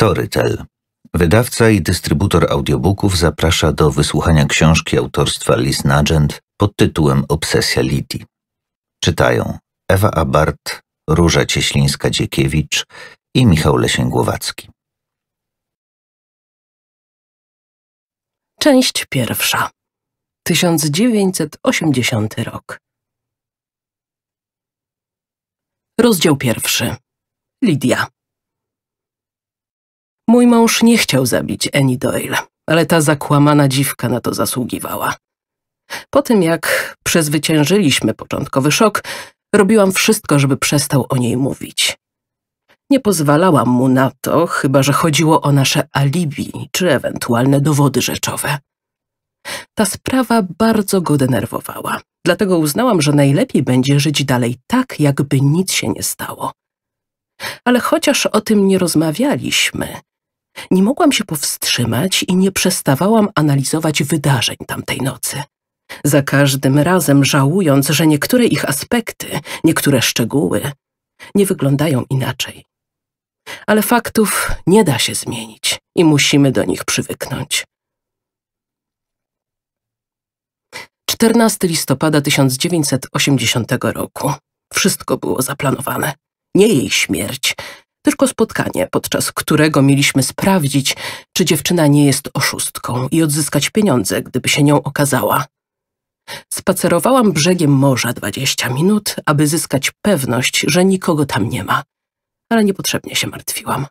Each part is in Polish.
Storytel. Wydawca i dystrybutor audiobooków zaprasza do wysłuchania książki autorstwa Liz Nagent pod tytułem Obsesja Liti. Czytają Ewa Abart, Róża Cieślińska-Dziekiewicz i Michał Lesięgłowacki. Część pierwsza. 1980 rok. Rozdział pierwszy. Lidia. Mój mąż nie chciał zabić Annie Doyle, ale ta zakłamana dziwka na to zasługiwała. Po tym jak przezwyciężyliśmy początkowy szok, robiłam wszystko, żeby przestał o niej mówić. Nie pozwalałam mu na to, chyba że chodziło o nasze alibi czy ewentualne dowody rzeczowe. Ta sprawa bardzo go denerwowała, dlatego uznałam, że najlepiej będzie żyć dalej tak, jakby nic się nie stało. Ale chociaż o tym nie rozmawialiśmy, nie mogłam się powstrzymać i nie przestawałam analizować wydarzeń tamtej nocy. Za każdym razem żałując, że niektóre ich aspekty, niektóre szczegóły nie wyglądają inaczej. Ale faktów nie da się zmienić i musimy do nich przywyknąć. 14 listopada 1980 roku. Wszystko było zaplanowane. Nie jej śmierć, tylko spotkanie, podczas którego mieliśmy sprawdzić, czy dziewczyna nie jest oszustką i odzyskać pieniądze, gdyby się nią okazała. Spacerowałam brzegiem morza dwadzieścia minut, aby zyskać pewność, że nikogo tam nie ma, ale niepotrzebnie się martwiłam.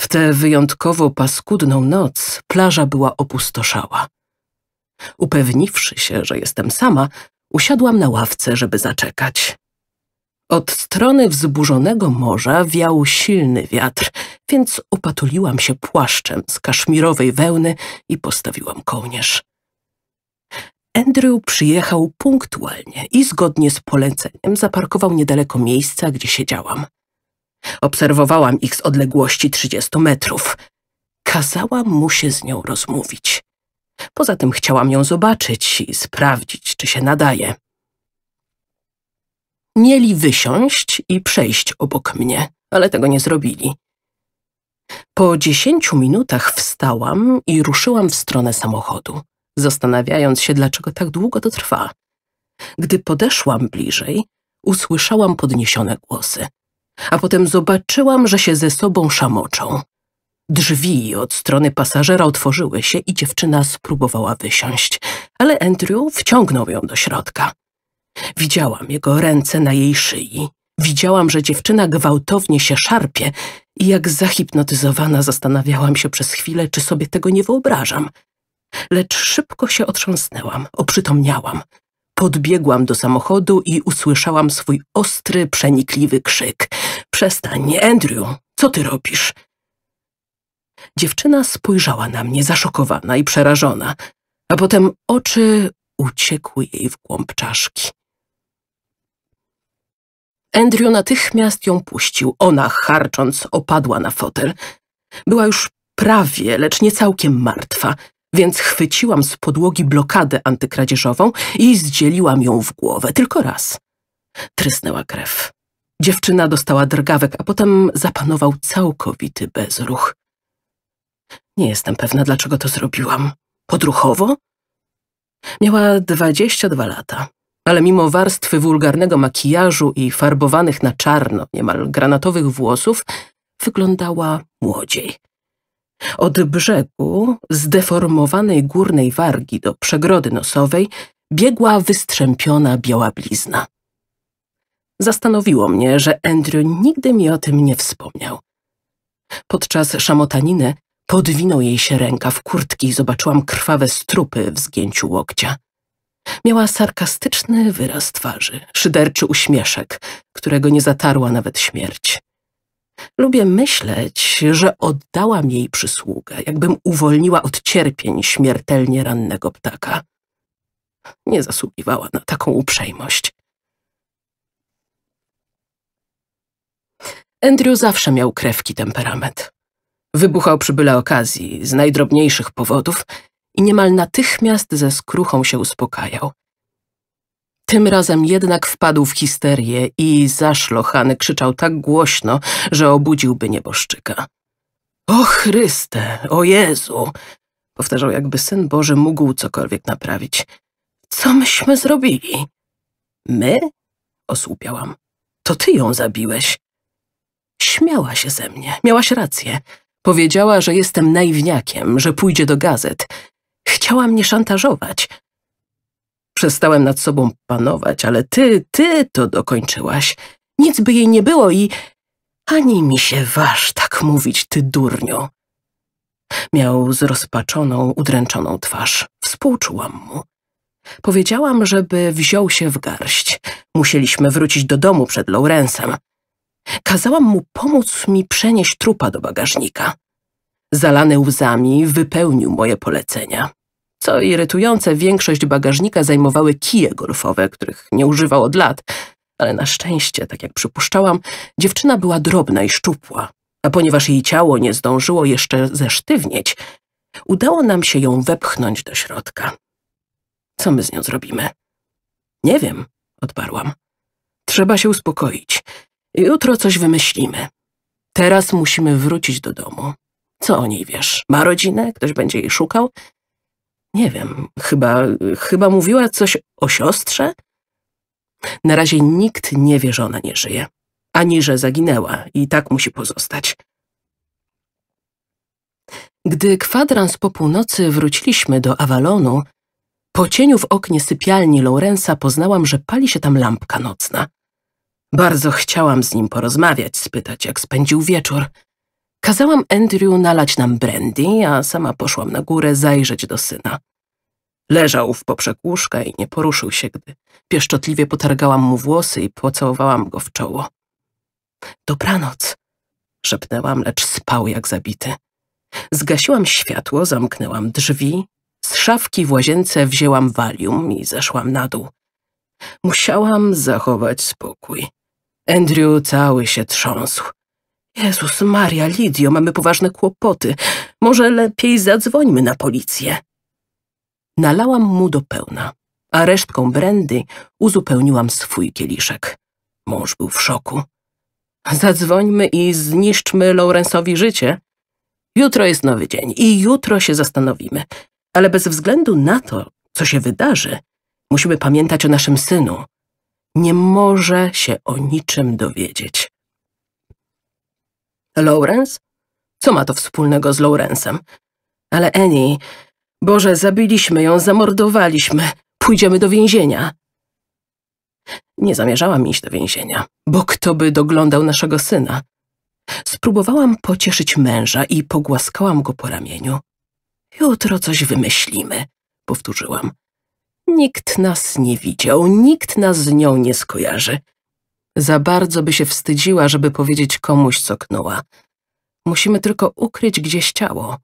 W tę wyjątkowo paskudną noc plaża była opustoszała. Upewniwszy się, że jestem sama, usiadłam na ławce, żeby zaczekać. Od strony wzburzonego morza wiał silny wiatr, więc opatuliłam się płaszczem z kaszmirowej wełny i postawiłam kołnierz. Andrew przyjechał punktualnie i zgodnie z poleceniem zaparkował niedaleko miejsca, gdzie siedziałam. Obserwowałam ich z odległości 30 metrów. Kazałam mu się z nią rozmówić. Poza tym chciałam ją zobaczyć i sprawdzić, czy się nadaje. Mieli wysiąść i przejść obok mnie, ale tego nie zrobili. Po dziesięciu minutach wstałam i ruszyłam w stronę samochodu, zastanawiając się, dlaczego tak długo to trwa. Gdy podeszłam bliżej, usłyszałam podniesione głosy, a potem zobaczyłam, że się ze sobą szamoczą. Drzwi od strony pasażera otworzyły się i dziewczyna spróbowała wysiąść, ale Andrew wciągnął ją do środka. Widziałam jego ręce na jej szyi. Widziałam, że dziewczyna gwałtownie się szarpie i jak zahipnotyzowana zastanawiałam się przez chwilę, czy sobie tego nie wyobrażam. Lecz szybko się otrząsnęłam, oprzytomniałam. Podbiegłam do samochodu i usłyszałam swój ostry, przenikliwy krzyk. Przestań, Andrew, co ty robisz? Dziewczyna spojrzała na mnie zaszokowana i przerażona, a potem oczy uciekły jej w głąb czaszki. Andrew natychmiast ją puścił. Ona, charcząc, opadła na fotel. Była już prawie, lecz nie całkiem martwa, więc chwyciłam z podłogi blokadę antykradzieżową i zdzieliłam ją w głowę. Tylko raz. Trysnęła krew. Dziewczyna dostała drgawek, a potem zapanował całkowity bezruch. Nie jestem pewna, dlaczego to zrobiłam. Podruchowo? Miała dwadzieścia dwa lata ale mimo warstwy wulgarnego makijażu i farbowanych na czarno, niemal granatowych włosów, wyglądała młodziej. Od brzegu, zdeformowanej górnej wargi do przegrody nosowej, biegła wystrzępiona biała blizna. Zastanowiło mnie, że Andrew nigdy mi o tym nie wspomniał. Podczas szamotaniny podwinął jej się ręka w kurtki i zobaczyłam krwawe strupy w zgięciu łokcia. Miała sarkastyczny wyraz twarzy, szyderczy uśmieszek, którego nie zatarła nawet śmierć. Lubię myśleć, że oddałam jej przysługę, jakbym uwolniła od cierpień śmiertelnie rannego ptaka. Nie zasługiwała na taką uprzejmość. Andrew zawsze miał krewki temperament. Wybuchał przy byle okazji, z najdrobniejszych powodów i niemal natychmiast ze skruchą się uspokajał. Tym razem jednak wpadł w histerię i zaszlochany krzyczał tak głośno, że obudziłby nieboszczyka. O Chryste, o Jezu! Powtarzał, jakby Syn Boży mógł cokolwiek naprawić. Co myśmy zrobili? My? Osłupiałam. To ty ją zabiłeś. Śmiała się ze mnie, miałaś rację. Powiedziała, że jestem naiwniakiem, że pójdzie do gazet. Chciała mnie szantażować. Przestałem nad sobą panować, ale ty, ty to dokończyłaś. Nic by jej nie było i... Ani mi się waż tak mówić, ty durniu. Miał zrozpaczoną, udręczoną twarz. Współczułam mu. Powiedziałam, żeby wziął się w garść. Musieliśmy wrócić do domu przed Lawrence'em. Kazałam mu pomóc mi przenieść trupa do bagażnika. Zalany łzami wypełnił moje polecenia. Co irytujące, większość bagażnika zajmowały kije golfowe, których nie używał od lat, ale na szczęście, tak jak przypuszczałam, dziewczyna była drobna i szczupła, a ponieważ jej ciało nie zdążyło jeszcze zesztywnieć, udało nam się ją wepchnąć do środka. Co my z nią zrobimy? Nie wiem, odparłam. Trzeba się uspokoić. Jutro coś wymyślimy. Teraz musimy wrócić do domu. Co o niej wiesz? Ma rodzinę? Ktoś będzie jej szukał? Nie wiem, chyba, chyba mówiła coś o siostrze? Na razie nikt nie wie, że ona nie żyje. Ani, że zaginęła i tak musi pozostać. Gdy kwadrans po północy wróciliśmy do Avalonu, po cieniu w oknie sypialni Lorenza poznałam, że pali się tam lampka nocna. Bardzo chciałam z nim porozmawiać, spytać, jak spędził wieczór – Kazałam Andrew nalać nam brandy, a sama poszłam na górę zajrzeć do syna. Leżał w poprzek łóżka i nie poruszył się, gdy pieszczotliwie potargałam mu włosy i pocałowałam go w czoło. Dobranoc, szepnęłam, lecz spał jak zabity. Zgasiłam światło, zamknęłam drzwi, z szafki w łazience wzięłam walium i zeszłam na dół. Musiałam zachować spokój. Andrew cały się trząsł. Jezus Maria, Lidio, mamy poważne kłopoty. Może lepiej zadzwońmy na policję. Nalałam mu do pełna, a resztką brandy uzupełniłam swój kieliszek. Mąż był w szoku. Zadzwońmy i zniszczmy Lawrence'owi życie. Jutro jest nowy dzień i jutro się zastanowimy. Ale bez względu na to, co się wydarzy, musimy pamiętać o naszym synu. Nie może się o niczym dowiedzieć. Lawrence? Co ma to wspólnego z Lawrence'em? Ale Annie... Boże, zabiliśmy ją, zamordowaliśmy. Pójdziemy do więzienia. Nie zamierzałam iść do więzienia, bo kto by doglądał naszego syna? Spróbowałam pocieszyć męża i pogłaskałam go po ramieniu. Jutro coś wymyślimy, powtórzyłam. Nikt nas nie widział, nikt nas z nią nie skojarzy. Za bardzo by się wstydziła, żeby powiedzieć komuś, co knuła. Musimy tylko ukryć gdzieś ciało.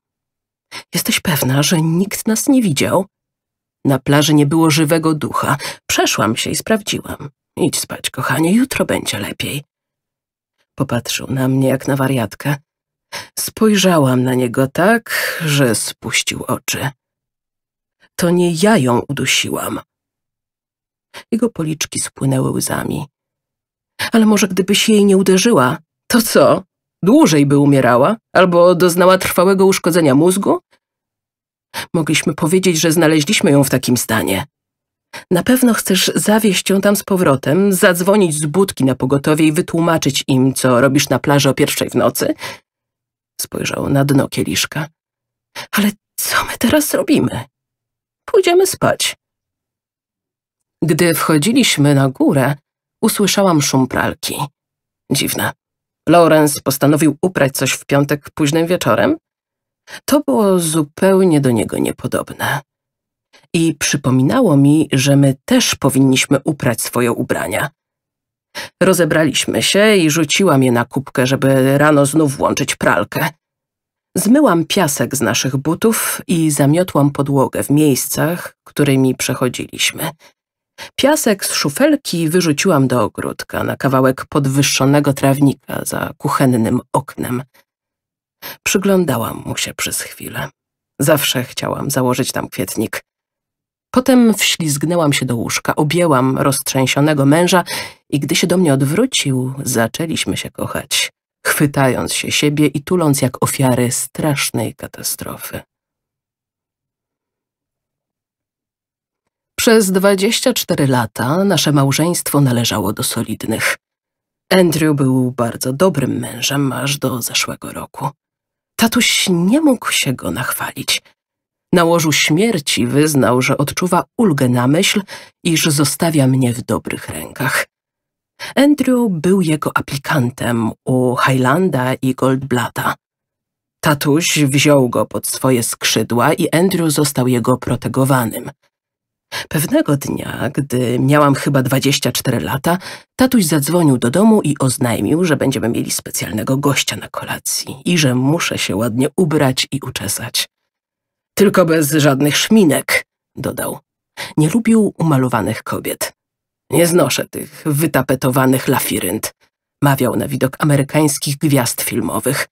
Jesteś pewna, że nikt nas nie widział? Na plaży nie było żywego ducha. Przeszłam się i sprawdziłam. Idź spać, kochanie, jutro będzie lepiej. Popatrzył na mnie jak na wariatkę. Spojrzałam na niego tak, że spuścił oczy. To nie ja ją udusiłam. Jego policzki spłynęły łzami. Ale może gdybyś jej nie uderzyła, to co? Dłużej by umierała? Albo doznała trwałego uszkodzenia mózgu? Mogliśmy powiedzieć, że znaleźliśmy ją w takim stanie. Na pewno chcesz zawieźć ją tam z powrotem, zadzwonić z budki na pogotowie i wytłumaczyć im, co robisz na plaży o pierwszej w nocy? Spojrzał na dno kieliszka. Ale co my teraz robimy? Pójdziemy spać. Gdy wchodziliśmy na górę, usłyszałam szum pralki. Dziwne. Lawrence postanowił uprać coś w piątek późnym wieczorem? To było zupełnie do niego niepodobne. I przypominało mi, że my też powinniśmy uprać swoje ubrania. Rozebraliśmy się i rzuciłam je na kubkę, żeby rano znów włączyć pralkę. Zmyłam piasek z naszych butów i zamiotłam podłogę w miejscach, którymi przechodziliśmy. Piasek z szufelki wyrzuciłam do ogródka na kawałek podwyższonego trawnika za kuchennym oknem. Przyglądałam mu się przez chwilę. Zawsze chciałam założyć tam kwietnik. Potem wślizgnęłam się do łóżka, objęłam roztrzęsionego męża i gdy się do mnie odwrócił, zaczęliśmy się kochać, chwytając się siebie i tuląc jak ofiary strasznej katastrofy. Przez 24 lata nasze małżeństwo należało do solidnych. Andrew był bardzo dobrym mężem aż do zeszłego roku. Tatuś nie mógł się go nachwalić. Na łożu śmierci wyznał, że odczuwa ulgę na myśl, iż zostawia mnie w dobrych rękach. Andrew był jego aplikantem u Highlanda i Goldblata. Tatuś wziął go pod swoje skrzydła i Andrew został jego protegowanym – Pewnego dnia, gdy miałam chyba 24 lata, tatuś zadzwonił do domu i oznajmił, że będziemy mieli specjalnego gościa na kolacji i że muszę się ładnie ubrać i uczesać. Tylko bez żadnych szminek, dodał. Nie lubił umalowanych kobiet. Nie znoszę tych wytapetowanych lafirynt, mawiał na widok amerykańskich gwiazd filmowych.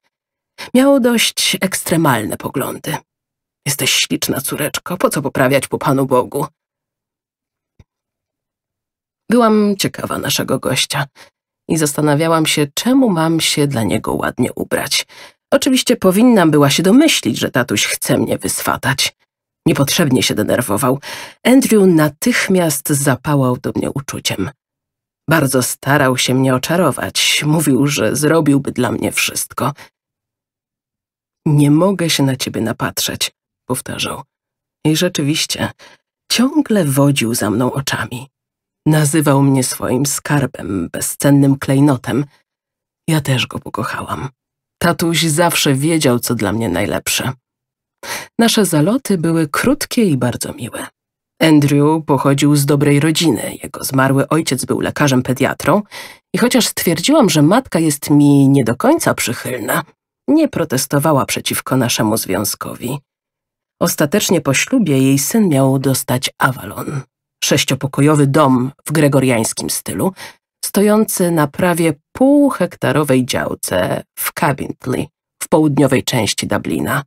Miał dość ekstremalne poglądy. Jesteś śliczna córeczko, po co poprawiać po Panu Bogu? Byłam ciekawa naszego gościa i zastanawiałam się, czemu mam się dla niego ładnie ubrać. Oczywiście powinna była się domyślić, że tatuś chce mnie wyswatać. Niepotrzebnie się denerwował. Andrew natychmiast zapałał do mnie uczuciem. Bardzo starał się mnie oczarować. Mówił, że zrobiłby dla mnie wszystko. Nie mogę się na ciebie napatrzeć, powtarzał. I rzeczywiście, ciągle wodził za mną oczami. Nazywał mnie swoim skarbem, bezcennym klejnotem. Ja też go pokochałam. Tatuś zawsze wiedział, co dla mnie najlepsze. Nasze zaloty były krótkie i bardzo miłe. Andrew pochodził z dobrej rodziny. Jego zmarły ojciec był lekarzem pediatrą i chociaż stwierdziłam, że matka jest mi nie do końca przychylna, nie protestowała przeciwko naszemu związkowi. Ostatecznie po ślubie jej syn miał dostać Avalon sześciopokojowy dom w gregoriańskim stylu, stojący na prawie półhektarowej działce w Coventry, w południowej części Dublina.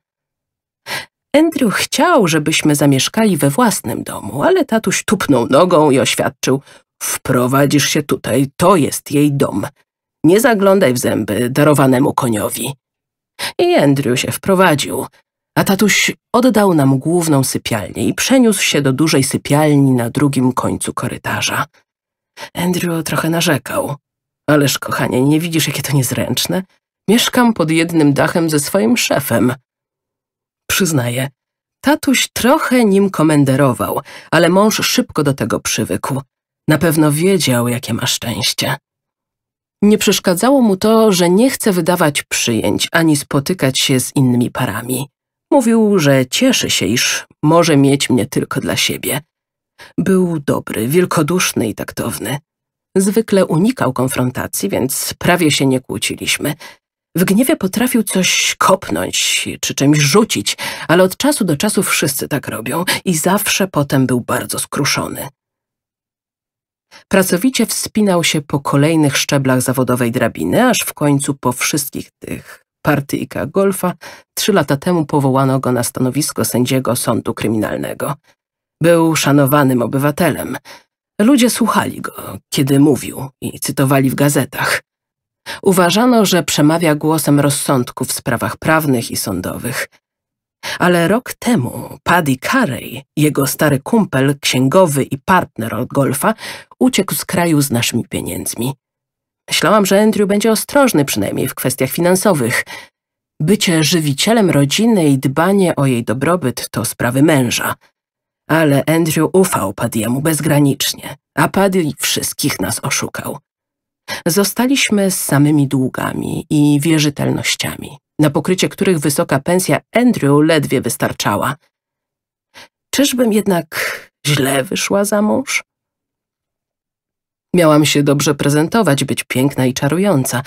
Andrew chciał, żebyśmy zamieszkali we własnym domu, ale tatuś tupnął nogą i oświadczył – wprowadzisz się tutaj, to jest jej dom. Nie zaglądaj w zęby darowanemu koniowi. I Andrew się wprowadził – a tatuś oddał nam główną sypialnię i przeniósł się do dużej sypialni na drugim końcu korytarza. Andrew trochę narzekał. Ależ, kochanie, nie widzisz, jakie to niezręczne? Mieszkam pod jednym dachem ze swoim szefem. Przyznaję, tatuś trochę nim komenderował, ale mąż szybko do tego przywykł. Na pewno wiedział, jakie ma szczęście. Nie przeszkadzało mu to, że nie chce wydawać przyjęć ani spotykać się z innymi parami. Mówił, że cieszy się, iż może mieć mnie tylko dla siebie. Był dobry, wielkoduszny i taktowny. Zwykle unikał konfrontacji, więc prawie się nie kłóciliśmy. W gniewie potrafił coś kopnąć czy czymś rzucić, ale od czasu do czasu wszyscy tak robią i zawsze potem był bardzo skruszony. Pracowicie wspinał się po kolejnych szczeblach zawodowej drabiny, aż w końcu po wszystkich tych partyjka golfa, trzy lata temu powołano go na stanowisko sędziego sądu kryminalnego. Był szanowanym obywatelem. Ludzie słuchali go, kiedy mówił i cytowali w gazetach. Uważano, że przemawia głosem rozsądku w sprawach prawnych i sądowych. Ale rok temu Paddy Carey, jego stary kumpel, księgowy i partner od golfa, uciekł z kraju z naszymi pieniędzmi. Myślałam, że Andrew będzie ostrożny przynajmniej w kwestiach finansowych. Bycie żywicielem rodziny i dbanie o jej dobrobyt to sprawy męża. Ale Andrew ufał Padiemu bezgranicznie, a Paddy wszystkich nas oszukał. Zostaliśmy z samymi długami i wierzytelnościami, na pokrycie których wysoka pensja Andrew ledwie wystarczała. Czyżbym jednak źle wyszła za mąż? Miałam się dobrze prezentować, być piękna i czarująca.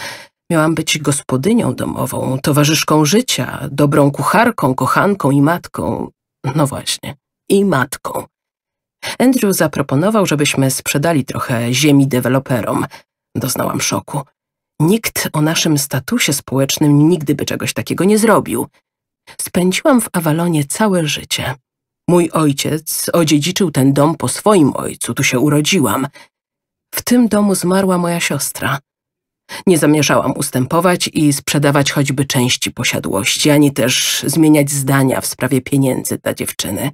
Miałam być gospodynią domową, towarzyszką życia, dobrą kucharką, kochanką i matką. No właśnie, i matką. Andrew zaproponował, żebyśmy sprzedali trochę ziemi deweloperom. Doznałam szoku. Nikt o naszym statusie społecznym nigdy by czegoś takiego nie zrobił. Spędziłam w Awalonie całe życie. Mój ojciec odziedziczył ten dom po swoim ojcu, tu się urodziłam – w tym domu zmarła moja siostra. Nie zamierzałam ustępować i sprzedawać choćby części posiadłości, ani też zmieniać zdania w sprawie pieniędzy dla dziewczyny.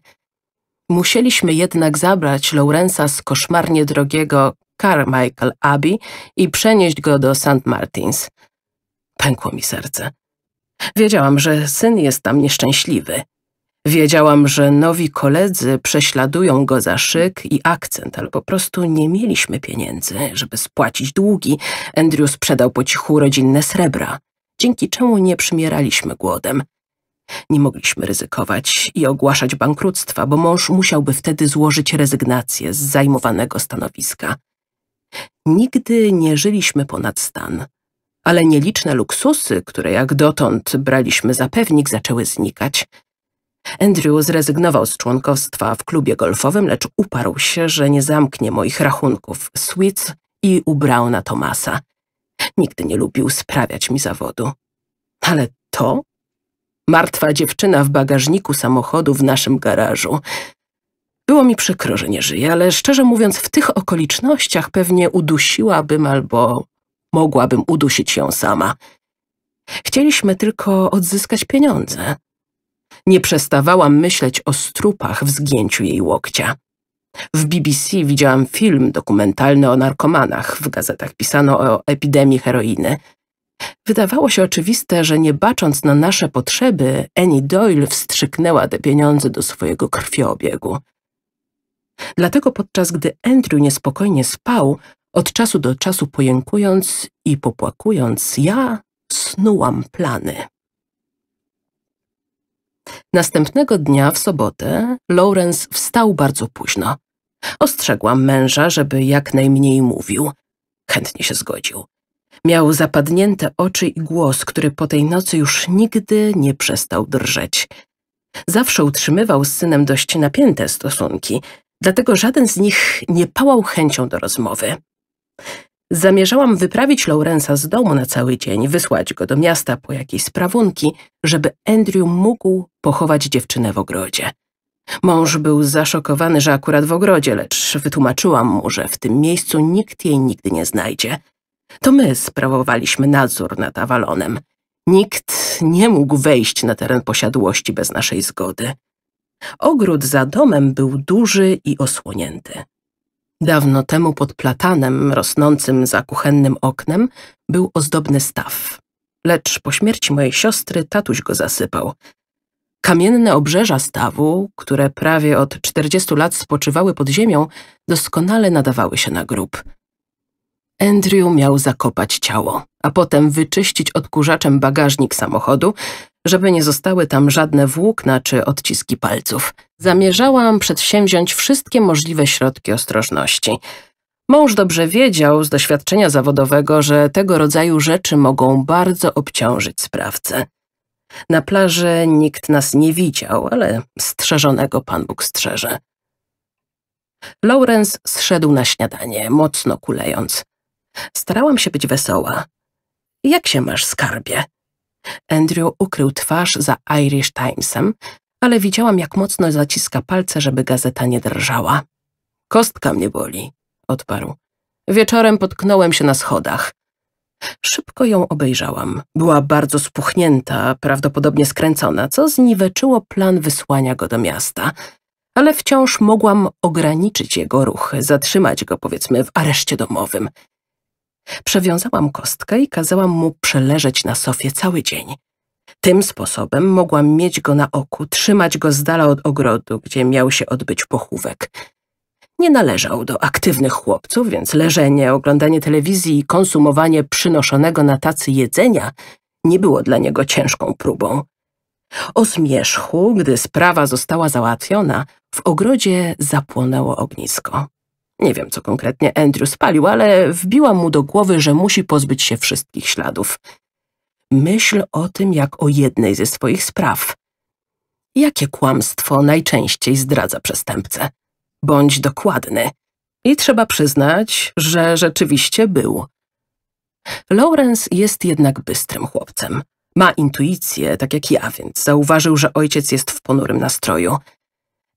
Musieliśmy jednak zabrać Lawrence'a z koszmarnie drogiego Carmichael Abbey i przenieść go do St. Martins. Pękło mi serce. Wiedziałam, że syn jest tam nieszczęśliwy. Wiedziałam, że nowi koledzy prześladują go za szyk i akcent, ale po prostu nie mieliśmy pieniędzy, żeby spłacić długi. Andrew sprzedał po cichu rodzinne srebra, dzięki czemu nie przymieraliśmy głodem. Nie mogliśmy ryzykować i ogłaszać bankructwa, bo mąż musiałby wtedy złożyć rezygnację z zajmowanego stanowiska. Nigdy nie żyliśmy ponad stan, ale nieliczne luksusy, które jak dotąd braliśmy za pewnik, zaczęły znikać – Andrew zrezygnował z członkostwa w klubie golfowym, lecz uparł się, że nie zamknie moich rachunków Sweets i ubrał na Tomasa. Nigdy nie lubił sprawiać mi zawodu. Ale to? Martwa dziewczyna w bagażniku samochodu w naszym garażu. Było mi przykro, że nie żyje, ale szczerze mówiąc, w tych okolicznościach pewnie udusiłabym albo mogłabym udusić ją sama. Chcieliśmy tylko odzyskać pieniądze. Nie przestawałam myśleć o strupach w zgięciu jej łokcia. W BBC widziałam film dokumentalny o narkomanach, w gazetach pisano o epidemii heroiny. Wydawało się oczywiste, że nie bacząc na nasze potrzeby, Annie Doyle wstrzyknęła te pieniądze do swojego krwioobiegu. Dlatego podczas gdy Andrew niespokojnie spał, od czasu do czasu pojękując i popłakując, ja snułam plany. Następnego dnia, w sobotę, Lawrence wstał bardzo późno. Ostrzegłam męża, żeby jak najmniej mówił. Chętnie się zgodził. Miał zapadnięte oczy i głos, który po tej nocy już nigdy nie przestał drżeć. Zawsze utrzymywał z synem dość napięte stosunki, dlatego żaden z nich nie pałał chęcią do rozmowy. Zamierzałam wyprawić Lawrence'a z domu na cały dzień, wysłać go do miasta po jakieś sprawunki, żeby Andrew mógł pochować dziewczynę w ogrodzie. Mąż był zaszokowany, że akurat w ogrodzie, lecz wytłumaczyłam mu, że w tym miejscu nikt jej nigdy nie znajdzie. To my sprawowaliśmy nadzór nad Avalonem. Nikt nie mógł wejść na teren posiadłości bez naszej zgody. Ogród za domem był duży i osłonięty. Dawno temu pod platanem rosnącym za kuchennym oknem był ozdobny staw. Lecz po śmierci mojej siostry tatuś go zasypał. Kamienne obrzeża stawu, które prawie od 40 lat spoczywały pod ziemią, doskonale nadawały się na grób. Andrew miał zakopać ciało, a potem wyczyścić odkurzaczem bagażnik samochodu, żeby nie zostały tam żadne włókna czy odciski palców – Zamierzałam przedsięwziąć wszystkie możliwe środki ostrożności. Mąż dobrze wiedział z doświadczenia zawodowego, że tego rodzaju rzeczy mogą bardzo obciążyć sprawcę. Na plaży nikt nas nie widział, ale strzeżonego Pan Bóg strzeże. Lawrence zszedł na śniadanie, mocno kulejąc. Starałam się być wesoła. Jak się masz, skarbie? Andrew ukrył twarz za Irish Timesem, ale widziałam, jak mocno zaciska palce, żeby gazeta nie drżała. Kostka mnie boli, odparł. Wieczorem potknąłem się na schodach. Szybko ją obejrzałam. Była bardzo spuchnięta, prawdopodobnie skręcona, co zniweczyło plan wysłania go do miasta. Ale wciąż mogłam ograniczyć jego ruchy, zatrzymać go, powiedzmy, w areszcie domowym. Przewiązałam kostkę i kazałam mu przeleżeć na sofie cały dzień. Tym sposobem mogłam mieć go na oku, trzymać go z dala od ogrodu, gdzie miał się odbyć pochówek. Nie należał do aktywnych chłopców, więc leżenie, oglądanie telewizji i konsumowanie przynoszonego na tacy jedzenia nie było dla niego ciężką próbą. O zmierzchu, gdy sprawa została załatwiona, w ogrodzie zapłonęło ognisko. Nie wiem, co konkretnie Andrew spalił, ale wbiłam mu do głowy, że musi pozbyć się wszystkich śladów. Myśl o tym jak o jednej ze swoich spraw. Jakie kłamstwo najczęściej zdradza przestępcę? Bądź dokładny. I trzeba przyznać, że rzeczywiście był. Lawrence jest jednak bystrym chłopcem. Ma intuicję, tak jak ja, więc zauważył, że ojciec jest w ponurym nastroju.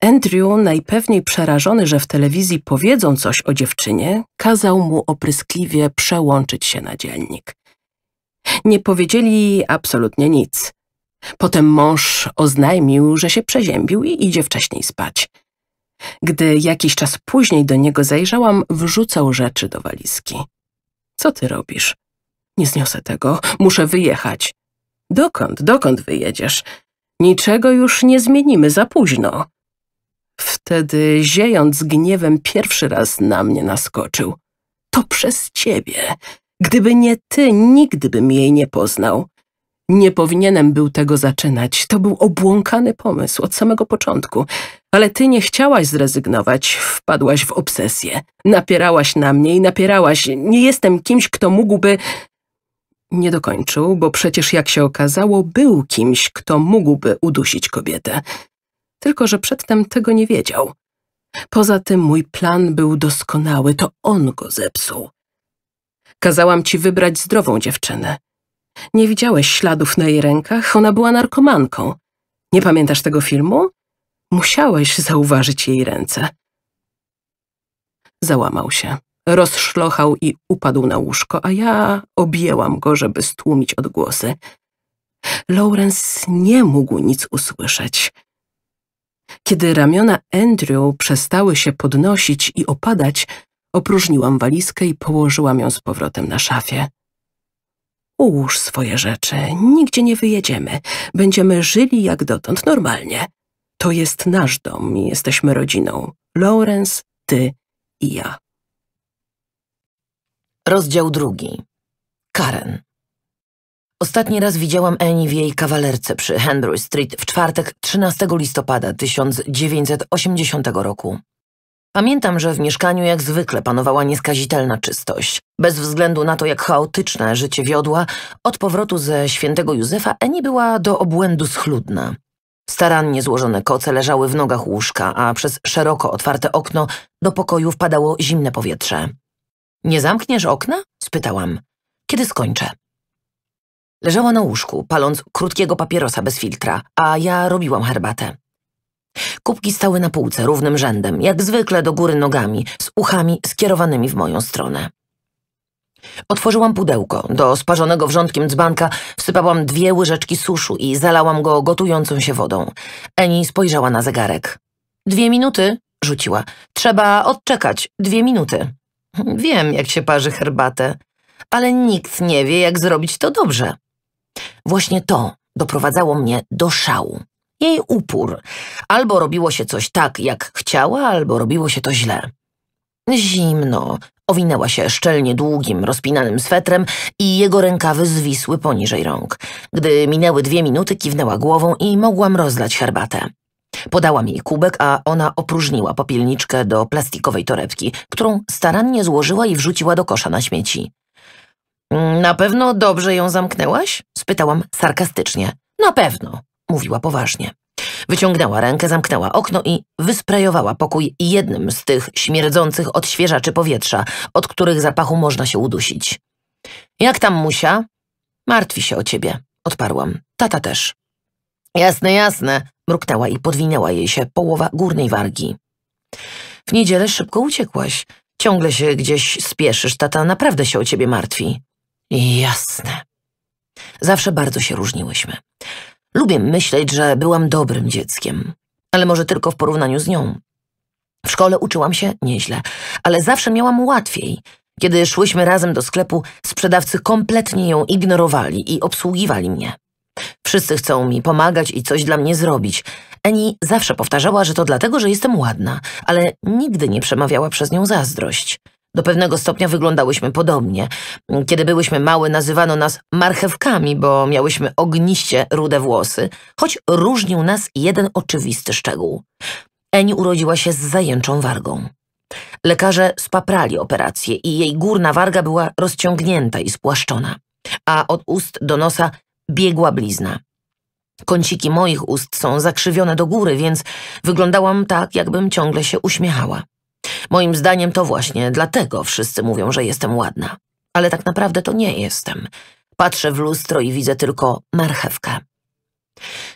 Andrew, najpewniej przerażony, że w telewizji powiedzą coś o dziewczynie, kazał mu opryskliwie przełączyć się na dzielnik. Nie powiedzieli absolutnie nic. Potem mąż oznajmił, że się przeziębił i idzie wcześniej spać. Gdy jakiś czas później do niego zajrzałam, wrzucał rzeczy do walizki. Co ty robisz? Nie zniosę tego, muszę wyjechać. Dokąd, dokąd wyjedziesz? Niczego już nie zmienimy, za późno. Wtedy, ziejąc gniewem, pierwszy raz na mnie naskoczył. To przez ciebie. Gdyby nie ty, nigdy bym jej nie poznał. Nie powinienem był tego zaczynać. To był obłąkany pomysł od samego początku. Ale ty nie chciałaś zrezygnować, wpadłaś w obsesję. Napierałaś na mnie i napierałaś. Nie jestem kimś, kto mógłby... Nie dokończył, bo przecież jak się okazało, był kimś, kto mógłby udusić kobietę. Tylko, że przedtem tego nie wiedział. Poza tym mój plan był doskonały, to on go zepsuł. Kazałam ci wybrać zdrową dziewczynę. Nie widziałeś śladów na jej rękach, ona była narkomanką. Nie pamiętasz tego filmu? Musiałeś zauważyć jej ręce. Załamał się. Rozszlochał i upadł na łóżko, a ja objęłam go, żeby stłumić odgłosy. Lawrence nie mógł nic usłyszeć. Kiedy ramiona Andrew przestały się podnosić i opadać, Opróżniłam walizkę i położyłam ją z powrotem na szafie. Ułóż swoje rzeczy, nigdzie nie wyjedziemy. Będziemy żyli jak dotąd, normalnie. To jest nasz dom i jesteśmy rodziną. Lawrence, ty i ja. Rozdział drugi. Karen. Ostatni raz widziałam Annie w jej kawalerce przy Henry Street w czwartek 13 listopada 1980 roku. Pamiętam, że w mieszkaniu jak zwykle panowała nieskazitelna czystość. Bez względu na to, jak chaotyczne życie wiodła, od powrotu ze świętego Józefa Eni była do obłędu schludna. Starannie złożone koce leżały w nogach łóżka, a przez szeroko otwarte okno do pokoju wpadało zimne powietrze. Nie zamkniesz okna? spytałam. Kiedy skończę? Leżała na łóżku, paląc krótkiego papierosa bez filtra, a ja robiłam herbatę. Kubki stały na półce, równym rzędem, jak zwykle do góry nogami, z uchami skierowanymi w moją stronę. Otworzyłam pudełko. Do sparzonego wrzątkiem dzbanka wsypałam dwie łyżeczki suszu i zalałam go gotującą się wodą. Eni spojrzała na zegarek. Dwie minuty? rzuciła. Trzeba odczekać. Dwie minuty. Wiem, jak się parzy herbatę, ale nikt nie wie, jak zrobić to dobrze. Właśnie to doprowadzało mnie do szału jej upór. Albo robiło się coś tak, jak chciała, albo robiło się to źle. Zimno. Owinęła się szczelnie długim, rozpinanym swetrem i jego rękawy zwisły poniżej rąk. Gdy minęły dwie minuty, kiwnęła głową i mogłam rozlać herbatę. Podałam jej kubek, a ona opróżniła popielniczkę do plastikowej torebki, którą starannie złożyła i wrzuciła do kosza na śmieci. Mm, na pewno dobrze ją zamknęłaś? spytałam sarkastycznie. Na pewno, mówiła poważnie. Wyciągnęła rękę, zamknęła okno i wysprejowała pokój jednym z tych śmierdzących odświeżaczy powietrza, od których zapachu można się udusić. Jak tam musia? Martwi się o ciebie, odparłam. Tata też. Jasne, jasne, mruknęła i podwinęła jej się połowa górnej wargi. W niedzielę szybko uciekłaś. Ciągle się gdzieś spieszysz, tata naprawdę się o ciebie martwi. Jasne. Zawsze bardzo się różniłyśmy. Lubię myśleć, że byłam dobrym dzieckiem, ale może tylko w porównaniu z nią. W szkole uczyłam się nieźle, ale zawsze miałam łatwiej. Kiedy szłyśmy razem do sklepu, sprzedawcy kompletnie ją ignorowali i obsługiwali mnie. Wszyscy chcą mi pomagać i coś dla mnie zrobić. Eni zawsze powtarzała, że to dlatego, że jestem ładna, ale nigdy nie przemawiała przez nią zazdrość. Do pewnego stopnia wyglądałyśmy podobnie. Kiedy byłyśmy małe, nazywano nas marchewkami, bo miałyśmy ogniście rude włosy, choć różnił nas jeden oczywisty szczegół. Eni urodziła się z zajęczą wargą. Lekarze spaprali operację i jej górna warga była rozciągnięta i spłaszczona, a od ust do nosa biegła blizna. Kąciki moich ust są zakrzywione do góry, więc wyglądałam tak, jakbym ciągle się uśmiechała. Moim zdaniem to właśnie dlatego wszyscy mówią, że jestem ładna. Ale tak naprawdę to nie jestem. Patrzę w lustro i widzę tylko marchewkę.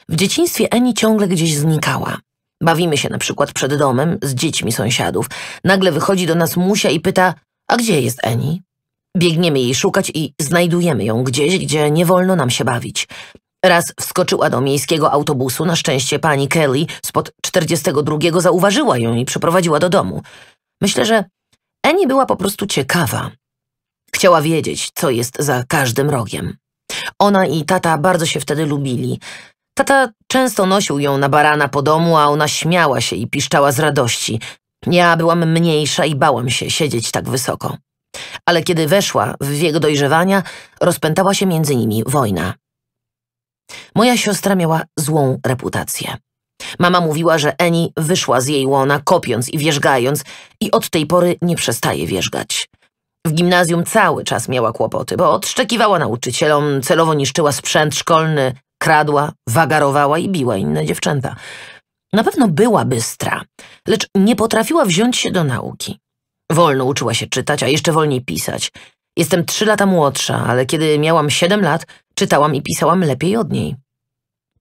W dzieciństwie Eni ciągle gdzieś znikała. Bawimy się na przykład przed domem z dziećmi sąsiadów. Nagle wychodzi do nas Musia i pyta, a gdzie jest Eni? Biegniemy jej szukać i znajdujemy ją gdzieś, gdzie nie wolno nam się bawić. Raz wskoczyła do miejskiego autobusu, na szczęście pani Kelly spod 42 zauważyła ją i przeprowadziła do domu. Myślę, że Eni była po prostu ciekawa. Chciała wiedzieć, co jest za każdym rogiem. Ona i tata bardzo się wtedy lubili. Tata często nosił ją na barana po domu, a ona śmiała się i piszczała z radości. Ja byłam mniejsza i bałam się siedzieć tak wysoko. Ale kiedy weszła w wiek dojrzewania, rozpętała się między nimi wojna. Moja siostra miała złą reputację. Mama mówiła, że Eni wyszła z jej łona, kopiąc i wierzgając i od tej pory nie przestaje wierzgać. W gimnazjum cały czas miała kłopoty, bo odszczekiwała nauczycielom, celowo niszczyła sprzęt szkolny, kradła, wagarowała i biła inne dziewczęta. Na pewno była bystra, lecz nie potrafiła wziąć się do nauki. Wolno uczyła się czytać, a jeszcze wolniej pisać. Jestem trzy lata młodsza, ale kiedy miałam siedem lat, czytałam i pisałam lepiej od niej.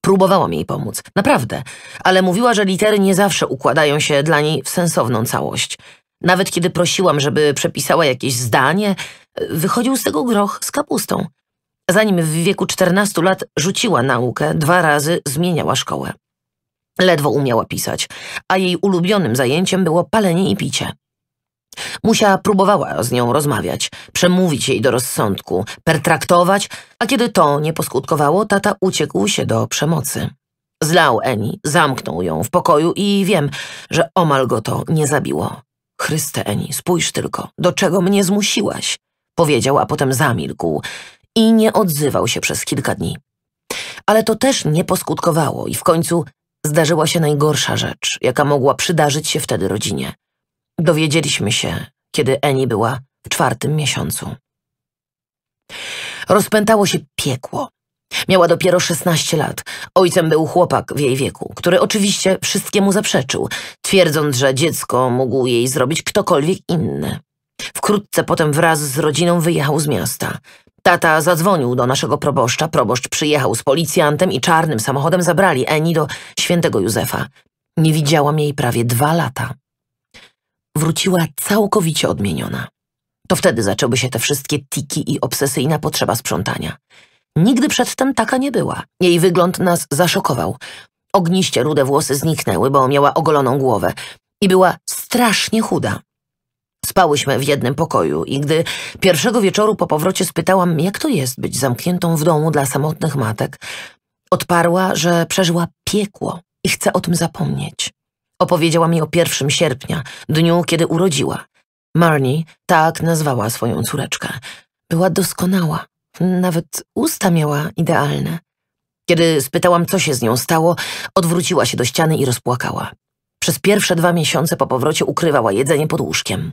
Próbowała mi pomóc, naprawdę, ale mówiła, że litery nie zawsze układają się dla niej w sensowną całość. Nawet kiedy prosiłam, żeby przepisała jakieś zdanie, wychodził z tego groch z kapustą. Zanim w wieku 14 lat rzuciła naukę, dwa razy zmieniała szkołę. Ledwo umiała pisać, a jej ulubionym zajęciem było palenie i picie. Musia próbowała z nią rozmawiać, przemówić jej do rozsądku, pertraktować, a kiedy to nie poskutkowało, tata uciekł się do przemocy. Zlał Eni, zamknął ją w pokoju i wiem, że omal go to nie zabiło. Chryste Eni, spójrz tylko, do czego mnie zmusiłaś? Powiedział, a potem zamilkł i nie odzywał się przez kilka dni. Ale to też nie poskutkowało i w końcu zdarzyła się najgorsza rzecz, jaka mogła przydarzyć się wtedy rodzinie. Dowiedzieliśmy się, kiedy Eni była w czwartym miesiącu. Rozpętało się piekło. Miała dopiero 16 lat. Ojcem był chłopak w jej wieku, który oczywiście wszystkiemu zaprzeczył, twierdząc, że dziecko mógł jej zrobić ktokolwiek inny. Wkrótce potem wraz z rodziną wyjechał z miasta. Tata zadzwonił do naszego proboszcza, proboszcz przyjechał z policjantem i czarnym samochodem zabrali Eni do świętego Józefa. Nie widziałam jej prawie dwa lata wróciła całkowicie odmieniona. To wtedy zaczęły się te wszystkie tiki i obsesyjna potrzeba sprzątania. Nigdy przedtem taka nie była. Jej wygląd nas zaszokował. Ogniście rude włosy zniknęły, bo miała ogoloną głowę i była strasznie chuda. Spałyśmy w jednym pokoju i gdy pierwszego wieczoru po powrocie spytałam, jak to jest być zamkniętą w domu dla samotnych matek, odparła, że przeżyła piekło i chce o tym zapomnieć. Opowiedziała mi o pierwszym sierpnia, dniu, kiedy urodziła. Marnie tak nazwała swoją córeczkę. Była doskonała. Nawet usta miała idealne. Kiedy spytałam, co się z nią stało, odwróciła się do ściany i rozpłakała. Przez pierwsze dwa miesiące po powrocie ukrywała jedzenie pod łóżkiem.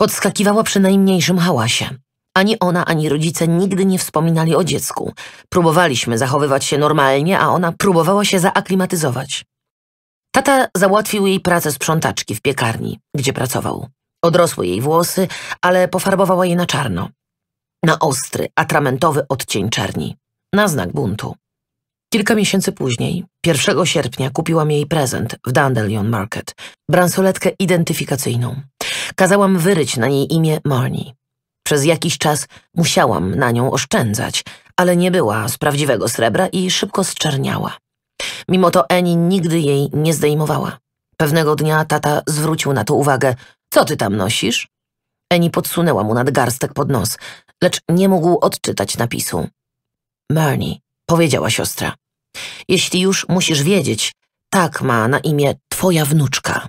Podskakiwała przy najmniejszym hałasie. Ani ona, ani rodzice nigdy nie wspominali o dziecku. Próbowaliśmy zachowywać się normalnie, a ona próbowała się zaaklimatyzować. Tata załatwił jej pracę sprzątaczki w piekarni, gdzie pracował. Odrosły jej włosy, ale pofarbowała je na czarno. Na ostry, atramentowy odcień czerni. Na znak buntu. Kilka miesięcy później, 1 sierpnia, kupiłam jej prezent w Dandelion Market. Bransoletkę identyfikacyjną. Kazałam wyryć na niej imię Marnie. Przez jakiś czas musiałam na nią oszczędzać, ale nie była z prawdziwego srebra i szybko zczerniała. Mimo to Eni nigdy jej nie zdejmowała. Pewnego dnia tata zwrócił na to uwagę. Co ty tam nosisz? Eni podsunęła mu nadgarstek pod nos, lecz nie mógł odczytać napisu. Marnie, powiedziała siostra. Jeśli już musisz wiedzieć, tak ma na imię twoja wnuczka.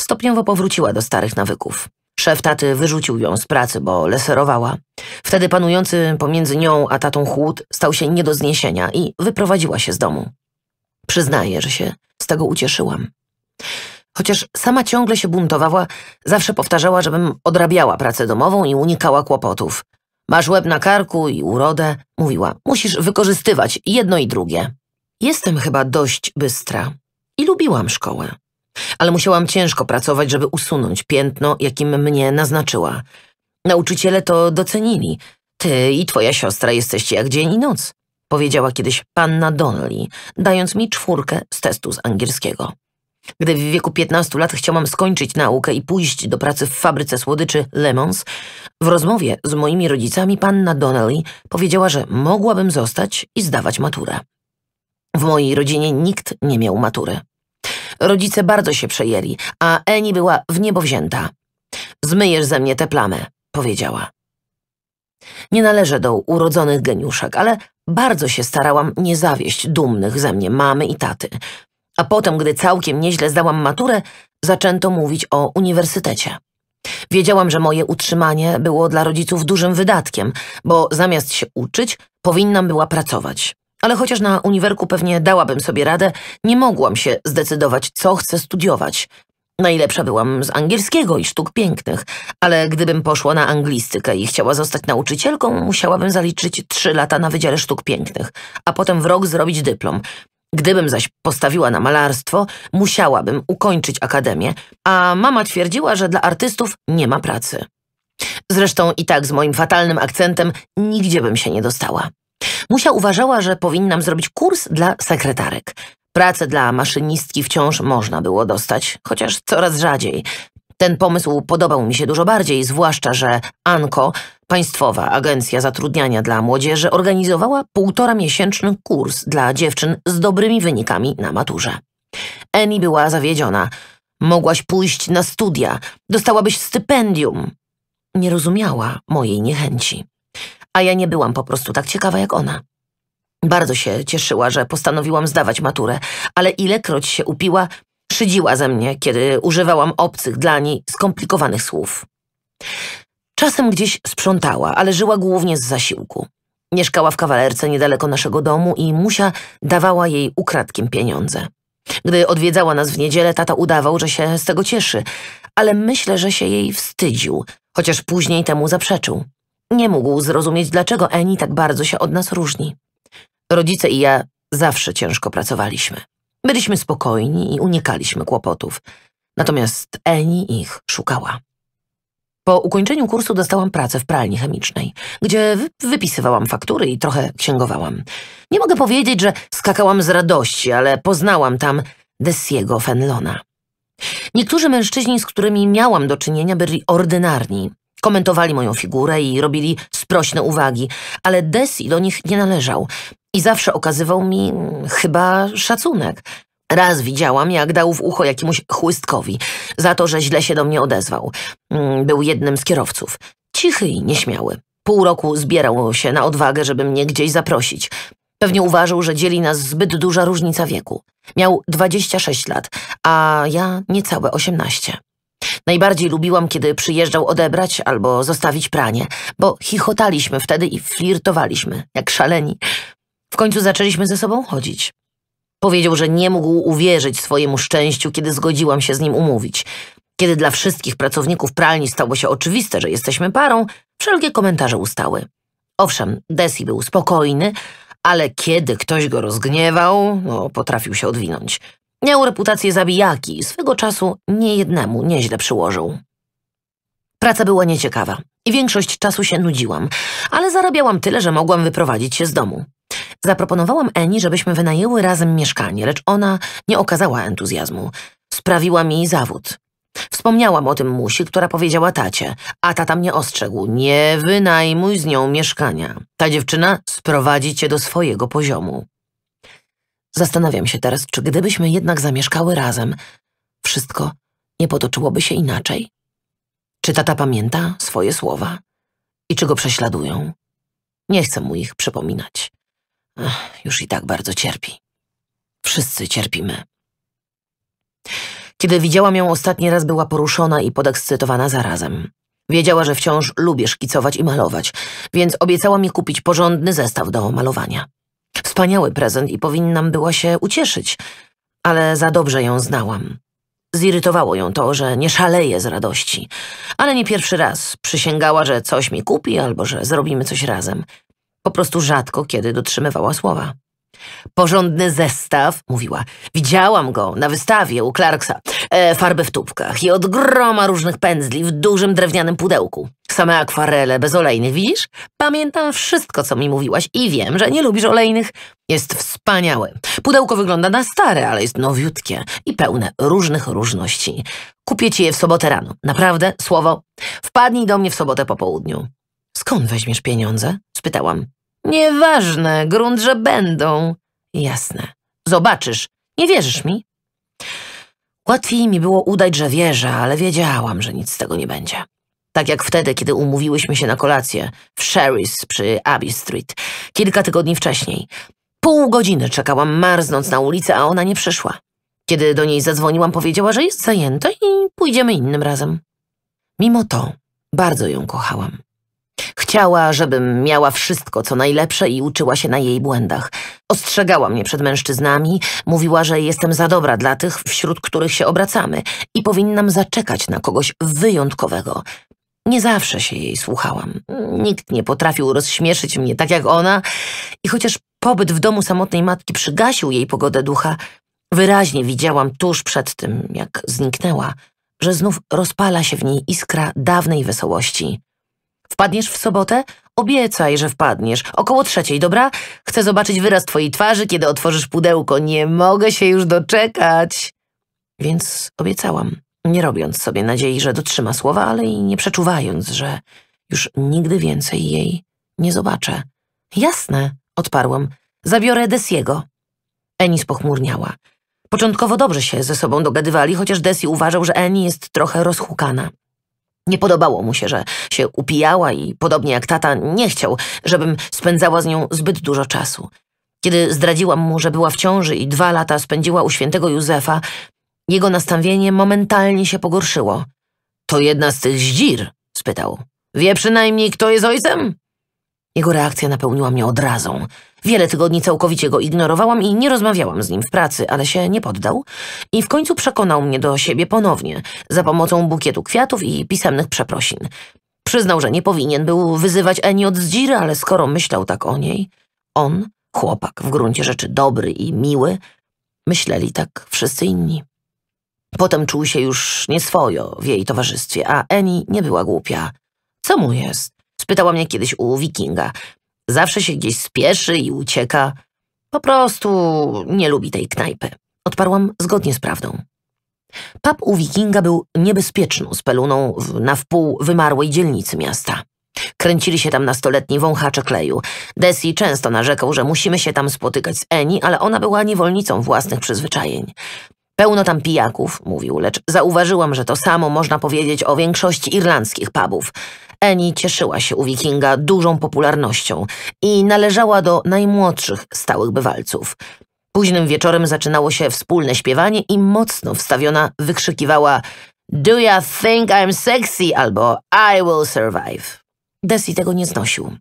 Stopniowo powróciła do starych nawyków. Szef taty wyrzucił ją z pracy, bo leserowała. Wtedy panujący pomiędzy nią a tatą chłód stał się nie do zniesienia i wyprowadziła się z domu. Przyznaję, że się z tego ucieszyłam. Chociaż sama ciągle się buntowała, zawsze powtarzała, żebym odrabiała pracę domową i unikała kłopotów. Masz łeb na karku i urodę, mówiła. Musisz wykorzystywać jedno i drugie. Jestem chyba dość bystra i lubiłam szkołę ale musiałam ciężko pracować, żeby usunąć piętno, jakim mnie naznaczyła. Nauczyciele to docenili. Ty i twoja siostra jesteście jak dzień i noc, powiedziała kiedyś panna Donnelly, dając mi czwórkę z testu z angielskiego. Gdy w wieku 15 lat chciałam skończyć naukę i pójść do pracy w fabryce słodyczy Lemons, w rozmowie z moimi rodzicami panna Donnelly powiedziała, że mogłabym zostać i zdawać maturę. W mojej rodzinie nikt nie miał matury. Rodzice bardzo się przejęli, a Eni była w niebo wzięta. Zmyjesz ze mnie tę plamę, powiedziała. Nie należę do urodzonych geniuszek, ale bardzo się starałam nie zawieść dumnych ze mnie mamy i taty. A potem, gdy całkiem nieźle zdałam maturę, zaczęto mówić o uniwersytecie. Wiedziałam, że moje utrzymanie było dla rodziców dużym wydatkiem, bo zamiast się uczyć, powinnam była pracować ale chociaż na uniwerku pewnie dałabym sobie radę, nie mogłam się zdecydować, co chcę studiować. Najlepsza byłam z angielskiego i sztuk pięknych, ale gdybym poszła na anglistykę i chciała zostać nauczycielką, musiałabym zaliczyć trzy lata na Wydziale Sztuk Pięknych, a potem w rok zrobić dyplom. Gdybym zaś postawiła na malarstwo, musiałabym ukończyć akademię, a mama twierdziła, że dla artystów nie ma pracy. Zresztą i tak z moim fatalnym akcentem nigdzie bym się nie dostała. Musia uważała, że powinnam zrobić kurs dla sekretarek. Pracę dla maszynistki wciąż można było dostać, chociaż coraz rzadziej. Ten pomysł podobał mi się dużo bardziej, zwłaszcza, że ANKO, Państwowa Agencja Zatrudniania dla Młodzieży, organizowała półtora miesięczny kurs dla dziewczyn z dobrymi wynikami na maturze. Eni była zawiedziona. Mogłaś pójść na studia, dostałabyś stypendium. Nie rozumiała mojej niechęci a ja nie byłam po prostu tak ciekawa jak ona. Bardzo się cieszyła, że postanowiłam zdawać maturę, ale ilekroć się upiła, szydziła ze mnie, kiedy używałam obcych dla niej skomplikowanych słów. Czasem gdzieś sprzątała, ale żyła głównie z zasiłku. Mieszkała w kawalerce niedaleko naszego domu i Musia dawała jej ukradkiem pieniądze. Gdy odwiedzała nas w niedzielę, tata udawał, że się z tego cieszy, ale myślę, że się jej wstydził, chociaż później temu zaprzeczył. Nie mógł zrozumieć, dlaczego Eni tak bardzo się od nas różni. Rodzice i ja zawsze ciężko pracowaliśmy. Byliśmy spokojni i unikaliśmy kłopotów. Natomiast Eni ich szukała. Po ukończeniu kursu dostałam pracę w pralni chemicznej, gdzie wypisywałam faktury i trochę księgowałam. Nie mogę powiedzieć, że skakałam z radości, ale poznałam tam Desiego Fenlona. Niektórzy mężczyźni, z którymi miałam do czynienia, byli ordynarni, Komentowali moją figurę i robili sprośne uwagi, ale Desi do nich nie należał i zawsze okazywał mi mm, chyba szacunek. Raz widziałam, jak dał w ucho jakiemuś chłystkowi za to, że źle się do mnie odezwał. Mm, był jednym z kierowców. Cichy i nieśmiały. Pół roku zbierał się na odwagę, żeby mnie gdzieś zaprosić. Pewnie uważał, że dzieli nas zbyt duża różnica wieku. Miał 26 lat, a ja niecałe 18. Najbardziej lubiłam, kiedy przyjeżdżał odebrać albo zostawić pranie, bo chichotaliśmy wtedy i flirtowaliśmy, jak szaleni. W końcu zaczęliśmy ze sobą chodzić. Powiedział, że nie mógł uwierzyć swojemu szczęściu, kiedy zgodziłam się z nim umówić. Kiedy dla wszystkich pracowników pralni stało się oczywiste, że jesteśmy parą, wszelkie komentarze ustały. Owszem, Desi był spokojny, ale kiedy ktoś go rozgniewał, no, potrafił się odwinąć. Miał reputację zabijaki i swego czasu niejednemu nieźle przyłożył. Praca była nieciekawa i większość czasu się nudziłam, ale zarabiałam tyle, że mogłam wyprowadzić się z domu. Zaproponowałam Eni, żebyśmy wynajęły razem mieszkanie, lecz ona nie okazała entuzjazmu. Sprawiła mi zawód. Wspomniałam o tym musi, która powiedziała tacie, a tata mnie ostrzegł. Nie wynajmuj z nią mieszkania. Ta dziewczyna sprowadzi cię do swojego poziomu. Zastanawiam się teraz, czy gdybyśmy jednak zamieszkały razem, wszystko nie potoczyłoby się inaczej. Czy tata pamięta swoje słowa? I czy go prześladują? Nie chcę mu ich przypominać. Ach, już i tak bardzo cierpi. Wszyscy cierpimy. Kiedy widziałam ją ostatni raz, była poruszona i podekscytowana zarazem. Wiedziała, że wciąż lubię szkicować i malować, więc obiecała mi kupić porządny zestaw do malowania. Wspaniały prezent i powinnam była się ucieszyć, ale za dobrze ją znałam. Zirytowało ją to, że nie szaleje z radości. Ale nie pierwszy raz przysięgała, że coś mi kupi albo że zrobimy coś razem. Po prostu rzadko kiedy dotrzymywała słowa. Porządny zestaw, mówiła. Widziałam go na wystawie u Clarksa. E, farby w tubkach i od groma różnych pędzli w dużym drewnianym pudełku. Same akwarele bez olejnych, widzisz? Pamiętam wszystko, co mi mówiłaś i wiem, że nie lubisz olejnych. Jest wspaniały. Pudełko wygląda na stare, ale jest nowiutkie i pełne różnych różności. Kupię ci je w sobotę rano. Naprawdę, słowo. Wpadnij do mnie w sobotę po południu. Skąd weźmiesz pieniądze? spytałam. Nieważne, grunt, że będą. Jasne. Zobaczysz. Nie wierzysz mi? Łatwiej mi było udać, że wierzę, ale wiedziałam, że nic z tego nie będzie. Tak jak wtedy, kiedy umówiłyśmy się na kolację w Sherry's przy Abbey Street, kilka tygodni wcześniej. Pół godziny czekałam marznąc na ulicy, a ona nie przyszła. Kiedy do niej zadzwoniłam, powiedziała, że jest zajęta i pójdziemy innym razem. Mimo to bardzo ją kochałam. Chciała, żebym miała wszystko, co najlepsze i uczyła się na jej błędach. Ostrzegała mnie przed mężczyznami, mówiła, że jestem za dobra dla tych, wśród których się obracamy i powinnam zaczekać na kogoś wyjątkowego. Nie zawsze się jej słuchałam. Nikt nie potrafił rozśmieszyć mnie tak jak ona i chociaż pobyt w domu samotnej matki przygasił jej pogodę ducha, wyraźnie widziałam tuż przed tym, jak zniknęła, że znów rozpala się w niej iskra dawnej wesołości. Wpadniesz w sobotę? Obiecaj, że wpadniesz. Około trzeciej, dobra? Chcę zobaczyć wyraz twojej twarzy, kiedy otworzysz pudełko. Nie mogę się już doczekać. Więc obiecałam, nie robiąc sobie nadziei, że dotrzyma słowa, ale i nie przeczuwając, że już nigdy więcej jej nie zobaczę. Jasne, odparłam. Zabiorę Desiego. Eni spochmurniała. Początkowo dobrze się ze sobą dogadywali, chociaż Desi uważał, że Eni jest trochę rozhukana. Nie podobało mu się, że się upijała i, podobnie jak tata, nie chciał, żebym spędzała z nią zbyt dużo czasu. Kiedy zdradziłam mu, że była w ciąży i dwa lata spędziła u świętego Józefa, jego nastawienie momentalnie się pogorszyło. To jedna z tych zdzir, spytał. Wie przynajmniej, kto jest ojcem? Jego reakcja napełniła mnie odrazą. Wiele tygodni całkowicie go ignorowałam i nie rozmawiałam z nim w pracy, ale się nie poddał i w końcu przekonał mnie do siebie ponownie za pomocą bukietu kwiatów i pisemnych przeprosin. Przyznał, że nie powinien był wyzywać Eni od zdziry, ale skoro myślał tak o niej, on, chłopak, w gruncie rzeczy dobry i miły, myśleli tak wszyscy inni. Potem czuł się już nieswojo w jej towarzystwie, a Eni nie była głupia. Co mu jest? Spytała mnie kiedyś u wikinga. Zawsze się gdzieś spieszy i ucieka. Po prostu nie lubi tej knajpy. Odparłam zgodnie z prawdą. Pub u wikinga był niebezpieczną speluną na wpół wymarłej dzielnicy miasta. Kręcili się tam nastoletni wąchacze kleju. Desi często narzekał, że musimy się tam spotykać z Eni, ale ona była niewolnicą własnych przyzwyczajeń. Pełno tam pijaków, mówił, lecz zauważyłam, że to samo można powiedzieć o większości irlandzkich pubów. Eni cieszyła się u Wikinga dużą popularnością i należała do najmłodszych stałych bywalców. Późnym wieczorem zaczynało się wspólne śpiewanie i mocno wstawiona wykrzykiwała Do you think I'm sexy? albo I will survive. Desi tego nie znosił.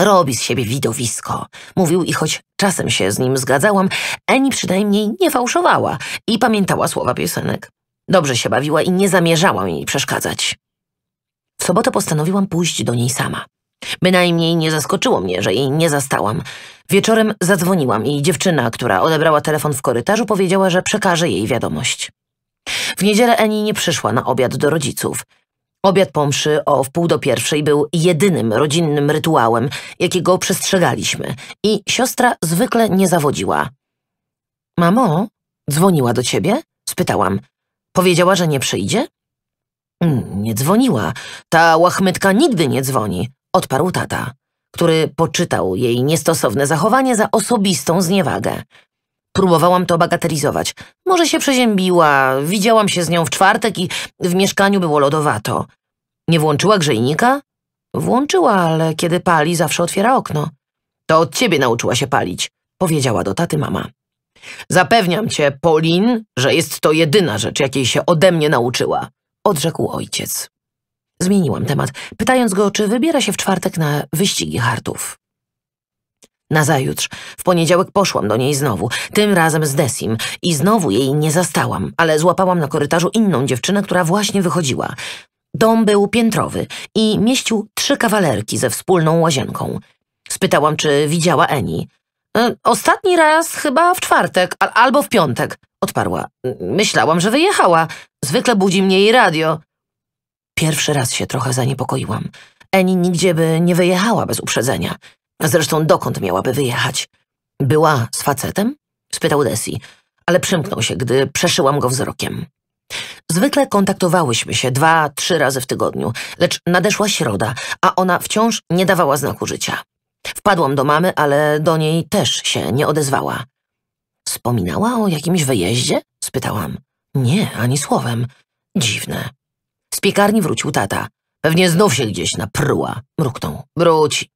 Robi z siebie widowisko, mówił i choć czasem się z nim zgadzałam, Eni przynajmniej nie fałszowała i pamiętała słowa piosenek. Dobrze się bawiła i nie zamierzałam jej przeszkadzać. W sobotę postanowiłam pójść do niej sama. Bynajmniej nie zaskoczyło mnie, że jej nie zastałam. Wieczorem zadzwoniłam i dziewczyna, która odebrała telefon w korytarzu, powiedziała, że przekaże jej wiadomość. W niedzielę Eni nie przyszła na obiad do rodziców. Obiad po mszy o wpół do pierwszej był jedynym rodzinnym rytuałem, jakiego przestrzegaliśmy i siostra zwykle nie zawodziła. Mamo, dzwoniła do ciebie? spytałam. Powiedziała, że nie przyjdzie? Mm, nie dzwoniła. Ta łachmytka nigdy nie dzwoni, odparł tata, który poczytał jej niestosowne zachowanie za osobistą zniewagę. Próbowałam to bagatelizować. Może się przeziębiła, widziałam się z nią w czwartek i w mieszkaniu było lodowato. Nie włączyła grzejnika? Włączyła, ale kiedy pali, zawsze otwiera okno. To od ciebie nauczyła się palić, powiedziała do taty mama. Zapewniam cię, Polin, że jest to jedyna rzecz, jakiej się ode mnie nauczyła odrzekł ojciec. Zmieniłam temat, pytając go, czy wybiera się w czwartek na wyścigi hartów. Nazajutrz, w poniedziałek poszłam do niej znowu, tym razem z Desim i znowu jej nie zastałam, ale złapałam na korytarzu inną dziewczynę, która właśnie wychodziła. Dom był piętrowy i mieścił trzy kawalerki ze wspólną łazienką. Spytałam, czy widziała Eni. E, ostatni raz chyba w czwartek albo w piątek, odparła. Myślałam, że wyjechała, Zwykle budzi mnie jej radio. Pierwszy raz się trochę zaniepokoiłam. Eni nigdzie by nie wyjechała bez uprzedzenia. Zresztą dokąd miałaby wyjechać? Była z facetem? Spytał Desi, ale przymknął się, gdy przeszyłam go wzrokiem. Zwykle kontaktowałyśmy się dwa, trzy razy w tygodniu, lecz nadeszła środa, a ona wciąż nie dawała znaku życia. Wpadłam do mamy, ale do niej też się nie odezwała. Wspominała o jakimś wyjeździe? spytałam. Nie, ani słowem. Dziwne. Z piekarni wrócił tata. Pewnie znów się gdzieś napruła. Mruknął. Wróć.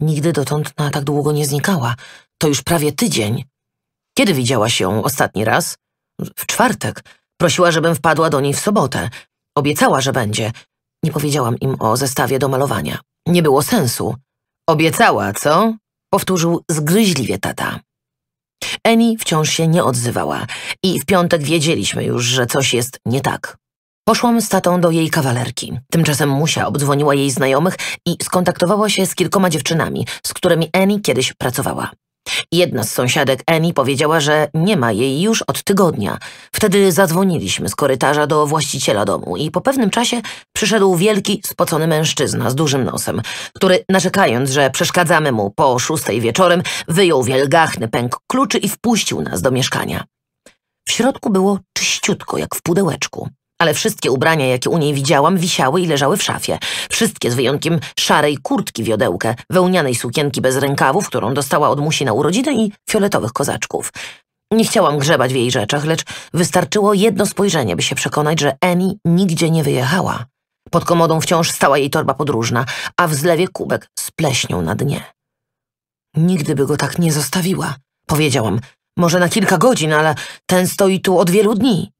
Nigdy dotąd na tak długo nie znikała. To już prawie tydzień. Kiedy widziałaś ją ostatni raz? W czwartek. Prosiła, żebym wpadła do niej w sobotę. Obiecała, że będzie. Nie powiedziałam im o zestawie do malowania. Nie było sensu. Obiecała, co? Powtórzył zgryźliwie tata. Eni wciąż się nie odzywała i w piątek wiedzieliśmy już, że coś jest nie tak. Poszłam z tatą do jej kawalerki. Tymczasem Musia obdzwoniła jej znajomych i skontaktowała się z kilkoma dziewczynami, z którymi Eni kiedyś pracowała. Jedna z sąsiadek Emi powiedziała, że nie ma jej już od tygodnia. Wtedy zadzwoniliśmy z korytarza do właściciela domu i po pewnym czasie przyszedł wielki, spocony mężczyzna z dużym nosem, który narzekając, że przeszkadzamy mu po szóstej wieczorem, wyjął wielgachny pęk kluczy i wpuścił nas do mieszkania. W środku było czyściutko, jak w pudełeczku ale wszystkie ubrania, jakie u niej widziałam, wisiały i leżały w szafie. Wszystkie z wyjątkiem szarej kurtki wiodełkę, wełnianej sukienki bez rękawów, którą dostała od musi na urodziny i fioletowych kozaczków. Nie chciałam grzebać w jej rzeczach, lecz wystarczyło jedno spojrzenie, by się przekonać, że Emi nigdzie nie wyjechała. Pod komodą wciąż stała jej torba podróżna, a w zlewie kubek z pleśnią na dnie. Nigdy by go tak nie zostawiła, powiedziałam. Może na kilka godzin, ale ten stoi tu od wielu dni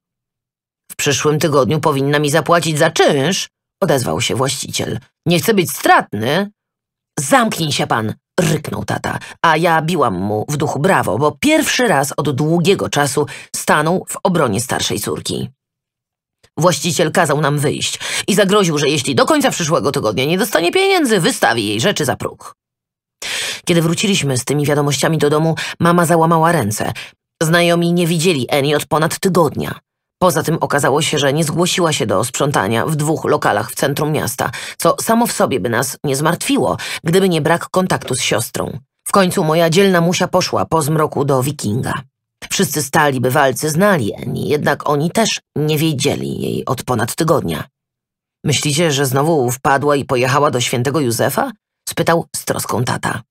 przyszłym tygodniu powinna mi zapłacić za czynsz, odezwał się właściciel. Nie chcę być stratny. Zamknij się pan, ryknął tata, a ja biłam mu w duchu brawo, bo pierwszy raz od długiego czasu stanął w obronie starszej córki. Właściciel kazał nam wyjść i zagroził, że jeśli do końca przyszłego tygodnia nie dostanie pieniędzy, wystawi jej rzeczy za próg. Kiedy wróciliśmy z tymi wiadomościami do domu, mama załamała ręce. Znajomi nie widzieli Eni od ponad tygodnia. Poza tym okazało się, że nie zgłosiła się do sprzątania w dwóch lokalach w centrum miasta, co samo w sobie by nas nie zmartwiło, gdyby nie brak kontaktu z siostrą. W końcu moja dzielna musia poszła po zmroku do wikinga. Wszyscy stali walcy znali Eni, jednak oni też nie wiedzieli jej od ponad tygodnia. Myślicie, że znowu wpadła i pojechała do świętego Józefa? spytał z troską tata.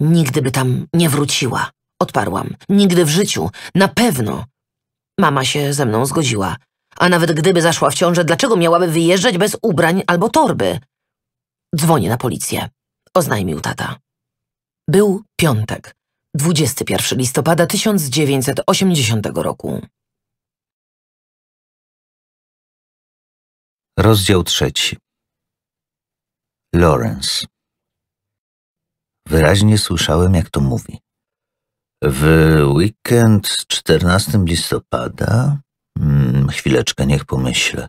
Nigdy by tam nie wróciła, odparłam. Nigdy w życiu, na pewno. Mama się ze mną zgodziła. A nawet gdyby zaszła w ciążę, dlaczego miałaby wyjeżdżać bez ubrań albo torby? Dzwonię na policję. Oznajmił tata. Był piątek, 21 listopada 1980 roku. Rozdział trzeci. Lawrence. Wyraźnie słyszałem, jak to mówi. W weekend 14 listopada? Hmm, chwileczkę, niech pomyślę.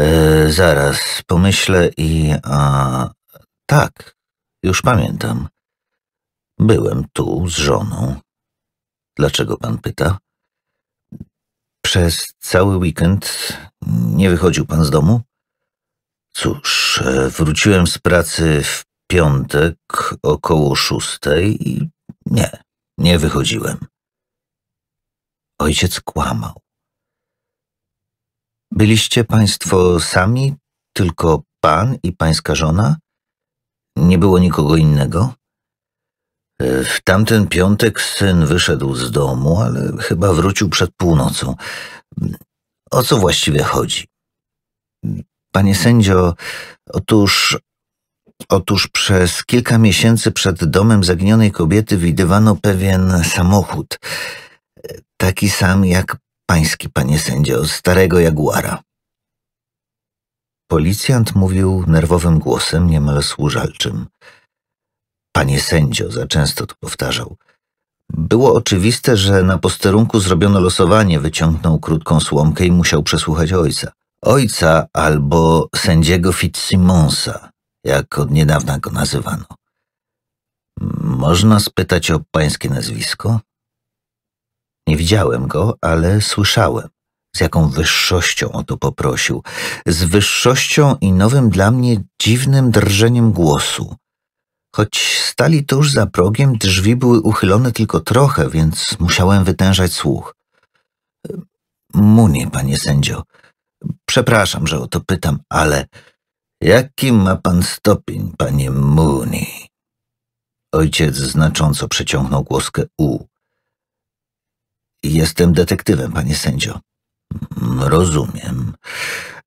E, zaraz, pomyślę i. A, tak, już pamiętam. Byłem tu z żoną. Dlaczego pan pyta? Przez cały weekend nie wychodził pan z domu? Cóż, e, wróciłem z pracy w piątek około szóstej i nie, nie wychodziłem. Ojciec kłamał. Byliście państwo sami, tylko pan i pańska żona? Nie było nikogo innego? W tamten piątek syn wyszedł z domu, ale chyba wrócił przed północą. O co właściwie chodzi? Panie sędzio, otóż Otóż przez kilka miesięcy przed domem zaginionej kobiety widywano pewien samochód, taki sam jak pański, panie sędzio, starego jaguara. Policjant mówił nerwowym głosem, niemal służalczym. Panie sędzio, za często to powtarzał. Było oczywiste, że na posterunku zrobiono losowanie, wyciągnął krótką słomkę i musiał przesłuchać ojca. Ojca albo sędziego Fitzsimonsa, jak od niedawna go nazywano. Można spytać o pańskie nazwisko? Nie widziałem go, ale słyszałem, z jaką wyższością o to poprosił. Z wyższością i nowym dla mnie dziwnym drżeniem głosu. Choć stali tuż za progiem, drzwi były uchylone tylko trochę, więc musiałem wytężać słuch. Munie, panie sędzio, przepraszam, że o to pytam, ale Jaki ma pan stopień, panie Mooney? Ojciec znacząco przeciągnął głoskę U. Jestem detektywem, panie sędzio. Mm, rozumiem.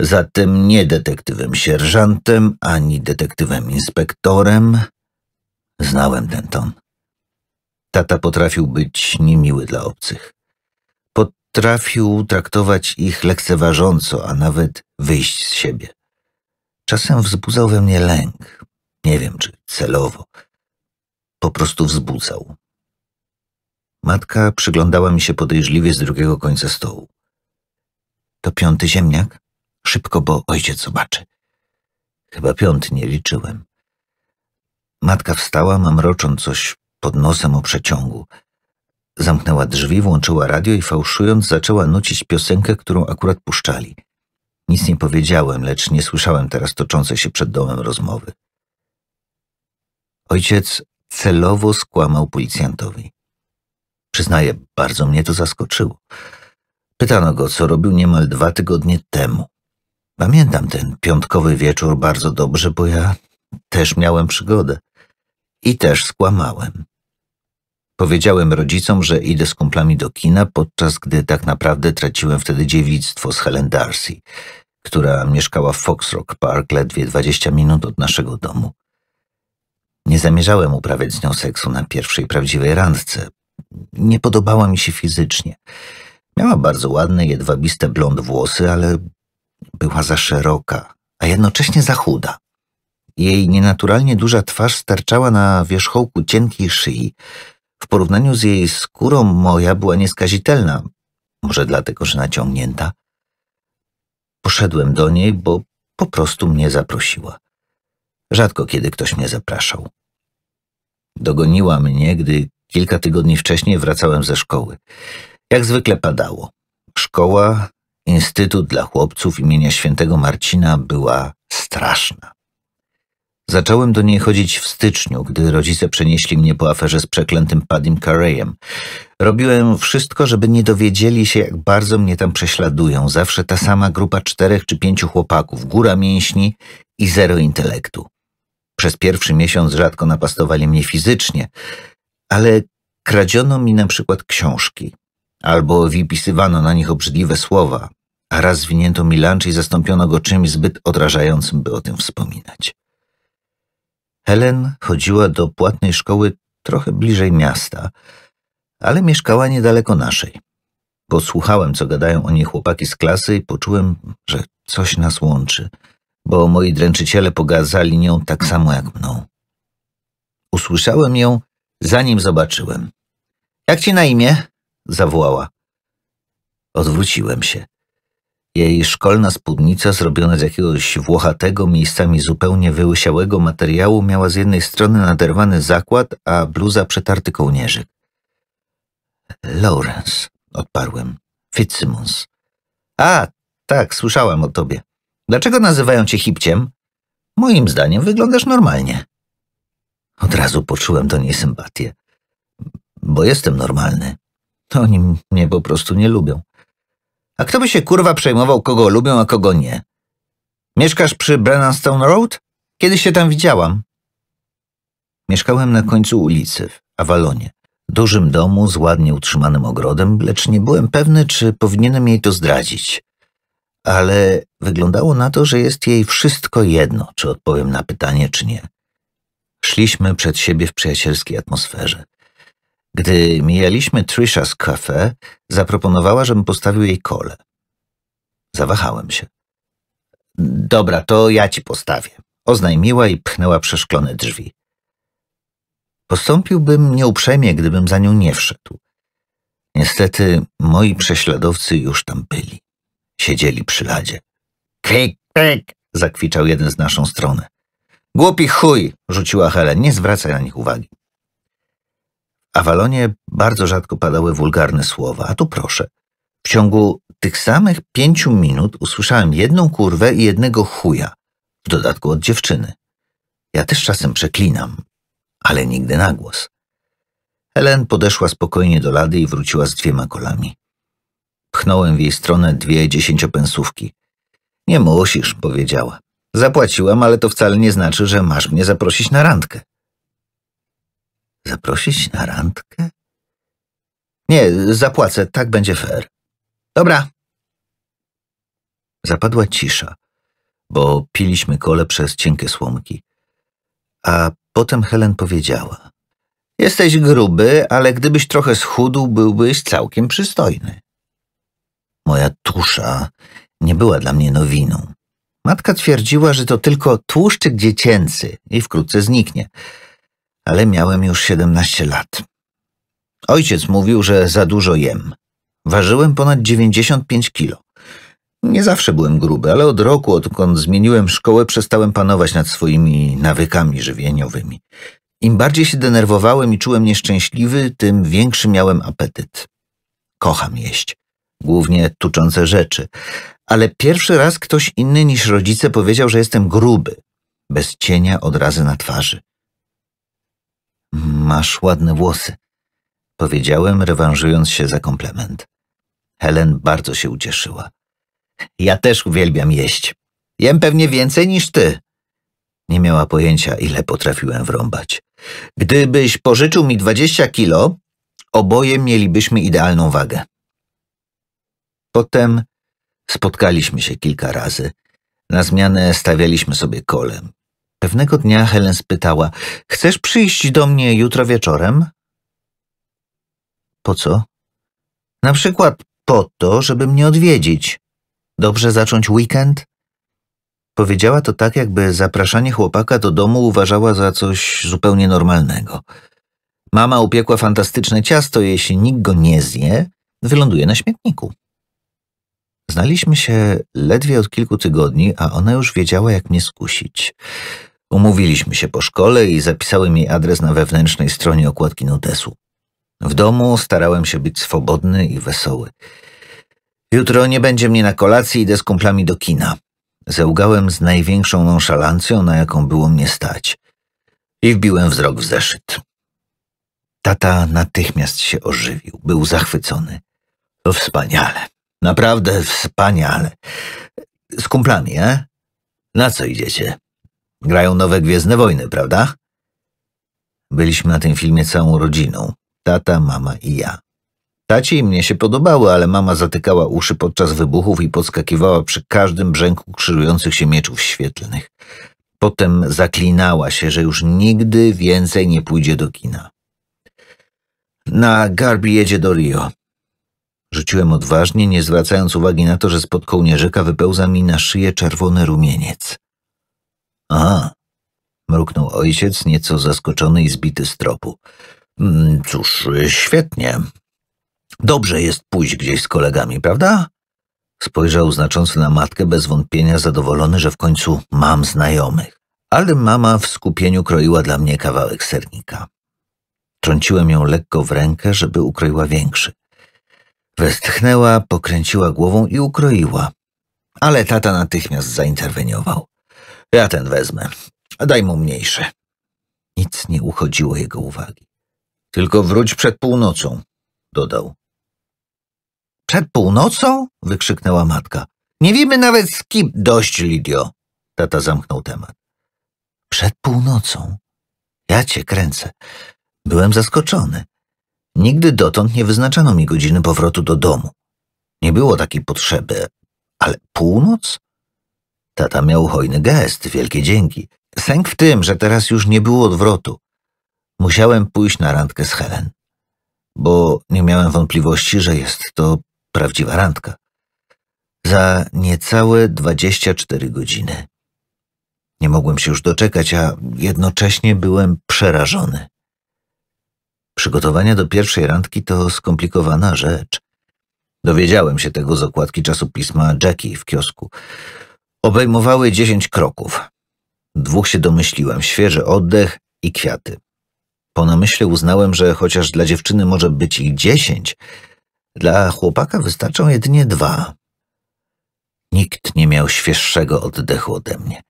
Zatem nie detektywem sierżantem, ani detektywem inspektorem. Znałem ten ton. Tata potrafił być niemiły dla obcych. Potrafił traktować ich lekceważąco, a nawet wyjść z siebie. Czasem wzbudzał we mnie lęk. Nie wiem, czy celowo. Po prostu wzbudzał. Matka przyglądała mi się podejrzliwie z drugiego końca stołu. To piąty ziemniak? Szybko, bo ojciec zobaczy. Chyba piąty, nie liczyłem. Matka wstała, mamrocząc coś pod nosem o przeciągu. Zamknęła drzwi, włączyła radio i fałszując zaczęła nucić piosenkę, którą akurat puszczali – nic nie powiedziałem, lecz nie słyszałem teraz toczącej się przed domem rozmowy. Ojciec celowo skłamał policjantowi. Przyznaję, bardzo mnie to zaskoczyło. Pytano go, co robił niemal dwa tygodnie temu. Pamiętam ten piątkowy wieczór bardzo dobrze, bo ja też miałem przygodę i też skłamałem. Powiedziałem rodzicom, że idę z kumplami do kina, podczas gdy tak naprawdę traciłem wtedy dziewictwo z Helen Darcy, która mieszkała w Fox Rock Park ledwie 20 minut od naszego domu. Nie zamierzałem uprawiać z nią seksu na pierwszej prawdziwej randce. Nie podobała mi się fizycznie. Miała bardzo ładne, jedwabiste blond włosy, ale była za szeroka, a jednocześnie za chuda. Jej nienaturalnie duża twarz starczała na wierzchołku cienkiej szyi, w porównaniu z jej skórą moja była nieskazitelna, może dlatego, że naciągnięta. Poszedłem do niej, bo po prostu mnie zaprosiła. Rzadko kiedy ktoś mnie zapraszał. Dogoniła mnie, gdy kilka tygodni wcześniej wracałem ze szkoły. Jak zwykle padało. Szkoła, Instytut dla Chłopców imienia Świętego Marcina była straszna. Zacząłem do niej chodzić w styczniu, gdy rodzice przenieśli mnie po aferze z przeklętym Padim Careyem. Robiłem wszystko, żeby nie dowiedzieli się, jak bardzo mnie tam prześladują. Zawsze ta sama grupa czterech czy pięciu chłopaków, góra mięśni i zero intelektu. Przez pierwszy miesiąc rzadko napastowali mnie fizycznie, ale kradziono mi na przykład książki, albo wypisywano na nich obrzydliwe słowa, a raz zwinięto mi lunch i zastąpiono go czymś zbyt odrażającym, by o tym wspominać. Helen chodziła do płatnej szkoły trochę bliżej miasta, ale mieszkała niedaleko naszej. Posłuchałem, co gadają o niej chłopaki z klasy i poczułem, że coś nas łączy, bo moi dręczyciele pogazali nią tak samo jak mną. Usłyszałem ją, zanim zobaczyłem. Jak ci na imię? zawołała. Odwróciłem się. Jej szkolna spódnica, zrobiona z jakiegoś włochatego, miejscami zupełnie wyłysiałego materiału, miała z jednej strony naderwany zakład, a bluza przetarty kołnierzyk. Lawrence, odparłem. Fitzsimmons. A, tak, słyszałem o tobie. Dlaczego nazywają cię hipciem? Moim zdaniem wyglądasz normalnie. Od razu poczułem do niej sympatię. Bo jestem normalny. Oni mnie po prostu nie lubią. A kto by się kurwa przejmował, kogo lubią, a kogo nie? Mieszkasz przy Brennanstone Road? Kiedyś się tam widziałam? Mieszkałem na końcu ulicy, w Avalonie. Dużym domu z ładnie utrzymanym ogrodem, lecz nie byłem pewny, czy powinienem jej to zdradzić. Ale wyglądało na to, że jest jej wszystko jedno, czy odpowiem na pytanie, czy nie. Szliśmy przed siebie w przyjacielskiej atmosferze. Gdy mijaliśmy Trisha's Cafe, zaproponowała, żebym postawił jej kole. Zawahałem się. Dobra, to ja ci postawię. Oznajmiła i pchnęła przeszklone drzwi. Postąpiłbym nieuprzejmie, gdybym za nią nie wszedł. Niestety moi prześladowcy już tam byli. Siedzieli przy ladzie. Kwik, kwik, zakwiczał jeden z naszą stronę. Głupi chuj, rzuciła Helen, nie zwracaj na nich uwagi. A w Alonie bardzo rzadko padały wulgarne słowa, a tu proszę. W ciągu tych samych pięciu minut usłyszałem jedną kurwę i jednego chuja, w dodatku od dziewczyny. Ja też czasem przeklinam, ale nigdy na głos. Helen podeszła spokojnie do lady i wróciła z dwiema kolami. Pchnąłem w jej stronę dwie dziesięciopensówki. Nie musisz, powiedziała. Zapłaciłam, ale to wcale nie znaczy, że masz mnie zaprosić na randkę. Zaprosić na randkę? Nie, zapłacę, tak będzie fair. Dobra. Zapadła cisza, bo piliśmy kole przez cienkie słomki. A potem Helen powiedziała. Jesteś gruby, ale gdybyś trochę schudł, byłbyś całkiem przystojny. Moja tusza nie była dla mnie nowiną. Matka twierdziła, że to tylko tłuszczyk dziecięcy i wkrótce zniknie ale miałem już 17 lat. Ojciec mówił, że za dużo jem. Ważyłem ponad 95 kilo. Nie zawsze byłem gruby, ale od roku, odkąd zmieniłem szkołę, przestałem panować nad swoimi nawykami żywieniowymi. Im bardziej się denerwowałem i czułem nieszczęśliwy, tym większy miałem apetyt. Kocham jeść, głównie tuczące rzeczy, ale pierwszy raz ktoś inny niż rodzice powiedział, że jestem gruby, bez cienia odrazy na twarzy. Masz ładne włosy, powiedziałem, rewanżując się za komplement. Helen bardzo się ucieszyła. Ja też uwielbiam jeść. Jem pewnie więcej niż ty. Nie miała pojęcia, ile potrafiłem wrąbać. Gdybyś pożyczył mi dwadzieścia kilo, oboje mielibyśmy idealną wagę. Potem spotkaliśmy się kilka razy. Na zmianę stawialiśmy sobie kolem. Pewnego dnia Helen spytała: Chcesz przyjść do mnie jutro wieczorem? Po co? Na przykład po to, żeby mnie odwiedzić. Dobrze zacząć weekend? Powiedziała to tak, jakby zapraszanie chłopaka do domu uważała za coś zupełnie normalnego. Mama upiekła fantastyczne ciasto, jeśli nikt go nie zje, wyląduje na śmietniku. Znaliśmy się ledwie od kilku tygodni, a ona już wiedziała, jak mnie skusić. Umówiliśmy się po szkole i zapisałem jej adres na wewnętrznej stronie okładki notesu. W domu starałem się być swobodny i wesoły. Jutro nie będzie mnie na kolacji, idę z kumplami do kina. Zełgałem z największą nonszalancją, na jaką było mnie stać. I wbiłem wzrok w zeszyt. Tata natychmiast się ożywił. Był zachwycony. To wspaniale. Naprawdę wspaniale. Z kumplami, e? Na co idziecie? Grają nowe Gwiezdne Wojny, prawda? Byliśmy na tym filmie całą rodziną. Tata, mama i ja. Taci i mnie się podobały, ale mama zatykała uszy podczas wybuchów i podskakiwała przy każdym brzęku krzyżujących się mieczów świetlnych. Potem zaklinała się, że już nigdy więcej nie pójdzie do kina. Na Garbi jedzie do Rio. Rzuciłem odważnie, nie zwracając uwagi na to, że spod kołnierzyka wypełza mi na szyję czerwony rumieniec. A, mruknął ojciec, nieco zaskoczony i zbity z tropu. Mm, cóż, świetnie. Dobrze jest pójść gdzieś z kolegami, prawda? Spojrzał znacząco na matkę, bez wątpienia zadowolony, że w końcu mam znajomych. Ale mama w skupieniu kroiła dla mnie kawałek sernika. Trąciłem ją lekko w rękę, żeby ukroiła większy. Westchnęła, pokręciła głową i ukroiła. Ale tata natychmiast zainterweniował. Ja ten wezmę. Daj mu mniejsze. Nic nie uchodziło jego uwagi. Tylko wróć przed północą, dodał. Przed północą? wykrzyknęła matka. Nie wiemy nawet z kim. Dość, Lidio. Tata zamknął temat. Przed północą? Ja cię kręcę. Byłem zaskoczony. Nigdy dotąd nie wyznaczano mi godziny powrotu do domu. Nie było takiej potrzeby. Ale północ? Tata miał hojny gest, wielkie dzięki. Sęk w tym, że teraz już nie było odwrotu. Musiałem pójść na randkę z Helen, bo nie miałem wątpliwości, że jest to prawdziwa randka. Za niecałe 24 godziny. Nie mogłem się już doczekać, a jednocześnie byłem przerażony. Przygotowania do pierwszej randki to skomplikowana rzecz. Dowiedziałem się tego z okładki czasopisma Jackie w kiosku. Obejmowały dziesięć kroków. Dwóch się domyśliłem, świeży oddech i kwiaty. Po namyśle uznałem, że chociaż dla dziewczyny może być ich dziesięć, dla chłopaka wystarczą jedynie dwa. Nikt nie miał świeższego oddechu ode mnie.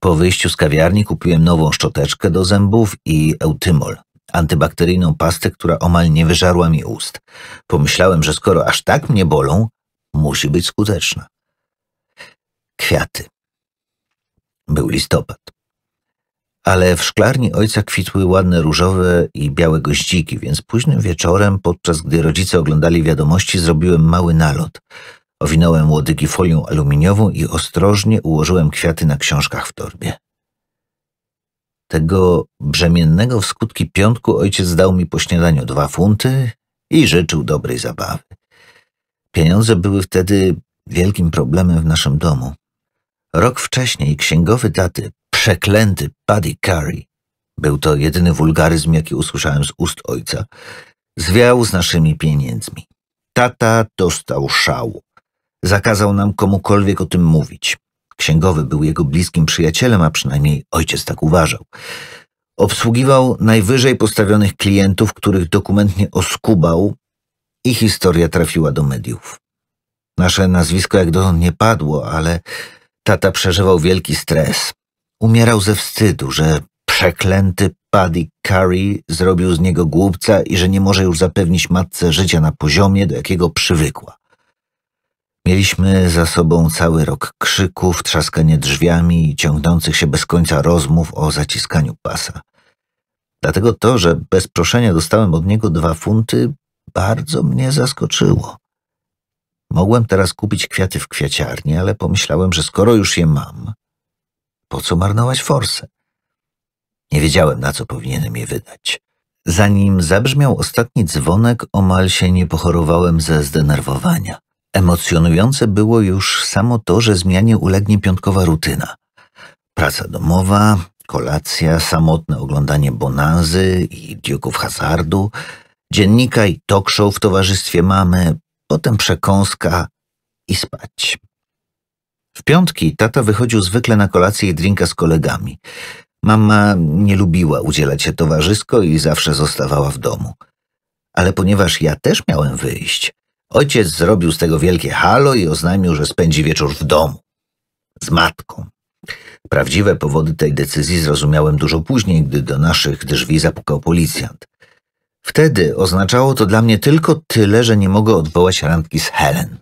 Po wyjściu z kawiarni kupiłem nową szczoteczkę do zębów i eutymol, antybakteryjną pastę, która omal nie wyżarła mi ust. Pomyślałem, że skoro aż tak mnie bolą, musi być skuteczna kwiaty. Był listopad. Ale w szklarni ojca kwitły ładne różowe i białe goździki, więc późnym wieczorem, podczas gdy rodzice oglądali wiadomości, zrobiłem mały nalot. Owinąłem łodygi folią aluminiową i ostrożnie ułożyłem kwiaty na książkach w torbie. Tego brzemiennego w skutki piątku ojciec dał mi po śniadaniu dwa funty i życzył dobrej zabawy. Pieniądze były wtedy wielkim problemem w naszym domu. Rok wcześniej księgowy taty, przeklęty Paddy Curry, był to jedyny wulgaryzm, jaki usłyszałem z ust ojca, zwiał z naszymi pieniędzmi. Tata dostał szału. Zakazał nam komukolwiek o tym mówić. Księgowy był jego bliskim przyjacielem, a przynajmniej ojciec tak uważał. Obsługiwał najwyżej postawionych klientów, których dokumentnie oskubał i historia trafiła do mediów. Nasze nazwisko jak do nie padło, ale Tata przeżywał wielki stres. Umierał ze wstydu, że przeklęty Paddy Curry zrobił z niego głupca i że nie może już zapewnić matce życia na poziomie, do jakiego przywykła. Mieliśmy za sobą cały rok krzyków, trzaskanie drzwiami i ciągnących się bez końca rozmów o zaciskaniu pasa. Dlatego to, że bez proszenia dostałem od niego dwa funty, bardzo mnie zaskoczyło. Mogłem teraz kupić kwiaty w kwiaciarni, ale pomyślałem, że skoro już je mam, po co marnować forsę? Nie wiedziałem, na co powinienem je wydać. Zanim zabrzmiał ostatni dzwonek, omal się nie pochorowałem ze zdenerwowania. Emocjonujące było już samo to, że zmianie ulegnie piątkowa rutyna. Praca domowa, kolacja, samotne oglądanie bonanzy i dziuków hazardu, dziennika i talk show w towarzystwie mamy, potem przekąska i spać. W piątki tata wychodził zwykle na kolację i drinka z kolegami. Mama nie lubiła udzielać się towarzysko i zawsze zostawała w domu. Ale ponieważ ja też miałem wyjść, ojciec zrobił z tego wielkie halo i oznajmił, że spędzi wieczór w domu. Z matką. Prawdziwe powody tej decyzji zrozumiałem dużo później, gdy do naszych drzwi zapukał policjant. Wtedy oznaczało to dla mnie tylko tyle, że nie mogę odwołać randki z Helen.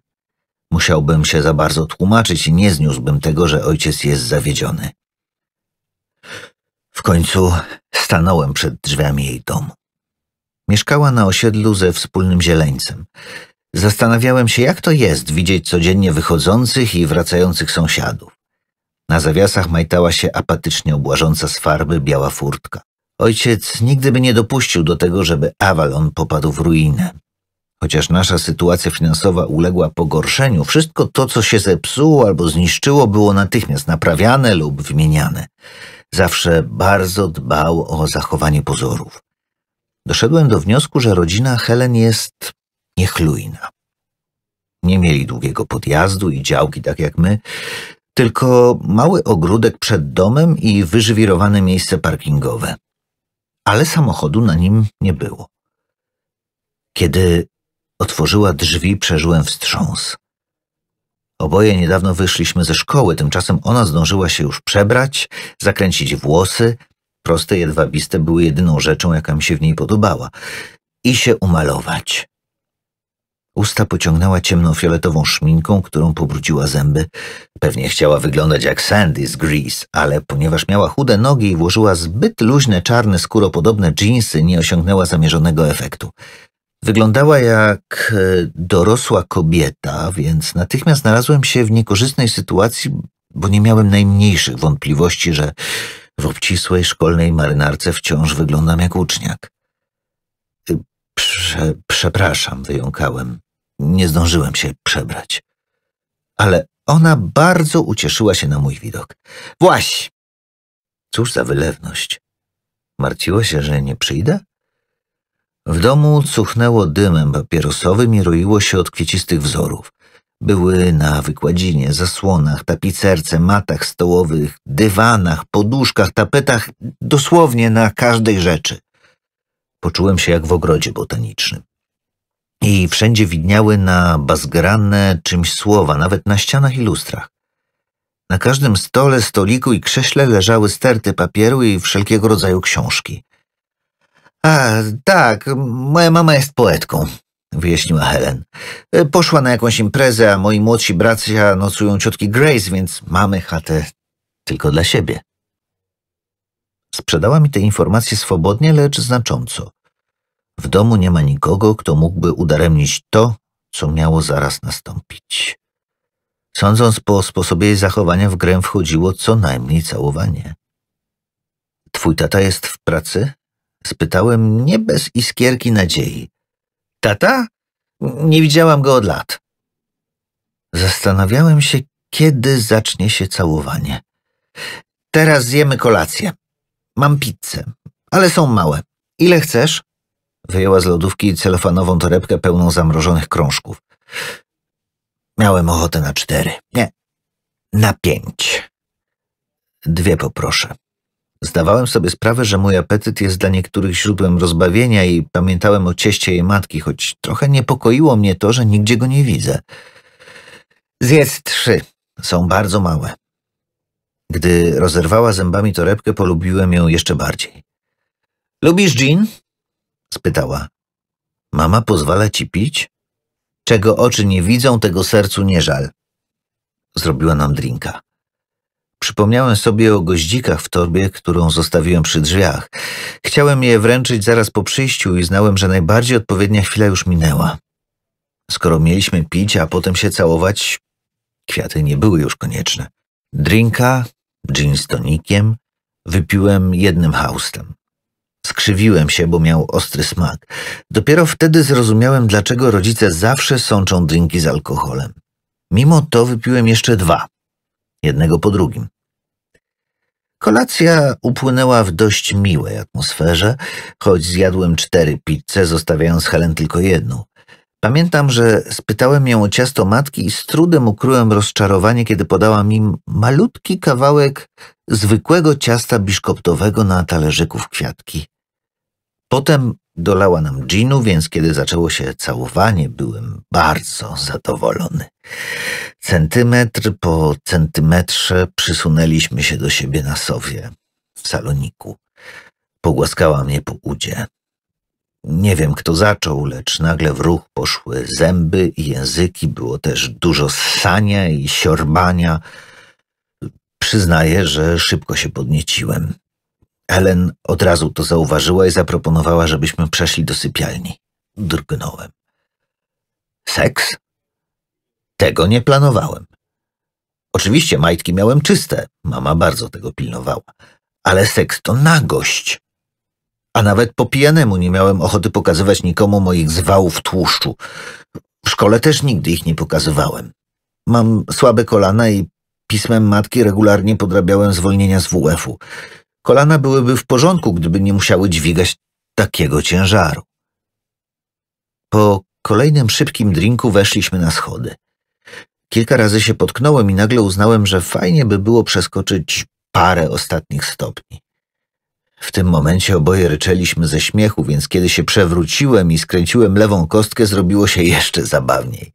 Musiałbym się za bardzo tłumaczyć i nie zniósłbym tego, że ojciec jest zawiedziony. W końcu stanąłem przed drzwiami jej domu. Mieszkała na osiedlu ze wspólnym zieleńcem. Zastanawiałem się, jak to jest widzieć codziennie wychodzących i wracających sąsiadów. Na zawiasach majtała się apatycznie obłażąca z farby biała furtka. Ojciec nigdy by nie dopuścił do tego, żeby Avalon popadł w ruinę. Chociaż nasza sytuacja finansowa uległa pogorszeniu, wszystko to, co się zepsuło albo zniszczyło, było natychmiast naprawiane lub wymieniane. Zawsze bardzo dbał o zachowanie pozorów. Doszedłem do wniosku, że rodzina Helen jest niechlujna. Nie mieli długiego podjazdu i działki, tak jak my, tylko mały ogródek przed domem i wyżywirowane miejsce parkingowe ale samochodu na nim nie było. Kiedy otworzyła drzwi, przeżyłem wstrząs. Oboje niedawno wyszliśmy ze szkoły, tymczasem ona zdążyła się już przebrać, zakręcić włosy. Proste, jedwabiste były jedyną rzeczą, jaka mi się w niej podobała. I się umalować. Usta pociągnęła ciemnofioletową szminką, którą pobrudziła zęby. Pewnie chciała wyglądać jak Sandy z Grease, ale ponieważ miała chude nogi i włożyła zbyt luźne, czarne, skóropodobne dżinsy, nie osiągnęła zamierzonego efektu. Wyglądała jak e, dorosła kobieta, więc natychmiast znalazłem się w niekorzystnej sytuacji, bo nie miałem najmniejszych wątpliwości, że w obcisłej szkolnej marynarce wciąż wyglądam jak uczniak. Prze przepraszam, wyjąkałem. Nie zdążyłem się przebrać. Ale ona bardzo ucieszyła się na mój widok. Właś! Cóż za wylewność. Martwiła się, że nie przyjdę? W domu cuchnęło dymem papierosowym i roiło się od kwiecistych wzorów. Były na wykładzinie, zasłonach, tapicerce, matach stołowych, dywanach, poduszkach, tapetach, dosłownie na każdej rzeczy. Poczułem się jak w ogrodzie botanicznym. I wszędzie widniały na basgranne czymś słowa, nawet na ścianach i lustrach. Na każdym stole, stoliku i krześle leżały sterty papieru i wszelkiego rodzaju książki. A, tak, moja mama jest poetką, wyjaśniła Helen. E, poszła na jakąś imprezę, a moi młodsi bracia nocują ciotki Grace, więc mamy chatę tylko dla siebie. Sprzedała mi te informacje swobodnie, lecz znacząco. W domu nie ma nikogo, kto mógłby udaremnić to, co miało zaraz nastąpić. Sądząc po sposobie jej zachowania, w grę wchodziło co najmniej całowanie. Twój tata jest w pracy? Spytałem nie bez iskierki nadziei. Tata? Nie widziałam go od lat. Zastanawiałem się, kiedy zacznie się całowanie. Teraz zjemy kolację. Mam pizzę, ale są małe. Ile chcesz? Wyjęła z lodówki celofanową torebkę pełną zamrożonych krążków. Miałem ochotę na cztery. Nie, na pięć. Dwie poproszę. Zdawałem sobie sprawę, że mój apetyt jest dla niektórych źródłem rozbawienia i pamiętałem o cieście jej matki, choć trochę niepokoiło mnie to, że nigdzie go nie widzę. Zjedz trzy. Są bardzo małe. Gdy rozerwała zębami torebkę, polubiłem ją jeszcze bardziej. Lubisz gin? spytała. Mama pozwala ci pić? Czego oczy nie widzą, tego sercu nie żal. Zrobiła nam drinka. Przypomniałem sobie o goździkach w torbie, którą zostawiłem przy drzwiach. Chciałem je wręczyć zaraz po przyjściu i znałem, że najbardziej odpowiednia chwila już minęła. Skoro mieliśmy pić, a potem się całować, kwiaty nie były już konieczne. Drinka gin z tonikiem, wypiłem jednym haustem. Skrzywiłem się, bo miał ostry smak. Dopiero wtedy zrozumiałem, dlaczego rodzice zawsze sączą drinki z alkoholem. Mimo to wypiłem jeszcze dwa, jednego po drugim. Kolacja upłynęła w dość miłej atmosferze, choć zjadłem cztery pizze, zostawiając Helen tylko jedną. Pamiętam, że spytałem ją o ciasto matki i z trudem ukryłem rozczarowanie, kiedy podała mi malutki kawałek zwykłego ciasta biszkoptowego na talerzyku w kwiatki. Potem dolała nam ginu, więc kiedy zaczęło się całowanie, byłem bardzo zadowolony. Centymetr po centymetrze przysunęliśmy się do siebie na sowie w saloniku. Pogłaskała mnie po udzie. Nie wiem, kto zaczął, lecz nagle w ruch poszły zęby i języki, było też dużo ssania i siorbania. Przyznaję, że szybko się podnieciłem. Helen od razu to zauważyła i zaproponowała, żebyśmy przeszli do sypialni. Drgnąłem. Seks? Tego nie planowałem. Oczywiście majtki miałem czyste, mama bardzo tego pilnowała, ale seks to nagość a nawet po pijanemu nie miałem ochoty pokazywać nikomu moich zwałów tłuszczu. W szkole też nigdy ich nie pokazywałem. Mam słabe kolana i pismem matki regularnie podrabiałem zwolnienia z WF-u. Kolana byłyby w porządku, gdyby nie musiały dźwigać takiego ciężaru. Po kolejnym szybkim drinku weszliśmy na schody. Kilka razy się potknąłem i nagle uznałem, że fajnie by było przeskoczyć parę ostatnich stopni. W tym momencie oboje ryczeliśmy ze śmiechu, więc kiedy się przewróciłem i skręciłem lewą kostkę, zrobiło się jeszcze zabawniej.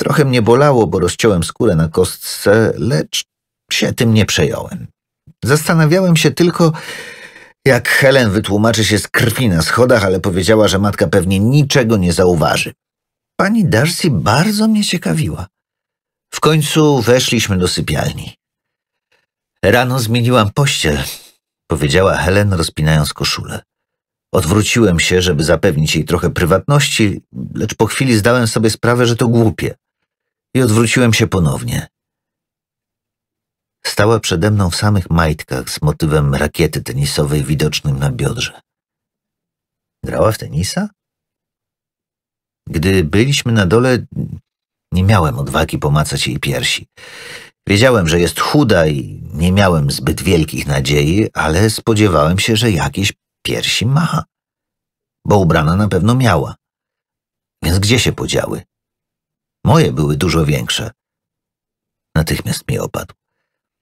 Trochę mnie bolało, bo rozciąłem skórę na kostce, lecz się tym nie przejąłem. Zastanawiałem się tylko, jak Helen wytłumaczy się z krwi na schodach, ale powiedziała, że matka pewnie niczego nie zauważy. Pani Darcy bardzo mnie ciekawiła. W końcu weszliśmy do sypialni. Rano zmieniłam pościel powiedziała Helen, rozpinając koszulę. Odwróciłem się, żeby zapewnić jej trochę prywatności, lecz po chwili zdałem sobie sprawę, że to głupie. I odwróciłem się ponownie. Stała przede mną w samych majtkach z motywem rakiety tenisowej widocznym na biodrze. Grała w tenisa? Gdy byliśmy na dole, nie miałem odwagi pomacać jej piersi. Wiedziałem, że jest chuda i nie miałem zbyt wielkich nadziei, ale spodziewałem się, że jakieś piersi ma, bo ubrana na pewno miała. Więc gdzie się podziały? Moje były dużo większe. Natychmiast mi opadł.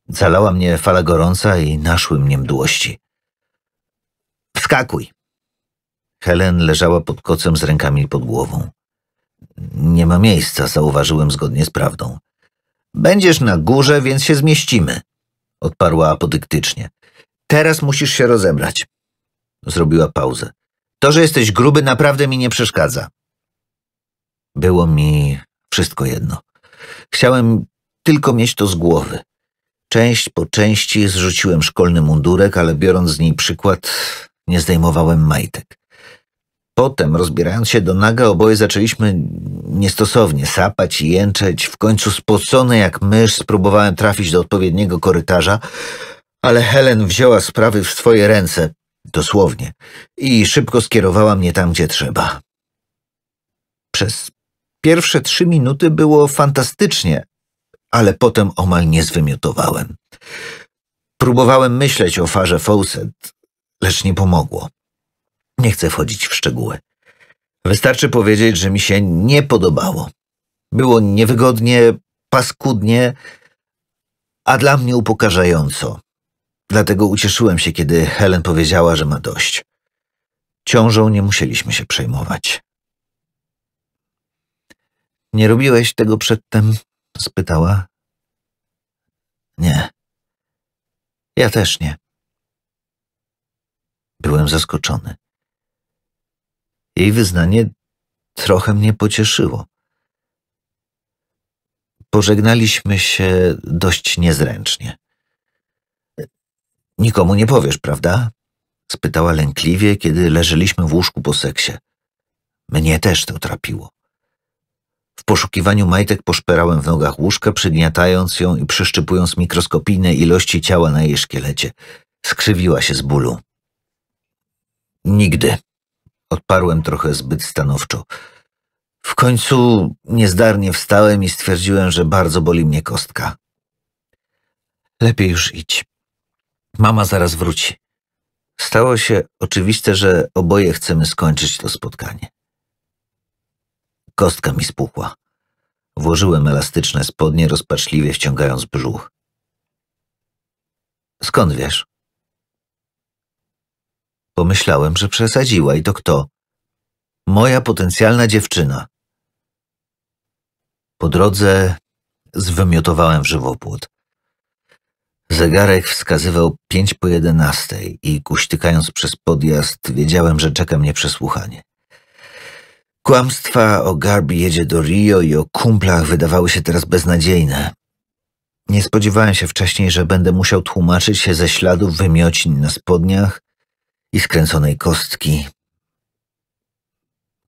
Zalała mnie fala gorąca i naszły mnie mdłości. Wskakuj! Helen leżała pod kocem z rękami pod głową. Nie ma miejsca, zauważyłem zgodnie z prawdą. Będziesz na górze, więc się zmieścimy, odparła apodyktycznie. Teraz musisz się rozebrać. Zrobiła pauzę. To, że jesteś gruby, naprawdę mi nie przeszkadza. Było mi wszystko jedno. Chciałem tylko mieć to z głowy. Część po części zrzuciłem szkolny mundurek, ale biorąc z niej przykład, nie zdejmowałem majtek. Potem, rozbierając się do naga, oboje zaczęliśmy niestosownie sapać i jęczeć. W końcu spocony jak mysz spróbowałem trafić do odpowiedniego korytarza, ale Helen wzięła sprawy w swoje ręce, dosłownie, i szybko skierowała mnie tam, gdzie trzeba. Przez pierwsze trzy minuty było fantastycznie, ale potem omal nie zwymiotowałem. Próbowałem myśleć o farze Fawcett, lecz nie pomogło. Nie chcę wchodzić w szczegóły. Wystarczy powiedzieć, że mi się nie podobało. Było niewygodnie, paskudnie, a dla mnie upokarzająco. Dlatego ucieszyłem się, kiedy Helen powiedziała, że ma dość. Ciążą nie musieliśmy się przejmować. Nie robiłeś tego przedtem? spytała. Nie. Ja też nie. Byłem zaskoczony. Jej wyznanie trochę mnie pocieszyło. Pożegnaliśmy się dość niezręcznie. Nikomu nie powiesz, prawda? spytała lękliwie, kiedy leżeliśmy w łóżku po seksie. Mnie też to trapiło. W poszukiwaniu majtek poszperałem w nogach łóżka, przygniatając ją i przyszczypując mikroskopijne ilości ciała na jej szkielecie. Skrzywiła się z bólu. Nigdy, Odparłem trochę zbyt stanowczo. W końcu niezdarnie wstałem i stwierdziłem, że bardzo boli mnie kostka. Lepiej już idź. Mama zaraz wróci. Stało się oczywiste, że oboje chcemy skończyć to spotkanie. Kostka mi spuchła. Włożyłem elastyczne spodnie, rozpaczliwie wciągając brzuch. Skąd wiesz? Pomyślałem, że przesadziła i to kto? Moja potencjalna dziewczyna. Po drodze zwymiotowałem w żywopłot. Zegarek wskazywał pięć po jedenastej i kuśtykając przez podjazd wiedziałem, że czeka mnie przesłuchanie. Kłamstwa o Garbi jedzie do Rio i o kumplach wydawały się teraz beznadziejne. Nie spodziewałem się wcześniej, że będę musiał tłumaczyć się ze śladów wymiocin na spodniach i skręconej kostki.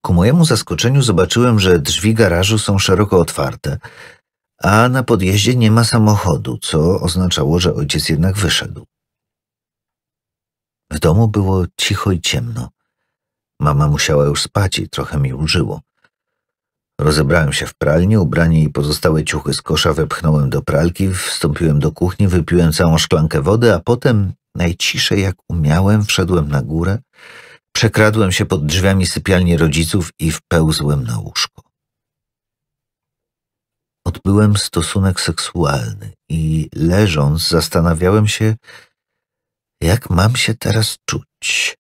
Ku mojemu zaskoczeniu zobaczyłem, że drzwi garażu są szeroko otwarte, a na podjeździe nie ma samochodu, co oznaczało, że ojciec jednak wyszedł. W domu było cicho i ciemno. Mama musiała już spać i trochę mi użyło. Rozebrałem się w pralni, ubranie i pozostałe ciuchy z kosza wepchnąłem do pralki, wstąpiłem do kuchni, wypiłem całą szklankę wody, a potem Najciszej jak umiałem wszedłem na górę, przekradłem się pod drzwiami sypialni rodziców i wpełzłem na łóżko. Odbyłem stosunek seksualny i leżąc zastanawiałem się, jak mam się teraz czuć.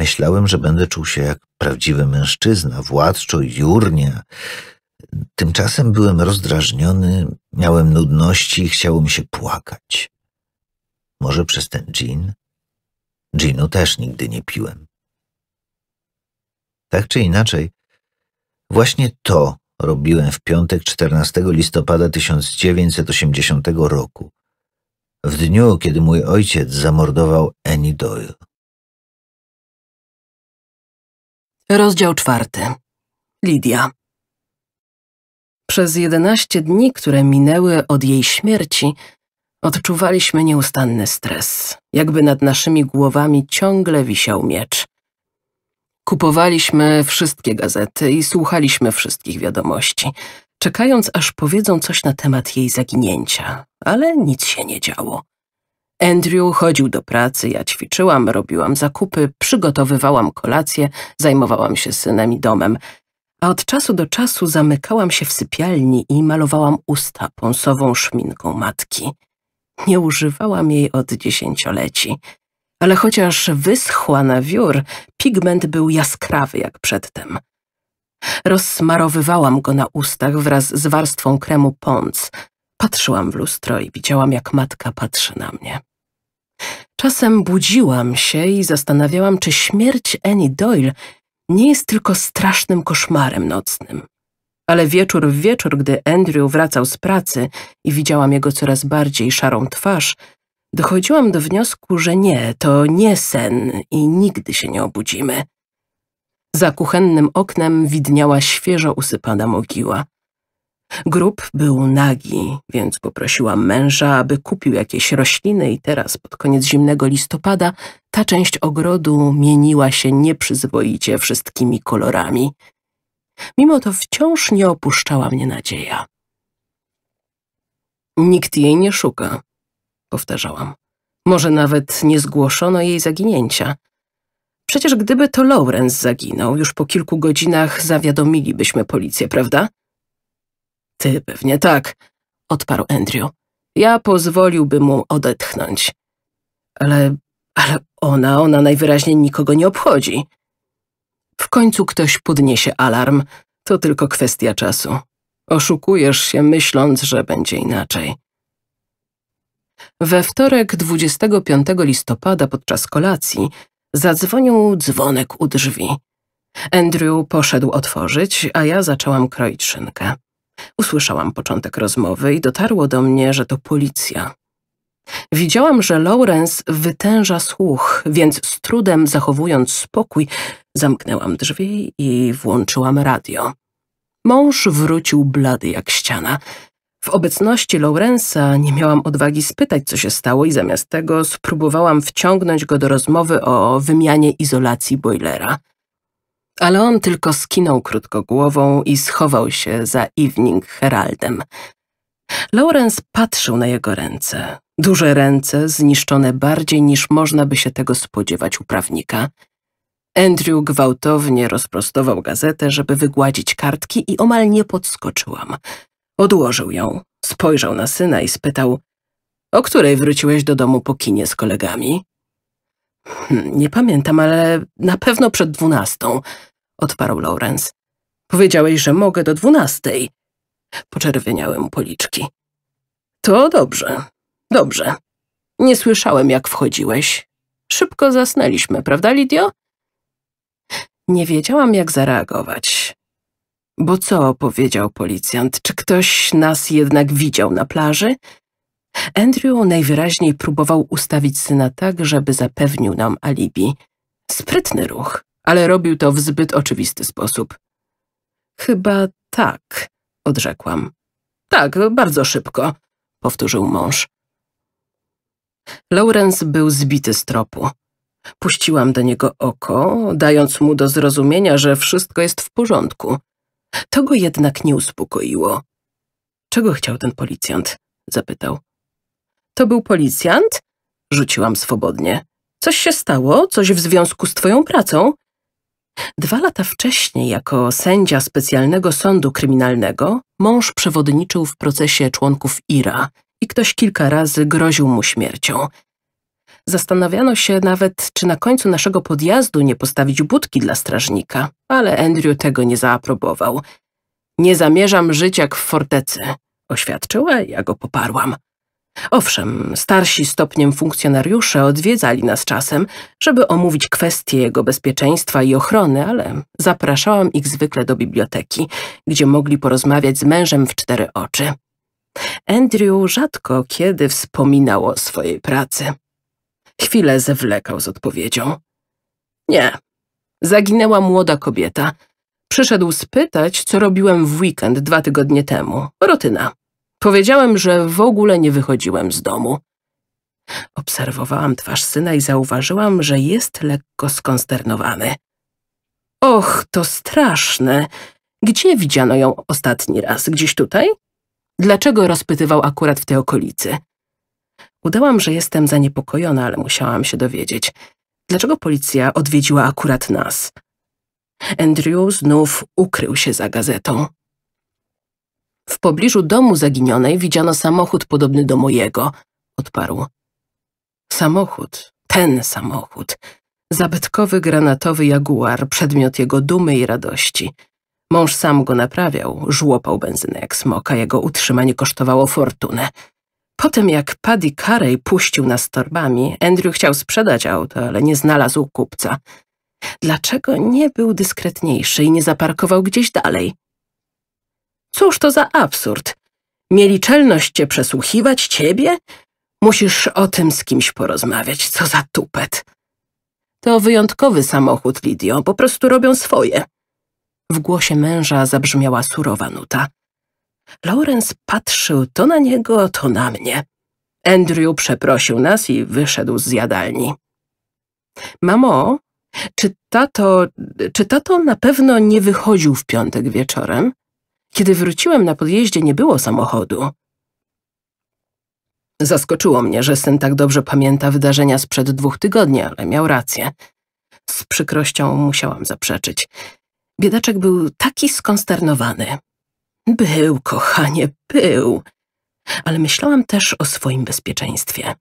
Myślałem, że będę czuł się jak prawdziwy mężczyzna, władczo, jurnia. Tymczasem byłem rozdrażniony, miałem nudności i chciało mi się płakać. Może przez ten dżin? Dżinu też nigdy nie piłem. Tak czy inaczej, właśnie to robiłem w piątek 14 listopada 1980 roku, w dniu, kiedy mój ojciec zamordował Annie Doyle. Rozdział czwarty. Lidia. Przez jedenaście dni, które minęły od jej śmierci, Odczuwaliśmy nieustanny stres, jakby nad naszymi głowami ciągle wisiał miecz. Kupowaliśmy wszystkie gazety i słuchaliśmy wszystkich wiadomości, czekając aż powiedzą coś na temat jej zaginięcia, ale nic się nie działo. Andrew chodził do pracy, ja ćwiczyłam, robiłam zakupy, przygotowywałam kolację, zajmowałam się synem i domem, a od czasu do czasu zamykałam się w sypialni i malowałam usta pąsową szminką matki. Nie używałam jej od dziesięcioleci. Ale chociaż wyschła na wiór, pigment był jaskrawy jak przedtem. Rozsmarowywałam go na ustach wraz z warstwą kremu pons. Patrzyłam w lustro i widziałam, jak matka patrzy na mnie. Czasem budziłam się i zastanawiałam, czy śmierć Annie Doyle nie jest tylko strasznym koszmarem nocnym ale wieczór w wieczór, gdy Andrew wracał z pracy i widziałam jego coraz bardziej szarą twarz, dochodziłam do wniosku, że nie, to nie sen i nigdy się nie obudzimy. Za kuchennym oknem widniała świeżo usypana mogiła. Grób był nagi, więc poprosiłam męża, aby kupił jakieś rośliny i teraz, pod koniec zimnego listopada, ta część ogrodu mieniła się nieprzyzwoicie wszystkimi kolorami. Mimo to wciąż nie opuszczała mnie nadzieja. Nikt jej nie szuka, powtarzałam. Może nawet nie zgłoszono jej zaginięcia. Przecież gdyby to Lawrence zaginął, już po kilku godzinach zawiadomilibyśmy policję, prawda? Ty pewnie tak, odparł Andrew. Ja pozwoliłbym mu odetchnąć. Ale, ale ona, ona najwyraźniej nikogo nie obchodzi. W końcu ktoś podniesie alarm. To tylko kwestia czasu. Oszukujesz się myśląc, że będzie inaczej. We wtorek 25 listopada podczas kolacji zadzwonił dzwonek u drzwi. Andrew poszedł otworzyć, a ja zaczęłam kroić szynkę. Usłyszałam początek rozmowy i dotarło do mnie, że to policja. Widziałam, że Lawrence wytęża słuch, więc z trudem zachowując spokój, zamknęłam drzwi i włączyłam radio. Mąż wrócił blady jak ściana. W obecności Lawrence'a nie miałam odwagi spytać, co się stało i zamiast tego spróbowałam wciągnąć go do rozmowy o wymianie izolacji boilera. Ale on tylko skinął krótko głową i schował się za Evening Heraldem, Lawrence patrzył na jego ręce. Duże ręce, zniszczone bardziej niż można by się tego spodziewać u prawnika. Andrew gwałtownie rozprostował gazetę, żeby wygładzić kartki i omal nie podskoczyłam. Odłożył ją, spojrzał na syna i spytał – o której wróciłeś do domu po kinie z kolegami? Hmm, – Nie pamiętam, ale na pewno przed dwunastą – odparł Lawrence. – Powiedziałeś, że mogę do dwunastej. Poczerwieniały mu policzki. To dobrze, dobrze. Nie słyszałem, jak wchodziłeś. Szybko zasnęliśmy, prawda, Lidio? Nie wiedziałam, jak zareagować. Bo co, powiedział policjant, czy ktoś nas jednak widział na plaży? Andrew najwyraźniej próbował ustawić syna tak, żeby zapewnił nam alibi. Sprytny ruch, ale robił to w zbyt oczywisty sposób. Chyba tak odrzekłam. Tak, bardzo szybko, powtórzył mąż. Lawrence był zbity z tropu. Puściłam do niego oko, dając mu do zrozumienia, że wszystko jest w porządku. To go jednak nie uspokoiło. Czego chciał ten policjant? zapytał. To był policjant? Rzuciłam swobodnie. Coś się stało? Coś w związku z twoją pracą? Dwa lata wcześniej, jako sędzia specjalnego sądu kryminalnego, mąż przewodniczył w procesie członków IRA i ktoś kilka razy groził mu śmiercią. Zastanawiano się nawet, czy na końcu naszego podjazdu nie postawić budki dla strażnika, ale Andrew tego nie zaaprobował. Nie zamierzam żyć jak w fortecy, oświadczyła, ja go poparłam. Owszem, starsi stopniem funkcjonariusze odwiedzali nas czasem, żeby omówić kwestie jego bezpieczeństwa i ochrony, ale zapraszałam ich zwykle do biblioteki, gdzie mogli porozmawiać z mężem w cztery oczy. Andrew rzadko kiedy wspominał o swojej pracy. Chwilę zewlekał z odpowiedzią. Nie, zaginęła młoda kobieta. Przyszedł spytać, co robiłem w weekend dwa tygodnie temu. Rotyna. Powiedziałem, że w ogóle nie wychodziłem z domu. Obserwowałam twarz syna i zauważyłam, że jest lekko skonsternowany. Och, to straszne. Gdzie widziano ją ostatni raz? Gdzieś tutaj? Dlaczego rozpytywał akurat w tej okolicy? Udałam, że jestem zaniepokojona, ale musiałam się dowiedzieć. Dlaczego policja odwiedziła akurat nas? Andrew znów ukrył się za gazetą. W pobliżu domu zaginionej widziano samochód podobny do mojego, odparł. Samochód, ten samochód. Zabytkowy granatowy jaguar, przedmiot jego dumy i radości. Mąż sam go naprawiał, żłopał benzynę jak smoka, jego utrzymanie kosztowało fortunę. Potem jak Paddy Carey puścił nas torbami, Andrew chciał sprzedać auto, ale nie znalazł kupca. Dlaczego nie był dyskretniejszy i nie zaparkował gdzieś dalej? Cóż to za absurd? Mieli czelność cię przesłuchiwać, ciebie? Musisz o tym z kimś porozmawiać, co za tupet. To wyjątkowy samochód, Lidio, po prostu robią swoje. W głosie męża zabrzmiała surowa nuta. Lawrence patrzył to na niego, to na mnie. Andrew przeprosił nas i wyszedł z jadalni. Mamo, czy tato, czy tato na pewno nie wychodził w piątek wieczorem? Kiedy wróciłem na podjeździe, nie było samochodu. Zaskoczyło mnie, że syn tak dobrze pamięta wydarzenia sprzed dwóch tygodni, ale miał rację. Z przykrością musiałam zaprzeczyć. Biedaczek był taki skonsternowany. Był, kochanie, był. Ale myślałam też o swoim bezpieczeństwie.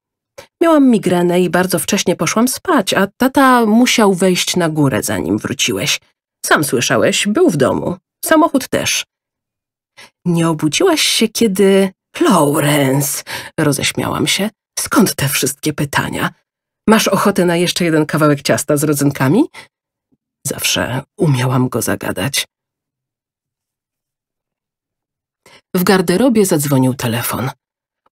Miałam migrenę i bardzo wcześnie poszłam spać, a tata musiał wejść na górę, zanim wróciłeś. Sam słyszałeś, był w domu. Samochód też. Nie obudziłaś się, kiedy... Lawrence, roześmiałam się. Skąd te wszystkie pytania? Masz ochotę na jeszcze jeden kawałek ciasta z rodzynkami? Zawsze umiałam go zagadać. W garderobie zadzwonił telefon.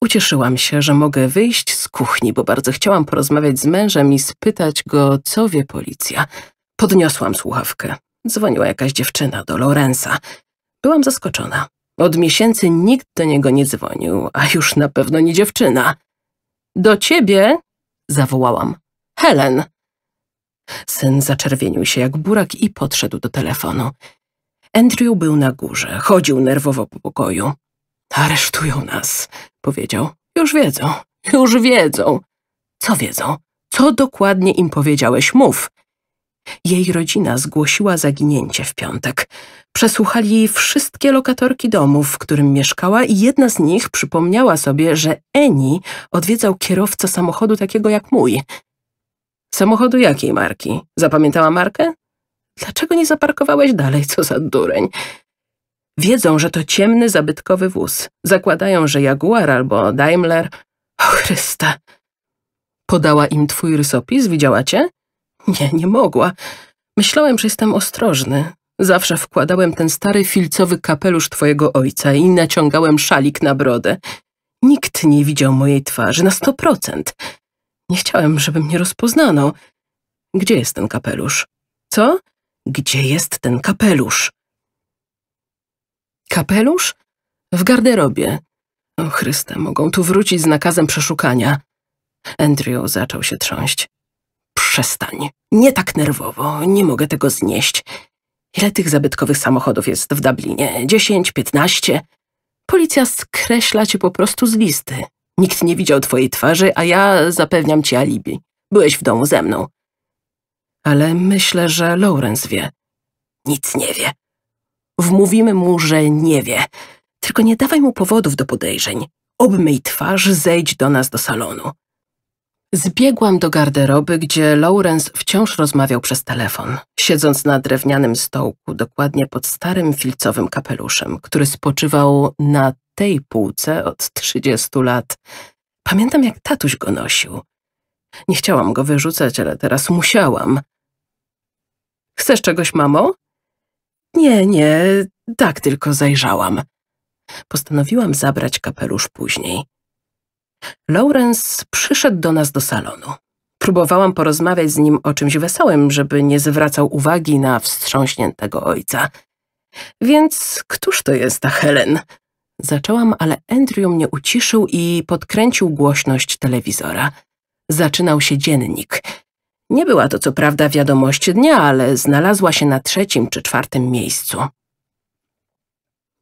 Ucieszyłam się, że mogę wyjść z kuchni, bo bardzo chciałam porozmawiać z mężem i spytać go, co wie policja. Podniosłam słuchawkę. Dzwoniła jakaś dziewczyna do Lorenza. Byłam zaskoczona. Od miesięcy nikt do niego nie dzwonił, a już na pewno nie dziewczyna. Do ciebie? zawołałam. Helen! Syn zaczerwienił się jak burak i podszedł do telefonu. Andrew był na górze, chodził nerwowo po pokoju. Aresztują nas, powiedział. Już wiedzą, już wiedzą. Co wiedzą? Co dokładnie im powiedziałeś? Mów. Jej rodzina zgłosiła zaginięcie w piątek. Przesłuchali jej wszystkie lokatorki domu, w którym mieszkała i jedna z nich przypomniała sobie, że Eni odwiedzał kierowcę samochodu takiego jak mój. Samochodu jakiej marki? Zapamiętała markę? Dlaczego nie zaparkowałeś dalej, co za dureń? Wiedzą, że to ciemny, zabytkowy wóz. Zakładają, że Jaguar albo Daimler. O Chrysta! Podała im twój rysopis, widziała cię? Nie, nie mogła. Myślałem, że jestem ostrożny. Zawsze wkładałem ten stary filcowy kapelusz twojego ojca i naciągałem szalik na brodę. Nikt nie widział mojej twarzy na sto procent. Nie chciałem, żeby mnie rozpoznano. Gdzie jest ten kapelusz? Co? Gdzie jest ten kapelusz? Kapelusz? W garderobie. O Chryste, mogą tu wrócić z nakazem przeszukania. Andrew zaczął się trząść przestań. Nie tak nerwowo, nie mogę tego znieść. Ile tych zabytkowych samochodów jest w Dublinie? Dziesięć, piętnaście? Policja skreśla cię po prostu z listy. Nikt nie widział twojej twarzy, a ja zapewniam ci alibi. Byłeś w domu ze mną. Ale myślę, że Lawrence wie. Nic nie wie. Wmówimy mu, że nie wie. Tylko nie dawaj mu powodów do podejrzeń. Obmyj twarz, zejdź do nas do salonu. Zbiegłam do garderoby, gdzie Lawrence wciąż rozmawiał przez telefon, siedząc na drewnianym stołku, dokładnie pod starym filcowym kapeluszem, który spoczywał na tej półce od trzydziestu lat. Pamiętam, jak tatuś go nosił. Nie chciałam go wyrzucać, ale teraz musiałam. Chcesz czegoś, mamo? Nie, nie, tak tylko zajrzałam. Postanowiłam zabrać kapelusz później. Lawrence przyszedł do nas do salonu. Próbowałam porozmawiać z nim o czymś wesołym, żeby nie zwracał uwagi na wstrząśniętego ojca. Więc któż to jest ta Helen? Zaczęłam, ale Andrew mnie uciszył i podkręcił głośność telewizora. Zaczynał się dziennik. Nie była to co prawda wiadomość dnia, ale znalazła się na trzecim czy czwartym miejscu.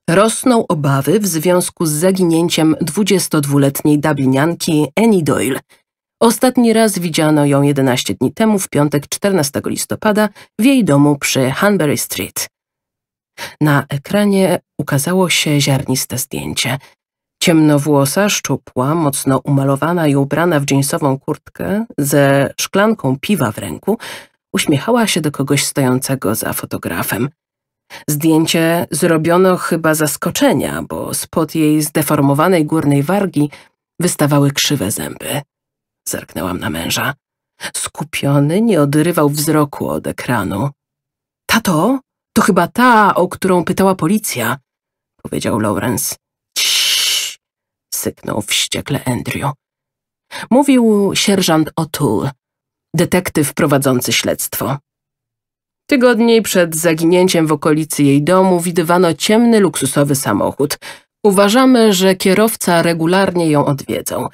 Rosną obawy w związku z zaginięciem 22-letniej dublinianki Annie Doyle. Ostatni raz widziano ją 11 dni temu, w piątek 14 listopada, w jej domu przy Hanbury Street. Na ekranie ukazało się ziarniste zdjęcie. Ciemnowłosa, szczupła, mocno umalowana i ubrana w dżinsową kurtkę, ze szklanką piwa w ręku, uśmiechała się do kogoś stojącego za fotografem – Zdjęcie zrobiono chyba zaskoczenia, bo spod jej zdeformowanej górnej wargi wystawały krzywe zęby. Zerknęłam na męża. Skupiony nie odrywał wzroku od ekranu. Tato, to chyba ta, o którą pytała policja, powiedział Lawrence. Ciii, syknął wściekle Andrew. Mówił sierżant O'Toole, detektyw prowadzący śledztwo. Tygodni przed zaginięciem w okolicy jej domu widywano ciemny, luksusowy samochód. Uważamy, że kierowca regularnie ją odwiedzał.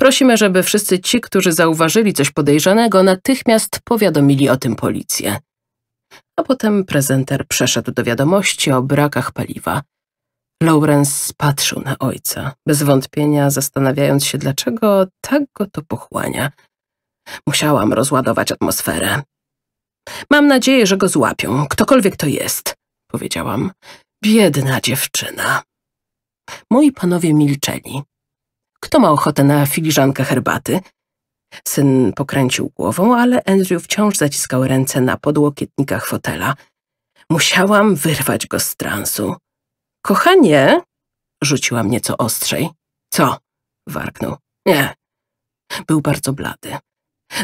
Prosimy, żeby wszyscy ci, którzy zauważyli coś podejrzanego, natychmiast powiadomili o tym policję. A potem prezenter przeszedł do wiadomości o brakach paliwa. Lawrence patrzył na ojca, bez wątpienia zastanawiając się, dlaczego tak go to pochłania. Musiałam rozładować atmosferę, Mam nadzieję, że go złapią, ktokolwiek to jest, powiedziałam. Biedna dziewczyna. Moi panowie milczeli. Kto ma ochotę na filiżankę herbaty? Syn pokręcił głową, ale Andrew wciąż zaciskał ręce na podłokietnikach fotela. Musiałam wyrwać go z transu. Kochanie, rzuciłam nieco ostrzej. Co? warknął. Nie. Był bardzo blady.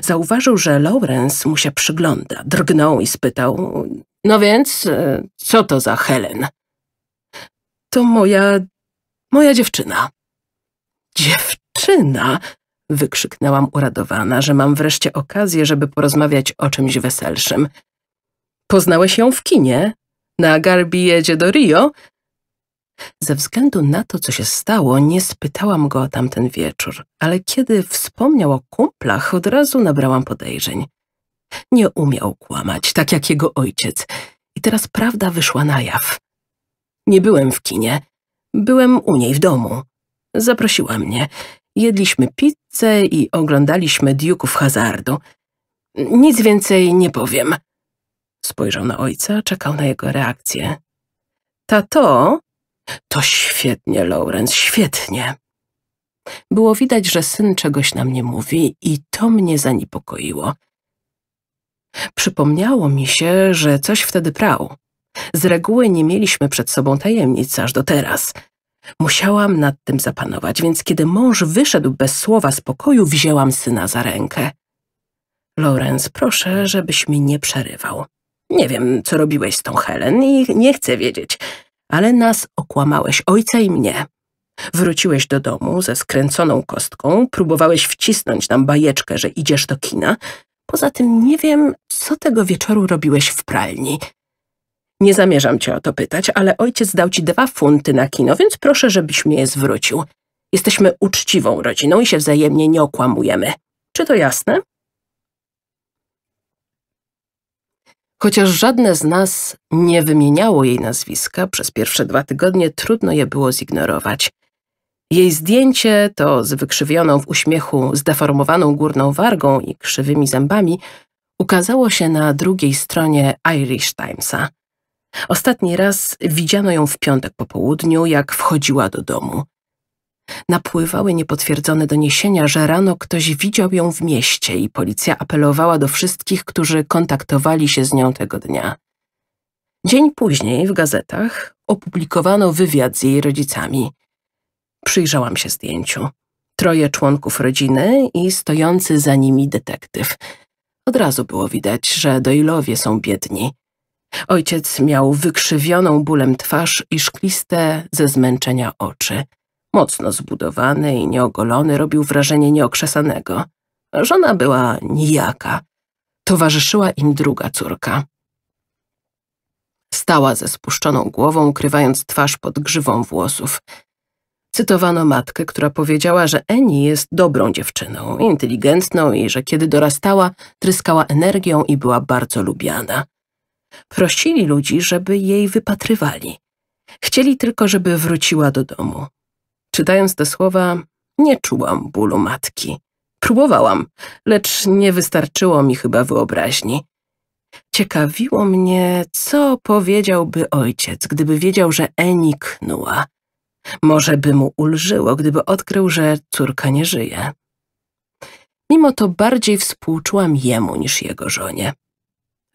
Zauważył, że Lawrence mu się przygląda. Drgnął i spytał, no więc, e, co to za Helen? To moja... moja dziewczyna. Dziewczyna? Wykrzyknęłam uradowana, że mam wreszcie okazję, żeby porozmawiać o czymś weselszym. Poznałeś ją w kinie? Na Garbi jedzie do Rio ze względu na to, co się stało, nie spytałam go o tamten wieczór, ale kiedy wspomniał o kumplach, od razu nabrałam podejrzeń. Nie umiał kłamać, tak jak jego ojciec. I teraz prawda wyszła na jaw. Nie byłem w kinie. Byłem u niej w domu. Zaprosiła mnie. Jedliśmy pizzę i oglądaliśmy Duke'ów Hazardu. Nic więcej nie powiem. Spojrzał na ojca, czekał na jego reakcję. Tato, to świetnie, Lawrence, świetnie. Było widać, że syn czegoś nam nie mówi i to mnie zaniepokoiło. Przypomniało mi się, że coś wtedy prał. Z reguły nie mieliśmy przed sobą tajemnic aż do teraz. Musiałam nad tym zapanować, więc kiedy mąż wyszedł bez słowa z pokoju, wzięłam syna za rękę. Lawrence, proszę, żebyś mi nie przerywał. Nie wiem, co robiłeś z tą Helen i nie chcę wiedzieć ale nas okłamałeś, ojca i mnie. Wróciłeś do domu ze skręconą kostką, próbowałeś wcisnąć nam bajeczkę, że idziesz do kina. Poza tym nie wiem, co tego wieczoru robiłeś w pralni. Nie zamierzam cię o to pytać, ale ojciec dał ci dwa funty na kino, więc proszę, żebyś mnie je zwrócił. Jesteśmy uczciwą rodziną i się wzajemnie nie okłamujemy. Czy to jasne? Chociaż żadne z nas nie wymieniało jej nazwiska, przez pierwsze dwa tygodnie trudno je było zignorować. Jej zdjęcie, to z wykrzywioną w uśmiechu, zdeformowaną górną wargą i krzywymi zębami, ukazało się na drugiej stronie Irish Timesa. Ostatni raz widziano ją w piątek po południu, jak wchodziła do domu. Napływały niepotwierdzone doniesienia, że rano ktoś widział ją w mieście i policja apelowała do wszystkich, którzy kontaktowali się z nią tego dnia. Dzień później w gazetach opublikowano wywiad z jej rodzicami. Przyjrzałam się zdjęciu. Troje członków rodziny i stojący za nimi detektyw. Od razu było widać, że Doyle'owie są biedni. Ojciec miał wykrzywioną bólem twarz i szkliste ze zmęczenia oczy. Mocno zbudowany i nieogolony robił wrażenie nieokrzesanego. Żona była nijaka. Towarzyszyła im druga córka. Stała ze spuszczoną głową, ukrywając twarz pod grzywą włosów. Cytowano matkę, która powiedziała, że Eni jest dobrą dziewczyną, inteligentną i że kiedy dorastała, tryskała energią i była bardzo lubiana. Prosili ludzi, żeby jej wypatrywali. Chcieli tylko, żeby wróciła do domu. Czytając te słowa, nie czułam bólu matki. Próbowałam, lecz nie wystarczyło mi chyba wyobraźni. Ciekawiło mnie, co powiedziałby ojciec, gdyby wiedział, że Eni knuła. Może by mu ulżyło, gdyby odkrył, że córka nie żyje. Mimo to bardziej współczułam jemu niż jego żonie.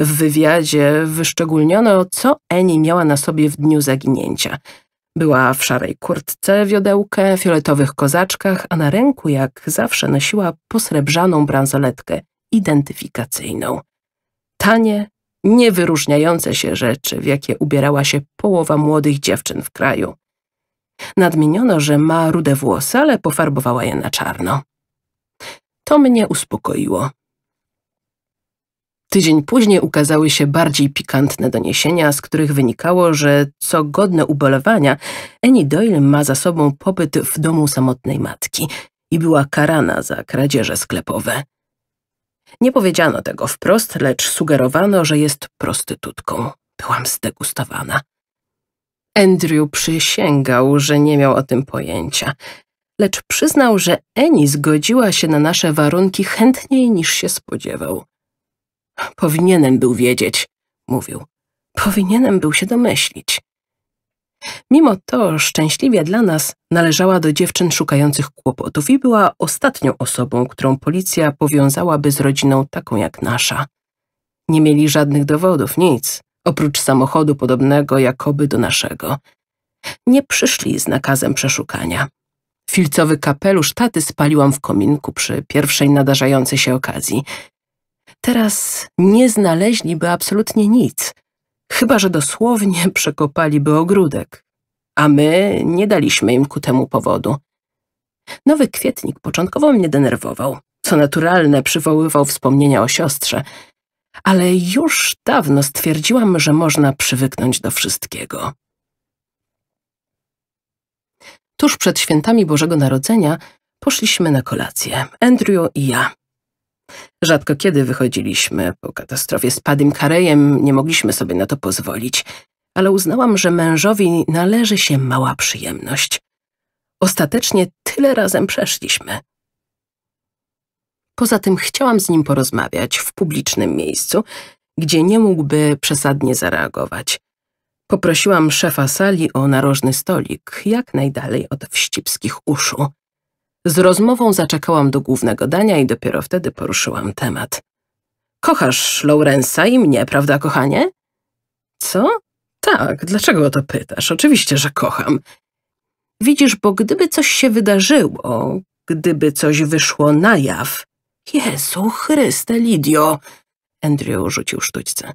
W wywiadzie wyszczególniono, co Eni miała na sobie w dniu zaginięcia – była w szarej kurtce wiodełkę, fioletowych kozaczkach, a na ręku jak zawsze nosiła posrebrzaną bransoletkę identyfikacyjną. Tanie, niewyróżniające się rzeczy, w jakie ubierała się połowa młodych dziewczyn w kraju. Nadmieniono, że ma rude włosy, ale pofarbowała je na czarno. To mnie uspokoiło. Tydzień później ukazały się bardziej pikantne doniesienia, z których wynikało, że co godne ubolewania, Annie Doyle ma za sobą pobyt w domu samotnej matki i była karana za kradzieże sklepowe. Nie powiedziano tego wprost, lecz sugerowano, że jest prostytutką. Byłam zdegustowana. Andrew przysięgał, że nie miał o tym pojęcia, lecz przyznał, że Annie zgodziła się na nasze warunki chętniej niż się spodziewał. Powinienem był wiedzieć, mówił. Powinienem był się domyślić. Mimo to szczęśliwie dla nas należała do dziewczyn szukających kłopotów i była ostatnią osobą, którą policja powiązałaby z rodziną taką jak nasza. Nie mieli żadnych dowodów, nic, oprócz samochodu podobnego jakoby do naszego. Nie przyszli z nakazem przeszukania. Filcowy kapelusz taty spaliłam w kominku przy pierwszej nadarzającej się okazji teraz nie znaleźliby absolutnie nic, chyba że dosłownie przekopaliby ogródek. A my nie daliśmy im ku temu powodu. Nowy kwietnik początkowo mnie denerwował, co naturalne przywoływał wspomnienia o siostrze, ale już dawno stwierdziłam, że można przywyknąć do wszystkiego. Tuż przed świętami Bożego Narodzenia poszliśmy na kolację, Andrew i ja. Rzadko kiedy wychodziliśmy. Po katastrofie z Padym Karejem nie mogliśmy sobie na to pozwolić, ale uznałam, że mężowi należy się mała przyjemność. Ostatecznie tyle razem przeszliśmy. Poza tym chciałam z nim porozmawiać w publicznym miejscu, gdzie nie mógłby przesadnie zareagować. Poprosiłam szefa sali o narożny stolik, jak najdalej od wścibskich uszu. Z rozmową zaczekałam do głównego dania i dopiero wtedy poruszyłam temat. Kochasz Lawrence'a i mnie, prawda, kochanie? Co? Tak, dlaczego o to pytasz? Oczywiście, że kocham. Widzisz, bo gdyby coś się wydarzyło, gdyby coś wyszło na jaw... Jezu Chryste, Lidio! Andrew rzucił sztućce.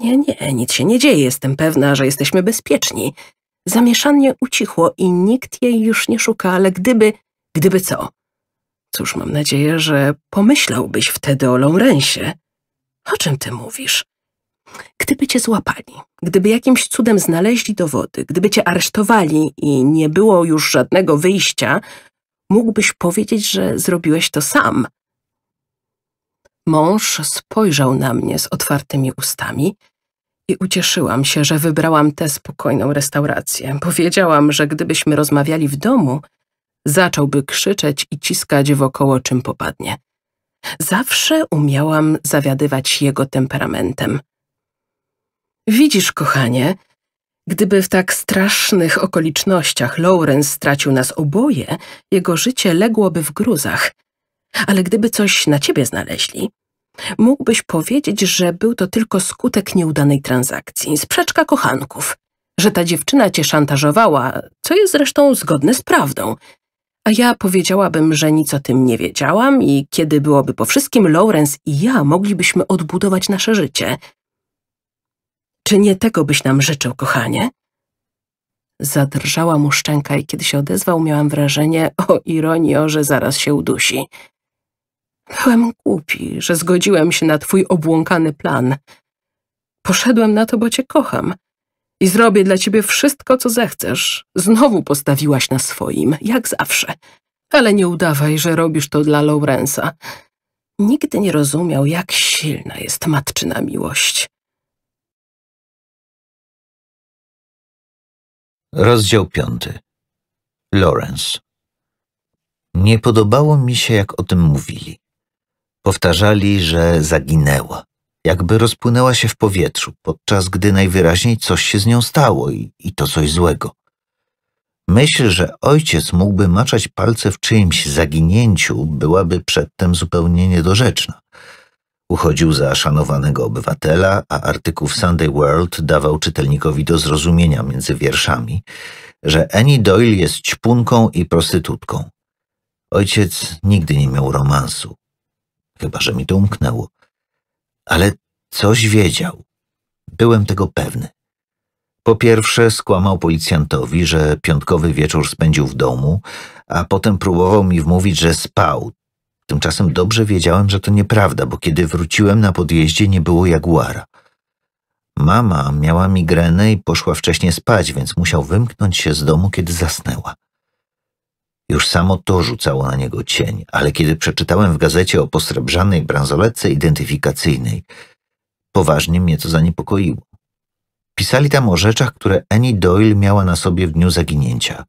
Nie, nie, nic się nie dzieje, jestem pewna, że jesteśmy bezpieczni. Zamieszanie ucichło i nikt jej już nie szuka, ale gdyby... Gdyby co? Cóż, mam nadzieję, że pomyślałbyś wtedy o Laurensie. O czym ty mówisz? Gdyby cię złapali, gdyby jakimś cudem znaleźli dowody, gdyby cię aresztowali i nie było już żadnego wyjścia, mógłbyś powiedzieć, że zrobiłeś to sam. Mąż spojrzał na mnie z otwartymi ustami i ucieszyłam się, że wybrałam tę spokojną restaurację. Powiedziałam, że gdybyśmy rozmawiali w domu, zacząłby krzyczeć i ciskać wokoło czym popadnie. Zawsze umiałam zawiadywać jego temperamentem. Widzisz, kochanie, gdyby w tak strasznych okolicznościach Lawrence stracił nas oboje, jego życie ległoby w gruzach. Ale gdyby coś na ciebie znaleźli, mógłbyś powiedzieć, że był to tylko skutek nieudanej transakcji, sprzeczka kochanków, że ta dziewczyna cię szantażowała, co jest zresztą zgodne z prawdą, a ja powiedziałabym, że nic o tym nie wiedziałam i kiedy byłoby po wszystkim, Lawrence i ja moglibyśmy odbudować nasze życie. Czy nie tego byś nam życzył, kochanie? Zadrżała mu szczęka i kiedy się odezwał, miałam wrażenie, o ironio, że zaraz się udusi. Byłem głupi, że zgodziłem się na twój obłąkany plan. Poszedłem na to, bo cię kocham i zrobię dla ciebie wszystko, co zechcesz. Znowu postawiłaś na swoim, jak zawsze. Ale nie udawaj, że robisz to dla Lawrensa. Nigdy nie rozumiał, jak silna jest matczyna miłość. Rozdział piąty. Lawrence. Nie podobało mi się, jak o tym mówili. Powtarzali, że zaginęła, jakby rozpłynęła się w powietrzu, podczas gdy najwyraźniej coś się z nią stało i, i to coś złego. Myśl, że ojciec mógłby maczać palce w czyimś zaginięciu, byłaby przedtem zupełnie niedorzeczna. Uchodził za szanowanego obywatela, a artykuł w Sunday World dawał czytelnikowi do zrozumienia między wierszami, że Annie Doyle jest ćpunką i prostytutką. Ojciec nigdy nie miał romansu. Chyba, że mi to umknęło ale coś wiedział. Byłem tego pewny. Po pierwsze, skłamał policjantowi, że piątkowy wieczór spędził w domu, a potem próbował mi wmówić, że spał. Tymczasem dobrze wiedziałem, że to nieprawda, bo kiedy wróciłem na podjeździe, nie było jaguara. Mama miała migrenę i poszła wcześniej spać, więc musiał wymknąć się z domu, kiedy zasnęła. Już samo to rzucało na niego cień, ale kiedy przeczytałem w gazecie o posrebrzanej bransoletce identyfikacyjnej, poważnie mnie to zaniepokoiło. Pisali tam o rzeczach, które Annie Doyle miała na sobie w dniu zaginięcia.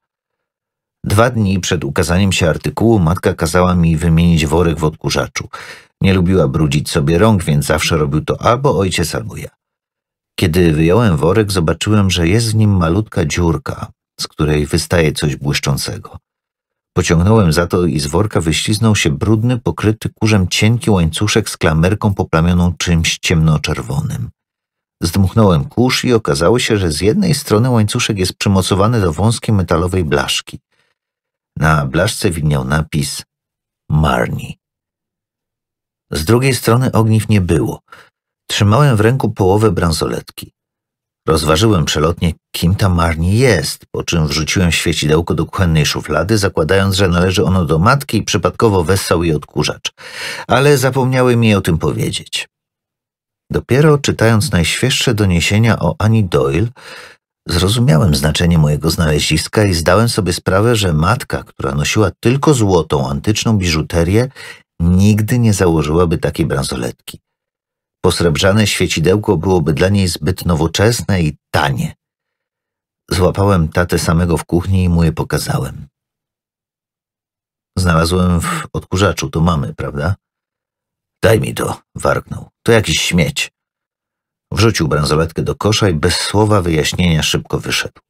Dwa dni przed ukazaniem się artykułu matka kazała mi wymienić worek w odkurzaczu. Nie lubiła brudzić sobie rąk, więc zawsze robił to albo ojciec, albo ja. Kiedy wyjąłem worek, zobaczyłem, że jest w nim malutka dziurka, z której wystaje coś błyszczącego. Pociągnąłem za to i z worka wyśliznął się brudny, pokryty kurzem cienki łańcuszek z klamerką poplamioną czymś ciemnoczerwonym. Zdmuchnąłem kurz i okazało się, że z jednej strony łańcuszek jest przymocowany do wąskiej metalowej blaszki. Na blaszce widniał napis Marni. Z drugiej strony ogniw nie było. Trzymałem w ręku połowę bransoletki. Rozważyłem przelotnie, kim ta Marni jest, po czym wrzuciłem świecidełko do kuchennej szuflady, zakładając, że należy ono do matki i przypadkowo wessał i odkurzacz. Ale zapomniałem jej o tym powiedzieć. Dopiero czytając najświeższe doniesienia o Annie Doyle, zrozumiałem znaczenie mojego znaleziska i zdałem sobie sprawę, że matka, która nosiła tylko złotą, antyczną biżuterię, nigdy nie założyłaby takiej bransoletki. Posrebrzane świecidełko byłoby dla niej zbyt nowoczesne i tanie. Złapałem tatę samego w kuchni i mu je pokazałem. Znalazłem w odkurzaczu, to mamy, prawda? Daj mi to, warknął. To jakiś śmieć. Wrzucił bransoletkę do kosza i bez słowa wyjaśnienia szybko wyszedł.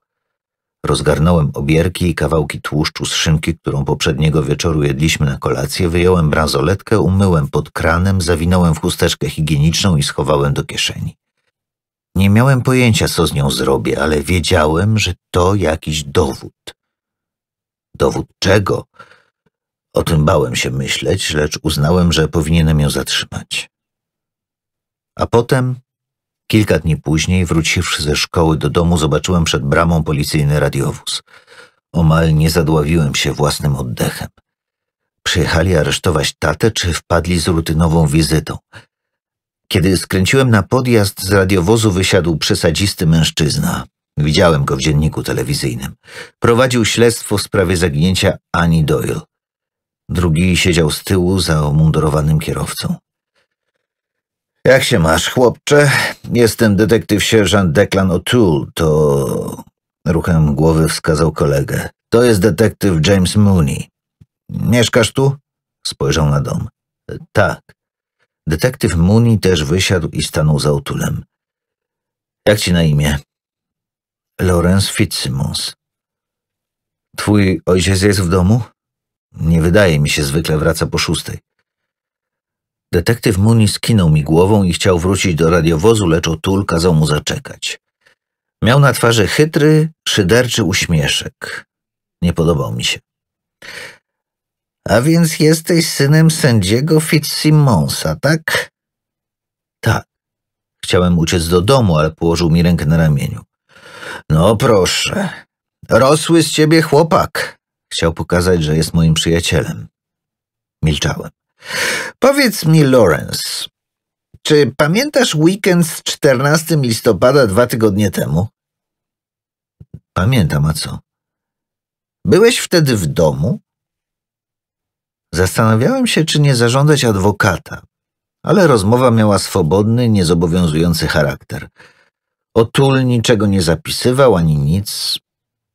Rozgarnąłem obierki i kawałki tłuszczu z szynki, którą poprzedniego wieczoru jedliśmy na kolację, wyjąłem brazoletkę, umyłem pod kranem, zawinąłem w chusteczkę higieniczną i schowałem do kieszeni. Nie miałem pojęcia, co z nią zrobię, ale wiedziałem, że to jakiś dowód. Dowód czego? O tym bałem się myśleć, lecz uznałem, że powinienem ją zatrzymać. A potem Kilka dni później, wróciwszy ze szkoły do domu, zobaczyłem przed bramą policyjny radiowóz. Omal nie zadławiłem się własnym oddechem. Przyjechali aresztować tatę, czy wpadli z rutynową wizytą. Kiedy skręciłem na podjazd, z radiowozu wysiadł przesadzisty mężczyzna. Widziałem go w dzienniku telewizyjnym. Prowadził śledztwo w sprawie zaginięcia Annie Doyle. Drugi siedział z tyłu za omundurowanym kierowcą. Jak się masz, chłopcze? Jestem detektyw sierżant Declan O'Toole, to... Ruchem głowy wskazał kolegę. To jest detektyw James Mooney. Mieszkasz tu? Spojrzał na dom. Tak. Detektyw Mooney też wysiadł i stanął za O'Toolem. Jak ci na imię? Lawrence Fitzsimmons. Twój ojciec jest w domu? Nie wydaje mi się, zwykle wraca po szóstej. Detektyw Muniz skinął mi głową i chciał wrócić do radiowozu, lecz O'Toole kazał mu zaczekać. Miał na twarzy chytry, szyderczy uśmieszek. Nie podobał mi się. A więc jesteś synem sędziego Fitzsimonsa, tak? Tak. Chciałem uciec do domu, ale położył mi rękę na ramieniu. No proszę. Rosły z ciebie chłopak. Chciał pokazać, że jest moim przyjacielem. Milczałem. Powiedz mi, Lawrence, czy pamiętasz weekend z 14 listopada dwa tygodnie temu? Pamiętam, a co? Byłeś wtedy w domu? Zastanawiałem się, czy nie zażądać adwokata, ale rozmowa miała swobodny, niezobowiązujący charakter. Otul niczego nie zapisywał ani nic.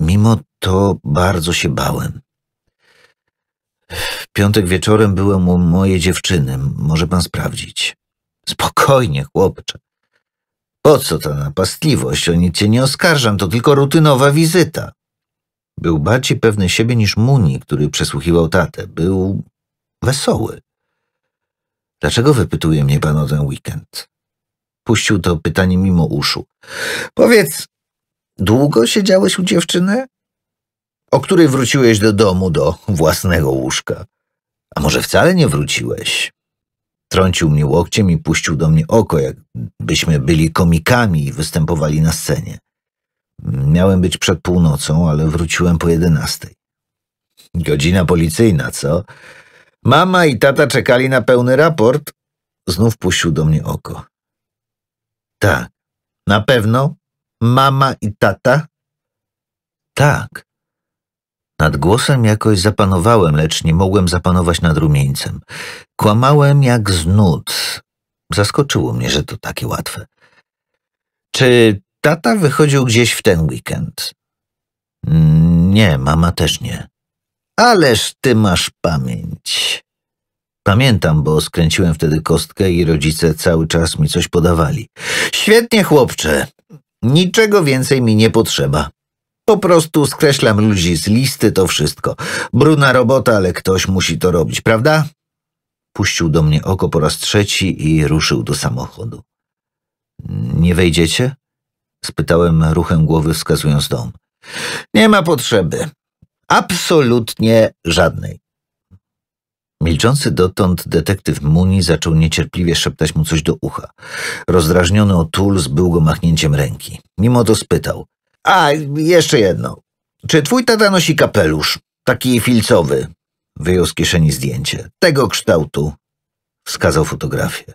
Mimo to bardzo się bałem. Piątek wieczorem byłem u mojej dziewczyny. Może pan sprawdzić. Spokojnie, chłopcze. Po co ta napastliwość? O nic cię nie oskarżam, to tylko rutynowa wizyta. Był bardziej pewny siebie niż Muni, który przesłuchiwał tatę. Był wesoły. Dlaczego wypytuje mnie pan o ten weekend? Puścił to pytanie mimo uszu. Powiedz, długo siedziałeś u dziewczyny? o której wróciłeś do domu, do własnego łóżka. A może wcale nie wróciłeś? Trącił mnie łokciem i puścił do mnie oko, jakbyśmy byli komikami i występowali na scenie. Miałem być przed północą, ale wróciłem po jedenastej. Godzina policyjna, co? Mama i tata czekali na pełny raport. Znów puścił do mnie oko. Tak. Na pewno? Mama i tata? Tak. Nad głosem jakoś zapanowałem, lecz nie mogłem zapanować nad rumieńcem. Kłamałem jak z nut. Zaskoczyło mnie, że to takie łatwe. Czy tata wychodził gdzieś w ten weekend? Mm, nie, mama też nie. Ależ ty masz pamięć. Pamiętam, bo skręciłem wtedy kostkę i rodzice cały czas mi coś podawali. Świetnie, chłopcze. Niczego więcej mi nie potrzeba. Po prostu skreślam ludzi z listy, to wszystko. Bruna robota, ale ktoś musi to robić, prawda? Puścił do mnie oko po raz trzeci i ruszył do samochodu. Nie wejdziecie? Spytałem ruchem głowy, wskazując dom. Nie ma potrzeby. Absolutnie żadnej. Milczący dotąd detektyw Muni zaczął niecierpliwie szeptać mu coś do ucha. Rozdrażniony Tul zbył go machnięciem ręki. Mimo to spytał. A, jeszcze jedno. Czy twój tata nosi kapelusz? Taki filcowy. Wyjął z kieszeni zdjęcie. Tego kształtu. Wskazał fotografię.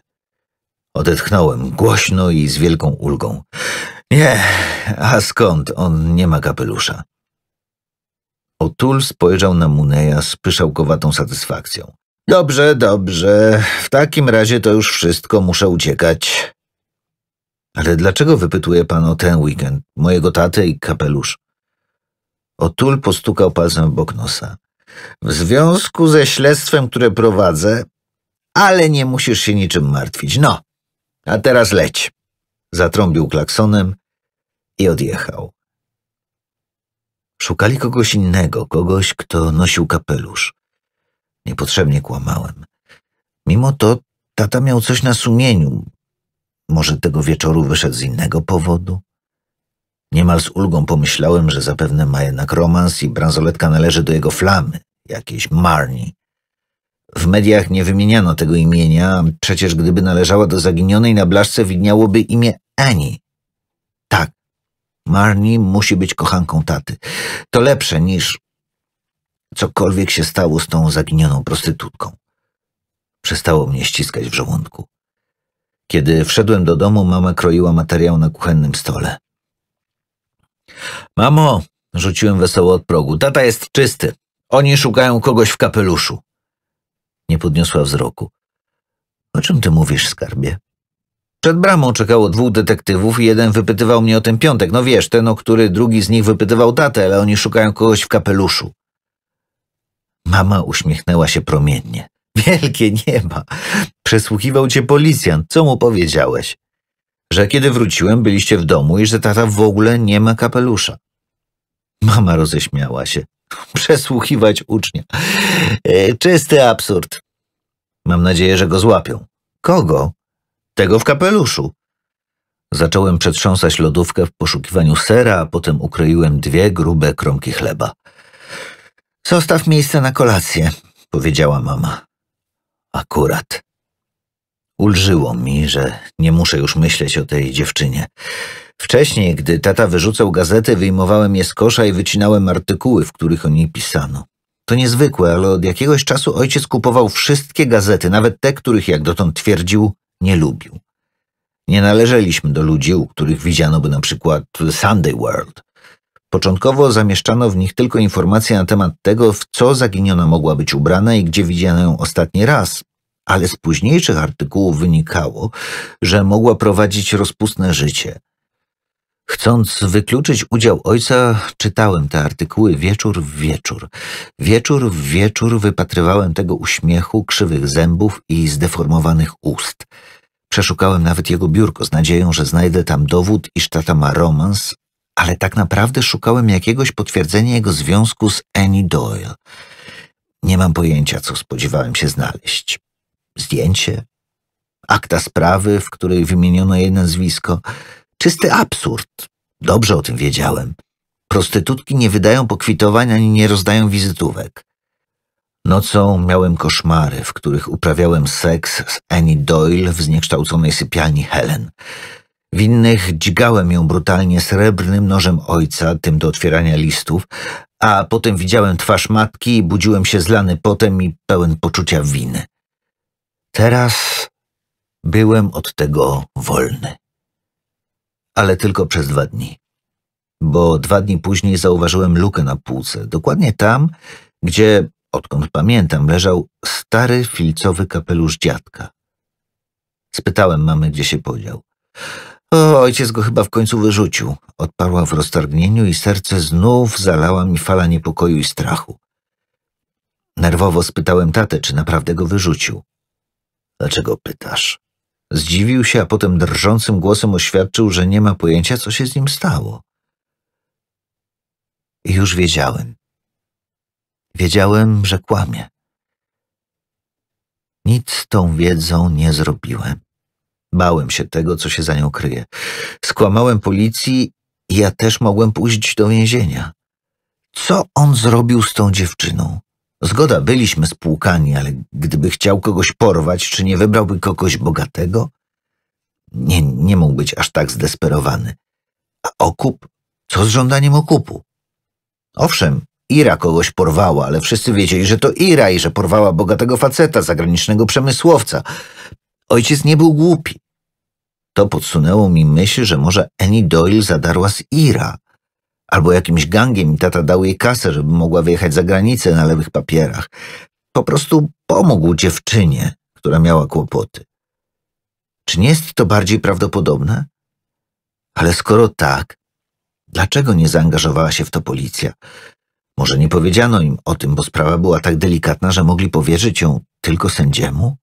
Odetchnąłem głośno i z wielką ulgą. Nie, a skąd? On nie ma kapelusza. Otul spojrzał na Muneja z pyszałkowatą satysfakcją. Dobrze, dobrze. W takim razie to już wszystko. Muszę uciekać. Ale dlaczego wypytuje pan o ten weekend, mojego tatę i kapelusz? Otul postukał palcem w bok nosa. W związku ze śledztwem, które prowadzę, ale nie musisz się niczym martwić. No, a teraz leć. Zatrąbił klaksonem i odjechał. Szukali kogoś innego, kogoś, kto nosił kapelusz. Niepotrzebnie kłamałem. Mimo to tata miał coś na sumieniu, może tego wieczoru wyszedł z innego powodu? Niemal z ulgą pomyślałem, że zapewne ma jednak romans i bransoletka należy do jego flamy, jakiejś Marni. W mediach nie wymieniano tego imienia, przecież gdyby należała do zaginionej na blaszce widniałoby imię Annie. Tak, Marni musi być kochanką taty. To lepsze niż cokolwiek się stało z tą zaginioną prostytutką. Przestało mnie ściskać w żołądku. Kiedy wszedłem do domu, mama kroiła materiał na kuchennym stole. Mamo, rzuciłem wesoło od progu, tata jest czysty. Oni szukają kogoś w kapeluszu. Nie podniosła wzroku. O czym ty mówisz, skarbie? Przed bramą czekało dwóch detektywów i jeden wypytywał mnie o ten piątek. No wiesz, ten, o który drugi z nich wypytywał tatę, ale oni szukają kogoś w kapeluszu. Mama uśmiechnęła się promiennie. Wielkie nieba! Przesłuchiwał cię policjant. Co mu powiedziałeś? Że kiedy wróciłem, byliście w domu i że tata w ogóle nie ma kapelusza. Mama roześmiała się. Przesłuchiwać ucznia. E, czysty absurd. Mam nadzieję, że go złapią. Kogo? Tego w kapeluszu. Zacząłem przetrząsać lodówkę w poszukiwaniu sera, a potem ukroiłem dwie grube kromki chleba. Zostaw miejsce na kolację, powiedziała mama akurat. Ulżyło mi, że nie muszę już myśleć o tej dziewczynie. Wcześniej, gdy tata wyrzucał gazety, wyjmowałem je z kosza i wycinałem artykuły, w których o niej pisano. To niezwykłe, ale od jakiegoś czasu ojciec kupował wszystkie gazety, nawet te, których, jak dotąd twierdził, nie lubił. Nie należeliśmy do ludzi, u których widziano by na przykład Sunday World. Początkowo zamieszczano w nich tylko informacje na temat tego, w co zaginiona mogła być ubrana i gdzie widziano ją ostatni raz, ale z późniejszych artykułów wynikało, że mogła prowadzić rozpustne życie. Chcąc wykluczyć udział ojca, czytałem te artykuły wieczór w wieczór. Wieczór w wieczór wypatrywałem tego uśmiechu, krzywych zębów i zdeformowanych ust. Przeszukałem nawet jego biurko z nadzieją, że znajdę tam dowód, iż tata ma romans ale tak naprawdę szukałem jakiegoś potwierdzenia jego związku z Annie Doyle. Nie mam pojęcia, co spodziewałem się znaleźć. Zdjęcie? Akta sprawy, w której wymieniono jej nazwisko? Czysty absurd. Dobrze o tym wiedziałem. Prostytutki nie wydają pokwitowań ani nie rozdają wizytówek. Nocą miałem koszmary, w których uprawiałem seks z Annie Doyle w zniekształconej sypialni Helen. W innych dźgałem ją brutalnie srebrnym nożem ojca, tym do otwierania listów, a potem widziałem twarz matki i budziłem się zlany potem i pełen poczucia winy. Teraz byłem od tego wolny. Ale tylko przez dwa dni. Bo dwa dni później zauważyłem lukę na półce, dokładnie tam, gdzie, odkąd pamiętam, leżał stary filcowy kapelusz dziadka. Spytałem mamy, gdzie się podział. O, ojciec go chyba w końcu wyrzucił. Odparła w roztargnieniu i serce znów zalała mi fala niepokoju i strachu. Nerwowo spytałem tatę, czy naprawdę go wyrzucił. Dlaczego pytasz? Zdziwił się, a potem drżącym głosem oświadczył, że nie ma pojęcia, co się z nim stało. I już wiedziałem. Wiedziałem, że kłamie. Nic tą wiedzą nie zrobiłem. Bałem się tego, co się za nią kryje. Skłamałem policji i ja też mogłem pójść do więzienia. Co on zrobił z tą dziewczyną? Zgoda, byliśmy spłukani, ale gdyby chciał kogoś porwać, czy nie wybrałby kogoś bogatego? Nie, nie mógł być aż tak zdesperowany. A okup? Co z żądaniem okupu? Owszem, Ira kogoś porwała, ale wszyscy wiedzieli, że to Ira i że porwała bogatego faceta, zagranicznego przemysłowca. Ojciec nie był głupi. To podsunęło mi myśl, że może Annie Doyle zadarła z Ira albo jakimś gangiem i tata dał jej kasę, żeby mogła wyjechać za granicę na lewych papierach. Po prostu pomógł dziewczynie, która miała kłopoty. Czy nie jest to bardziej prawdopodobne? Ale skoro tak, dlaczego nie zaangażowała się w to policja? Może nie powiedziano im o tym, bo sprawa była tak delikatna, że mogli powierzyć ją tylko sędziemu?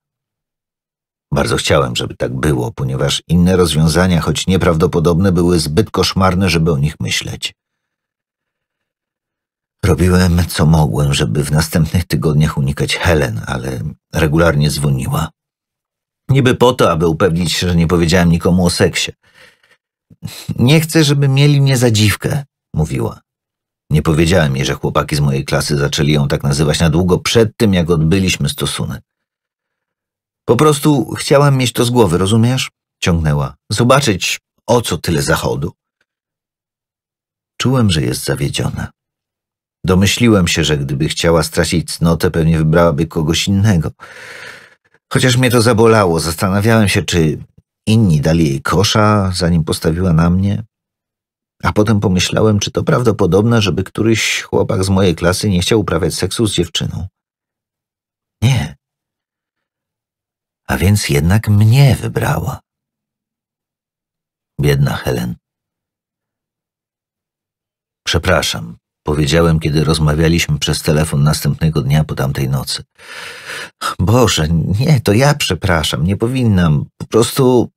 Bardzo chciałem, żeby tak było, ponieważ inne rozwiązania, choć nieprawdopodobne, były zbyt koszmarne, żeby o nich myśleć. Robiłem, co mogłem, żeby w następnych tygodniach unikać Helen, ale regularnie dzwoniła. Niby po to, aby upewnić się, że nie powiedziałem nikomu o seksie. Nie chcę, żeby mieli mnie za dziwkę, mówiła. Nie powiedziałem jej, że chłopaki z mojej klasy zaczęli ją tak nazywać na długo przed tym, jak odbyliśmy stosunek. Po prostu chciałem mieć to z głowy, rozumiesz? Ciągnęła. Zobaczyć, o co tyle zachodu. Czułem, że jest zawiedziona. Domyśliłem się, że gdyby chciała stracić cnotę, pewnie wybrałaby kogoś innego. Chociaż mnie to zabolało, zastanawiałem się, czy inni dali jej kosza, zanim postawiła na mnie. A potem pomyślałem, czy to prawdopodobne, żeby któryś chłopak z mojej klasy nie chciał uprawiać seksu z dziewczyną. Nie, a więc jednak mnie wybrała. Biedna Helen. Przepraszam, powiedziałem, kiedy rozmawialiśmy przez telefon następnego dnia po tamtej nocy. Boże, nie, to ja przepraszam, nie powinnam. Po prostu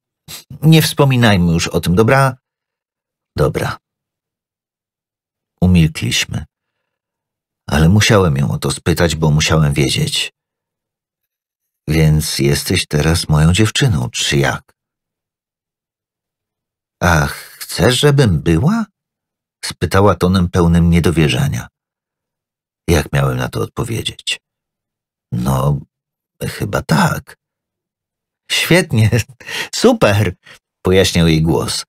nie wspominajmy już o tym, dobra? Dobra. Umilkliśmy. Ale musiałem ją o to spytać, bo musiałem wiedzieć. Więc jesteś teraz moją dziewczyną, czy jak? A chcesz, żebym była? spytała tonem pełnym niedowierzania. Jak miałem na to odpowiedzieć? No, chyba tak. Świetnie, super, pojaśniał jej głos.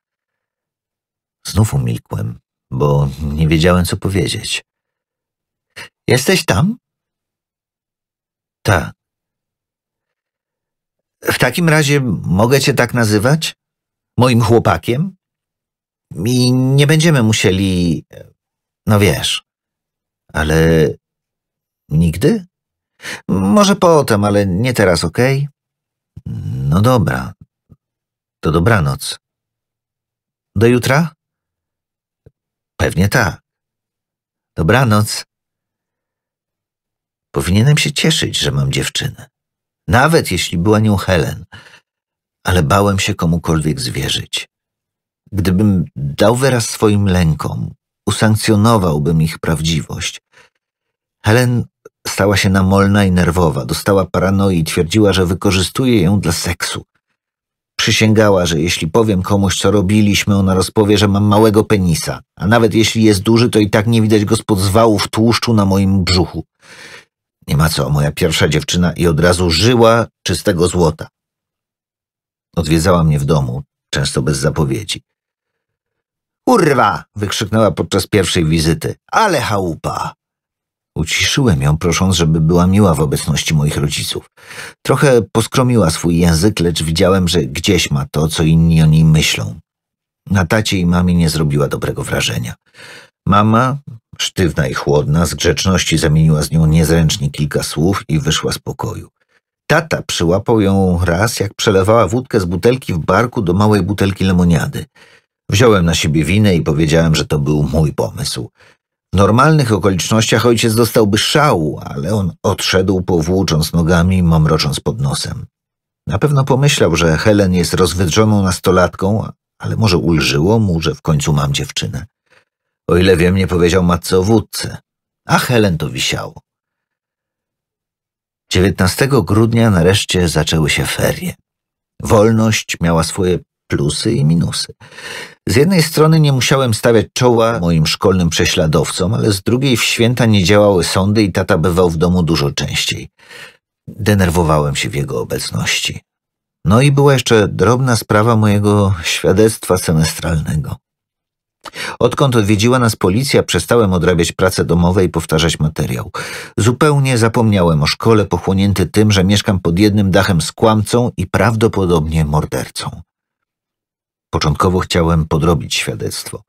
Znów umilkłem, bo nie wiedziałem, co powiedzieć. Jesteś tam? Tak, w takim razie mogę cię tak nazywać? Moim chłopakiem? I nie będziemy musieli. No wiesz. Ale. Nigdy? Może potem, ale nie teraz, okej? Okay? No dobra. To dobranoc. Do jutra? Pewnie tak. Dobranoc. Powinienem się cieszyć, że mam dziewczynę nawet jeśli była nią Helen, ale bałem się komukolwiek zwierzyć. Gdybym dał wyraz swoim lękom, usankcjonowałbym ich prawdziwość. Helen stała się namolna i nerwowa, dostała paranoi i twierdziła, że wykorzystuje ją dla seksu. Przysięgała, że jeśli powiem komuś, co robiliśmy, ona rozpowie, że mam małego penisa, a nawet jeśli jest duży, to i tak nie widać go spod zwałów tłuszczu na moim brzuchu. Nie ma co, moja pierwsza dziewczyna i od razu żyła czystego złota. Odwiedzała mnie w domu, często bez zapowiedzi. Urwa! wykrzyknęła podczas pierwszej wizyty. Ale chałupa! Uciszyłem ją, prosząc, żeby była miła w obecności moich rodziców. Trochę poskromiła swój język, lecz widziałem, że gdzieś ma to, co inni o niej myślą. Na tacie i mamie nie zrobiła dobrego wrażenia. Mama Sztywna i chłodna, z grzeczności zamieniła z nią niezręcznie kilka słów i wyszła z pokoju. Tata przyłapał ją raz, jak przelewała wódkę z butelki w barku do małej butelki lemoniady. Wziąłem na siebie winę i powiedziałem, że to był mój pomysł. W normalnych okolicznościach ojciec dostałby szału, ale on odszedł powłócząc nogami i mamrocząc pod nosem. Na pewno pomyślał, że Helen jest rozwydrzoną nastolatką, ale może ulżyło mu, że w końcu mam dziewczynę. O ile wiem, nie powiedział matce o wódce. A Helen to wisiało. 19 grudnia nareszcie zaczęły się ferie. Wolność miała swoje plusy i minusy. Z jednej strony nie musiałem stawiać czoła moim szkolnym prześladowcom, ale z drugiej w święta nie działały sądy i tata bywał w domu dużo częściej. Denerwowałem się w jego obecności. No i była jeszcze drobna sprawa mojego świadectwa semestralnego. Odkąd odwiedziła nas policja, przestałem odrabiać pracę domowe i powtarzać materiał. Zupełnie zapomniałem o szkole, pochłonięty tym, że mieszkam pod jednym dachem z kłamcą i prawdopodobnie mordercą. Początkowo chciałem podrobić świadectwo.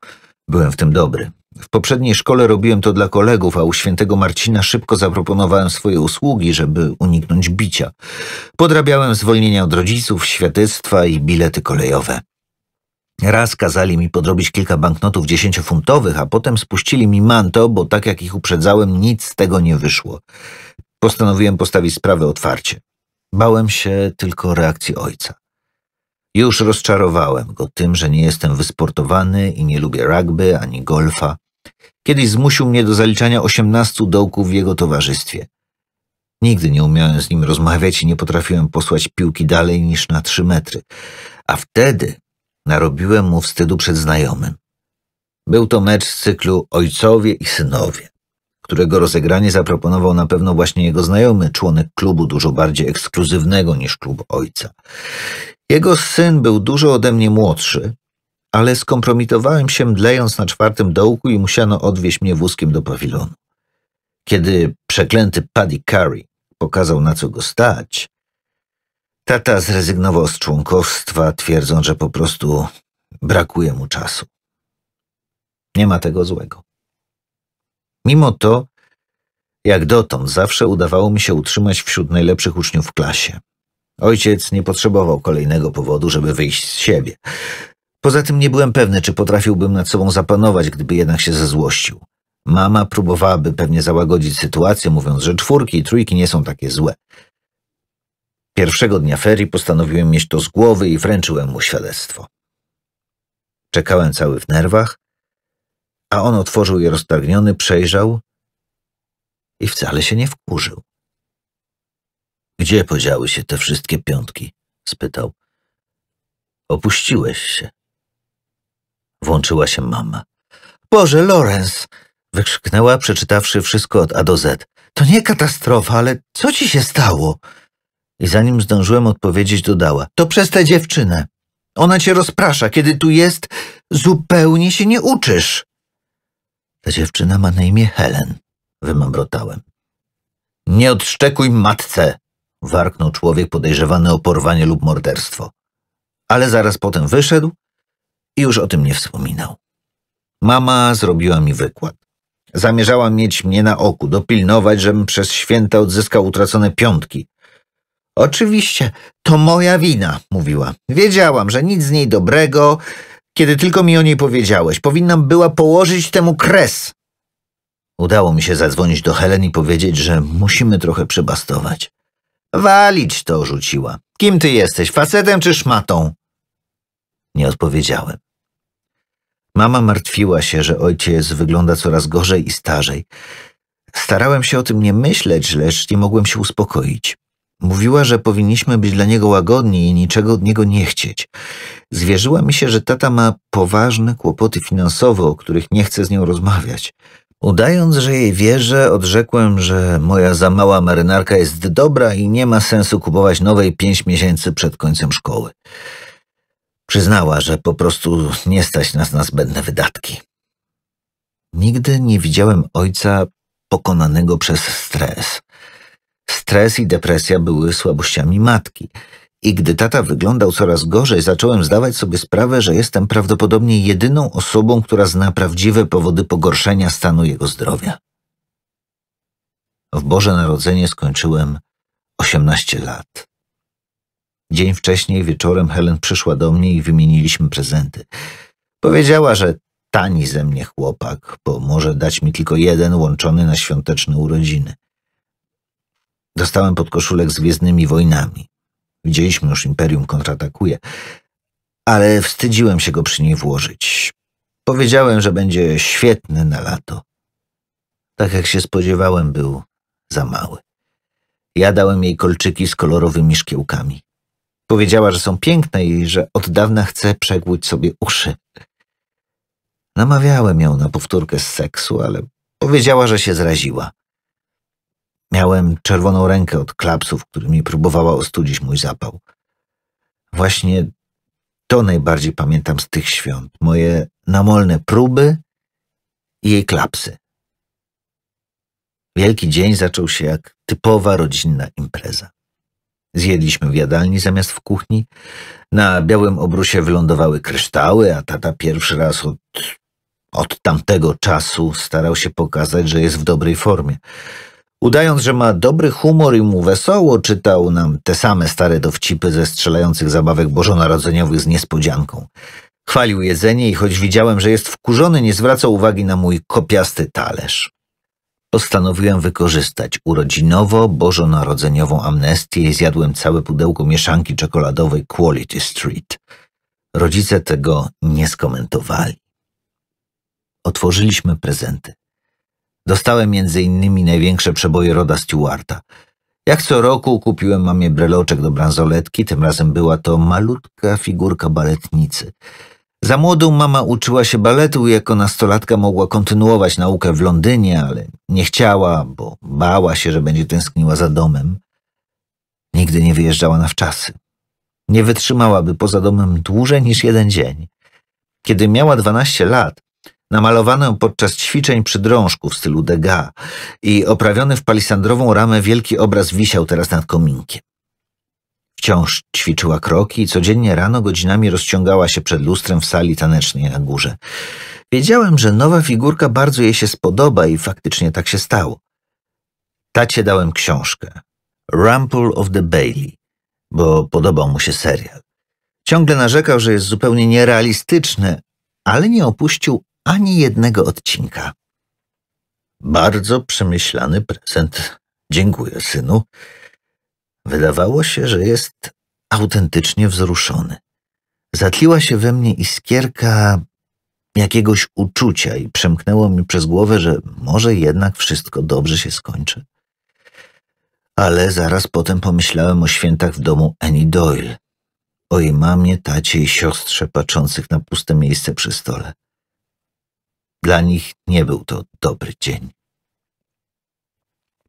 Byłem w tym dobry. W poprzedniej szkole robiłem to dla kolegów, a u świętego Marcina szybko zaproponowałem swoje usługi, żeby uniknąć bicia. Podrabiałem zwolnienia od rodziców, świadectwa i bilety kolejowe. Raz kazali mi podrobić kilka banknotów dziesięciofuntowych, a potem spuścili mi manto, bo tak jak ich uprzedzałem, nic z tego nie wyszło. Postanowiłem postawić sprawę otwarcie. Bałem się tylko reakcji ojca. Już rozczarowałem go tym, że nie jestem wysportowany i nie lubię rugby ani golfa. Kiedyś zmusił mnie do zaliczania osiemnastu dołków w jego towarzystwie. Nigdy nie umiałem z nim rozmawiać i nie potrafiłem posłać piłki dalej niż na trzy metry. A wtedy Narobiłem mu wstydu przed znajomym. Był to mecz z cyklu Ojcowie i Synowie, którego rozegranie zaproponował na pewno właśnie jego znajomy, członek klubu dużo bardziej ekskluzywnego niż klub ojca. Jego syn był dużo ode mnie młodszy, ale skompromitowałem się mdlejąc na czwartym dołku i musiano odwieźć mnie wózkiem do pawilonu. Kiedy przeklęty Paddy Curry pokazał na co go stać, Tata zrezygnował z członkostwa, twierdząc, że po prostu brakuje mu czasu. Nie ma tego złego. Mimo to, jak dotąd, zawsze udawało mi się utrzymać wśród najlepszych uczniów w klasie. Ojciec nie potrzebował kolejnego powodu, żeby wyjść z siebie. Poza tym nie byłem pewny, czy potrafiłbym nad sobą zapanować, gdyby jednak się zezłościł. Mama próbowałaby pewnie załagodzić sytuację, mówiąc, że czwórki i trójki nie są takie złe. Pierwszego dnia ferii postanowiłem mieć to z głowy i wręczyłem mu świadectwo. Czekałem cały w nerwach, a on otworzył je roztargniony, przejrzał i wcale się nie wkurzył. Gdzie podziały się te wszystkie piątki? spytał. Opuściłeś się. Włączyła się mama. Boże, Lorenz! wykrzyknęła, przeczytawszy wszystko od A do Z. To nie katastrofa, ale co ci się stało? I zanim zdążyłem odpowiedzieć, dodała: To przez tę dziewczynę. Ona cię rozprasza. Kiedy tu jest, zupełnie się nie uczysz. Ta dziewczyna ma na imię Helen, wymamrotałem. Nie odszczekuj matce, warknął człowiek podejrzewany o porwanie lub morderstwo. Ale zaraz potem wyszedł i już o tym nie wspominał. Mama zrobiła mi wykład. Zamierzała mieć mnie na oku, dopilnować, żebym przez święta odzyskał utracone piątki, Oczywiście, to moja wina, mówiła. Wiedziałam, że nic z niej dobrego, kiedy tylko mi o niej powiedziałeś. Powinnam była położyć temu kres. Udało mi się zadzwonić do Helen i powiedzieć, że musimy trochę przebastować. Walić to, rzuciła. Kim ty jesteś, facetem czy szmatą? Nie odpowiedziałem. Mama martwiła się, że ojciec wygląda coraz gorzej i starzej. Starałem się o tym nie myśleć, lecz nie mogłem się uspokoić. Mówiła, że powinniśmy być dla niego łagodni i niczego od niego nie chcieć. Zwierzyła mi się, że tata ma poważne kłopoty finansowe, o których nie chce z nią rozmawiać. Udając, że jej wierzę, odrzekłem, że moja za mała marynarka jest dobra i nie ma sensu kupować nowej pięć miesięcy przed końcem szkoły. Przyznała, że po prostu nie stać nas na zbędne wydatki. Nigdy nie widziałem ojca pokonanego przez stres. Stres i depresja były słabościami matki. I gdy tata wyglądał coraz gorzej, zacząłem zdawać sobie sprawę, że jestem prawdopodobnie jedyną osobą, która zna prawdziwe powody pogorszenia stanu jego zdrowia. W Boże Narodzenie skończyłem 18 lat. Dzień wcześniej wieczorem Helen przyszła do mnie i wymieniliśmy prezenty. Powiedziała, że tani ze mnie chłopak, bo może dać mi tylko jeden łączony na świąteczne urodziny. Dostałem podkoszulek z Gwiezdnymi Wojnami. Widzieliśmy już Imperium kontratakuje, ale wstydziłem się go przy niej włożyć. Powiedziałem, że będzie świetny na lato. Tak jak się spodziewałem, był za mały. Ja dałem jej kolczyki z kolorowymi szkiełkami. Powiedziała, że są piękne i że od dawna chce przegłuć sobie uszy. Namawiałem ją na powtórkę z seksu, ale powiedziała, że się zraziła. Miałem czerwoną rękę od klapsów, którymi próbowała ostudzić mój zapał. Właśnie to najbardziej pamiętam z tych świąt. Moje namolne próby i jej klapsy. Wielki dzień zaczął się jak typowa rodzinna impreza. Zjedliśmy w jadalni zamiast w kuchni. Na białym obrusie wylądowały kryształy, a tata pierwszy raz od, od tamtego czasu starał się pokazać, że jest w dobrej formie. Udając, że ma dobry humor i mu wesoło, czytał nam te same stare dowcipy ze strzelających zabawek bożonarodzeniowych z niespodzianką. Chwalił jedzenie i choć widziałem, że jest wkurzony, nie zwracał uwagi na mój kopiasty talerz. Postanowiłem wykorzystać urodzinowo-bożonarodzeniową amnestię i zjadłem całe pudełko mieszanki czekoladowej Quality Street. Rodzice tego nie skomentowali. Otworzyliśmy prezenty. Dostałem między innymi największe przeboje Roda Stewarta. Jak co roku kupiłem mamie breloczek do bransoletki, tym razem była to malutka figurka baletnicy. Za młodą mama uczyła się baletu i jako nastolatka mogła kontynuować naukę w Londynie, ale nie chciała, bo bała się, że będzie tęskniła za domem. Nigdy nie wyjeżdżała na wczasy. Nie wytrzymałaby poza domem dłużej niż jeden dzień. Kiedy miała 12 lat, namalowaną podczas ćwiczeń przy drążku w stylu Degas i oprawiony w palisandrową ramę wielki obraz wisiał teraz nad kominkiem. Wciąż ćwiczyła kroki i codziennie rano godzinami rozciągała się przed lustrem w sali tanecznej na górze. Wiedziałem, że nowa figurka bardzo jej się spodoba i faktycznie tak się stało. Tacie dałem książkę. Rumple of the Bailey, bo podobał mu się serial. Ciągle narzekał, że jest zupełnie nierealistyczny, ale nie opuścił ani jednego odcinka. Bardzo przemyślany prezent. Dziękuję, synu. Wydawało się, że jest autentycznie wzruszony. Zatliła się we mnie iskierka jakiegoś uczucia i przemknęło mi przez głowę, że może jednak wszystko dobrze się skończy. Ale zaraz potem pomyślałem o świętach w domu Annie Doyle, o jej mamie, tacie i siostrze patrzących na puste miejsce przy stole. Dla nich nie był to dobry dzień.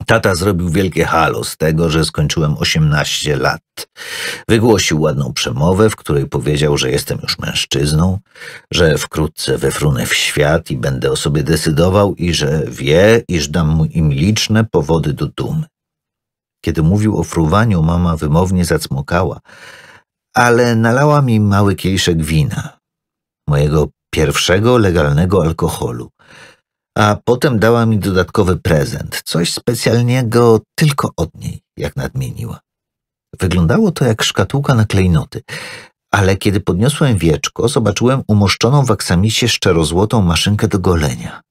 Tata zrobił wielkie halo z tego, że skończyłem 18 lat. Wygłosił ładną przemowę, w której powiedział, że jestem już mężczyzną, że wkrótce wefrunę w świat i będę o sobie decydował i że wie, iż dam mu im liczne powody do dumy. Kiedy mówił o fruwaniu, mama wymownie zacmokała, ale nalała mi mały kieliszek wina, mojego pierwszego legalnego alkoholu. A potem dała mi dodatkowy prezent, coś specjalnego tylko od niej, jak nadmieniła. Wyglądało to jak szkatułka na klejnoty, ale kiedy podniosłem wieczko, zobaczyłem umoszczoną w aksamicie szczerozłotą maszynkę do golenia.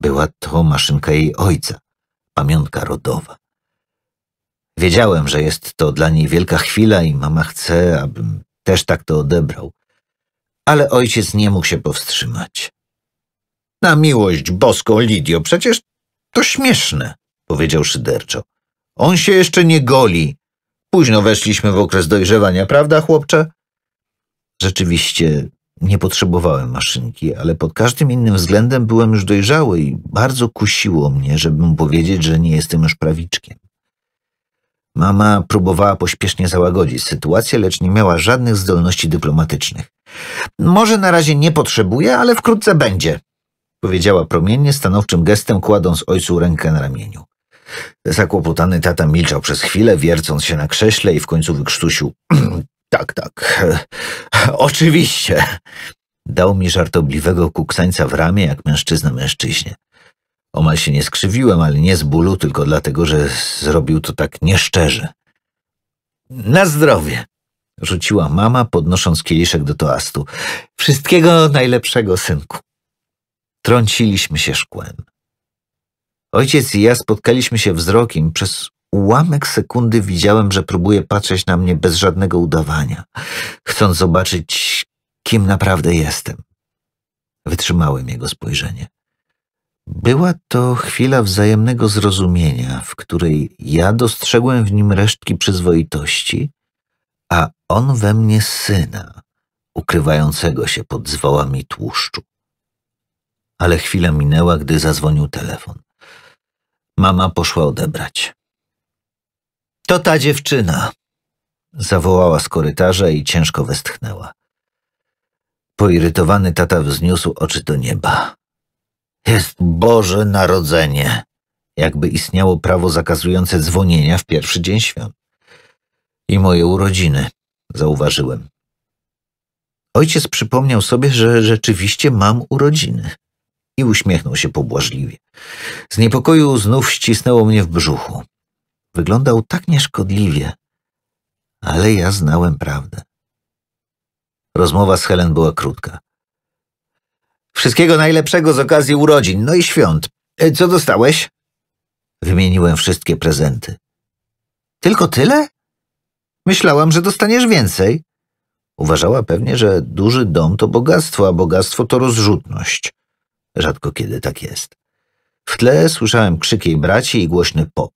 Była to maszynka jej ojca, pamiątka rodowa. Wiedziałem, że jest to dla niej wielka chwila i mama chce, abym też tak to odebrał ale ojciec nie mógł się powstrzymać. Na miłość boską, Lidio, przecież to śmieszne, powiedział szyderczo. On się jeszcze nie goli. Późno weszliśmy w okres dojrzewania, prawda, chłopcze? Rzeczywiście nie potrzebowałem maszynki, ale pod każdym innym względem byłem już dojrzały i bardzo kusiło mnie, żebym powiedzieć, że nie jestem już prawiczkiem. Mama próbowała pośpiesznie załagodzić sytuację, lecz nie miała żadnych zdolności dyplomatycznych. Może na razie nie potrzebuje, ale wkrótce będzie, powiedziała promiennie, stanowczym gestem kładąc ojcu rękę na ramieniu. Zakłopotany tata milczał przez chwilę, wiercąc się na krześle i w końcu wykrztusił. tak, tak, oczywiście. Dał mi żartobliwego kuksańca w ramię, jak mężczyzna mężczyźnie. Omal się nie skrzywiłem, ale nie z bólu, tylko dlatego, że zrobił to tak nieszczerze. Na zdrowie rzuciła mama, podnosząc kieliszek do toastu. Wszystkiego najlepszego, synku. Trąciliśmy się szkłem. Ojciec i ja spotkaliśmy się wzrokiem. Przez ułamek sekundy widziałem, że próbuje patrzeć na mnie bez żadnego udawania, chcąc zobaczyć, kim naprawdę jestem. Wytrzymałem jego spojrzenie. Była to chwila wzajemnego zrozumienia, w której ja dostrzegłem w nim resztki przyzwoitości, on we mnie syna, ukrywającego się pod zwołami tłuszczu. Ale chwila minęła, gdy zadzwonił telefon. Mama poszła odebrać. To ta dziewczyna, zawołała z korytarza i ciężko westchnęła. Poirytowany tata wzniósł oczy do nieba. Jest Boże Narodzenie! Jakby istniało prawo zakazujące dzwonienia w pierwszy dzień świąt. I moje urodziny zauważyłem. Ojciec przypomniał sobie, że rzeczywiście mam urodziny i uśmiechnął się pobłażliwie. Z niepokoju znów ścisnęło mnie w brzuchu. Wyglądał tak nieszkodliwie, ale ja znałem prawdę. Rozmowa z Helen była krótka. Wszystkiego najlepszego z okazji urodzin, no i świąt. E, co dostałeś? Wymieniłem wszystkie prezenty. Tylko tyle? Myślałam, że dostaniesz więcej. Uważała pewnie, że duży dom to bogactwo, a bogactwo to rozrzutność. Rzadko kiedy tak jest. W tle słyszałem krzyki braci i głośny pop.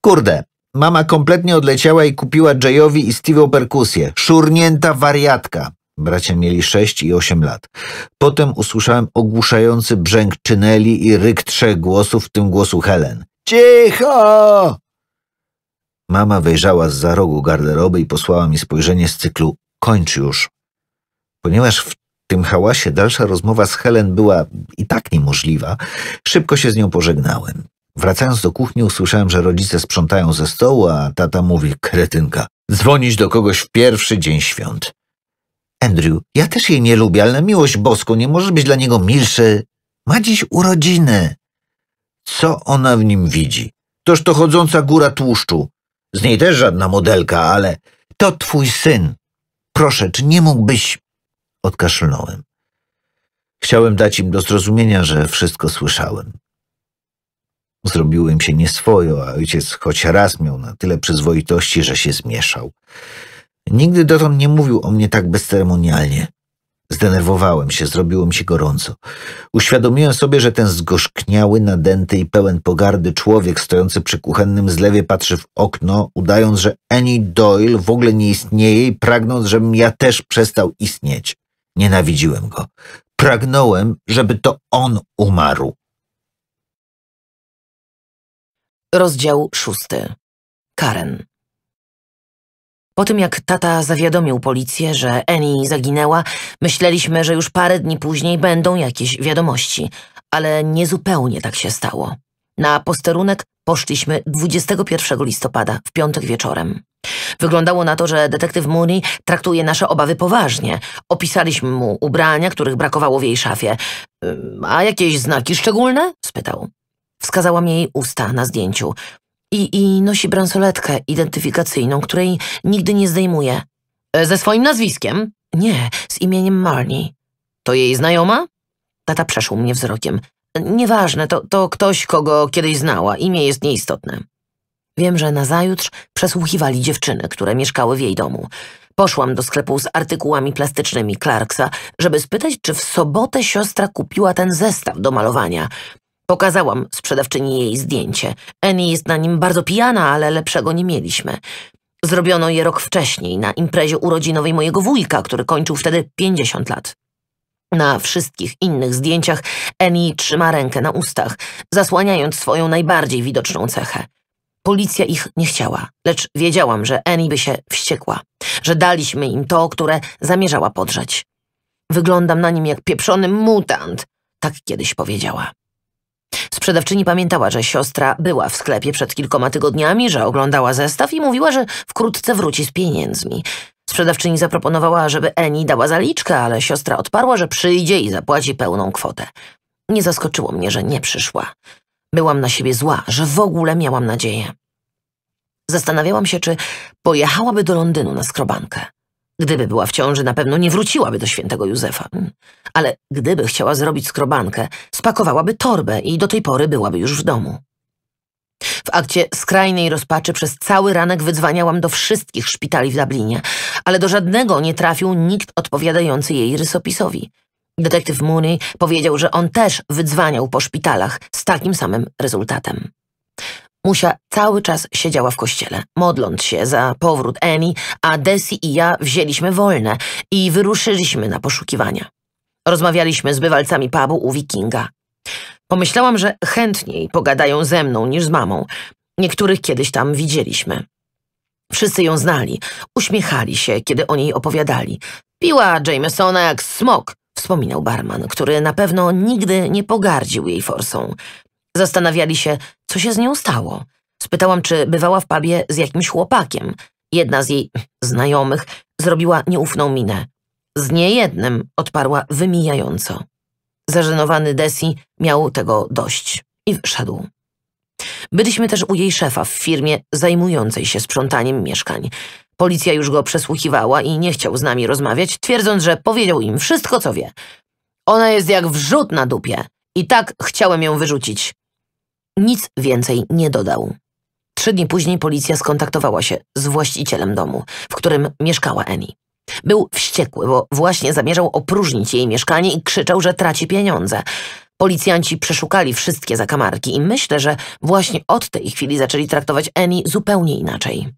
Kurde, mama kompletnie odleciała i kupiła Jayowi i Steve'o perkusję. Szurnięta wariatka. Bracia mieli sześć i osiem lat. Potem usłyszałem ogłuszający brzęk czyneli i ryk trzech głosów, w tym głosu Helen. Cicho! Mama wyjrzała z za rogu garderoby i posłała mi spojrzenie z cyklu kończ już. Ponieważ w tym hałasie dalsza rozmowa z Helen była i tak niemożliwa, szybko się z nią pożegnałem. Wracając do kuchni usłyszałem, że rodzice sprzątają ze stołu, a tata mówi, kretynka, dzwonić do kogoś w pierwszy dzień świąt. Andrew, ja też jej nie lubię, ale na miłość boską nie możesz być dla niego milszy. Ma dziś urodziny. Co ona w nim widzi? Toż to chodząca góra tłuszczu. Z niej też żadna modelka, ale to twój syn. Proszę, czy nie mógłbyś... Odkaszlnąłem. Chciałem dać im do zrozumienia, że wszystko słyszałem. Zrobiło im się nieswojo, a ojciec choć raz miał na tyle przyzwoitości, że się zmieszał. Nigdy dotąd nie mówił o mnie tak bezceremonialnie. Zdenerwowałem się, zrobiło mi się gorąco. Uświadomiłem sobie, że ten zgorzkniały, nadęty i pełen pogardy człowiek stojący przy kuchennym zlewie patrzy w okno, udając, że Annie Doyle w ogóle nie istnieje i pragnąc, żebym ja też przestał istnieć. Nienawidziłem go. Pragnąłem, żeby to on umarł. Rozdział szósty. Karen. Po tym jak tata zawiadomił policję, że Annie zaginęła, myśleliśmy, że już parę dni później będą jakieś wiadomości, ale niezupełnie tak się stało. Na posterunek poszliśmy 21 listopada, w piątek wieczorem. Wyglądało na to, że detektyw Mooney traktuje nasze obawy poważnie. Opisaliśmy mu ubrania, których brakowało w jej szafie. A jakieś znaki szczególne? spytał. Wskazałam jej usta na zdjęciu i, i nosi bransoletkę identyfikacyjną, której nigdy nie zdejmuje. E, ze swoim nazwiskiem? Nie, z imieniem Marnie. To jej znajoma? Tata przeszła mnie wzrokiem. E, nieważne, to, to ktoś, kogo kiedyś znała. Imię jest nieistotne. Wiem, że nazajutrz przesłuchiwali dziewczyny, które mieszkały w jej domu. Poszłam do sklepu z artykułami plastycznymi Clarksa, żeby spytać, czy w sobotę siostra kupiła ten zestaw do malowania. Pokazałam sprzedawczyni jej zdjęcie. Annie jest na nim bardzo pijana, ale lepszego nie mieliśmy. Zrobiono je rok wcześniej, na imprezie urodzinowej mojego wujka, który kończył wtedy 50 lat. Na wszystkich innych zdjęciach Annie trzyma rękę na ustach, zasłaniając swoją najbardziej widoczną cechę. Policja ich nie chciała, lecz wiedziałam, że Annie by się wściekła, że daliśmy im to, które zamierzała podrzeć. Wyglądam na nim jak pieprzony mutant, tak kiedyś powiedziała. Sprzedawczyni pamiętała, że siostra była w sklepie przed kilkoma tygodniami, że oglądała zestaw i mówiła, że wkrótce wróci z pieniędzmi. Sprzedawczyni zaproponowała, żeby Eni dała zaliczkę, ale siostra odparła, że przyjdzie i zapłaci pełną kwotę. Nie zaskoczyło mnie, że nie przyszła. Byłam na siebie zła, że w ogóle miałam nadzieję. Zastanawiałam się, czy pojechałaby do Londynu na skrobankę. Gdyby była w ciąży, na pewno nie wróciłaby do świętego Józefa. Hmm. Ale gdyby chciała zrobić skrobankę, spakowałaby torbę i do tej pory byłaby już w domu. W akcie skrajnej rozpaczy przez cały ranek wydzwaniałam do wszystkich szpitali w Dublinie, ale do żadnego nie trafił nikt odpowiadający jej rysopisowi. Detektyw Mooney powiedział, że on też wydzwaniał po szpitalach z takim samym rezultatem. Musia cały czas siedziała w kościele, modląc się za powrót Emi, a Desi i ja wzięliśmy wolne i wyruszyliśmy na poszukiwania. Rozmawialiśmy z bywalcami pubu u Wikinga. Pomyślałam, że chętniej pogadają ze mną niż z mamą. Niektórych kiedyś tam widzieliśmy. Wszyscy ją znali, uśmiechali się, kiedy o niej opowiadali. Piła Jamesona jak smok, wspominał barman, który na pewno nigdy nie pogardził jej forsą. Zastanawiali się, co się z nią stało. Spytałam, czy bywała w pubie z jakimś chłopakiem. Jedna z jej znajomych zrobiła nieufną minę. Z niejednym odparła wymijająco. Zażenowany Desi miał tego dość i wyszedł. Byliśmy też u jej szefa w firmie zajmującej się sprzątaniem mieszkań. Policja już go przesłuchiwała i nie chciał z nami rozmawiać, twierdząc, że powiedział im wszystko, co wie. Ona jest jak wrzut na dupie. I tak chciałem ją wyrzucić. Nic więcej nie dodał. Trzy dni później policja skontaktowała się z właścicielem domu, w którym mieszkała Emi. Był wściekły, bo właśnie zamierzał opróżnić jej mieszkanie i krzyczał, że traci pieniądze. Policjanci przeszukali wszystkie zakamarki i myślę, że właśnie od tej chwili zaczęli traktować Emi zupełnie inaczej.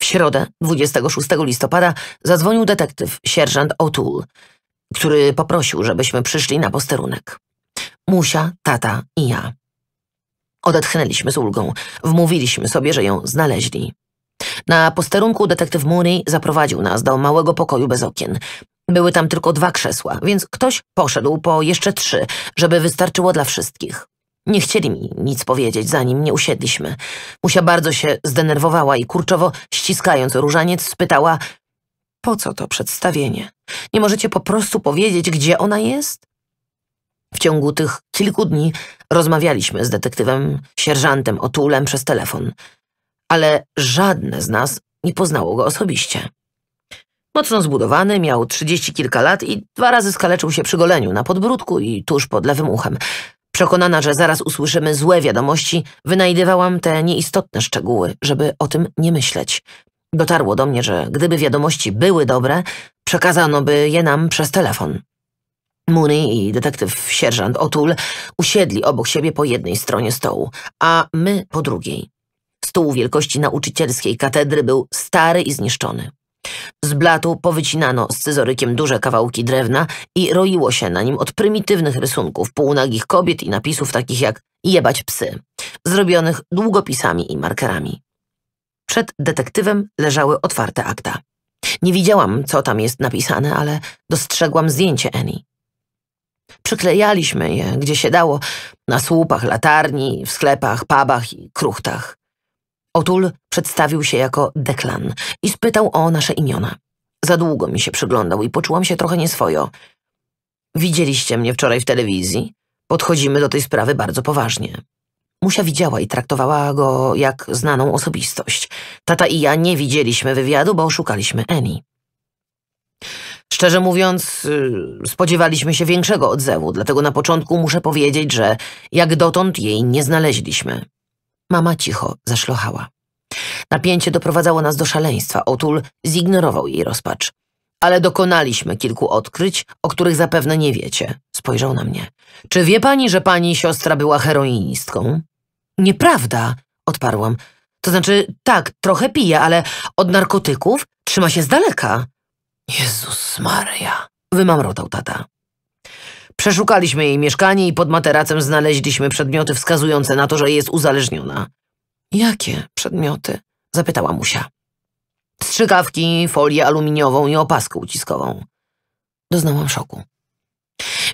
W środę, 26 listopada, zadzwonił detektyw, sierżant O'Toole, który poprosił, żebyśmy przyszli na posterunek. Musia, tata i ja. Odetchnęliśmy z ulgą. Wmówiliśmy sobie, że ją znaleźli. Na posterunku detektyw Murray zaprowadził nas do małego pokoju bez okien. Były tam tylko dwa krzesła, więc ktoś poszedł po jeszcze trzy, żeby wystarczyło dla wszystkich. Nie chcieli mi nic powiedzieć, zanim nie usiedliśmy. Musia bardzo się zdenerwowała i kurczowo, ściskając różaniec, spytała Po co to przedstawienie? Nie możecie po prostu powiedzieć, gdzie ona jest? W ciągu tych kilku dni Rozmawialiśmy z detektywem, sierżantem Otulem przez telefon, ale żadne z nas nie poznało go osobiście. Mocno zbudowany, miał trzydzieści kilka lat i dwa razy skaleczył się przy goleniu na podbródku i tuż pod lewym uchem. Przekonana, że zaraz usłyszymy złe wiadomości, wynajdywałam te nieistotne szczegóły, żeby o tym nie myśleć. Dotarło do mnie, że gdyby wiadomości były dobre, przekazano by je nam przez telefon. Mooney i detektyw sierżant Otul usiedli obok siebie po jednej stronie stołu, a my po drugiej. Stół wielkości nauczycielskiej katedry był stary i zniszczony. Z blatu powycinano scyzorykiem duże kawałki drewna i roiło się na nim od prymitywnych rysunków półnagich kobiet i napisów takich jak jebać psy, zrobionych długopisami i markerami. Przed detektywem leżały otwarte akta. Nie widziałam, co tam jest napisane, ale dostrzegłam zdjęcie Annie. Przyklejaliśmy je, gdzie się dało, na słupach latarni, w sklepach, pubach i kruchtach. Otul przedstawił się jako Deklan i spytał o nasze imiona. Za długo mi się przyglądał i poczułam się trochę nieswojo. Widzieliście mnie wczoraj w telewizji? Podchodzimy do tej sprawy bardzo poważnie. Musia widziała i traktowała go jak znaną osobistość. Tata i ja nie widzieliśmy wywiadu, bo oszukaliśmy Eni. Szczerze mówiąc, y, spodziewaliśmy się większego odzewu, dlatego na początku muszę powiedzieć, że jak dotąd jej nie znaleźliśmy. Mama cicho zaszlochała. Napięcie doprowadzało nas do szaleństwa. Otul zignorował jej rozpacz. Ale dokonaliśmy kilku odkryć, o których zapewne nie wiecie. Spojrzał na mnie. Czy wie pani, że pani siostra była heroinistką? Nieprawda, odparłam. To znaczy, tak, trochę pije, ale od narkotyków trzyma się z daleka. Jezus Maria, wymamrotał tata. Przeszukaliśmy jej mieszkanie i pod materacem znaleźliśmy przedmioty wskazujące na to, że jest uzależniona. Jakie przedmioty? zapytała Musia. Strzykawki, folię aluminiową i opaskę uciskową. Doznałam szoku.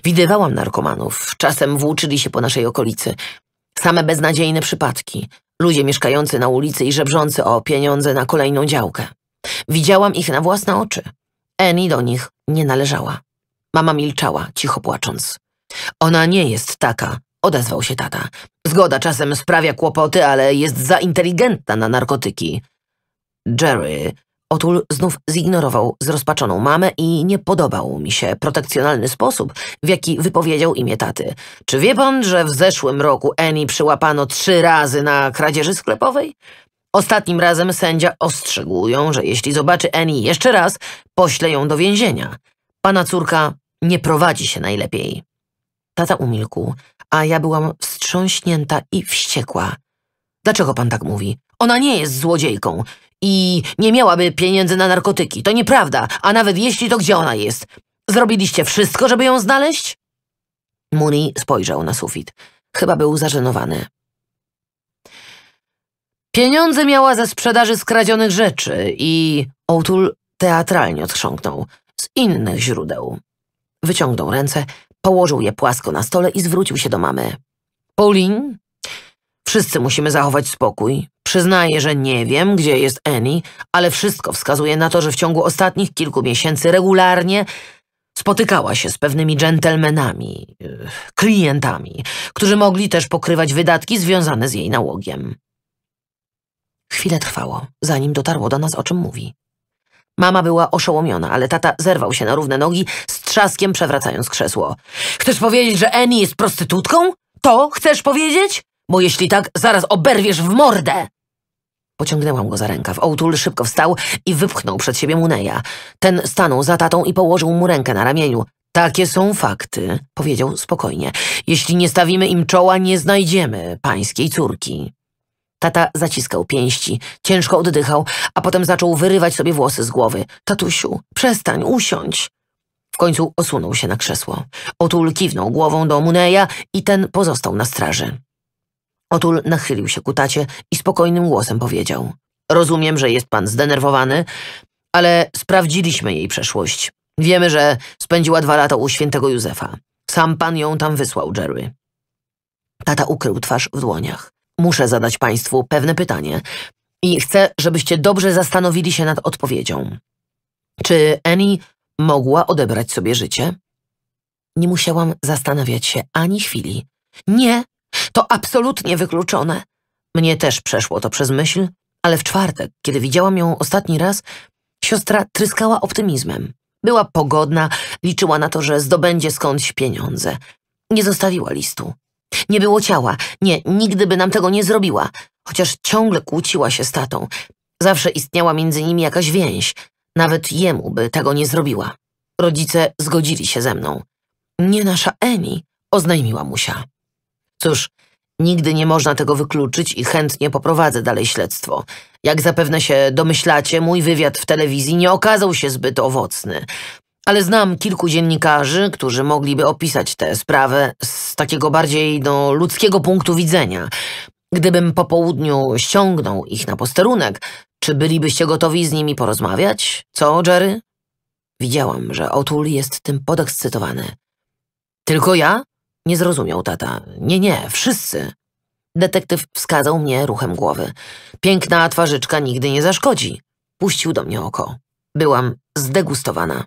Widywałam narkomanów, czasem włóczyli się po naszej okolicy. Same beznadziejne przypadki. Ludzie mieszkający na ulicy i żebrzący o pieniądze na kolejną działkę. Widziałam ich na własne oczy. Eni do nich nie należała. Mama milczała, cicho płacząc. Ona nie jest taka, odezwał się tata. Zgoda czasem sprawia kłopoty, ale jest za inteligentna na narkotyki. Jerry, Otul znów zignorował zrozpaczoną mamę i nie podobał mi się protekcjonalny sposób, w jaki wypowiedział imię taty. Czy wie pan, że w zeszłym roku Eni przyłapano trzy razy na kradzieży sklepowej? Ostatnim razem sędzia ostrzegł ją, że jeśli zobaczy Annie jeszcze raz, pośle ją do więzienia. Pana córka nie prowadzi się najlepiej. Tata umilkł, a ja byłam wstrząśnięta i wściekła. Dlaczego pan tak mówi? Ona nie jest złodziejką i nie miałaby pieniędzy na narkotyki. To nieprawda, a nawet jeśli to gdzie ona jest? Zrobiliście wszystko, żeby ją znaleźć? Muni spojrzał na sufit. Chyba był zażenowany. Pieniądze miała ze sprzedaży skradzionych rzeczy i Otul teatralnie odchrząknął z innych źródeł. Wyciągnął ręce, położył je płasko na stole i zwrócił się do mamy. Pauline, wszyscy musimy zachować spokój. Przyznaję, że nie wiem, gdzie jest Annie, ale wszystko wskazuje na to, że w ciągu ostatnich kilku miesięcy regularnie spotykała się z pewnymi dżentelmenami, e, klientami, którzy mogli też pokrywać wydatki związane z jej nałogiem. Chwilę trwało, zanim dotarło do nas, o czym mówi. Mama była oszołomiona, ale tata zerwał się na równe nogi, z trzaskiem przewracając krzesło. Chcesz powiedzieć, że Annie jest prostytutką? To chcesz powiedzieć? Bo jeśli tak, zaraz oberwiesz w mordę! Pociągnęłam go za rękaw. Ołtul szybko wstał i wypchnął przed siebie Muneya. Ten stanął za tatą i położył mu rękę na ramieniu. Takie są fakty, powiedział spokojnie. Jeśli nie stawimy im czoła, nie znajdziemy pańskiej córki. Tata zaciskał pięści, ciężko oddychał, a potem zaczął wyrywać sobie włosy z głowy. Tatusiu, przestań, usiądź. W końcu osunął się na krzesło. Otul kiwnął głową do Muneja i ten pozostał na straży. Otul nachylił się ku tacie i spokojnym głosem powiedział. Rozumiem, że jest pan zdenerwowany, ale sprawdziliśmy jej przeszłość. Wiemy, że spędziła dwa lata u świętego Józefa. Sam pan ją tam wysłał, Jerry. Tata ukrył twarz w dłoniach. Muszę zadać Państwu pewne pytanie i chcę, żebyście dobrze zastanowili się nad odpowiedzią. Czy Annie mogła odebrać sobie życie? Nie musiałam zastanawiać się ani chwili. Nie, to absolutnie wykluczone. Mnie też przeszło to przez myśl, ale w czwartek, kiedy widziałam ją ostatni raz, siostra tryskała optymizmem. Była pogodna, liczyła na to, że zdobędzie skądś pieniądze. Nie zostawiła listu. Nie było ciała. Nie, nigdy by nam tego nie zrobiła. Chociaż ciągle kłóciła się z tatą. Zawsze istniała między nimi jakaś więź. Nawet jemu by tego nie zrobiła. Rodzice zgodzili się ze mną. Nie nasza Emi, oznajmiła Musia. Cóż, nigdy nie można tego wykluczyć i chętnie poprowadzę dalej śledztwo. Jak zapewne się domyślacie, mój wywiad w telewizji nie okazał się zbyt owocny. Ale znam kilku dziennikarzy, którzy mogliby opisać tę sprawę z takiego bardziej no, ludzkiego punktu widzenia. Gdybym po południu ściągnął ich na posterunek, czy bylibyście gotowi z nimi porozmawiać? Co, Jerry? Widziałam, że Otul jest tym podekscytowany. Tylko ja? Nie zrozumiał tata. Nie, nie, wszyscy. Detektyw wskazał mnie ruchem głowy. Piękna twarzyczka nigdy nie zaszkodzi. Puścił do mnie oko. Byłam zdegustowana.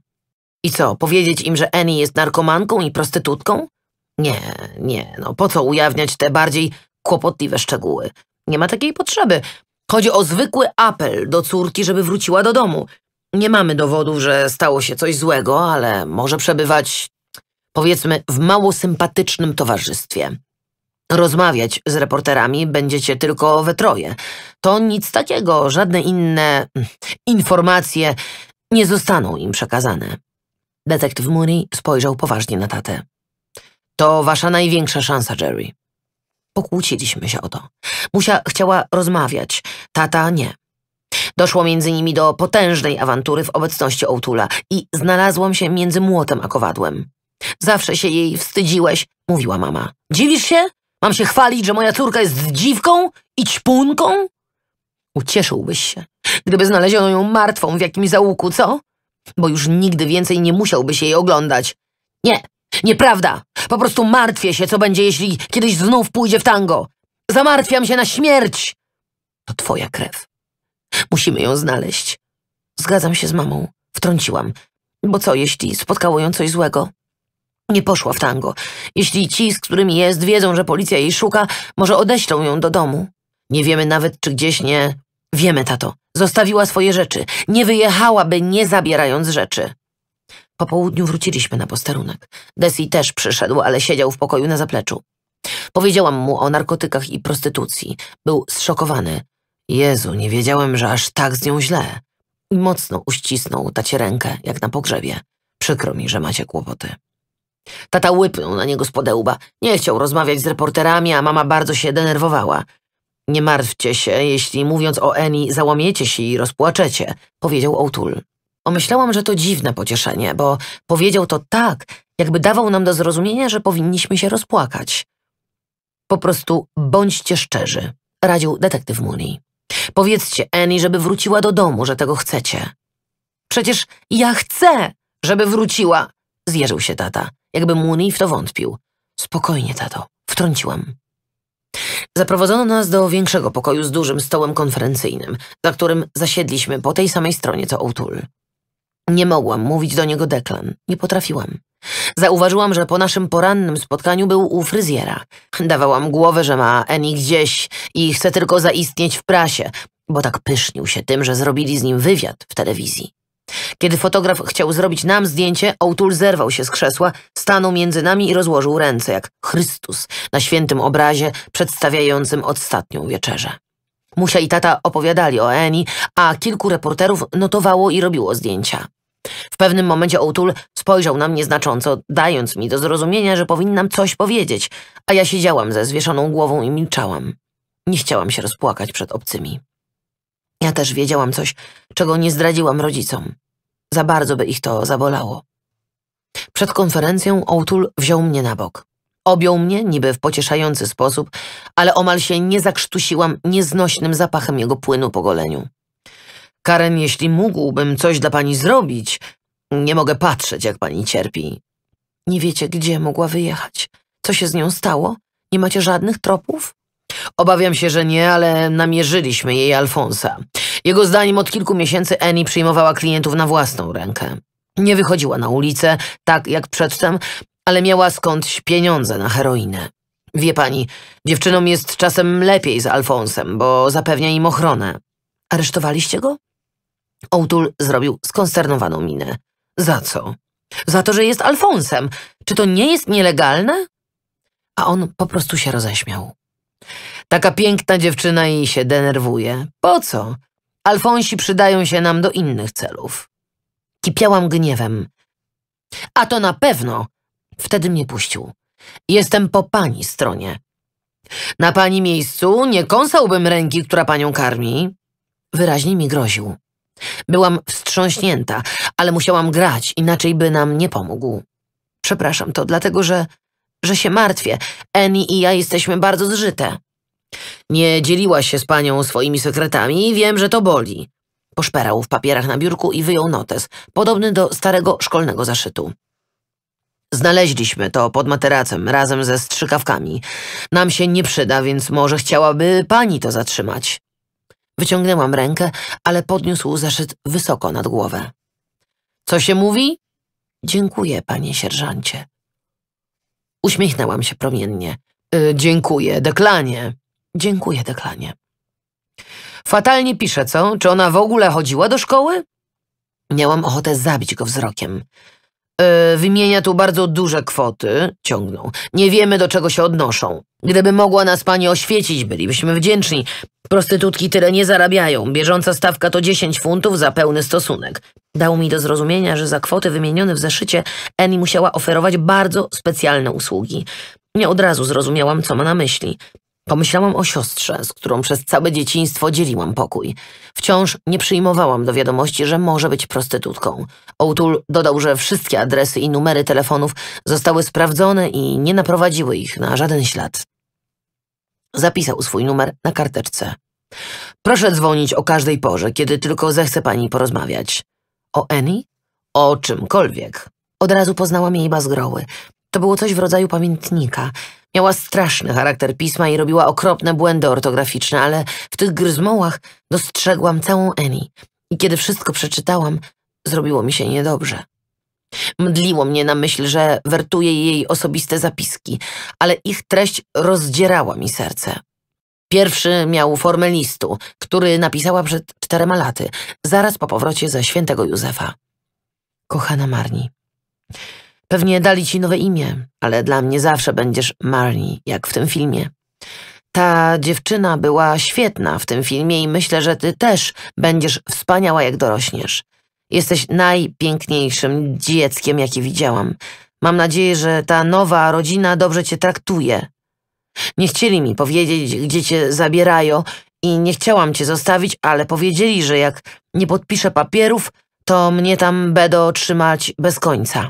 I co, powiedzieć im, że Annie jest narkomanką i prostytutką? Nie, nie, no po co ujawniać te bardziej kłopotliwe szczegóły? Nie ma takiej potrzeby. Chodzi o zwykły apel do córki, żeby wróciła do domu. Nie mamy dowodów, że stało się coś złego, ale może przebywać, powiedzmy, w mało sympatycznym towarzystwie. Rozmawiać z reporterami będziecie tylko we troje. To nic takiego, żadne inne mm, informacje nie zostaną im przekazane. Detektyw Mooney spojrzał poważnie na tatę. To wasza największa szansa, Jerry. Pokłóciliśmy się o to. Musia chciała rozmawiać, tata nie. Doszło między nimi do potężnej awantury w obecności Outula i znalazłam się między młotem a kowadłem. Zawsze się jej wstydziłeś, mówiła mama. Dziwisz się? Mam się chwalić, że moja córka jest dziwką i ćpunką? Ucieszyłbyś się, gdyby znaleziono ją martwą w jakimś załuku, co? bo już nigdy więcej nie musiałby się jej oglądać. Nie, nieprawda. Po prostu martwię się, co będzie, jeśli kiedyś znów pójdzie w tango. Zamartwiam się na śmierć. To twoja krew. Musimy ją znaleźć. Zgadzam się z mamą. Wtrąciłam. Bo co, jeśli spotkało ją coś złego? Nie poszła w tango. Jeśli ci, z którymi jest, wiedzą, że policja jej szuka, może odeślą ją do domu. Nie wiemy nawet, czy gdzieś nie... Wiemy, tato. Zostawiła swoje rzeczy. Nie wyjechałaby, nie zabierając rzeczy. Po południu wróciliśmy na posterunek. Desi też przyszedł, ale siedział w pokoju na zapleczu. Powiedziałam mu o narkotykach i prostytucji. Był zszokowany. Jezu, nie wiedziałem, że aż tak z nią źle. I mocno uścisnął tacie rękę, jak na pogrzebie. Przykro mi, że macie kłopoty. Tata łypnął na niego z podełba. Nie chciał rozmawiać z reporterami, a mama bardzo się denerwowała. Nie martwcie się, jeśli mówiąc o Eni załamiecie się i rozpłaczecie, powiedział O'Toole. Omyślałam, że to dziwne pocieszenie, bo powiedział to tak, jakby dawał nam do zrozumienia, że powinniśmy się rozpłakać. Po prostu bądźcie szczerzy, radził detektyw Mooney. Powiedzcie Annie, żeby wróciła do domu, że tego chcecie. Przecież ja chcę, żeby wróciła, zjeżył się tata, jakby Mooney w to wątpił. Spokojnie, tato, wtrąciłam. Zaprowadzono nas do większego pokoju z dużym stołem konferencyjnym, za którym zasiedliśmy po tej samej stronie co O'Toole. Nie mogłam mówić do niego deklan, nie potrafiłam. Zauważyłam, że po naszym porannym spotkaniu był u fryzjera. Dawałam głowę, że ma Eni gdzieś i chce tylko zaistnieć w prasie, bo tak pysznił się tym, że zrobili z nim wywiad w telewizji. Kiedy fotograf chciał zrobić nam zdjęcie, O'Toole zerwał się z krzesła, stanął między nami i rozłożył ręce jak Chrystus na świętym obrazie przedstawiającym ostatnią wieczerzę. Musia i tata opowiadali o Eni, a kilku reporterów notowało i robiło zdjęcia. W pewnym momencie O'Toole spojrzał na mnie znacząco, dając mi do zrozumienia, że powinnam coś powiedzieć, a ja siedziałam ze zwieszoną głową i milczałam. Nie chciałam się rozpłakać przed obcymi. Ja też wiedziałam coś, czego nie zdradziłam rodzicom. Za bardzo by ich to zabolało. Przed konferencją Otul wziął mnie na bok. Objął mnie niby w pocieszający sposób, ale omal się nie zakrztusiłam nieznośnym zapachem jego płynu po goleniu. Karen, jeśli mógłbym coś dla pani zrobić, nie mogę patrzeć, jak pani cierpi. Nie wiecie, gdzie mogła wyjechać? Co się z nią stało? Nie macie żadnych tropów? Obawiam się, że nie, ale namierzyliśmy jej Alfonsa. Jego zdaniem od kilku miesięcy Annie przyjmowała klientów na własną rękę. Nie wychodziła na ulicę, tak jak przedtem, ale miała skądś pieniądze na heroinę. Wie pani, dziewczynom jest czasem lepiej z Alfonsem, bo zapewnia im ochronę. Aresztowaliście go? Ołtul zrobił skonsternowaną minę. Za co? Za to, że jest Alfonsem. Czy to nie jest nielegalne? A on po prostu się roześmiał. Taka piękna dziewczyna i się denerwuje. Po co? Alfonsi przydają się nam do innych celów. Kipiałam gniewem. A to na pewno. Wtedy mnie puścił. Jestem po pani stronie. Na pani miejscu nie kąsałbym ręki, która panią karmi. Wyraźnie mi groził. Byłam wstrząśnięta, ale musiałam grać, inaczej by nam nie pomógł. Przepraszam to, dlatego że, że się martwię. Annie i ja jesteśmy bardzo zżyte. Nie dzieliłaś się z panią swoimi sekretami i wiem, że to boli. Poszperał w papierach na biurku i wyjął notes, podobny do starego szkolnego zaszytu. Znaleźliśmy to pod materacem, razem ze strzykawkami. Nam się nie przyda, więc może chciałaby pani to zatrzymać. Wyciągnęłam rękę, ale podniósł zaszyt wysoko nad głowę. Co się mówi? Dziękuję, panie sierżancie. Uśmiechnęłam się promiennie. Y, dziękuję, deklanie. Dziękuję, deklanie. Fatalnie pisze, co? Czy ona w ogóle chodziła do szkoły? Miałam ochotę zabić go wzrokiem. E, wymienia tu bardzo duże kwoty, ciągnął. Nie wiemy, do czego się odnoszą. Gdyby mogła nas pani oświecić, bylibyśmy wdzięczni. Prostytutki tyle nie zarabiają. Bieżąca stawka to 10 funtów za pełny stosunek. Dał mi do zrozumienia, że za kwoty wymienione w zeszycie Annie musiała oferować bardzo specjalne usługi. Nie od razu zrozumiałam, co ma na myśli. Pomyślałam o siostrze, z którą przez całe dzieciństwo dzieliłam pokój. Wciąż nie przyjmowałam do wiadomości, że może być prostytutką. Otul dodał, że wszystkie adresy i numery telefonów zostały sprawdzone i nie naprowadziły ich na żaden ślad. Zapisał swój numer na karteczce. Proszę dzwonić o każdej porze, kiedy tylko zechce pani porozmawiać. O Annie? O czymkolwiek. Od razu poznałam jej bazgroły. To było coś w rodzaju pamiętnika. Miała straszny charakter pisma i robiła okropne błędy ortograficzne, ale w tych gryzmołach dostrzegłam całą Eni. I kiedy wszystko przeczytałam, zrobiło mi się niedobrze. Mdliło mnie na myśl, że wertuje jej osobiste zapiski, ale ich treść rozdzierała mi serce. Pierwszy miał formę listu, który napisała przed czterema laty, zaraz po powrocie ze świętego Józefa. Kochana Marni, Pewnie dali ci nowe imię, ale dla mnie zawsze będziesz Marni, jak w tym filmie. Ta dziewczyna była świetna w tym filmie i myślę, że ty też będziesz wspaniała, jak dorośniesz. Jesteś najpiękniejszym dzieckiem, jakie widziałam. Mam nadzieję, że ta nowa rodzina dobrze cię traktuje. Nie chcieli mi powiedzieć, gdzie cię zabierają i nie chciałam cię zostawić, ale powiedzieli, że jak nie podpiszę papierów, to mnie tam będą trzymać bez końca.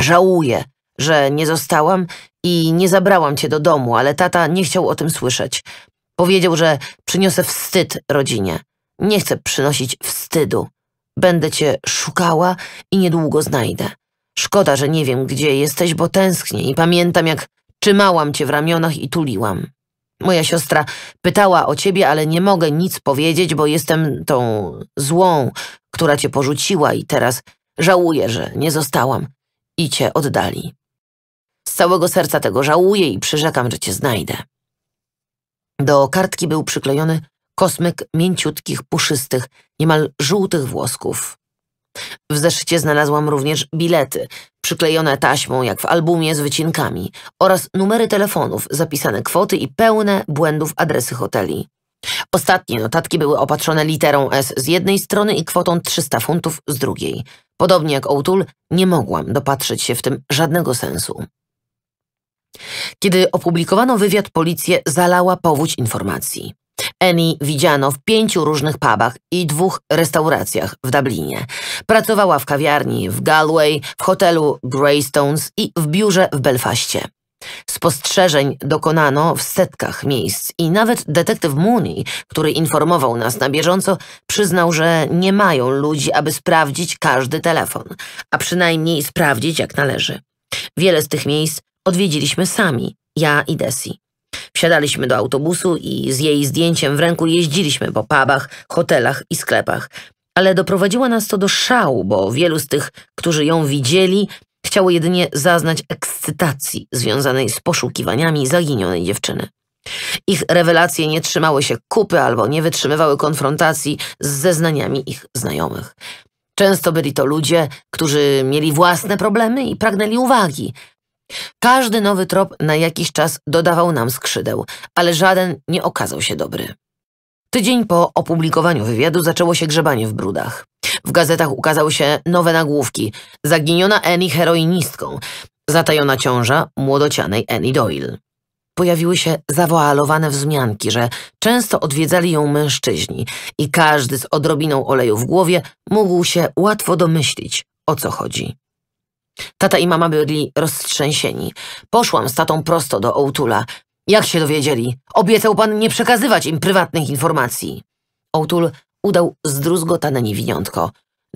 Żałuję, że nie zostałam i nie zabrałam cię do domu, ale tata nie chciał o tym słyszeć. Powiedział, że przyniosę wstyd rodzinie. Nie chcę przynosić wstydu. Będę cię szukała i niedługo znajdę. Szkoda, że nie wiem, gdzie jesteś, bo tęsknię i pamiętam, jak trzymałam cię w ramionach i tuliłam. Moja siostra pytała o ciebie, ale nie mogę nic powiedzieć, bo jestem tą złą, która cię porzuciła i teraz żałuję, że nie zostałam i cię oddali. Z całego serca tego żałuję i przyrzekam, że cię znajdę. Do kartki był przyklejony kosmyk mięciutkich, puszystych, niemal żółtych włosków. W zeszycie znalazłam również bilety, przyklejone taśmą jak w albumie z wycinkami, oraz numery telefonów, zapisane kwoty i pełne błędów adresy hoteli. Ostatnie notatki były opatrzone literą S z jednej strony i kwotą 300 funtów z drugiej. Podobnie jak O'Toole, nie mogłam dopatrzyć się w tym żadnego sensu. Kiedy opublikowano wywiad, policję zalała powódź informacji. Annie widziano w pięciu różnych pubach i dwóch restauracjach w Dublinie. Pracowała w kawiarni w Galway, w hotelu Greystones i w biurze w Belfaście. Spostrzeżeń dokonano w setkach miejsc i nawet detektyw Mooney, który informował nas na bieżąco, przyznał, że nie mają ludzi, aby sprawdzić każdy telefon, a przynajmniej sprawdzić jak należy. Wiele z tych miejsc odwiedziliśmy sami, ja i Desi. Wsiadaliśmy do autobusu i z jej zdjęciem w ręku jeździliśmy po pubach, hotelach i sklepach. Ale doprowadziła nas to do szału, bo wielu z tych, którzy ją widzieli, Chciało jedynie zaznać ekscytacji związanej z poszukiwaniami zaginionej dziewczyny. Ich rewelacje nie trzymały się kupy albo nie wytrzymywały konfrontacji z zeznaniami ich znajomych. Często byli to ludzie, którzy mieli własne problemy i pragnęli uwagi. Każdy nowy trop na jakiś czas dodawał nam skrzydeł, ale żaden nie okazał się dobry. Tydzień po opublikowaniu wywiadu zaczęło się grzebanie w brudach. W gazetach ukazały się nowe nagłówki. Zaginiona Annie heroinistką. Zatajona ciąża młodocianej Annie Doyle. Pojawiły się zawoalowane wzmianki, że często odwiedzali ją mężczyźni i każdy z odrobiną oleju w głowie mógł się łatwo domyślić, o co chodzi. Tata i mama byli roztrzęsieni. Poszłam z tatą prosto do Ołtula. Jak się dowiedzieli? Obiecał pan nie przekazywać im prywatnych informacji. Ołtul udał zdruzgotane niewiniątko.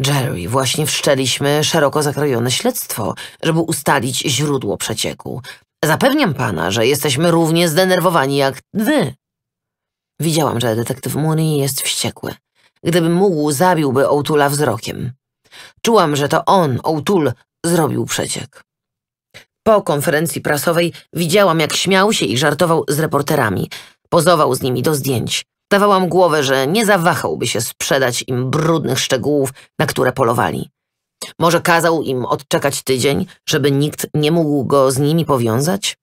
Jerry, właśnie wszczęliśmy szeroko zakrojone śledztwo, żeby ustalić źródło przecieku. Zapewniam pana, że jesteśmy równie zdenerwowani jak wy. Widziałam, że detektyw Mooney jest wściekły. Gdyby mógł, zabiłby O'Tula wzrokiem. Czułam, że to on, O'Tul, zrobił przeciek. Po konferencji prasowej widziałam, jak śmiał się i żartował z reporterami. Pozował z nimi do zdjęć. Dawałam głowę, że nie zawahałby się sprzedać im brudnych szczegółów, na które polowali. Może kazał im odczekać tydzień, żeby nikt nie mógł go z nimi powiązać?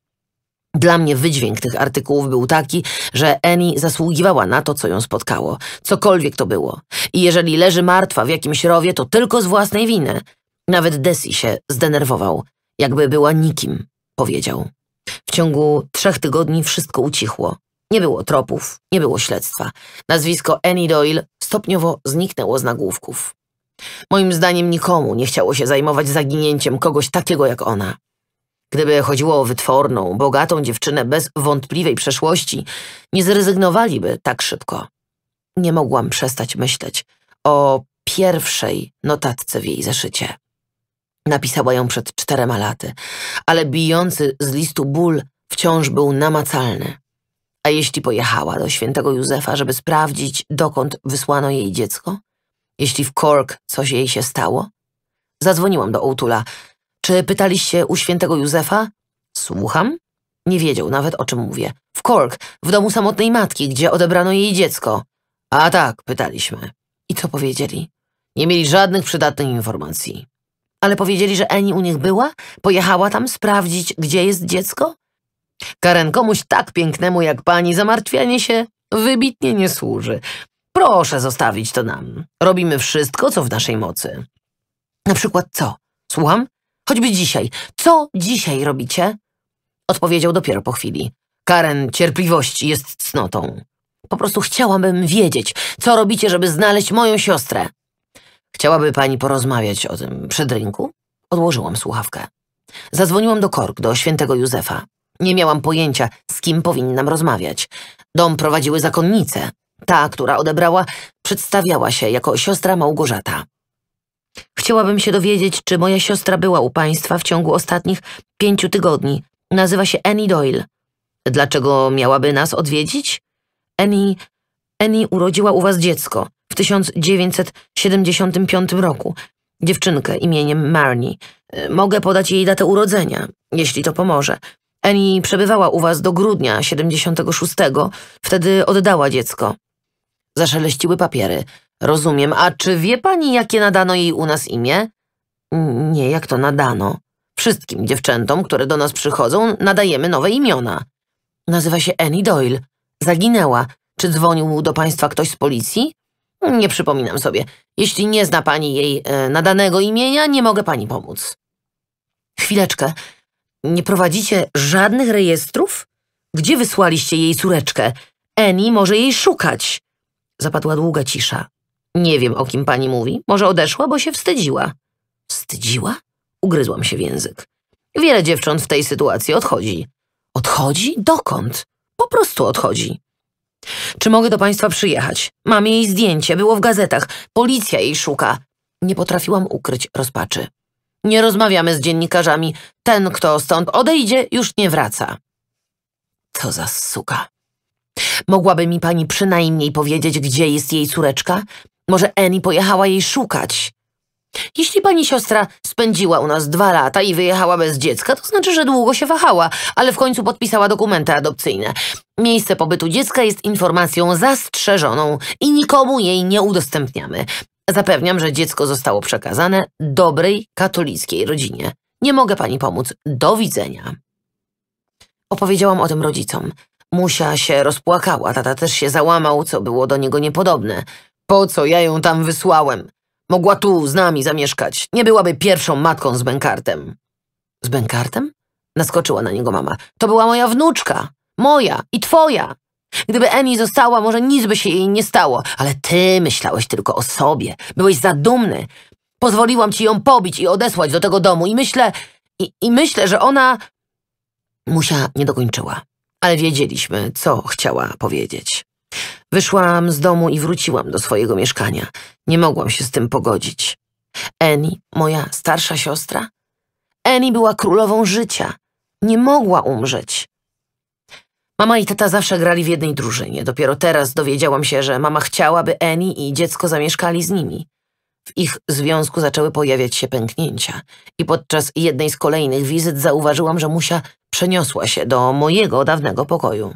Dla mnie wydźwięk tych artykułów był taki, że Eni zasługiwała na to, co ją spotkało, cokolwiek to było. I jeżeli leży martwa w jakimś rowie, to tylko z własnej winy. Nawet Desi się zdenerwował, jakby była nikim, powiedział. W ciągu trzech tygodni wszystko ucichło. Nie było tropów, nie było śledztwa. Nazwisko Annie Doyle stopniowo zniknęło z nagłówków. Moim zdaniem nikomu nie chciało się zajmować zaginięciem kogoś takiego jak ona. Gdyby chodziło o wytworną, bogatą dziewczynę bez wątpliwej przeszłości, nie zrezygnowaliby tak szybko. Nie mogłam przestać myśleć o pierwszej notatce w jej zeszycie. Napisała ją przed czterema laty, ale bijący z listu ból wciąż był namacalny. A jeśli pojechała do świętego Józefa, żeby sprawdzić, dokąd wysłano jej dziecko? Jeśli w Cork coś jej się stało? Zadzwoniłam do Ołtula. Czy pytaliście u świętego Józefa? Słucham. Nie wiedział nawet, o czym mówię. W Cork, w domu samotnej matki, gdzie odebrano jej dziecko. A tak, pytaliśmy. I co powiedzieli? Nie mieli żadnych przydatnych informacji. Ale powiedzieli, że Eni u nich była? Pojechała tam sprawdzić, gdzie jest dziecko? Karen, komuś tak pięknemu jak pani zamartwianie się wybitnie nie służy. Proszę zostawić to nam. Robimy wszystko, co w naszej mocy. Na przykład co? Słucham? Choćby dzisiaj. Co dzisiaj robicie? Odpowiedział dopiero po chwili. Karen, cierpliwość jest cnotą. Po prostu chciałabym wiedzieć, co robicie, żeby znaleźć moją siostrę. Chciałaby pani porozmawiać o tym przed rynku? Odłożyłam słuchawkę. Zadzwoniłam do Kork, do świętego Józefa. Nie miałam pojęcia, z kim powinnam rozmawiać. Dom prowadziły zakonnice. Ta, która odebrała, przedstawiała się jako siostra Małgorzata. Chciałabym się dowiedzieć, czy moja siostra była u państwa w ciągu ostatnich pięciu tygodni. Nazywa się Annie Doyle. Dlaczego miałaby nas odwiedzić? Annie, Annie urodziła u was dziecko w 1975 roku. Dziewczynkę imieniem Marnie. Mogę podać jej datę urodzenia, jeśli to pomoże. Eni przebywała u was do grudnia 76. Wtedy oddała dziecko. Zaszeleściły papiery. Rozumiem. A czy wie pani, jakie nadano jej u nas imię? Nie, jak to nadano? Wszystkim dziewczętom, które do nas przychodzą, nadajemy nowe imiona. Nazywa się Annie Doyle. Zaginęła. Czy dzwonił do państwa ktoś z policji? Nie przypominam sobie. Jeśli nie zna pani jej e, nadanego imienia, nie mogę pani pomóc. Chwileczkę. Nie prowadzicie żadnych rejestrów? Gdzie wysłaliście jej córeczkę? Eni może jej szukać. Zapadła długa cisza. Nie wiem, o kim pani mówi. Może odeszła, bo się wstydziła. Wstydziła? Ugryzłam się w język. Wiele dziewcząt w tej sytuacji odchodzi. Odchodzi? Dokąd? Po prostu odchodzi. Czy mogę do państwa przyjechać? Mam jej zdjęcie, było w gazetach. Policja jej szuka. Nie potrafiłam ukryć rozpaczy. Nie rozmawiamy z dziennikarzami. Ten, kto stąd odejdzie, już nie wraca. Co za suka. Mogłaby mi pani przynajmniej powiedzieć, gdzie jest jej córeczka? Może Eni pojechała jej szukać? Jeśli pani siostra spędziła u nas dwa lata i wyjechała bez dziecka, to znaczy, że długo się wahała, ale w końcu podpisała dokumenty adopcyjne. Miejsce pobytu dziecka jest informacją zastrzeżoną i nikomu jej nie udostępniamy. Zapewniam, że dziecko zostało przekazane dobrej katolickiej rodzinie. Nie mogę pani pomóc. Do widzenia. Opowiedziałam o tym rodzicom. Musia się rozpłakała, tata też się załamał, co było do niego niepodobne. Po co ja ją tam wysłałem? Mogła tu z nami zamieszkać. Nie byłaby pierwszą matką z Benkartem. Z Benkartem? Naskoczyła na niego mama. To była moja wnuczka. Moja i twoja. Gdyby Emi została, może nic by się jej nie stało, ale ty myślałeś tylko o sobie. Byłeś za dumny. Pozwoliłam ci ją pobić i odesłać do tego domu i myślę... I, i myślę, że ona... Musia nie dokończyła, ale wiedzieliśmy, co chciała powiedzieć. Wyszłam z domu i wróciłam do swojego mieszkania. Nie mogłam się z tym pogodzić. Eni, moja starsza siostra? Eni była królową życia. Nie mogła umrzeć. Mama i tata zawsze grali w jednej drużynie. Dopiero teraz dowiedziałam się, że mama chciała, by Annie i dziecko zamieszkali z nimi. W ich związku zaczęły pojawiać się pęknięcia i podczas jednej z kolejnych wizyt zauważyłam, że Musia przeniosła się do mojego dawnego pokoju.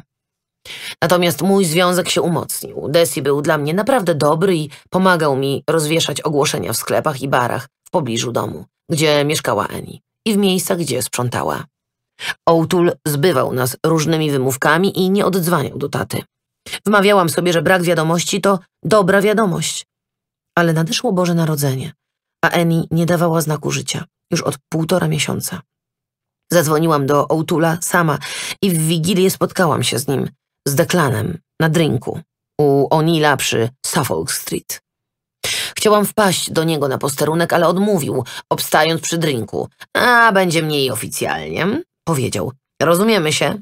Natomiast mój związek się umocnił. Desi był dla mnie naprawdę dobry i pomagał mi rozwieszać ogłoszenia w sklepach i barach w pobliżu domu, gdzie mieszkała Annie i w miejscach, gdzie sprzątała. Ołtul zbywał nas różnymi wymówkami i nie oddzwaniał do taty. Wmawiałam sobie, że brak wiadomości to dobra wiadomość. Ale nadeszło Boże Narodzenie, a Eni nie dawała znaku życia już od półtora miesiąca. Zadzwoniłam do Ołtula sama i w Wigilię spotkałam się z nim, z Declanem, na drinku, u Onila przy Suffolk Street. Chciałam wpaść do niego na posterunek, ale odmówił, obstając przy drinku. A, będzie mniej oficjalnie. Powiedział. Rozumiemy się?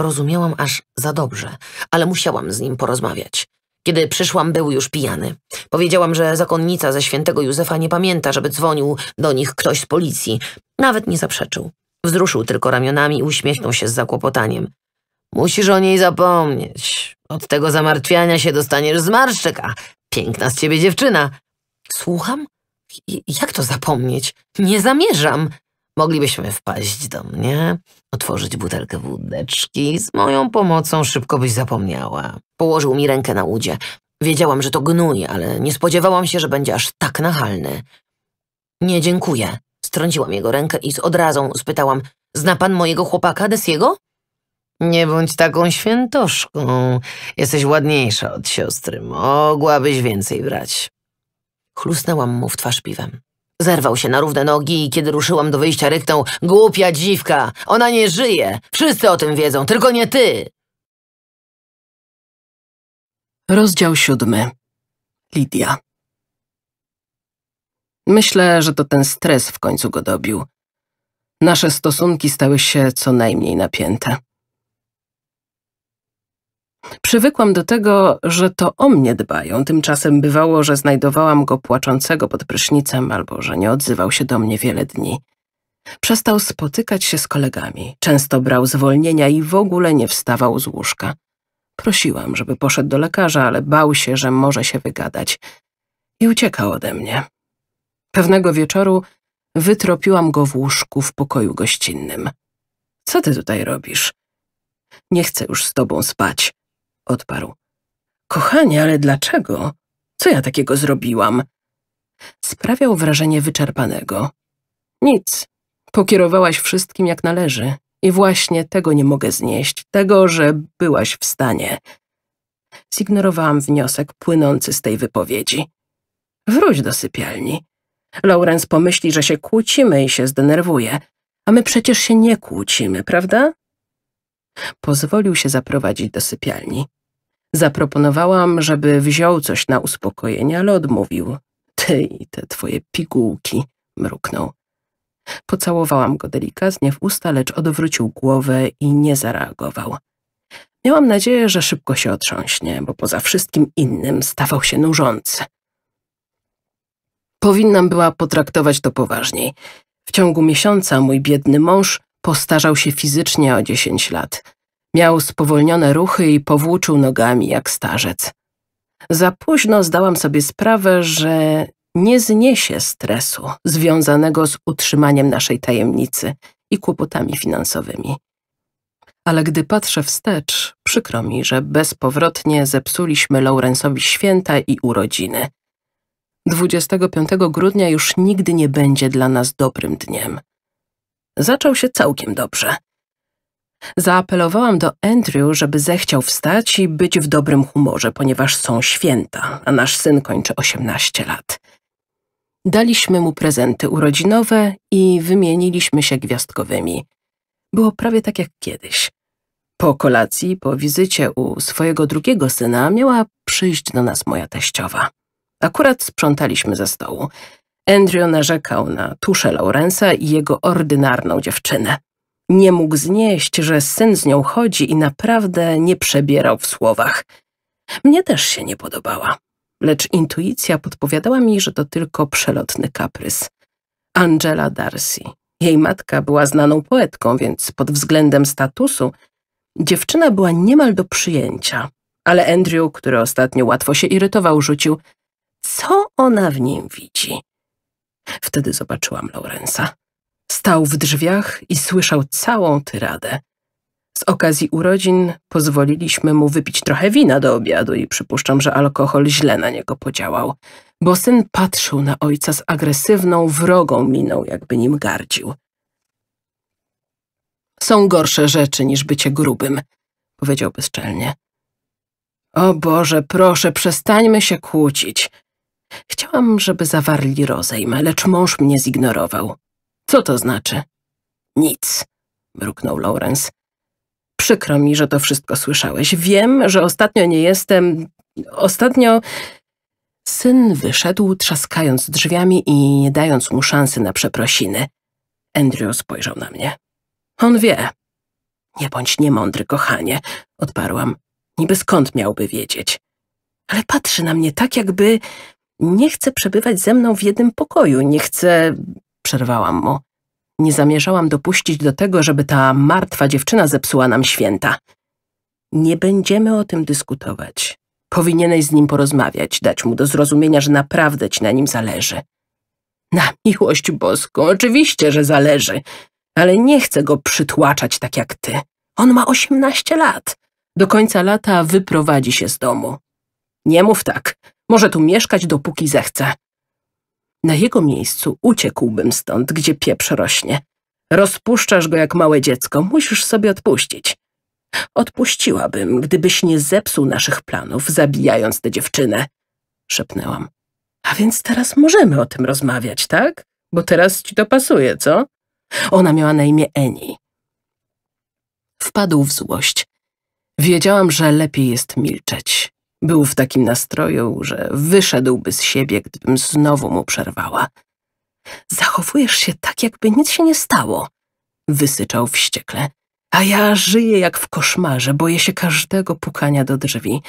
Rozumiałam aż za dobrze, ale musiałam z nim porozmawiać. Kiedy przyszłam, był już pijany. Powiedziałam, że zakonnica ze świętego Józefa nie pamięta, żeby dzwonił do nich ktoś z policji. Nawet nie zaprzeczył. Wzruszył tylko ramionami i uśmiechnął się z zakłopotaniem. Musisz o niej zapomnieć. Od tego zamartwiania się dostaniesz zmarszczek, a piękna z ciebie dziewczyna. Słucham? J jak to zapomnieć? Nie zamierzam. Moglibyśmy wpaść do mnie, otworzyć butelkę wódeczki. Z moją pomocą szybko byś zapomniała. Położył mi rękę na udzie. Wiedziałam, że to gnój, ale nie spodziewałam się, że będzie aż tak nachalny. Nie dziękuję. Strąciłam jego rękę i z odrazą spytałam, zna pan mojego chłopaka, Desiego? Nie bądź taką świętoszką. Jesteś ładniejsza od siostry. Mogłabyś więcej brać. Chlusnęłam mu w twarz piwem. Zerwał się na równe nogi i kiedy ruszyłam do wyjścia ryknął Głupia dziwka! Ona nie żyje! Wszyscy o tym wiedzą, tylko nie ty! Rozdział siódmy. Lidia. Myślę, że to ten stres w końcu go dobił. Nasze stosunki stały się co najmniej napięte. Przywykłam do tego, że to o mnie dbają. Tymczasem bywało, że znajdowałam go płaczącego pod prysznicem albo że nie odzywał się do mnie wiele dni. Przestał spotykać się z kolegami, często brał zwolnienia i w ogóle nie wstawał z łóżka. Prosiłam, żeby poszedł do lekarza, ale bał się, że może się wygadać. I uciekał ode mnie. Pewnego wieczoru wytropiłam go w łóżku w pokoju gościnnym. Co ty tutaj robisz? Nie chcę już z tobą spać odparł. Kochanie, ale dlaczego? Co ja takiego zrobiłam? Sprawiał wrażenie wyczerpanego. Nic. Pokierowałaś wszystkim jak należy. I właśnie tego nie mogę znieść. Tego, że byłaś w stanie. Zignorowałam wniosek płynący z tej wypowiedzi. Wróć do sypialni. Lawrence pomyśli, że się kłócimy i się zdenerwuje. A my przecież się nie kłócimy, prawda? Pozwolił się zaprowadzić do sypialni. Zaproponowałam, żeby wziął coś na uspokojenie, ale odmówił. Ty i te twoje pigułki, mruknął. Pocałowałam go delikatnie w usta, lecz odwrócił głowę i nie zareagował. Miałam nadzieję, że szybko się otrząśnie, bo poza wszystkim innym stawał się nużący. Powinnam była potraktować to poważniej. W ciągu miesiąca mój biedny mąż postarzał się fizycznie o dziesięć lat. Miał spowolnione ruchy i powłóczył nogami jak starzec. Za późno zdałam sobie sprawę, że nie zniesie stresu związanego z utrzymaniem naszej tajemnicy i kłopotami finansowymi. Ale gdy patrzę wstecz, przykro mi, że bezpowrotnie zepsuliśmy Laurensowi święta i urodziny. 25 grudnia już nigdy nie będzie dla nas dobrym dniem. Zaczął się całkiem dobrze. Zaapelowałam do Andrew, żeby zechciał wstać i być w dobrym humorze, ponieważ są święta, a nasz syn kończy 18 lat. Daliśmy mu prezenty urodzinowe i wymieniliśmy się gwiazdkowymi. Było prawie tak jak kiedyś. Po kolacji, po wizycie u swojego drugiego syna, miała przyjść do nas moja teściowa. Akurat sprzątaliśmy ze stołu. Andrew narzekał na tuszę Laurensa i jego ordynarną dziewczynę. Nie mógł znieść, że syn z nią chodzi i naprawdę nie przebierał w słowach. Mnie też się nie podobała, lecz intuicja podpowiadała mi, że to tylko przelotny kaprys. Angela Darcy. Jej matka była znaną poetką, więc pod względem statusu dziewczyna była niemal do przyjęcia. Ale Andrew, który ostatnio łatwo się irytował, rzucił – co ona w nim widzi? Wtedy zobaczyłam Lorenza. Stał w drzwiach i słyszał całą tyradę. Z okazji urodzin pozwoliliśmy mu wypić trochę wina do obiadu i przypuszczam, że alkohol źle na niego podziałał, bo syn patrzył na ojca z agresywną, wrogą miną, jakby nim gardził. Są gorsze rzeczy niż bycie grubym, powiedział bezczelnie. O Boże, proszę, przestańmy się kłócić. Chciałam, żeby zawarli rozejm, lecz mąż mnie zignorował. Co to znaczy? Nic, mruknął Lawrence. Przykro mi, że to wszystko słyszałeś. Wiem, że ostatnio nie jestem. Ostatnio. Syn wyszedł, trzaskając drzwiami i nie dając mu szansy na przeprosiny. Andrew spojrzał na mnie. On wie. Nie bądź niemądry, kochanie, odparłam. Niby skąd miałby wiedzieć? Ale patrzy na mnie tak, jakby nie chce przebywać ze mną w jednym pokoju, nie chce przerwałam mu. Nie zamierzałam dopuścić do tego, żeby ta martwa dziewczyna zepsuła nam święta. Nie będziemy o tym dyskutować. Powinieneś z nim porozmawiać, dać mu do zrozumienia, że naprawdę ci na nim zależy. Na miłość boską, oczywiście, że zależy, ale nie chcę go przytłaczać tak jak ty. On ma osiemnaście lat. Do końca lata wyprowadzi się z domu. Nie mów tak. Może tu mieszkać, dopóki zechce. Na jego miejscu uciekłbym stąd, gdzie pieprz rośnie. Rozpuszczasz go jak małe dziecko, musisz sobie odpuścić. Odpuściłabym, gdybyś nie zepsuł naszych planów, zabijając tę dziewczynę, szepnęłam. A więc teraz możemy o tym rozmawiać, tak? Bo teraz ci to pasuje, co? Ona miała na imię Eni. Wpadł w złość. Wiedziałam, że lepiej jest milczeć. Był w takim nastroju, że wyszedłby z siebie, gdybym znowu mu przerwała. Zachowujesz się tak, jakby nic się nie stało, wysyczał wściekle. A ja żyję jak w koszmarze, boję się każdego pukania do drzwi.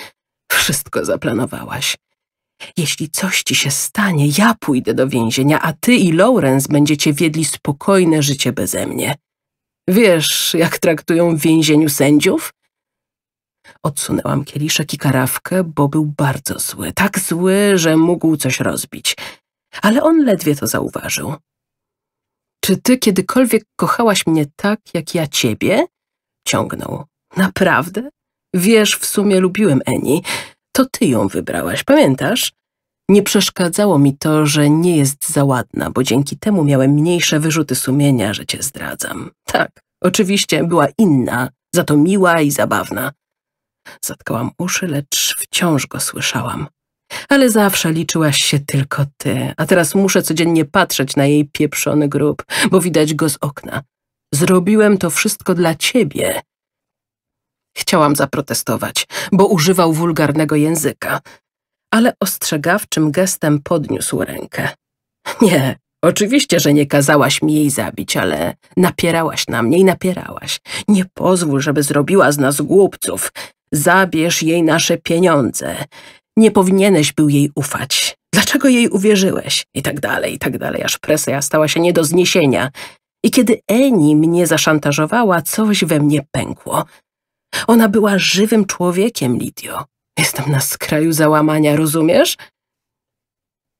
Wszystko zaplanowałaś. Jeśli coś ci się stanie, ja pójdę do więzienia, a ty i Lawrence będziecie wiedli spokojne życie beze mnie. Wiesz, jak traktują w więzieniu sędziów? Odsunęłam kieliszek i karawkę, bo był bardzo zły. Tak zły, że mógł coś rozbić. Ale on ledwie to zauważył. Czy ty kiedykolwiek kochałaś mnie tak, jak ja ciebie? Ciągnął. Naprawdę? Wiesz, w sumie lubiłem Eni. To ty ją wybrałaś, pamiętasz? Nie przeszkadzało mi to, że nie jest za ładna, bo dzięki temu miałem mniejsze wyrzuty sumienia, że cię zdradzam. Tak, oczywiście była inna, za to miła i zabawna. Zatkałam uszy, lecz wciąż go słyszałam. Ale zawsze liczyłaś się tylko ty, a teraz muszę codziennie patrzeć na jej pieprzony grób, bo widać go z okna. Zrobiłem to wszystko dla ciebie. Chciałam zaprotestować, bo używał wulgarnego języka, ale ostrzegawczym gestem podniósł rękę. Nie, oczywiście, że nie kazałaś mi jej zabić, ale napierałaś na mnie i napierałaś. Nie pozwól, żeby zrobiła z nas głupców. Zabierz jej nasze pieniądze. Nie powinieneś był jej ufać. Dlaczego jej uwierzyłeś? I tak dalej, i tak dalej, aż presja stała się nie do zniesienia. I kiedy Eni mnie zaszantażowała, coś we mnie pękło. Ona była żywym człowiekiem, Lidio. Jestem na skraju załamania, rozumiesz?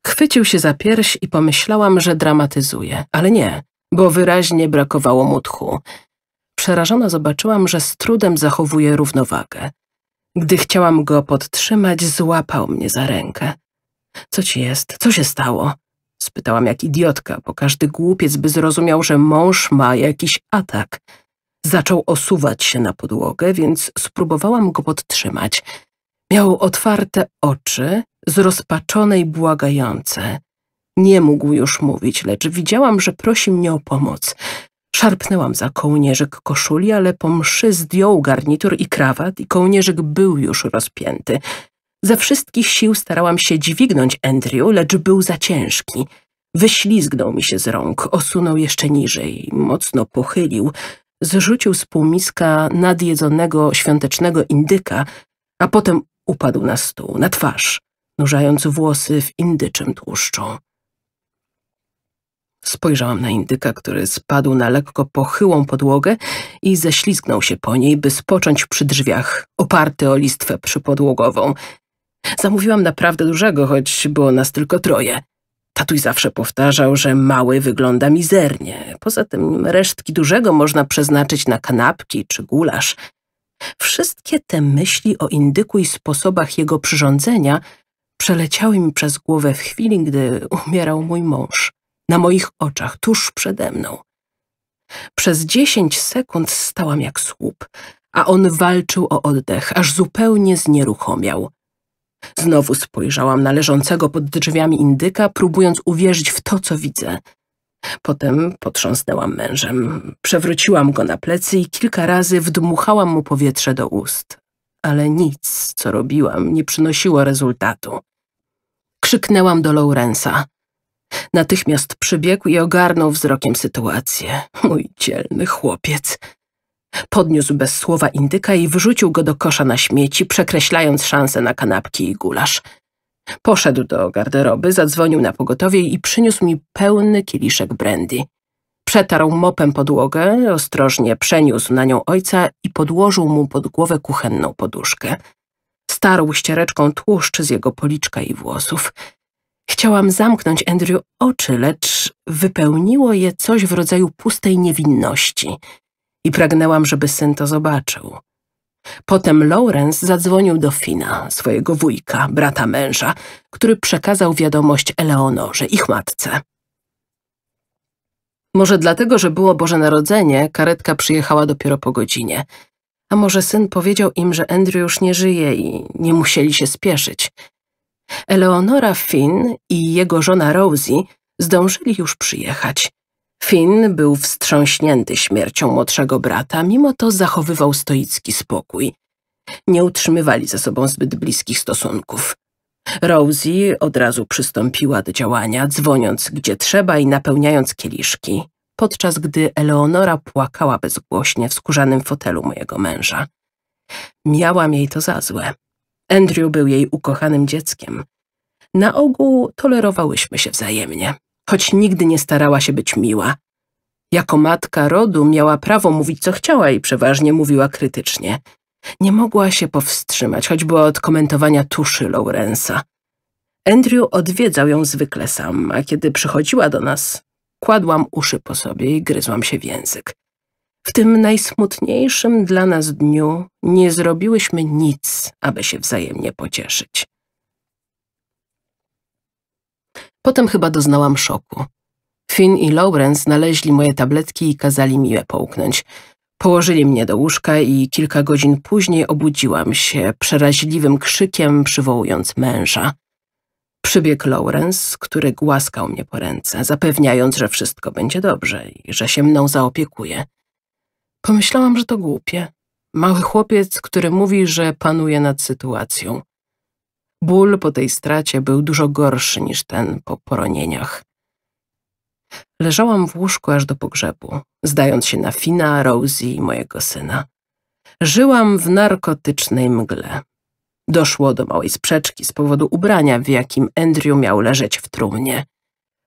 Chwycił się za pierś i pomyślałam, że dramatyzuje, ale nie, bo wyraźnie brakowało mu tchu. Przerażona zobaczyłam, że z trudem zachowuje równowagę. Gdy chciałam go podtrzymać, złapał mnie za rękę. Co ci jest? Co się stało? Spytałam jak idiotka, bo każdy głupiec by zrozumiał, że mąż ma jakiś atak. Zaczął osuwać się na podłogę, więc spróbowałam go podtrzymać. Miał otwarte oczy, zrozpaczone i błagające. Nie mógł już mówić, lecz widziałam, że prosi mnie o pomoc. Szarpnęłam za kołnierzyk koszuli, ale po mszy zdjął garnitur i krawat i kołnierzyk był już rozpięty. Ze wszystkich sił starałam się dźwignąć Andrew, lecz był za ciężki. Wyślizgnął mi się z rąk, osunął jeszcze niżej, mocno pochylił, zrzucił z półmiska nadjedzonego świątecznego indyka, a potem upadł na stół, na twarz, nurzając włosy w indyczym tłuszczu. Spojrzałam na indyka, który spadł na lekko pochyłą podłogę i ześlizgnął się po niej, by spocząć przy drzwiach, oparty o listwę przypodłogową. Zamówiłam naprawdę dużego, choć było nas tylko troje. Tatuś zawsze powtarzał, że mały wygląda mizernie. Poza tym resztki dużego można przeznaczyć na kanapki czy gulasz. Wszystkie te myśli o indyku i sposobach jego przyrządzenia przeleciały mi przez głowę w chwili, gdy umierał mój mąż na moich oczach, tuż przede mną. Przez dziesięć sekund stałam jak słup, a on walczył o oddech, aż zupełnie znieruchomiał. Znowu spojrzałam na leżącego pod drzwiami indyka, próbując uwierzyć w to, co widzę. Potem potrząsnęłam mężem, przewróciłam go na plecy i kilka razy wdmuchałam mu powietrze do ust. Ale nic, co robiłam, nie przynosiło rezultatu. Krzyknęłam do Lawrensa. Natychmiast przybiegł i ogarnął wzrokiem sytuację. Mój dzielny chłopiec. Podniósł bez słowa indyka i wrzucił go do kosza na śmieci, przekreślając szanse na kanapki i gulasz. Poszedł do garderoby, zadzwonił na pogotowie i przyniósł mi pełny kieliszek brandy. Przetarł mopem podłogę, ostrożnie przeniósł na nią ojca i podłożył mu pod głowę kuchenną poduszkę. Starł ściereczką tłuszcz z jego policzka i włosów. Chciałam zamknąć Andrew oczy, lecz wypełniło je coś w rodzaju pustej niewinności i pragnęłam, żeby syn to zobaczył. Potem Lawrence zadzwonił do Fina, swojego wujka, brata męża, który przekazał wiadomość Eleonorze, ich matce. Może dlatego, że było Boże Narodzenie, karetka przyjechała dopiero po godzinie. A może syn powiedział im, że Andrew już nie żyje i nie musieli się spieszyć – Eleonora Finn i jego żona Rosie zdążyli już przyjechać. Finn był wstrząśnięty śmiercią młodszego brata, mimo to zachowywał stoicki spokój. Nie utrzymywali ze sobą zbyt bliskich stosunków. Rosie od razu przystąpiła do działania, dzwoniąc gdzie trzeba i napełniając kieliszki, podczas gdy Eleonora płakała bezgłośnie w skórzanym fotelu mojego męża. Miałam jej to za złe. Andrew był jej ukochanym dzieckiem. Na ogół tolerowałyśmy się wzajemnie, choć nigdy nie starała się być miła. Jako matka rodu miała prawo mówić, co chciała i przeważnie mówiła krytycznie. Nie mogła się powstrzymać, choćby od komentowania tuszy Lawrence'a. Andrew odwiedzał ją zwykle sam, a kiedy przychodziła do nas, kładłam uszy po sobie i gryzłam się w język. W tym najsmutniejszym dla nas dniu nie zrobiłyśmy nic, aby się wzajemnie pocieszyć. Potem chyba doznałam szoku. Finn i Lawrence znaleźli moje tabletki i kazali mi je połknąć. Położyli mnie do łóżka i kilka godzin później obudziłam się przeraźliwym krzykiem przywołując męża. Przybiegł Lawrence, który głaskał mnie po ręce, zapewniając, że wszystko będzie dobrze i że się mną zaopiekuje. Pomyślałam, że to głupie. Mały chłopiec, który mówi, że panuje nad sytuacją. Ból po tej stracie był dużo gorszy niż ten po poronieniach. Leżałam w łóżku aż do pogrzebu, zdając się na Fina, Rosie i mojego syna. Żyłam w narkotycznej mgle. Doszło do małej sprzeczki z powodu ubrania, w jakim Andrew miał leżeć w trumnie.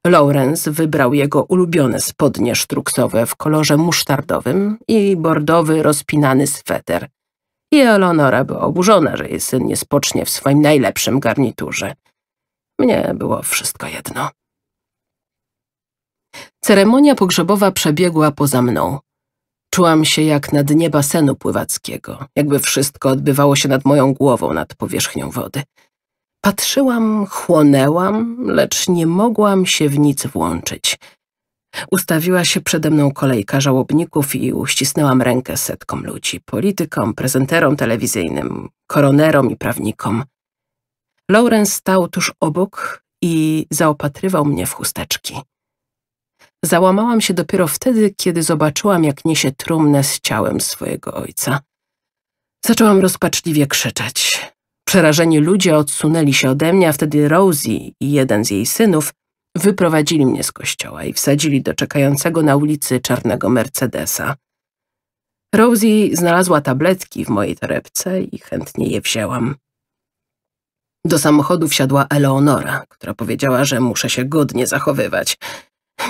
Lawrence wybrał jego ulubione spodnie sztruksowe w kolorze musztardowym i bordowy, rozpinany sweter. I Eleonora była oburzona, że jej syn nie spocznie w swoim najlepszym garniturze. Mnie było wszystko jedno. Ceremonia pogrzebowa przebiegła poza mną. Czułam się jak na dnie basenu pływackiego, jakby wszystko odbywało się nad moją głową, nad powierzchnią wody. Patrzyłam, chłonęłam, lecz nie mogłam się w nic włączyć. Ustawiła się przede mną kolejka żałobników i uścisnęłam rękę setkom ludzi, politykom, prezenterom telewizyjnym, koronerom i prawnikom. Lawrence stał tuż obok i zaopatrywał mnie w chusteczki. Załamałam się dopiero wtedy, kiedy zobaczyłam, jak niesie trumnę z ciałem swojego ojca. Zaczęłam rozpaczliwie krzyczeć. Przerażeni ludzie odsunęli się ode mnie, a wtedy Rosie i jeden z jej synów wyprowadzili mnie z kościoła i wsadzili do czekającego na ulicy czarnego Mercedesa. Rosie znalazła tabletki w mojej torebce i chętnie je wzięłam. Do samochodu wsiadła Eleonora, która powiedziała, że muszę się godnie zachowywać.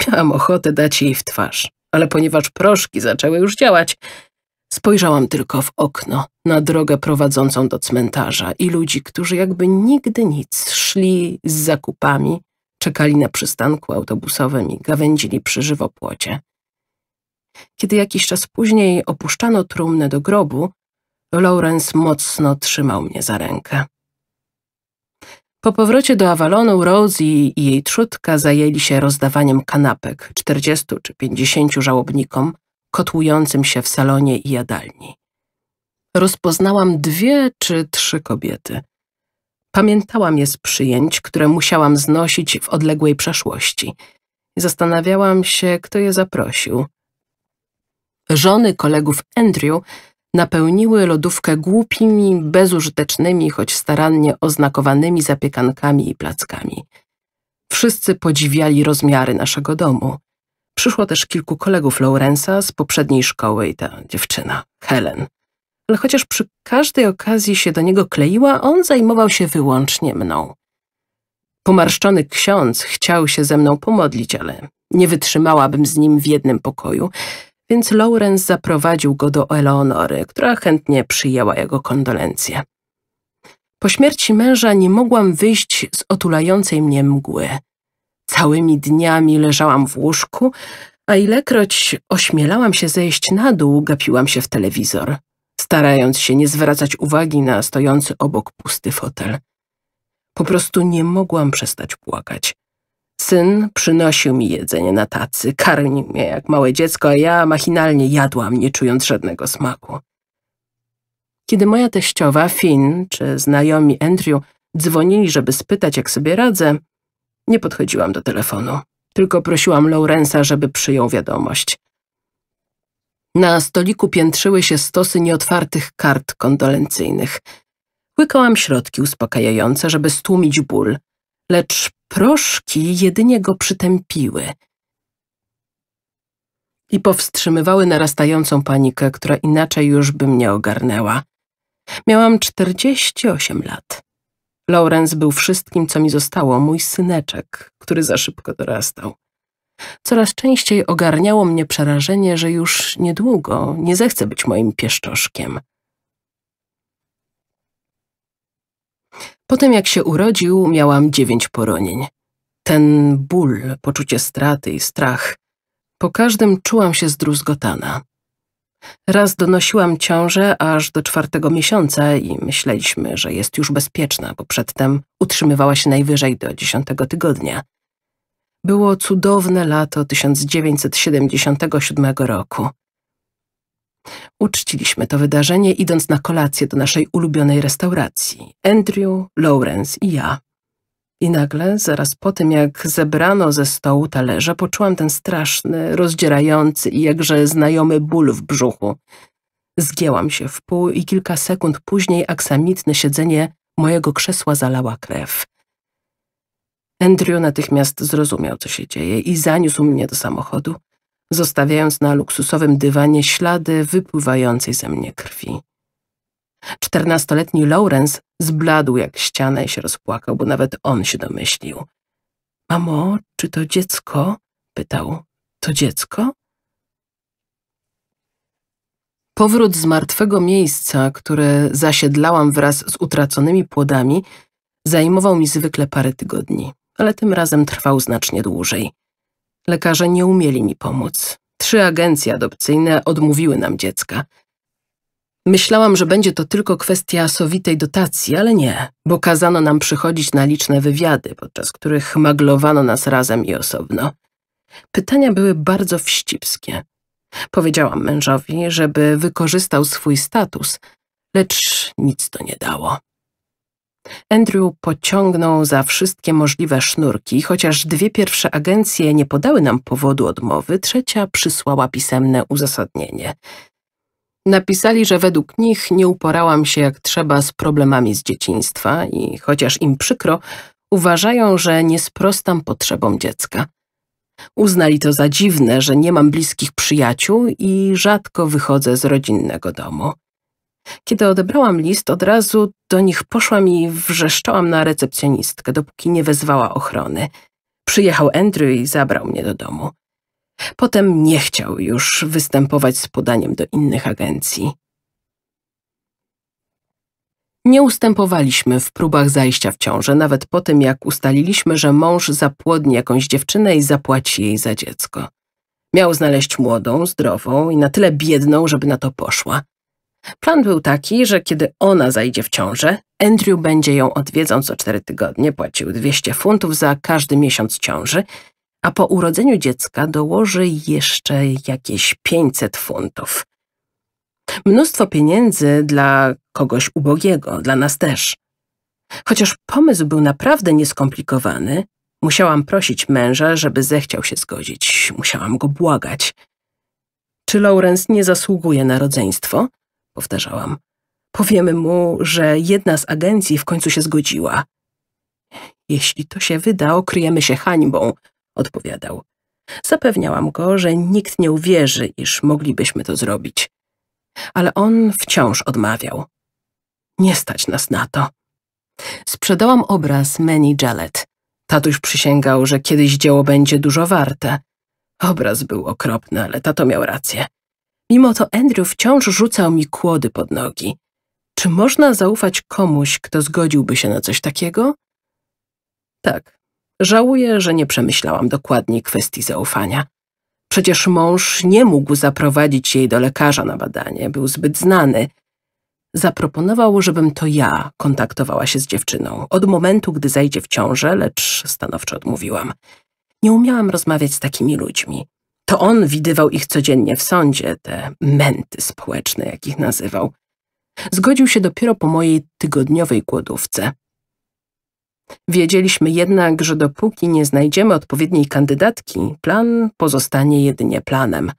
Miałam ochotę dać jej w twarz, ale ponieważ proszki zaczęły już działać, Spojrzałam tylko w okno, na drogę prowadzącą do cmentarza i ludzi, którzy jakby nigdy nic szli z zakupami, czekali na przystanku autobusowym i gawędzili przy żywopłocie. Kiedy jakiś czas później opuszczano trumnę do grobu, Lawrence mocno trzymał mnie za rękę. Po powrocie do Avalonu Rosie i jej trzutka zajęli się rozdawaniem kanapek 40 czy 50 żałobnikom, kotłującym się w salonie i jadalni. Rozpoznałam dwie czy trzy kobiety. Pamiętałam je z przyjęć, które musiałam znosić w odległej przeszłości. Zastanawiałam się, kto je zaprosił. Żony kolegów Andrew napełniły lodówkę głupimi, bezużytecznymi, choć starannie oznakowanymi zapiekankami i plackami. Wszyscy podziwiali rozmiary naszego domu – Przyszło też kilku kolegów Lawrence'a z poprzedniej szkoły i ta dziewczyna, Helen. Ale chociaż przy każdej okazji się do niego kleiła, on zajmował się wyłącznie mną. Pomarszczony ksiądz chciał się ze mną pomodlić, ale nie wytrzymałabym z nim w jednym pokoju, więc Lawrence zaprowadził go do Eleonory, która chętnie przyjęła jego kondolencje. Po śmierci męża nie mogłam wyjść z otulającej mnie mgły – Całymi dniami leżałam w łóżku, a ilekroć ośmielałam się zejść na dół, gapiłam się w telewizor, starając się nie zwracać uwagi na stojący obok pusty fotel. Po prostu nie mogłam przestać płakać. Syn przynosił mi jedzenie na tacy, karmił mnie jak małe dziecko, a ja machinalnie jadłam, nie czując żadnego smaku. Kiedy moja teściowa, Finn czy znajomi Andrew dzwonili, żeby spytać, jak sobie radzę, nie podchodziłam do telefonu, tylko prosiłam Laurensa, żeby przyjął wiadomość. Na stoliku piętrzyły się stosy nieotwartych kart kondolencyjnych. Łykałam środki uspokajające, żeby stłumić ból, lecz proszki jedynie go przytępiły i powstrzymywały narastającą panikę, która inaczej już by mnie ogarnęła. Miałam 48 lat. Lawrence był wszystkim, co mi zostało, mój syneczek, który za szybko dorastał. Coraz częściej ogarniało mnie przerażenie, że już niedługo nie zechce być moim pieszczoszkiem. Po tym jak się urodził, miałam dziewięć poronień. Ten ból, poczucie straty i strach. Po każdym czułam się zdruzgotana. Raz donosiłam ciążę aż do czwartego miesiąca i myśleliśmy, że jest już bezpieczna, bo przedtem utrzymywała się najwyżej do dziesiątego tygodnia. Było cudowne lato 1977 roku. Uczciliśmy to wydarzenie, idąc na kolację do naszej ulubionej restauracji. Andrew, Lawrence i ja. I nagle, zaraz po tym jak zebrano ze stołu talerze, poczułam ten straszny, rozdzierający i jakże znajomy ból w brzuchu. Zgięłam się w pół i kilka sekund później aksamitne siedzenie mojego krzesła zalała krew. Andrew natychmiast zrozumiał, co się dzieje i zaniósł mnie do samochodu, zostawiając na luksusowym dywanie ślady wypływającej ze mnie krwi. Czternastoletni Lawrence zbladł jak ściana i się rozpłakał, bo nawet on się domyślił. Mamo, czy to dziecko? pytał. To dziecko? Powrót z martwego miejsca, które zasiedlałam wraz z utraconymi płodami, zajmował mi zwykle parę tygodni, ale tym razem trwał znacznie dłużej. Lekarze nie umieli mi pomóc. Trzy agencje adopcyjne odmówiły nam dziecka – Myślałam, że będzie to tylko kwestia sowitej dotacji, ale nie, bo kazano nam przychodzić na liczne wywiady, podczas których maglowano nas razem i osobno. Pytania były bardzo wścibskie. Powiedziałam mężowi, żeby wykorzystał swój status, lecz nic to nie dało. Andrew pociągnął za wszystkie możliwe sznurki, chociaż dwie pierwsze agencje nie podały nam powodu odmowy, trzecia przysłała pisemne uzasadnienie – Napisali, że według nich nie uporałam się jak trzeba z problemami z dzieciństwa i chociaż im przykro, uważają, że nie sprostam potrzebom dziecka. Uznali to za dziwne, że nie mam bliskich przyjaciół i rzadko wychodzę z rodzinnego domu. Kiedy odebrałam list, od razu do nich poszłam i wrzeszczałam na recepcjonistkę, dopóki nie wezwała ochrony. Przyjechał Andrew i zabrał mnie do domu. Potem nie chciał już występować z podaniem do innych agencji. Nie ustępowaliśmy w próbach zajścia w ciążę, nawet po tym, jak ustaliliśmy, że mąż zapłodni jakąś dziewczynę i zapłaci jej za dziecko. Miał znaleźć młodą, zdrową i na tyle biedną, żeby na to poszła. Plan był taki, że kiedy ona zajdzie w ciążę, Andrew będzie ją odwiedzał co cztery tygodnie, płacił 200 funtów za każdy miesiąc ciąży a po urodzeniu dziecka dołoży jeszcze jakieś 500 funtów. Mnóstwo pieniędzy dla kogoś ubogiego, dla nas też. Chociaż pomysł był naprawdę nieskomplikowany, musiałam prosić męża, żeby zechciał się zgodzić. Musiałam go błagać. Czy Lawrence nie zasługuje na rodzeństwo? Powtarzałam. Powiemy mu, że jedna z agencji w końcu się zgodziła. Jeśli to się wyda, okryjemy się hańbą, odpowiadał. Zapewniałam go, że nikt nie uwierzy, iż moglibyśmy to zrobić. Ale on wciąż odmawiał. Nie stać nas na to. Sprzedałam obraz Manny Jallet. Tatuś przysięgał, że kiedyś dzieło będzie dużo warte. Obraz był okropny, ale tato miał rację. Mimo to Andrew wciąż rzucał mi kłody pod nogi. Czy można zaufać komuś, kto zgodziłby się na coś takiego? Tak, Żałuję, że nie przemyślałam dokładniej kwestii zaufania. Przecież mąż nie mógł zaprowadzić jej do lekarza na badanie, był zbyt znany. Zaproponował, żebym to ja kontaktowała się z dziewczyną od momentu, gdy zajdzie w ciążę, lecz stanowczo odmówiłam. Nie umiałam rozmawiać z takimi ludźmi. To on widywał ich codziennie w sądzie, te męty społeczne, jak ich nazywał. Zgodził się dopiero po mojej tygodniowej głodówce. Wiedzieliśmy jednak, że dopóki nie znajdziemy odpowiedniej kandydatki, plan pozostanie jedynie planem.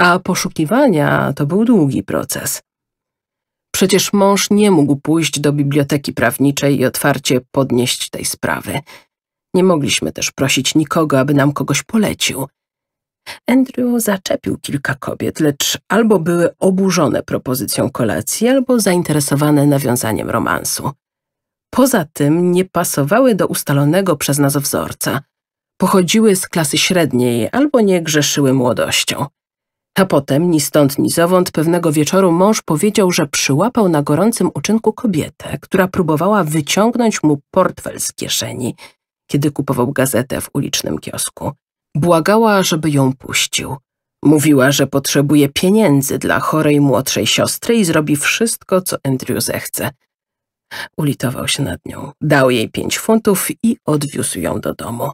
A poszukiwania to był długi proces. Przecież mąż nie mógł pójść do biblioteki prawniczej i otwarcie podnieść tej sprawy. Nie mogliśmy też prosić nikogo, aby nam kogoś polecił. Andrew zaczepił kilka kobiet, lecz albo były oburzone propozycją kolacji, albo zainteresowane nawiązaniem romansu. Poza tym nie pasowały do ustalonego przez nas wzorca. Pochodziły z klasy średniej albo nie grzeszyły młodością. A potem, ni stąd, ni zowąd, pewnego wieczoru mąż powiedział, że przyłapał na gorącym uczynku kobietę, która próbowała wyciągnąć mu portfel z kieszeni, kiedy kupował gazetę w ulicznym kiosku. Błagała, żeby ją puścił. Mówiła, że potrzebuje pieniędzy dla chorej młodszej siostry i zrobi wszystko, co Andrew zechce. Ulitował się nad nią, dał jej pięć funtów i odwiózł ją do domu.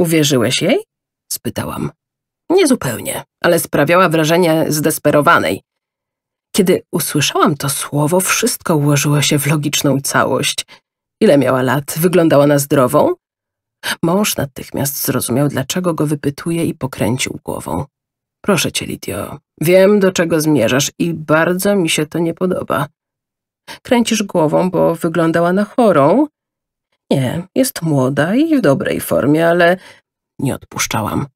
Uwierzyłeś jej? spytałam. Niezupełnie, ale sprawiała wrażenie zdesperowanej. Kiedy usłyszałam to słowo, wszystko ułożyło się w logiczną całość. Ile miała lat? Wyglądała na zdrową? Mąż natychmiast zrozumiał, dlaczego go wypytuje i pokręcił głową. Proszę cię, Lidio, wiem, do czego zmierzasz i bardzo mi się to nie podoba. Kręcisz głową, bo wyglądała na chorą. Nie, jest młoda i w dobrej formie, ale nie odpuszczałam.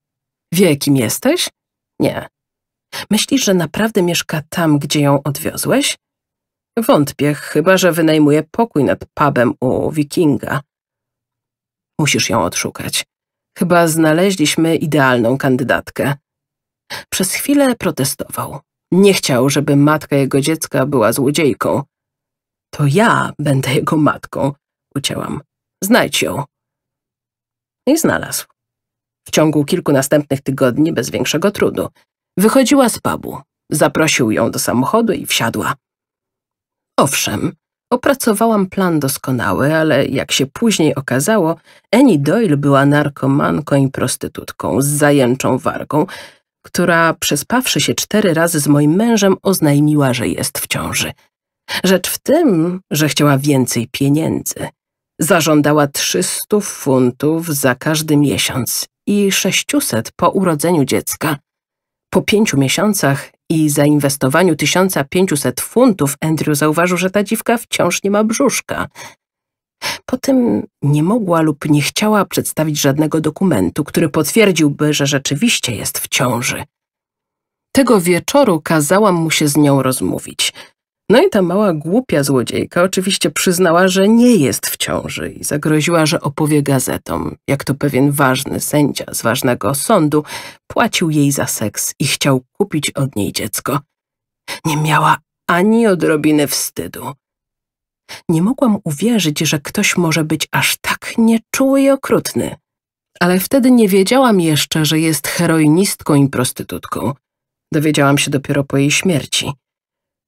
Wie, kim jesteś? Nie. Myślisz, że naprawdę mieszka tam, gdzie ją odwiozłeś? Wątpię, chyba że wynajmuje pokój nad pubem u Wikinga. Musisz ją odszukać. Chyba znaleźliśmy idealną kandydatkę. Przez chwilę protestował. Nie chciał, żeby matka jego dziecka była złodziejką. To ja będę jego matką, ucięłam. Znajdź ją. I znalazł. W ciągu kilku następnych tygodni bez większego trudu. Wychodziła z pubu. Zaprosił ją do samochodu i wsiadła. Owszem, opracowałam plan doskonały, ale jak się później okazało, Annie Doyle była narkomanką i prostytutką z zajęczą wargą, która przespawszy się cztery razy z moim mężem oznajmiła, że jest w ciąży. Rzecz w tym, że chciała więcej pieniędzy. Zażądała 300 funtów za każdy miesiąc i 600 po urodzeniu dziecka. Po pięciu miesiącach i zainwestowaniu 1500 funtów Andrew zauważył, że ta dziwka wciąż nie ma brzuszka. Potem nie mogła lub nie chciała przedstawić żadnego dokumentu, który potwierdziłby, że rzeczywiście jest w ciąży. Tego wieczoru kazałam mu się z nią rozmówić – no i ta mała głupia złodziejka oczywiście przyznała, że nie jest w ciąży i zagroziła, że opowie gazetom, jak to pewien ważny sędzia z ważnego sądu płacił jej za seks i chciał kupić od niej dziecko. Nie miała ani odrobiny wstydu. Nie mogłam uwierzyć, że ktoś może być aż tak nieczuły i okrutny. Ale wtedy nie wiedziałam jeszcze, że jest heroinistką i prostytutką. Dowiedziałam się dopiero po jej śmierci.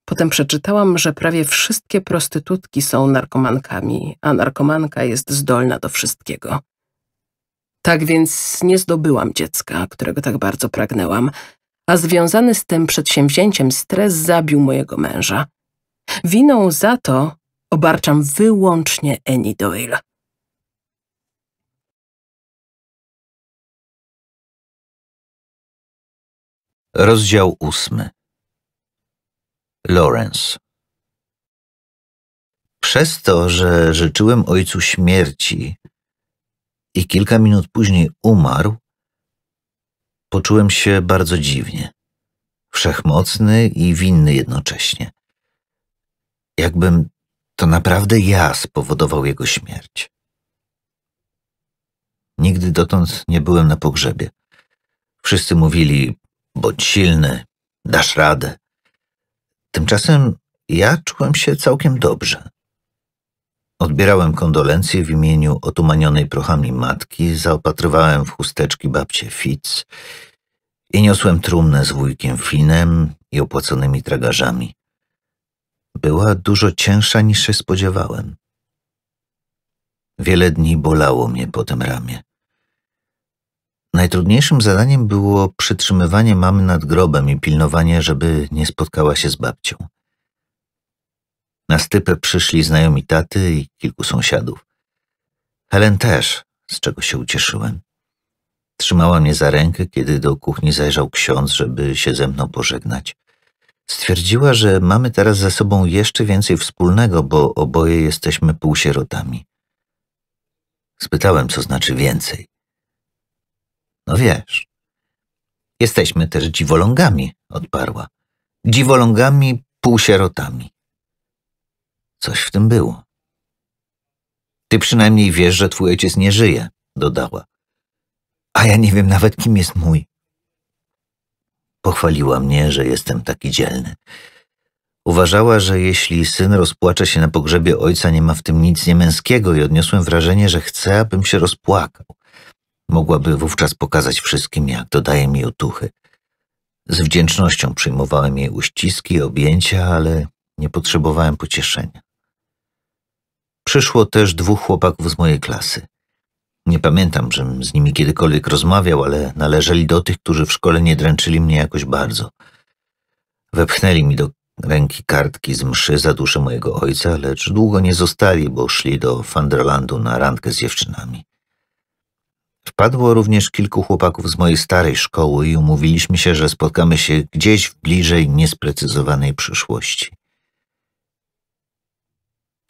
Potem przeczytałam, że prawie wszystkie prostytutki są narkomankami, a narkomanka jest zdolna do wszystkiego. Tak więc nie zdobyłam dziecka, którego tak bardzo pragnęłam, a związany z tym przedsięwzięciem stres zabił mojego męża. Winą za to obarczam wyłącznie Annie Doyle. Rozdział ósmy Lawrence. Przez to, że życzyłem ojcu śmierci i kilka minut później umarł, poczułem się bardzo dziwnie, wszechmocny i winny jednocześnie. Jakbym to naprawdę ja spowodował jego śmierć. Nigdy dotąd nie byłem na pogrzebie. Wszyscy mówili: bądź silny, dasz radę. Tymczasem ja czułem się całkiem dobrze. Odbierałem kondolencje w imieniu otumanionej prochami matki, zaopatrywałem w chusteczki babcie Fitz i niosłem trumnę z wujkiem Finem i opłaconymi tragarzami. Była dużo cięższa niż się spodziewałem. Wiele dni bolało mnie po tym ramię. Najtrudniejszym zadaniem było przytrzymywanie mamy nad grobem i pilnowanie, żeby nie spotkała się z babcią. Na stypę przyszli znajomi taty i kilku sąsiadów. Helen też, z czego się ucieszyłem. Trzymała mnie za rękę, kiedy do kuchni zajrzał ksiądz, żeby się ze mną pożegnać. Stwierdziła, że mamy teraz ze sobą jeszcze więcej wspólnego, bo oboje jesteśmy półsierotami. Spytałem, co znaczy więcej. No wiesz. Jesteśmy też dziwolągami, odparła. Dziwolągami, półsierotami. Coś w tym było. Ty przynajmniej wiesz, że twój ojciec nie żyje, dodała. A ja nie wiem nawet, kim jest mój. Pochwaliła mnie, że jestem taki dzielny. Uważała, że jeśli syn rozpłacze się na pogrzebie ojca, nie ma w tym nic niemęskiego i odniosłem wrażenie, że chce, abym się rozpłakał. Mogłaby wówczas pokazać wszystkim, jak dodaje mi otuchy. Z wdzięcznością przyjmowałem jej uściski, objęcia, ale nie potrzebowałem pocieszenia. Przyszło też dwóch chłopaków z mojej klasy. Nie pamiętam, żem z nimi kiedykolwiek rozmawiał, ale należeli do tych, którzy w szkole nie dręczyli mnie jakoś bardzo. Wepchnęli mi do ręki kartki z mszy za duszę mojego ojca, lecz długo nie zostali, bo szli do Fanderlandu na randkę z dziewczynami. Wpadło również kilku chłopaków z mojej starej szkoły i umówiliśmy się, że spotkamy się gdzieś w bliżej niesprecyzowanej przyszłości.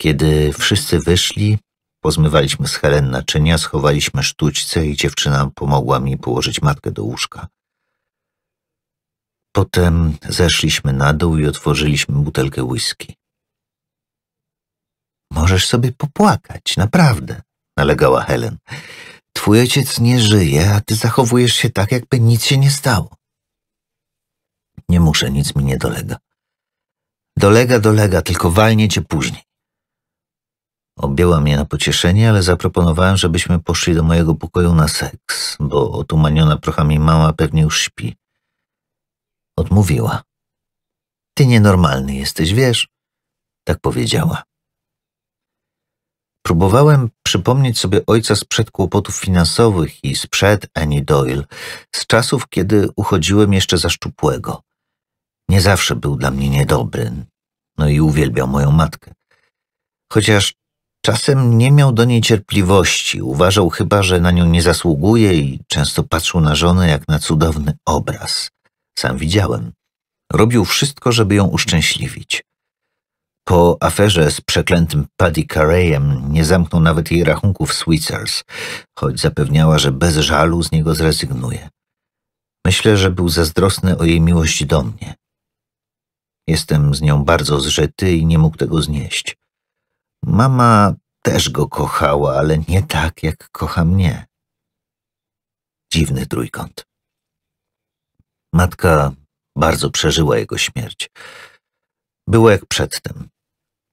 Kiedy wszyscy wyszli, pozmywaliśmy z Helen naczynia, schowaliśmy sztućce i dziewczyna pomogła mi położyć matkę do łóżka. Potem zeszliśmy na dół i otworzyliśmy butelkę whisky. Możesz sobie popłakać, naprawdę, nalegała Helen. Twój ojciec nie żyje, a ty zachowujesz się tak, jakby nic się nie stało. Nie muszę, nic mi nie dolega. Dolega, dolega, tylko walnie cię później. Objęła mnie na pocieszenie, ale zaproponowałem, żebyśmy poszli do mojego pokoju na seks, bo otumaniona prochami mama pewnie już śpi. Odmówiła. Ty nienormalny jesteś, wiesz? Tak powiedziała. Próbowałem przypomnieć sobie ojca sprzed kłopotów finansowych i sprzed Annie Doyle, z czasów, kiedy uchodziłem jeszcze za szczupłego. Nie zawsze był dla mnie niedobry, no i uwielbiał moją matkę. Chociaż czasem nie miał do niej cierpliwości, uważał chyba, że na nią nie zasługuje i często patrzył na żonę jak na cudowny obraz. Sam widziałem. Robił wszystko, żeby ją uszczęśliwić. Po aferze z przeklętym Paddy Careyem nie zamknął nawet jej rachunków Switzers, choć zapewniała, że bez żalu z niego zrezygnuje. Myślę, że był zazdrosny o jej miłość do mnie. Jestem z nią bardzo zżyty i nie mógł tego znieść. Mama też go kochała, ale nie tak, jak kocha mnie. Dziwny trójkąt. Matka bardzo przeżyła jego śmierć. Było jak przedtem.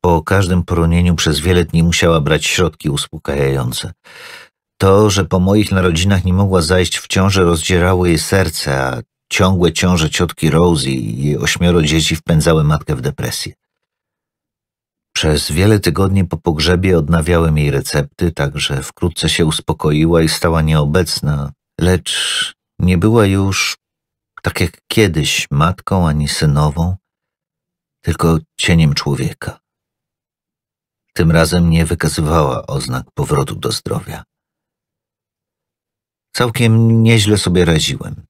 Po każdym poronieniu przez wiele dni musiała brać środki uspokajające. To, że po moich narodzinach nie mogła zajść w ciąży, rozdzierało jej serce, a ciągłe ciąże ciotki Rose i jej ośmioro dzieci wpędzały matkę w depresję. Przez wiele tygodni po pogrzebie odnawiałem jej recepty, także wkrótce się uspokoiła i stała nieobecna, lecz nie była już, tak jak kiedyś, matką ani synową, tylko cieniem człowieka. Tym razem nie wykazywała oznak powrotu do zdrowia. Całkiem nieźle sobie radziłem.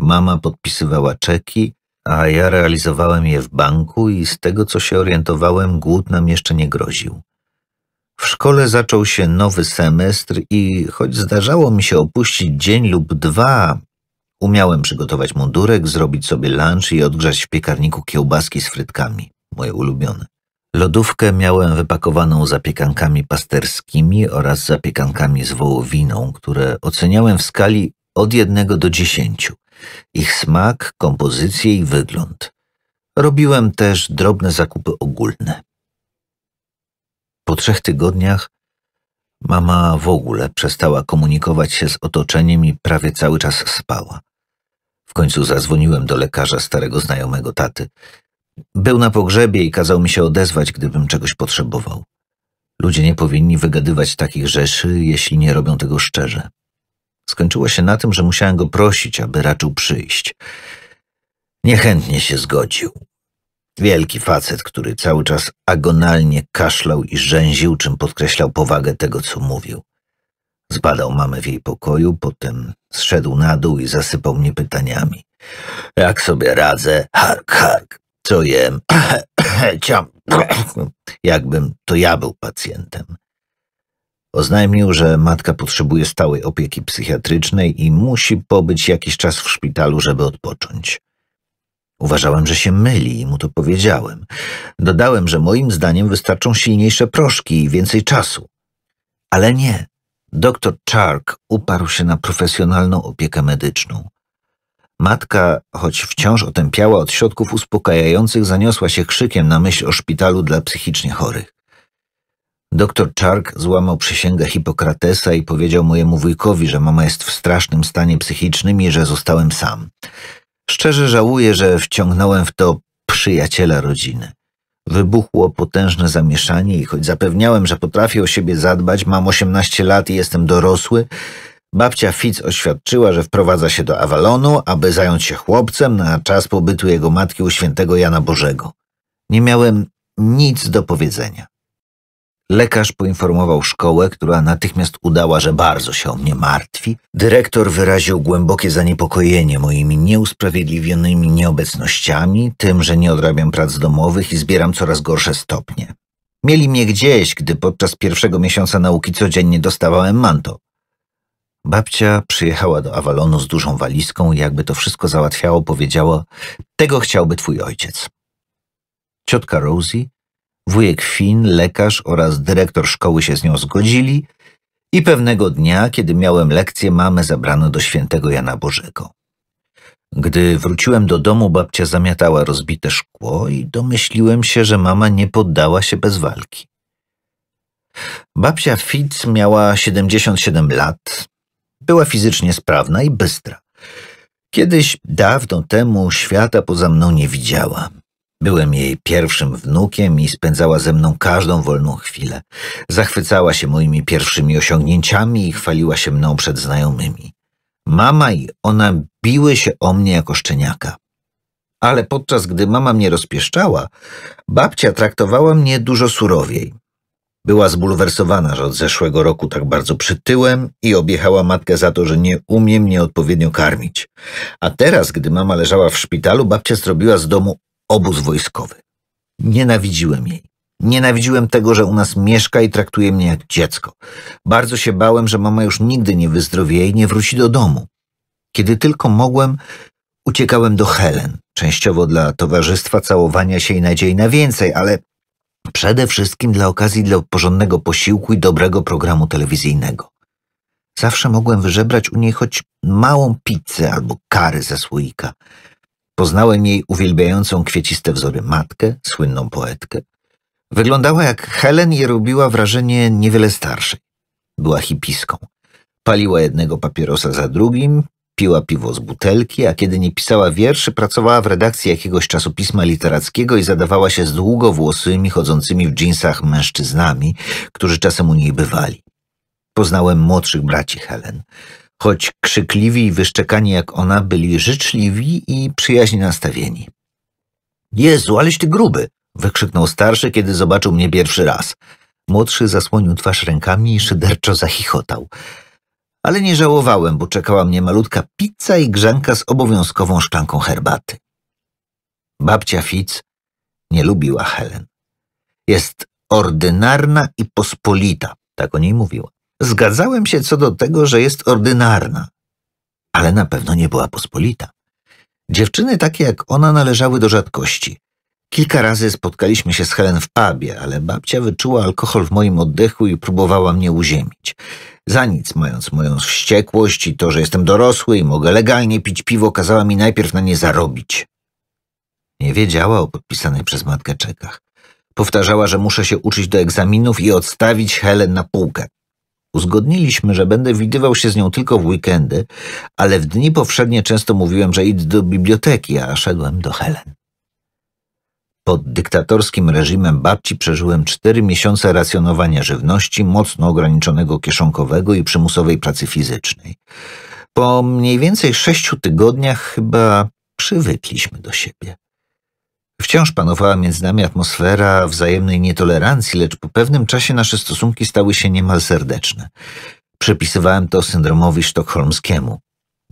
Mama podpisywała czeki, a ja realizowałem je w banku i z tego, co się orientowałem, głód nam jeszcze nie groził. W szkole zaczął się nowy semestr i choć zdarzało mi się opuścić dzień lub dwa, Umiałem przygotować mundurek, zrobić sobie lunch i odgrzać w piekarniku kiełbaski z frytkami, moje ulubione. Lodówkę miałem wypakowaną zapiekankami pasterskimi oraz zapiekankami z wołowiną, które oceniałem w skali od jednego do dziesięciu. Ich smak, kompozycję i wygląd. Robiłem też drobne zakupy ogólne. Po trzech tygodniach mama w ogóle przestała komunikować się z otoczeniem i prawie cały czas spała. W końcu zadzwoniłem do lekarza starego znajomego taty. Był na pogrzebie i kazał mi się odezwać, gdybym czegoś potrzebował. Ludzie nie powinni wygadywać takich rzeczy, jeśli nie robią tego szczerze. Skończyło się na tym, że musiałem go prosić, aby raczył przyjść. Niechętnie się zgodził. Wielki facet, który cały czas agonalnie kaszlał i rzęził, czym podkreślał powagę tego, co mówił. Zbadał mamę w jej pokoju, potem zszedł na dół i zasypał mnie pytaniami. Jak sobie radzę? Hark, hark. Co jem? Ciam. Jakbym to ja był pacjentem. Oznajmił, że matka potrzebuje stałej opieki psychiatrycznej i musi pobyć jakiś czas w szpitalu, żeby odpocząć. Uważałem, że się myli i mu to powiedziałem. Dodałem, że moim zdaniem wystarczą silniejsze proszki i więcej czasu. Ale nie, Doktor Chark uparł się na profesjonalną opiekę medyczną. Matka, choć wciąż otępiała od środków uspokajających, zaniosła się krzykiem na myśl o szpitalu dla psychicznie chorych. Doktor Chark złamał przysięgę Hipokratesa i powiedział mojemu wujkowi, że mama jest w strasznym stanie psychicznym i że zostałem sam. Szczerze żałuję, że wciągnąłem w to przyjaciela rodziny. Wybuchło potężne zamieszanie i choć zapewniałem, że potrafię o siebie zadbać, mam 18 lat i jestem dorosły, babcia Fitz oświadczyła, że wprowadza się do Avalonu, aby zająć się chłopcem na no czas pobytu jego matki u świętego Jana Bożego. Nie miałem nic do powiedzenia. Lekarz poinformował szkołę, która natychmiast udała, że bardzo się o mnie martwi. Dyrektor wyraził głębokie zaniepokojenie moimi nieusprawiedliwionymi nieobecnościami, tym, że nie odrabiam prac domowych i zbieram coraz gorsze stopnie. Mieli mnie gdzieś, gdy podczas pierwszego miesiąca nauki codziennie dostawałem manto. Babcia przyjechała do Awalonu z dużą walizką i jakby to wszystko załatwiało, powiedziała: Tego chciałby twój ojciec. Ciotka Rosie Wujek Fin, lekarz oraz dyrektor szkoły się z nią zgodzili i pewnego dnia, kiedy miałem lekcję, mamę zabrano do świętego Jana Bożego. Gdy wróciłem do domu, babcia zamiatała rozbite szkło i domyśliłem się, że mama nie poddała się bez walki. Babcia Fitz miała 77 lat, była fizycznie sprawna i bystra. Kiedyś, dawno temu, świata poza mną nie widziała. Byłem jej pierwszym wnukiem i spędzała ze mną każdą wolną chwilę. Zachwycała się moimi pierwszymi osiągnięciami i chwaliła się mną przed znajomymi. Mama i ona biły się o mnie jako szczeniaka. Ale podczas gdy mama mnie rozpieszczała, babcia traktowała mnie dużo surowiej. Była zbulwersowana, że od zeszłego roku tak bardzo przytyłem i objechała matkę za to, że nie umie mnie odpowiednio karmić. A teraz, gdy mama leżała w szpitalu, babcia zrobiła z domu obóz wojskowy. Nienawidziłem jej. Nienawidziłem tego, że u nas mieszka i traktuje mnie jak dziecko. Bardzo się bałem, że mama już nigdy nie wyzdrowieje i nie wróci do domu. Kiedy tylko mogłem, uciekałem do Helen, częściowo dla towarzystwa, całowania się i nadziei na więcej, ale przede wszystkim dla okazji dla porządnego posiłku i dobrego programu telewizyjnego. Zawsze mogłem wyżebrać u niej choć małą pizzę albo kary ze słoika – Poznałem jej uwielbiającą kwieciste wzory matkę, słynną poetkę. Wyglądała jak Helen i robiła wrażenie niewiele starszej. Była hipiską. Paliła jednego papierosa za drugim, piła piwo z butelki, a kiedy nie pisała wierszy, pracowała w redakcji jakiegoś czasopisma literackiego i zadawała się z długowłosymi, chodzącymi w dżinsach mężczyznami, którzy czasem u niej bywali. Poznałem młodszych braci Helen – choć krzykliwi i wyszczekani jak ona, byli życzliwi i przyjaźnie nastawieni. Jezu, aleś ty gruby! wykrzyknął starszy, kiedy zobaczył mnie pierwszy raz. Młodszy zasłonił twarz rękami i szyderczo zachichotał. Ale nie żałowałem, bo czekała mnie malutka pizza i grzanka z obowiązkową szklanką herbaty. Babcia Fitz nie lubiła Helen. Jest ordynarna i pospolita, tak o niej mówiła. Zgadzałem się co do tego, że jest ordynarna, ale na pewno nie była pospolita. Dziewczyny takie jak ona należały do rzadkości. Kilka razy spotkaliśmy się z Helen w pubie, ale babcia wyczuła alkohol w moim oddechu i próbowała mnie uziemić. Za nic, mając moją wściekłość i to, że jestem dorosły i mogę legalnie pić piwo, kazała mi najpierw na nie zarobić. Nie wiedziała o podpisanych przez matkę czekach. Powtarzała, że muszę się uczyć do egzaminów i odstawić Helen na półkę. Uzgodniliśmy, że będę widywał się z nią tylko w weekendy, ale w dni powszednie często mówiłem, że idę do biblioteki, a szedłem do Helen. Pod dyktatorskim reżimem babci przeżyłem cztery miesiące racjonowania żywności, mocno ograniczonego kieszonkowego i przymusowej pracy fizycznej. Po mniej więcej sześciu tygodniach chyba przywykliśmy do siebie. Wciąż panowała między nami atmosfera wzajemnej nietolerancji, lecz po pewnym czasie nasze stosunki stały się niemal serdeczne. Przypisywałem to syndromowi sztokholmskiemu.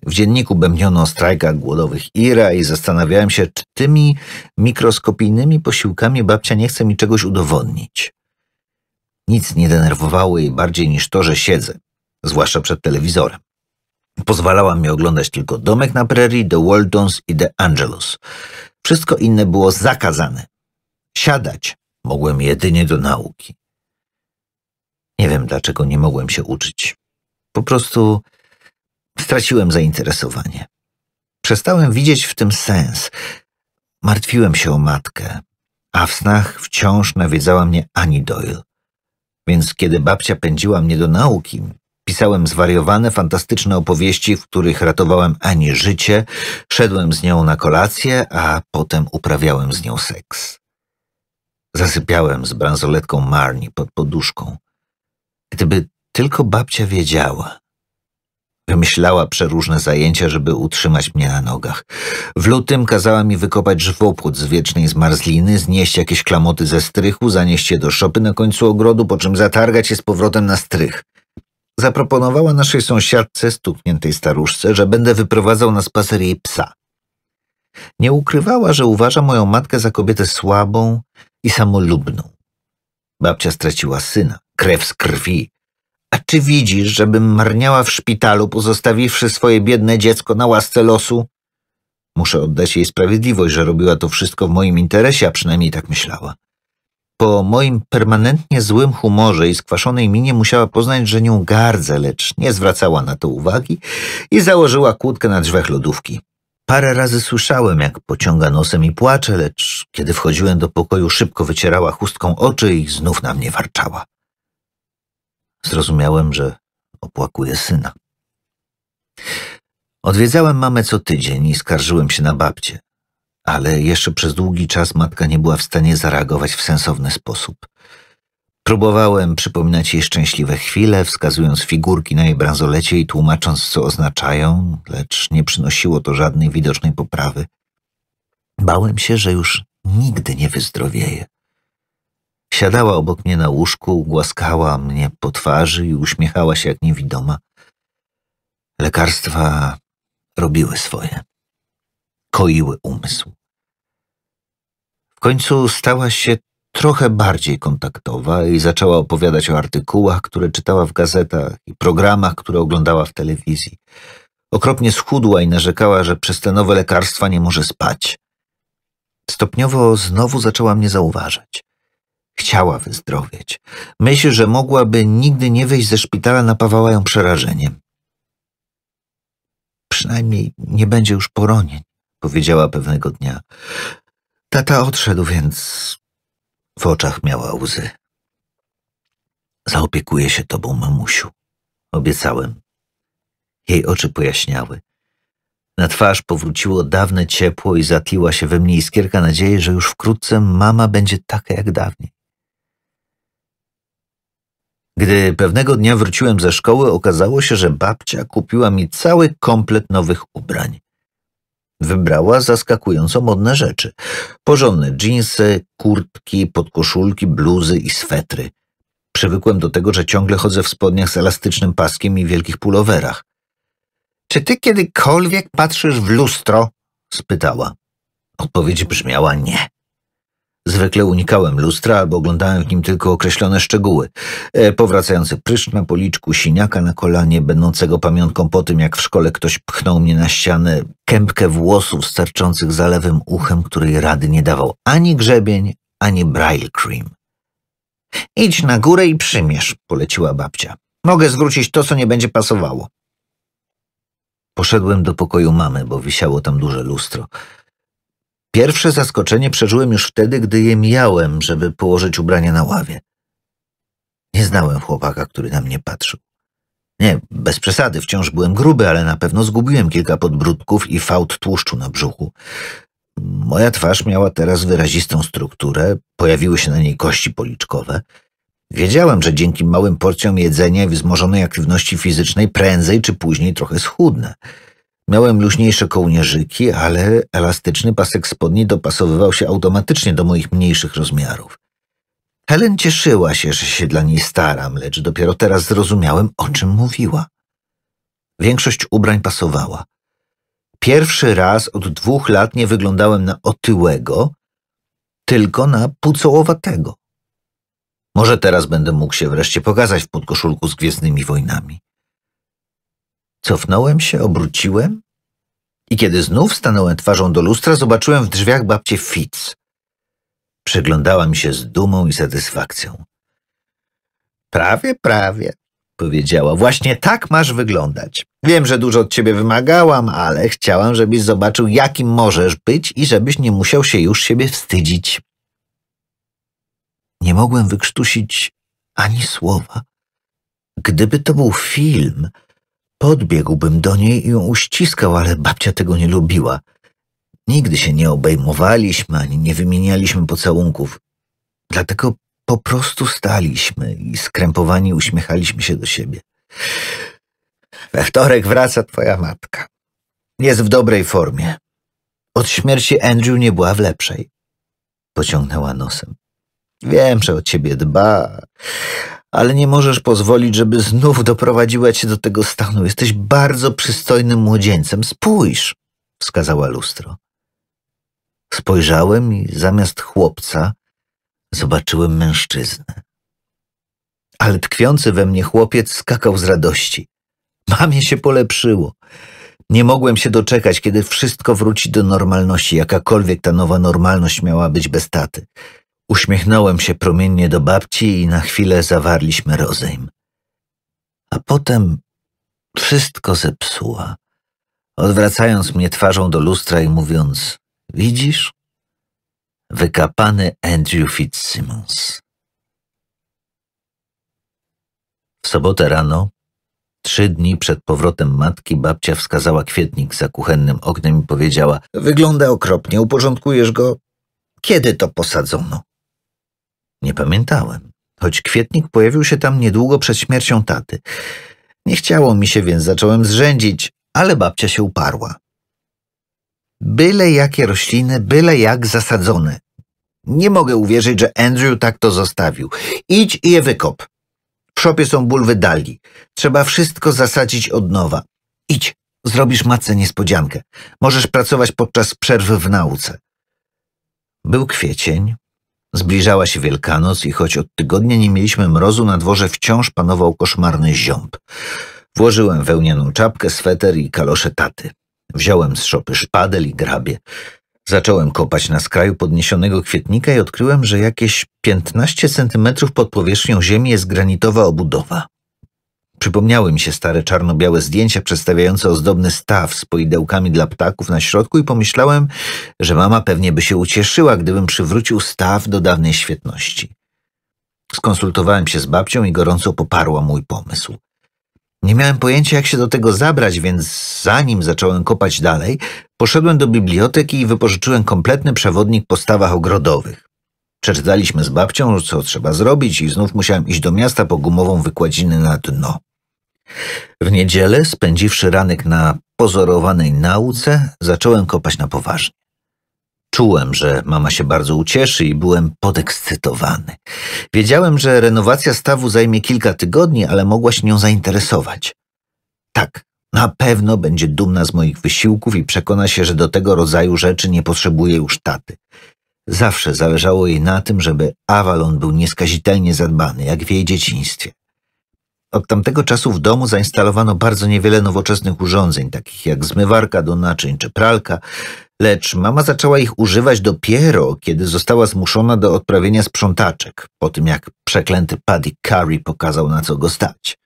W dzienniku bębniono o strajkach głodowych Ira i zastanawiałem się, czy tymi mikroskopijnymi posiłkami babcia nie chce mi czegoś udowodnić. Nic nie denerwowało jej bardziej niż to, że siedzę, zwłaszcza przed telewizorem. Pozwalała mi oglądać tylko Domek na Prerii, The Waldons i The Angelus. Wszystko inne było zakazane. Siadać mogłem jedynie do nauki. Nie wiem, dlaczego nie mogłem się uczyć. Po prostu straciłem zainteresowanie. Przestałem widzieć w tym sens. Martwiłem się o matkę, a w snach wciąż nawiedzała mnie Annie Doyle. Więc kiedy babcia pędziła mnie do nauki, Pisałem zwariowane, fantastyczne opowieści, w których ratowałem Ani życie, szedłem z nią na kolację, a potem uprawiałem z nią seks. Zasypiałem z bransoletką Marni pod poduszką. Gdyby tylko babcia wiedziała. Wymyślała przeróżne zajęcia, żeby utrzymać mnie na nogach. W lutym kazała mi wykopać żywopłot z wiecznej zmarzliny, znieść jakieś klamoty ze strychu, zanieść je do szopy na końcu ogrodu, po czym zatargać je z powrotem na strych. Zaproponowała naszej sąsiadce, stukniętej staruszce, że będę wyprowadzał na spacer jej psa. Nie ukrywała, że uważa moją matkę za kobietę słabą i samolubną. Babcia straciła syna, krew z krwi. A czy widzisz, żebym marniała w szpitalu, pozostawiwszy swoje biedne dziecko na łasce losu? Muszę oddać jej sprawiedliwość, że robiła to wszystko w moim interesie, a przynajmniej tak myślała. Po moim permanentnie złym humorze i skwaszonej minie musiała poznać, że nią gardzę, lecz nie zwracała na to uwagi i założyła kłódkę na drzwiach lodówki. Parę razy słyszałem, jak pociąga nosem i płacze, lecz kiedy wchodziłem do pokoju, szybko wycierała chustką oczy i znów na mnie warczała. Zrozumiałem, że opłakuje syna. Odwiedzałem mamę co tydzień i skarżyłem się na babcie ale jeszcze przez długi czas matka nie była w stanie zareagować w sensowny sposób. Próbowałem przypominać jej szczęśliwe chwile, wskazując figurki na jej bransolecie i tłumacząc, co oznaczają, lecz nie przynosiło to żadnej widocznej poprawy. Bałem się, że już nigdy nie wyzdrowieje. Siadała obok mnie na łóżku, głaskała mnie po twarzy i uśmiechała się jak niewidoma. Lekarstwa robiły swoje koiły umysł. W końcu stała się trochę bardziej kontaktowa i zaczęła opowiadać o artykułach, które czytała w gazetach i programach, które oglądała w telewizji. Okropnie schudła i narzekała, że przez te nowe lekarstwa nie może spać. Stopniowo znowu zaczęła mnie zauważać. Chciała wyzdrowieć. Myśl, że mogłaby nigdy nie wyjść ze szpitala, napawała ją przerażeniem. Przynajmniej nie będzie już poronień powiedziała pewnego dnia. Tata odszedł, więc w oczach miała łzy. Zaopiekuję się tobą, mamusiu. Obiecałem. Jej oczy pojaśniały. Na twarz powróciło dawne ciepło i zatliła się we mnie iskierka nadziei, że już wkrótce mama będzie taka jak dawniej. Gdy pewnego dnia wróciłem ze szkoły, okazało się, że babcia kupiła mi cały komplet nowych ubrań. Wybrała zaskakująco modne rzeczy. Porządne dżinsy, kurtki, podkoszulki, bluzy i swetry. Przywykłem do tego, że ciągle chodzę w spodniach z elastycznym paskiem i wielkich pulowerach. Czy ty kiedykolwiek patrzysz w lustro? spytała. Odpowiedź brzmiała nie. Zwykle unikałem lustra albo oglądałem w nim tylko określone szczegóły. E, powracający pryszcz na policzku, siniaka na kolanie, będącego pamiątką po tym, jak w szkole ktoś pchnął mnie na ścianę, kępkę włosów sterczących za lewym uchem, której rady nie dawał ani grzebień, ani braille cream. Idź na górę i przymierz, poleciła babcia. Mogę zwrócić to, co nie będzie pasowało. Poszedłem do pokoju mamy, bo wisiało tam duże lustro. Pierwsze zaskoczenie przeżyłem już wtedy, gdy je miałem, żeby położyć ubranie na ławie. Nie znałem chłopaka, który na mnie patrzył. Nie, bez przesady, wciąż byłem gruby, ale na pewno zgubiłem kilka podbródków i fałd tłuszczu na brzuchu. Moja twarz miała teraz wyrazistą strukturę, pojawiły się na niej kości policzkowe. Wiedziałem, że dzięki małym porcjom jedzenia i wzmożonej aktywności fizycznej prędzej czy później trochę schudnę. Miałem luźniejsze kołnierzyki, ale elastyczny pasek spodni dopasowywał się automatycznie do moich mniejszych rozmiarów. Helen cieszyła się, że się dla niej staram, lecz dopiero teraz zrozumiałem, o czym mówiła. Większość ubrań pasowała. Pierwszy raz od dwóch lat nie wyglądałem na otyłego, tylko na pucołowatego. Może teraz będę mógł się wreszcie pokazać w podkoszulku z Gwiezdnymi Wojnami. Cofnąłem się, obróciłem i kiedy znów stanąłem twarzą do lustra, zobaczyłem w drzwiach babcię Fitz. Przeglądała mi się z dumą i satysfakcją. Prawie, prawie, powiedziała. Właśnie tak masz wyglądać. Wiem, że dużo od ciebie wymagałam, ale chciałam, żebyś zobaczył, jakim możesz być i żebyś nie musiał się już siebie wstydzić. Nie mogłem wykrztusić ani słowa. Gdyby to był film, Podbiegłbym do niej i ją uściskał, ale babcia tego nie lubiła. Nigdy się nie obejmowaliśmy ani nie wymienialiśmy pocałunków. Dlatego po prostu staliśmy i skrępowani uśmiechaliśmy się do siebie. We wtorek wraca twoja matka. Jest w dobrej formie. Od śmierci Andrew nie była w lepszej. Pociągnęła nosem. Wiem, że o ciebie dba, ale nie możesz pozwolić, żeby znów doprowadziła cię do tego stanu. Jesteś bardzo przystojnym młodzieńcem. Spójrz, wskazała lustro. Spojrzałem i zamiast chłopca zobaczyłem mężczyznę. Ale tkwiący we mnie chłopiec skakał z radości. Mamie się polepszyło. Nie mogłem się doczekać, kiedy wszystko wróci do normalności, jakakolwiek ta nowa normalność miała być bez taty. Uśmiechnąłem się promiennie do babci i na chwilę zawarliśmy rozejm. A potem wszystko zepsuła, odwracając mnie twarzą do lustra i mówiąc: Widzisz? Wykapany Andrew Fitzsimmons. W sobotę rano, trzy dni przed powrotem matki, babcia wskazała kwietnik za kuchennym ogniem i powiedziała: Wygląda okropnie, uporządkujesz go? Kiedy to posadzono? Nie pamiętałem, choć kwietnik pojawił się tam niedługo przed śmiercią taty. Nie chciało mi się, więc zacząłem zrzędzić, ale babcia się uparła. Byle jakie rośliny, byle jak zasadzone. Nie mogę uwierzyć, że Andrew tak to zostawił. Idź i je wykop. W szopie są bulwy dali. Trzeba wszystko zasadzić od nowa. Idź, zrobisz matce niespodziankę. Możesz pracować podczas przerwy w nauce. Był kwiecień, Zbliżała się Wielkanoc i choć od tygodnia nie mieliśmy mrozu, na dworze wciąż panował koszmarny ziąb. Włożyłem wełnianą czapkę, sweter i kalosze taty. Wziąłem z szopy szpadel i grabie. Zacząłem kopać na skraju podniesionego kwietnika i odkryłem, że jakieś 15 centymetrów pod powierzchnią ziemi jest granitowa obudowa. Przypomniały mi się stare czarno-białe zdjęcia przedstawiające ozdobny staw z poidełkami dla ptaków na środku i pomyślałem, że mama pewnie by się ucieszyła, gdybym przywrócił staw do dawnej świetności. Skonsultowałem się z babcią i gorąco poparła mój pomysł. Nie miałem pojęcia, jak się do tego zabrać, więc zanim zacząłem kopać dalej, poszedłem do biblioteki i wypożyczyłem kompletny przewodnik po stawach ogrodowych. Przeczytaliśmy z babcią, co trzeba zrobić i znów musiałem iść do miasta po gumową wykładzinę na dno. W niedzielę, spędziwszy ranek na pozorowanej nauce, zacząłem kopać na poważnie. Czułem, że mama się bardzo ucieszy i byłem podekscytowany. Wiedziałem, że renowacja stawu zajmie kilka tygodni, ale mogła się nią zainteresować. Tak, na pewno będzie dumna z moich wysiłków i przekona się, że do tego rodzaju rzeczy nie potrzebuje już taty. Zawsze zależało jej na tym, żeby Avalon był nieskazitelnie zadbany, jak w jej dzieciństwie. Od tamtego czasu w domu zainstalowano bardzo niewiele nowoczesnych urządzeń, takich jak zmywarka do naczyń czy pralka, lecz mama zaczęła ich używać dopiero, kiedy została zmuszona do odprawienia sprzątaczek, po tym jak przeklęty Paddy Curry pokazał na co go stać.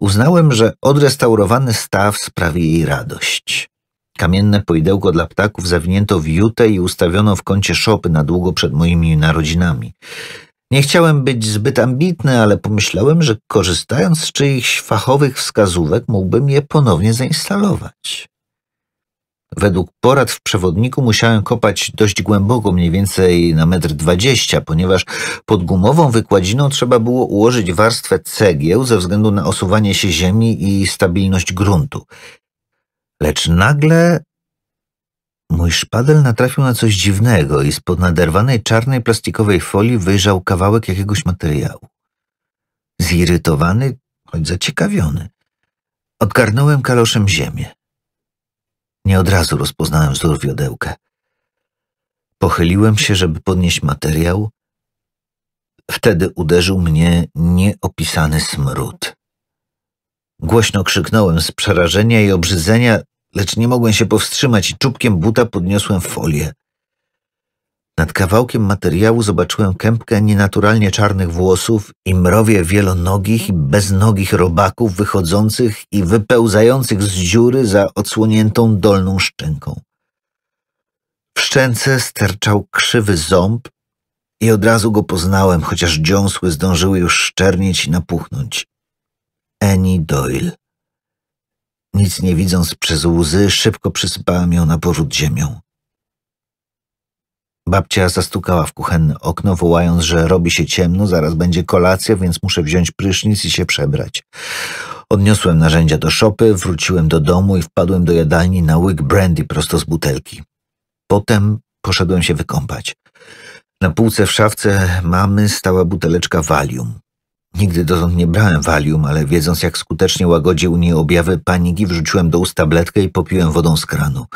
Uznałem, że odrestaurowany staw sprawi jej radość. Kamienne poidełko dla ptaków zawinięto w jutę i ustawiono w kącie szopy na długo przed moimi narodzinami. Nie chciałem być zbyt ambitny, ale pomyślałem, że korzystając z czyichś fachowych wskazówek mógłbym je ponownie zainstalować. Według porad w przewodniku musiałem kopać dość głęboko, mniej więcej na metr dwadzieścia, ponieważ pod gumową wykładziną trzeba było ułożyć warstwę cegieł ze względu na osuwanie się ziemi i stabilność gruntu. Lecz nagle mój szpadel natrafił na coś dziwnego i spod naderwanej czarnej plastikowej folii wyjrzał kawałek jakiegoś materiału. Zirytowany, choć zaciekawiony, odgarnąłem kaloszem ziemię. Nie od razu rozpoznałem wzór wiodełkę. Pochyliłem się, żeby podnieść materiał. Wtedy uderzył mnie nieopisany smród. Głośno krzyknąłem z przerażenia i obrzydzenia, lecz nie mogłem się powstrzymać i czubkiem buta podniosłem folię. Nad kawałkiem materiału zobaczyłem kępkę nienaturalnie czarnych włosów i mrowie wielonogich i beznogich robaków wychodzących i wypełzających z dziury za odsłoniętą dolną szczęką. W szczęce sterczał krzywy ząb i od razu go poznałem, chociaż dziąsły zdążyły już szczernieć i napuchnąć. Annie Doyle. Nic nie widząc przez łzy, szybko przysypałem ją na porzut ziemią. Babcia zastukała w kuchenne okno, wołając, że robi się ciemno, zaraz będzie kolacja, więc muszę wziąć prysznic i się przebrać. Odniosłem narzędzia do szopy, wróciłem do domu i wpadłem do jadalni na łyk brandy prosto z butelki. Potem poszedłem się wykąpać. Na półce w szafce mamy stała buteleczka Valium. Nigdy dotąd nie brałem walium, ale wiedząc jak skutecznie łagodzi u niej objawy paniki, wrzuciłem do ust tabletkę i popiłem wodą z kranu.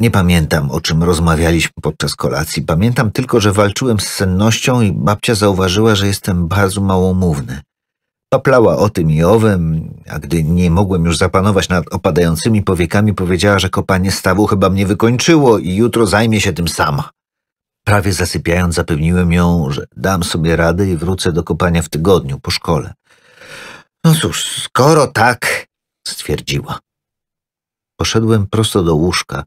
Nie pamiętam, o czym rozmawialiśmy podczas kolacji. Pamiętam tylko, że walczyłem z sennością i babcia zauważyła, że jestem bardzo małomówny. Paplała o tym i owym, a gdy nie mogłem już zapanować nad opadającymi powiekami, powiedziała, że kopanie stawu chyba mnie wykończyło i jutro zajmie się tym sama. Prawie zasypiając zapewniłem ją, że dam sobie radę i wrócę do kopania w tygodniu po szkole. No cóż, skoro tak, stwierdziła. Poszedłem prosto do łóżka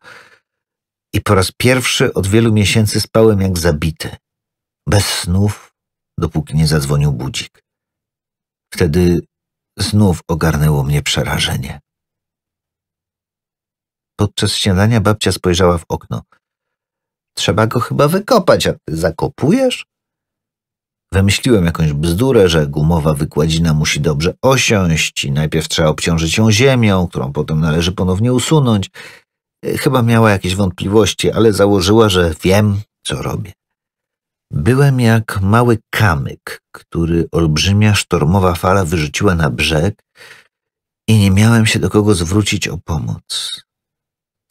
i po raz pierwszy od wielu miesięcy spałem jak zabity. Bez snów, dopóki nie zadzwonił budzik. Wtedy znów ogarnęło mnie przerażenie. Podczas śniadania babcia spojrzała w okno – Trzeba go chyba wykopać, a ty zakopujesz? Wymyśliłem jakąś bzdurę, że gumowa wykładzina musi dobrze osiąść i najpierw trzeba obciążyć ją ziemią, którą potem należy ponownie usunąć. E, chyba miała jakieś wątpliwości, ale założyła, że wiem, co robię. Byłem jak mały kamyk, który olbrzymia sztormowa fala wyrzuciła na brzeg i nie miałem się do kogo zwrócić o pomoc.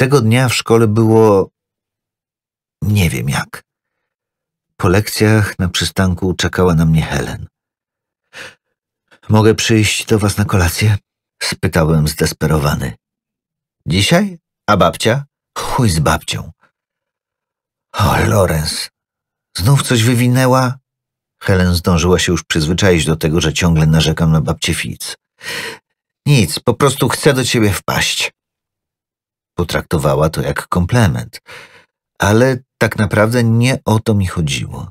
Tego dnia w szkole było nie wiem jak. Po lekcjach na przystanku czekała na mnie Helen. Mogę przyjść do was na kolację? Spytałem zdesperowany. Dzisiaj? A babcia? Chuj z babcią. O, Lorenz. Znów coś wywinęła? Helen zdążyła się już przyzwyczaić do tego, że ciągle narzekam na babcię Fitz. Nic, po prostu chcę do ciebie wpaść. Potraktowała to jak komplement, ale tak naprawdę nie o to mi chodziło.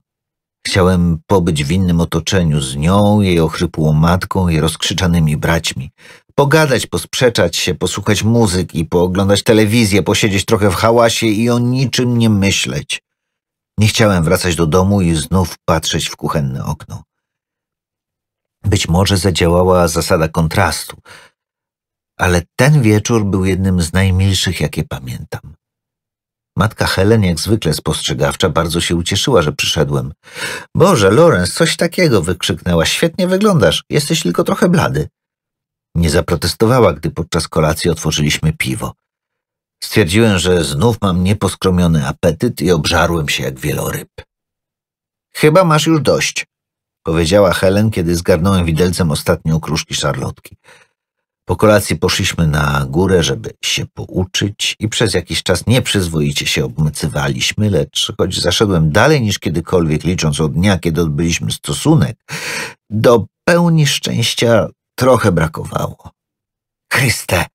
Chciałem pobyć w innym otoczeniu z nią, jej ochrypłą matką i rozkrzyczanymi braćmi. Pogadać, posprzeczać się, posłuchać muzyki, pooglądać telewizję, posiedzieć trochę w hałasie i o niczym nie myśleć. Nie chciałem wracać do domu i znów patrzeć w kuchenne okno. Być może zadziałała zasada kontrastu, ale ten wieczór był jednym z najmilszych, jakie pamiętam. Matka Helen, jak zwykle spostrzegawcza, bardzo się ucieszyła, że przyszedłem. Boże, Lorenz, coś takiego! wykrzyknęła. Świetnie wyglądasz, jesteś tylko trochę blady. Nie zaprotestowała, gdy podczas kolacji otworzyliśmy piwo. Stwierdziłem, że znów mam nieposkromiony apetyt i obżarłem się jak wieloryb. Chyba masz już dość, powiedziała Helen, kiedy zgarnąłem widelcem ostatnią kruszki szarlotki. Po kolacji poszliśmy na górę, żeby się pouczyć i przez jakiś czas nieprzyzwoicie się obmycywaliśmy, lecz choć zaszedłem dalej niż kiedykolwiek, licząc od dnia, kiedy odbyliśmy stosunek, do pełni szczęścia trochę brakowało. Chryste,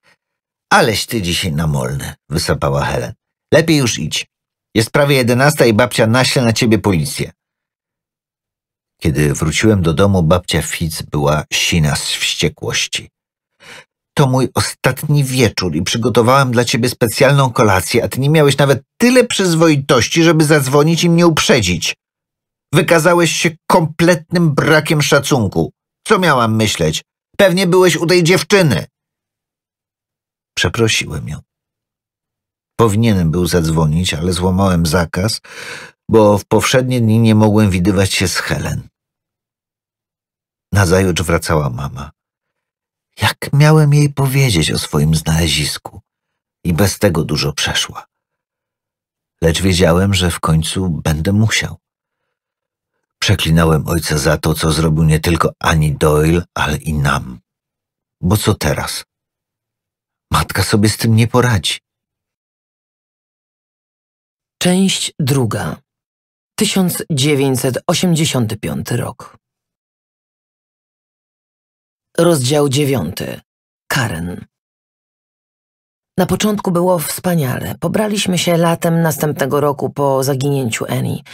aleś ty dzisiaj namolny, wysapała Helen. Lepiej już idź. Jest prawie jedenasta i babcia naśle na ciebie policję. Kiedy wróciłem do domu, babcia Fitz była sina z wściekłości to mój ostatni wieczór i przygotowałem dla ciebie specjalną kolację, a ty nie miałeś nawet tyle przyzwoitości, żeby zadzwonić i mnie uprzedzić. Wykazałeś się kompletnym brakiem szacunku. Co miałam myśleć? Pewnie byłeś u tej dziewczyny. Przeprosiłem ją. Powinienem był zadzwonić, ale złamałem zakaz, bo w powszednie dni nie mogłem widywać się z Helen. Nazajutrz wracała mama. Jak miałem jej powiedzieć o swoim znalezisku? I bez tego dużo przeszła. Lecz wiedziałem, że w końcu będę musiał. Przeklinałem ojca za to, co zrobił nie tylko Ani Doyle, ale i nam. Bo co teraz? Matka sobie z tym nie poradzi. Część druga. 1985 rok. Rozdział dziewiąty. Karen. Na początku było wspaniale. Pobraliśmy się latem następnego roku po zaginięciu Eni.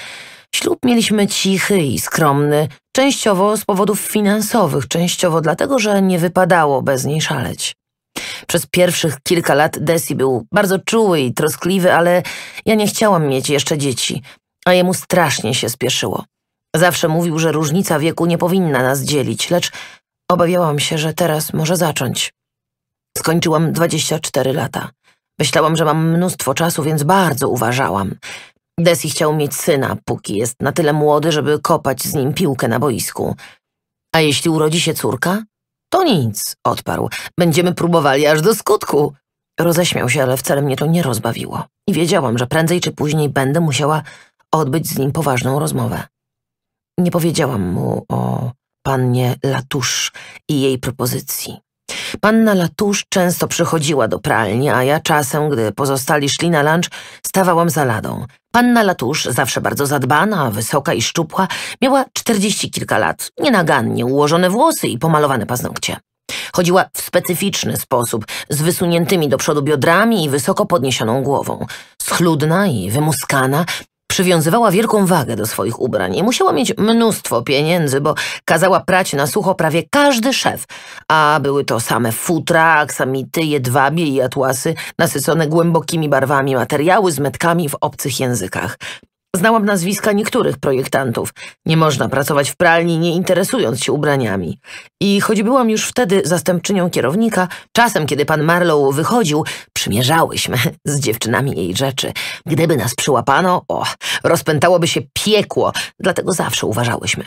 Ślub mieliśmy cichy i skromny, częściowo z powodów finansowych, częściowo dlatego, że nie wypadało bez niej szaleć. Przez pierwszych kilka lat Desi był bardzo czuły i troskliwy, ale ja nie chciałam mieć jeszcze dzieci, a jemu strasznie się spieszyło. Zawsze mówił, że różnica wieku nie powinna nas dzielić, lecz Obawiałam się, że teraz może zacząć. Skończyłam 24 lata. Myślałam, że mam mnóstwo czasu, więc bardzo uważałam. Desi chciał mieć syna, póki jest na tyle młody, żeby kopać z nim piłkę na boisku. A jeśli urodzi się córka? To nic, odparł. Będziemy próbowali aż do skutku. Roześmiał się, ale wcale mnie to nie rozbawiło. I wiedziałam, że prędzej czy później będę musiała odbyć z nim poważną rozmowę. Nie powiedziałam mu o pannie Latusz i jej propozycji. Panna Latusz często przychodziła do pralni, a ja czasem, gdy pozostali szli na lunch, stawałam za ladą. Panna Latusz, zawsze bardzo zadbana, wysoka i szczupła, miała czterdzieści kilka lat, nienagannie ułożone włosy i pomalowane paznokcie. Chodziła w specyficzny sposób, z wysuniętymi do przodu biodrami i wysoko podniesioną głową. Schludna i wymuskana, przywiązywała wielką wagę do swoich ubrań i musiała mieć mnóstwo pieniędzy, bo kazała prać na sucho prawie każdy szef, a były to same futra, aksamity, jedwabie i atłasy, nasycone głębokimi barwami materiały z metkami w obcych językach. Znałam nazwiska niektórych projektantów. Nie można pracować w pralni, nie interesując się ubraniami. I choć byłam już wtedy zastępczynią kierownika, czasem, kiedy pan Marlow wychodził, przymierzałyśmy z dziewczynami jej rzeczy. Gdyby nas przyłapano, o, rozpętałoby się piekło, dlatego zawsze uważałyśmy.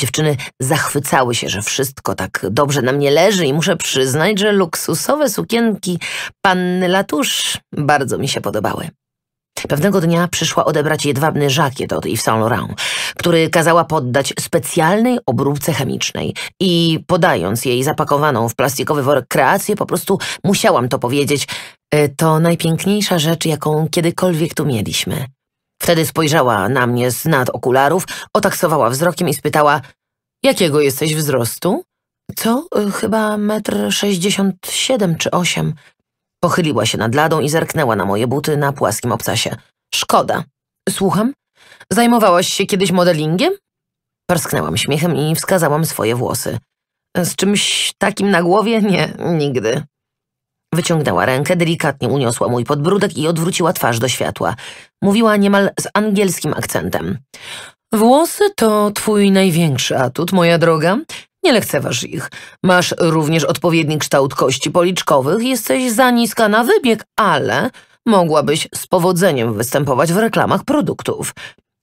Dziewczyny zachwycały się, że wszystko tak dobrze na mnie leży i muszę przyznać, że luksusowe sukienki panny Latusz bardzo mi się podobały. Pewnego dnia przyszła odebrać jedwabny żakiet od Yves Saint Laurent, który kazała poddać specjalnej obróbce chemicznej i podając jej zapakowaną w plastikowy worek kreację, po prostu musiałam to powiedzieć. E, to najpiękniejsza rzecz, jaką kiedykolwiek tu mieliśmy. Wtedy spojrzała na mnie z nad okularów, otaksowała wzrokiem i spytała Jakiego jesteś wzrostu? Co? E, chyba metr sześćdziesiąt siedem czy osiem. Pochyliła się nad ladą i zerknęła na moje buty na płaskim obcasie. Szkoda. Słucham? Zajmowałaś się kiedyś modelingiem? Parsknęłam śmiechem i wskazałam swoje włosy. Z czymś takim na głowie? Nie, nigdy. Wyciągnęła rękę, delikatnie uniosła mój podbródek i odwróciła twarz do światła. Mówiła niemal z angielskim akcentem. Włosy to twój największy atut, moja droga. Nie lekceważ ich. Masz również odpowiedni kształt kości policzkowych, jesteś za niska na wybieg, ale mogłabyś z powodzeniem występować w reklamach produktów.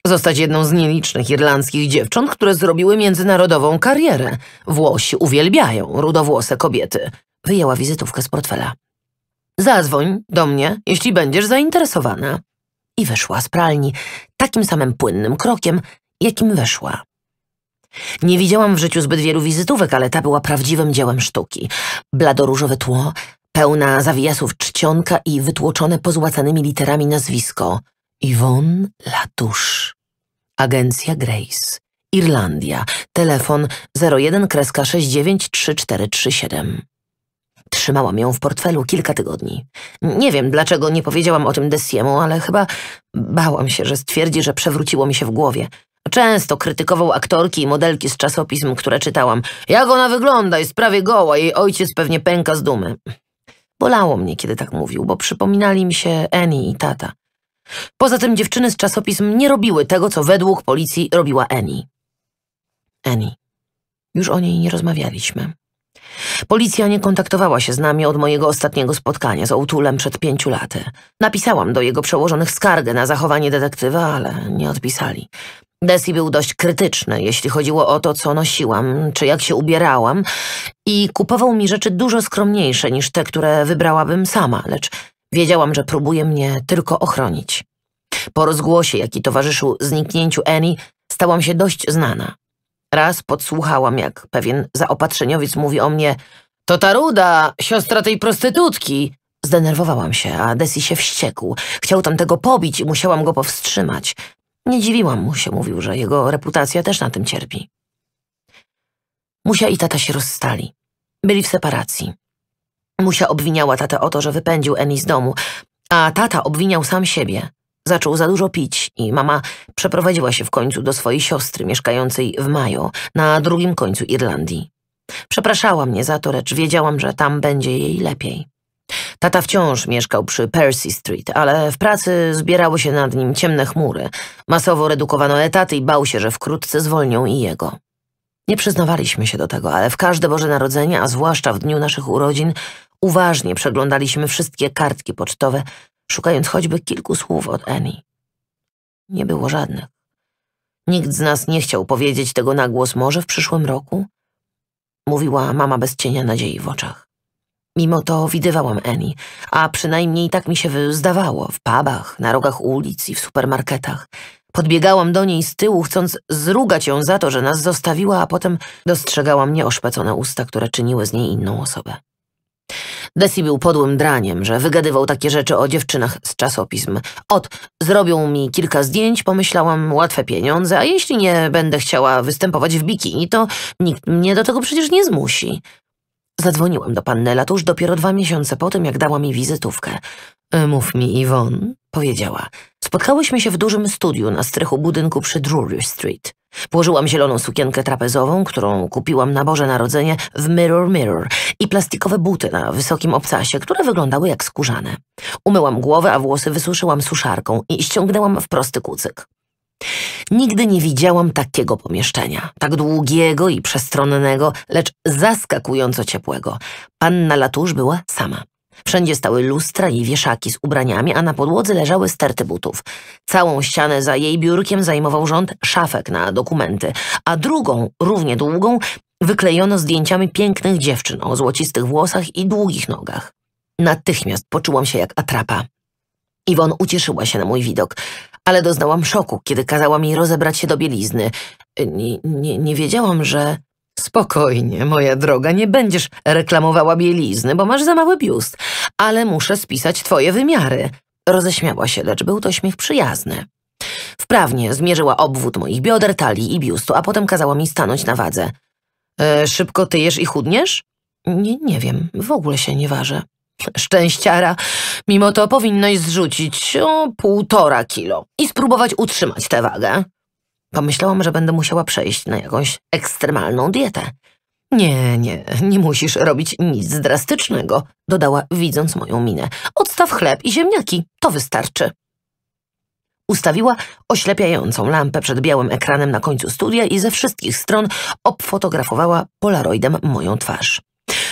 Zostać jedną z nielicznych irlandzkich dziewcząt, które zrobiły międzynarodową karierę. Włosi uwielbiają rudowłose kobiety. Wyjęła wizytówkę z portfela. Zadzwoń do mnie, jeśli będziesz zainteresowana. I wyszła z pralni takim samym płynnym krokiem, jakim weszła. Nie widziałam w życiu zbyt wielu wizytówek, ale ta była prawdziwym dziełem sztuki. Bladoróżowe tło, pełna zawijasów czcionka i wytłoczone pozłacanymi literami nazwisko. Yvonne Latusz. Agencja Grace. Irlandia. Telefon 01-693437. Trzymałam ją w portfelu kilka tygodni. Nie wiem, dlaczego nie powiedziałam o tym Desiemu, ale chyba bałam się, że stwierdzi, że przewróciło mi się w głowie – Często krytykował aktorki i modelki z czasopism, które czytałam. Jak ona wygląda, jest prawie goła, jej ojciec pewnie pęka z dumy. Bolało mnie, kiedy tak mówił, bo przypominali mi się Annie i tata. Poza tym dziewczyny z czasopism nie robiły tego, co według policji robiła Annie. Annie. Już o niej nie rozmawialiśmy. Policja nie kontaktowała się z nami od mojego ostatniego spotkania z Ołtulem przed pięciu laty. Napisałam do jego przełożonych skargę na zachowanie detektywa, ale nie odpisali. Desi był dość krytyczny, jeśli chodziło o to, co nosiłam, czy jak się ubierałam i kupował mi rzeczy dużo skromniejsze niż te, które wybrałabym sama, lecz wiedziałam, że próbuje mnie tylko ochronić. Po rozgłosie, jaki towarzyszył zniknięciu Annie, stałam się dość znana. Raz podsłuchałam, jak pewien zaopatrzeniowiec mówi o mnie to ta ruda, siostra tej prostytutki. Zdenerwowałam się, a Desi się wściekł. Chciał tamtego pobić i musiałam go powstrzymać. Nie dziwiłam mu się, mówił, że jego reputacja też na tym cierpi. Musia i tata się rozstali. Byli w separacji. Musia obwiniała tatę o to, że wypędził Emi z domu, a tata obwiniał sam siebie. Zaczął za dużo pić i mama przeprowadziła się w końcu do swojej siostry mieszkającej w Mayo, na drugim końcu Irlandii. Przepraszała mnie za to, lecz wiedziałam, że tam będzie jej lepiej. Tata wciąż mieszkał przy Percy Street, ale w pracy zbierały się nad nim ciemne chmury. Masowo redukowano etaty i bał się, że wkrótce zwolnią i jego. Nie przyznawaliśmy się do tego, ale w każde Boże Narodzenie, a zwłaszcza w dniu naszych urodzin, uważnie przeglądaliśmy wszystkie kartki pocztowe, szukając choćby kilku słów od Annie. Nie było żadnych. Nikt z nas nie chciał powiedzieć tego na głos może w przyszłym roku? Mówiła mama bez cienia nadziei w oczach. Mimo to widywałam Eni, a przynajmniej tak mi się zdawało, w pubach, na rogach ulic i w supermarketach. Podbiegałam do niej z tyłu, chcąc zrugać ją za to, że nas zostawiła, a potem dostrzegałam nieoszpecone usta, które czyniły z niej inną osobę. Desi był podłym draniem, że wygadywał takie rzeczy o dziewczynach z czasopism. Ot, zrobią mi kilka zdjęć, pomyślałam, łatwe pieniądze, a jeśli nie będę chciała występować w bikini, to nikt mnie do tego przecież nie zmusi. Zadzwoniłem do panny Latusz dopiero dwa miesiące po tym, jak dała mi wizytówkę. E, mów mi, Iwon, powiedziała. Spotkałyśmy się w dużym studiu na strychu budynku przy Drury Street. Położyłam zieloną sukienkę trapezową, którą kupiłam na Boże Narodzenie w Mirror Mirror i plastikowe buty na wysokim obcasie, które wyglądały jak skórzane. Umyłam głowę, a włosy wysuszyłam suszarką i ściągnęłam w prosty kucyk. Nigdy nie widziałam takiego pomieszczenia, tak długiego i przestronnego, lecz zaskakująco ciepłego. Panna Latusz była sama. Wszędzie stały lustra i wieszaki z ubraniami, a na podłodze leżały sterty butów. Całą ścianę za jej biurkiem zajmował rząd szafek na dokumenty, a drugą, równie długą, wyklejono zdjęciami pięknych dziewczyn o złocistych włosach i długich nogach. Natychmiast poczułam się jak atrapa. Iwon ucieszyła się na mój widok ale doznałam szoku, kiedy kazała mi rozebrać się do bielizny. E, nie, nie, nie wiedziałam, że... Spokojnie, moja droga, nie będziesz reklamowała bielizny, bo masz za mały biust, ale muszę spisać twoje wymiary. Roześmiała się, lecz był to śmiech przyjazny. Wprawnie zmierzyła obwód moich bioder, talii i biustu, a potem kazała mi stanąć na wadze. E, szybko tyjesz i chudniesz? Nie, nie wiem, w ogóle się nie ważę. Szczęściara, mimo to powinnaś zrzucić o półtora kilo i spróbować utrzymać tę wagę. Pomyślałam, że będę musiała przejść na jakąś ekstremalną dietę. Nie, nie, nie musisz robić nic drastycznego, dodała, widząc moją minę. Odstaw chleb i ziemniaki, to wystarczy. Ustawiła oślepiającą lampę przed białym ekranem na końcu studia i ze wszystkich stron obfotografowała polaroidem moją twarz.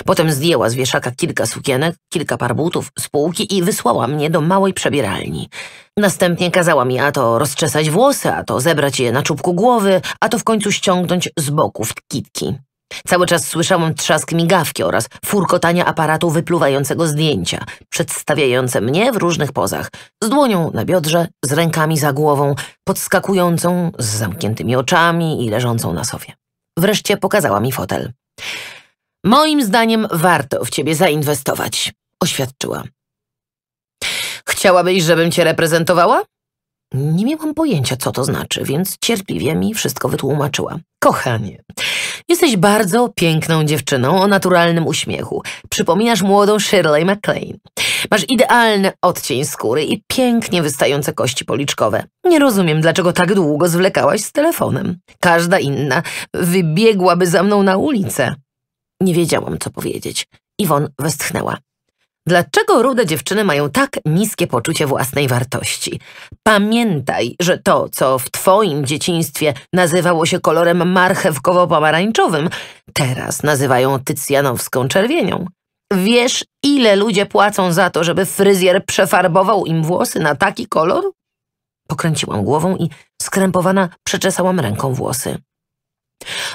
Potem zdjęła z wieszaka kilka sukienek, kilka par butów z półki i wysłała mnie do małej przebieralni. Następnie kazała mi a to rozczesać włosy, a to zebrać je na czubku głowy, a to w końcu ściągnąć z boków kitki. Cały czas słyszałam trzask migawki oraz furkotania aparatu wypluwającego zdjęcia, przedstawiające mnie w różnych pozach, z dłonią na biodrze, z rękami za głową, podskakującą, z zamkniętymi oczami i leżącą na sofie. Wreszcie pokazała mi fotel. Moim zdaniem warto w ciebie zainwestować, oświadczyła. Chciałabyś, żebym cię reprezentowała? Nie miałam pojęcia, co to znaczy, więc cierpliwie mi wszystko wytłumaczyła. Kochanie, jesteś bardzo piękną dziewczyną o naturalnym uśmiechu. Przypominasz młodą Shirley MacLaine. Masz idealny odcień skóry i pięknie wystające kości policzkowe. Nie rozumiem, dlaczego tak długo zwlekałaś z telefonem. Każda inna wybiegłaby za mną na ulicę. Nie wiedziałam, co powiedzieć. Iwon westchnęła. Dlaczego rude dziewczyny mają tak niskie poczucie własnej wartości? Pamiętaj, że to, co w twoim dzieciństwie nazywało się kolorem marchewkowo-pomarańczowym, teraz nazywają tycjanowską czerwienią. Wiesz, ile ludzie płacą za to, żeby fryzjer przefarbował im włosy na taki kolor? Pokręciłam głową i skrępowana przeczesałam ręką włosy.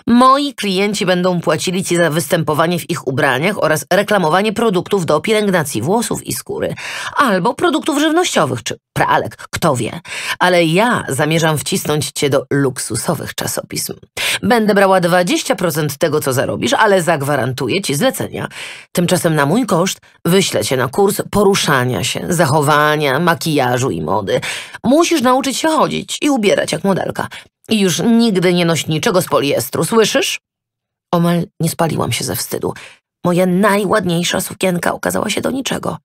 Moi klienci będą płacili Ci za występowanie w ich ubraniach oraz reklamowanie produktów do pielęgnacji włosów i skóry, albo produktów żywnościowych czy pralek, kto wie. Ale ja zamierzam wcisnąć Cię do luksusowych czasopism. Będę brała 20% tego, co zarobisz, ale zagwarantuję Ci zlecenia. Tymczasem na mój koszt wyślę Cię na kurs poruszania się, zachowania, makijażu i mody. Musisz nauczyć się chodzić i ubierać jak modelka. I już nigdy nie noś niczego z poliestru, słyszysz? Omal nie spaliłam się ze wstydu. Moja najładniejsza sukienka okazała się do niczego.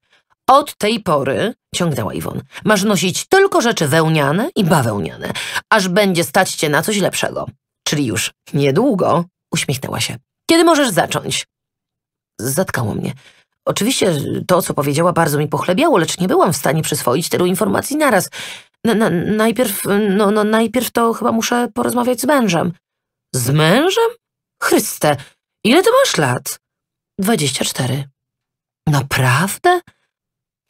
Od tej pory, ciągnęła Iwon, masz nosić tylko rzeczy wełniane i bawełniane, aż będzie stać cię na coś lepszego. Czyli już niedługo, uśmiechnęła się. Kiedy możesz zacząć? Zatkało mnie. Oczywiście to, co powiedziała, bardzo mi pochlebiało, lecz nie byłam w stanie przyswoić tylu informacji naraz. Na, na, najpierw, y, no, no, najpierw to chyba muszę porozmawiać z mężem. Z mężem? Chryste, ile ty masz lat? Dwadzieścia cztery. Naprawdę?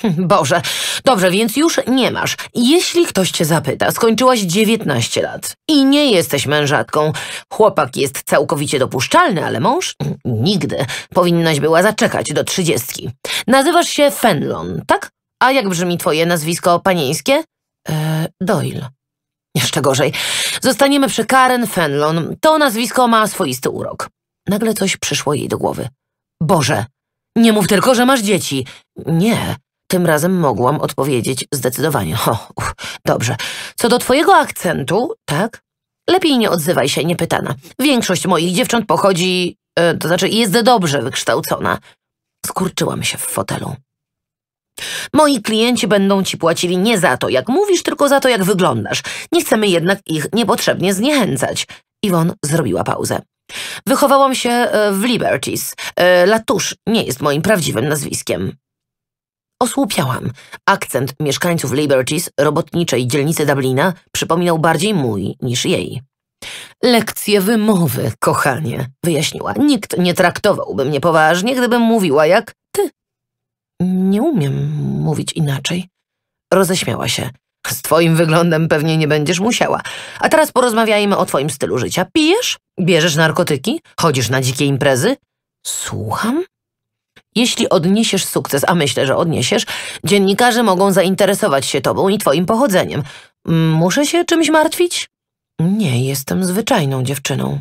Hm, Boże, dobrze, więc już nie masz. Jeśli ktoś cię zapyta, skończyłaś 19 lat i nie jesteś mężatką. Chłopak jest całkowicie dopuszczalny, ale mąż? Hm, nigdy. Powinnaś była zaczekać do trzydziestki. Nazywasz się Fenlon, tak? A jak brzmi twoje nazwisko panieńskie? E, Doyle. Jeszcze gorzej. Zostaniemy przy Karen Fenlon. To nazwisko ma swoisty urok. Nagle coś przyszło jej do głowy. Boże, nie mów tylko, że masz dzieci. Nie. Tym razem mogłam odpowiedzieć zdecydowanie. O, dobrze. Co do twojego akcentu, tak? Lepiej nie odzywaj się niepytana. Większość moich dziewcząt pochodzi... E, to znaczy jest dobrze wykształcona. Skurczyłam się w fotelu. Moi klienci będą ci płacili nie za to, jak mówisz, tylko za to, jak wyglądasz. Nie chcemy jednak ich niepotrzebnie zniechęcać. Iwon zrobiła pauzę. Wychowałam się e, w Liberties. E, Latusz nie jest moim prawdziwym nazwiskiem. Osłupiałam. Akcent mieszkańców Liberties, robotniczej dzielnicy Dublina, przypominał bardziej mój niż jej. Lekcje wymowy, kochanie, wyjaśniła. Nikt nie traktowałby mnie poważnie, gdybym mówiła jak ty. Nie umiem mówić inaczej. Roześmiała się. Z twoim wyglądem pewnie nie będziesz musiała. A teraz porozmawiajmy o twoim stylu życia. Pijesz? Bierzesz narkotyki? Chodzisz na dzikie imprezy? Słucham? Jeśli odniesiesz sukces, a myślę, że odniesiesz, dziennikarze mogą zainteresować się tobą i twoim pochodzeniem. Muszę się czymś martwić? Nie, jestem zwyczajną dziewczyną.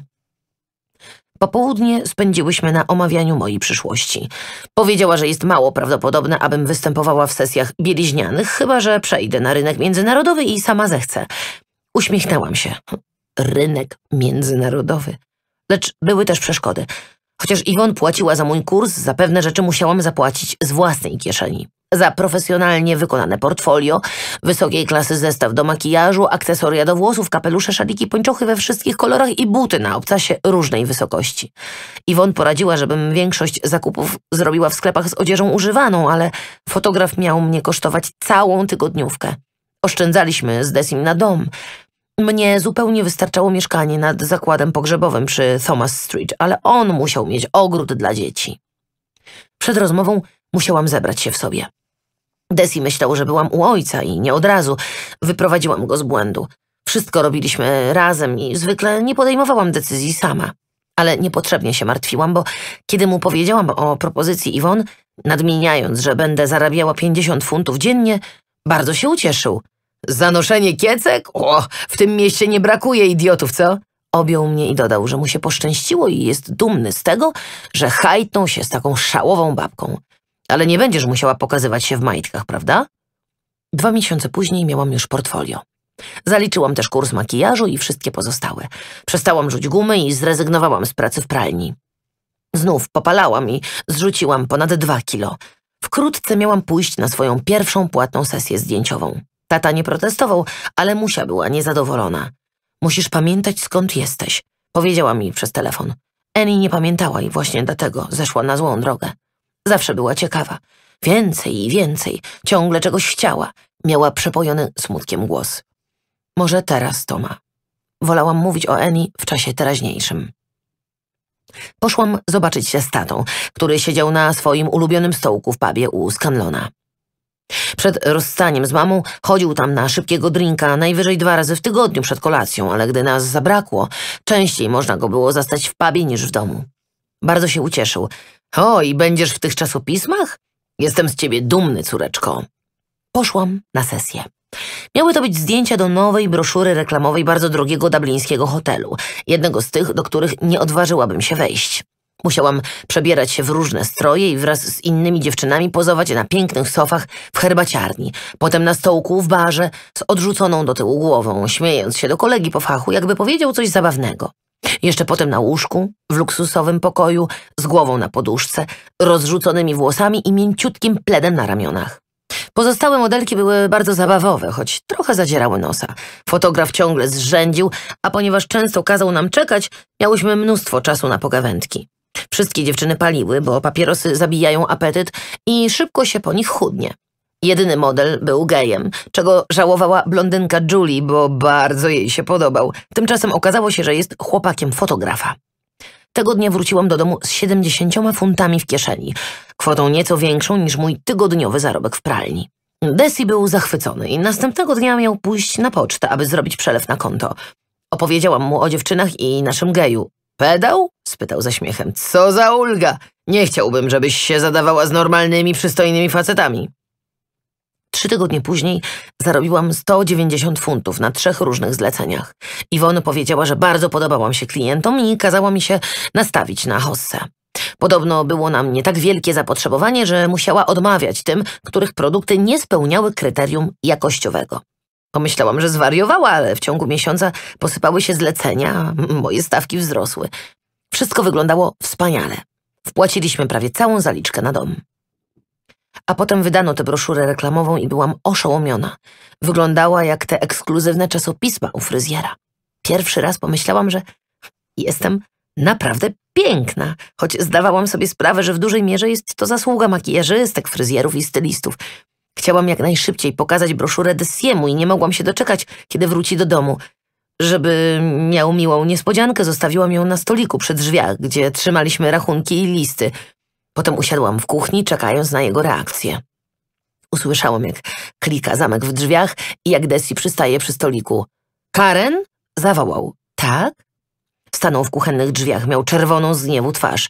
Popołudnie spędziłyśmy na omawianiu mojej przyszłości. Powiedziała, że jest mało prawdopodobne, abym występowała w sesjach bieliźnianych, chyba że przejdę na rynek międzynarodowy i sama zechcę. Uśmiechnęłam się. Rynek międzynarodowy. Lecz były też przeszkody. Chociaż Iwon płaciła za mój kurs, za pewne rzeczy musiałam zapłacić z własnej kieszeni. Za profesjonalnie wykonane portfolio, wysokiej klasy zestaw do makijażu, akcesoria do włosów, kapelusze, szaliki, pończochy we wszystkich kolorach i buty na obcasie różnej wysokości. Iwon poradziła, żebym większość zakupów zrobiła w sklepach z odzieżą używaną, ale fotograf miał mnie kosztować całą tygodniówkę. Oszczędzaliśmy z Desim na dom. Mnie zupełnie wystarczało mieszkanie nad zakładem pogrzebowym przy Thomas Street, ale on musiał mieć ogród dla dzieci. Przed rozmową musiałam zebrać się w sobie. Desi myślał, że byłam u ojca i nie od razu. Wyprowadziłam go z błędu. Wszystko robiliśmy razem i zwykle nie podejmowałam decyzji sama. Ale niepotrzebnie się martwiłam, bo kiedy mu powiedziałam o propozycji Iwon, nadmieniając, że będę zarabiała 50 funtów dziennie, bardzo się ucieszył. Zanoszenie kiecek? O, w tym mieście nie brakuje idiotów, co? Objął mnie i dodał, że mu się poszczęściło i jest dumny z tego, że hajtnął się z taką szałową babką. Ale nie będziesz musiała pokazywać się w majtkach, prawda? Dwa miesiące później miałam już portfolio. Zaliczyłam też kurs makijażu i wszystkie pozostałe. Przestałam rzuć gumy i zrezygnowałam z pracy w pralni. Znów popalałam i zrzuciłam ponad dwa kilo. Wkrótce miałam pójść na swoją pierwszą płatną sesję zdjęciową. Tata nie protestował, ale Musia była niezadowolona. Musisz pamiętać skąd jesteś, powiedziała mi przez telefon. Eni nie pamiętała i właśnie dlatego zeszła na złą drogę. Zawsze była ciekawa. Więcej i więcej, ciągle czegoś chciała. Miała przepojony smutkiem głos. Może teraz, Toma. Wolałam mówić o Eni w czasie teraźniejszym. Poszłam zobaczyć się z tatą, który siedział na swoim ulubionym stołku w pubie u Scanlona. Przed rozstaniem z mamą chodził tam na szybkiego drinka najwyżej dwa razy w tygodniu przed kolacją, ale gdy nas zabrakło, częściej można go było zastać w pubie niż w domu. Bardzo się ucieszył, o, i będziesz w tych czasopismach? Jestem z ciebie dumny, córeczko. Poszłam na sesję. Miały to być zdjęcia do nowej broszury reklamowej bardzo drogiego dublińskiego hotelu, jednego z tych, do których nie odważyłabym się wejść. Musiałam przebierać się w różne stroje i wraz z innymi dziewczynami pozować na pięknych sofach w herbaciarni, potem na stołku w barze z odrzuconą do tyłu głową, śmiejąc się do kolegi po fachu, jakby powiedział coś zabawnego. Jeszcze potem na łóżku, w luksusowym pokoju, z głową na poduszce, rozrzuconymi włosami i mięciutkim pledem na ramionach. Pozostałe modelki były bardzo zabawowe, choć trochę zadzierały nosa. Fotograf ciągle zrzędził, a ponieważ często kazał nam czekać, miałyśmy mnóstwo czasu na pogawędki. Wszystkie dziewczyny paliły, bo papierosy zabijają apetyt i szybko się po nich chudnie. Jedyny model był gejem, czego żałowała blondynka Julie, bo bardzo jej się podobał. Tymczasem okazało się, że jest chłopakiem fotografa. Tego dnia wróciłam do domu z 70 funtami w kieszeni, kwotą nieco większą niż mój tygodniowy zarobek w pralni. Desi był zachwycony i następnego dnia miał pójść na pocztę, aby zrobić przelew na konto. Opowiedziałam mu o dziewczynach i naszym geju. Pedał? spytał ze śmiechem. Co za ulga! Nie chciałbym, żebyś się zadawała z normalnymi, przystojnymi facetami. Trzy tygodnie później zarobiłam 190 funtów na trzech różnych zleceniach. Iwona powiedziała, że bardzo podobałam się klientom i kazała mi się nastawić na hossę. Podobno było na mnie tak wielkie zapotrzebowanie, że musiała odmawiać tym, których produkty nie spełniały kryterium jakościowego. Pomyślałam, że zwariowała, ale w ciągu miesiąca posypały się zlecenia, moje stawki wzrosły. Wszystko wyglądało wspaniale. Wpłaciliśmy prawie całą zaliczkę na dom. A potem wydano tę broszurę reklamową i byłam oszołomiona. Wyglądała jak te ekskluzywne czasopisma u fryzjera. Pierwszy raz pomyślałam, że jestem naprawdę piękna, choć zdawałam sobie sprawę, że w dużej mierze jest to zasługa makijażystek, fryzjerów i stylistów. Chciałam jak najszybciej pokazać broszurę Desiemu i nie mogłam się doczekać, kiedy wróci do domu. Żeby miał miłą niespodziankę, zostawiłam ją na stoliku przy drzwiach, gdzie trzymaliśmy rachunki i listy, Potem usiadłam w kuchni, czekając na jego reakcję. Usłyszałam, jak klika zamek w drzwiach i jak Desi przystaje przy stoliku. Karen? Zawołał. Tak? Stanął w kuchennych drzwiach, miał czerwoną z gniewu twarz.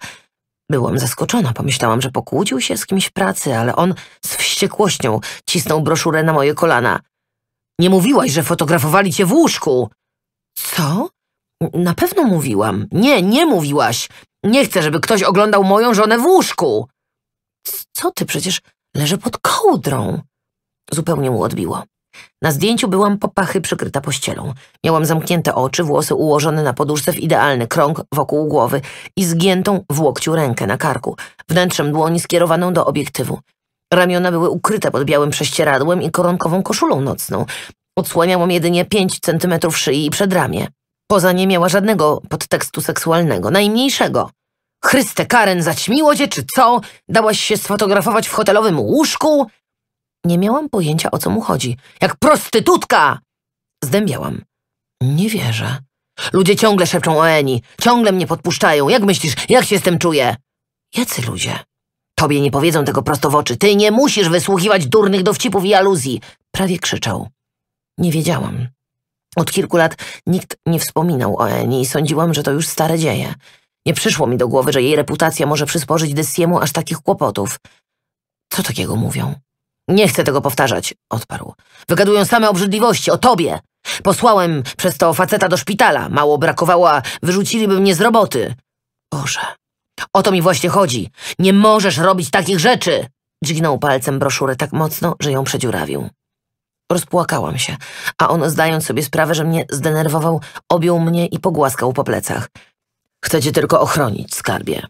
Byłam zaskoczona, pomyślałam, że pokłócił się z kimś w pracy, ale on z wściekłością cisnął broszurę na moje kolana. Nie mówiłaś, że fotografowali cię w łóżku! Co? Na pewno mówiłam. Nie, nie mówiłaś. Nie chcę, żeby ktoś oglądał moją żonę w łóżku. Co ty, przecież leżę pod kołdrą. Zupełnie mu odbiło. Na zdjęciu byłam po pachy przykryta pościelą. Miałam zamknięte oczy, włosy ułożone na poduszce w idealny krąg wokół głowy i zgiętą w łokciu rękę na karku, wnętrzem dłoni skierowaną do obiektywu. Ramiona były ukryte pod białym prześcieradłem i koronkową koszulą nocną. Odsłaniałam jedynie pięć centymetrów szyi i przedramię. Poza nie miała żadnego podtekstu seksualnego, najmniejszego. Chryste Karen, zaćmiło cię, czy co? Dałaś się sfotografować w hotelowym łóżku? Nie miałam pojęcia, o co mu chodzi. Jak prostytutka! Zdębiałam. Nie wierzę. Ludzie ciągle szepczą o Eni, ciągle mnie podpuszczają. Jak myślisz, jak się z tym czuję? Jacy ludzie? Tobie nie powiedzą tego prosto w oczy. Ty nie musisz wysłuchiwać durnych dowcipów i aluzji. Prawie krzyczał. Nie wiedziałam. Od kilku lat nikt nie wspominał o Eni i sądziłam, że to już stare dzieje. Nie przyszło mi do głowy, że jej reputacja może przysporzyć Dessiemu aż takich kłopotów. Co takiego mówią? Nie chcę tego powtarzać, odparł. Wygadują same obrzydliwości o tobie. Posłałem przez to faceta do szpitala. Mało brakowało, a wyrzuciliby mnie z roboty. Boże, o to mi właśnie chodzi. Nie możesz robić takich rzeczy! Dźgnął palcem broszurę tak mocno, że ją przedziurawił. Rozpłakałam się, a on, zdając sobie sprawę, że mnie zdenerwował, objął mnie i pogłaskał po plecach – Chcę cię tylko ochronić, skarbie.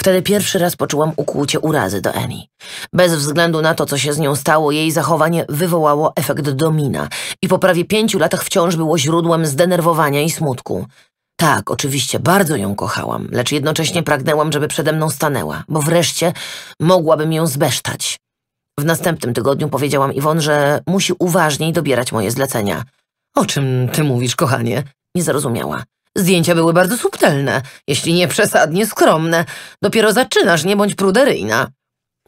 Wtedy pierwszy raz poczułam ukłucie urazy do Eni. Bez względu na to, co się z nią stało, jej zachowanie wywołało efekt domina i po prawie pięciu latach wciąż było źródłem zdenerwowania i smutku. Tak, oczywiście, bardzo ją kochałam, lecz jednocześnie pragnęłam, żeby przede mną stanęła, bo wreszcie mogłabym ją zbesztać. W następnym tygodniu powiedziałam Iwon, że musi uważniej dobierać moje zlecenia. O czym ty mówisz, kochanie? Nie zrozumiała. Zdjęcia były bardzo subtelne, jeśli nie przesadnie skromne. Dopiero zaczynasz, nie bądź pruderyjna.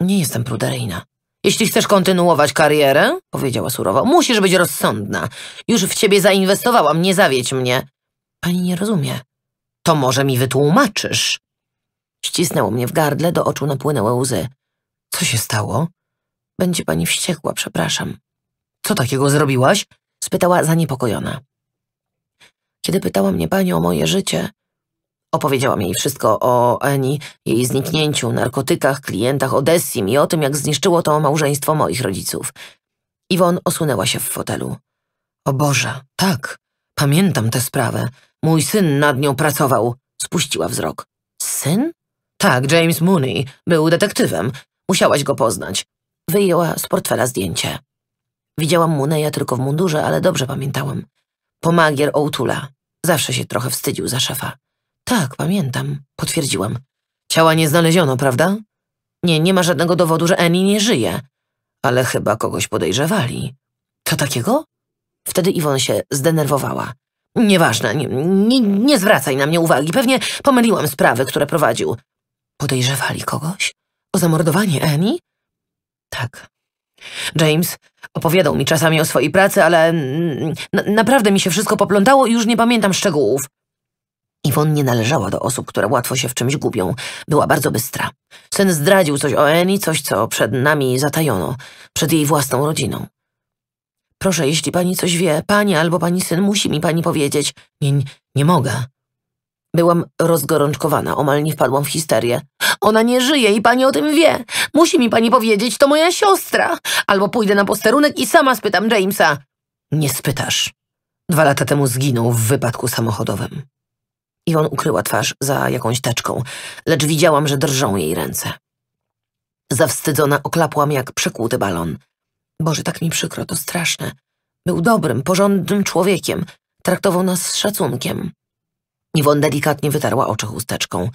Nie jestem pruderyjna. Jeśli chcesz kontynuować karierę, powiedziała surowo, musisz być rozsądna. Już w ciebie zainwestowałam, nie zawiedź mnie. Pani nie rozumie. To może mi wytłumaczysz. Ścisnęło mnie w gardle, do oczu napłynęły łzy. Co się stało? Będzie pani wściekła, przepraszam. Co takiego zrobiłaś? spytała zaniepokojona. Kiedy pytała mnie pani o moje życie, opowiedziałam jej wszystko o Annie, jej zniknięciu, narkotykach, klientach, Odessim i o tym, jak zniszczyło to małżeństwo moich rodziców. Iwon osunęła się w fotelu. O Boże, tak, pamiętam tę sprawę. Mój syn nad nią pracował. Spuściła wzrok. Syn? Tak, James Mooney. Był detektywem. Musiałaś go poznać. Wyjęła z portfela zdjęcie. Widziałam Muneya tylko w mundurze, ale dobrze pamiętałam. Pomagier Outula. Zawsze się trochę wstydził za szefa. Tak, pamiętam, potwierdziłam. Ciała nie znaleziono, prawda? Nie, nie ma żadnego dowodu, że Annie nie żyje. Ale chyba kogoś podejrzewali. To takiego? Wtedy Iwon się zdenerwowała. Nieważne, nie, nie, nie zwracaj na mnie uwagi. Pewnie pomyliłam sprawy, które prowadził. Podejrzewali kogoś? O zamordowanie Annie? Tak, James opowiadał mi czasami o swojej pracy, ale na naprawdę mi się wszystko poplątało i już nie pamiętam szczegółów. Iwon nie należała do osób, które łatwo się w czymś gubią. Była bardzo bystra. Syn zdradził coś o Eni, coś, co przed nami zatajono, przed jej własną rodziną. Proszę, jeśli pani coś wie, pani albo pani syn musi mi pani powiedzieć. Nie, nie mogę. Byłam rozgorączkowana, omal nie wpadłam w histerię. Ona nie żyje i pani o tym wie. Musi mi pani powiedzieć, to moja siostra. Albo pójdę na posterunek i sama spytam Jamesa. Nie spytasz. Dwa lata temu zginął w wypadku samochodowym. Iwon ukryła twarz za jakąś teczką, lecz widziałam, że drżą jej ręce. Zawstydzona oklapłam jak przekłuty balon. Boże, tak mi przykro, to straszne. Był dobrym, porządnym człowiekiem. Traktował nas z szacunkiem. Iwon delikatnie wytarła oczy chusteczką.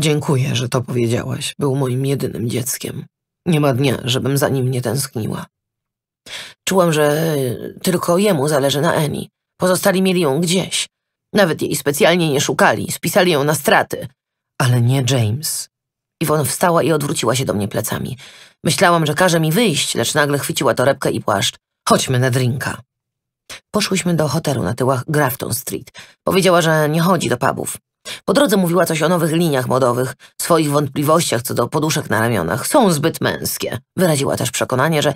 Dziękuję, że to powiedziałaś. Był moim jedynym dzieckiem. Nie ma dnia, żebym za nim nie tęskniła. Czułam, że tylko jemu zależy na Eni. Pozostali mieli ją gdzieś. Nawet jej specjalnie nie szukali, spisali ją na straty. Ale nie James. Iwon wstała i odwróciła się do mnie plecami. Myślałam, że każe mi wyjść, lecz nagle chwyciła torebkę i płaszcz. Chodźmy na drinka. Poszłyśmy do hotelu na tyłach Grafton Street. Powiedziała, że nie chodzi do pubów. Po drodze mówiła coś o nowych liniach modowych, swoich wątpliwościach co do poduszek na ramionach. Są zbyt męskie. Wyraziła też przekonanie, że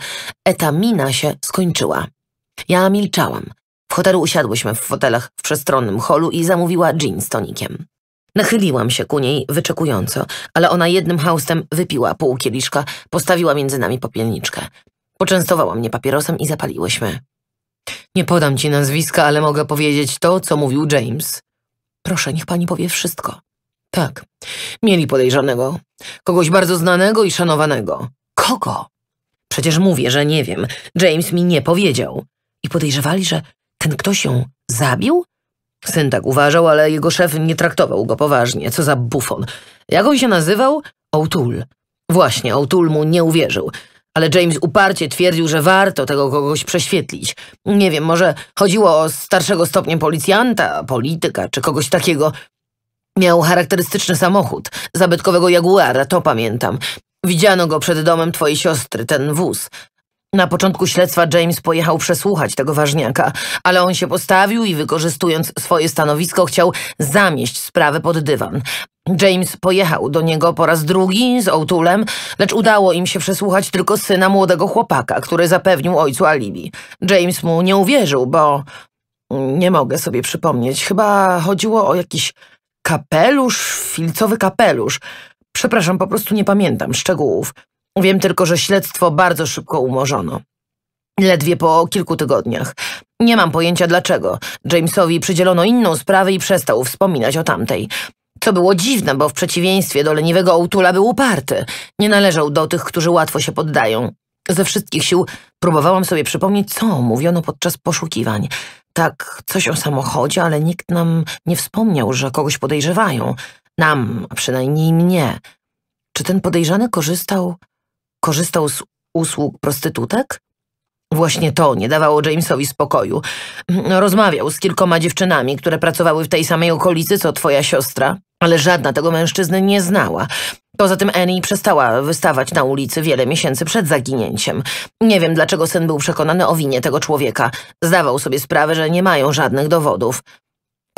etamina się skończyła. Ja milczałam. W hotelu usiadłyśmy w fotelach w przestronnym holu i zamówiła gin z tonikiem. Nachyliłam się ku niej wyczekująco, ale ona jednym haustem wypiła pół kieliszka, postawiła między nami popielniczkę. Poczęstowała mnie papierosem i zapaliłyśmy. Nie podam ci nazwiska, ale mogę powiedzieć to, co mówił James. Proszę, niech pani powie wszystko. Tak, mieli podejrzanego. Kogoś bardzo znanego i szanowanego. Kogo? Przecież mówię, że nie wiem. James mi nie powiedział. I podejrzewali, że ten ktoś ją zabił? Syn tak uważał, ale jego szef nie traktował go poważnie. Co za bufon. Jak on się nazywał? O'Toole. Właśnie, O'Toole mu nie uwierzył ale James uparcie twierdził, że warto tego kogoś prześwietlić. Nie wiem, może chodziło o starszego stopnia policjanta, polityka czy kogoś takiego. Miał charakterystyczny samochód, zabytkowego jaguara, to pamiętam. Widziano go przed domem twojej siostry, ten wóz. Na początku śledztwa James pojechał przesłuchać tego ważniaka, ale on się postawił i wykorzystując swoje stanowisko chciał zamieść sprawę pod dywan. James pojechał do niego po raz drugi z O'Toolem, lecz udało im się przesłuchać tylko syna młodego chłopaka, który zapewnił ojcu alibi. James mu nie uwierzył, bo... Nie mogę sobie przypomnieć. Chyba chodziło o jakiś kapelusz, filcowy kapelusz. Przepraszam, po prostu nie pamiętam szczegółów. Wiem tylko, że śledztwo bardzo szybko umorzono. Ledwie po kilku tygodniach. Nie mam pojęcia dlaczego. Jamesowi przydzielono inną sprawę i przestał wspominać o tamtej. Co było dziwne, bo w przeciwieństwie do leniwego ołtula był uparty. Nie należał do tych, którzy łatwo się poddają. Ze wszystkich sił próbowałam sobie przypomnieć, co mówiono podczas poszukiwań. Tak, coś o samochodzie, ale nikt nam nie wspomniał, że kogoś podejrzewają. Nam, a przynajmniej mnie. Czy ten podejrzany korzystał... korzystał z usług prostytutek? Właśnie to nie dawało Jamesowi spokoju. Rozmawiał z kilkoma dziewczynami, które pracowały w tej samej okolicy co twoja siostra ale żadna tego mężczyzny nie znała. Poza tym Annie przestała wystawać na ulicy wiele miesięcy przed zaginięciem. Nie wiem, dlaczego syn był przekonany o winie tego człowieka. Zdawał sobie sprawę, że nie mają żadnych dowodów.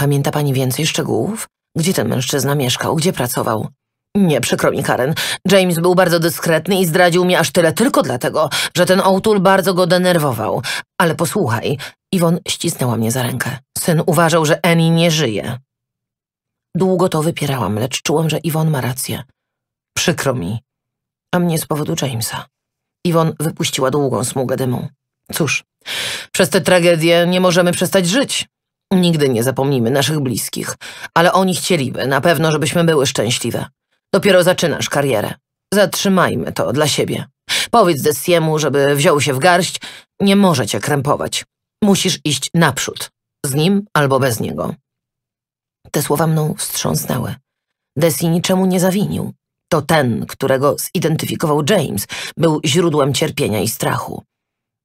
Pamięta pani więcej szczegółów? Gdzie ten mężczyzna mieszkał? Gdzie pracował? Nie, przykro mi, Karen. James był bardzo dyskretny i zdradził mnie aż tyle tylko dlatego, że ten ołtul bardzo go denerwował. Ale posłuchaj, Iwon ścisnęła mnie za rękę. Syn uważał, że Annie nie żyje. Długo to wypierałam, lecz czułam, że Iwon ma rację. Przykro mi. A mnie z powodu Jamesa. Iwon wypuściła długą smugę dymu. Cóż, przez tę tragedię nie możemy przestać żyć. Nigdy nie zapomnimy naszych bliskich, ale oni chcieliby na pewno, żebyśmy były szczęśliwe. Dopiero zaczynasz karierę. Zatrzymajmy to dla siebie. Powiedz Desiemu, żeby wziął się w garść. Nie może cię krępować. Musisz iść naprzód. Z nim albo bez niego. Te słowa mną wstrząsnęły. Desi niczemu nie zawinił. To ten, którego zidentyfikował James, był źródłem cierpienia i strachu.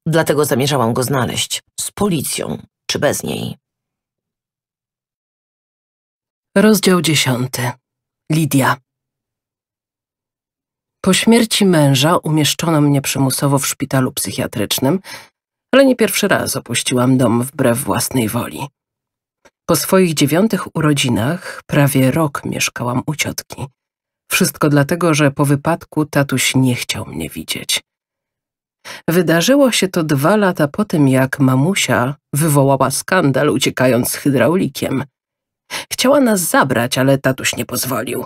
Dlatego zamierzałam go znaleźć. Z policją, czy bez niej. Rozdział dziesiąty. Lidia. Po śmierci męża umieszczono mnie przymusowo w szpitalu psychiatrycznym, ale nie pierwszy raz opuściłam dom wbrew własnej woli. Po swoich dziewiątych urodzinach prawie rok mieszkałam u ciotki. Wszystko dlatego, że po wypadku tatuś nie chciał mnie widzieć. Wydarzyło się to dwa lata po tym, jak mamusia wywołała skandal uciekając z hydraulikiem. Chciała nas zabrać, ale tatuś nie pozwolił.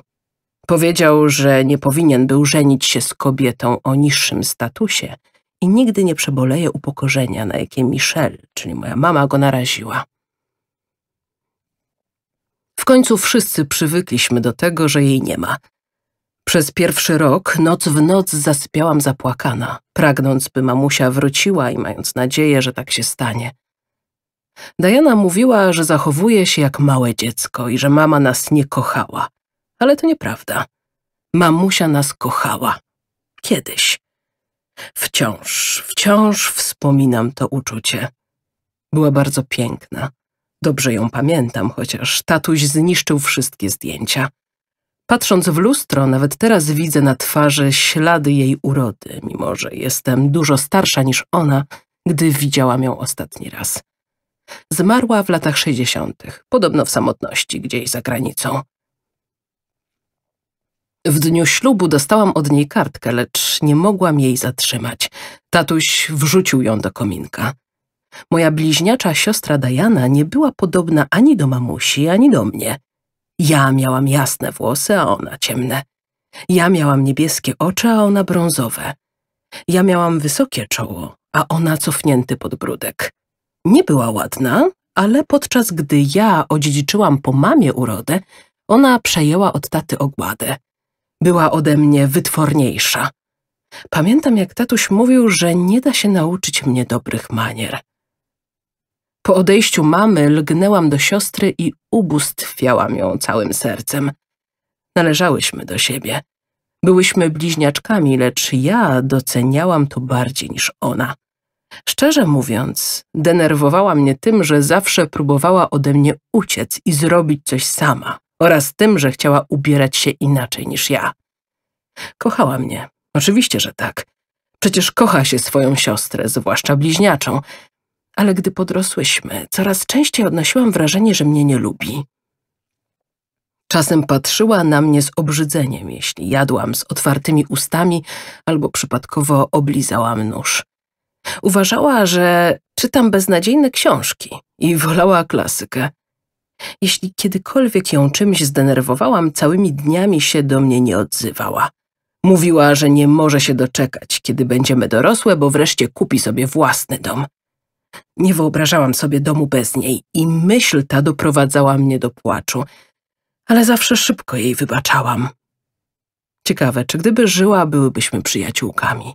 Powiedział, że nie powinien był żenić się z kobietą o niższym statusie i nigdy nie przeboleje upokorzenia, na jakie Michelle, czyli moja mama, go naraziła. W końcu wszyscy przywykliśmy do tego, że jej nie ma. Przez pierwszy rok noc w noc zasypiałam zapłakana, pragnąc, by mamusia wróciła i mając nadzieję, że tak się stanie. Diana mówiła, że zachowuje się jak małe dziecko i że mama nas nie kochała. Ale to nieprawda. Mamusia nas kochała. Kiedyś. Wciąż, wciąż wspominam to uczucie. Była bardzo piękna, Dobrze ją pamiętam, chociaż tatuś zniszczył wszystkie zdjęcia. Patrząc w lustro, nawet teraz widzę na twarzy ślady jej urody, mimo że jestem dużo starsza niż ona, gdy widziałam ją ostatni raz. Zmarła w latach 60., podobno w samotności, gdzieś za granicą. W dniu ślubu dostałam od niej kartkę, lecz nie mogłam jej zatrzymać. Tatuś wrzucił ją do kominka. Moja bliźniacza siostra Diana nie była podobna ani do mamusi, ani do mnie. Ja miałam jasne włosy, a ona ciemne. Ja miałam niebieskie oczy, a ona brązowe. Ja miałam wysokie czoło, a ona cofnięty podbródek. Nie była ładna, ale podczas gdy ja odziedziczyłam po mamie urodę, ona przejęła od taty ogładę. Była ode mnie wytworniejsza. Pamiętam, jak tatuś mówił, że nie da się nauczyć mnie dobrych manier. Po odejściu mamy lgnęłam do siostry i ubóstwiałam ją całym sercem. Należałyśmy do siebie. Byłyśmy bliźniaczkami, lecz ja doceniałam to bardziej niż ona. Szczerze mówiąc, denerwowała mnie tym, że zawsze próbowała ode mnie uciec i zrobić coś sama oraz tym, że chciała ubierać się inaczej niż ja. Kochała mnie. Oczywiście, że tak. Przecież kocha się swoją siostrę, zwłaszcza bliźniaczą, ale gdy podrosłyśmy, coraz częściej odnosiłam wrażenie, że mnie nie lubi. Czasem patrzyła na mnie z obrzydzeniem, jeśli jadłam z otwartymi ustami albo przypadkowo oblizałam nóż. Uważała, że czytam beznadziejne książki i wolała klasykę. Jeśli kiedykolwiek ją czymś zdenerwowałam, całymi dniami się do mnie nie odzywała. Mówiła, że nie może się doczekać, kiedy będziemy dorosłe, bo wreszcie kupi sobie własny dom. Nie wyobrażałam sobie domu bez niej i myśl ta doprowadzała mnie do płaczu, ale zawsze szybko jej wybaczałam. Ciekawe, czy gdyby żyła, byłybyśmy przyjaciółkami.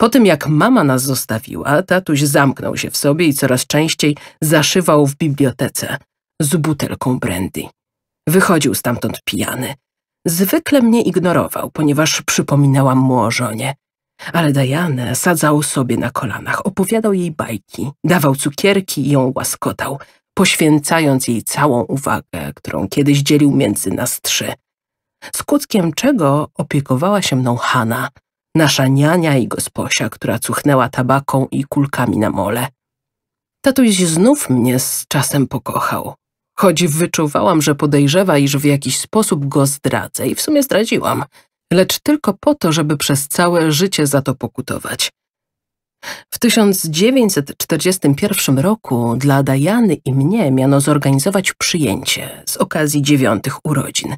Po tym jak mama nas zostawiła, tatuś zamknął się w sobie i coraz częściej zaszywał w bibliotece z butelką brandy. Wychodził stamtąd pijany. Zwykle mnie ignorował, ponieważ przypominałam mu o żonie. Ale Diane sadzał sobie na kolanach, opowiadał jej bajki, dawał cukierki i ją łaskotał, poświęcając jej całą uwagę, którą kiedyś dzielił między nas trzy. Skutkiem czego opiekowała się mną Hanna, nasza niania i gosposia, która cuchnęła tabaką i kulkami na mole. Tatuś znów mnie z czasem pokochał, choć wyczuwałam, że podejrzewa, iż w jakiś sposób go zdradzę i w sumie zdradziłam – lecz tylko po to, żeby przez całe życie za to pokutować. W 1941 roku dla Dajany i mnie miano zorganizować przyjęcie z okazji dziewiątych urodzin,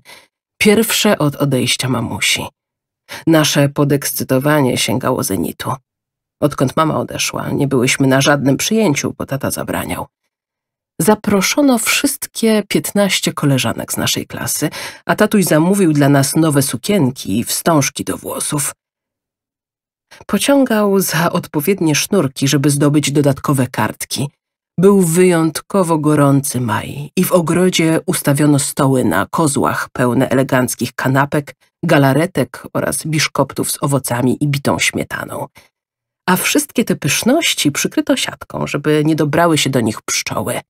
pierwsze od odejścia mamusi. Nasze podekscytowanie sięgało zenitu. Odkąd mama odeszła, nie byłyśmy na żadnym przyjęciu, bo tata zabraniał zaproszono wszystkie piętnaście koleżanek z naszej klasy, a tatuś zamówił dla nas nowe sukienki i wstążki do włosów. Pociągał za odpowiednie sznurki, żeby zdobyć dodatkowe kartki. Był wyjątkowo gorący maj i w ogrodzie ustawiono stoły na kozłach pełne eleganckich kanapek, galaretek oraz biszkoptów z owocami i bitą śmietaną. A wszystkie te pyszności przykryto siatką, żeby nie dobrały się do nich pszczoły.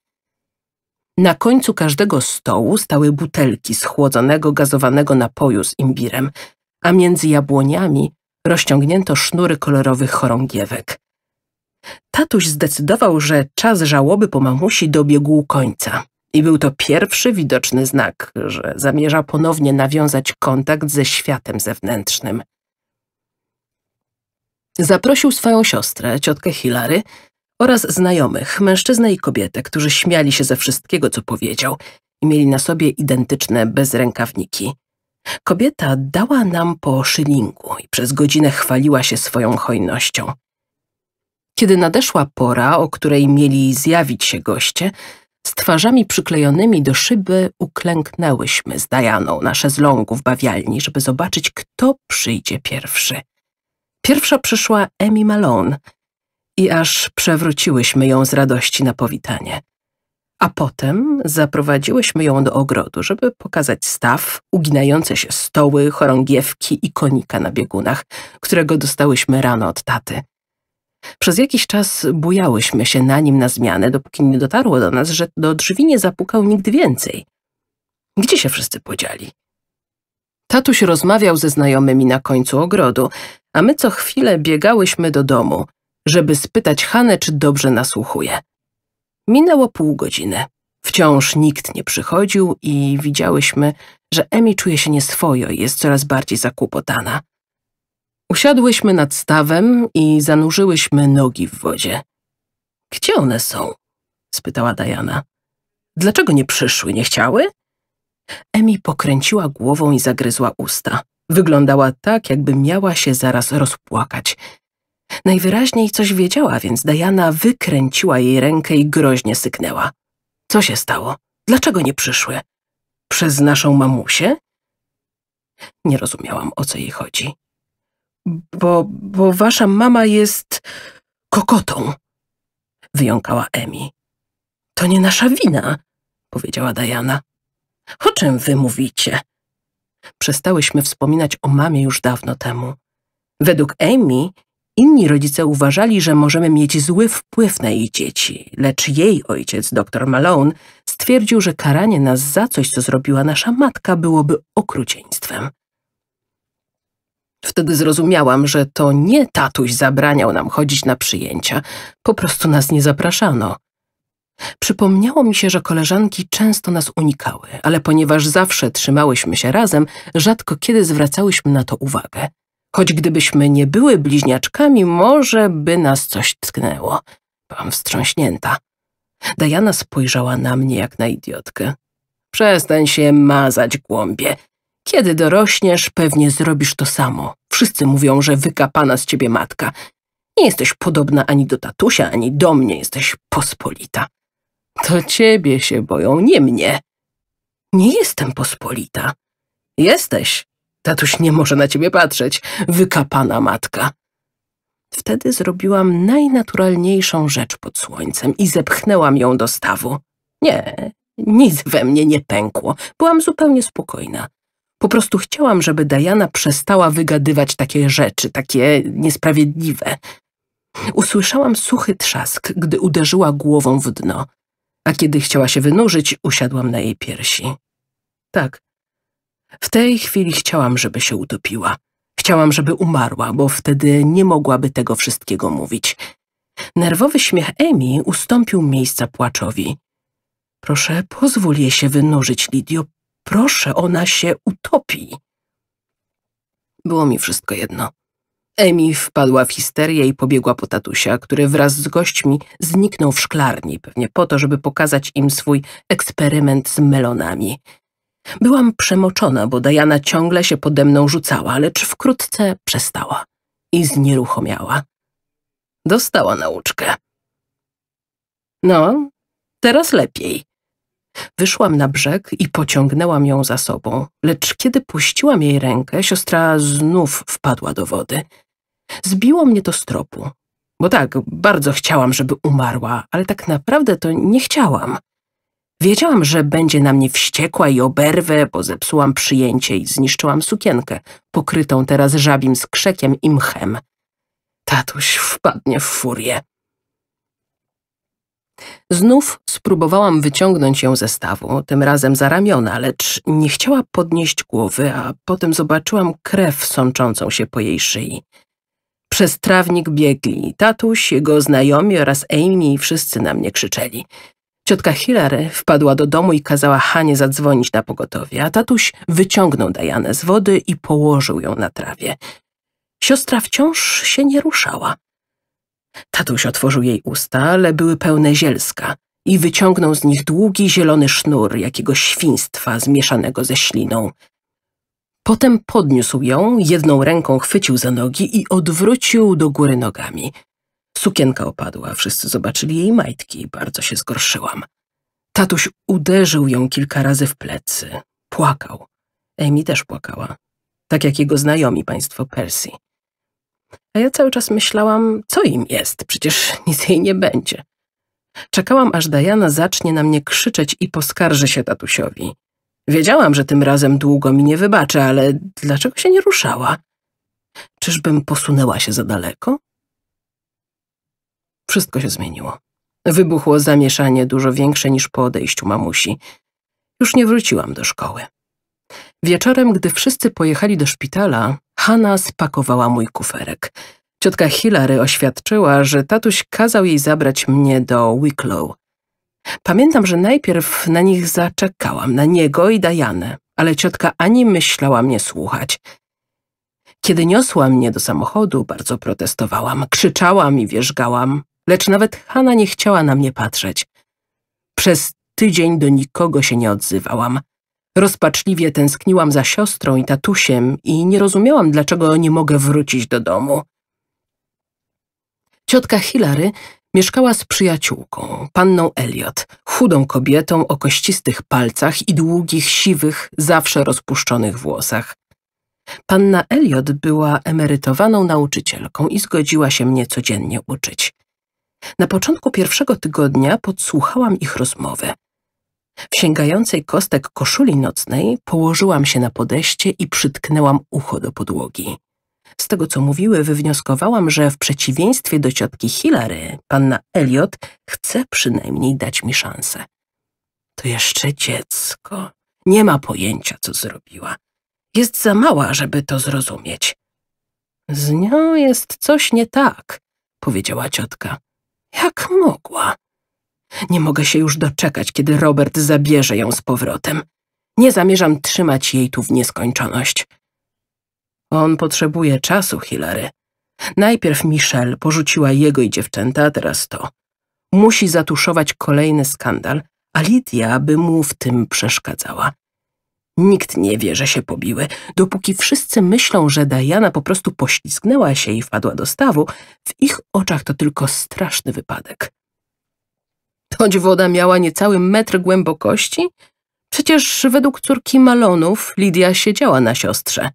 Na końcu każdego stołu stały butelki z chłodzonego gazowanego napoju z imbirem, a między jabłoniami rozciągnięto sznury kolorowych chorągiewek. Tatuś zdecydował, że czas żałoby po mamusi dobiegł końca i był to pierwszy widoczny znak, że zamierza ponownie nawiązać kontakt ze światem zewnętrznym. Zaprosił swoją siostrę, ciotkę Hilary, oraz znajomych, mężczyznę i kobietę, którzy śmiali się ze wszystkiego, co powiedział i mieli na sobie identyczne bezrękawniki. Kobieta dała nam po szylingu i przez godzinę chwaliła się swoją hojnością. Kiedy nadeszła pora, o której mieli zjawić się goście, z twarzami przyklejonymi do szyby uklęknęłyśmy z Dajaną na szezlągu w bawialni, żeby zobaczyć, kto przyjdzie pierwszy. Pierwsza przyszła Emmy Malone – i aż przewróciłyśmy ją z radości na powitanie. A potem zaprowadziłyśmy ją do ogrodu, żeby pokazać staw, uginające się stoły, chorągiewki i konika na biegunach, którego dostałyśmy rano od taty. Przez jakiś czas bujałyśmy się na nim na zmianę, dopóki nie dotarło do nas, że do drzwi nie zapukał nikt więcej. Gdzie się wszyscy podzieli? Tatuś rozmawiał ze znajomymi na końcu ogrodu, a my co chwilę biegałyśmy do domu – żeby spytać Hanę, czy dobrze nasłuchuje. Minęło pół godziny. Wciąż nikt nie przychodził i widziałyśmy, że Emi czuje się nieswojo i jest coraz bardziej zakłopotana. Usiadłyśmy nad stawem i zanurzyłyśmy nogi w wodzie. Gdzie one są? spytała Diana. Dlaczego nie przyszły, nie chciały? Emi pokręciła głową i zagryzła usta. Wyglądała tak, jakby miała się zaraz rozpłakać. Najwyraźniej coś wiedziała, więc Diana wykręciła jej rękę i groźnie syknęła. Co się stało? Dlaczego nie przyszły? Przez naszą mamusię? Nie rozumiałam, o co jej chodzi. Bo, bo wasza mama jest kokotą, wyjąkała Emi. To nie nasza wina, powiedziała Diana. O czym wy mówicie? Przestałyśmy wspominać o mamie już dawno temu. Według Emi. Inni rodzice uważali, że możemy mieć zły wpływ na ich dzieci, lecz jej ojciec, dr Malone, stwierdził, że karanie nas za coś, co zrobiła nasza matka, byłoby okrucieństwem. Wtedy zrozumiałam, że to nie tatuś zabraniał nam chodzić na przyjęcia, po prostu nas nie zapraszano. Przypomniało mi się, że koleżanki często nas unikały, ale ponieważ zawsze trzymałyśmy się razem, rzadko kiedy zwracałyśmy na to uwagę. Choć gdybyśmy nie były bliźniaczkami, może by nas coś tknęło. Byłam wstrząśnięta. Dajana spojrzała na mnie jak na idiotkę. Przestań się mazać głąbie. Kiedy dorośniesz, pewnie zrobisz to samo. Wszyscy mówią, że wykapana z ciebie matka. Nie jesteś podobna ani do tatusia, ani do mnie. Jesteś pospolita. To ciebie się boją, nie mnie. Nie jestem pospolita. Jesteś. Tatuś nie może na ciebie patrzeć, wykapana matka. Wtedy zrobiłam najnaturalniejszą rzecz pod słońcem i zepchnęłam ją do stawu. Nie, nic we mnie nie pękło. Byłam zupełnie spokojna. Po prostu chciałam, żeby Diana przestała wygadywać takie rzeczy, takie niesprawiedliwe. Usłyszałam suchy trzask, gdy uderzyła głową w dno, a kiedy chciała się wynurzyć, usiadłam na jej piersi. Tak, w tej chwili chciałam, żeby się utopiła. Chciałam, żeby umarła, bo wtedy nie mogłaby tego wszystkiego mówić. Nerwowy śmiech Emi ustąpił miejsca płaczowi. Proszę, pozwól jej się wynurzyć, Lidio. Proszę, ona się utopi. Było mi wszystko jedno. Emi wpadła w histerię i pobiegła po tatusia, który wraz z gośćmi zniknął w szklarni, pewnie po to, żeby pokazać im swój eksperyment z melonami. Byłam przemoczona, bo Dajana ciągle się pode mną rzucała, lecz wkrótce przestała i znieruchomiała. Dostała nauczkę. No, teraz lepiej. Wyszłam na brzeg i pociągnęłam ją za sobą, lecz kiedy puściłam jej rękę, siostra znów wpadła do wody. Zbiło mnie to z tropu, bo tak, bardzo chciałam, żeby umarła, ale tak naprawdę to nie chciałam. Wiedziałam, że będzie na mnie wściekła i oberwę, bo zepsułam przyjęcie i zniszczyłam sukienkę, pokrytą teraz żabim skrzekiem i mchem. Tatuś wpadnie w furię. Znów spróbowałam wyciągnąć ją ze stawu, tym razem za ramiona, lecz nie chciała podnieść głowy, a potem zobaczyłam krew sączącą się po jej szyi. Przez trawnik biegli tatuś, jego znajomi oraz Amy i wszyscy na mnie krzyczeli. Ciotka Hilary wpadła do domu i kazała Hanie zadzwonić na pogotowie, a tatuś wyciągnął Dajanę z wody i położył ją na trawie. Siostra wciąż się nie ruszała. Tatuś otworzył jej usta, ale były pełne zielska i wyciągnął z nich długi zielony sznur jakiegoś świństwa zmieszanego ze śliną. Potem podniósł ją, jedną ręką chwycił za nogi i odwrócił do góry nogami – Sukienka opadła, wszyscy zobaczyli jej majtki i bardzo się zgorszyłam. Tatuś uderzył ją kilka razy w plecy. Płakał. Amy też płakała. Tak jak jego znajomi państwo Percy. A ja cały czas myślałam, co im jest, przecież nic jej nie będzie. Czekałam, aż Diana zacznie na mnie krzyczeć i poskarży się tatusiowi. Wiedziałam, że tym razem długo mi nie wybaczy, ale dlaczego się nie ruszała? Czyżbym posunęła się za daleko? Wszystko się zmieniło. Wybuchło zamieszanie dużo większe niż po odejściu mamusi. Już nie wróciłam do szkoły. Wieczorem, gdy wszyscy pojechali do szpitala, Hanna spakowała mój kuferek. Ciotka Hilary oświadczyła, że tatuś kazał jej zabrać mnie do Wicklow. Pamiętam, że najpierw na nich zaczekałam, na niego i Dajanę, ale ciotka ani myślała mnie słuchać. Kiedy niosła mnie do samochodu, bardzo protestowałam, krzyczałam i wierzgałam, lecz nawet Hanna nie chciała na mnie patrzeć. Przez tydzień do nikogo się nie odzywałam. Rozpaczliwie tęskniłam za siostrą i tatusiem i nie rozumiałam, dlaczego nie mogę wrócić do domu. Ciotka Hilary mieszkała z przyjaciółką, panną Elliot, chudą kobietą o kościstych palcach i długich, siwych, zawsze rozpuszczonych włosach. Panna Elliot była emerytowaną nauczycielką i zgodziła się mnie codziennie uczyć. Na początku pierwszego tygodnia podsłuchałam ich rozmowę. W sięgającej kostek koszuli nocnej położyłam się na podejście i przytknęłam ucho do podłogi. Z tego, co mówiły, wywnioskowałam, że w przeciwieństwie do ciotki Hilary, panna Elliot chce przynajmniej dać mi szansę. To jeszcze dziecko. Nie ma pojęcia, co zrobiła. Jest za mała, żeby to zrozumieć. Z nią jest coś nie tak, powiedziała ciotka. Jak mogła? Nie mogę się już doczekać, kiedy Robert zabierze ją z powrotem. Nie zamierzam trzymać jej tu w nieskończoność. On potrzebuje czasu, Hilary. Najpierw Michelle porzuciła jego i dziewczęta, a teraz to. Musi zatuszować kolejny skandal, a Lidia by mu w tym przeszkadzała. Nikt nie wie, że się pobiły. Dopóki wszyscy myślą, że Diana po prostu poślizgnęła się i wpadła do stawu, w ich oczach to tylko straszny wypadek. Choć woda miała niecały metr głębokości, przecież według córki Malonów Lidia siedziała na siostrze.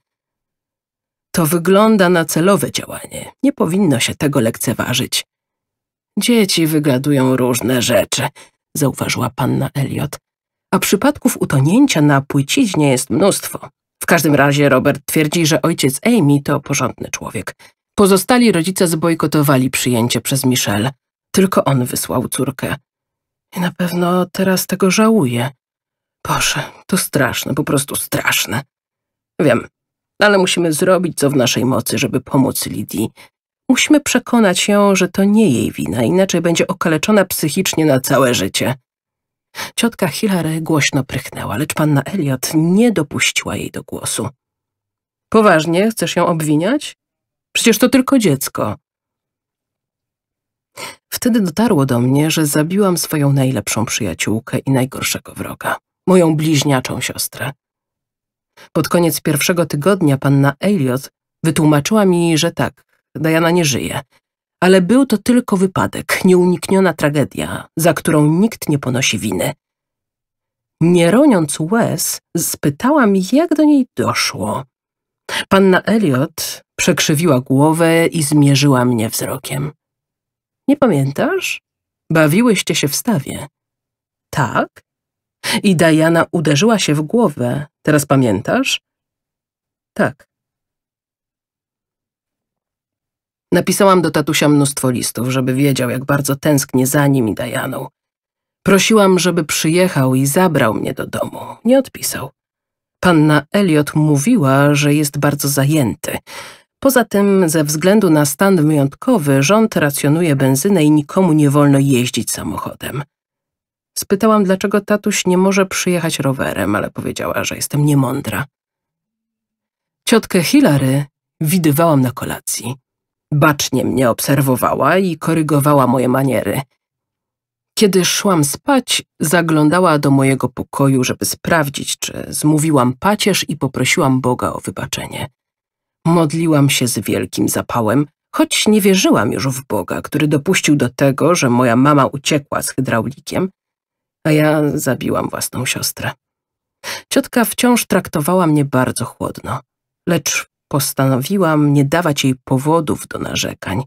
To wygląda na celowe działanie. Nie powinno się tego lekceważyć. Dzieci wygadują różne rzeczy, zauważyła panna Eliot a przypadków utonięcia na płyciźnie jest mnóstwo. W każdym razie Robert twierdzi, że ojciec Amy to porządny człowiek. Pozostali rodzice zbojkotowali przyjęcie przez Michelle. Tylko on wysłał córkę. I na pewno teraz tego żałuje. Boże, to straszne, po prostu straszne. Wiem, ale musimy zrobić co w naszej mocy, żeby pomóc Lidii. Musimy przekonać ją, że to nie jej wina, inaczej będzie okaleczona psychicznie na całe życie. Ciotka Hilary głośno prychnęła, lecz panna Elliot nie dopuściła jej do głosu. Poważnie chcesz ją obwiniać? Przecież to tylko dziecko. Wtedy dotarło do mnie, że zabiłam swoją najlepszą przyjaciółkę i najgorszego wroga, moją bliźniaczą siostrę. Pod koniec pierwszego tygodnia panna Elliot wytłumaczyła mi, że tak, Diana nie żyje ale był to tylko wypadek, nieunikniona tragedia, za którą nikt nie ponosi winy. Nie roniąc łez, spytałam, jak do niej doszło. Panna Elliot przekrzywiła głowę i zmierzyła mnie wzrokiem. Nie pamiętasz? Bawiłyście się w stawie. Tak? I Diana uderzyła się w głowę. Teraz pamiętasz? Tak. Napisałam do tatusia mnóstwo listów, żeby wiedział, jak bardzo tęsknię za nim i Dajaną. Prosiłam, żeby przyjechał i zabrał mnie do domu. Nie odpisał. Panna Elliot mówiła, że jest bardzo zajęty. Poza tym, ze względu na stan wyjątkowy, rząd racjonuje benzynę i nikomu nie wolno jeździć samochodem. Spytałam, dlaczego tatuś nie może przyjechać rowerem, ale powiedziała, że jestem niemądra. Ciotkę Hilary widywałam na kolacji. Bacznie mnie obserwowała i korygowała moje maniery. Kiedy szłam spać, zaglądała do mojego pokoju, żeby sprawdzić, czy zmówiłam pacierz i poprosiłam Boga o wybaczenie. Modliłam się z wielkim zapałem, choć nie wierzyłam już w Boga, który dopuścił do tego, że moja mama uciekła z hydraulikiem, a ja zabiłam własną siostrę. Ciotka wciąż traktowała mnie bardzo chłodno, lecz postanowiłam nie dawać jej powodów do narzekań.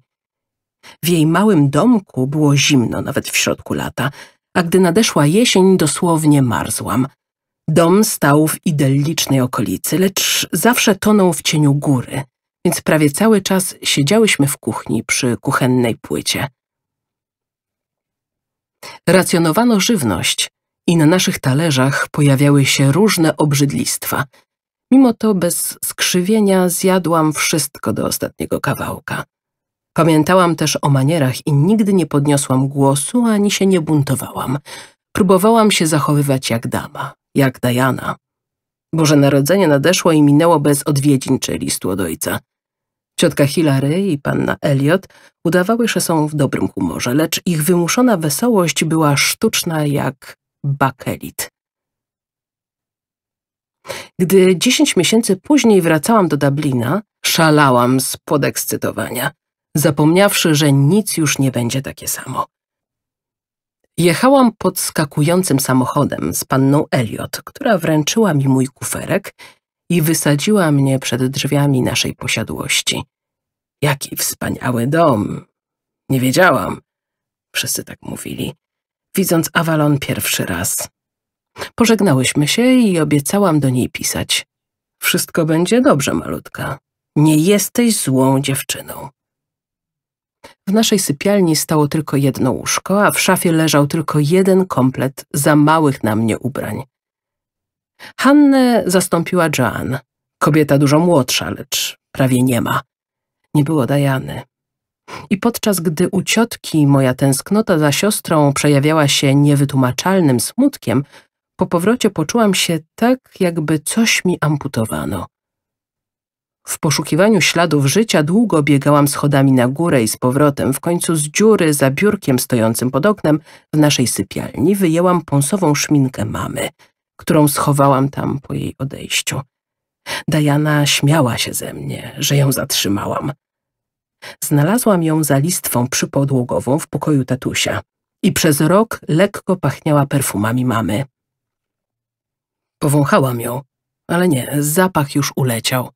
W jej małym domku było zimno nawet w środku lata, a gdy nadeszła jesień dosłownie marzłam. Dom stał w idyllicznej okolicy, lecz zawsze tonął w cieniu góry, więc prawie cały czas siedziałyśmy w kuchni przy kuchennej płycie. Racjonowano żywność i na naszych talerzach pojawiały się różne obrzydlistwa – Mimo to bez skrzywienia zjadłam wszystko do ostatniego kawałka. Pamiętałam też o manierach i nigdy nie podniosłam głosu ani się nie buntowałam. Próbowałam się zachowywać jak dama, jak Dajana. Boże Narodzenie nadeszło i minęło bez odwiedzin czy listu od ojca. Ciotka Hilary i panna Elliot udawały, że są w dobrym humorze, lecz ich wymuszona wesołość była sztuczna jak bakelit. Gdy dziesięć miesięcy później wracałam do Dublina, szalałam z podekscytowania, zapomniawszy, że nic już nie będzie takie samo. Jechałam pod skakującym samochodem z panną Elliot, która wręczyła mi mój kuferek i wysadziła mnie przed drzwiami naszej posiadłości. Jaki wspaniały dom! Nie wiedziałam. Wszyscy tak mówili. Widząc Avalon pierwszy raz, Pożegnałyśmy się i obiecałam do niej pisać. Wszystko będzie dobrze, malutka. Nie jesteś złą dziewczyną. W naszej sypialni stało tylko jedno łóżko, a w szafie leżał tylko jeden komplet za małych na mnie ubrań. Hannę zastąpiła Joan, kobieta dużo młodsza, lecz prawie nie ma. Nie było Dajany. I podczas gdy u ciotki moja tęsknota za siostrą przejawiała się niewytłumaczalnym smutkiem, po powrocie poczułam się tak, jakby coś mi amputowano. W poszukiwaniu śladów życia długo biegałam schodami na górę i z powrotem. W końcu z dziury za biurkiem stojącym pod oknem w naszej sypialni wyjęłam pąsową szminkę mamy, którą schowałam tam po jej odejściu. Dajana śmiała się ze mnie, że ją zatrzymałam. Znalazłam ją za listwą przypodłogową w pokoju tatusia i przez rok lekko pachniała perfumami mamy. Powąchałam ją, ale nie, zapach już uleciał.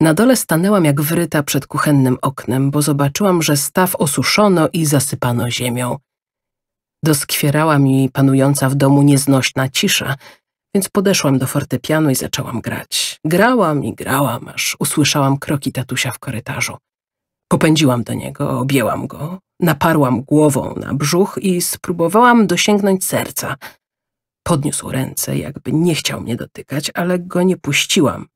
Na dole stanęłam jak wryta przed kuchennym oknem, bo zobaczyłam, że staw osuszono i zasypano ziemią. Doskwierała mi panująca w domu nieznośna cisza, więc podeszłam do fortepianu i zaczęłam grać. Grałam i grałam, aż usłyszałam kroki tatusia w korytarzu. Popędziłam do niego, objęłam go, naparłam głową na brzuch i spróbowałam dosięgnąć serca – Podniósł ręce, jakby nie chciał mnie dotykać, ale go nie puściłam.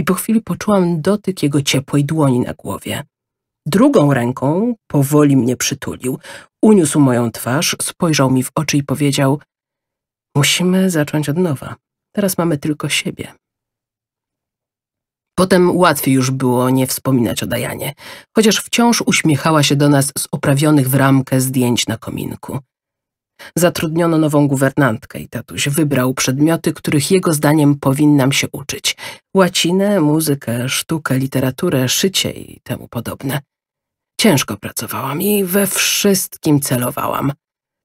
I po chwili poczułam dotyk jego ciepłej dłoni na głowie. Drugą ręką powoli mnie przytulił, uniósł moją twarz, spojrzał mi w oczy i powiedział Musimy zacząć od nowa. Teraz mamy tylko siebie. Potem łatwiej już było nie wspominać o Dajanie, chociaż wciąż uśmiechała się do nas z oprawionych w ramkę zdjęć na kominku. Zatrudniono nową guwernantkę i tatuś wybrał przedmioty, których jego zdaniem powinnam się uczyć. Łacinę, muzykę, sztukę, literaturę, szycie i temu podobne. Ciężko pracowałam i we wszystkim celowałam.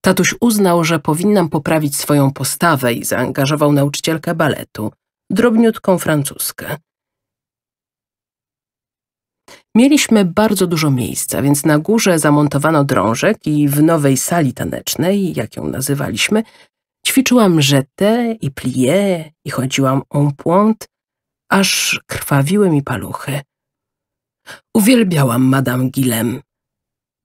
Tatuś uznał, że powinnam poprawić swoją postawę i zaangażował nauczycielkę baletu, drobniutką francuskę. Mieliśmy bardzo dużo miejsca, więc na górze zamontowano drążek i w nowej sali tanecznej, jak ją nazywaliśmy, ćwiczyłam żetę i plie i chodziłam en pointe, aż krwawiły mi paluchy. Uwielbiałam Madame Gillem.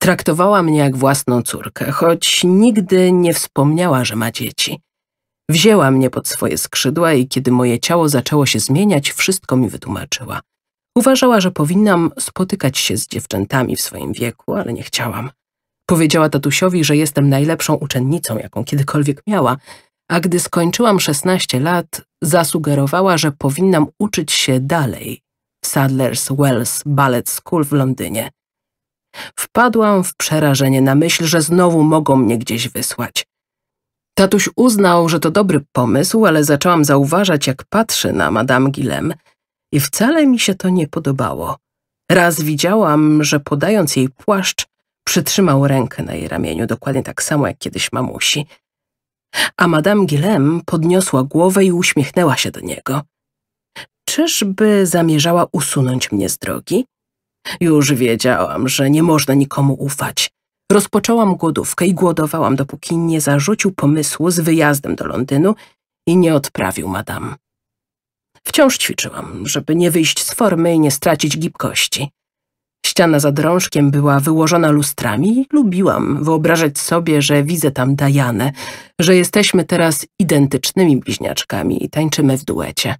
Traktowała mnie jak własną córkę, choć nigdy nie wspomniała, że ma dzieci. Wzięła mnie pod swoje skrzydła i kiedy moje ciało zaczęło się zmieniać, wszystko mi wytłumaczyła – Uważała, że powinnam spotykać się z dziewczętami w swoim wieku, ale nie chciałam. Powiedziała tatusiowi, że jestem najlepszą uczennicą, jaką kiedykolwiek miała, a gdy skończyłam 16 lat, zasugerowała, że powinnam uczyć się dalej w Sadler's Wells Ballet School w Londynie. Wpadłam w przerażenie na myśl, że znowu mogą mnie gdzieś wysłać. Tatuś uznał, że to dobry pomysł, ale zaczęłam zauważać, jak patrzy na Madame Gillem – i wcale mi się to nie podobało. Raz widziałam, że podając jej płaszcz, przytrzymał rękę na jej ramieniu, dokładnie tak samo jak kiedyś mamusi. A Madame Guillem podniosła głowę i uśmiechnęła się do niego. Czyżby zamierzała usunąć mnie z drogi? Już wiedziałam, że nie można nikomu ufać. Rozpoczęłam głodówkę i głodowałam, dopóki nie zarzucił pomysłu z wyjazdem do Londynu i nie odprawił Madame. Wciąż ćwiczyłam, żeby nie wyjść z formy i nie stracić gibkości. Ściana za drążkiem była wyłożona lustrami i lubiłam wyobrażać sobie, że widzę tam Dajanę, że jesteśmy teraz identycznymi bliźniaczkami i tańczymy w duecie.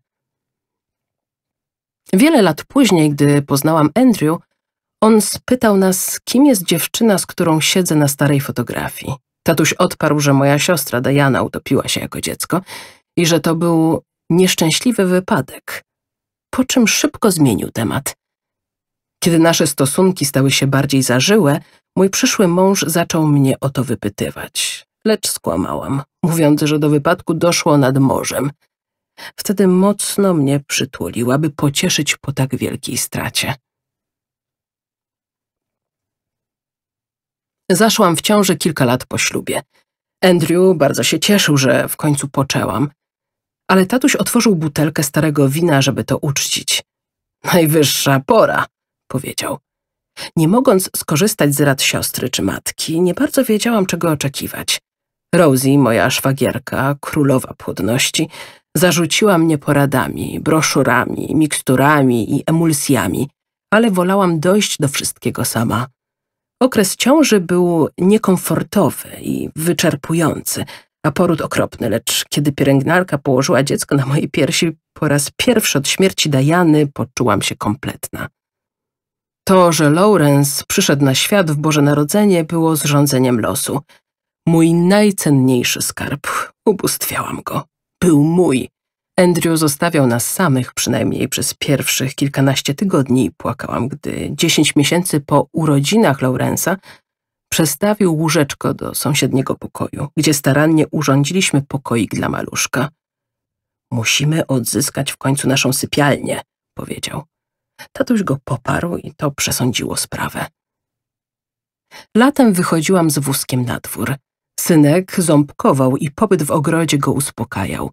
Wiele lat później, gdy poznałam Andrew, on spytał nas, kim jest dziewczyna, z którą siedzę na starej fotografii. Tatuś odparł, że moja siostra Diana utopiła się jako dziecko i że to był nieszczęśliwy wypadek, po czym szybko zmienił temat. Kiedy nasze stosunki stały się bardziej zażyłe, mój przyszły mąż zaczął mnie o to wypytywać, lecz skłamałam, mówiąc, że do wypadku doszło nad morzem. Wtedy mocno mnie przytulił, aby pocieszyć po tak wielkiej stracie. Zaszłam w ciąży kilka lat po ślubie. Andrew bardzo się cieszył, że w końcu poczęłam – ale tatuś otworzył butelkę starego wina, żeby to uczcić. Najwyższa pora, powiedział. Nie mogąc skorzystać z rad siostry czy matki, nie bardzo wiedziałam, czego oczekiwać. Rosie, moja szwagierka, królowa płodności, zarzuciła mnie poradami, broszurami, miksturami i emulsjami, ale wolałam dojść do wszystkiego sama. Okres ciąży był niekomfortowy i wyczerpujący, a poród okropny, lecz kiedy pielęgniarka położyła dziecko na mojej piersi, po raz pierwszy od śmierci Dajany poczułam się kompletna. To, że Lawrence przyszedł na świat w Boże Narodzenie, było zrządzeniem losu. Mój najcenniejszy skarb. Ubóstwiałam go. Był mój. Andrew zostawiał nas samych przynajmniej przez pierwszych kilkanaście tygodni płakałam, gdy dziesięć miesięcy po urodzinach Lawrence'a przestawił łóżeczko do sąsiedniego pokoju, gdzie starannie urządziliśmy pokoik dla maluszka. Musimy odzyskać w końcu naszą sypialnię, powiedział. Tatuś go poparł i to przesądziło sprawę. Latem wychodziłam z wózkiem na dwór. Synek ząbkował i pobyt w ogrodzie go uspokajał.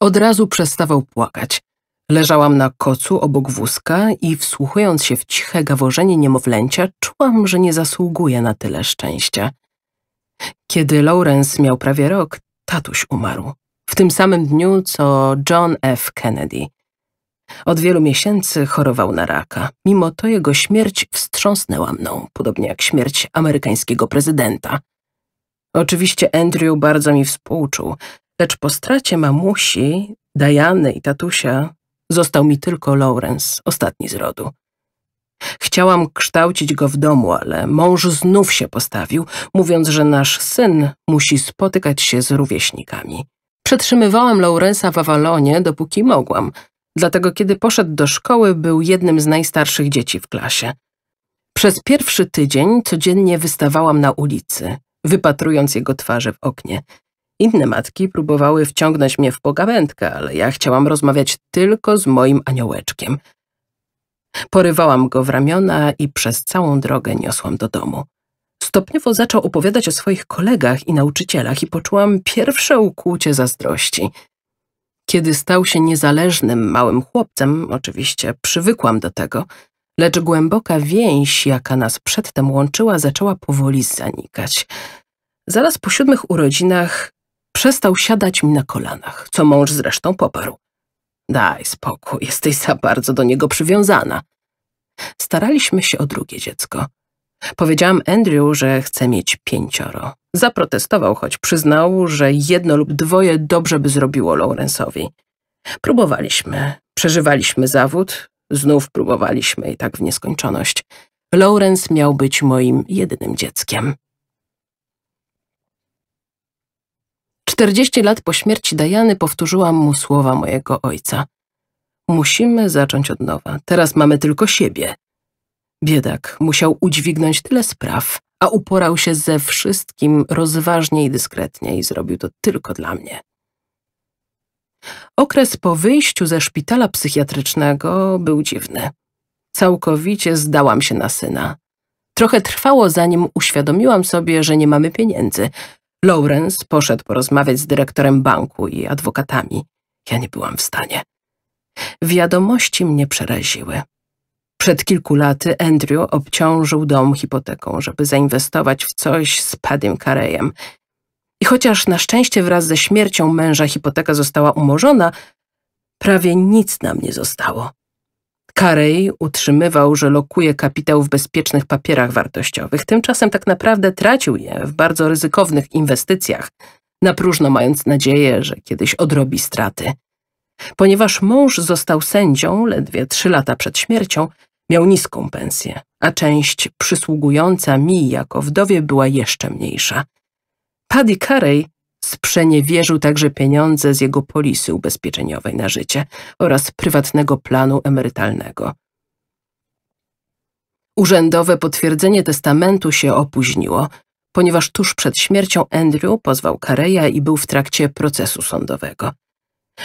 Od razu przestawał płakać. Leżałam na kocu obok wózka i wsłuchując się w ciche gaworzenie niemowlęcia, czułam, że nie zasługuje na tyle szczęścia. Kiedy Lawrence miał prawie rok, tatuś umarł. W tym samym dniu, co John F. Kennedy. Od wielu miesięcy chorował na raka. Mimo to jego śmierć wstrząsnęła mną, podobnie jak śmierć amerykańskiego prezydenta. Oczywiście Andrew bardzo mi współczuł, lecz po stracie mamusi, Dajany i tatusia Został mi tylko Lawrence, ostatni z rodu. Chciałam kształcić go w domu, ale mąż znów się postawił, mówiąc, że nasz syn musi spotykać się z rówieśnikami. Przetrzymywałam Lawrence'a w Awalonie, dopóki mogłam, dlatego kiedy poszedł do szkoły, był jednym z najstarszych dzieci w klasie. Przez pierwszy tydzień codziennie wystawałam na ulicy, wypatrując jego twarze w oknie. Inne matki próbowały wciągnąć mnie w pogawędkę, ale ja chciałam rozmawiać tylko z moim aniołeczkiem. Porywałam go w ramiona i przez całą drogę niosłam do domu. Stopniowo zaczął opowiadać o swoich kolegach i nauczycielach i poczułam pierwsze ukłucie zazdrości. Kiedy stał się niezależnym małym chłopcem, oczywiście przywykłam do tego, lecz głęboka więź, jaka nas przedtem łączyła, zaczęła powoli zanikać. Zaraz po siódmych urodzinach Przestał siadać mi na kolanach, co mąż zresztą poparł. Daj spokój, jesteś za bardzo do niego przywiązana. Staraliśmy się o drugie dziecko. Powiedziałam Andrew, że chce mieć pięcioro. Zaprotestował, choć przyznał, że jedno lub dwoje dobrze by zrobiło Lawrence'owi. Próbowaliśmy, przeżywaliśmy zawód, znów próbowaliśmy i tak w nieskończoność. Lawrence miał być moim jedynym dzieckiem. 40 lat po śmierci Dajany powtórzyłam mu słowa mojego ojca. Musimy zacząć od nowa. Teraz mamy tylko siebie. Biedak musiał udźwignąć tyle spraw, a uporał się ze wszystkim rozważnie i dyskretnie i zrobił to tylko dla mnie. Okres po wyjściu ze szpitala psychiatrycznego był dziwny. Całkowicie zdałam się na syna. Trochę trwało, zanim uświadomiłam sobie, że nie mamy pieniędzy, Lawrence poszedł porozmawiać z dyrektorem banku i adwokatami. Ja nie byłam w stanie. Wiadomości mnie przeraziły. Przed kilku laty Andrew obciążył dom hipoteką, żeby zainwestować w coś z Padim Karejem. I chociaż na szczęście wraz ze śmiercią męża hipoteka została umorzona, prawie nic nam nie zostało. Carey utrzymywał, że lokuje kapitał w bezpiecznych papierach wartościowych, tymczasem tak naprawdę tracił je w bardzo ryzykownych inwestycjach, na próżno mając nadzieję, że kiedyś odrobi straty. Ponieważ mąż został sędzią ledwie trzy lata przed śmiercią, miał niską pensję, a część przysługująca mi jako wdowie była jeszcze mniejsza. Paddy Carey sprzeniewierzył także pieniądze z jego polisy ubezpieczeniowej na życie oraz prywatnego planu emerytalnego. Urzędowe potwierdzenie testamentu się opóźniło, ponieważ tuż przed śmiercią Andrew pozwał Kareya i był w trakcie procesu sądowego.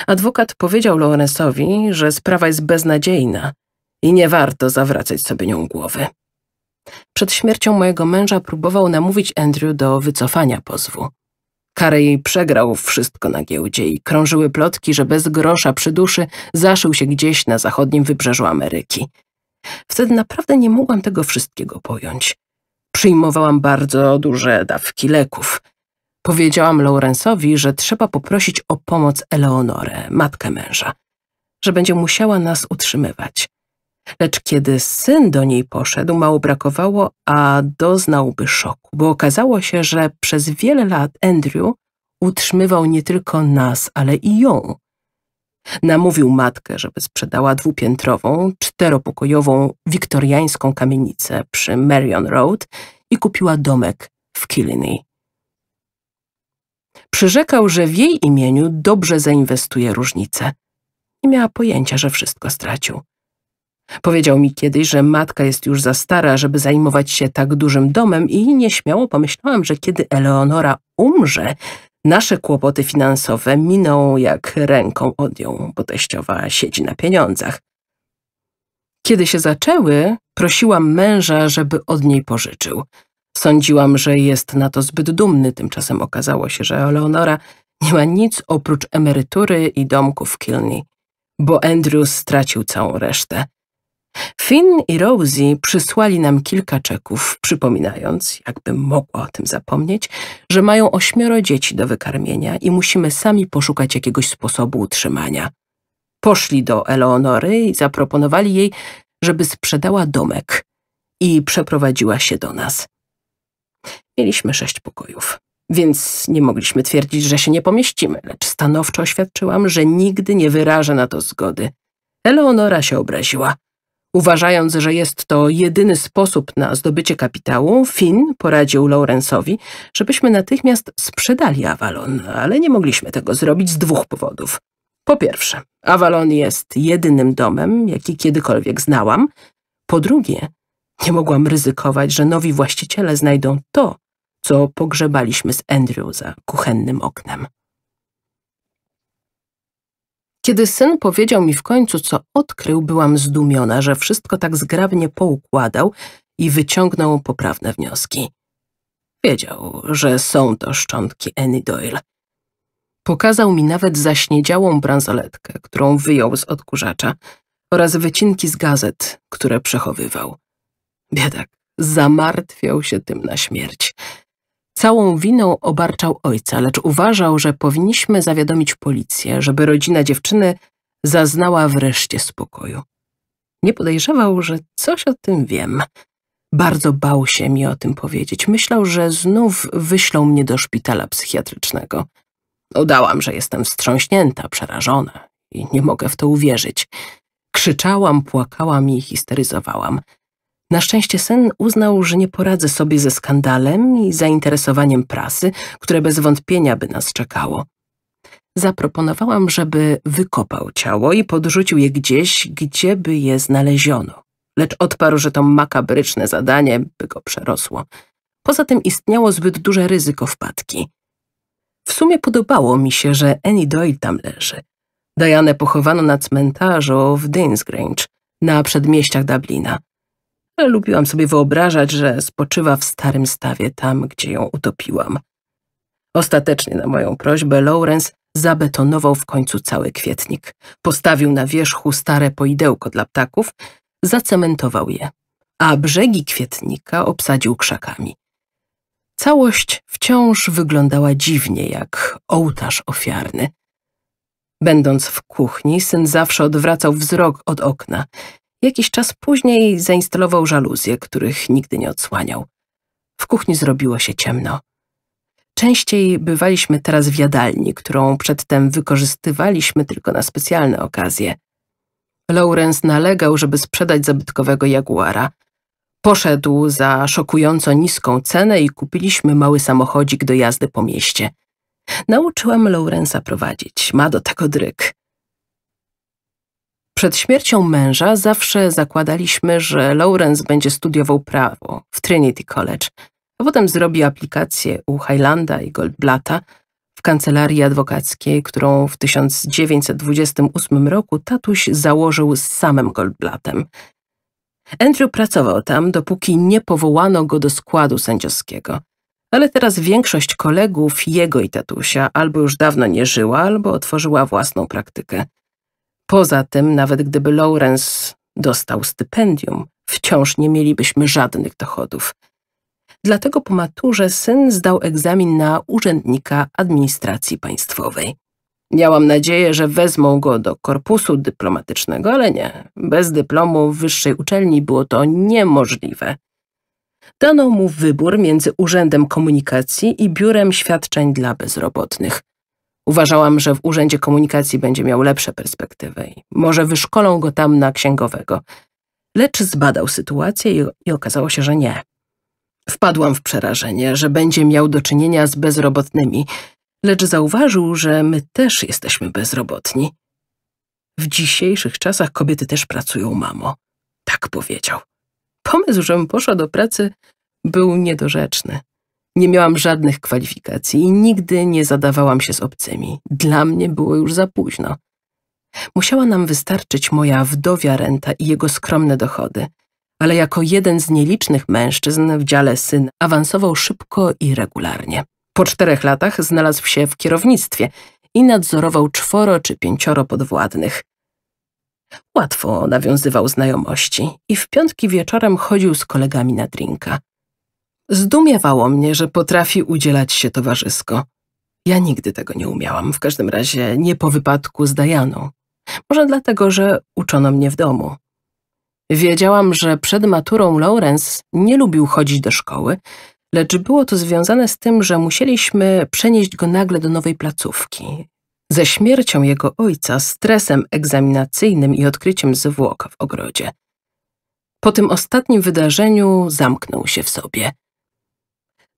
Adwokat powiedział Lorenzowi, że sprawa jest beznadziejna i nie warto zawracać sobie nią głowy. Przed śmiercią mojego męża próbował namówić Andrew do wycofania pozwu. Karej przegrał wszystko na giełdzie i krążyły plotki, że bez grosza przy duszy zaszył się gdzieś na zachodnim wybrzeżu Ameryki. Wtedy naprawdę nie mogłam tego wszystkiego pojąć. Przyjmowałam bardzo duże dawki leków. Powiedziałam Lawrence'owi, że trzeba poprosić o pomoc Eleonorę, matkę męża, że będzie musiała nas utrzymywać. Lecz kiedy syn do niej poszedł, mało brakowało, a doznałby szoku, bo okazało się, że przez wiele lat Andrew utrzymywał nie tylko nas, ale i ją. Namówił matkę, żeby sprzedała dwupiętrową, czteropokojową wiktoriańską kamienicę przy Marion Road i kupiła domek w Killiney. Przyrzekał, że w jej imieniu dobrze zainwestuje różnicę. Nie miała pojęcia, że wszystko stracił. Powiedział mi kiedyś, że matka jest już za stara, żeby zajmować się tak dużym domem i nieśmiało pomyślałam, że kiedy Eleonora umrze, nasze kłopoty finansowe miną jak ręką odjął, bo teściowa siedzi na pieniądzach. Kiedy się zaczęły, prosiłam męża, żeby od niej pożyczył. Sądziłam, że jest na to zbyt dumny, tymczasem okazało się, że Eleonora nie ma nic oprócz emerytury i domku w Kilni, bo Andrew stracił całą resztę. Finn i Rosie przysłali nam kilka czeków, przypominając, jakbym mogła o tym zapomnieć, że mają ośmioro dzieci do wykarmienia i musimy sami poszukać jakiegoś sposobu utrzymania. Poszli do Eleonory i zaproponowali jej, żeby sprzedała domek i przeprowadziła się do nas. Mieliśmy sześć pokojów, więc nie mogliśmy twierdzić, że się nie pomieścimy, lecz stanowczo oświadczyłam, że nigdy nie wyrażę na to zgody. Eleonora się obraziła. Uważając, że jest to jedyny sposób na zdobycie kapitału, Finn poradził Lawrence'owi, żebyśmy natychmiast sprzedali Avalon, ale nie mogliśmy tego zrobić z dwóch powodów. Po pierwsze, Avalon jest jedynym domem, jaki kiedykolwiek znałam. Po drugie, nie mogłam ryzykować, że nowi właściciele znajdą to, co pogrzebaliśmy z Andrew za kuchennym oknem. Kiedy syn powiedział mi w końcu, co odkrył, byłam zdumiona, że wszystko tak zgrabnie poukładał i wyciągnął poprawne wnioski. Wiedział, że są to szczątki Annie Doyle. Pokazał mi nawet zaśniedziałą bransoletkę, którą wyjął z odkurzacza, oraz wycinki z gazet, które przechowywał. Biedak zamartwiał się tym na śmierć. Całą winą obarczał ojca, lecz uważał, że powinniśmy zawiadomić policję, żeby rodzina dziewczyny zaznała wreszcie spokoju. Nie podejrzewał, że coś o tym wiem. Bardzo bał się mi o tym powiedzieć. Myślał, że znów wyślą mnie do szpitala psychiatrycznego. Udałam, że jestem wstrząśnięta, przerażona i nie mogę w to uwierzyć. Krzyczałam, płakałam i histeryzowałam – na szczęście Sen uznał, że nie poradzę sobie ze skandalem i zainteresowaniem prasy, które bez wątpienia by nas czekało. Zaproponowałam, żeby wykopał ciało i podrzucił je gdzieś, gdzie by je znaleziono. Lecz odparł, że to makabryczne zadanie by go przerosło. Poza tym istniało zbyt duże ryzyko wpadki. W sumie podobało mi się, że Annie Doyle tam leży. Dianę pochowano na cmentarzu w Dinsgrange, na przedmieściach Dublina. Lubiłam sobie wyobrażać, że spoczywa w starym stawie tam, gdzie ją utopiłam. Ostatecznie na moją prośbę Lawrence zabetonował w końcu cały kwietnik. Postawił na wierzchu stare poidełko dla ptaków, zacementował je, a brzegi kwietnika obsadził krzakami. Całość wciąż wyglądała dziwnie, jak ołtarz ofiarny. Będąc w kuchni, syn zawsze odwracał wzrok od okna Jakiś czas później zainstalował żaluzje, których nigdy nie odsłaniał. W kuchni zrobiło się ciemno. Częściej bywaliśmy teraz w jadalni, którą przedtem wykorzystywaliśmy tylko na specjalne okazje. Lawrence nalegał, żeby sprzedać zabytkowego jaguara. Poszedł za szokująco niską cenę i kupiliśmy mały samochodzik do jazdy po mieście. Nauczyłam Lawrence'a prowadzić. Ma do tego dryk. Przed śmiercią męża zawsze zakładaliśmy, że Lawrence będzie studiował prawo w Trinity College, a potem zrobi aplikację u Highlanda i Goldblata w kancelarii adwokackiej, którą w 1928 roku tatuś założył z samym Goldblatem. Andrew pracował tam, dopóki nie powołano go do składu sędziowskiego. Ale teraz większość kolegów jego i tatusia albo już dawno nie żyła, albo otworzyła własną praktykę. Poza tym, nawet gdyby Lawrence dostał stypendium, wciąż nie mielibyśmy żadnych dochodów. Dlatego po maturze syn zdał egzamin na urzędnika administracji państwowej. Miałam nadzieję, że wezmą go do korpusu dyplomatycznego, ale nie. Bez dyplomu w wyższej uczelni było to niemożliwe. Dano mu wybór między Urzędem Komunikacji i Biurem Świadczeń dla Bezrobotnych. Uważałam, że w Urzędzie Komunikacji będzie miał lepsze perspektywy i może wyszkolą go tam na księgowego. Lecz zbadał sytuację i, i okazało się, że nie. Wpadłam w przerażenie, że będzie miał do czynienia z bezrobotnymi, lecz zauważył, że my też jesteśmy bezrobotni. W dzisiejszych czasach kobiety też pracują, mamo. Tak powiedział. Pomysł, żebym poszła do pracy, był niedorzeczny. Nie miałam żadnych kwalifikacji i nigdy nie zadawałam się z obcymi. Dla mnie było już za późno. Musiała nam wystarczyć moja wdowia renta i jego skromne dochody, ale jako jeden z nielicznych mężczyzn w dziale syn awansował szybko i regularnie. Po czterech latach znalazł się w kierownictwie i nadzorował czworo czy pięcioro podwładnych. Łatwo nawiązywał znajomości i w piątki wieczorem chodził z kolegami na drinka – Zdumiewało mnie, że potrafi udzielać się towarzysko. Ja nigdy tego nie umiałam, w każdym razie nie po wypadku z Dajaną. Może dlatego, że uczono mnie w domu. Wiedziałam, że przed maturą Lawrence nie lubił chodzić do szkoły, lecz było to związane z tym, że musieliśmy przenieść go nagle do nowej placówki. Ze śmiercią jego ojca, stresem egzaminacyjnym i odkryciem zwłok w ogrodzie. Po tym ostatnim wydarzeniu zamknął się w sobie –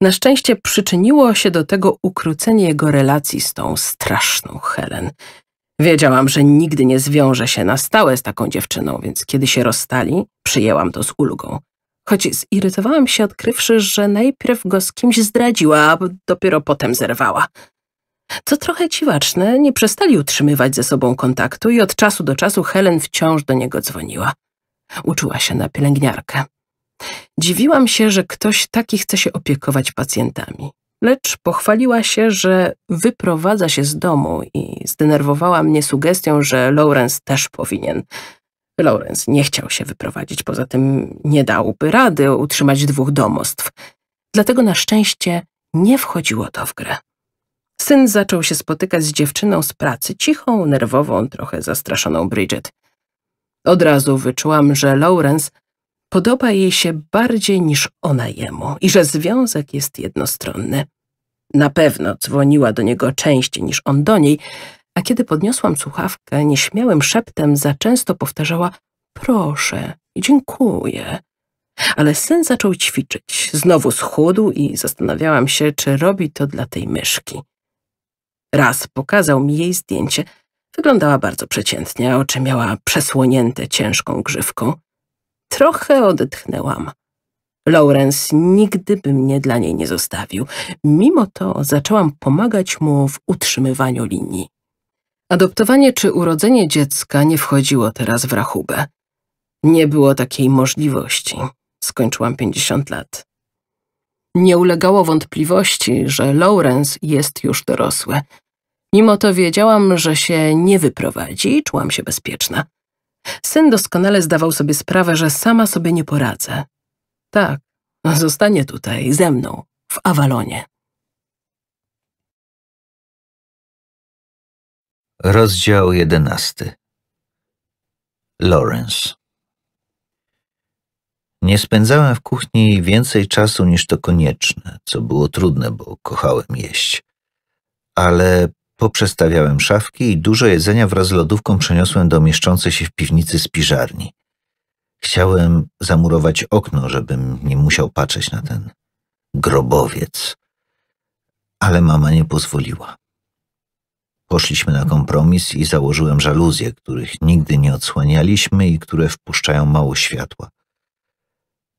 na szczęście przyczyniło się do tego ukrócenie jego relacji z tą straszną Helen. Wiedziałam, że nigdy nie zwiąże się na stałe z taką dziewczyną, więc kiedy się rozstali, przyjęłam to z ulgą. Choć zirytowałam się odkrywszy, że najpierw go z kimś zdradziła, a dopiero potem zerwała. Co trochę dziwaczne, nie przestali utrzymywać ze sobą kontaktu i od czasu do czasu Helen wciąż do niego dzwoniła. Uczyła się na pielęgniarkę. Dziwiłam się, że ktoś taki chce się opiekować pacjentami. Lecz pochwaliła się, że wyprowadza się z domu i zdenerwowała mnie sugestią, że Lawrence też powinien. Lawrence nie chciał się wyprowadzić, poza tym nie dałby rady utrzymać dwóch domostw. Dlatego na szczęście nie wchodziło to w grę. Syn zaczął się spotykać z dziewczyną z pracy, cichą, nerwową, trochę zastraszoną Bridget. Od razu wyczułam, że Lawrence podoba jej się bardziej niż ona jemu i że związek jest jednostronny. Na pewno dzwoniła do niego częściej niż on do niej, a kiedy podniosłam słuchawkę, nieśmiałym szeptem za często powtarzała proszę i dziękuję. Ale syn zaczął ćwiczyć, znowu schudł i zastanawiałam się, czy robi to dla tej myszki. Raz pokazał mi jej zdjęcie. Wyglądała bardzo przeciętnie, oczy miała przesłonięte ciężką grzywką. Trochę odetchnęłam. Lawrence nigdy by mnie dla niej nie zostawił. Mimo to zaczęłam pomagać mu w utrzymywaniu linii. Adoptowanie czy urodzenie dziecka nie wchodziło teraz w rachubę. Nie było takiej możliwości. Skończyłam 50 lat. Nie ulegało wątpliwości, że Lawrence jest już dorosły. Mimo to wiedziałam, że się nie wyprowadzi i czułam się bezpieczna. Syn doskonale zdawał sobie sprawę, że sama sobie nie poradzę. Tak, zostanie tutaj, ze mną, w Awalonie. Rozdział jedenasty Lawrence Nie spędzałem w kuchni więcej czasu niż to konieczne, co było trudne, bo kochałem jeść. Ale Poprzestawiałem szafki i dużo jedzenia wraz z lodówką przeniosłem do mieszczącej się w piwnicy spiżarni. Chciałem zamurować okno, żebym nie musiał patrzeć na ten grobowiec. Ale mama nie pozwoliła. Poszliśmy na kompromis i założyłem żaluzje, których nigdy nie odsłanialiśmy i które wpuszczają mało światła.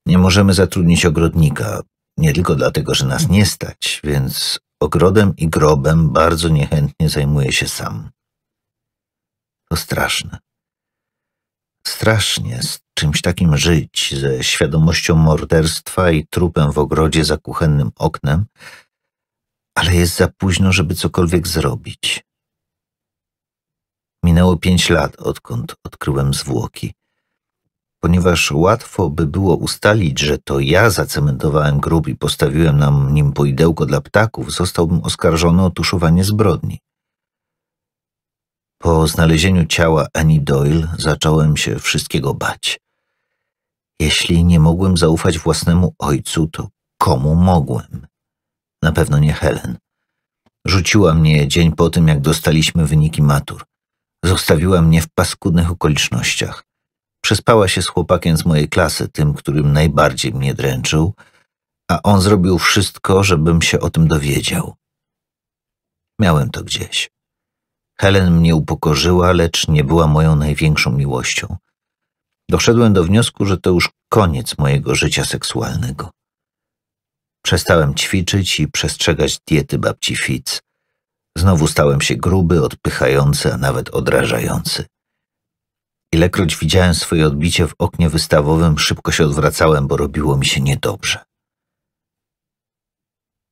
Nie możemy zatrudnić ogrodnika, nie tylko dlatego, że nas nie stać, więc Ogrodem i grobem bardzo niechętnie zajmuje się sam. To straszne. Strasznie z czymś takim żyć, ze świadomością morderstwa i trupem w ogrodzie za kuchennym oknem, ale jest za późno, żeby cokolwiek zrobić. Minęło pięć lat, odkąd odkryłem zwłoki ponieważ łatwo by było ustalić, że to ja zacementowałem grób i postawiłem na nim poidełko dla ptaków, zostałbym oskarżony o tuszowanie zbrodni. Po znalezieniu ciała Annie Doyle zacząłem się wszystkiego bać. Jeśli nie mogłem zaufać własnemu ojcu, to komu mogłem? Na pewno nie Helen. Rzuciła mnie dzień po tym, jak dostaliśmy wyniki matur. Zostawiła mnie w paskudnych okolicznościach. Przespała się z chłopakiem z mojej klasy, tym, którym najbardziej mnie dręczył, a on zrobił wszystko, żebym się o tym dowiedział. Miałem to gdzieś. Helen mnie upokorzyła, lecz nie była moją największą miłością. Doszedłem do wniosku, że to już koniec mojego życia seksualnego. Przestałem ćwiczyć i przestrzegać diety babci Fitz. Znowu stałem się gruby, odpychający, a nawet odrażający. Ilekroć widziałem swoje odbicie w oknie wystawowym, szybko się odwracałem, bo robiło mi się niedobrze.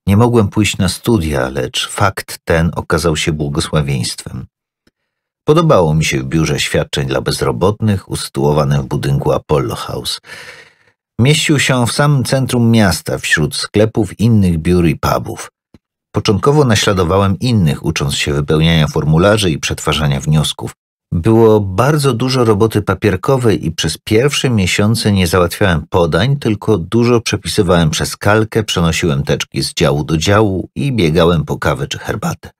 Nie mogłem pójść na studia, lecz fakt ten okazał się błogosławieństwem. Podobało mi się w biurze świadczeń dla bezrobotnych, usytuowanym w budynku Apollo House. Mieścił się w samym centrum miasta, wśród sklepów, innych biur i pubów. Początkowo naśladowałem innych, ucząc się wypełniania formularzy i przetwarzania wniosków. Było bardzo dużo roboty papierkowej i przez pierwsze miesiące nie załatwiałem podań, tylko dużo przepisywałem przez kalkę, przenosiłem teczki z działu do działu i biegałem po kawę czy herbatę.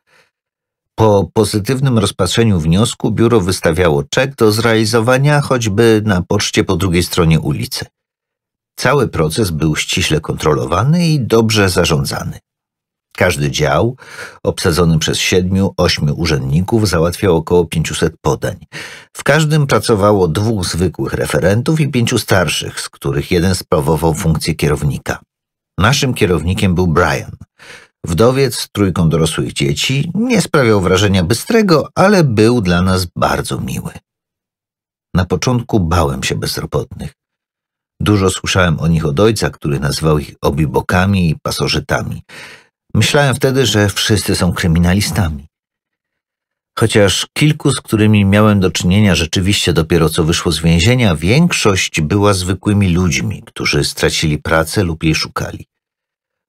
Po pozytywnym rozpatrzeniu wniosku biuro wystawiało czek do zrealizowania choćby na poczcie po drugiej stronie ulicy. Cały proces był ściśle kontrolowany i dobrze zarządzany. Każdy dział, obsadzony przez siedmiu, ośmiu urzędników, załatwiał około 500 podań. W każdym pracowało dwóch zwykłych referentów i pięciu starszych, z których jeden sprawował funkcję kierownika. Naszym kierownikiem był Brian. Wdowiec z trójką dorosłych dzieci nie sprawiał wrażenia bystrego, ale był dla nas bardzo miły. Na początku bałem się bezrobotnych. Dużo słyszałem o nich od ojca, który nazywał ich obibokami i pasożytami – Myślałem wtedy, że wszyscy są kryminalistami. Chociaż kilku, z którymi miałem do czynienia rzeczywiście dopiero co wyszło z więzienia, większość była zwykłymi ludźmi, którzy stracili pracę lub jej szukali.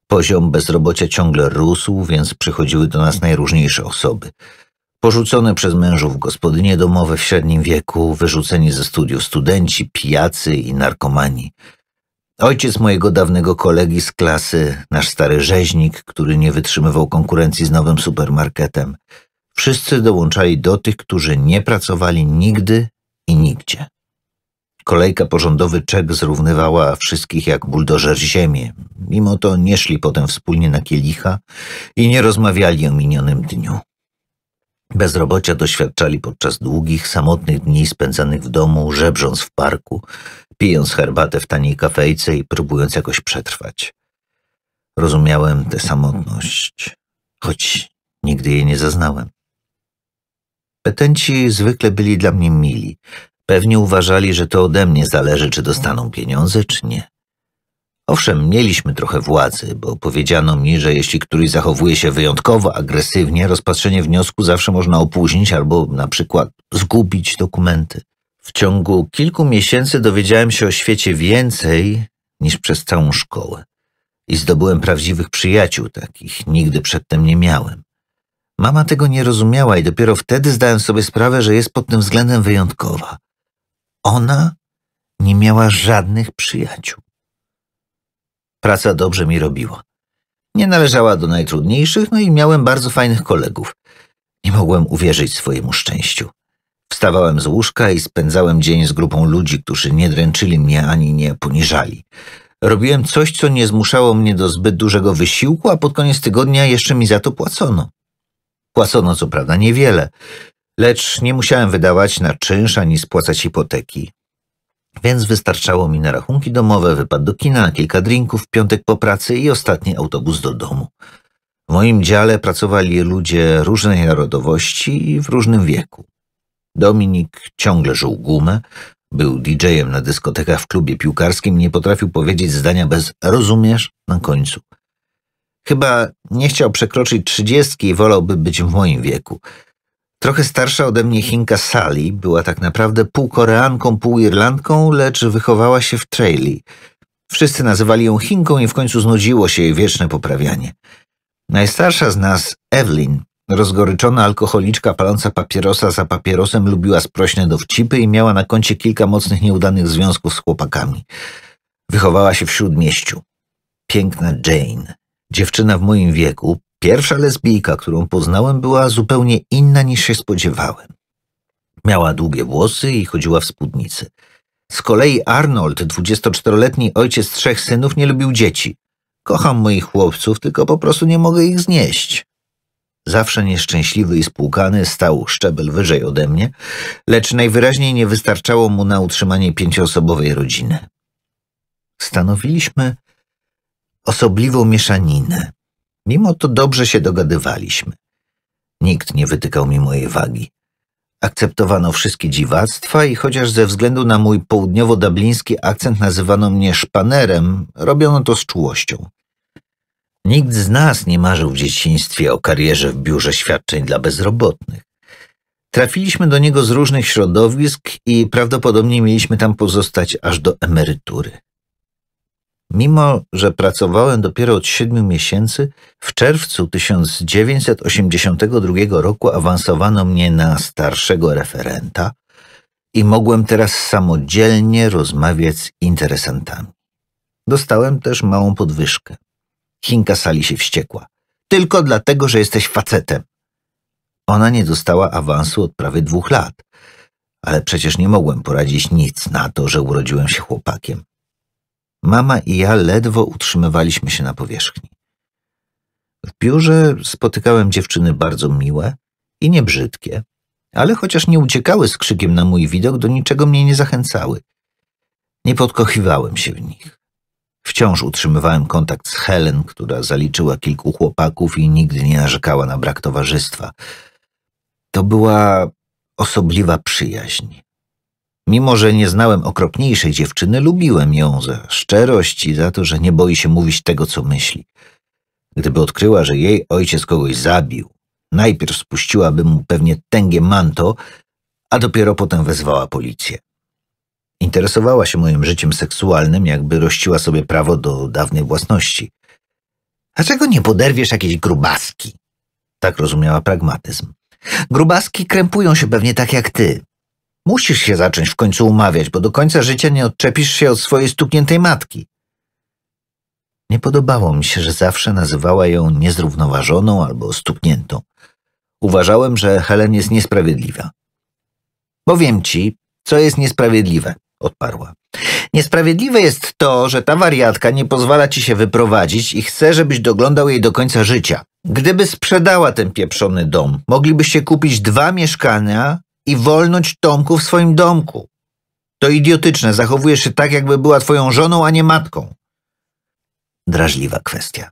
Poziom bezrobocia ciągle rósł, więc przychodziły do nas najróżniejsze osoby. Porzucone przez mężów gospodynie domowe w średnim wieku, wyrzuceni ze studiów studenci, pijacy i narkomani – Ojciec mojego dawnego kolegi z klasy, nasz stary rzeźnik, który nie wytrzymywał konkurencji z nowym supermarketem. Wszyscy dołączali do tych, którzy nie pracowali nigdy i nigdzie. Kolejka porządowy czek zrównywała wszystkich jak buldożer ziemię. Mimo to nie szli potem wspólnie na kielicha i nie rozmawiali o minionym dniu. Bezrobocia doświadczali podczas długich, samotnych dni spędzanych w domu, żebrząc w parku, pijąc herbatę w taniej kafejce i próbując jakoś przetrwać. Rozumiałem tę samotność, choć nigdy jej nie zaznałem. Petenci zwykle byli dla mnie mili. Pewnie uważali, że to ode mnie zależy, czy dostaną pieniądze, czy nie. Owszem, mieliśmy trochę władzy, bo powiedziano mi, że jeśli któryś zachowuje się wyjątkowo agresywnie, rozpatrzenie wniosku zawsze można opóźnić albo na przykład zgubić dokumenty. W ciągu kilku miesięcy dowiedziałem się o świecie więcej niż przez całą szkołę i zdobyłem prawdziwych przyjaciół, takich nigdy przedtem nie miałem. Mama tego nie rozumiała i dopiero wtedy zdałem sobie sprawę, że jest pod tym względem wyjątkowa. Ona nie miała żadnych przyjaciół. Praca dobrze mi robiła. Nie należała do najtrudniejszych, no i miałem bardzo fajnych kolegów. Nie mogłem uwierzyć swojemu szczęściu. Wstawałem z łóżka i spędzałem dzień z grupą ludzi, którzy nie dręczyli mnie ani nie poniżali. Robiłem coś, co nie zmuszało mnie do zbyt dużego wysiłku, a pod koniec tygodnia jeszcze mi za to płacono. Płacono co prawda niewiele, lecz nie musiałem wydawać na czynsz ani spłacać hipoteki. Więc wystarczało mi na rachunki domowe, wypad do kina, kilka drinków, piątek po pracy i ostatni autobus do domu. W moim dziale pracowali ludzie różnej narodowości i w różnym wieku. Dominik ciągle żył gumę, był DJ-em na dyskotekach w klubie piłkarskim, nie potrafił powiedzieć zdania bez rozumiesz na końcu. Chyba nie chciał przekroczyć trzydziestki i wolałby być w moim wieku. Trochę starsza ode mnie Chinka Sally była tak naprawdę pół Koreanką, pół Irlandką, lecz wychowała się w Trailey. Wszyscy nazywali ją Chinką i w końcu znudziło się jej wieczne poprawianie. Najstarsza z nas, Evelyn, rozgoryczona alkoholiczka paląca papierosa za papierosem, lubiła sprośne dowcipy i miała na koncie kilka mocnych nieudanych związków z chłopakami. Wychowała się w śródmieściu. Piękna Jane, dziewczyna w moim wieku, Pierwsza lesbijka, którą poznałem, była zupełnie inna niż się spodziewałem. Miała długie włosy i chodziła w spódnicy. Z kolei Arnold, 24-letni ojciec trzech synów, nie lubił dzieci. Kocham moich chłopców, tylko po prostu nie mogę ich znieść. Zawsze nieszczęśliwy i spłukany stał szczebel wyżej ode mnie, lecz najwyraźniej nie wystarczało mu na utrzymanie pięcioosobowej rodziny. Stanowiliśmy osobliwą mieszaninę. Mimo to dobrze się dogadywaliśmy. Nikt nie wytykał mi mojej wagi. Akceptowano wszystkie dziwactwa i chociaż ze względu na mój południowo-dubliński akcent nazywano mnie szpanerem, robiono to z czułością. Nikt z nas nie marzył w dzieciństwie o karierze w biurze świadczeń dla bezrobotnych. Trafiliśmy do niego z różnych środowisk i prawdopodobnie mieliśmy tam pozostać aż do emerytury. Mimo, że pracowałem dopiero od siedmiu miesięcy, w czerwcu 1982 roku awansowano mnie na starszego referenta i mogłem teraz samodzielnie rozmawiać z interesantami. Dostałem też małą podwyżkę. Chinka sali się wściekła. Tylko dlatego, że jesteś facetem. Ona nie dostała awansu od prawie dwóch lat, ale przecież nie mogłem poradzić nic na to, że urodziłem się chłopakiem. Mama i ja ledwo utrzymywaliśmy się na powierzchni. W biurze spotykałem dziewczyny bardzo miłe i niebrzydkie, ale chociaż nie uciekały z krzykiem na mój widok, do niczego mnie nie zachęcały. Nie podkochiwałem się w nich. Wciąż utrzymywałem kontakt z Helen, która zaliczyła kilku chłopaków i nigdy nie narzekała na brak towarzystwa. To była osobliwa przyjaźń. Mimo, że nie znałem okropniejszej dziewczyny, lubiłem ją za szczerość i za to, że nie boi się mówić tego, co myśli. Gdyby odkryła, że jej ojciec kogoś zabił, najpierw spuściłaby mu pewnie tęgie manto, a dopiero potem wezwała policję. Interesowała się moim życiem seksualnym, jakby rościła sobie prawo do dawnej własności. A czego nie poderwiesz jakiejś grubaski? Tak rozumiała pragmatyzm. Grubaski krępują się pewnie tak jak ty. Musisz się zacząć w końcu umawiać, bo do końca życia nie odczepisz się od swojej stukniętej matki. Nie podobało mi się, że zawsze nazywała ją niezrównoważoną albo stukniętą. Uważałem, że Helen jest niesprawiedliwa. Powiem ci, co jest niesprawiedliwe, odparła. Niesprawiedliwe jest to, że ta wariatka nie pozwala ci się wyprowadzić i chce, żebyś doglądał jej do końca życia. Gdyby sprzedała ten pieprzony dom, moglibyście kupić dwa mieszkania i wolność Tomku w swoim domku. To idiotyczne, zachowujesz się tak, jakby była twoją żoną, a nie matką. Drażliwa kwestia.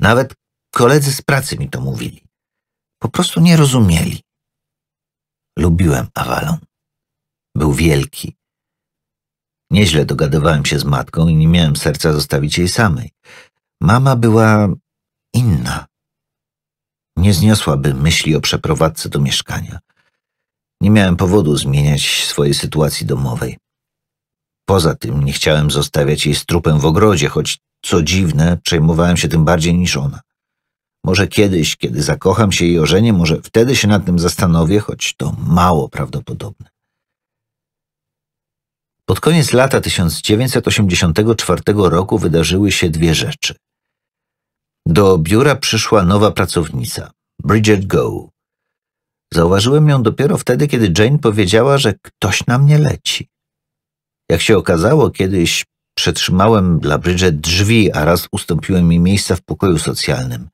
Nawet koledzy z pracy mi to mówili. Po prostu nie rozumieli. Lubiłem Awalon. Był wielki. Nieźle dogadywałem się z matką i nie miałem serca zostawić jej samej. Mama była inna. Nie zniosłaby myśli o przeprowadzce do mieszkania. Nie miałem powodu zmieniać swojej sytuacji domowej. Poza tym nie chciałem zostawiać jej z trupem w ogrodzie, choć co dziwne, przejmowałem się tym bardziej niż ona. Może kiedyś, kiedy zakocham się i ożenię, może wtedy się nad tym zastanowię, choć to mało prawdopodobne. Pod koniec lata 1984 roku wydarzyły się dwie rzeczy. Do biura przyszła nowa pracownica, Bridget Go, Zauważyłem ją dopiero wtedy, kiedy Jane powiedziała, że ktoś na mnie leci. Jak się okazało, kiedyś przetrzymałem dla Bridget drzwi, a raz ustąpiłem jej miejsca w pokoju socjalnym.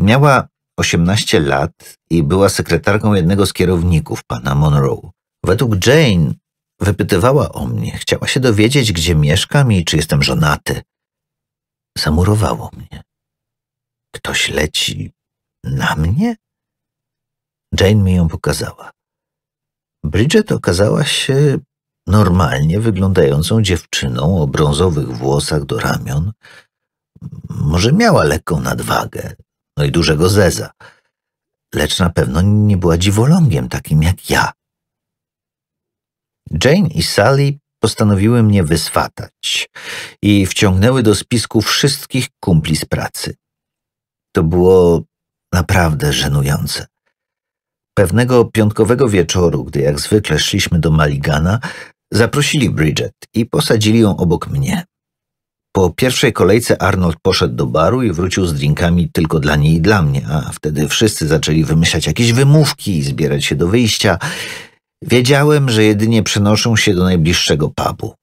Miała 18 lat i była sekretarką jednego z kierowników, pana Monroe. Według Jane wypytywała o mnie, chciała się dowiedzieć, gdzie mieszkam i czy jestem żonaty. Zamurowało mnie. Ktoś leci na mnie? Jane mi ją pokazała. Bridget okazała się normalnie wyglądającą dziewczyną o brązowych włosach do ramion. Może miała lekką nadwagę, no i dużego zeza, lecz na pewno nie była dziwolągiem takim jak ja. Jane i Sally postanowiły mnie wyswatać i wciągnęły do spisku wszystkich kumpli z pracy. To było naprawdę żenujące. Pewnego piątkowego wieczoru, gdy jak zwykle szliśmy do Maligana, zaprosili Bridget i posadzili ją obok mnie. Po pierwszej kolejce Arnold poszedł do baru i wrócił z drinkami tylko dla niej i dla mnie, a wtedy wszyscy zaczęli wymyślać jakieś wymówki i zbierać się do wyjścia. Wiedziałem, że jedynie przenoszą się do najbliższego pubu.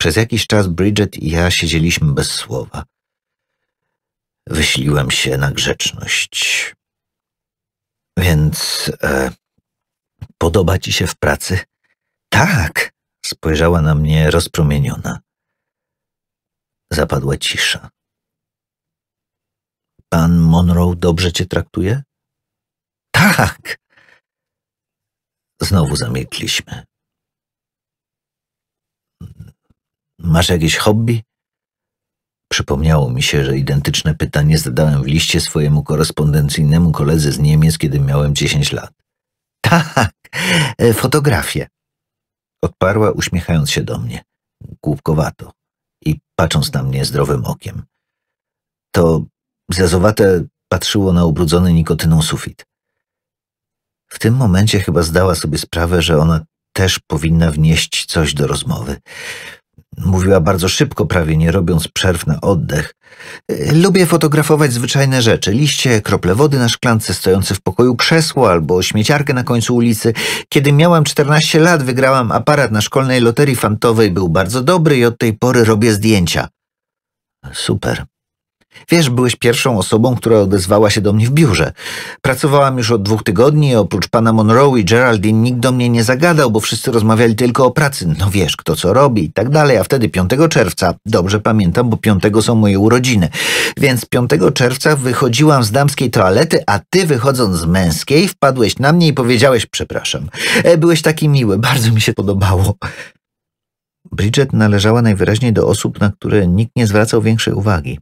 Przez jakiś czas Bridget i ja siedzieliśmy bez słowa. Wyśliłem się na grzeczność. Więc e, podoba ci się w pracy? Tak, spojrzała na mnie rozpromieniona. Zapadła cisza. Pan Monroe dobrze cię traktuje? Tak! Znowu zamilkliśmy. Masz jakieś hobby? Przypomniało mi się, że identyczne pytanie zadałem w liście swojemu korespondencyjnemu koledze z Niemiec, kiedy miałem 10 lat. Tak, e, fotografię. Odparła, uśmiechając się do mnie, głupkowato i patrząc na mnie zdrowym okiem. To zjazowate patrzyło na ubrudzony nikotyną sufit. W tym momencie chyba zdała sobie sprawę, że ona też powinna wnieść coś do rozmowy. Mówiła bardzo szybko, prawie nie robiąc przerw na oddech. Lubię fotografować zwyczajne rzeczy. Liście, krople wody na szklance, stojące w pokoju krzesło albo śmieciarkę na końcu ulicy. Kiedy miałam 14 lat, wygrałam aparat na szkolnej loterii fantowej. Był bardzo dobry i od tej pory robię zdjęcia. Super. Wiesz, byłeś pierwszą osobą, która odezwała się do mnie w biurze. Pracowałam już od dwóch tygodni, oprócz pana Monroe i Geraldine nikt do mnie nie zagadał, bo wszyscy rozmawiali tylko o pracy. No wiesz, kto co robi i tak dalej, a wtedy 5 czerwca, dobrze pamiętam, bo 5 są moje urodziny, więc 5 czerwca wychodziłam z damskiej toalety, a ty wychodząc z męskiej wpadłeś na mnie i powiedziałeś przepraszam. E, byłeś taki miły, bardzo mi się podobało. Bridget należała najwyraźniej do osób, na które nikt nie zwracał większej uwagi.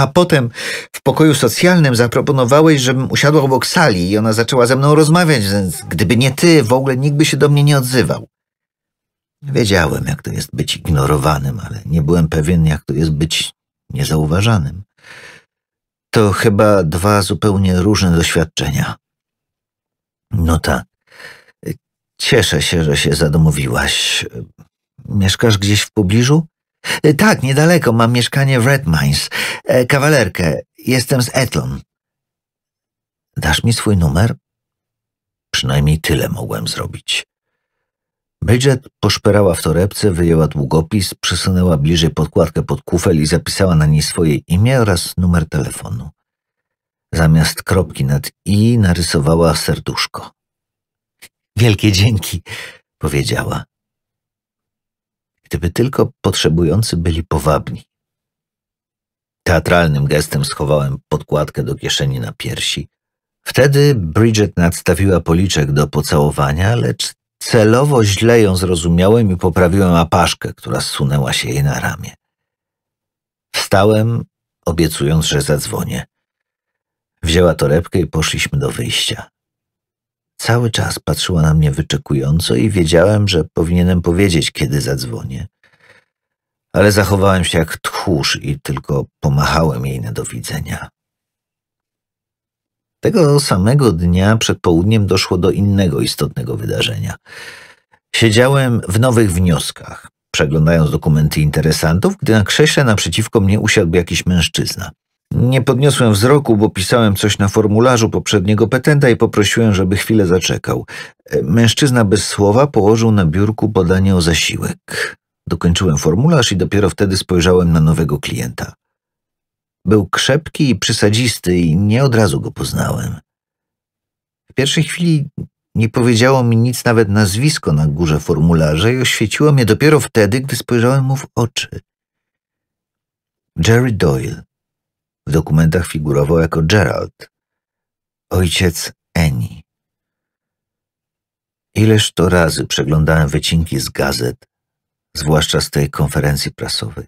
A potem w pokoju socjalnym zaproponowałeś, żebym usiadła obok sali i ona zaczęła ze mną rozmawiać, więc gdyby nie ty, w ogóle nikt by się do mnie nie odzywał. Wiedziałem, jak to jest być ignorowanym, ale nie byłem pewien, jak to jest być niezauważanym. To chyba dwa zupełnie różne doświadczenia. No tak. Cieszę się, że się zadomowiłaś. Mieszkasz gdzieś w pobliżu? E, tak, niedaleko mam mieszkanie w Red Mines. E, kawalerkę, jestem z Eton. Dasz mi swój numer? Przynajmniej tyle mogłem zrobić. Bridget poszperała w torebce, wyjęła długopis, przesunęła bliżej podkładkę pod kufel i zapisała na niej swoje imię oraz numer telefonu. Zamiast kropki nad i narysowała serduszko. Wielkie dzięki, powiedziała gdyby tylko potrzebujący byli powabni. Teatralnym gestem schowałem podkładkę do kieszeni na piersi. Wtedy Bridget nadstawiła policzek do pocałowania, lecz celowo źle ją zrozumiałem i poprawiłem apaszkę, która sunęła się jej na ramię. Wstałem, obiecując, że zadzwonię. Wzięła torebkę i poszliśmy do wyjścia. Cały czas patrzyła na mnie wyczekująco i wiedziałem, że powinienem powiedzieć, kiedy zadzwonię. Ale zachowałem się jak tchórz i tylko pomachałem jej na do widzenia. Tego samego dnia przed południem doszło do innego istotnego wydarzenia. Siedziałem w nowych wnioskach, przeglądając dokumenty interesantów, gdy na krześle naprzeciwko mnie usiadł jakiś mężczyzna. Nie podniosłem wzroku, bo pisałem coś na formularzu poprzedniego petenta i poprosiłem, żeby chwilę zaczekał. E, mężczyzna bez słowa położył na biurku podanie o zasiłek. Dokończyłem formularz i dopiero wtedy spojrzałem na nowego klienta. Był krzepki i przysadzisty i nie od razu go poznałem. W pierwszej chwili nie powiedziało mi nic nawet nazwisko na górze formularza i oświeciło mnie dopiero wtedy, gdy spojrzałem mu w oczy. Jerry Doyle w dokumentach figurował jako Gerald, ojciec Eni. Ileż to razy przeglądałem wycinki z gazet, zwłaszcza z tej konferencji prasowej.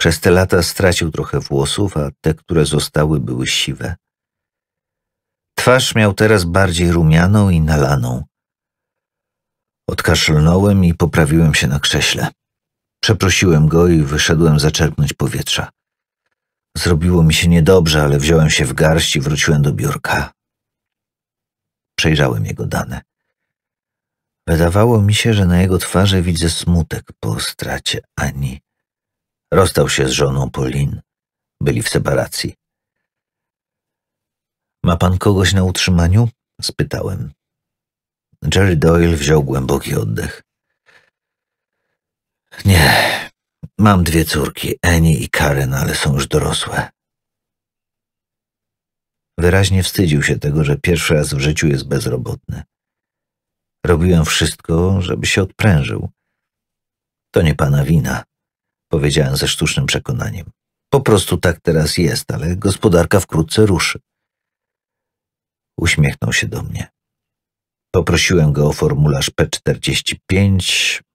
Przez te lata stracił trochę włosów, a te, które zostały, były siwe. Twarz miał teraz bardziej rumianą i nalaną. Odkaszlnąłem i poprawiłem się na krześle. Przeprosiłem go i wyszedłem zaczerpnąć powietrza. Zrobiło mi się niedobrze, ale wziąłem się w garść i wróciłem do biurka. Przejrzałem jego dane. Wydawało mi się, że na jego twarzy widzę smutek po stracie Ani. Rozstał się z żoną Polin. Byli w separacji. Ma pan kogoś na utrzymaniu? spytałem. Jerry Doyle wziął głęboki oddech. Nie, Mam dwie córki, Eni i Karen, ale są już dorosłe. Wyraźnie wstydził się tego, że pierwszy raz w życiu jest bezrobotny. Robiłem wszystko, żeby się odprężył. To nie pana wina, powiedziałem ze sztucznym przekonaniem. Po prostu tak teraz jest, ale gospodarka wkrótce ruszy. Uśmiechnął się do mnie. Poprosiłem go o formularz P45,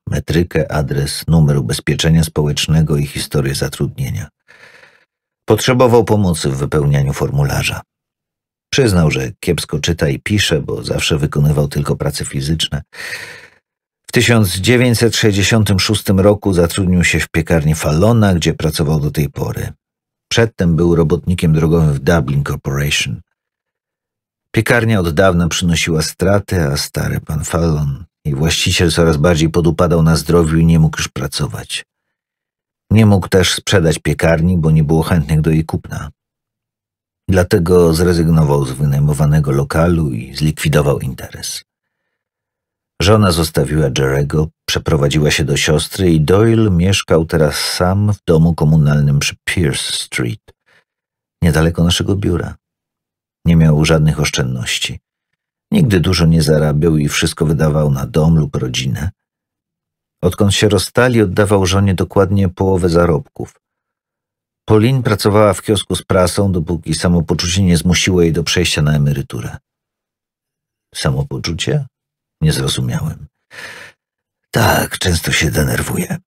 metrykę, adres, numer ubezpieczenia społecznego i historię zatrudnienia. Potrzebował pomocy w wypełnianiu formularza. Przyznał, że kiepsko czyta i pisze, bo zawsze wykonywał tylko prace fizyczne. W 1966 roku zatrudnił się w piekarni Falona, gdzie pracował do tej pory. Przedtem był robotnikiem drogowym w Dublin Corporation. Piekarnia od dawna przynosiła straty, a stary pan Fallon i właściciel coraz bardziej podupadał na zdrowiu i nie mógł już pracować. Nie mógł też sprzedać piekarni, bo nie było chętnych do jej kupna. Dlatego zrezygnował z wynajmowanego lokalu i zlikwidował interes. Żona zostawiła Jerego, przeprowadziła się do siostry i Doyle mieszkał teraz sam w domu komunalnym przy Pierce Street, niedaleko naszego biura. Nie miał żadnych oszczędności. Nigdy dużo nie zarabiał i wszystko wydawał na dom lub rodzinę. Odkąd się rozstali, oddawał żonie dokładnie połowę zarobków. Polin pracowała w kiosku z prasą, dopóki samopoczucie nie zmusiło jej do przejścia na emeryturę. Samopoczucie? Nie zrozumiałem. Tak, często się denerwuję.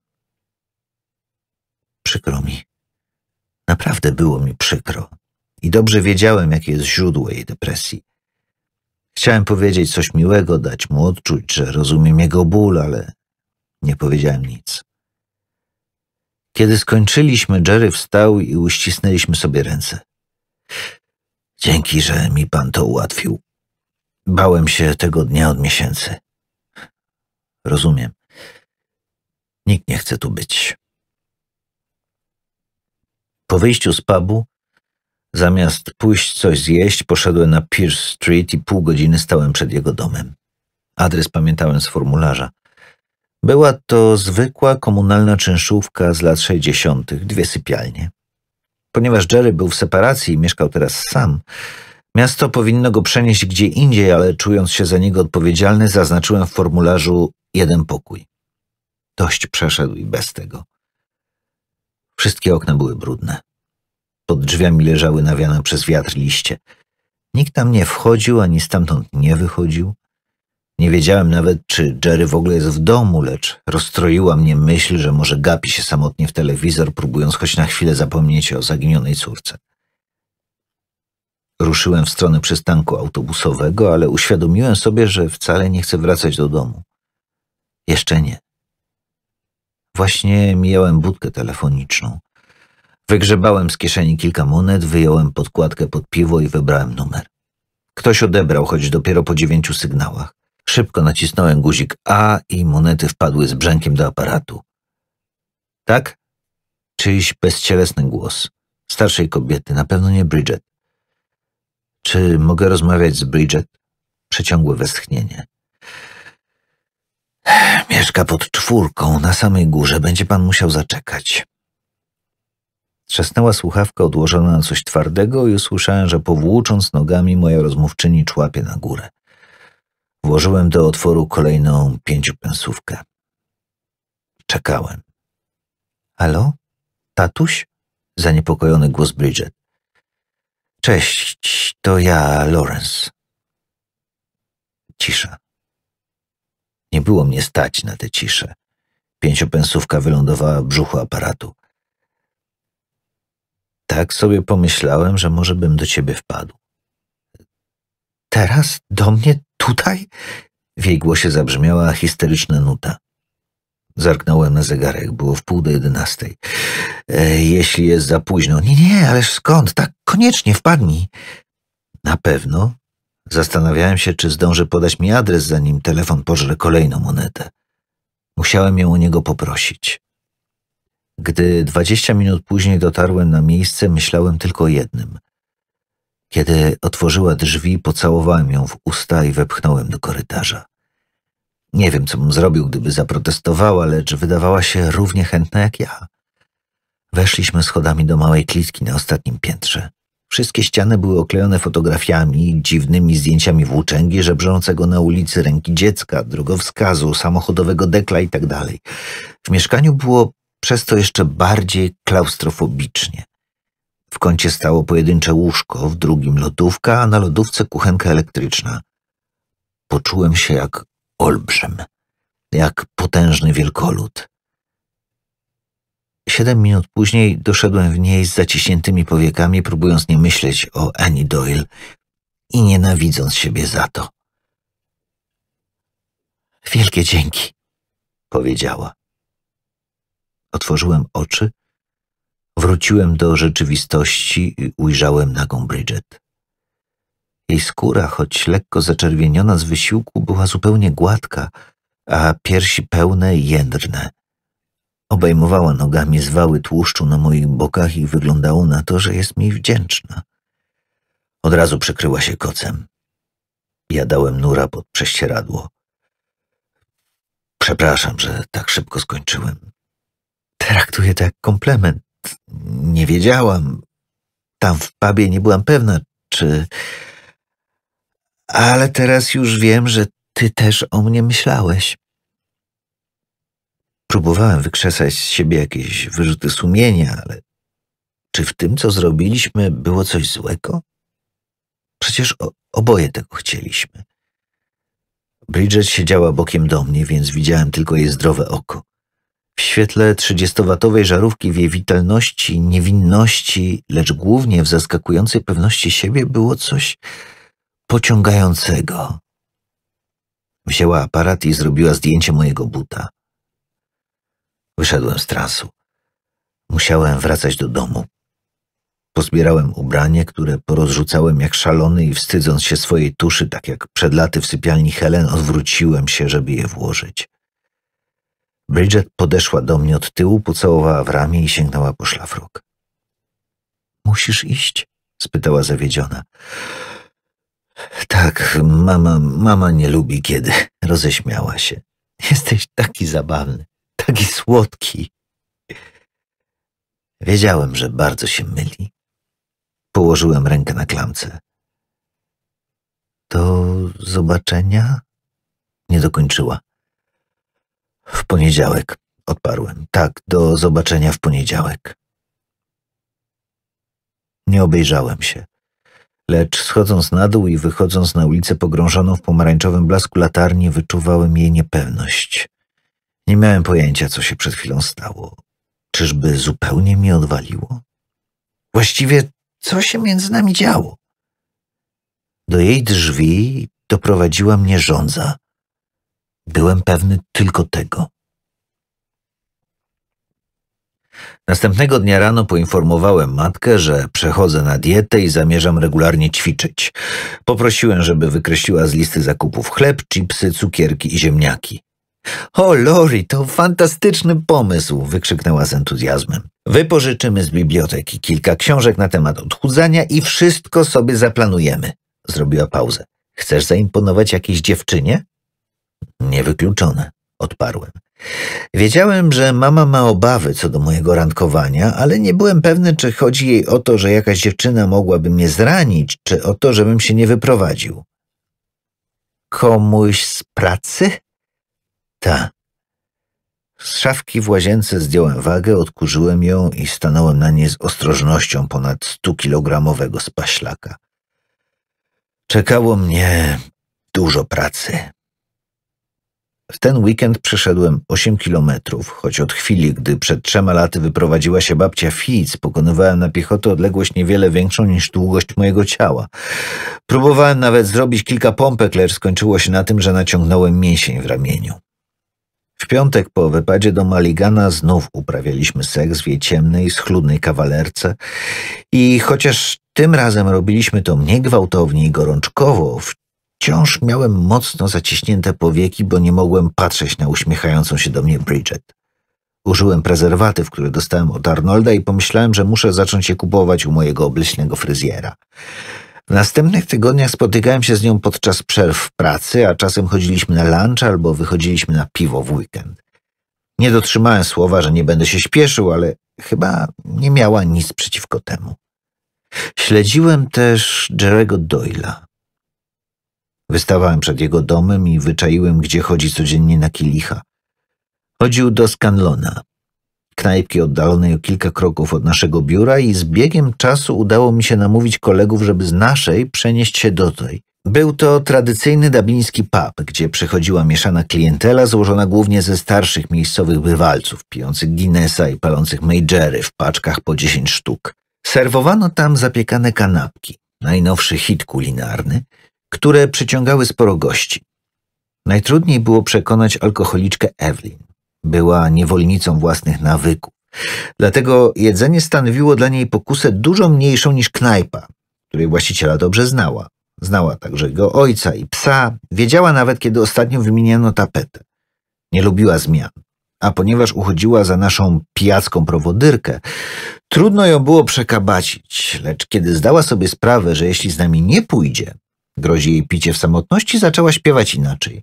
Przykro mi. Naprawdę było mi przykro. I dobrze wiedziałem, jakie jest źródło jej depresji. Chciałem powiedzieć coś miłego, dać mu odczuć, że rozumiem jego ból, ale nie powiedziałem nic. Kiedy skończyliśmy, Jerry wstał i uścisnęliśmy sobie ręce. Dzięki, że mi pan to ułatwił. Bałem się tego dnia od miesięcy. Rozumiem. Nikt nie chce tu być. Po wyjściu z pubu Zamiast pójść coś zjeść, poszedłem na Pierce Street i pół godziny stałem przed jego domem. Adres pamiętałem z formularza. Była to zwykła komunalna czynszówka z lat 60., dwie sypialnie. Ponieważ Jerry był w separacji i mieszkał teraz sam, miasto powinno go przenieść gdzie indziej, ale czując się za niego odpowiedzialny, zaznaczyłem w formularzu jeden pokój. Dość przeszedł i bez tego. Wszystkie okna były brudne. Pod drzwiami leżały nawiane przez wiatr liście. Nikt tam nie wchodził, ani stamtąd nie wychodził. Nie wiedziałem nawet, czy Jerry w ogóle jest w domu, lecz rozstroiła mnie myśl, że może gapi się samotnie w telewizor, próbując choć na chwilę zapomnieć o zaginionej córce. Ruszyłem w stronę przystanku autobusowego, ale uświadomiłem sobie, że wcale nie chcę wracać do domu. Jeszcze nie. Właśnie mijałem budkę telefoniczną. Wygrzebałem z kieszeni kilka monet, wyjąłem podkładkę pod piwo i wybrałem numer. Ktoś odebrał, choć dopiero po dziewięciu sygnałach. Szybko nacisnąłem guzik A i monety wpadły z brzękiem do aparatu. Tak? Czyjś bezcielesny głos. Starszej kobiety, na pewno nie Bridget. Czy mogę rozmawiać z Bridget? Przeciągłe westchnienie. Mieszka pod czwórką, na samej górze. Będzie pan musiał zaczekać. Trzasnęła słuchawka odłożona na coś twardego i usłyszałem, że powłócząc nogami moja rozmówczyni człapie na górę. Włożyłem do otworu kolejną pięciopensówkę. Czekałem. Halo? Tatuś? Zaniepokojony głos Bridget. Cześć, to ja, Lawrence. Cisza. Nie było mnie stać na tę ciszę. Pięciopensówka wylądowała w brzuchu aparatu. Tak sobie pomyślałem, że może bym do ciebie wpadł. Teraz? Do mnie? Tutaj? W jej głosie zabrzmiała histeryczna nuta. Zerknąłem na zegarek, było w pół do jedenastej. E, jeśli jest za późno. Nie, nie, ależ skąd? Tak, koniecznie, wpadnij. Na pewno. Zastanawiałem się, czy zdąży podać mi adres, zanim telefon pożre kolejną monetę. Musiałem ją o niego poprosić. Gdy dwadzieścia minut później dotarłem na miejsce, myślałem tylko o jednym. Kiedy otworzyła drzwi, pocałowałem ją w usta i wepchnąłem do korytarza. Nie wiem, co bym zrobił, gdyby zaprotestowała, lecz wydawała się równie chętna jak ja. Weszliśmy schodami do małej klitki na ostatnim piętrze. Wszystkie ściany były oklejone fotografiami, dziwnymi zdjęciami włóczęgi żebrzącego na ulicy ręki dziecka, drogowskazu, samochodowego dekla itd. Tak w mieszkaniu było przez to jeszcze bardziej klaustrofobicznie. W kącie stało pojedyncze łóżko, w drugim lodówka, a na lodówce kuchenka elektryczna. Poczułem się jak olbrzym, jak potężny wielkolud. Siedem minut później doszedłem w niej z zaciśniętymi powiekami, próbując nie myśleć o Annie Doyle i nienawidząc siebie za to. Wielkie dzięki, powiedziała. Otworzyłem oczy, wróciłem do rzeczywistości i ujrzałem nagą Bridget. Jej skóra, choć lekko zaczerwieniona z wysiłku, była zupełnie gładka, a piersi pełne i jędrne. Obejmowała nogami zwały tłuszczu na moich bokach i wyglądało na to, że jest mi wdzięczna. Od razu przykryła się kocem. Ja dałem nura pod prześcieradło. Przepraszam, że tak szybko skończyłem. Traktuję to jak komplement. Nie wiedziałam. Tam w pubie nie byłam pewna, czy. Ale teraz już wiem, że ty też o mnie myślałeś. Próbowałem wykrzesać z siebie jakieś wyrzuty sumienia, ale czy w tym, co zrobiliśmy, było coś złego? Przecież oboje tego chcieliśmy. Bridget siedziała bokiem do mnie, więc widziałem tylko jej zdrowe oko. W świetle 30-watowej żarówki w jej witalności, niewinności, lecz głównie w zaskakującej pewności siebie było coś pociągającego. Wzięła aparat i zrobiła zdjęcie mojego buta. Wyszedłem z trasu. Musiałem wracać do domu. Pozbierałem ubranie, które porozrzucałem jak szalony i wstydząc się swojej tuszy, tak jak przed laty w sypialni Helen, odwróciłem się, żeby je włożyć. Bridget podeszła do mnie od tyłu, pocałowała w ramię i sięgnęła po szlafrok. Musisz iść? spytała zawiedziona. Tak, mama, mama nie lubi kiedy. Roześmiała się. Jesteś taki zabawny, taki słodki. Wiedziałem, że bardzo się myli. Położyłem rękę na klamce. Do zobaczenia? Nie dokończyła. W poniedziałek, odparłem. Tak, do zobaczenia w poniedziałek. Nie obejrzałem się. Lecz schodząc na dół i wychodząc na ulicę pogrążoną w pomarańczowym blasku latarni, wyczuwałem jej niepewność. Nie miałem pojęcia, co się przed chwilą stało. Czyżby zupełnie mi odwaliło? Właściwie co się między nami działo? Do jej drzwi doprowadziła mnie żądza. Byłem pewny tylko tego. Następnego dnia rano poinformowałem matkę, że przechodzę na dietę i zamierzam regularnie ćwiczyć. Poprosiłem, żeby wykreśliła z listy zakupów chleb, chipsy, cukierki i ziemniaki. O, Lori, to fantastyczny pomysł! wykrzyknęła z entuzjazmem. Wypożyczymy z biblioteki kilka książek na temat odchudzania i wszystko sobie zaplanujemy. Zrobiła pauzę. Chcesz zaimponować jakiejś dziewczynie? Niewykluczone, odparłem. Wiedziałem, że mama ma obawy co do mojego randkowania, ale nie byłem pewny, czy chodzi jej o to, że jakaś dziewczyna mogłaby mnie zranić, czy o to, żebym się nie wyprowadził. Komuś z pracy? Ta. Z szafki w łazience zdjąłem wagę, odkurzyłem ją i stanąłem na niej z ostrożnością ponad stukilogramowego spaślaka. Czekało mnie dużo pracy. W ten weekend przeszedłem 8 kilometrów, choć od chwili, gdy przed trzema laty wyprowadziła się babcia Fitz, pokonywałem na piechotę odległość niewiele większą niż długość mojego ciała. Próbowałem nawet zrobić kilka pompek, lecz skończyło się na tym, że naciągnąłem mięsień w ramieniu. W piątek po wypadzie do Maligana znów uprawialiśmy seks w jej ciemnej, schludnej kawalerce i chociaż tym razem robiliśmy to mniej gwałtownie i gorączkowo, w Wciąż miałem mocno zaciśnięte powieki, bo nie mogłem patrzeć na uśmiechającą się do mnie Bridget. Użyłem prezerwatyw, który dostałem od Arnolda i pomyślałem, że muszę zacząć je kupować u mojego obleśnego fryzjera. W następnych tygodniach spotykałem się z nią podczas przerw w pracy, a czasem chodziliśmy na lunch albo wychodziliśmy na piwo w weekend. Nie dotrzymałem słowa, że nie będę się śpieszył, ale chyba nie miała nic przeciwko temu. Śledziłem też Jerego Doyla. Wystawałem przed jego domem i wyczaiłem, gdzie chodzi codziennie na kielicha. Chodził do Scanlona, knajpki oddalonej o kilka kroków od naszego biura i z biegiem czasu udało mi się namówić kolegów, żeby z naszej przenieść się do tej. Był to tradycyjny dubliński pub, gdzie przychodziła mieszana klientela złożona głównie ze starszych miejscowych bywalców, pijących Guinnessa i palących Majory w paczkach po dziesięć sztuk. Serwowano tam zapiekane kanapki, najnowszy hit kulinarny – które przyciągały sporo gości. Najtrudniej było przekonać alkoholiczkę Evelyn. Była niewolnicą własnych nawyków. Dlatego jedzenie stanowiło dla niej pokusę dużo mniejszą niż knajpa, której właściciela dobrze znała. Znała także go ojca i psa, wiedziała nawet, kiedy ostatnio wymieniano tapetę. Nie lubiła zmian, a ponieważ uchodziła za naszą pijacką prowodyrkę, trudno ją było przekabacić, lecz kiedy zdała sobie sprawę, że jeśli z nami nie pójdzie, grozi jej picie w samotności, zaczęła śpiewać inaczej.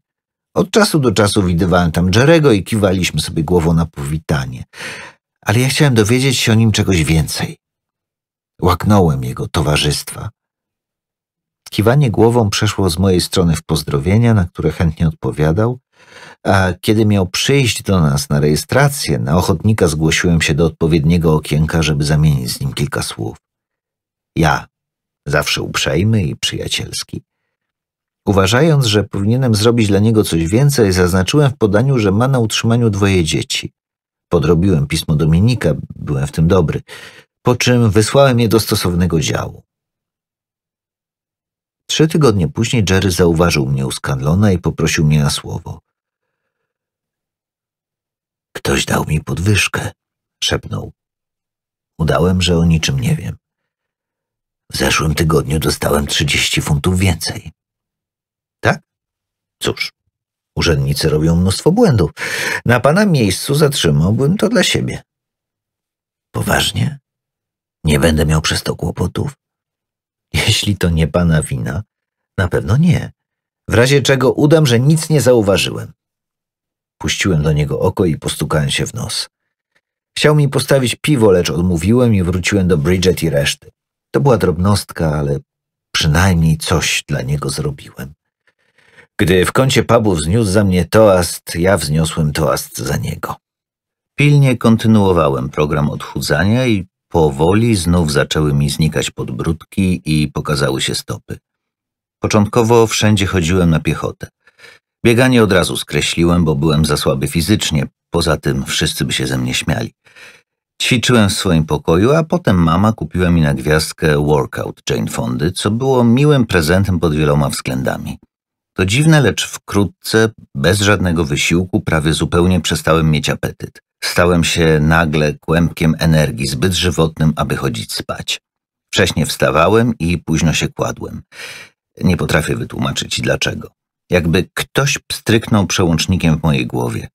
Od czasu do czasu widywałem tam Jerego i kiwaliśmy sobie głową na powitanie. Ale ja chciałem dowiedzieć się o nim czegoś więcej. Łaknąłem jego towarzystwa. Kiwanie głową przeszło z mojej strony w pozdrowienia, na które chętnie odpowiadał, a kiedy miał przyjść do nas na rejestrację, na ochotnika zgłosiłem się do odpowiedniego okienka, żeby zamienić z nim kilka słów. Ja zawsze uprzejmy i przyjacielski. Uważając, że powinienem zrobić dla niego coś więcej, zaznaczyłem w podaniu, że ma na utrzymaniu dwoje dzieci. Podrobiłem pismo Dominika, byłem w tym dobry, po czym wysłałem je do stosownego działu. Trzy tygodnie później Jerry zauważył mnie u Scanlona i poprosił mnie na słowo. Ktoś dał mi podwyżkę, szepnął. Udałem, że o niczym nie wiem. W zeszłym tygodniu dostałem 30 funtów więcej. Tak? Cóż, urzędnicy robią mnóstwo błędów. Na pana miejscu zatrzymałbym to dla siebie. Poważnie? Nie będę miał przez to kłopotów. Jeśli to nie pana wina, na pewno nie. W razie czego udam, że nic nie zauważyłem. Puściłem do niego oko i postukałem się w nos. Chciał mi postawić piwo, lecz odmówiłem i wróciłem do Bridget i reszty. To była drobnostka, ale przynajmniej coś dla niego zrobiłem. Gdy w kącie pubu wzniósł za mnie toast, ja wzniosłem toast za niego. Pilnie kontynuowałem program odchudzania i powoli znów zaczęły mi znikać podbródki i pokazały się stopy. Początkowo wszędzie chodziłem na piechotę. Bieganie od razu skreśliłem, bo byłem za słaby fizycznie, poza tym wszyscy by się ze mnie śmiali. Ćwiczyłem w swoim pokoju, a potem mama kupiła mi na gwiazdkę workout Jane Fondy, co było miłym prezentem pod wieloma względami. To dziwne, lecz wkrótce, bez żadnego wysiłku, prawie zupełnie przestałem mieć apetyt. Stałem się nagle kłębkiem energii, zbyt żywotnym, aby chodzić spać. Wcześnie wstawałem i późno się kładłem. Nie potrafię wytłumaczyć dlaczego. Jakby ktoś pstryknął przełącznikiem w mojej głowie –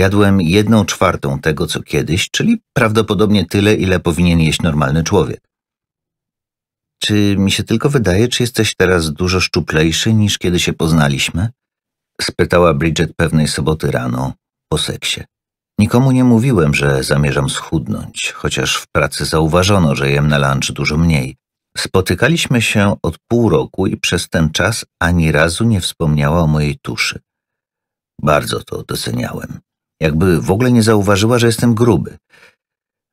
Jadłem jedną czwartą tego, co kiedyś, czyli prawdopodobnie tyle, ile powinien jeść normalny człowiek. Czy mi się tylko wydaje, czy jesteś teraz dużo szczuplejszy niż kiedy się poznaliśmy? spytała Bridget pewnej soboty rano po seksie. Nikomu nie mówiłem, że zamierzam schudnąć, chociaż w pracy zauważono, że jem na lunch dużo mniej. Spotykaliśmy się od pół roku i przez ten czas ani razu nie wspomniała o mojej tuszy. Bardzo to doceniałem jakby w ogóle nie zauważyła, że jestem gruby.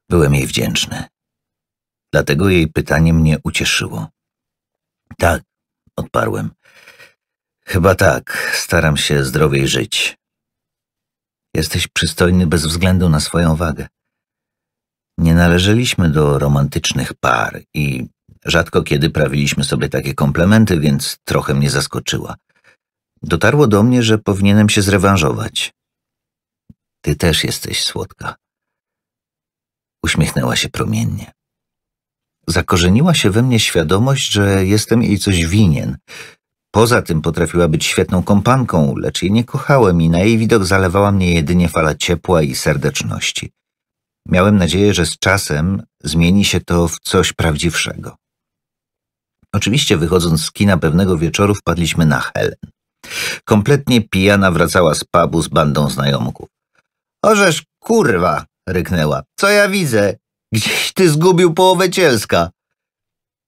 Byłem jej wdzięczny. Dlatego jej pytanie mnie ucieszyło. Tak, odparłem. Chyba tak, staram się zdrowiej żyć. Jesteś przystojny bez względu na swoją wagę. Nie należeliśmy do romantycznych par i rzadko kiedy prawiliśmy sobie takie komplementy, więc trochę mnie zaskoczyła. Dotarło do mnie, że powinienem się zrewanżować. Ty też jesteś słodka. Uśmiechnęła się promiennie. Zakorzeniła się we mnie świadomość, że jestem jej coś winien. Poza tym potrafiła być świetną kompanką, lecz jej nie kochałem i na jej widok zalewała mnie jedynie fala ciepła i serdeczności. Miałem nadzieję, że z czasem zmieni się to w coś prawdziwszego. Oczywiście wychodząc z kina pewnego wieczoru wpadliśmy na Helen. Kompletnie pijana wracała z pubu z bandą znajomków. Ożeż kurwa, ryknęła. Co ja widzę? Gdzieś ty zgubił połowę cielska.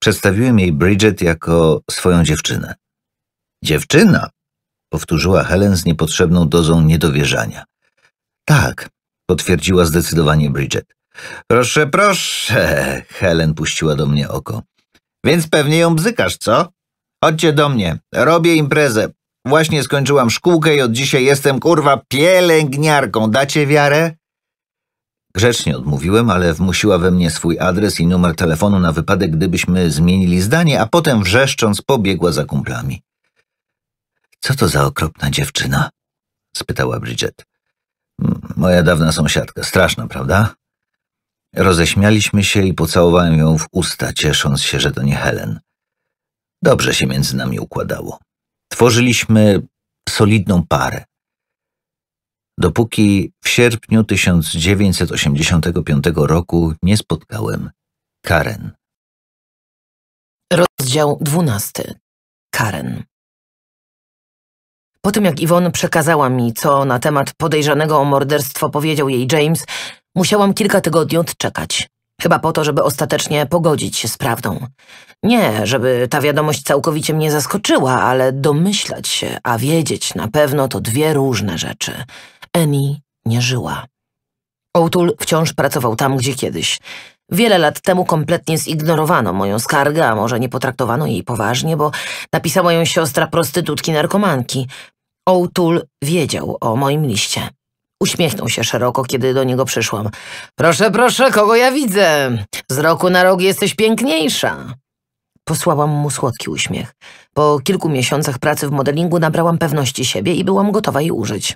Przedstawiłem jej Bridget jako swoją dziewczynę. Dziewczyna? Powtórzyła Helen z niepotrzebną dozą niedowierzania. Tak, potwierdziła zdecydowanie Bridget. Proszę, proszę, Helen puściła do mnie oko. Więc pewnie ją bzykasz, co? Chodźcie do mnie, robię imprezę. Właśnie skończyłam szkółkę i od dzisiaj jestem, kurwa, pielęgniarką. Dacie wiarę? Grzecznie odmówiłem, ale wmusiła we mnie swój adres i numer telefonu na wypadek, gdybyśmy zmienili zdanie, a potem wrzeszcząc pobiegła za kumplami. Co to za okropna dziewczyna? spytała Bridget. Mm, moja dawna sąsiadka, straszna, prawda? Roześmialiśmy się i pocałowałem ją w usta, ciesząc się, że to nie Helen. Dobrze się między nami układało. Tworzyliśmy solidną parę. Dopóki w sierpniu 1985 roku nie spotkałem Karen. Rozdział 12. Karen. Po tym jak Iwon przekazała mi, co na temat podejrzanego o morderstwo powiedział jej James, musiałam kilka tygodni odczekać. Chyba po to, żeby ostatecznie pogodzić się z prawdą. Nie, żeby ta wiadomość całkowicie mnie zaskoczyła, ale domyślać się, a wiedzieć na pewno to dwie różne rzeczy. Emi nie żyła. Otul wciąż pracował tam, gdzie kiedyś. Wiele lat temu kompletnie zignorowano moją skargę, a może nie potraktowano jej poważnie, bo napisała ją siostra prostytutki narkomanki. Otul wiedział o moim liście. Uśmiechnął się szeroko, kiedy do niego przyszłam. Proszę, proszę, kogo ja widzę? Z roku na rok jesteś piękniejsza. Posłałam mu słodki uśmiech. Po kilku miesiącach pracy w modelingu nabrałam pewności siebie i byłam gotowa jej użyć.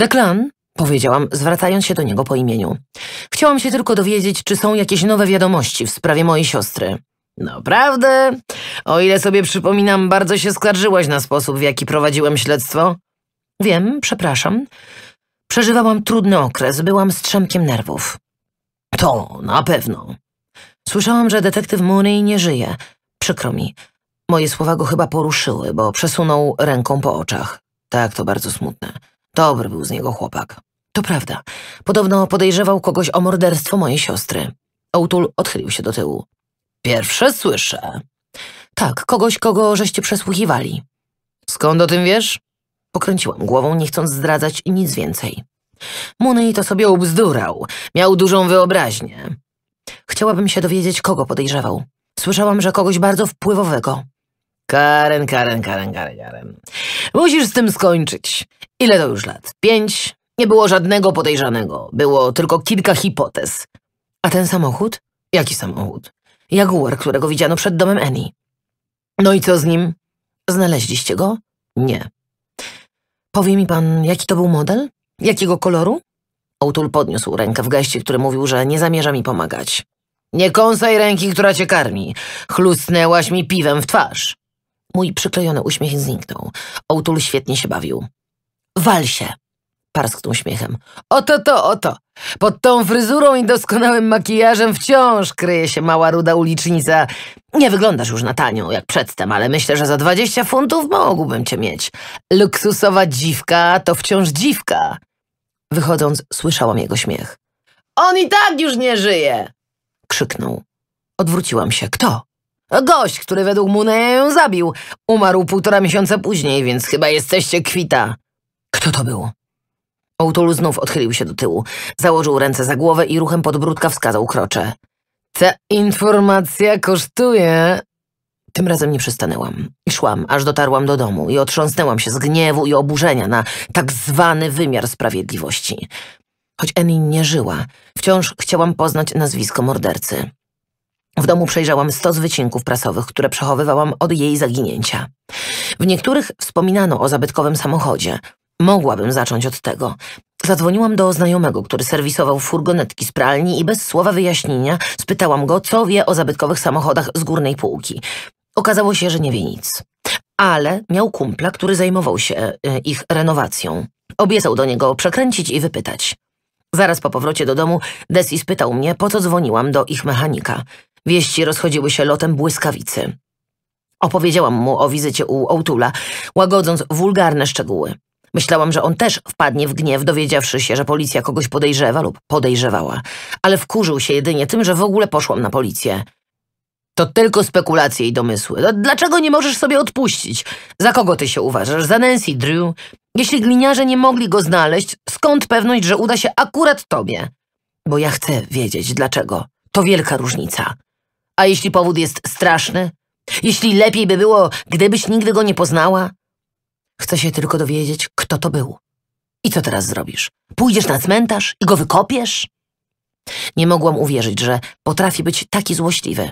Deklan, powiedziałam, zwracając się do niego po imieniu. Chciałam się tylko dowiedzieć, czy są jakieś nowe wiadomości w sprawie mojej siostry. Naprawdę? O ile sobie przypominam, bardzo się skarżyłaś na sposób, w jaki prowadziłem śledztwo. Wiem, przepraszam. Przeżywałam trudny okres, byłam strzępkiem nerwów. To na pewno. Słyszałam, że detektyw Mooney nie żyje. Przykro mi. Moje słowa go chyba poruszyły, bo przesunął ręką po oczach. Tak, to bardzo smutne. Dobry był z niego chłopak. To prawda. Podobno podejrzewał kogoś o morderstwo mojej siostry. Ołtul odchylił się do tyłu. Pierwsze słyszę. Tak, kogoś, kogo żeście przesłuchiwali. Skąd o tym wiesz? Pokręciłam głową, nie chcąc zdradzać nic więcej. Munej to sobie ubzdurał. Miał dużą wyobraźnię. Chciałabym się dowiedzieć, kogo podejrzewał. Słyszałam, że kogoś bardzo wpływowego. Karen, Karen, Karen, Karen, Karen. Musisz z tym skończyć. Ile to już lat? Pięć? Nie było żadnego podejrzanego. Było tylko kilka hipotez. A ten samochód? Jaki samochód? Jaguar, którego widziano przed domem Eni. No i co z nim? Znaleźliście go? Nie. Powie mi pan, jaki to był model? Jakiego koloru? Otul podniósł rękę w geście, który mówił, że nie zamierza mi pomagać. Nie kąsaj ręki, która cię karmi. Chlusnęłaś mi piwem w twarz. Mój przyklejony uśmiech zniknął. Otul świetnie się bawił. Wal się! parsknął śmiechem. Oto to, oto! Pod tą fryzurą i doskonałym makijażem wciąż kryje się mała ruda ulicznica. Nie wyglądasz już na tanią jak przedtem, ale myślę, że za dwadzieścia funtów mógłbym cię mieć. Luksusowa dziwka to wciąż dziwka. Wychodząc, słyszałam jego śmiech. On i tak już nie żyje! Krzyknął. Odwróciłam się. Kto? Gość, który według Muneja ją zabił. Umarł półtora miesiąca później, więc chyba jesteście kwita. Kto to był? Ołtulu znów odchylił się do tyłu. Założył ręce za głowę i ruchem podbródka wskazał krocze. Ta informacja kosztuje... Tym razem nie przystanęłam. Szłam, aż dotarłam do domu i otrząsnęłam się z gniewu i oburzenia na tak zwany wymiar sprawiedliwości. Choć Annie nie żyła, wciąż chciałam poznać nazwisko mordercy. W domu przejrzałam stos wycinków prasowych, które przechowywałam od jej zaginięcia. W niektórych wspominano o zabytkowym samochodzie, Mogłabym zacząć od tego. Zadzwoniłam do znajomego, który serwisował furgonetki z pralni i bez słowa wyjaśnienia spytałam go, co wie o zabytkowych samochodach z górnej półki. Okazało się, że nie wie nic. Ale miał kumpla, który zajmował się e, ich renowacją. Obiecał do niego przekręcić i wypytać. Zaraz po powrocie do domu Desi spytał mnie, po co dzwoniłam do ich mechanika. Wieści rozchodziły się lotem błyskawicy. Opowiedziałam mu o wizycie u Outula, łagodząc wulgarne szczegóły. Myślałam, że on też wpadnie w gniew, dowiedziawszy się, że policja kogoś podejrzewa lub podejrzewała, ale wkurzył się jedynie tym, że w ogóle poszłam na policję. To tylko spekulacje i domysły. No, dlaczego nie możesz sobie odpuścić? Za kogo ty się uważasz? Za Nancy Drew? Jeśli gliniarze nie mogli go znaleźć, skąd pewność, że uda się akurat tobie? Bo ja chcę wiedzieć dlaczego. To wielka różnica. A jeśli powód jest straszny? Jeśli lepiej by było, gdybyś nigdy go nie poznała? Chcę się tylko dowiedzieć, kto to był. I co teraz zrobisz? Pójdziesz na cmentarz i go wykopiesz? Nie mogłam uwierzyć, że potrafi być taki złośliwy.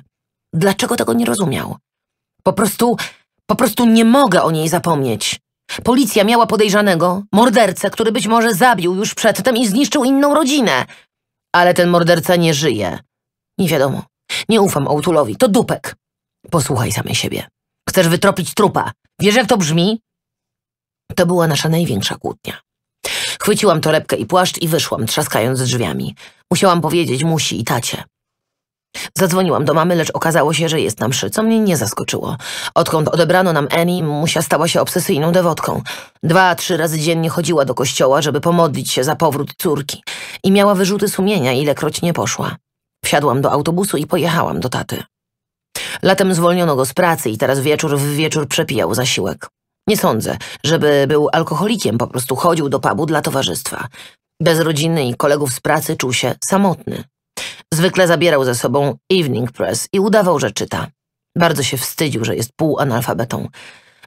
Dlaczego tego nie rozumiał? Po prostu, po prostu nie mogę o niej zapomnieć. Policja miała podejrzanego, mordercę, który być może zabił już przedtem i zniszczył inną rodzinę. Ale ten morderca nie żyje. Nie wiadomo. Nie ufam Ołtulowi. To dupek. Posłuchaj samej siebie. Chcesz wytropić trupa. Wiesz, jak to brzmi? To była nasza największa kłótnia. Chwyciłam torebkę i płaszcz i wyszłam, trzaskając drzwiami. Musiałam powiedzieć musi i tacie. Zadzwoniłam do mamy, lecz okazało się, że jest na mszy, co mnie nie zaskoczyło. Odkąd odebrano nam Eni, musia stała się obsesyjną dewotką. Dwa, trzy razy dziennie chodziła do kościoła, żeby pomodlić się za powrót córki. I miała wyrzuty sumienia, ilekroć nie poszła. Wsiadłam do autobusu i pojechałam do taty. Latem zwolniono go z pracy i teraz wieczór w wieczór przepijał zasiłek. Nie sądzę, żeby był alkoholikiem, po prostu chodził do pubu dla towarzystwa. Bez rodziny i kolegów z pracy czuł się samotny. Zwykle zabierał ze sobą Evening Press i udawał, że czyta. Bardzo się wstydził, że jest półanalfabetą.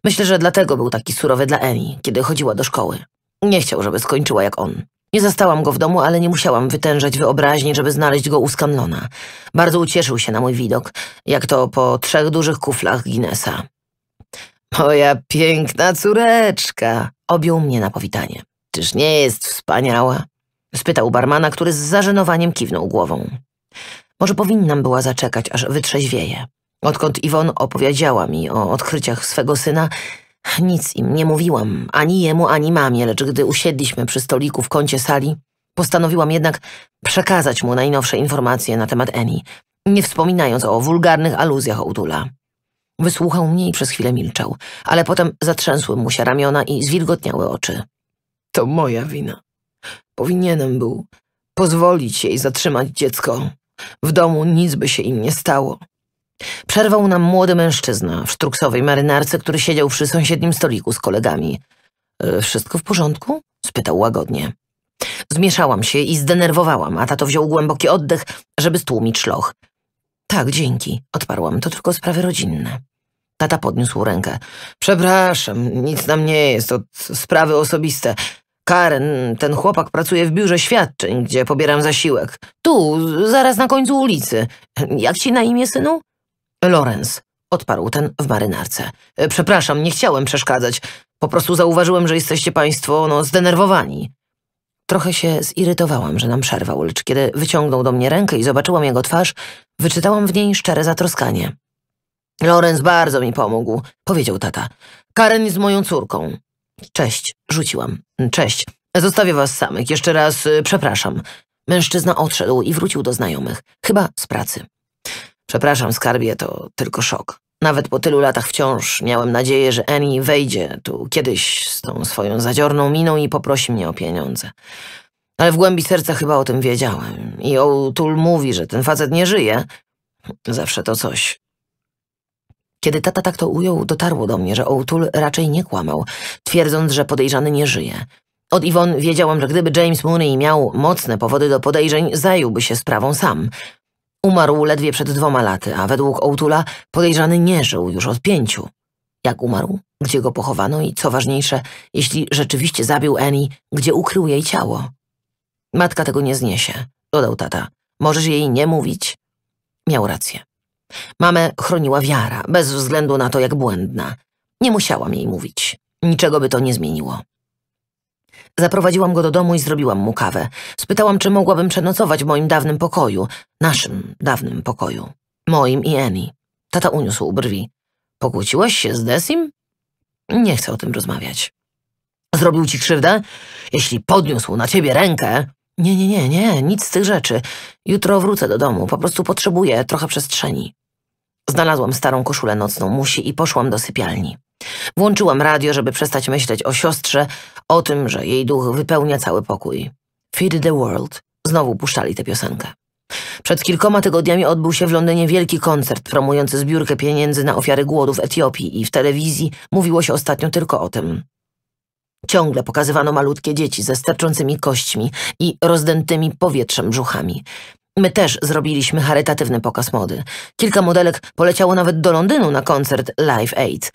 Myślę, że dlatego był taki surowy dla Emi, kiedy chodziła do szkoły. Nie chciał, żeby skończyła jak on. Nie zastałam go w domu, ale nie musiałam wytężać wyobraźni, żeby znaleźć go u Scanlona. Bardzo ucieszył się na mój widok, jak to po trzech dużych kuflach Guinnessa. Moja piękna córeczka! Objął mnie na powitanie. Czyż nie jest wspaniała? Spytał barmana, który z zażenowaniem kiwnął głową. Może powinnam była zaczekać, aż wytrzeźwieje. Odkąd Iwon opowiedziała mi o odkryciach swego syna, nic im nie mówiłam, ani jemu, ani mamie, lecz gdy usiedliśmy przy stoliku w kącie sali, postanowiłam jednak przekazać mu najnowsze informacje na temat Eni, nie wspominając o wulgarnych aluzjach Ołtula. Wysłuchał mnie i przez chwilę milczał, ale potem zatrzęsły mu się ramiona i zwilgotniały oczy. To moja wina. Powinienem był pozwolić jej zatrzymać dziecko. W domu nic by się im nie stało. Przerwał nam młody mężczyzna w sztruksowej marynarce, który siedział przy sąsiednim stoliku z kolegami. E, wszystko w porządku? spytał łagodnie. Zmieszałam się i zdenerwowałam, a tato wziął głęboki oddech, żeby stłumić szloch. Tak, dzięki, odparłam. To tylko sprawy rodzinne. Tata podniósł rękę. Przepraszam, nic nam nie jest, to sprawy osobiste. Karen, ten chłopak pracuje w biurze świadczeń, gdzie pobieram zasiłek. Tu, zaraz na końcu ulicy. Jak ci na imię, synu? Lorenz, odparł ten w marynarce. E, przepraszam, nie chciałem przeszkadzać. Po prostu zauważyłem, że jesteście państwo, no, zdenerwowani. Trochę się zirytowałam, że nam przerwał, lecz kiedy wyciągnął do mnie rękę i zobaczyłam jego twarz, wyczytałam w niej szczere zatroskanie. Lorenz bardzo mi pomógł, powiedział tata. Karen jest moją córką. Cześć, rzuciłam. Cześć. Zostawię was samych. Jeszcze raz y, przepraszam. Mężczyzna odszedł i wrócił do znajomych. Chyba z pracy. Przepraszam, skarbie, to tylko szok. Nawet po tylu latach wciąż miałem nadzieję, że Annie wejdzie tu kiedyś z tą swoją zadziorną miną i poprosi mnie o pieniądze. Ale w głębi serca chyba o tym wiedziałem. I O'Toole mówi, że ten facet nie żyje. Zawsze to coś. Kiedy tata tak to ujął, dotarło do mnie, że O'Toole raczej nie kłamał, twierdząc, że podejrzany nie żyje. Od Iwon wiedziałam, że gdyby James Mooney miał mocne powody do podejrzeń, zająłby się sprawą sam – Umarł ledwie przed dwoma laty, a według Ołtula podejrzany nie żył już od pięciu. Jak umarł, gdzie go pochowano i co ważniejsze, jeśli rzeczywiście zabił Annie, gdzie ukrył jej ciało. Matka tego nie zniesie, dodał tata. Możesz jej nie mówić. Miał rację. Mamę chroniła wiara, bez względu na to, jak błędna. Nie musiałam jej mówić. Niczego by to nie zmieniło. Zaprowadziłam go do domu i zrobiłam mu kawę. Spytałam, czy mogłabym przenocować w moim dawnym pokoju. Naszym dawnym pokoju. Moim i Eni. Tata uniósł brwi. Pokłóciłaś się z Desim? Nie chcę o tym rozmawiać. Zrobił ci krzywdę? Jeśli podniósł na ciebie rękę... Nie, nie, nie, nie, nic z tych rzeczy. Jutro wrócę do domu, po prostu potrzebuję trochę przestrzeni. Znalazłam starą koszulę nocną musi i poszłam do sypialni. Włączyłam radio, żeby przestać myśleć o siostrze, o tym, że jej duch wypełnia cały pokój. Feed the World. Znowu puszczali tę piosenkę. Przed kilkoma tygodniami odbył się w Londynie wielki koncert promujący zbiórkę pieniędzy na ofiary głodu w Etiopii i w telewizji mówiło się ostatnio tylko o tym. Ciągle pokazywano malutkie dzieci ze sterczącymi kośćmi i rozdętymi powietrzem brzuchami. My też zrobiliśmy charytatywny pokaz mody. Kilka modelek poleciało nawet do Londynu na koncert Live Aid.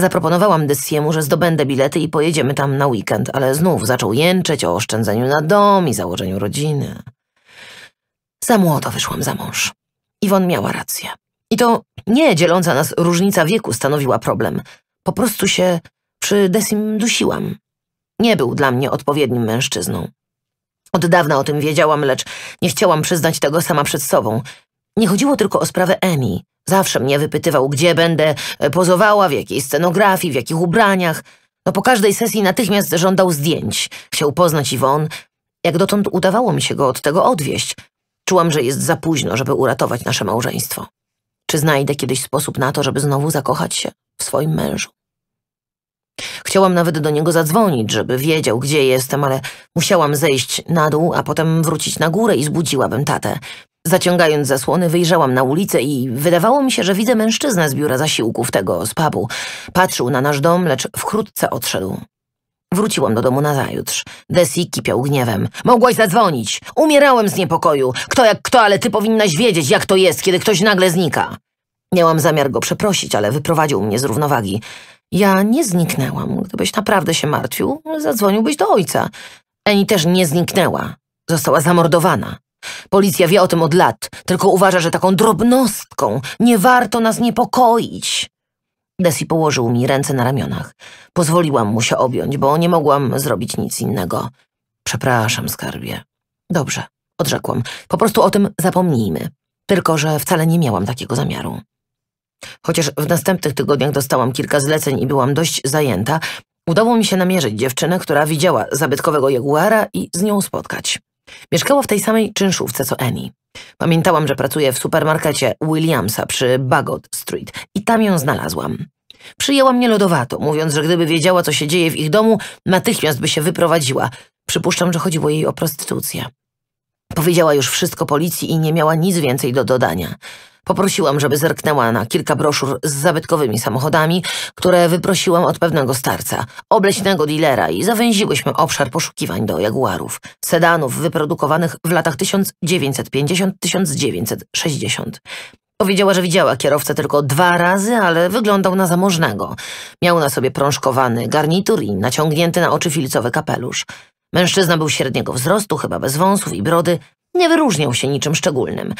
Zaproponowałam Desiemu, że zdobędę bilety i pojedziemy tam na weekend, ale znów zaczął jęczeć o oszczędzeniu na dom i założeniu rodziny. Za młodo wyszłam za mąż. Iwon miała rację. I to nie dzieląca nas różnica wieku stanowiła problem. Po prostu się przy Desim dusiłam. Nie był dla mnie odpowiednim mężczyzną. Od dawna o tym wiedziałam, lecz nie chciałam przyznać tego sama przed sobą. Nie chodziło tylko o sprawę Emi. Zawsze mnie wypytywał, gdzie będę e, pozowała, w jakiej scenografii, w jakich ubraniach. No po każdej sesji natychmiast żądał zdjęć. Chciał poznać Iwon. Jak dotąd udawało mi się go od tego odwieść. Czułam, że jest za późno, żeby uratować nasze małżeństwo. Czy znajdę kiedyś sposób na to, żeby znowu zakochać się w swoim mężu? Chciałam nawet do niego zadzwonić, żeby wiedział, gdzie jestem, ale musiałam zejść na dół, a potem wrócić na górę i zbudziłabym tatę. Zaciągając zasłony, wyjrzałam na ulicę i wydawało mi się, że widzę mężczyznę z biura zasiłków tego z pubu. Patrzył na nasz dom, lecz wkrótce odszedł. Wróciłam do domu nazajutrz. Desi kipiał gniewem. Mogłaś zadzwonić! Umierałem z niepokoju! Kto jak kto, ale ty powinnaś wiedzieć, jak to jest, kiedy ktoś nagle znika! Miałam zamiar go przeprosić, ale wyprowadził mnie z równowagi. Ja nie zniknęłam. Gdybyś naprawdę się martwił, zadzwoniłbyś do ojca. Eni też nie zniknęła. Została zamordowana. Policja wie o tym od lat, tylko uważa, że taką drobnostką nie warto nas niepokoić. Desi położył mi ręce na ramionach. Pozwoliłam mu się objąć, bo nie mogłam zrobić nic innego. Przepraszam, skarbie. Dobrze, odrzekłam. Po prostu o tym zapomnijmy. Tylko, że wcale nie miałam takiego zamiaru. Chociaż w następnych tygodniach dostałam kilka zleceń i byłam dość zajęta, udało mi się namierzyć dziewczynę, która widziała zabytkowego jaguara i z nią spotkać. Mieszkała w tej samej czynszówce co Annie. Pamiętałam, że pracuje w supermarkecie Williamsa przy Bagot Street i tam ją znalazłam. Przyjęła mnie lodowato, mówiąc, że gdyby wiedziała, co się dzieje w ich domu, natychmiast by się wyprowadziła. Przypuszczam, że chodziło jej o prostytucję. Powiedziała już wszystko policji i nie miała nic więcej do dodania. Poprosiłam, żeby zerknęła na kilka broszur z zabytkowymi samochodami, które wyprosiłam od pewnego starca, obleśnego dilera i zawęziłyśmy obszar poszukiwań do jaguarów, sedanów wyprodukowanych w latach 1950-1960. Powiedziała, że widziała kierowcę tylko dwa razy, ale wyglądał na zamożnego. Miał na sobie prążkowany garnitur i naciągnięty na oczy filcowy kapelusz. Mężczyzna był średniego wzrostu, chyba bez wąsów i brody. Nie wyróżniał się niczym szczególnym.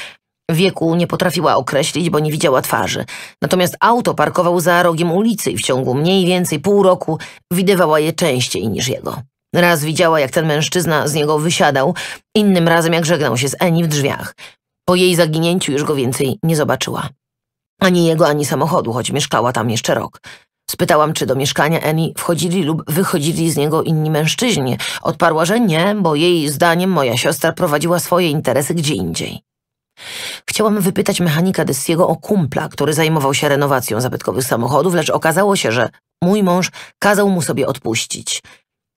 Wieku nie potrafiła określić, bo nie widziała twarzy. Natomiast auto parkował za rogiem ulicy i w ciągu mniej więcej pół roku widywała je częściej niż jego. Raz widziała, jak ten mężczyzna z niego wysiadał, innym razem jak żegnał się z Eni w drzwiach. Po jej zaginięciu już go więcej nie zobaczyła. Ani jego, ani samochodu, choć mieszkała tam jeszcze rok. Spytałam, czy do mieszkania Eni wchodzili lub wychodzili z niego inni mężczyźni. Odparła, że nie, bo jej zdaniem moja siostra prowadziła swoje interesy gdzie indziej. Chciałam wypytać mechanika Dessiego o kumpla, który zajmował się renowacją zabytkowych samochodów, lecz okazało się, że mój mąż kazał mu sobie odpuścić.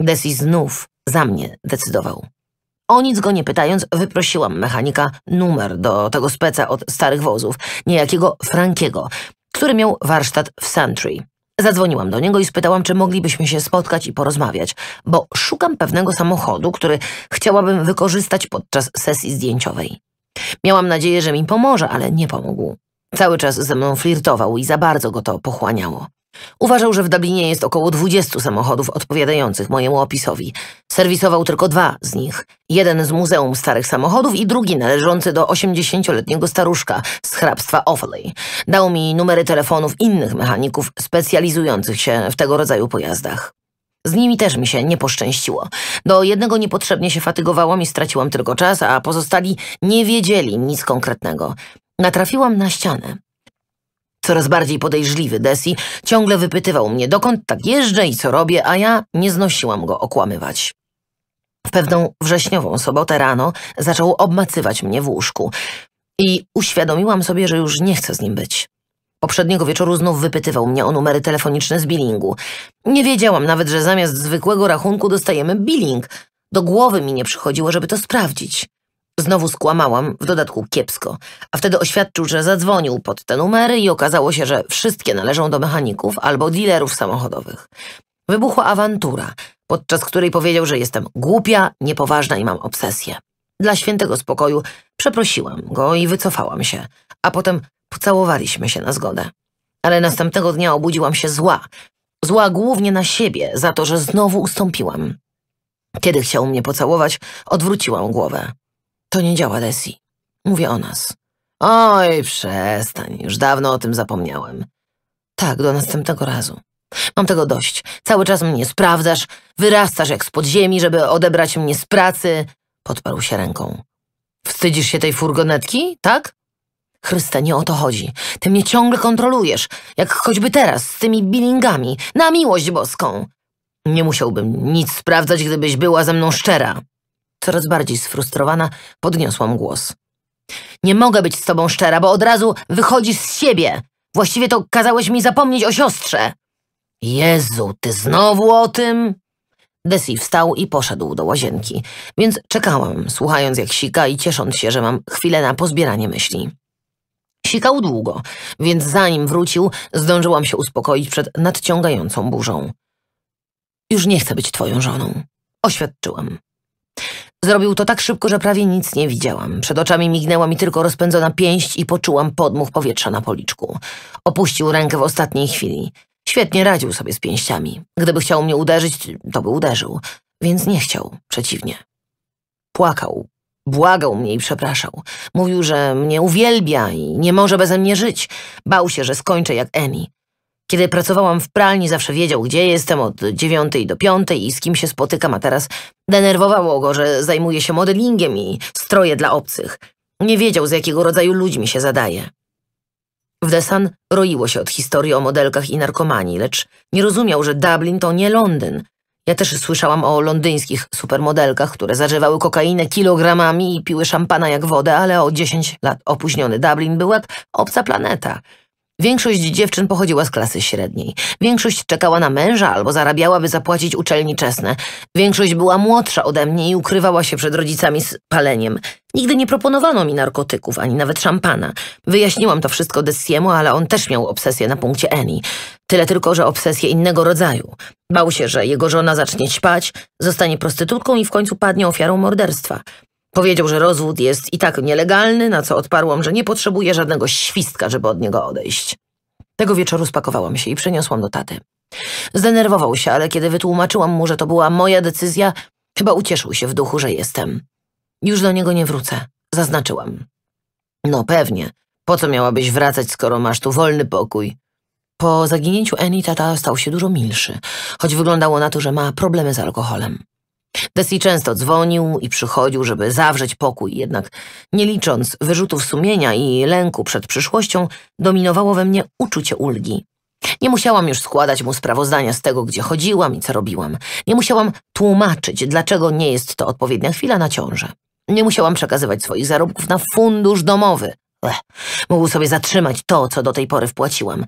Desi znów za mnie decydował. O nic go nie pytając, wyprosiłam mechanika numer do tego speca od starych wozów, niejakiego Frankiego, który miał warsztat w Santry. Zadzwoniłam do niego i spytałam, czy moglibyśmy się spotkać i porozmawiać, bo szukam pewnego samochodu, który chciałabym wykorzystać podczas sesji zdjęciowej. Miałam nadzieję, że mi pomoże, ale nie pomógł. Cały czas ze mną flirtował i za bardzo go to pochłaniało. Uważał, że w Dublinie jest około 20 samochodów odpowiadających mojemu opisowi. Serwisował tylko dwa z nich. Jeden z Muzeum Starych Samochodów i drugi należący do 80-letniego staruszka z hrabstwa Offaly. Dał mi numery telefonów innych mechaników specjalizujących się w tego rodzaju pojazdach. Z nimi też mi się nie poszczęściło. Do jednego niepotrzebnie się fatygowałam i straciłam tylko czas, a pozostali nie wiedzieli nic konkretnego. Natrafiłam na ścianę. Coraz bardziej podejrzliwy Desi ciągle wypytywał mnie, dokąd tak jeżdżę i co robię, a ja nie znosiłam go okłamywać. W pewną wrześniową sobotę rano zaczął obmacywać mnie w łóżku i uświadomiłam sobie, że już nie chcę z nim być. Poprzedniego wieczoru znów wypytywał mnie o numery telefoniczne z billingu. Nie wiedziałam nawet, że zamiast zwykłego rachunku dostajemy billing. Do głowy mi nie przychodziło, żeby to sprawdzić. Znowu skłamałam, w dodatku kiepsko, a wtedy oświadczył, że zadzwonił pod te numery i okazało się, że wszystkie należą do mechaników albo dealerów samochodowych. Wybuchła awantura, podczas której powiedział, że jestem głupia, niepoważna i mam obsesję. Dla świętego spokoju przeprosiłam go i wycofałam się, a potem pocałowaliśmy się na zgodę. Ale następnego dnia obudziłam się zła. Zła głównie na siebie za to, że znowu ustąpiłam. Kiedy chciał mnie pocałować, odwróciłam głowę. To nie działa, Desi. Mówię o nas. Oj, przestań, już dawno o tym zapomniałem. Tak, do następnego razu. Mam tego dość. Cały czas mnie sprawdzasz, wyrastasz jak z podziemi, żeby odebrać mnie z pracy, Podparł się ręką. Wstydzisz się tej furgonetki, tak? Chryste, nie o to chodzi. Ty mnie ciągle kontrolujesz, jak choćby teraz, z tymi billingami, na miłość boską. Nie musiałbym nic sprawdzać, gdybyś była ze mną szczera. Coraz bardziej sfrustrowana podniosłam głos. Nie mogę być z tobą szczera, bo od razu wychodzisz z siebie. Właściwie to kazałeś mi zapomnieć o siostrze. Jezu, ty znowu o tym? Desi wstał i poszedł do łazienki, więc czekałam, słuchając jak sika i ciesząc się, że mam chwilę na pozbieranie myśli. Sikał długo, więc zanim wrócił, zdążyłam się uspokoić przed nadciągającą burzą. Już nie chcę być twoją żoną, oświadczyłam. Zrobił to tak szybko, że prawie nic nie widziałam. Przed oczami mignęła mi tylko rozpędzona pięść i poczułam podmuch powietrza na policzku. Opuścił rękę w ostatniej chwili. Świetnie radził sobie z pięściami. Gdyby chciał mnie uderzyć, to by uderzył. Więc nie chciał, przeciwnie. Płakał, Błagał mnie i przepraszał. Mówił, że mnie uwielbia i nie może bez mnie żyć. Bał się, że skończę jak Emi. Kiedy pracowałam w pralni, zawsze wiedział, gdzie jestem od dziewiątej do piątej i z kim się spotykam, a teraz denerwowało go, że zajmuje się modelingiem i stroje dla obcych. Nie wiedział, z jakiego rodzaju ludźmi się zadaje. W Desan roiło się od historii o modelkach i narkomanii, lecz nie rozumiał, że Dublin to nie Londyn. Ja też słyszałam o londyńskich supermodelkach, które zażywały kokainę kilogramami i piły szampana jak wodę, ale o 10 lat opóźniony Dublin była obca planeta – Większość dziewczyn pochodziła z klasy średniej. Większość czekała na męża albo zarabiała, by zapłacić uczelni czesne. Większość była młodsza ode mnie i ukrywała się przed rodzicami z paleniem. Nigdy nie proponowano mi narkotyków, ani nawet szampana. Wyjaśniłam to wszystko Desiemu, ale on też miał obsesję na punkcie Eni. Tyle tylko, że obsesję innego rodzaju. Bał się, że jego żona zacznie śpać, zostanie prostytutką i w końcu padnie ofiarą morderstwa. Powiedział, że rozwód jest i tak nielegalny, na co odparłam, że nie potrzebuję żadnego świstka, żeby od niego odejść. Tego wieczoru spakowałam się i przeniosłam do taty. Zdenerwował się, ale kiedy wytłumaczyłam mu, że to była moja decyzja, chyba ucieszył się w duchu, że jestem. Już do niego nie wrócę, zaznaczyłam. No pewnie. Po co miałabyś wracać, skoro masz tu wolny pokój? Po zaginięciu Eni tata stał się dużo milszy, choć wyglądało na to, że ma problemy z alkoholem. Desi często dzwonił i przychodził, żeby zawrzeć pokój, jednak nie licząc wyrzutów sumienia i lęku przed przyszłością, dominowało we mnie uczucie ulgi. Nie musiałam już składać mu sprawozdania z tego, gdzie chodziłam i co robiłam. Nie musiałam tłumaczyć, dlaczego nie jest to odpowiednia chwila na ciążę. Nie musiałam przekazywać swoich zarobków na fundusz domowy. Ech, mógł sobie zatrzymać to, co do tej pory wpłaciłam.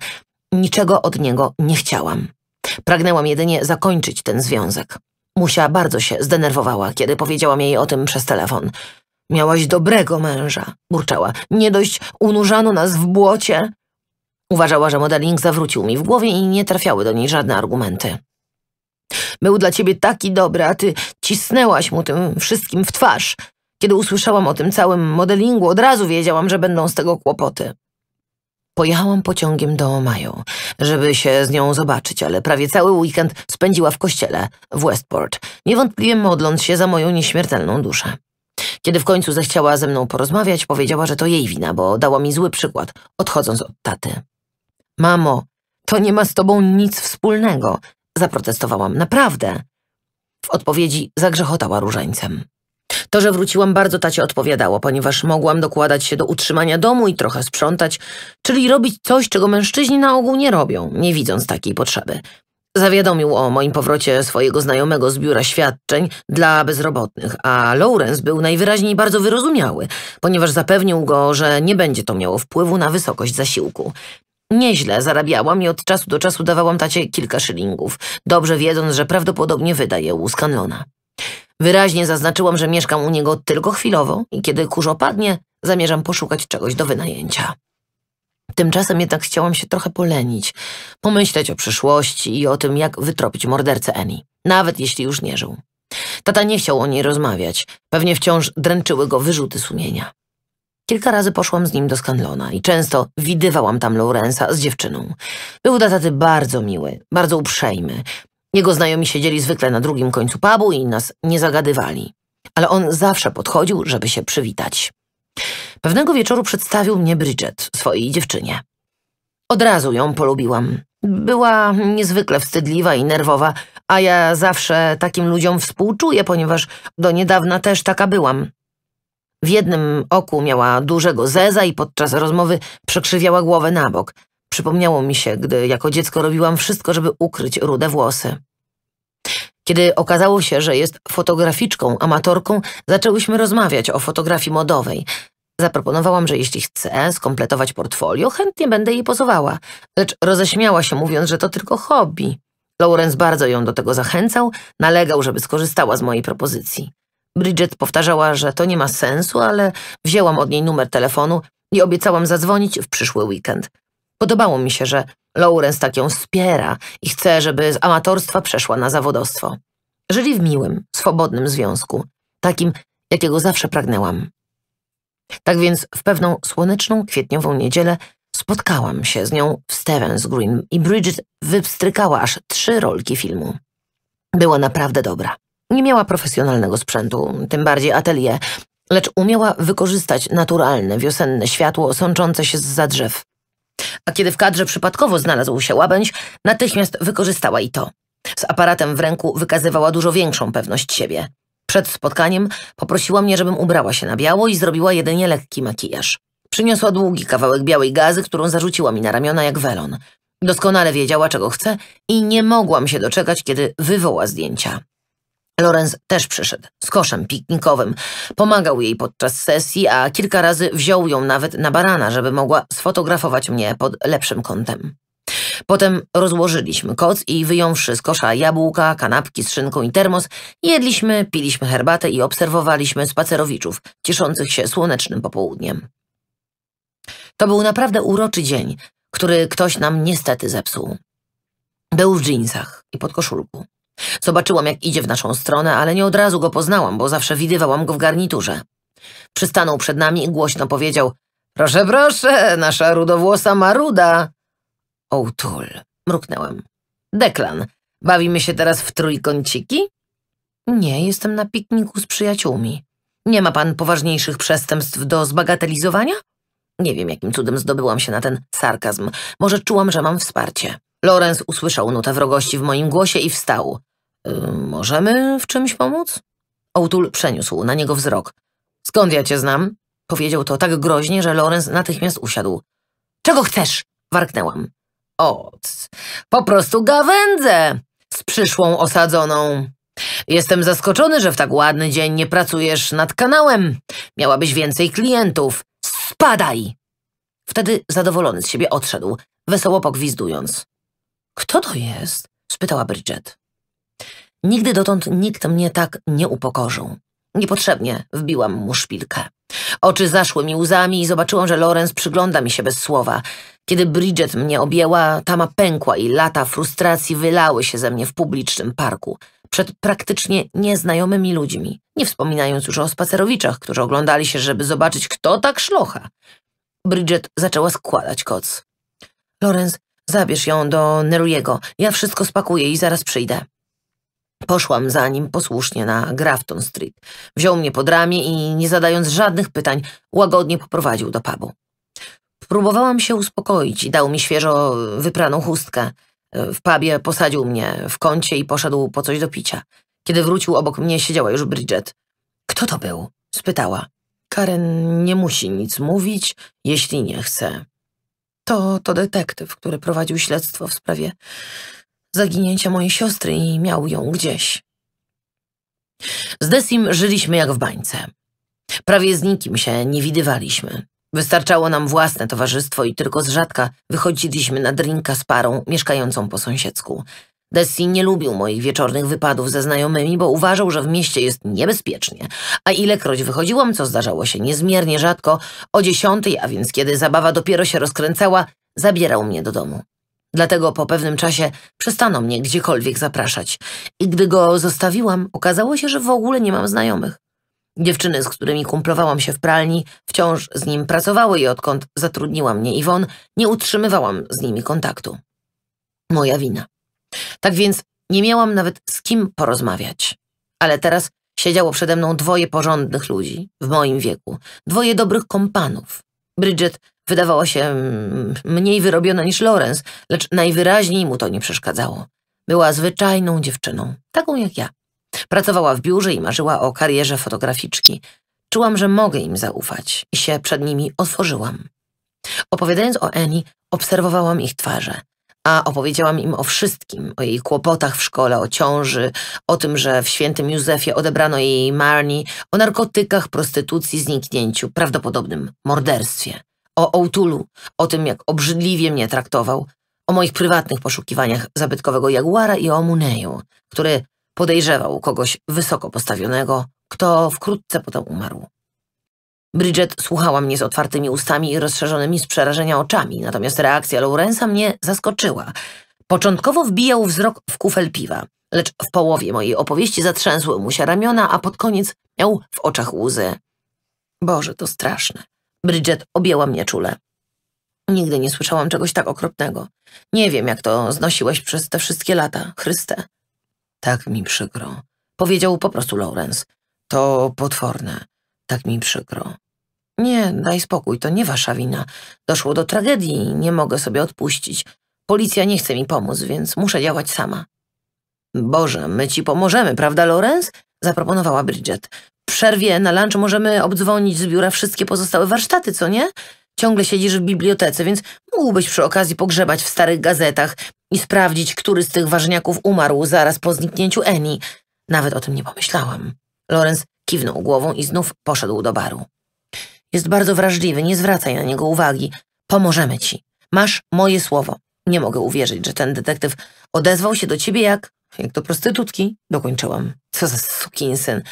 Niczego od niego nie chciałam. Pragnęłam jedynie zakończyć ten związek. Musia bardzo się zdenerwowała, kiedy powiedziałam jej o tym przez telefon. Miałaś dobrego męża, burczała. Nie dość unurzano nas w błocie. Uważała, że modeling zawrócił mi w głowie i nie trafiały do niej żadne argumenty. Był dla ciebie taki dobry, a ty cisnęłaś mu tym wszystkim w twarz. Kiedy usłyszałam o tym całym modelingu, od razu wiedziałam, że będą z tego kłopoty. Pojechałam pociągiem do Maju, żeby się z nią zobaczyć, ale prawie cały weekend spędziła w kościele w Westport, niewątpliwie modląc się za moją nieśmiertelną duszę. Kiedy w końcu zechciała ze mną porozmawiać, powiedziała, że to jej wina, bo dała mi zły przykład, odchodząc od taty. Mamo, to nie ma z tobą nic wspólnego, zaprotestowałam, naprawdę. W odpowiedzi zagrzechotała różańcem. To, że wróciłam, bardzo tacie odpowiadało, ponieważ mogłam dokładać się do utrzymania domu i trochę sprzątać, czyli robić coś, czego mężczyźni na ogół nie robią, nie widząc takiej potrzeby. Zawiadomił o moim powrocie swojego znajomego z biura świadczeń dla bezrobotnych, a Lawrence był najwyraźniej bardzo wyrozumiały, ponieważ zapewnił go, że nie będzie to miało wpływu na wysokość zasiłku. Nieźle zarabiałam i od czasu do czasu dawałam tacie kilka szylingów, dobrze wiedząc, że prawdopodobnie wydaje Scanlona. Wyraźnie zaznaczyłam, że mieszkam u niego tylko chwilowo i kiedy kurz opadnie, zamierzam poszukać czegoś do wynajęcia. Tymczasem jednak chciałam się trochę polenić, pomyśleć o przyszłości i o tym, jak wytropić mordercę Eni, nawet jeśli już nie żył. Tata nie chciał o niej rozmawiać, pewnie wciąż dręczyły go wyrzuty sumienia. Kilka razy poszłam z nim do Scanlona i często widywałam tam Laurensa z dziewczyną. Był dla taty bardzo miły, bardzo uprzejmy, jego znajomi siedzieli zwykle na drugim końcu pubu i nas nie zagadywali, ale on zawsze podchodził, żeby się przywitać. Pewnego wieczoru przedstawił mnie Bridget, swojej dziewczynie. Od razu ją polubiłam. Była niezwykle wstydliwa i nerwowa, a ja zawsze takim ludziom współczuję, ponieważ do niedawna też taka byłam. W jednym oku miała dużego zeza i podczas rozmowy przekrzywiała głowę na bok. Przypomniało mi się, gdy jako dziecko robiłam wszystko, żeby ukryć rude włosy. Kiedy okazało się, że jest fotograficzką, amatorką, zaczęłyśmy rozmawiać o fotografii modowej. Zaproponowałam, że jeśli chce skompletować portfolio, chętnie będę jej pozowała, lecz roześmiała się mówiąc, że to tylko hobby. Lawrence bardzo ją do tego zachęcał, nalegał, żeby skorzystała z mojej propozycji. Bridget powtarzała, że to nie ma sensu, ale wzięłam od niej numer telefonu i obiecałam zadzwonić w przyszły weekend. Podobało mi się, że Lawrence tak ją wspiera i chce, żeby z amatorstwa przeszła na zawodostwo. Żyli w miłym, swobodnym związku, takim, jakiego zawsze pragnęłam. Tak więc w pewną słoneczną, kwietniową niedzielę spotkałam się z nią w Stevens Green i Bridget wypstrykała aż trzy rolki filmu. Była naprawdę dobra. Nie miała profesjonalnego sprzętu, tym bardziej atelier, lecz umiała wykorzystać naturalne, wiosenne światło sączące się z za drzew a kiedy w kadrze przypadkowo znalazł się łabędź, natychmiast wykorzystała i to. Z aparatem w ręku wykazywała dużo większą pewność siebie. Przed spotkaniem poprosiła mnie, żebym ubrała się na biało i zrobiła jedynie lekki makijaż. Przyniosła długi kawałek białej gazy, którą zarzuciła mi na ramiona jak welon. Doskonale wiedziała, czego chce i nie mogłam się doczekać, kiedy wywoła zdjęcia. Lorenz też przyszedł, z koszem piknikowym. Pomagał jej podczas sesji, a kilka razy wziął ją nawet na barana, żeby mogła sfotografować mnie pod lepszym kątem. Potem rozłożyliśmy koc i wyjąwszy z kosza jabłka, kanapki z szynką i termos, jedliśmy, piliśmy herbatę i obserwowaliśmy spacerowiczów, cieszących się słonecznym popołudniem. To był naprawdę uroczy dzień, który ktoś nam niestety zepsuł. Był w dżinsach i pod koszulku. Zobaczyłam, jak idzie w naszą stronę, ale nie od razu go poznałam, bo zawsze widywałam go w garniturze. Przystanął przed nami i głośno powiedział – Proszę, proszę, nasza rudowłosa maruda! – tul”, mruknęłam. – Deklan, bawimy się teraz w trójkąciki? – Nie, jestem na pikniku z przyjaciółmi. Nie ma pan poważniejszych przestępstw do zbagatelizowania? Nie wiem, jakim cudem zdobyłam się na ten sarkazm. Może czułam, że mam wsparcie. Lorenz usłyszał nutę wrogości w moim głosie i wstał możemy w czymś pomóc? Outul przeniósł na niego wzrok. Skąd ja cię znam? Powiedział to tak groźnie, że Lorenz natychmiast usiadł. Czego chcesz? Warknęłam. O, po prostu gawędzę z przyszłą osadzoną. Jestem zaskoczony, że w tak ładny dzień nie pracujesz nad kanałem. Miałabyś więcej klientów. Spadaj! Wtedy zadowolony z siebie odszedł, wesoło pogwizdując. Kto to jest? spytała Bridget. Nigdy dotąd nikt mnie tak nie upokorzył. Niepotrzebnie wbiłam mu szpilkę. Oczy zaszły mi łzami i zobaczyłam, że Lorenz przygląda mi się bez słowa. Kiedy Bridget mnie objęła, tama pękła i lata frustracji wylały się ze mnie w publicznym parku, przed praktycznie nieznajomymi ludźmi, nie wspominając już o spacerowiczach, którzy oglądali się, żeby zobaczyć, kto tak szlocha. Bridget zaczęła składać koc. Lorenz, zabierz ją do Neruiego. Ja wszystko spakuję i zaraz przyjdę. Poszłam za nim posłusznie na Grafton Street. Wziął mnie pod ramię i, nie zadając żadnych pytań, łagodnie poprowadził do pubu. Próbowałam się uspokoić i dał mi świeżo wypraną chustkę. W pubie posadził mnie w kącie i poszedł po coś do picia. Kiedy wrócił, obok mnie siedziała już Bridget. Kto to był? spytała. Karen nie musi nic mówić, jeśli nie chce. To, to detektyw, który prowadził śledztwo w sprawie zaginięcia mojej siostry i miał ją gdzieś. Z Desim żyliśmy jak w bańce. Prawie z nikim się nie widywaliśmy. Wystarczało nam własne towarzystwo i tylko z rzadka wychodziliśmy na drinka z parą mieszkającą po sąsiedzku. Desi nie lubił moich wieczornych wypadów ze znajomymi, bo uważał, że w mieście jest niebezpiecznie. A ilekroć wychodziłam, co zdarzało się niezmiernie rzadko, o dziesiątej, a więc kiedy zabawa dopiero się rozkręcała, zabierał mnie do domu. Dlatego po pewnym czasie przestano mnie gdziekolwiek zapraszać. I gdy go zostawiłam, okazało się, że w ogóle nie mam znajomych. Dziewczyny, z którymi kumplowałam się w pralni, wciąż z nim pracowały i odkąd zatrudniła mnie Iwon, nie utrzymywałam z nimi kontaktu. Moja wina. Tak więc nie miałam nawet z kim porozmawiać. Ale teraz siedziało przede mną dwoje porządnych ludzi w moim wieku, dwoje dobrych kompanów. Bridget Wydawała się mniej wyrobiona niż Lorenz, lecz najwyraźniej mu to nie przeszkadzało. Była zwyczajną dziewczyną, taką jak ja. Pracowała w biurze i marzyła o karierze fotograficzki. Czułam, że mogę im zaufać i się przed nimi otworzyłam. Opowiadając o Eni, obserwowałam ich twarze, a opowiedziałam im o wszystkim, o jej kłopotach w szkole, o ciąży, o tym, że w świętym Józefie odebrano jej Marni, o narkotykach, prostytucji, zniknięciu, prawdopodobnym morderstwie o Ołtulu, o tym, jak obrzydliwie mnie traktował, o moich prywatnych poszukiwaniach zabytkowego jaguara i o Muneju, który podejrzewał kogoś wysoko postawionego, kto wkrótce potem umarł. Bridget słuchała mnie z otwartymi ustami i rozszerzonymi z przerażenia oczami, natomiast reakcja Lawrence'a mnie zaskoczyła. Początkowo wbijał wzrok w kufel piwa, lecz w połowie mojej opowieści zatrzęsły mu się ramiona, a pod koniec miał w oczach łzy. Boże, to straszne. Bridget objęła mnie czule. Nigdy nie słyszałam czegoś tak okropnego. Nie wiem, jak to znosiłeś przez te wszystkie lata, Chryste. Tak mi przykro. Powiedział po prostu Lawrence. To potworne. Tak mi przykro. Nie, daj spokój, to nie wasza wina. Doszło do tragedii i nie mogę sobie odpuścić. Policja nie chce mi pomóc, więc muszę działać sama. Boże, my ci pomożemy, prawda, Lorenz? Zaproponowała Bridget przerwie na lunch możemy obdzwonić z biura wszystkie pozostałe warsztaty, co nie? Ciągle siedzisz w bibliotece, więc mógłbyś przy okazji pogrzebać w starych gazetach i sprawdzić, który z tych ważniaków umarł zaraz po zniknięciu Eni. Nawet o tym nie pomyślałam. Lorenz kiwnął głową i znów poszedł do baru. Jest bardzo wrażliwy, nie zwracaj na niego uwagi. Pomożemy ci. Masz moje słowo. Nie mogę uwierzyć, że ten detektyw odezwał się do ciebie jak... jak do prostytutki. Dokończyłam. Co za sukinsyn.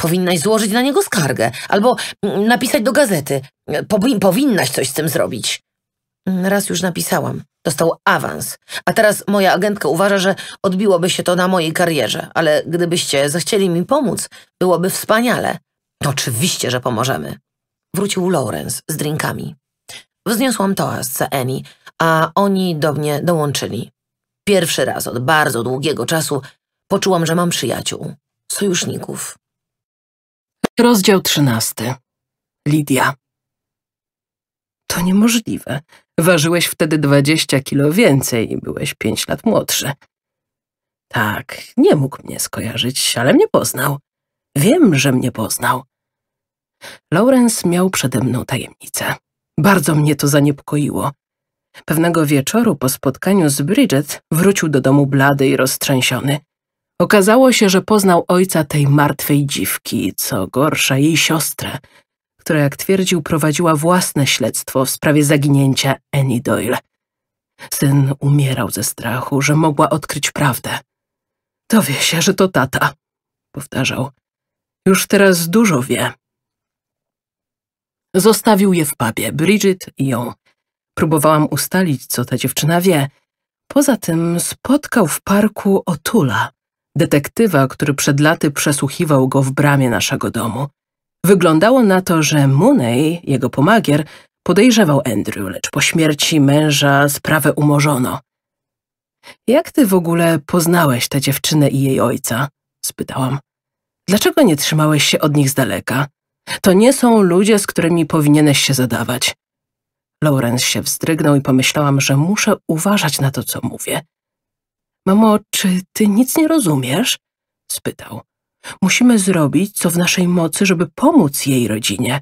Powinnaś złożyć na niego skargę albo napisać do gazety. Powi powinnaś coś z tym zrobić. Raz już napisałam. Dostał awans. A teraz moja agentka uważa, że odbiłoby się to na mojej karierze. Ale gdybyście zechcieli mi pomóc, byłoby wspaniale. Oczywiście, że pomożemy. Wrócił Lawrence z drinkami. Wzniosłam toast za Eni, a oni do mnie dołączyli. Pierwszy raz od bardzo długiego czasu poczułam, że mam przyjaciół, sojuszników. Rozdział trzynasty. Lidia. To niemożliwe. Ważyłeś wtedy dwadzieścia kilo więcej i byłeś pięć lat młodszy. Tak, nie mógł mnie skojarzyć, ale mnie poznał. Wiem, że mnie poznał. Lawrence miał przede mną tajemnicę. Bardzo mnie to zaniepokoiło. Pewnego wieczoru po spotkaniu z Bridget wrócił do domu blady i roztrzęsiony. Okazało się, że poznał ojca tej martwej dziwki, co gorsza jej siostrę, która, jak twierdził, prowadziła własne śledztwo w sprawie zaginięcia Annie Doyle. Syn umierał ze strachu, że mogła odkryć prawdę. Dowie się, że to tata, powtarzał. Już teraz dużo wie. Zostawił je w pubie, Bridget i ją. Próbowałam ustalić, co ta dziewczyna wie. Poza tym spotkał w parku Otula, detektywa, który przed laty przesłuchiwał go w bramie naszego domu. Wyglądało na to, że Mooney, jego pomagier, podejrzewał Andrew, lecz po śmierci męża sprawę umorzono. Jak ty w ogóle poznałeś tę dziewczynę i jej ojca? spytałam. Dlaczego nie trzymałeś się od nich z daleka? To nie są ludzie, z którymi powinieneś się zadawać. Lawrence się wzdrygnął i pomyślałam, że muszę uważać na to, co mówię. Mamo, czy ty nic nie rozumiesz? spytał. Musimy zrobić, co w naszej mocy, żeby pomóc jej rodzinie.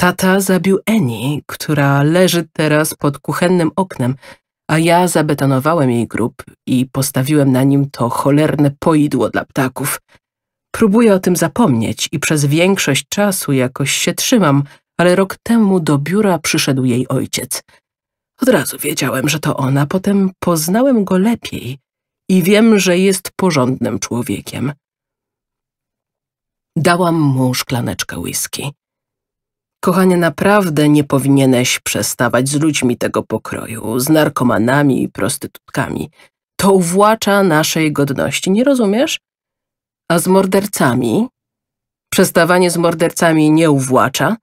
Tata zabił Eni, która leży teraz pod kuchennym oknem, a ja zabetonowałem jej grób i postawiłem na nim to cholerne poidło dla ptaków. Próbuję o tym zapomnieć i przez większość czasu jakoś się trzymam, ale rok temu do biura przyszedł jej ojciec. Od razu wiedziałem, że to ona, potem poznałem go lepiej – i wiem, że jest porządnym człowiekiem. Dałam mu szklaneczkę whisky. Kochanie, naprawdę nie powinieneś przestawać z ludźmi tego pokroju, z narkomanami i prostytutkami. To uwłacza naszej godności, nie rozumiesz? A z mordercami? Przestawanie z mordercami nie uwłacza,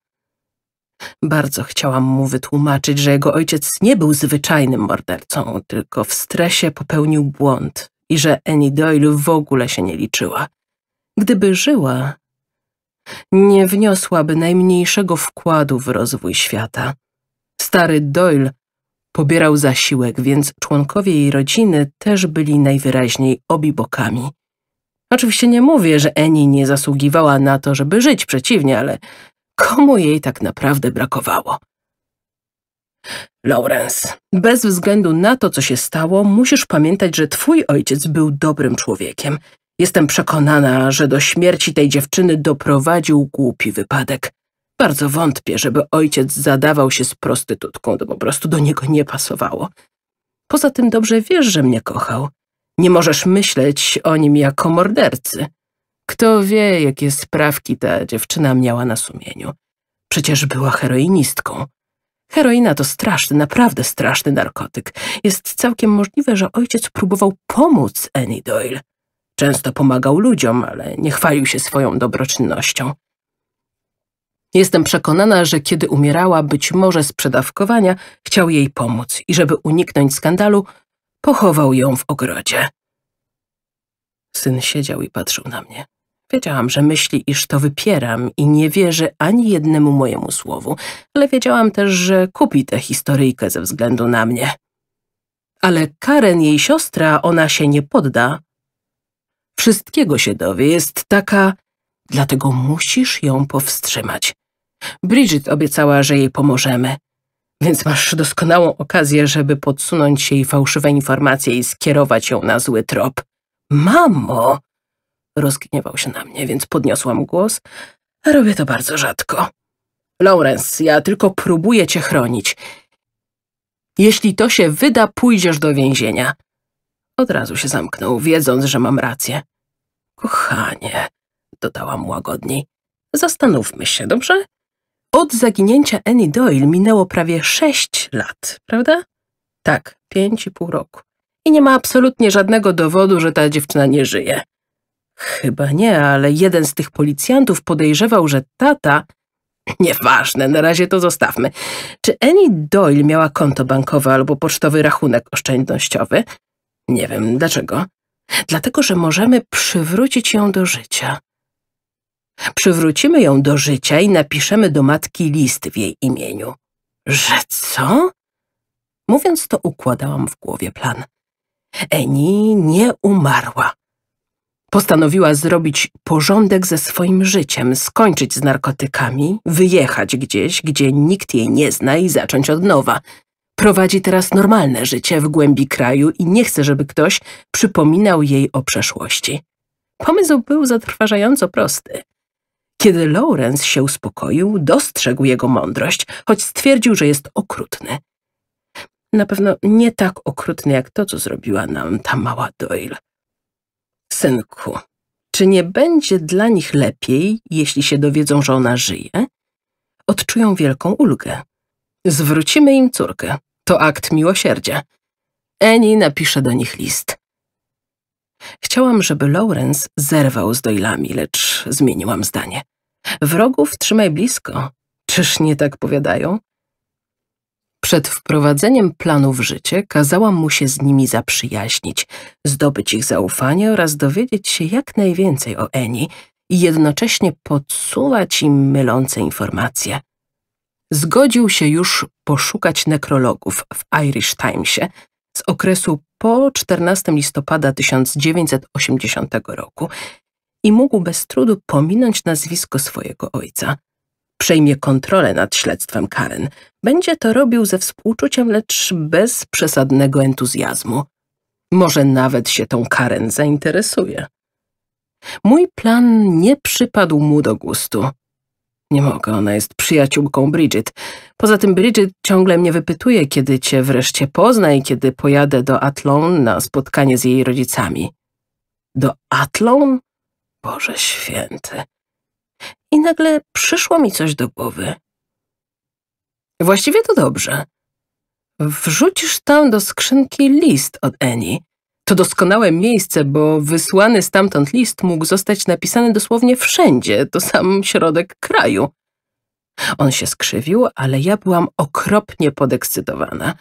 bardzo chciałam mu wytłumaczyć, że jego ojciec nie był zwyczajnym mordercą, tylko w stresie popełnił błąd i że Annie Doyle w ogóle się nie liczyła. Gdyby żyła, nie wniosłaby najmniejszego wkładu w rozwój świata. Stary Doyle pobierał zasiłek, więc członkowie jej rodziny też byli najwyraźniej bokami. Oczywiście nie mówię, że Eni nie zasługiwała na to, żeby żyć, przeciwnie, ale Komu jej tak naprawdę brakowało? Lawrence, bez względu na to, co się stało, musisz pamiętać, że twój ojciec był dobrym człowiekiem. Jestem przekonana, że do śmierci tej dziewczyny doprowadził głupi wypadek. Bardzo wątpię, żeby ojciec zadawał się z prostytutką, to po prostu do niego nie pasowało. Poza tym dobrze wiesz, że mnie kochał. Nie możesz myśleć o nim jako mordercy. Kto wie, jakie sprawki ta dziewczyna miała na sumieniu. Przecież była heroinistką. Heroina to straszny, naprawdę straszny narkotyk. Jest całkiem możliwe, że ojciec próbował pomóc Annie Doyle. Często pomagał ludziom, ale nie chwalił się swoją dobroczynnością. Jestem przekonana, że kiedy umierała, być może z przedawkowania, chciał jej pomóc i żeby uniknąć skandalu, pochował ją w ogrodzie. Syn siedział i patrzył na mnie. Wiedziałam, że myśli, iż to wypieram i nie wierzy ani jednemu mojemu słowu, ale wiedziałam też, że kupi tę historyjkę ze względu na mnie. Ale Karen, jej siostra, ona się nie podda. Wszystkiego się dowie, jest taka, dlatego musisz ją powstrzymać. Bridget obiecała, że jej pomożemy. Więc masz doskonałą okazję, żeby podsunąć jej fałszywe informacje i skierować ją na zły trop. Mamo! Rozgniewał się na mnie, więc podniosłam głos. Robię to bardzo rzadko. Lawrence, ja tylko próbuję cię chronić. Jeśli to się wyda, pójdziesz do więzienia. Od razu się zamknął, wiedząc, że mam rację. Kochanie, dodałam łagodniej, zastanówmy się, dobrze? Od zaginięcia Annie Doyle minęło prawie sześć lat, prawda? Tak, pięć i pół roku. I nie ma absolutnie żadnego dowodu, że ta dziewczyna nie żyje. Chyba nie, ale jeden z tych policjantów podejrzewał, że tata... Nieważne, na razie to zostawmy. Czy Annie Doyle miała konto bankowe albo pocztowy rachunek oszczędnościowy? Nie wiem, dlaczego. Dlatego, że możemy przywrócić ją do życia. Przywrócimy ją do życia i napiszemy do matki list w jej imieniu. Że co? Mówiąc to, układałam w głowie plan. Eni nie umarła. Postanowiła zrobić porządek ze swoim życiem, skończyć z narkotykami, wyjechać gdzieś, gdzie nikt jej nie zna i zacząć od nowa. Prowadzi teraz normalne życie w głębi kraju i nie chce, żeby ktoś przypominał jej o przeszłości. Pomysł był zatrważająco prosty. Kiedy Lawrence się uspokoił, dostrzegł jego mądrość, choć stwierdził, że jest okrutny. Na pewno nie tak okrutny jak to, co zrobiła nam ta mała Doyle. Synku, czy nie będzie dla nich lepiej, jeśli się dowiedzą, że ona żyje? Odczują wielką ulgę. Zwrócimy im córkę. To akt miłosierdzia. Eni napisze do nich list. Chciałam, żeby Lawrence zerwał z Doylami, lecz zmieniłam zdanie. Wrogów trzymaj blisko. Czyż nie tak powiadają? Przed wprowadzeniem planu w życie kazałam mu się z nimi zaprzyjaźnić, zdobyć ich zaufanie oraz dowiedzieć się jak najwięcej o Eni i jednocześnie podsuwać im mylące informacje. Zgodził się już poszukać nekrologów w Irish Timesie z okresu po 14 listopada 1980 roku i mógł bez trudu pominąć nazwisko swojego ojca przejmie kontrolę nad śledztwem Karen. Będzie to robił ze współczuciem, lecz bez przesadnego entuzjazmu. Może nawet się tą Karen zainteresuje. Mój plan nie przypadł mu do gustu. Nie mogę, ona jest przyjaciółką Bridget. Poza tym Bridget ciągle mnie wypytuje, kiedy cię wreszcie pozna i kiedy pojadę do Athlone na spotkanie z jej rodzicami. Do Athlone? Boże święty. I nagle przyszło mi coś do głowy. Właściwie to dobrze. Wrzucisz tam do skrzynki list od Eni. To doskonałe miejsce, bo wysłany stamtąd list mógł zostać napisany dosłownie wszędzie, to sam środek kraju. On się skrzywił, ale ja byłam okropnie podekscytowana.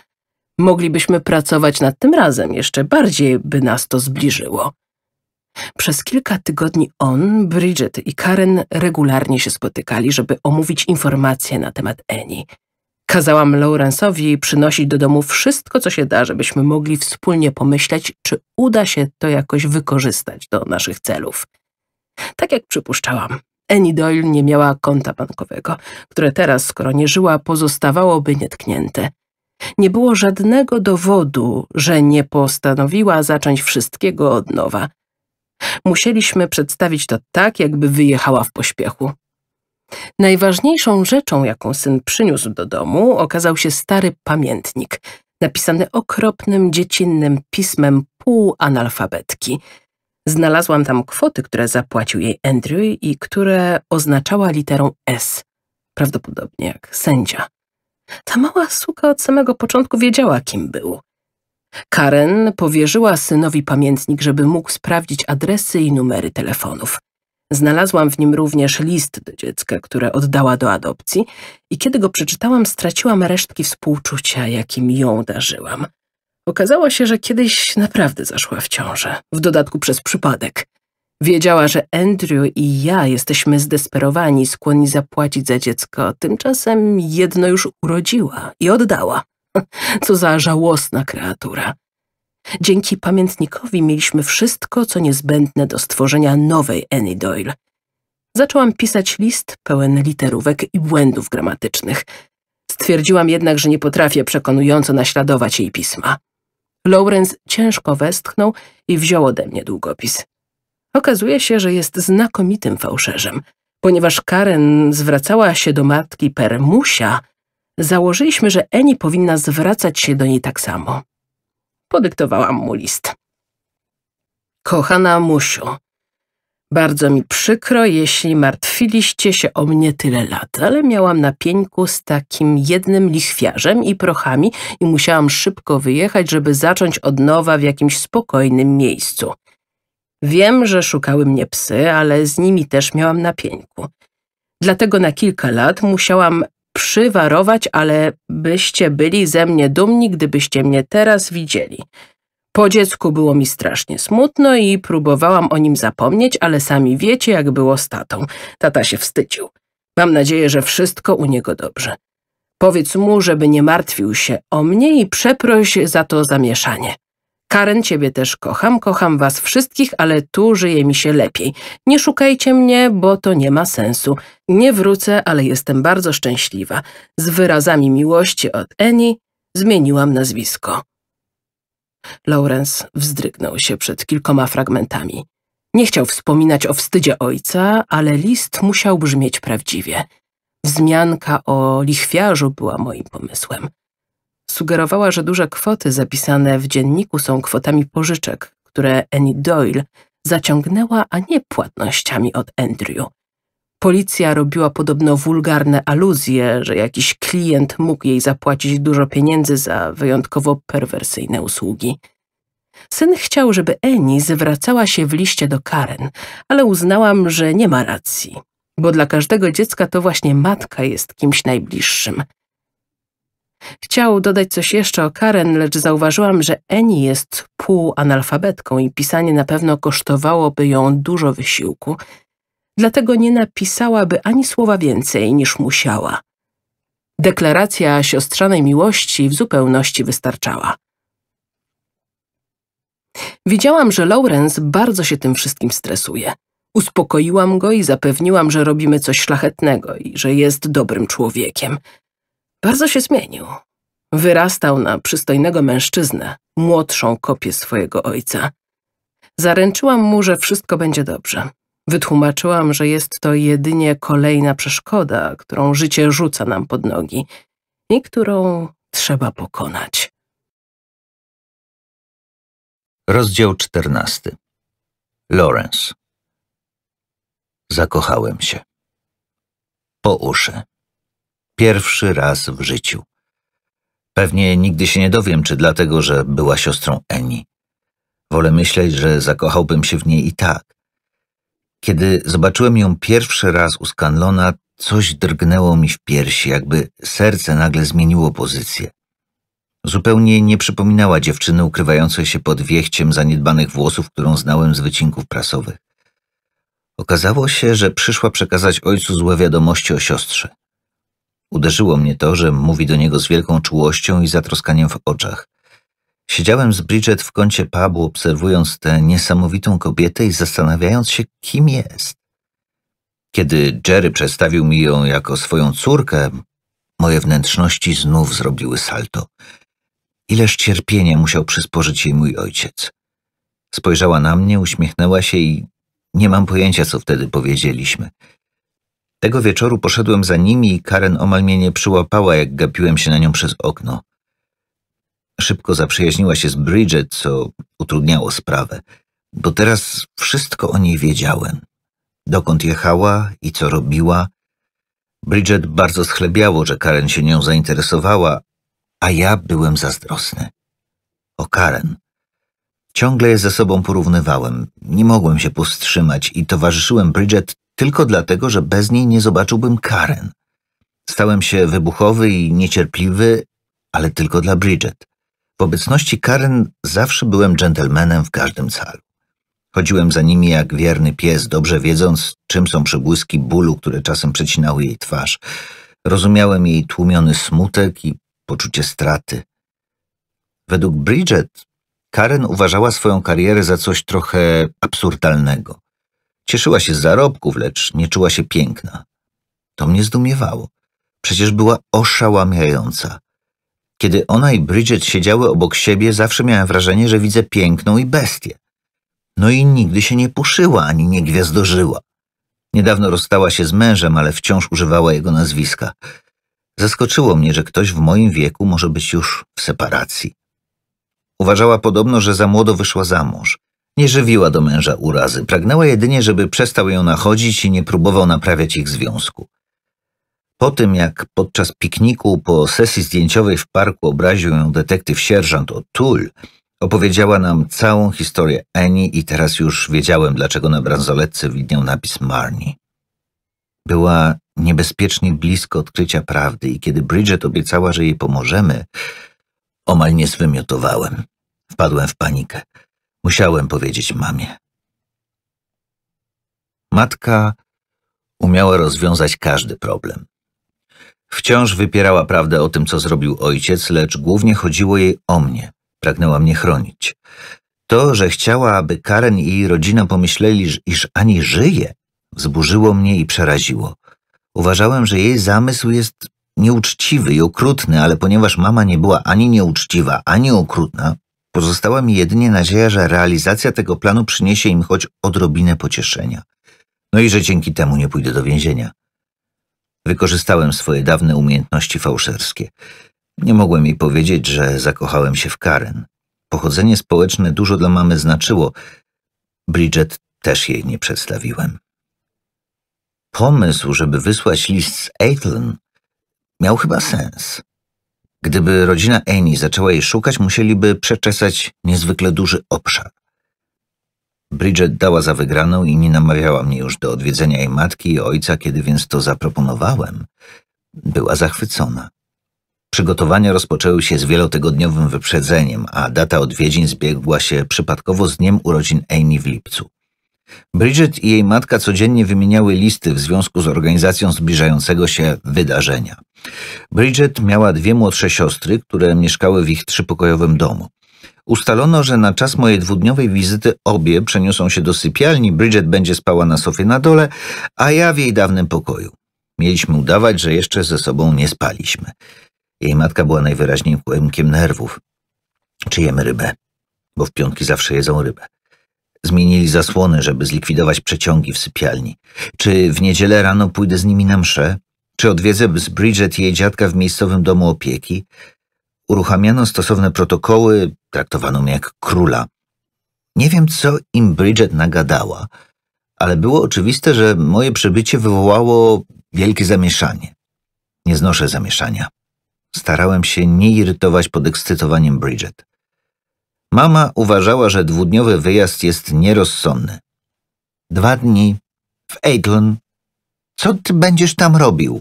Moglibyśmy pracować nad tym razem, jeszcze bardziej by nas to zbliżyło. Przez kilka tygodni on, Bridget i Karen regularnie się spotykali, żeby omówić informacje na temat Annie. Kazałam Lawrence'owi przynosić do domu wszystko, co się da, żebyśmy mogli wspólnie pomyśleć, czy uda się to jakoś wykorzystać do naszych celów. Tak jak przypuszczałam, Annie Doyle nie miała konta bankowego, które teraz, skoro nie żyła, pozostawałoby nietknięte. Nie było żadnego dowodu, że nie postanowiła zacząć wszystkiego od nowa – Musieliśmy przedstawić to tak, jakby wyjechała w pośpiechu. Najważniejszą rzeczą, jaką syn przyniósł do domu, okazał się stary pamiętnik, napisany okropnym, dziecinnym pismem półanalfabetki. Znalazłam tam kwoty, które zapłacił jej Andrew i które oznaczała literą S, prawdopodobnie jak sędzia. Ta mała suka od samego początku wiedziała, kim był. Karen powierzyła synowi pamiętnik, żeby mógł sprawdzić adresy i numery telefonów. Znalazłam w nim również list do dziecka, które oddała do adopcji i kiedy go przeczytałam, straciłam resztki współczucia, jakim ją darzyłam. Okazało się, że kiedyś naprawdę zaszła w ciążę, w dodatku przez przypadek. Wiedziała, że Andrew i ja jesteśmy zdesperowani, skłonni zapłacić za dziecko, tymczasem jedno już urodziła i oddała. Co za żałosna kreatura. Dzięki pamiętnikowi mieliśmy wszystko, co niezbędne do stworzenia nowej Annie Doyle. Zaczęłam pisać list pełen literówek i błędów gramatycznych. Stwierdziłam jednak, że nie potrafię przekonująco naśladować jej pisma. Lawrence ciężko westchnął i wziął ode mnie długopis. Okazuje się, że jest znakomitym fałszerzem. Ponieważ Karen zwracała się do matki Permusia, założyliśmy, że Eni powinna zwracać się do niej tak samo. Podyktowałam mu list. Kochana Musiu, bardzo mi przykro, jeśli martwiliście się o mnie tyle lat, ale miałam na pieńku z takim jednym lichwiarzem i prochami i musiałam szybko wyjechać, żeby zacząć od nowa w jakimś spokojnym miejscu. Wiem, że szukały mnie psy, ale z nimi też miałam na pieńku. Dlatego na kilka lat musiałam przywarować, ale byście byli ze mnie dumni, gdybyście mnie teraz widzieli. Po dziecku było mi strasznie smutno i próbowałam o nim zapomnieć, ale sami wiecie, jak było z tatą. Tata się wstydził. Mam nadzieję, że wszystko u niego dobrze. Powiedz mu, żeby nie martwił się o mnie i przeproś za to zamieszanie. Karen, ciebie też kocham, kocham was wszystkich, ale tu żyje mi się lepiej. Nie szukajcie mnie, bo to nie ma sensu. Nie wrócę, ale jestem bardzo szczęśliwa. Z wyrazami miłości od Annie zmieniłam nazwisko. Lawrence wzdrygnął się przed kilkoma fragmentami. Nie chciał wspominać o wstydzie ojca, ale list musiał brzmieć prawdziwie. Wzmianka o lichwiarzu była moim pomysłem sugerowała, że duże kwoty zapisane w dzienniku są kwotami pożyczek, które Annie Doyle zaciągnęła, a nie płatnościami od Andrew. Policja robiła podobno wulgarne aluzje, że jakiś klient mógł jej zapłacić dużo pieniędzy za wyjątkowo perwersyjne usługi. Syn chciał, żeby Eni zwracała się w liście do Karen, ale uznałam, że nie ma racji, bo dla każdego dziecka to właśnie matka jest kimś najbliższym. Chciał dodać coś jeszcze o Karen, lecz zauważyłam, że Eni jest półanalfabetką i pisanie na pewno kosztowałoby ją dużo wysiłku. Dlatego nie napisałaby ani słowa więcej niż musiała. Deklaracja siostrzanej miłości w zupełności wystarczała. Widziałam, że Lawrence bardzo się tym wszystkim stresuje. Uspokoiłam go i zapewniłam, że robimy coś szlachetnego i że jest dobrym człowiekiem. Bardzo się zmienił. Wyrastał na przystojnego mężczyznę, młodszą kopię swojego ojca. Zaręczyłam mu, że wszystko będzie dobrze. Wytłumaczyłam, że jest to jedynie kolejna przeszkoda, którą życie rzuca nam pod nogi i którą trzeba pokonać. Rozdział Czternasty. Lawrence. Zakochałem się. Po uszy. Pierwszy raz w życiu. Pewnie nigdy się nie dowiem, czy dlatego, że była siostrą Eni. Wolę myśleć, że zakochałbym się w niej i tak. Kiedy zobaczyłem ją pierwszy raz u Scanlona, coś drgnęło mi w piersi, jakby serce nagle zmieniło pozycję. Zupełnie nie przypominała dziewczyny ukrywającej się pod wiechciem zaniedbanych włosów, którą znałem z wycinków prasowych. Okazało się, że przyszła przekazać ojcu złe wiadomości o siostrze. Uderzyło mnie to, że mówi do niego z wielką czułością i zatroskaniem w oczach. Siedziałem z Bridget w kącie pubu, obserwując tę niesamowitą kobietę i zastanawiając się, kim jest. Kiedy Jerry przedstawił mi ją jako swoją córkę, moje wnętrzności znów zrobiły salto. Ileż cierpienia musiał przysporzyć jej mój ojciec. Spojrzała na mnie, uśmiechnęła się i nie mam pojęcia, co wtedy powiedzieliśmy. Tego wieczoru poszedłem za nimi i Karen omal mnie nie przyłapała, jak gapiłem się na nią przez okno. Szybko zaprzyjaźniła się z Bridget, co utrudniało sprawę, bo teraz wszystko o niej wiedziałem. Dokąd jechała i co robiła. Bridget bardzo schlebiało, że Karen się nią zainteresowała, a ja byłem zazdrosny. O Karen. Ciągle je ze sobą porównywałem. Nie mogłem się powstrzymać i towarzyszyłem Bridget tylko dlatego, że bez niej nie zobaczyłbym Karen. Stałem się wybuchowy i niecierpliwy, ale tylko dla Bridget. W obecności Karen zawsze byłem dżentelmenem w każdym calu. Chodziłem za nimi jak wierny pies, dobrze wiedząc, czym są przebłyski bólu, które czasem przecinały jej twarz. Rozumiałem jej tłumiony smutek i poczucie straty. Według Bridget, Karen uważała swoją karierę za coś trochę absurdalnego. Cieszyła się z zarobków, lecz nie czuła się piękna. To mnie zdumiewało. Przecież była oszałamiająca. Kiedy ona i Bridget siedziały obok siebie, zawsze miałem wrażenie, że widzę piękną i bestię. No i nigdy się nie puszyła ani nie gwiazdożyła. Niedawno rozstała się z mężem, ale wciąż używała jego nazwiska. Zaskoczyło mnie, że ktoś w moim wieku może być już w separacji. Uważała podobno, że za młodo wyszła za mąż. Nie żywiła do męża urazy, pragnęła jedynie, żeby przestał ją nachodzić i nie próbował naprawiać ich związku. Po tym, jak podczas pikniku po sesji zdjęciowej w parku obraził ją detektyw sierżant O'Toole, opowiedziała nam całą historię Annie i teraz już wiedziałem, dlaczego na bransoletce widniał napis Marnie. Była niebezpiecznie blisko odkrycia prawdy i kiedy Bridget obiecała, że jej pomożemy, omal nie zwymiotowałem. Wpadłem w panikę. Musiałem powiedzieć mamie. Matka umiała rozwiązać każdy problem. Wciąż wypierała prawdę o tym, co zrobił ojciec, lecz głównie chodziło jej o mnie. Pragnęła mnie chronić. To, że chciała, aby Karen i jej rodzina pomyśleli, iż ani żyje, wzburzyło mnie i przeraziło. Uważałem, że jej zamysł jest nieuczciwy i okrutny, ale ponieważ mama nie była ani nieuczciwa, ani okrutna, Pozostała mi jedynie nadzieja, że realizacja tego planu przyniesie im choć odrobinę pocieszenia. No i że dzięki temu nie pójdę do więzienia. Wykorzystałem swoje dawne umiejętności fałszerskie. Nie mogłem jej powiedzieć, że zakochałem się w Karen. Pochodzenie społeczne dużo dla mamy znaczyło. Bridget też jej nie przedstawiłem. Pomysł, żeby wysłać list z Aitlen, miał chyba sens. Gdyby rodzina Eni zaczęła jej szukać, musieliby przeczesać niezwykle duży obszar. Bridget dała za wygraną i nie namawiała mnie już do odwiedzenia jej matki i ojca, kiedy więc to zaproponowałem. Była zachwycona. Przygotowania rozpoczęły się z wielotygodniowym wyprzedzeniem, a data odwiedzin zbiegła się przypadkowo z dniem urodzin Amy w lipcu. Bridget i jej matka codziennie wymieniały listy w związku z organizacją zbliżającego się wydarzenia. Bridget miała dwie młodsze siostry, które mieszkały w ich trzypokojowym domu. Ustalono, że na czas mojej dwudniowej wizyty obie przeniosą się do sypialni, Bridget będzie spała na sofie na dole, a ja w jej dawnym pokoju. Mieliśmy udawać, że jeszcze ze sobą nie spaliśmy. Jej matka była najwyraźniej kłębkiem nerwów. Czyjemy rybę? Bo w piątki zawsze jedzą rybę. Zmienili zasłony, żeby zlikwidować przeciągi w sypialni. Czy w niedzielę rano pójdę z nimi na mszę? Czy odwiedzę z Bridget jej dziadka w miejscowym domu opieki? Uruchamiano stosowne protokoły, traktowano mnie jak króla. Nie wiem, co im Bridget nagadała, ale było oczywiste, że moje przybycie wywołało wielkie zamieszanie. Nie znoszę zamieszania. Starałem się nie irytować podekscytowaniem Bridget. Mama uważała, że dwudniowy wyjazd jest nierozsądny. Dwa dni w Eidlon. Co ty będziesz tam robił?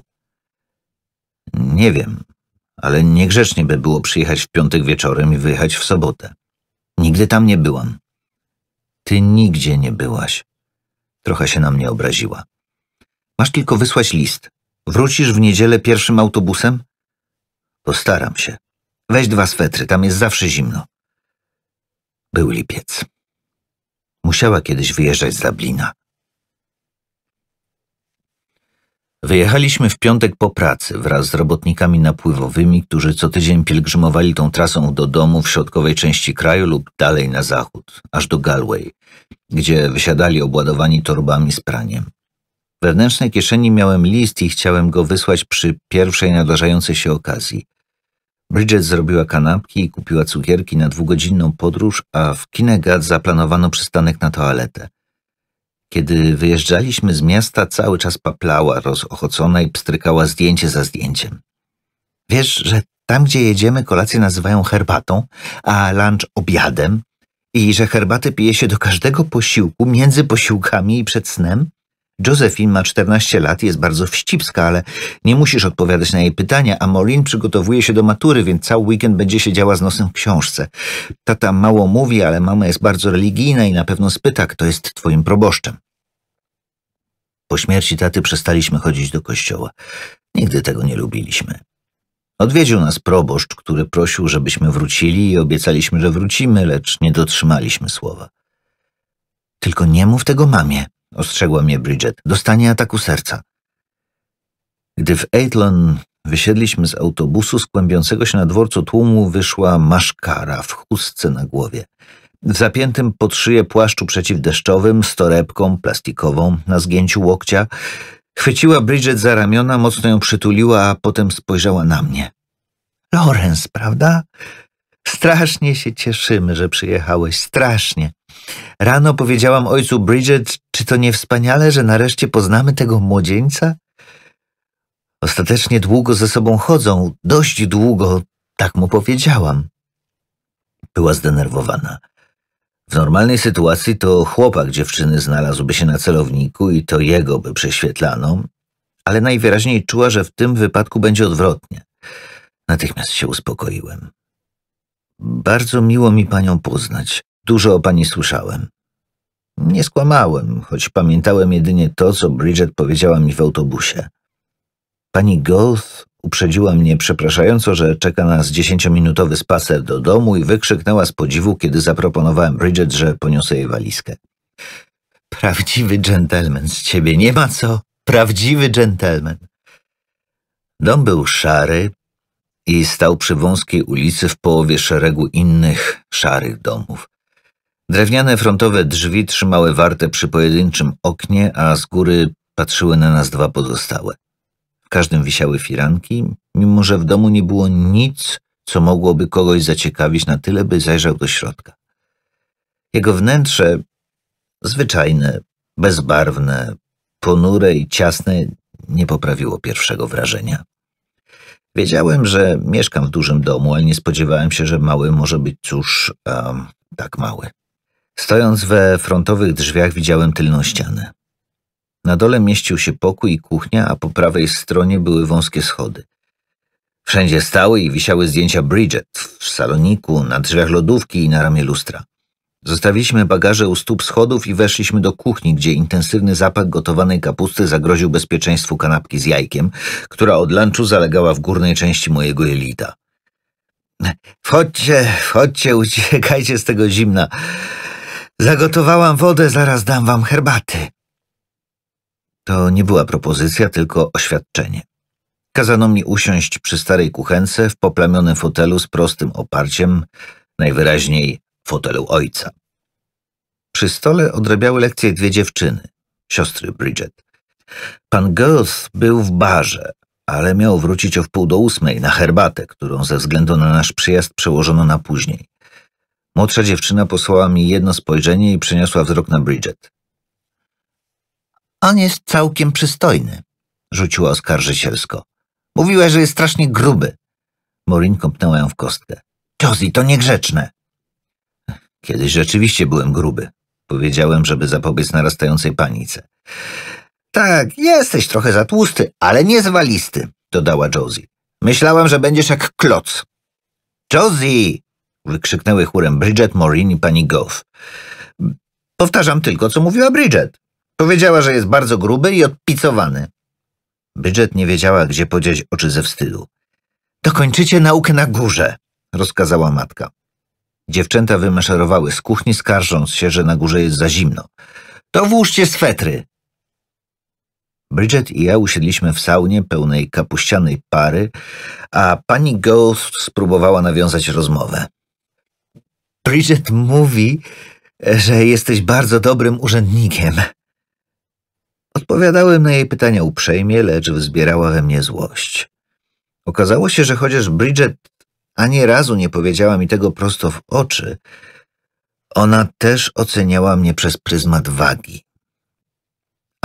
Nie wiem, ale niegrzecznie by było przyjechać w piątek wieczorem i wyjechać w sobotę. Nigdy tam nie byłam. Ty nigdzie nie byłaś. Trochę się na mnie obraziła. Masz tylko wysłać list. Wrócisz w niedzielę pierwszym autobusem? Postaram się. Weź dwa swetry, tam jest zawsze zimno. Był lipiec. Musiała kiedyś wyjeżdżać z Dublina. Wyjechaliśmy w piątek po pracy wraz z robotnikami napływowymi, którzy co tydzień pielgrzymowali tą trasą do domu w środkowej części kraju lub dalej na zachód, aż do Galway, gdzie wysiadali obładowani torbami z praniem. wewnętrznej kieszeni miałem list i chciałem go wysłać przy pierwszej nadarzającej się okazji. Bridget zrobiła kanapki i kupiła cukierki na dwugodzinną podróż, a w Kinegat zaplanowano przystanek na toaletę. Kiedy wyjeżdżaliśmy z miasta, cały czas paplała, rozochocona i pstrykała zdjęcie za zdjęciem. Wiesz, że tam, gdzie jedziemy, kolację nazywają herbatą, a lunch obiadem i że herbatę pije się do każdego posiłku, między posiłkami i przed snem? Josephine ma 14 lat i jest bardzo wścibska, ale nie musisz odpowiadać na jej pytania, a Maureen przygotowuje się do matury, więc cały weekend będzie siedziała z nosem w książce. Tata mało mówi, ale mama jest bardzo religijna i na pewno spyta, kto jest twoim proboszczem. Po śmierci taty przestaliśmy chodzić do kościoła. Nigdy tego nie lubiliśmy. Odwiedził nas proboszcz, który prosił, żebyśmy wrócili i obiecaliśmy, że wrócimy, lecz nie dotrzymaliśmy słowa. Tylko nie mów tego mamie, ostrzegła mnie Bridget. Dostanie ataku serca. Gdy w Aitlon wysiedliśmy z autobusu skłębiącego się na dworcu tłumu, wyszła maszkara w chustce na głowie. W zapiętym pod szyję płaszczu przeciwdeszczowym, z torebką plastikową na zgięciu łokcia, chwyciła Bridget za ramiona, mocno ją przytuliła, a potem spojrzała na mnie. Lorenz, prawda? Strasznie się cieszymy, że przyjechałeś, strasznie. Rano powiedziałam ojcu Bridget, czy to nie wspaniale, że nareszcie poznamy tego młodzieńca? Ostatecznie długo ze sobą chodzą, dość długo, tak mu powiedziałam. Była zdenerwowana. W normalnej sytuacji to chłopak dziewczyny znalazłby się na celowniku i to jego by prześwietlano, ale najwyraźniej czuła, że w tym wypadku będzie odwrotnie. Natychmiast się uspokoiłem. Bardzo miło mi panią poznać. Dużo o pani słyszałem. Nie skłamałem, choć pamiętałem jedynie to, co Bridget powiedziała mi w autobusie. Pani Goth uprzedziła mnie przepraszająco, że czeka nas dziesięciominutowy spacer do domu i wykrzyknęła z podziwu, kiedy zaproponowałem Bridget, że poniosę jej walizkę. Prawdziwy dżentelmen z ciebie, nie ma co! Prawdziwy dżentelmen! Dom był szary, i stał przy wąskiej ulicy w połowie szeregu innych, szarych domów. Drewniane frontowe drzwi trzymały warte przy pojedynczym oknie, a z góry patrzyły na nas dwa pozostałe. W każdym wisiały firanki, mimo że w domu nie było nic, co mogłoby kogoś zaciekawić na tyle, by zajrzał do środka. Jego wnętrze, zwyczajne, bezbarwne, ponure i ciasne, nie poprawiło pierwszego wrażenia. Wiedziałem, że mieszkam w dużym domu, ale nie spodziewałem się, że mały może być cóż um, tak mały. Stojąc we frontowych drzwiach widziałem tylną ścianę. Na dole mieścił się pokój i kuchnia, a po prawej stronie były wąskie schody. Wszędzie stały i wisiały zdjęcia Bridget w saloniku, na drzwiach lodówki i na ramię lustra. Zostawiliśmy bagaże u stóp schodów i weszliśmy do kuchni, gdzie intensywny zapach gotowanej kapusty zagroził bezpieczeństwu kanapki z jajkiem, która od lunchu zalegała w górnej części mojego jelita. Wchodźcie, wchodźcie, uciekajcie z tego zimna. Zagotowałam wodę, zaraz dam wam herbaty. To nie była propozycja, tylko oświadczenie. Kazano mi usiąść przy starej kuchence w poplamionym fotelu z prostym oparciem, najwyraźniej fotelu ojca. Przy stole odrabiały lekcje dwie dziewczyny, siostry Bridget. Pan Goethe był w barze, ale miał wrócić o wpół do ósmej na herbatę, którą ze względu na nasz przyjazd przełożono na później. Młodsza dziewczyna posłała mi jedno spojrzenie i przeniosła wzrok na Bridget. On jest całkiem przystojny, rzuciła oskarżycielsko. Mówiła, że jest strasznie gruby. Morin kąpnęła ją w kostkę. Josie, to niegrzeczne. Kiedyś rzeczywiście byłem gruby. Powiedziałem, żeby zapobiec narastającej panice. Tak, jesteś trochę za tłusty, ale nie zwalisty, dodała Josie. Myślałam, że będziesz jak kloc. Josie! wykrzyknęły chórem Bridget, Maureen i pani Goff. Powtarzam tylko, co mówiła Bridget. Powiedziała, że jest bardzo gruby i odpicowany. Bridget nie wiedziała, gdzie podziać oczy ze wstydu. Dokończycie naukę na górze, rozkazała matka. Dziewczęta wymaszerowały z kuchni, skarżąc się, że na górze jest za zimno. To włóżcie swetry! Bridget i ja usiedliśmy w saunie pełnej kapuścianej pary, a pani Ghost spróbowała nawiązać rozmowę. Bridget mówi, że jesteś bardzo dobrym urzędnikiem. Odpowiadałem na jej pytania uprzejmie, lecz wzbierała we mnie złość. Okazało się, że chociaż Bridget ani razu nie powiedziała mi tego prosto w oczy. Ona też oceniała mnie przez pryzmat wagi.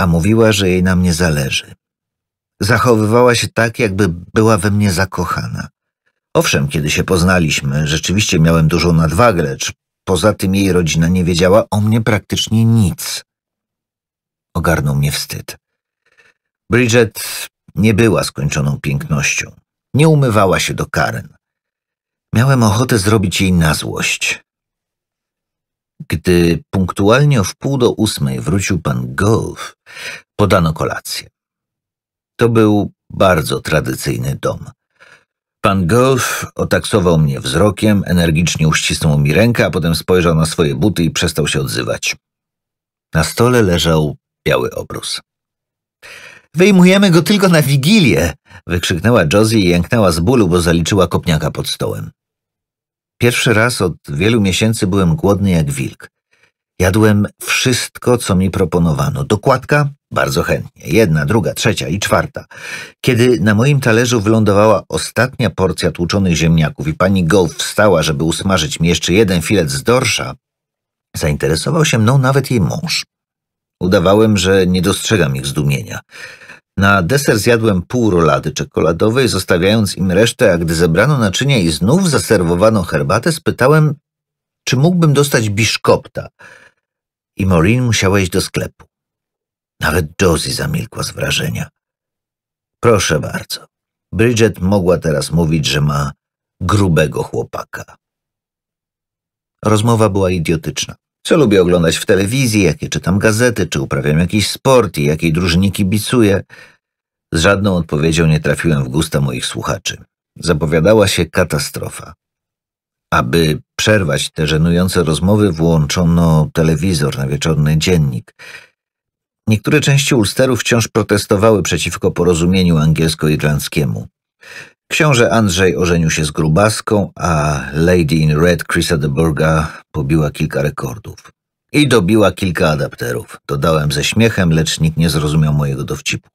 A mówiła, że jej na mnie zależy. Zachowywała się tak, jakby była we mnie zakochana. Owszem, kiedy się poznaliśmy, rzeczywiście miałem dużą nadwagę, lecz poza tym jej rodzina nie wiedziała o mnie praktycznie nic. Ogarnął mnie wstyd. Bridget nie była skończoną pięknością. Nie umywała się do Karen. Miałem ochotę zrobić jej na złość. Gdy punktualnie o wpół do ósmej wrócił pan Gove, podano kolację. To był bardzo tradycyjny dom. Pan Gove otaksował mnie wzrokiem, energicznie uścisnął mi rękę, a potem spojrzał na swoje buty i przestał się odzywać. Na stole leżał biały obrus. Wyjmujemy go tylko na wigilię! wykrzyknęła Josie i jęknęła z bólu, bo zaliczyła kopniaka pod stołem. Pierwszy raz od wielu miesięcy byłem głodny jak wilk. Jadłem wszystko, co mi proponowano. Dokładka? Bardzo chętnie. Jedna, druga, trzecia i czwarta. Kiedy na moim talerzu wylądowała ostatnia porcja tłuczonych ziemniaków i pani Goff wstała, żeby usmażyć mi jeszcze jeden filet z dorsza, zainteresował się mną nawet jej mąż. Udawałem, że nie dostrzegam ich zdumienia. Na deser zjadłem pół rolady czekoladowej, zostawiając im resztę, a gdy zebrano naczynie i znów zaserwowano herbatę, spytałem, czy mógłbym dostać biszkopta. I Maureen musiała iść do sklepu. Nawet Josie zamilkła z wrażenia. Proszę bardzo. Bridget mogła teraz mówić, że ma grubego chłopaka. Rozmowa była idiotyczna. Co lubię oglądać w telewizji, jakie czytam gazety, czy uprawiam jakiś sport i jakiej drużynie kibicuję. Z żadną odpowiedzią nie trafiłem w gusta moich słuchaczy. Zapowiadała się katastrofa. Aby przerwać te żenujące rozmowy, włączono telewizor na wieczorny dziennik. Niektóre części Ulsteru wciąż protestowały przeciwko porozumieniu angielsko-irlandzkiemu. Książę Andrzej ożenił się z Grubaską, a Lady in Red Chrisa de Burga pobiła kilka rekordów. I dobiła kilka adapterów. Dodałem ze śmiechem, lecz nikt nie zrozumiał mojego dowcipu.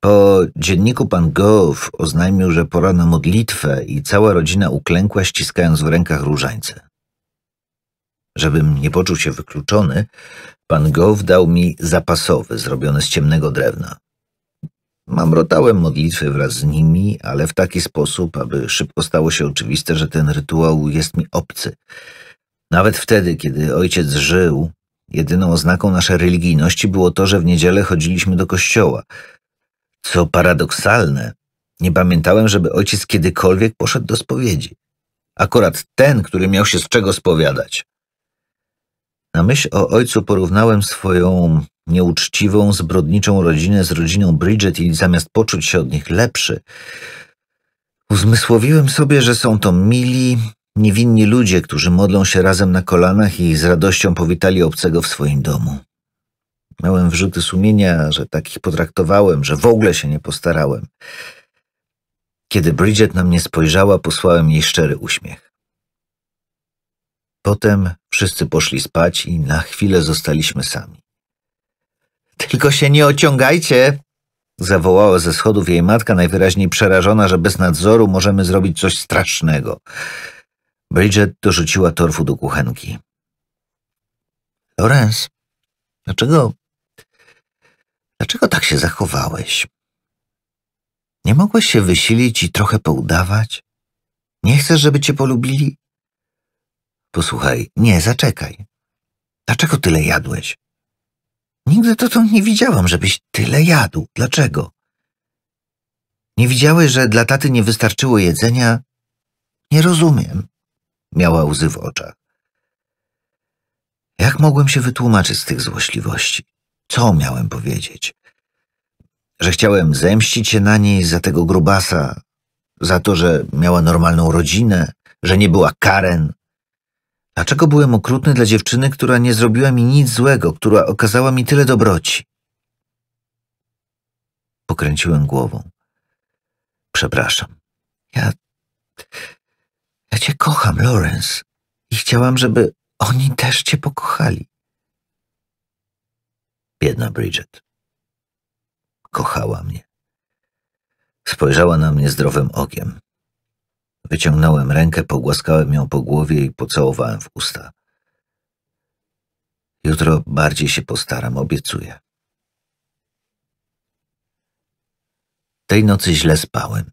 Po dzienniku pan Gove oznajmił, że pora na modlitwę i cała rodzina uklękła, ściskając w rękach różańce. Żebym nie poczuł się wykluczony, pan Gove dał mi zapasowy, zrobiony z ciemnego drewna. Mamrotałem modlitwy wraz z nimi, ale w taki sposób, aby szybko stało się oczywiste, że ten rytuał jest mi obcy. Nawet wtedy, kiedy ojciec żył, jedyną oznaką naszej religijności było to, że w niedzielę chodziliśmy do kościoła. Co paradoksalne, nie pamiętałem, żeby ojciec kiedykolwiek poszedł do spowiedzi. Akurat ten, który miał się z czego spowiadać. Na myśl o ojcu porównałem swoją nieuczciwą, zbrodniczą rodzinę z rodziną Bridget i zamiast poczuć się od nich lepszy, uzmysłowiłem sobie, że są to mili, niewinni ludzie, którzy modlą się razem na kolanach i z radością powitali obcego w swoim domu. Miałem wrzuty sumienia, że takich potraktowałem, że w ogóle się nie postarałem. Kiedy Bridget na mnie spojrzała, posłałem jej szczery uśmiech. Potem wszyscy poszli spać i na chwilę zostaliśmy sami. Tylko się nie ociągajcie! Zawołała ze schodów jej matka, najwyraźniej przerażona, że bez nadzoru możemy zrobić coś strasznego. Bridget dorzuciła torfu do kuchenki. Lorenz, dlaczego... Dlaczego tak się zachowałeś? Nie mogłeś się wysilić i trochę poudawać? Nie chcesz, żeby cię polubili? Posłuchaj, nie, zaczekaj. Dlaczego tyle jadłeś? Nigdy dotąd nie widziałam, żebyś tyle jadł. Dlaczego? Nie widziały, że dla taty nie wystarczyło jedzenia? Nie rozumiem. Miała łzy w oczach. Jak mogłem się wytłumaczyć z tych złośliwości? Co miałem powiedzieć? Że chciałem zemścić się na niej za tego grubasa, za to, że miała normalną rodzinę, że nie była Karen, Dlaczego byłem okrutny dla dziewczyny, która nie zrobiła mi nic złego, która okazała mi tyle dobroci? Pokręciłem głową. Przepraszam. Ja. Ja cię kocham, Lawrence. I chciałam, żeby oni też cię pokochali. Biedna Bridget. Kochała mnie. Spojrzała na mnie zdrowym okiem. Wyciągnąłem rękę, pogłaskałem ją po głowie i pocałowałem w usta. Jutro bardziej się postaram, obiecuję. Tej nocy źle spałem.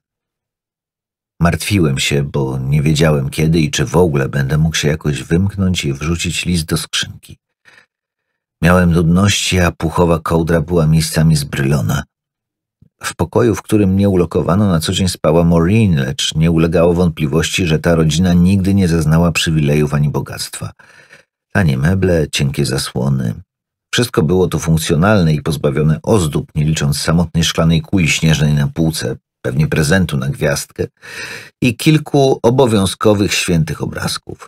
Martwiłem się, bo nie wiedziałem kiedy i czy w ogóle będę mógł się jakoś wymknąć i wrzucić list do skrzynki. Miałem nudności, a puchowa kołdra była miejscami zbrylona. W pokoju, w którym mnie ulokowano, na co dzień spała Maureen, lecz nie ulegało wątpliwości, że ta rodzina nigdy nie zeznała przywilejów ani bogactwa. Tanie meble, cienkie zasłony. Wszystko było tu funkcjonalne i pozbawione ozdób, nie licząc samotnej szklanej kuli śnieżnej na półce, pewnie prezentu na gwiazdkę i kilku obowiązkowych świętych obrazków.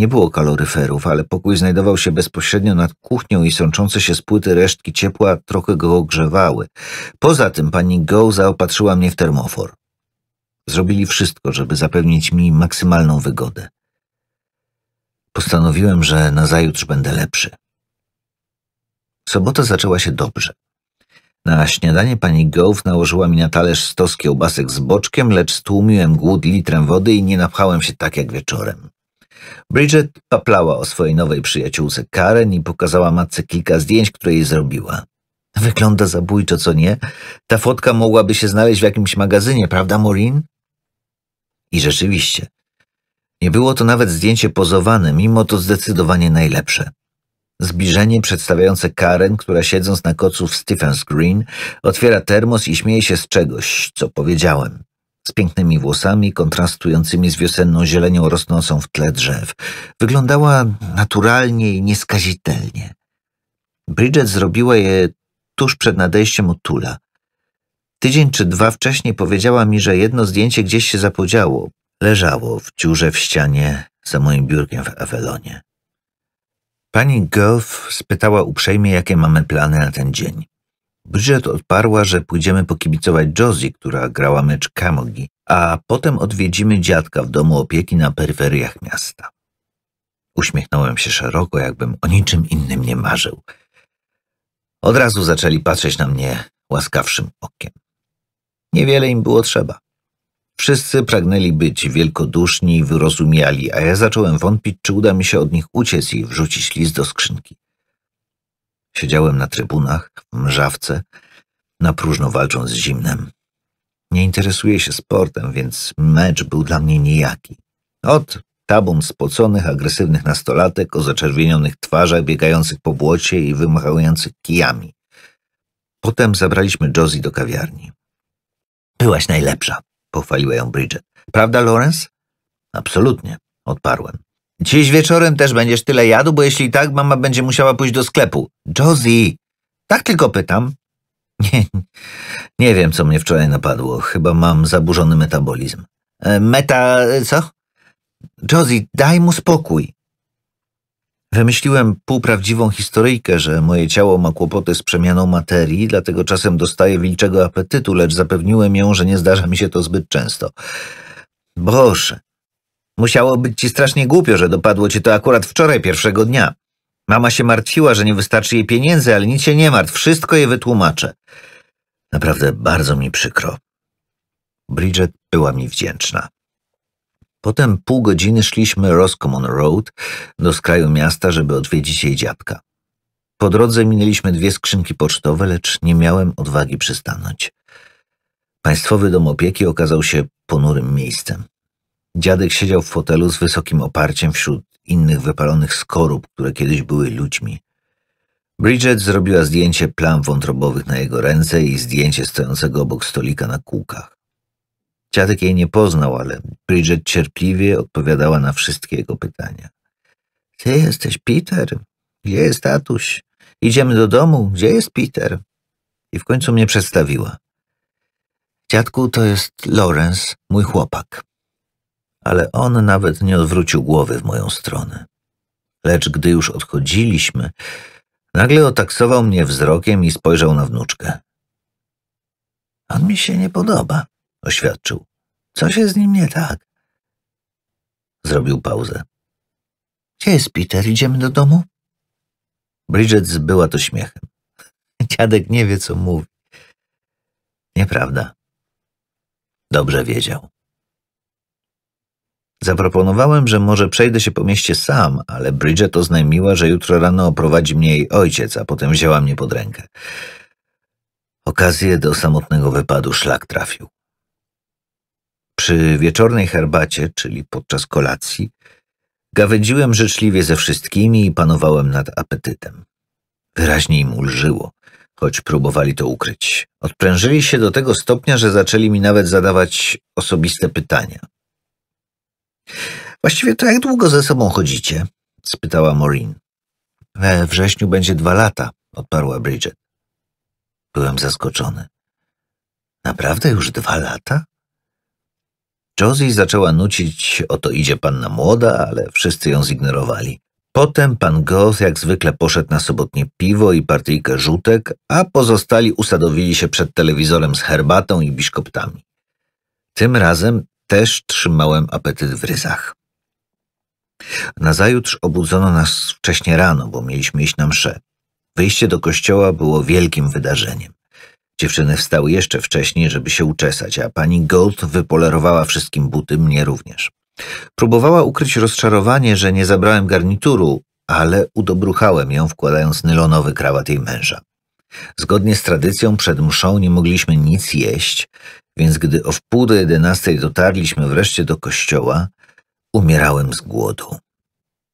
Nie było kaloryferów, ale pokój znajdował się bezpośrednio nad kuchnią i sączące się z płyty resztki ciepła trochę go ogrzewały. Poza tym pani Go zaopatrzyła mnie w termofor. Zrobili wszystko, żeby zapewnić mi maksymalną wygodę. Postanowiłem, że nazajutrz będę lepszy. Sobota zaczęła się dobrze. Na śniadanie pani Gove nałożyła mi na talerz stos kiełbasek z boczkiem, lecz stłumiłem głód litrem wody i nie napchałem się tak jak wieczorem. Bridget paplała o swojej nowej przyjaciółce Karen i pokazała matce kilka zdjęć, które jej zrobiła. Wygląda zabójczo, co nie? Ta fotka mogłaby się znaleźć w jakimś magazynie, prawda, Maureen? I rzeczywiście. Nie było to nawet zdjęcie pozowane, mimo to zdecydowanie najlepsze. Zbliżenie przedstawiające Karen, która siedząc na kocu w Stephen's Green, otwiera termos i śmieje się z czegoś, co powiedziałem z pięknymi włosami kontrastującymi z wiosenną zielenią rosnącą w tle drzew. Wyglądała naturalnie i nieskazitelnie. Bridget zrobiła je tuż przed nadejściem Otula. Tydzień czy dwa wcześniej powiedziała mi, że jedno zdjęcie gdzieś się zapodziało. Leżało w dziurze w ścianie za moim biurkiem w Avelonie. Pani Goff spytała uprzejmie, jakie mamy plany na ten dzień. Bridget odparła, że pójdziemy pokibicować Josie, która grała mecz Camogie, a potem odwiedzimy dziadka w domu opieki na peryferiach miasta. Uśmiechnąłem się szeroko, jakbym o niczym innym nie marzył. Od razu zaczęli patrzeć na mnie łaskawszym okiem. Niewiele im było trzeba. Wszyscy pragnęli być wielkoduszni i wyrozumiali, a ja zacząłem wątpić, czy uda mi się od nich uciec i wrzucić list do skrzynki. Siedziałem na trybunach, w mrzawce, na próżno walcząc z zimnem. Nie interesuję się sportem, więc mecz był dla mnie nijaki. Od tabum spoconych, agresywnych nastolatek o zaczerwienionych twarzach, biegających po błocie i wymachających kijami. Potem zabraliśmy Josie do kawiarni. Byłaś najlepsza, pochwaliła ją Bridget. Prawda, Lawrence? Absolutnie, odparłem. Dziś wieczorem też będziesz tyle jadł, bo jeśli tak, mama będzie musiała pójść do sklepu. Josie, tak tylko pytam. Nie, nie wiem, co mnie wczoraj napadło. Chyba mam zaburzony metabolizm. E, meta... co? Josie, daj mu spokój. Wymyśliłem półprawdziwą historyjkę, że moje ciało ma kłopoty z przemianą materii, dlatego czasem dostaję wilczego apetytu, lecz zapewniłem ją, że nie zdarza mi się to zbyt często. Boże, Musiało być ci strasznie głupio, że dopadło cię to akurat wczoraj, pierwszego dnia. Mama się martwiła, że nie wystarczy jej pieniędzy, ale nic się nie martw, wszystko je wytłumaczę. Naprawdę bardzo mi przykro. Bridget była mi wdzięczna. Potem pół godziny szliśmy Roscommon Road do skraju miasta, żeby odwiedzić jej dziadka. Po drodze minęliśmy dwie skrzynki pocztowe, lecz nie miałem odwagi przystanąć. Państwowy dom opieki okazał się ponurym miejscem. Dziadek siedział w fotelu z wysokim oparciem wśród innych wypalonych skorup, które kiedyś były ludźmi. Bridget zrobiła zdjęcie plam wątrobowych na jego ręce i zdjęcie stojącego obok stolika na kółkach. Dziadek jej nie poznał, ale Bridget cierpliwie odpowiadała na wszystkie jego pytania. – Ty jesteś Peter? Gdzie jest tatuś? Idziemy do domu. Gdzie jest Peter? I w końcu mnie przedstawiła. – Dziadku, to jest Lawrence, mój chłopak ale on nawet nie odwrócił głowy w moją stronę. Lecz gdy już odchodziliśmy, nagle otaksował mnie wzrokiem i spojrzał na wnuczkę. On mi się nie podoba, oświadczył. Co się z nim nie tak? Zrobił pauzę. Gdzie jest Peter? Idziemy do domu? Bridget zbyła to śmiechem. Dziadek nie wie, co mówi. Nieprawda. Dobrze wiedział. Zaproponowałem, że może przejdę się po mieście sam, ale Bridget oznajmiła, że jutro rano oprowadzi mnie jej ojciec, a potem wzięła mnie pod rękę. Okazję do samotnego wypadu szlak trafił. Przy wieczornej herbacie, czyli podczas kolacji, gawędziłem życzliwie ze wszystkimi i panowałem nad apetytem. Wyraźnie im ulżyło, choć próbowali to ukryć. Odprężyli się do tego stopnia, że zaczęli mi nawet zadawać osobiste pytania. Właściwie to jak długo ze sobą chodzicie? spytała Maureen. We wrześniu będzie dwa lata, odparła Bridget. Byłem zaskoczony. Naprawdę już dwa lata? Josie zaczęła nucić, oto idzie panna młoda, ale wszyscy ją zignorowali. Potem pan Goth jak zwykle poszedł na sobotnie piwo i partyjkę rzutek, a pozostali usadowili się przed telewizorem z herbatą i biszkoptami. Tym razem też trzymałem apetyt w ryzach. Nazajutrz obudzono nas wcześnie rano, bo mieliśmy iść na msze. Wyjście do kościoła było wielkim wydarzeniem. Dziewczyny wstały jeszcze wcześniej, żeby się uczesać, a pani Gold wypolerowała wszystkim buty, mnie również. Próbowała ukryć rozczarowanie, że nie zabrałem garnituru, ale udobruchałem ją, wkładając nylonowy krawat jej męża. Zgodnie z tradycją przed mszą nie mogliśmy nic jeść, więc gdy o wpół do jedenastej dotarliśmy wreszcie do kościoła, umierałem z głodu.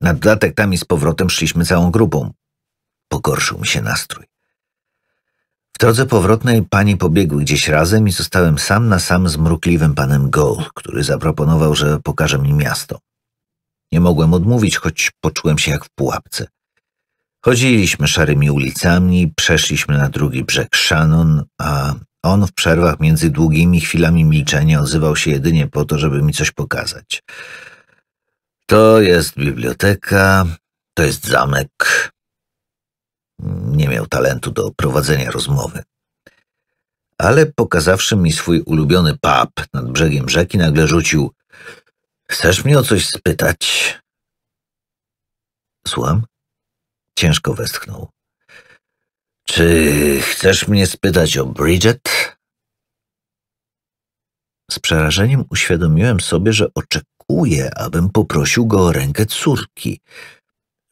Na dodatek tam i z powrotem szliśmy całą grupą. Pogorszył mi się nastrój. W drodze powrotnej pani pobiegły gdzieś razem i zostałem sam na sam z mrukliwym panem Gold, który zaproponował, że pokaże mi miasto. Nie mogłem odmówić, choć poczułem się jak w pułapce – Chodziliśmy szarymi ulicami, przeszliśmy na drugi brzeg Shannon, a on w przerwach między długimi chwilami milczenia odzywał się jedynie po to, żeby mi coś pokazać. To jest biblioteka, to jest zamek. Nie miał talentu do prowadzenia rozmowy. Ale pokazawszy mi swój ulubiony pub nad brzegiem rzeki, nagle rzucił: Chcesz mnie o coś spytać? Słucham? Ciężko westchnął. Czy chcesz mnie spytać o Bridget? Z przerażeniem uświadomiłem sobie, że oczekuje, abym poprosił go o rękę córki,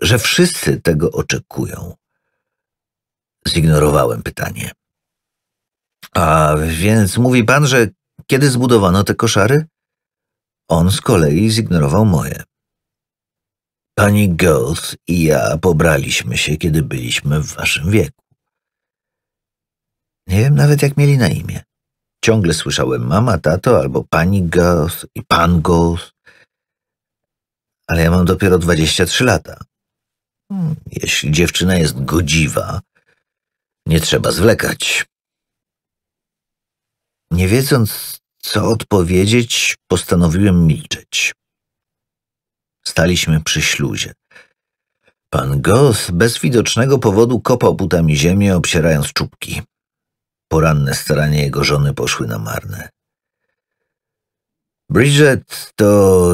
że wszyscy tego oczekują. Zignorowałem pytanie. A więc mówi pan, że kiedy zbudowano te koszary? On z kolei zignorował moje. Pani Goethe i ja pobraliśmy się, kiedy byliśmy w waszym wieku. Nie wiem nawet, jak mieli na imię. Ciągle słyszałem mama, tato albo pani Goethe i pan Goethe. Ale ja mam dopiero 23 lata. Hmm, jeśli dziewczyna jest godziwa, nie trzeba zwlekać. Nie wiedząc, co odpowiedzieć, postanowiłem milczeć. Staliśmy przy śluzie. Pan Goth bez widocznego powodu kopał butami ziemię, obcierając czubki. Poranne starania jego żony poszły na marne. Bridget to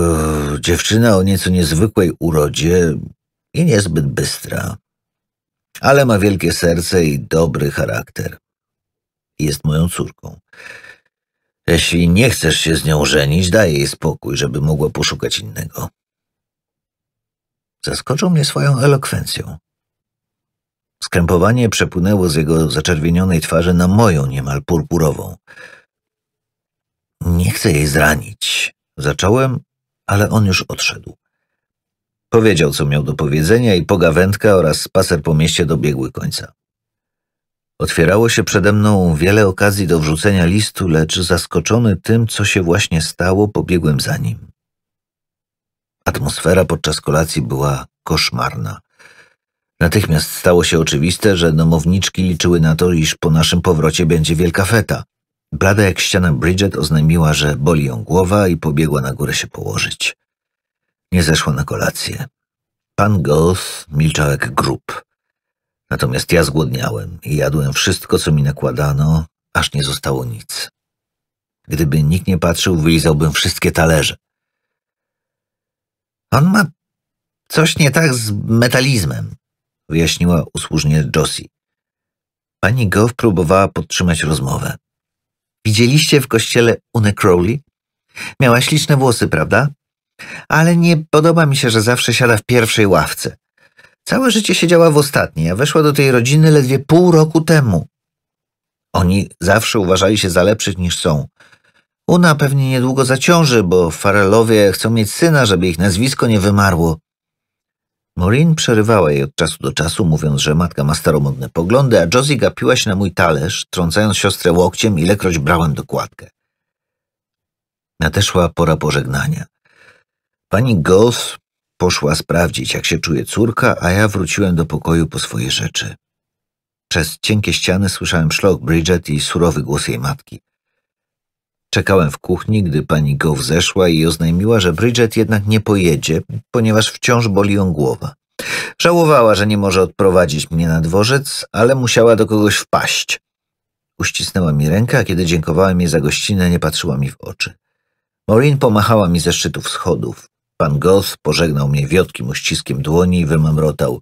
dziewczyna o nieco niezwykłej urodzie i niezbyt bystra, ale ma wielkie serce i dobry charakter. Jest moją córką. Jeśli nie chcesz się z nią żenić, daj jej spokój, żeby mogła poszukać innego. Zaskoczył mnie swoją elokwencją. Skrępowanie przepłynęło z jego zaczerwienionej twarzy na moją niemal purpurową. Nie chcę jej zranić. Zacząłem, ale on już odszedł. Powiedział, co miał do powiedzenia i pogawędka oraz spacer po mieście dobiegły końca. Otwierało się przede mną wiele okazji do wrzucenia listu, lecz zaskoczony tym, co się właśnie stało, pobiegłem za nim. Atmosfera podczas kolacji była koszmarna. Natychmiast stało się oczywiste, że domowniczki liczyły na to, iż po naszym powrocie będzie wielka feta. Blada jak ściana Bridget oznajmiła, że boli ją głowa i pobiegła na górę się położyć. Nie zeszła na kolację. Pan Goth milczał jak grób. Natomiast ja zgłodniałem i jadłem wszystko, co mi nakładano, aż nie zostało nic. Gdyby nikt nie patrzył, wylizałbym wszystkie talerze. On ma coś nie tak z metalizmem, wyjaśniła usłużnie Josie. Pani Goff próbowała podtrzymać rozmowę. Widzieliście w kościele Une Crowley? Miała śliczne włosy, prawda? Ale nie podoba mi się, że zawsze siada w pierwszej ławce. Całe życie siedziała w ostatniej, a weszła do tej rodziny ledwie pół roku temu. Oni zawsze uważali się za lepszych niż są. Una pewnie niedługo zaciąży, bo Farelowie chcą mieć syna, żeby ich nazwisko nie wymarło. Maureen przerywała jej od czasu do czasu, mówiąc, że matka ma staromodne poglądy, a Josie gapiła się na mój talerz, trącając siostrę łokciem, ilekroć brałem dokładkę. Nadeszła pora pożegnania. Pani Goss poszła sprawdzić, jak się czuje córka, a ja wróciłem do pokoju po swoje rzeczy. Przez cienkie ściany słyszałem szlok Bridget i surowy głos jej matki. Czekałem w kuchni, gdy pani Go zeszła i oznajmiła, że Bridget jednak nie pojedzie, ponieważ wciąż boli ją głowa. Żałowała, że nie może odprowadzić mnie na dworzec, ale musiała do kogoś wpaść. Uścisnęła mi rękę, a kiedy dziękowałem jej za gościnę, nie patrzyła mi w oczy. Maureen pomachała mi ze szczytu schodów. Pan Goth pożegnał mnie wiotkim uściskiem dłoni i wymamrotał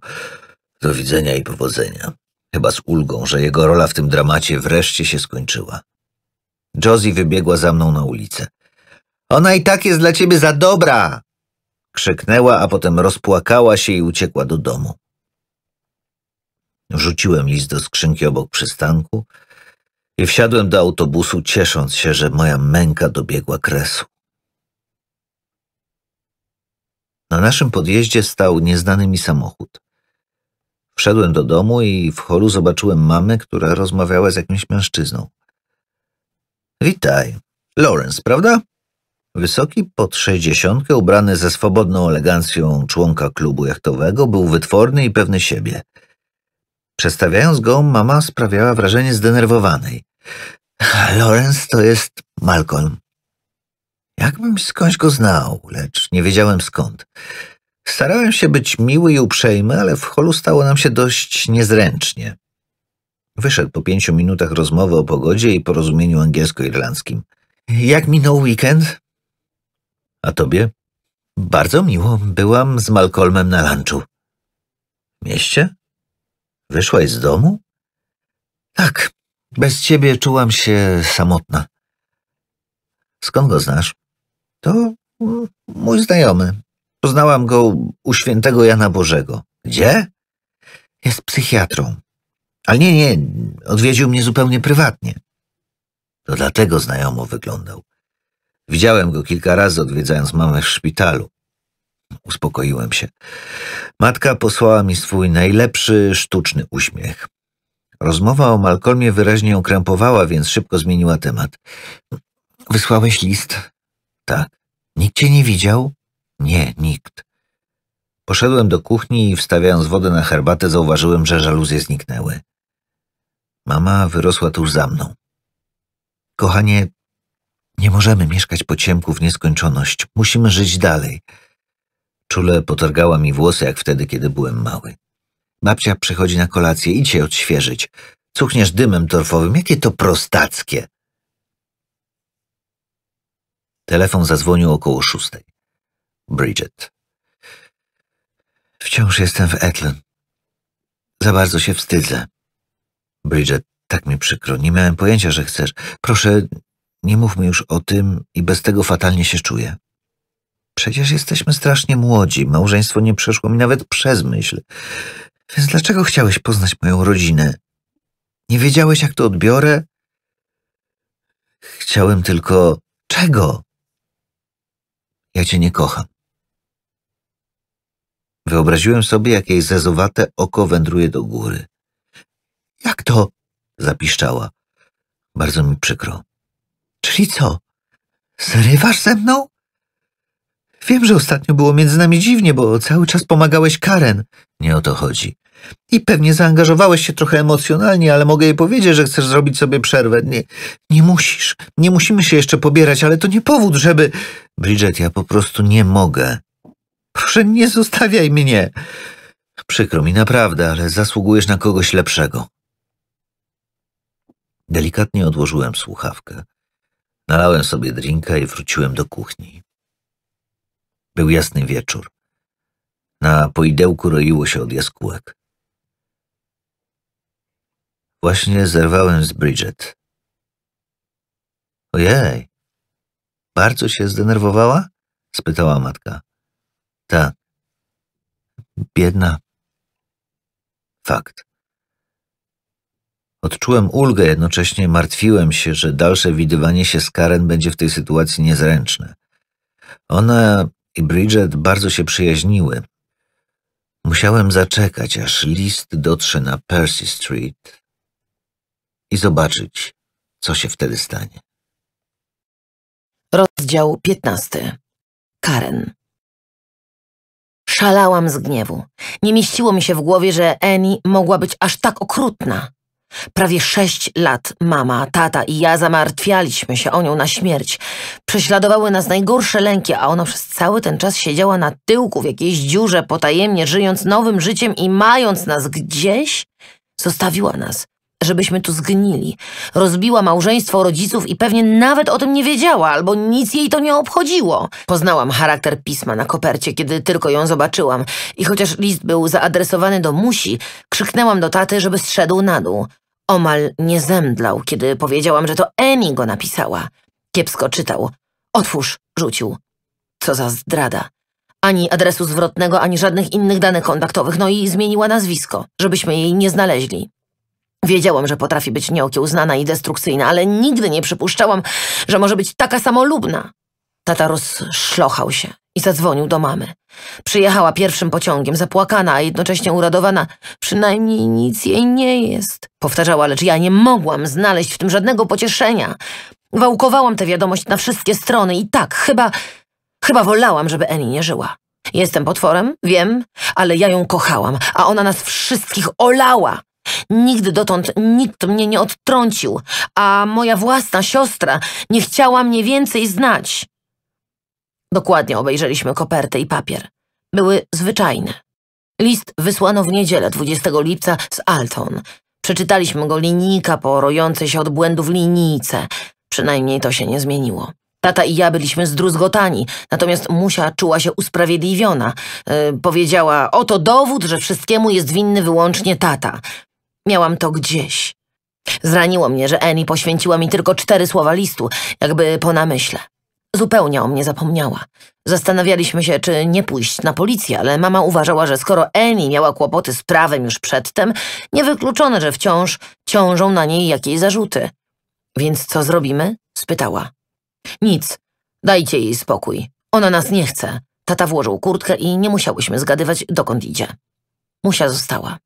do widzenia i powodzenia. Chyba z ulgą, że jego rola w tym dramacie wreszcie się skończyła. Josie wybiegła za mną na ulicę. Ona i tak jest dla ciebie za dobra! Krzyknęła, a potem rozpłakała się i uciekła do domu. Rzuciłem list do skrzynki obok przystanku i wsiadłem do autobusu, ciesząc się, że moja męka dobiegła kresu. Na naszym podjeździe stał nieznany mi samochód. Wszedłem do domu i w holu zobaczyłem mamę, która rozmawiała z jakimś mężczyzną. Witaj. Lawrence, prawda? Wysoki pod sześćdziesiątkę, ubrany ze swobodną elegancją członka klubu jachtowego, był wytworny i pewny siebie. Przestawiając go, mama sprawiała wrażenie zdenerwowanej. Lawrence to jest Malcolm. Jakbym skądś go znał, lecz nie wiedziałem skąd. Starałem się być miły i uprzejmy, ale w holu stało nam się dość niezręcznie. Wyszedł po pięciu minutach rozmowy o pogodzie i porozumieniu angielsko-irlandzkim. Jak minął weekend? A tobie? Bardzo miło. Byłam z Malcolmem na lunchu. W mieście? Wyszłaś z domu? Tak. Bez ciebie czułam się samotna. Skąd go znasz? To mój znajomy. Poznałam go u świętego Jana Bożego. Gdzie? Jest psychiatrą. Ale nie, nie, odwiedził mnie zupełnie prywatnie. To dlatego znajomo wyglądał. Widziałem go kilka razy odwiedzając mamę w szpitalu. Uspokoiłem się. Matka posłała mi swój najlepszy, sztuczny uśmiech. Rozmowa o Malcolmie wyraźnie okrępowała, więc szybko zmieniła temat. Wysłałeś list? Tak. Nikt cię nie widział? Nie, nikt. Poszedłem do kuchni i wstawiając wodę na herbatę zauważyłem, że żaluzje zniknęły. Mama wyrosła tuż za mną. Kochanie, nie możemy mieszkać po ciemku w nieskończoność. Musimy żyć dalej. Czule potargała mi włosy, jak wtedy, kiedy byłem mały. Babcia przychodzi na kolację, idź się odświeżyć. Cuchniesz dymem torfowym. Jakie to prostackie! Telefon zadzwonił około szóstej. Bridget. Wciąż jestem w Etlen. Za bardzo się wstydzę. Bridget, tak mi przykro, nie miałem pojęcia, że chcesz. Proszę, nie mówmy już o tym i bez tego fatalnie się czuję. Przecież jesteśmy strasznie młodzi, małżeństwo nie przeszło mi nawet przez myśl. Więc dlaczego chciałeś poznać moją rodzinę? Nie wiedziałeś, jak to odbiorę? Chciałem tylko... Czego? Ja cię nie kocham. Wyobraziłem sobie, jak jej zezowate oko wędruje do góry. Jak to? zapiszczała. Bardzo mi przykro. Czyli co? Zrywasz ze mną? Wiem, że ostatnio było między nami dziwnie, bo cały czas pomagałeś Karen. Nie o to chodzi. I pewnie zaangażowałeś się trochę emocjonalnie, ale mogę jej powiedzieć, że chcesz zrobić sobie przerwę. Nie, nie musisz. Nie musimy się jeszcze pobierać, ale to nie powód, żeby... Bridget, ja po prostu nie mogę. Proszę, nie zostawiaj mnie. Przykro mi naprawdę, ale zasługujesz na kogoś lepszego. Delikatnie odłożyłem słuchawkę. Nalałem sobie drinka i wróciłem do kuchni. Był jasny wieczór. Na poidełku roiło się od jaskółek. Właśnie zerwałem z Bridget. Ojej, bardzo się zdenerwowała? spytała matka. Tak. Biedna. Fakt. Odczułem ulgę, jednocześnie martwiłem się, że dalsze widywanie się z Karen będzie w tej sytuacji niezręczne. Ona i Bridget bardzo się przyjaźniły. Musiałem zaczekać, aż list dotrze na Percy Street i zobaczyć, co się wtedy stanie. Rozdział 15. Karen. Szalałam z gniewu. Nie mieściło mi się w głowie, że Annie mogła być aż tak okrutna. Prawie sześć lat mama, tata i ja zamartwialiśmy się o nią na śmierć. Prześladowały nas najgorsze lęki, a ona przez cały ten czas siedziała na tyłku w jakiejś dziurze, potajemnie żyjąc nowym życiem i mając nas gdzieś, zostawiła nas, żebyśmy tu zgnili. Rozbiła małżeństwo rodziców i pewnie nawet o tym nie wiedziała, albo nic jej to nie obchodziło. Poznałam charakter pisma na kopercie, kiedy tylko ją zobaczyłam i chociaż list był zaadresowany do musi, krzyknęłam do taty, żeby zszedł na dół. Omal nie zemdlał, kiedy powiedziałam, że to Emi go napisała. Kiepsko czytał. Otwórz, rzucił. Co za zdrada. Ani adresu zwrotnego, ani żadnych innych danych kontaktowych, no i zmieniła nazwisko, żebyśmy jej nie znaleźli. Wiedziałam, że potrafi być nieokiełznana i destrukcyjna, ale nigdy nie przypuszczałam, że może być taka samolubna. Tata rozszlochał się i zadzwonił do mamy. Przyjechała pierwszym pociągiem, zapłakana, a jednocześnie uradowana. Przynajmniej nic jej nie jest. Powtarzała, lecz ja nie mogłam znaleźć w tym żadnego pocieszenia. Wałkowałam tę wiadomość na wszystkie strony i tak, chyba... Chyba wolałam, żeby Eni nie żyła. Jestem potworem, wiem, ale ja ją kochałam, a ona nas wszystkich olała. Nigdy dotąd nikt mnie nie odtrącił, a moja własna siostra nie chciała mnie więcej znać. Dokładnie obejrzeliśmy kopertę i papier. Były zwyczajne. List wysłano w niedzielę 20 lipca z Alton. Przeczytaliśmy go linijka po rojącej się od błędów linijce. Przynajmniej to się nie zmieniło. Tata i ja byliśmy zdruzgotani, natomiast Musia czuła się usprawiedliwiona. Yy, powiedziała, oto dowód, że wszystkiemu jest winny wyłącznie tata. Miałam to gdzieś. Zraniło mnie, że Annie poświęciła mi tylko cztery słowa listu, jakby po namyśle. Zupełnie o mnie zapomniała. Zastanawialiśmy się, czy nie pójść na policję, ale mama uważała, że skoro Eni miała kłopoty z prawem już przedtem, niewykluczone, że wciąż ciążą na niej jakieś zarzuty. Więc co zrobimy? spytała. Nic. Dajcie jej spokój. Ona nas nie chce. Tata włożył kurtkę i nie musiałyśmy zgadywać, dokąd idzie. Musia została.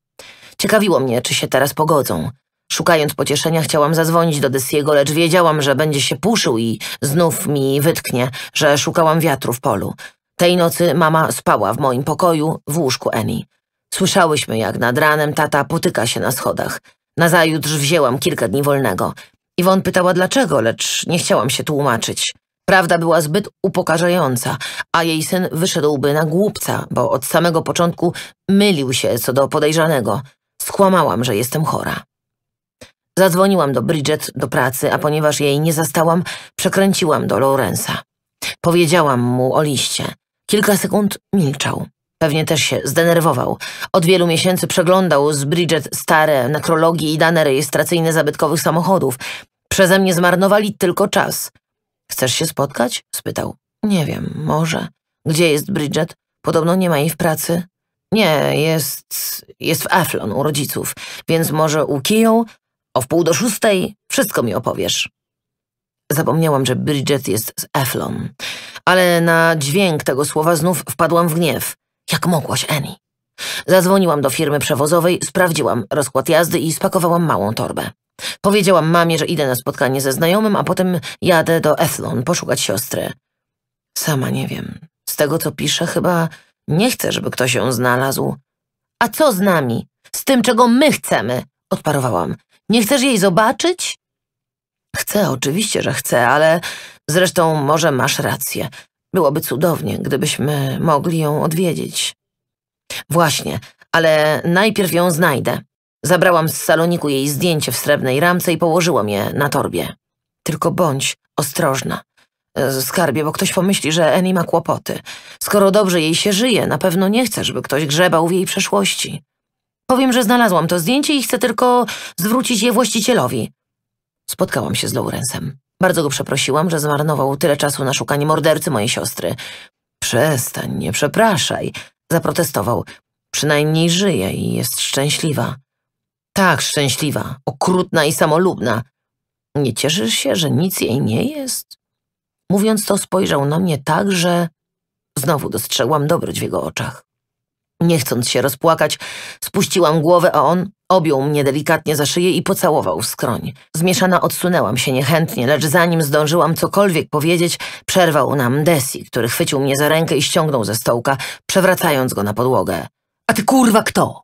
Ciekawiło mnie, czy się teraz pogodzą. Szukając pocieszenia, chciałam zadzwonić do Desiego, lecz wiedziałam, że będzie się puszył i znów mi wytknie, że szukałam wiatru w polu. Tej nocy mama spała w moim pokoju, w łóżku Emi. Słyszałyśmy, jak nad ranem tata potyka się na schodach. Nazajutrz wzięłam kilka dni wolnego. Iwon pytała dlaczego, lecz nie chciałam się tłumaczyć. Prawda była zbyt upokarzająca, a jej syn wyszedłby na głupca, bo od samego początku mylił się co do podejrzanego. Skłamałam, że jestem chora. Zadzwoniłam do Bridget do pracy, a ponieważ jej nie zastałam, przekręciłam do Lorenza. Powiedziałam mu o liście. Kilka sekund milczał. Pewnie też się zdenerwował. Od wielu miesięcy przeglądał z Bridget stare nekrologie i dane rejestracyjne zabytkowych samochodów. Przeze mnie zmarnowali tylko czas. Chcesz się spotkać? spytał. Nie wiem, może. Gdzie jest Bridget? Podobno nie ma jej w pracy. Nie, jest... jest w Aflon u rodziców, więc może u Kiją o wpół do szóstej wszystko mi opowiesz. Zapomniałam, że Bridget jest z Eflon, ale na dźwięk tego słowa znów wpadłam w gniew. Jak mogłaś, Annie? Zadzwoniłam do firmy przewozowej, sprawdziłam rozkład jazdy i spakowałam małą torbę. Powiedziałam mamie, że idę na spotkanie ze znajomym, a potem jadę do Eflon poszukać siostry. Sama nie wiem. Z tego, co piszę, chyba nie chcę, żeby ktoś ją znalazł. A co z nami? Z tym, czego my chcemy? Odparowałam. Nie chcesz jej zobaczyć? Chcę, oczywiście, że chcę, ale zresztą może masz rację. Byłoby cudownie, gdybyśmy mogli ją odwiedzić. Właśnie, ale najpierw ją znajdę. Zabrałam z saloniku jej zdjęcie w srebrnej ramce i położyłam je na torbie. Tylko bądź ostrożna. E, skarbie, bo ktoś pomyśli, że Eni ma kłopoty. Skoro dobrze jej się żyje, na pewno nie chce, żeby ktoś grzebał w jej przeszłości. Powiem, że znalazłam to zdjęcie i chcę tylko zwrócić je właścicielowi. Spotkałam się z Lawrence'em. Bardzo go przeprosiłam, że zmarnował tyle czasu na szukanie mordercy mojej siostry. Przestań, nie przepraszaj, zaprotestował. Przynajmniej żyje i jest szczęśliwa. Tak, szczęśliwa, okrutna i samolubna. Nie cieszysz się, że nic jej nie jest? Mówiąc to, spojrzał na mnie tak, że znowu dostrzegłam dobroć w jego oczach. Nie chcąc się rozpłakać, spuściłam głowę, a on objął mnie delikatnie za szyję i pocałował w skroń. Zmieszana odsunęłam się niechętnie, lecz zanim zdążyłam cokolwiek powiedzieć, przerwał nam Desi, który chwycił mnie za rękę i ściągnął ze stołka, przewracając go na podłogę. A ty kurwa kto?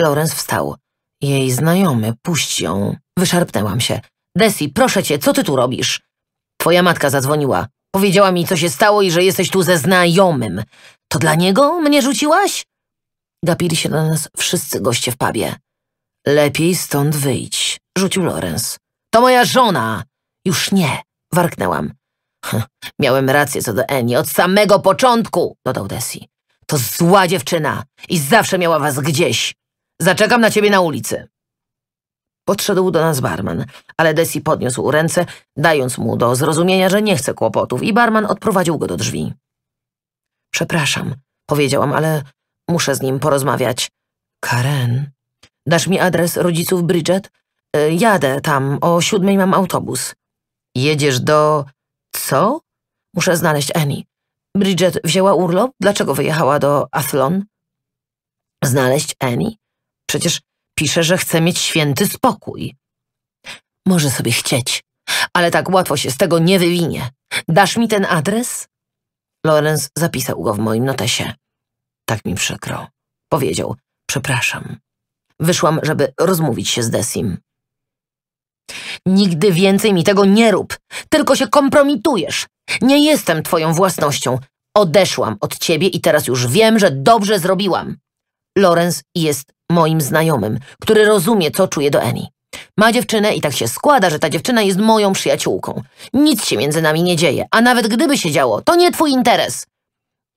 Lorenz wstał. Jej znajomy, puść ją. Wyszarpnęłam się. Desi, proszę cię, co ty tu robisz? Twoja matka zadzwoniła. Powiedziała mi, co się stało i że jesteś tu ze znajomym. To dla niego mnie rzuciłaś? Gapili się na nas wszyscy goście w pubie. Lepiej stąd wyjdź, rzucił Lorenz. To moja żona! Już nie, warknęłam. Miałem rację co do Eni od samego początku, dodał Desi. To zła dziewczyna i zawsze miała was gdzieś. Zaczekam na ciebie na ulicy. Podszedł do nas barman, ale Desi podniósł ręce, dając mu do zrozumienia, że nie chce kłopotów i barman odprowadził go do drzwi. Przepraszam, powiedziałam, ale Muszę z nim porozmawiać. Karen, dasz mi adres rodziców Bridget? E, jadę tam, o siódmej mam autobus. Jedziesz do... Co? Muszę znaleźć Annie. Bridget wzięła urlop? Dlaczego wyjechała do Athlon? Znaleźć Annie? Przecież pisze, że chce mieć święty spokój. Może sobie chcieć, ale tak łatwo się z tego nie wywinie. Dasz mi ten adres? Lorenz zapisał go w moim notesie. Tak mi przykro. Powiedział, przepraszam. Wyszłam, żeby rozmówić się z Desim. Nigdy więcej mi tego nie rób. Tylko się kompromitujesz. Nie jestem twoją własnością. Odeszłam od ciebie i teraz już wiem, że dobrze zrobiłam. Lorenz jest moim znajomym, który rozumie, co czuje do Eni. Ma dziewczynę i tak się składa, że ta dziewczyna jest moją przyjaciółką. Nic się między nami nie dzieje, a nawet gdyby się działo, to nie twój interes.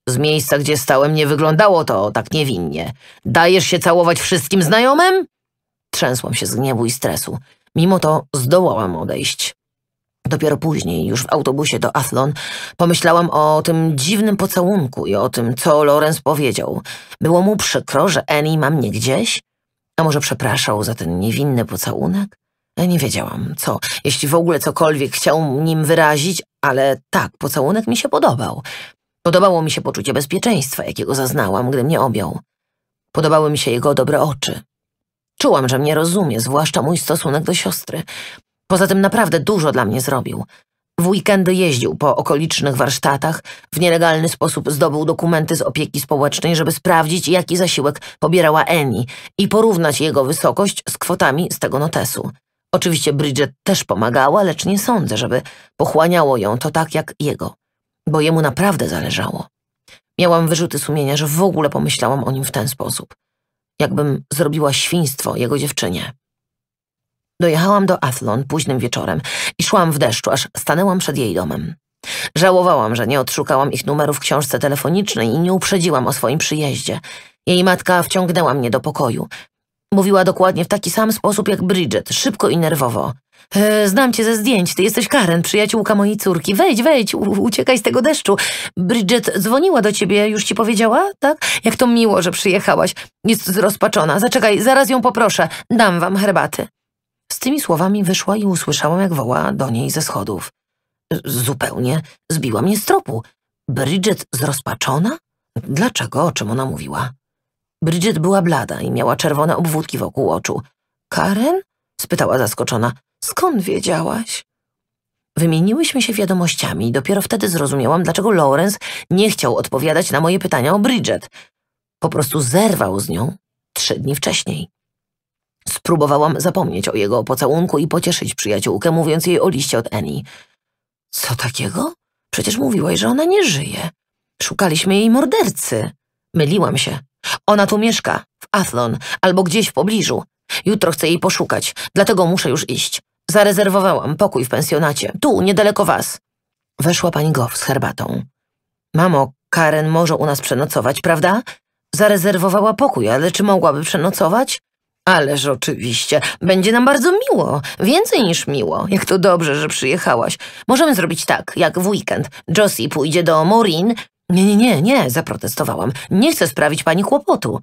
Z miejsca, gdzie stałem, nie wyglądało to tak niewinnie. Dajesz się całować wszystkim znajomym? Trzęsłam się z gniewu i stresu. Mimo to zdołałam odejść. Dopiero później, już w autobusie do Athlon, pomyślałam o tym dziwnym pocałunku i o tym, co Lorenz powiedział. Było mu przykro, że Annie ma mnie gdzieś? A może przepraszał za ten niewinny pocałunek? Ja nie wiedziałam, co, jeśli w ogóle cokolwiek chciał nim wyrazić, ale tak, pocałunek mi się podobał. Podobało mi się poczucie bezpieczeństwa, jakiego zaznałam, gdy mnie objął. Podobały mi się jego dobre oczy. Czułam, że mnie rozumie, zwłaszcza mój stosunek do siostry. Poza tym naprawdę dużo dla mnie zrobił. W weekendy jeździł po okolicznych warsztatach, w nielegalny sposób zdobył dokumenty z opieki społecznej, żeby sprawdzić, jaki zasiłek pobierała Eni i porównać jego wysokość z kwotami z tego notesu. Oczywiście Bridget też pomagała, lecz nie sądzę, żeby pochłaniało ją to tak jak jego bo jemu naprawdę zależało. Miałam wyrzuty sumienia, że w ogóle pomyślałam o nim w ten sposób. Jakbym zrobiła świństwo jego dziewczynie. Dojechałam do Athlon późnym wieczorem i szłam w deszczu, aż stanęłam przed jej domem. Żałowałam, że nie odszukałam ich numeru w książce telefonicznej i nie uprzedziłam o swoim przyjeździe. Jej matka wciągnęła mnie do pokoju. Mówiła dokładnie w taki sam sposób jak Bridget, szybko i nerwowo. E, znam cię ze zdjęć, ty jesteś Karen, przyjaciółka mojej córki. Wejdź, wejdź, uciekaj z tego deszczu. Bridget dzwoniła do ciebie, już ci powiedziała, tak? Jak to miło, że przyjechałaś. Jest zrozpaczona. Zaczekaj, zaraz ją poproszę. Dam wam herbaty. Z tymi słowami wyszła i usłyszałam, jak woła do niej ze schodów. Zupełnie zbiła mnie z tropu. Bridget zrozpaczona? Dlaczego? O czym ona mówiła? Bridget była blada i miała czerwone obwódki wokół oczu. Karen? spytała zaskoczona. Skąd wiedziałaś? Wymieniłyśmy się wiadomościami i dopiero wtedy zrozumiałam, dlaczego Lawrence nie chciał odpowiadać na moje pytania o Bridget. Po prostu zerwał z nią trzy dni wcześniej. Spróbowałam zapomnieć o jego pocałunku i pocieszyć przyjaciółkę, mówiąc jej o liście od Annie. Co takiego? Przecież mówiłaś, że ona nie żyje. Szukaliśmy jej mordercy. Myliłam się. Ona tu mieszka, w Athlon, albo gdzieś w pobliżu. Jutro chcę jej poszukać, dlatego muszę już iść. Zarezerwowałam pokój w pensjonacie, tu, niedaleko was. Weszła pani Gow z herbatą. Mamo, Karen może u nas przenocować, prawda? Zarezerwowała pokój, ale czy mogłaby przenocować? Ależ oczywiście. Będzie nam bardzo miło. Więcej niż miło. Jak to dobrze, że przyjechałaś. Możemy zrobić tak, jak w weekend. Josie pójdzie do Maureen. Nie, nie, nie, nie, zaprotestowałam. Nie chcę sprawić pani kłopotu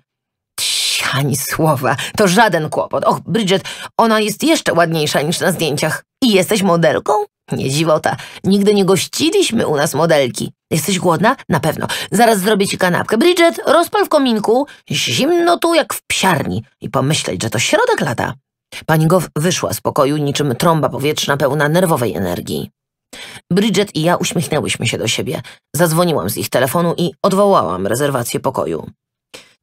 ani słowa, to żaden kłopot. Och, Bridget, ona jest jeszcze ładniejsza niż na zdjęciach. I jesteś modelką? Nie dziwota, nigdy nie gościliśmy u nas modelki. Jesteś głodna? Na pewno. Zaraz zrobię ci kanapkę. Bridget, rozpal w kominku. Zimno tu jak w psiarni. I pomyśleć, że to środek lata. Pani Goff wyszła z pokoju niczym trąba powietrzna pełna nerwowej energii. Bridget i ja uśmiechnęłyśmy się do siebie. Zadzwoniłam z ich telefonu i odwołałam rezerwację pokoju.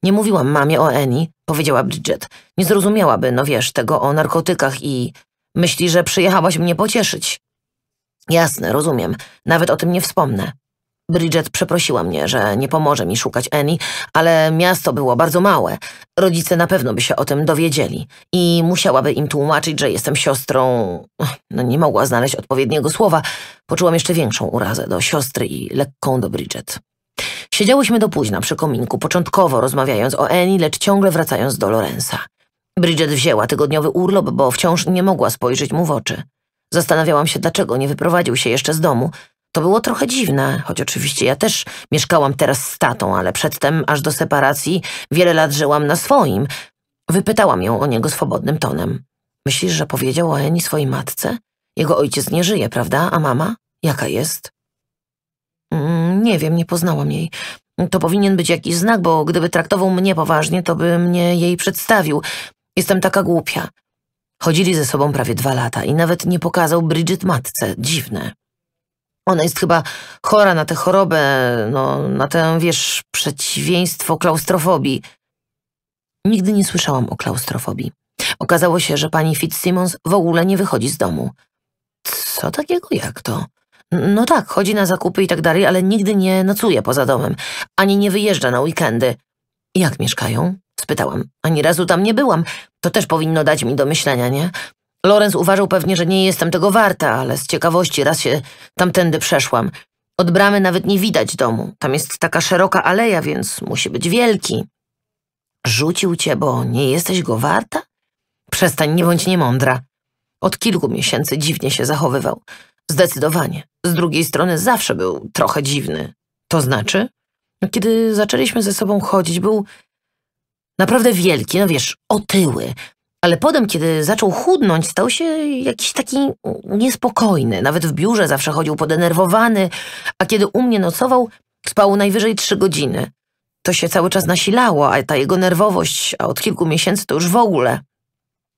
Nie mówiłam mamie o Eni, powiedziała Bridget. Nie zrozumiałaby, no wiesz, tego o narkotykach i... Myśli, że przyjechałaś mnie pocieszyć. Jasne, rozumiem. Nawet o tym nie wspomnę. Bridget przeprosiła mnie, że nie pomoże mi szukać Eni, ale miasto było bardzo małe. Rodzice na pewno by się o tym dowiedzieli i musiałaby im tłumaczyć, że jestem siostrą... No nie mogła znaleźć odpowiedniego słowa. Poczułam jeszcze większą urazę do siostry i lekką do Bridget. Siedziałyśmy do późna przy kominku, początkowo rozmawiając o Eni, lecz ciągle wracając do Lorenza. Bridget wzięła tygodniowy urlop, bo wciąż nie mogła spojrzeć mu w oczy. Zastanawiałam się, dlaczego nie wyprowadził się jeszcze z domu. To było trochę dziwne, choć oczywiście ja też mieszkałam teraz z tatą, ale przedtem, aż do separacji, wiele lat żyłam na swoim. Wypytałam ją o niego swobodnym tonem. Myślisz, że powiedział o Eni swojej matce? Jego ojciec nie żyje, prawda? A mama? Jaka jest? Mm, nie wiem, nie poznałam jej. To powinien być jakiś znak, bo gdyby traktował mnie poważnie, to by mnie jej przedstawił. Jestem taka głupia. Chodzili ze sobą prawie dwa lata i nawet nie pokazał Bridget matce. Dziwne. Ona jest chyba chora na tę chorobę, no, na tę, wiesz, przeciwieństwo klaustrofobii. Nigdy nie słyszałam o klaustrofobii. Okazało się, że pani Fitzsimmons w ogóle nie wychodzi z domu. Co takiego jak to? No tak, chodzi na zakupy i tak dalej, ale nigdy nie nocuje poza domem, ani nie wyjeżdża na weekendy. Jak mieszkają? spytałam. Ani razu tam nie byłam. To też powinno dać mi do myślenia, nie? Lorenz uważał pewnie, że nie jestem tego warta, ale z ciekawości raz się tamtędy przeszłam. Od bramy nawet nie widać domu. Tam jest taka szeroka aleja, więc musi być wielki. Rzucił cię, bo nie jesteś go warta? Przestań, nie bądź niemądra. Od kilku miesięcy dziwnie się zachowywał. Zdecydowanie. Z drugiej strony zawsze był trochę dziwny. To znaczy, kiedy zaczęliśmy ze sobą chodzić, był naprawdę wielki, no wiesz, otyły. Ale potem, kiedy zaczął chudnąć, stał się jakiś taki niespokojny. Nawet w biurze zawsze chodził podenerwowany, a kiedy u mnie nocował, spał najwyżej trzy godziny. To się cały czas nasilało, a ta jego nerwowość, a od kilku miesięcy to już w ogóle.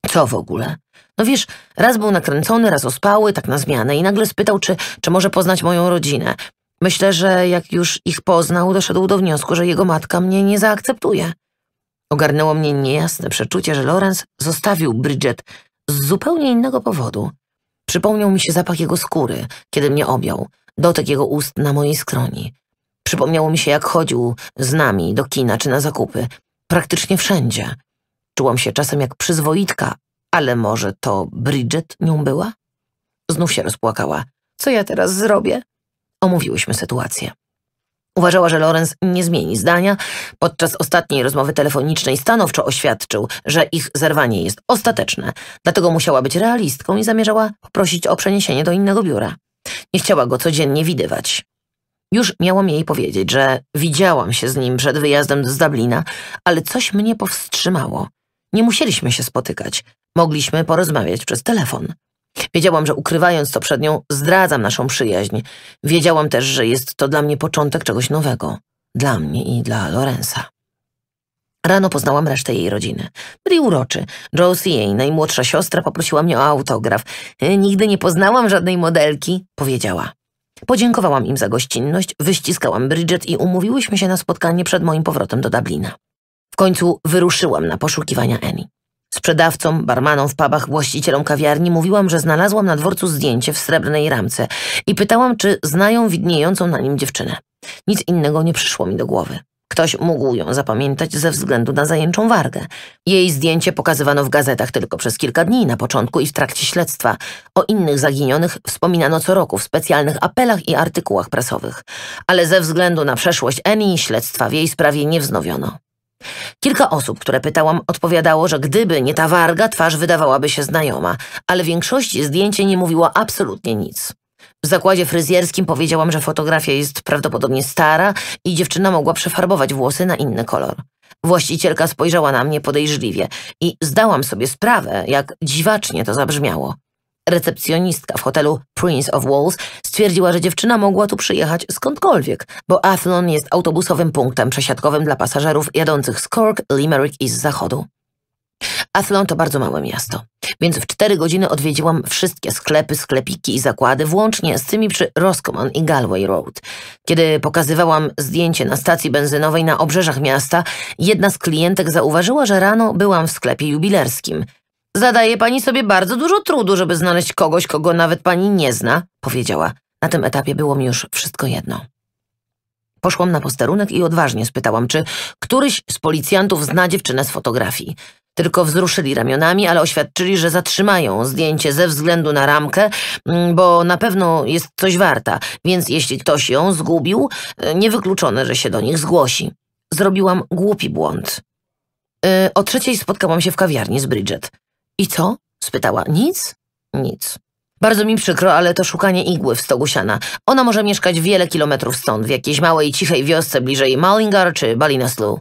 Co w ogóle? No wiesz, raz był nakręcony, raz ospały, tak na zmianę i nagle spytał, czy, czy może poznać moją rodzinę. Myślę, że jak już ich poznał, doszedł do wniosku, że jego matka mnie nie zaakceptuje. Ogarnęło mnie niejasne przeczucie, że Lorenz zostawił Bridget z zupełnie innego powodu. Przypomniał mi się zapach jego skóry, kiedy mnie objął, dotek jego ust na mojej skroni. Przypomniało mi się, jak chodził z nami do kina czy na zakupy. Praktycznie wszędzie. Czułam się czasem jak przyzwoitka, ale może to Bridget nią była? Znów się rozpłakała. Co ja teraz zrobię? Omówiłyśmy sytuację. Uważała, że Lorenz nie zmieni zdania. Podczas ostatniej rozmowy telefonicznej stanowczo oświadczył, że ich zerwanie jest ostateczne, dlatego musiała być realistką i zamierzała prosić o przeniesienie do innego biura. Nie chciała go codziennie widywać. Już miałam jej powiedzieć, że widziałam się z nim przed wyjazdem z Dublina, ale coś mnie powstrzymało. Nie musieliśmy się spotykać. Mogliśmy porozmawiać przez telefon. Wiedziałam, że ukrywając to przed nią, zdradzam naszą przyjaźń. Wiedziałam też, że jest to dla mnie początek czegoś nowego. Dla mnie i dla Lorenza. Rano poznałam resztę jej rodziny. Byli uroczy. Josie, jej najmłodsza siostra, poprosiła mnie o autograf. E, nigdy nie poznałam żadnej modelki, powiedziała. Podziękowałam im za gościnność, wyściskałam Bridget i umówiłyśmy się na spotkanie przed moim powrotem do Dublina. W końcu wyruszyłam na poszukiwania Emi. Sprzedawcom, barmanom w pubach, właścicielom kawiarni mówiłam, że znalazłam na dworcu zdjęcie w srebrnej ramce i pytałam, czy znają widniejącą na nim dziewczynę. Nic innego nie przyszło mi do głowy. Ktoś mógł ją zapamiętać ze względu na zajęczą wargę. Jej zdjęcie pokazywano w gazetach tylko przez kilka dni na początku i w trakcie śledztwa. O innych zaginionych wspominano co roku w specjalnych apelach i artykułach prasowych. Ale ze względu na przeszłość Emi śledztwa w jej sprawie nie wznowiono. Kilka osób, które pytałam, odpowiadało, że gdyby nie ta warga, twarz wydawałaby się znajoma, ale większości zdjęcie nie mówiło absolutnie nic. W zakładzie fryzjerskim powiedziałam, że fotografia jest prawdopodobnie stara i dziewczyna mogła przefarbować włosy na inny kolor. Właścicielka spojrzała na mnie podejrzliwie i zdałam sobie sprawę, jak dziwacznie to zabrzmiało. Recepcjonistka w hotelu Prince of Wales stwierdziła, że dziewczyna mogła tu przyjechać skądkolwiek, bo Athlone jest autobusowym punktem przesiadkowym dla pasażerów jadących z Cork, Limerick i z zachodu. Athlone to bardzo małe miasto, więc w cztery godziny odwiedziłam wszystkie sklepy, sklepiki i zakłady, włącznie z tymi przy Roscommon i Galway Road. Kiedy pokazywałam zdjęcie na stacji benzynowej na obrzeżach miasta, jedna z klientek zauważyła, że rano byłam w sklepie jubilerskim – Zadaje pani sobie bardzo dużo trudu, żeby znaleźć kogoś, kogo nawet pani nie zna, powiedziała. Na tym etapie było mi już wszystko jedno. Poszłam na posterunek i odważnie spytałam, czy któryś z policjantów zna dziewczynę z fotografii. Tylko wzruszyli ramionami, ale oświadczyli, że zatrzymają zdjęcie ze względu na ramkę, mm, bo na pewno jest coś warta, więc jeśli ktoś ją zgubił, e, niewykluczone, że się do nich zgłosi. Zrobiłam głupi błąd. E, o trzeciej spotkałam się w kawiarni z Bridget. I co? spytała. Nic? Nic. Bardzo mi przykro, ale to szukanie igły w stogu siana. Ona może mieszkać wiele kilometrów stąd, w jakiejś małej, cichej wiosce bliżej Malingar czy Balinaslu.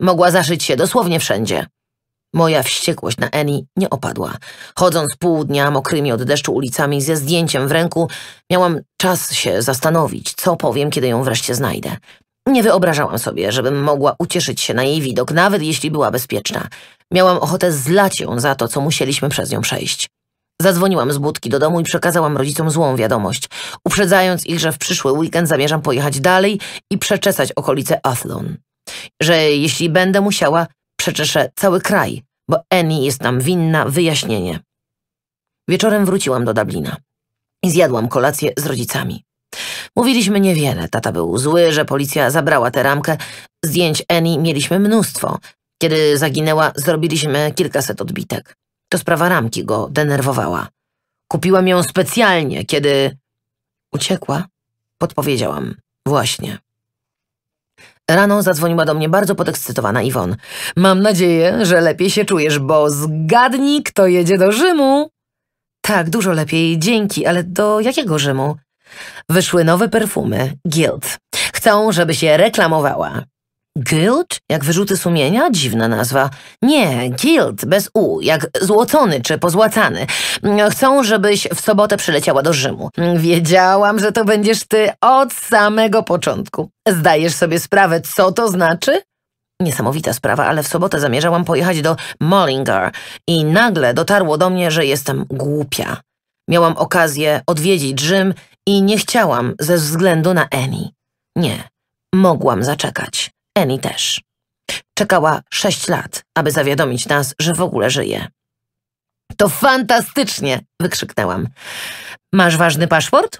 Mogła zaszyć się dosłownie wszędzie. Moja wściekłość na Eni nie opadła. Chodząc pół dnia mokrymi od deszczu ulicami ze zdjęciem w ręku, miałam czas się zastanowić, co powiem, kiedy ją wreszcie znajdę. Nie wyobrażałam sobie, żebym mogła ucieszyć się na jej widok, nawet jeśli była bezpieczna. Miałam ochotę zlać ją za to, co musieliśmy przez nią przejść. Zadzwoniłam z budki do domu i przekazałam rodzicom złą wiadomość, uprzedzając ich, że w przyszły weekend zamierzam pojechać dalej i przeczesać okolice Athlone. Że jeśli będę musiała, przeczeszę cały kraj, bo Annie jest nam winna wyjaśnienie. Wieczorem wróciłam do Dublina i zjadłam kolację z rodzicami. Mówiliśmy niewiele. Tata był zły, że policja zabrała tę ramkę. Zdjęć Eni mieliśmy mnóstwo. Kiedy zaginęła, zrobiliśmy kilkaset odbitek. To sprawa ramki go denerwowała. Kupiłam ją specjalnie, kiedy... Uciekła? Podpowiedziałam. Właśnie. Rano zadzwoniła do mnie bardzo podekscytowana Iwon. Mam nadzieję, że lepiej się czujesz, bo zgadnij, kto jedzie do Rzymu. Tak, dużo lepiej, dzięki, ale do jakiego Rzymu? Wyszły nowe perfumy, Guild. Chcą, żeby się reklamowała. Guild? Jak wyrzuty sumienia? Dziwna nazwa. Nie, guild, bez u, jak złocony czy pozłacany. Chcą, żebyś w sobotę przyleciała do Rzymu. Wiedziałam, że to będziesz ty od samego początku. Zdajesz sobie sprawę, co to znaczy? Niesamowita sprawa, ale w sobotę zamierzałam pojechać do Mollinger i nagle dotarło do mnie, że jestem głupia. Miałam okazję odwiedzić Rzym i nie chciałam ze względu na Eni. Nie, mogłam zaczekać. Eni też. Czekała sześć lat, aby zawiadomić nas, że w ogóle żyje. To fantastycznie! wykrzyknęłam. Masz ważny paszport?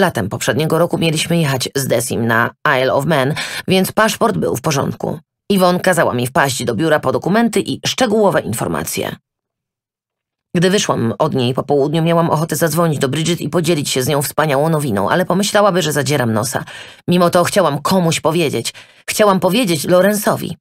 Latem poprzedniego roku mieliśmy jechać z Desim na Isle of Man, więc paszport był w porządku. Iwon kazała mi wpaść do biura po dokumenty i szczegółowe informacje. Gdy wyszłam od niej po południu, miałam ochotę zadzwonić do Bridget i podzielić się z nią wspaniałą nowiną, ale pomyślałaby, że zadzieram nosa. Mimo to chciałam komuś powiedzieć. Chciałam powiedzieć Lorenzowi.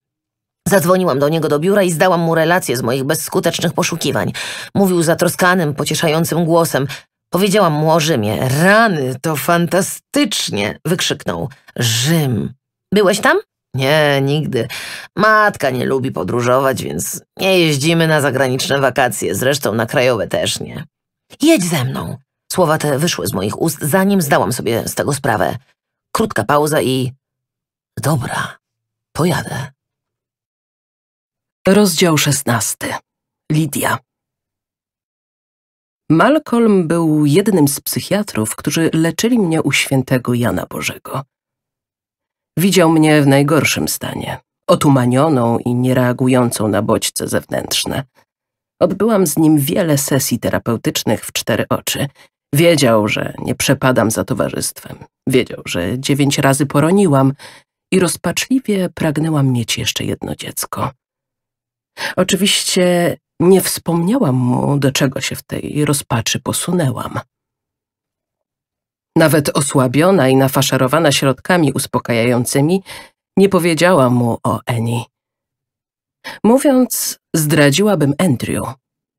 Zadzwoniłam do niego do biura i zdałam mu relację z moich bezskutecznych poszukiwań. Mówił zatroskanym, pocieszającym głosem. Powiedziałam mu o Rzymie. Rany, to fantastycznie! wykrzyknął. Rzym. Byłeś tam? Nie, nigdy. Matka nie lubi podróżować, więc nie jeździmy na zagraniczne wakacje, zresztą na krajowe też nie. Jedź ze mną! Słowa te wyszły z moich ust, zanim zdałam sobie z tego sprawę. Krótka pauza i... Dobra, pojadę. Rozdział szesnasty. Lidia. Malcolm był jednym z psychiatrów, którzy leczyli mnie u świętego Jana Bożego. Widział mnie w najgorszym stanie, otumanioną i niereagującą na bodźce zewnętrzne. Odbyłam z nim wiele sesji terapeutycznych w cztery oczy. Wiedział, że nie przepadam za towarzystwem. Wiedział, że dziewięć razy poroniłam i rozpaczliwie pragnęłam mieć jeszcze jedno dziecko. Oczywiście nie wspomniałam mu, do czego się w tej rozpaczy posunęłam. Nawet osłabiona i nafaszerowana środkami uspokajającymi, nie powiedziała mu o Eni. Mówiąc, zdradziłabym Andrew,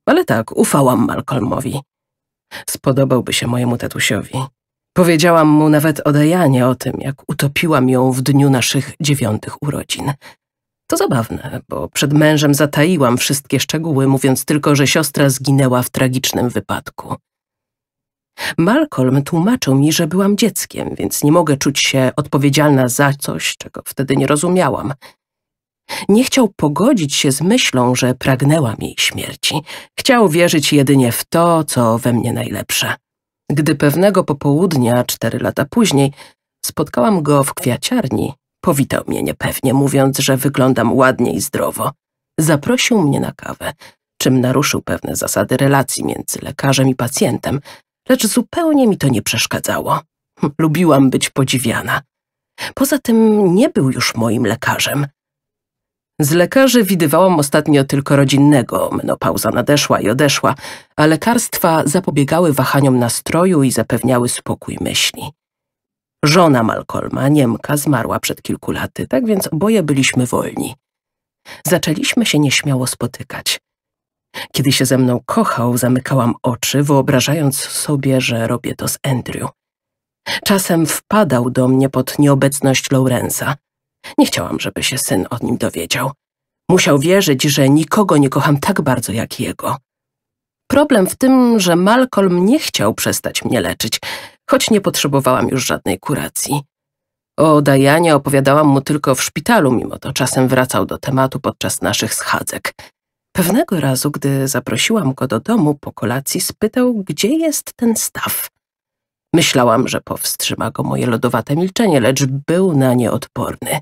ale tak, ufałam Malcolmowi. Spodobałby się mojemu tatusiowi. Powiedziałam mu nawet odejanie o tym, jak utopiłam ją w dniu naszych dziewiątych urodzin. To zabawne, bo przed mężem zataiłam wszystkie szczegóły, mówiąc tylko, że siostra zginęła w tragicznym wypadku. Malcolm tłumaczył mi, że byłam dzieckiem, więc nie mogę czuć się odpowiedzialna za coś, czego wtedy nie rozumiałam. Nie chciał pogodzić się z myślą, że pragnęłam jej śmierci. Chciał wierzyć jedynie w to, co we mnie najlepsze. Gdy pewnego popołudnia, cztery lata później, spotkałam go w kwiaciarni, powitał mnie niepewnie, mówiąc, że wyglądam ładnie i zdrowo. Zaprosił mnie na kawę, czym naruszył pewne zasady relacji między lekarzem i pacjentem – lecz zupełnie mi to nie przeszkadzało. Lubiłam być podziwiana. Poza tym nie był już moim lekarzem. Z lekarzy widywałam ostatnio tylko rodzinnego, menopauza nadeszła i odeszła, a lekarstwa zapobiegały wahaniom nastroju i zapewniały spokój myśli. Żona Malcolma, Niemka, zmarła przed kilku laty, tak więc oboje byliśmy wolni. Zaczęliśmy się nieśmiało spotykać. Kiedy się ze mną kochał, zamykałam oczy, wyobrażając sobie, że robię to z Andrew. Czasem wpadał do mnie pod nieobecność Laurensa. Nie chciałam, żeby się syn o nim dowiedział. Musiał wierzyć, że nikogo nie kocham tak bardzo jak jego. Problem w tym, że Malcolm nie chciał przestać mnie leczyć, choć nie potrzebowałam już żadnej kuracji. O Dajanie opowiadałam mu tylko w szpitalu, mimo to czasem wracał do tematu podczas naszych schadzek. Pewnego razu, gdy zaprosiłam go do domu po kolacji, spytał, gdzie jest ten staw. Myślałam, że powstrzyma go moje lodowate milczenie, lecz był na nie odporny.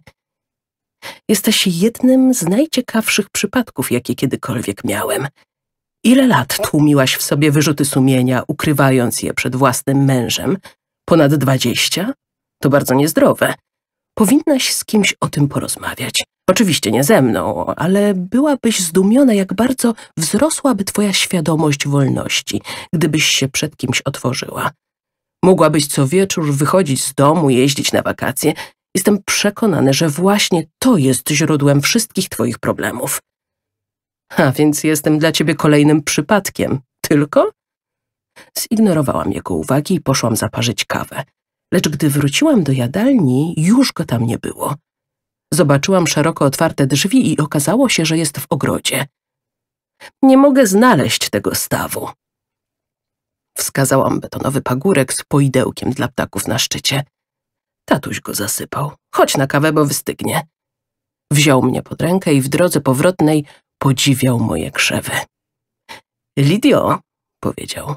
Jesteś jednym z najciekawszych przypadków, jakie kiedykolwiek miałem. Ile lat tłumiłaś w sobie wyrzuty sumienia, ukrywając je przed własnym mężem? Ponad dwadzieścia? To bardzo niezdrowe. Powinnaś z kimś o tym porozmawiać. Oczywiście nie ze mną, ale byłabyś zdumiona, jak bardzo wzrosłaby twoja świadomość wolności, gdybyś się przed kimś otworzyła. Mogłabyś co wieczór wychodzić z domu, jeździć na wakacje. Jestem przekonany, że właśnie to jest źródłem wszystkich twoich problemów. A więc jestem dla ciebie kolejnym przypadkiem. Tylko? Zignorowałam jego uwagi i poszłam zaparzyć kawę lecz gdy wróciłam do jadalni, już go tam nie było. Zobaczyłam szeroko otwarte drzwi i okazało się, że jest w ogrodzie. Nie mogę znaleźć tego stawu. Wskazałam betonowy pagórek z poidełkiem dla ptaków na szczycie. Tatuś go zasypał. Chodź na kawę, bo wystygnie. Wziął mnie pod rękę i w drodze powrotnej podziwiał moje krzewy. Lidio, powiedział,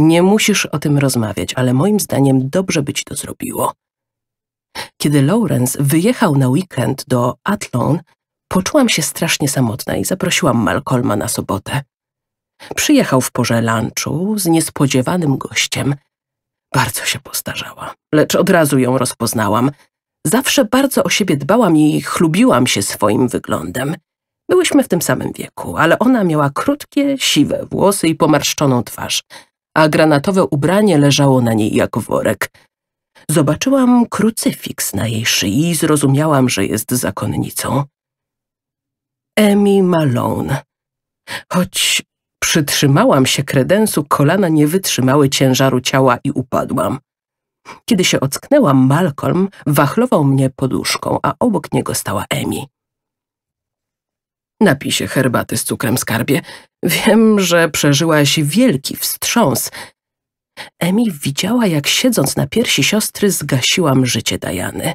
nie musisz o tym rozmawiać, ale moim zdaniem dobrze by ci to zrobiło. Kiedy Lawrence wyjechał na weekend do Athlone, poczułam się strasznie samotna i zaprosiłam Malcolma na sobotę. Przyjechał w porze lunchu z niespodziewanym gościem. Bardzo się postarzała, lecz od razu ją rozpoznałam. Zawsze bardzo o siebie dbałam i chlubiłam się swoim wyglądem. Byłyśmy w tym samym wieku, ale ona miała krótkie, siwe włosy i pomarszczoną twarz – a granatowe ubranie leżało na niej jak worek. Zobaczyłam krucyfiks na jej szyi i zrozumiałam, że jest zakonnicą. Emmy Malone. Choć przytrzymałam się kredensu, kolana nie wytrzymały ciężaru ciała i upadłam. Kiedy się ocknęłam, Malcolm wachlował mnie poduszką, a obok niego stała Emmy napisie herbaty z cukrem skarbie. Wiem, że przeżyłaś wielki wstrząs. Emi widziała, jak siedząc na piersi siostry zgasiłam życie Dajany.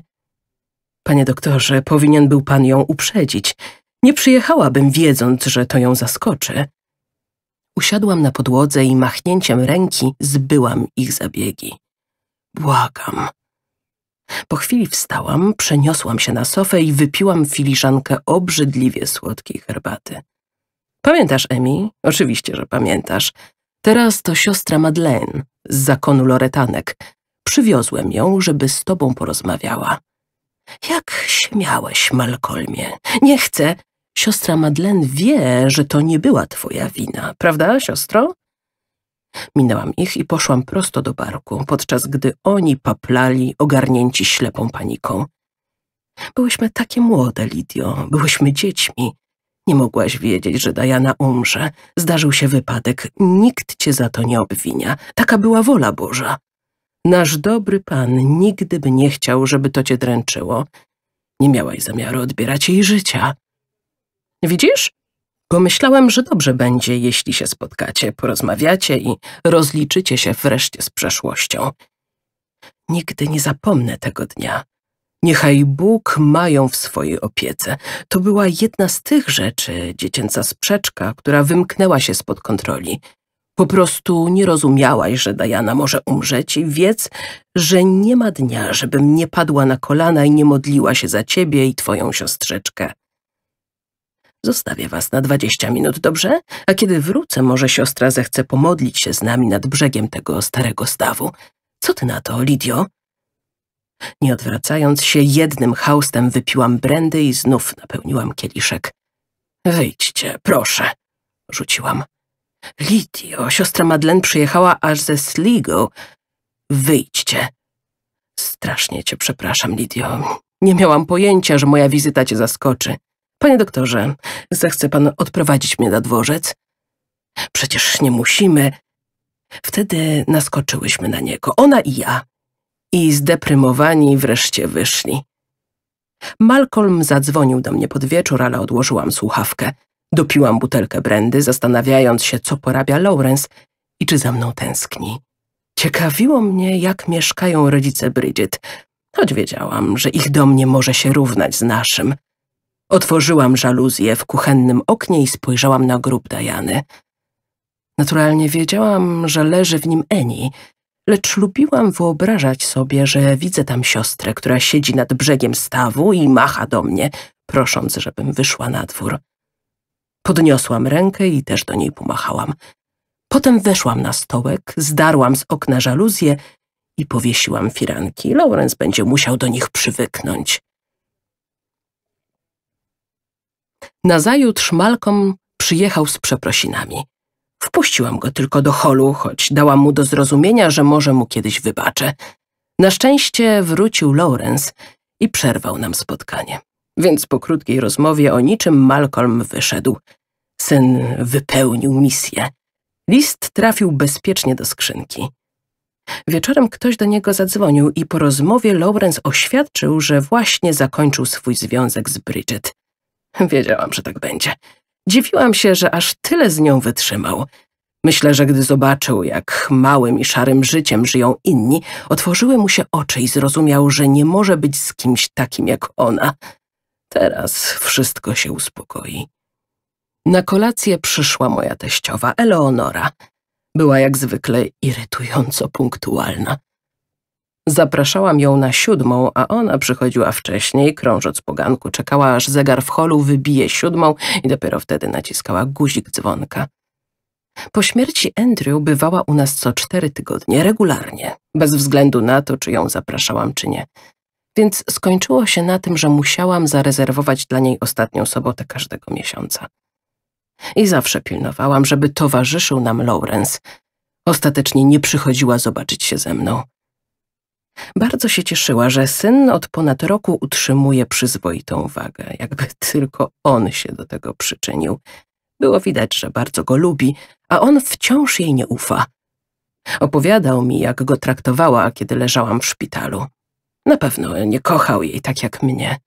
Panie doktorze, powinien był pan ją uprzedzić. Nie przyjechałabym wiedząc, że to ją zaskoczy. Usiadłam na podłodze i machnięciem ręki zbyłam ich zabiegi. Błagam, po chwili wstałam, przeniosłam się na sofę i wypiłam filiżankę obrzydliwie słodkiej herbaty. Pamiętasz, Emi? Oczywiście, że pamiętasz. Teraz to siostra Madeleine z zakonu Loretanek. Przywiozłem ją, żeby z tobą porozmawiała. Jak śmiałeś, Malcolmie? Nie chcę. Siostra Madeleine wie, że to nie była twoja wina, prawda, siostro? Minęłam ich i poszłam prosto do barku, podczas gdy oni paplali, ogarnięci ślepą paniką. Byłyśmy takie młode, Lidio, byłyśmy dziećmi. Nie mogłaś wiedzieć, że Diana umrze. Zdarzył się wypadek, nikt cię za to nie obwinia. Taka była wola Boża. Nasz dobry Pan nigdy by nie chciał, żeby to cię dręczyło. Nie miałaś zamiaru odbierać jej życia. Widzisz? Pomyślałem, że dobrze będzie, jeśli się spotkacie, porozmawiacie i rozliczycie się wreszcie z przeszłością. Nigdy nie zapomnę tego dnia. Niechaj Bóg mają w swojej opiece. To była jedna z tych rzeczy, dziecięca sprzeczka, która wymknęła się spod kontroli. Po prostu nie rozumiałaś, że Dajana może umrzeć i wiedz, że nie ma dnia, żebym nie padła na kolana i nie modliła się za ciebie i twoją siostrzeczkę. Zostawię was na dwadzieścia minut, dobrze? A kiedy wrócę, może siostra zechce pomodlić się z nami nad brzegiem tego starego stawu. Co ty na to, Lidio? Nie odwracając się, jednym haustem wypiłam brandy i znów napełniłam kieliszek. Wyjdźcie, proszę, rzuciłam. Lidio, siostra Madlen przyjechała aż ze Sligo. Wyjdźcie. Strasznie cię przepraszam, Lidio. Nie miałam pojęcia, że moja wizyta cię zaskoczy. Panie doktorze, zechce pan odprowadzić mnie na dworzec? Przecież nie musimy. Wtedy naskoczyłyśmy na niego, ona i ja. I zdeprymowani wreszcie wyszli. Malcolm zadzwonił do mnie pod wieczór, ale odłożyłam słuchawkę. Dopiłam butelkę brandy, zastanawiając się, co porabia Lawrence i czy za mną tęskni. Ciekawiło mnie, jak mieszkają rodzice Bridget, choć wiedziałam, że ich dom nie może się równać z naszym. Otworzyłam żaluzję w kuchennym oknie i spojrzałam na grób Dajany. Naturalnie wiedziałam, że leży w nim Eni, lecz lubiłam wyobrażać sobie, że widzę tam siostrę, która siedzi nad brzegiem stawu i macha do mnie, prosząc, żebym wyszła na dwór. Podniosłam rękę i też do niej pomachałam. Potem weszłam na stołek, zdarłam z okna żaluzję i powiesiłam firanki. Lawrence będzie musiał do nich przywyknąć. Nazajutrz Malcolm przyjechał z przeprosinami. Wpuściłam go tylko do holu, choć dałam mu do zrozumienia, że może mu kiedyś wybaczę. Na szczęście wrócił Lawrence i przerwał nam spotkanie. Więc po krótkiej rozmowie o niczym Malcolm wyszedł. Syn wypełnił misję. List trafił bezpiecznie do skrzynki. Wieczorem ktoś do niego zadzwonił i po rozmowie Lawrence oświadczył, że właśnie zakończył swój związek z Bridget. Wiedziałam, że tak będzie. Dziwiłam się, że aż tyle z nią wytrzymał. Myślę, że gdy zobaczył, jak małym i szarym życiem żyją inni, otworzyły mu się oczy i zrozumiał, że nie może być z kimś takim jak ona. Teraz wszystko się uspokoi. Na kolację przyszła moja teściowa, Eleonora. Była jak zwykle irytująco punktualna. Zapraszałam ją na siódmą, a ona przychodziła wcześniej, krążąc po ganku, czekała aż zegar w holu wybije siódmą i dopiero wtedy naciskała guzik dzwonka. Po śmierci Andrew bywała u nas co cztery tygodnie, regularnie, bez względu na to, czy ją zapraszałam, czy nie. Więc skończyło się na tym, że musiałam zarezerwować dla niej ostatnią sobotę każdego miesiąca. I zawsze pilnowałam, żeby towarzyszył nam Lawrence. Ostatecznie nie przychodziła zobaczyć się ze mną. Bardzo się cieszyła, że syn od ponad roku utrzymuje przyzwoitą wagę, jakby tylko on się do tego przyczynił. Było widać, że bardzo go lubi, a on wciąż jej nie ufa. Opowiadał mi, jak go traktowała, kiedy leżałam w szpitalu. Na pewno nie kochał jej tak jak mnie.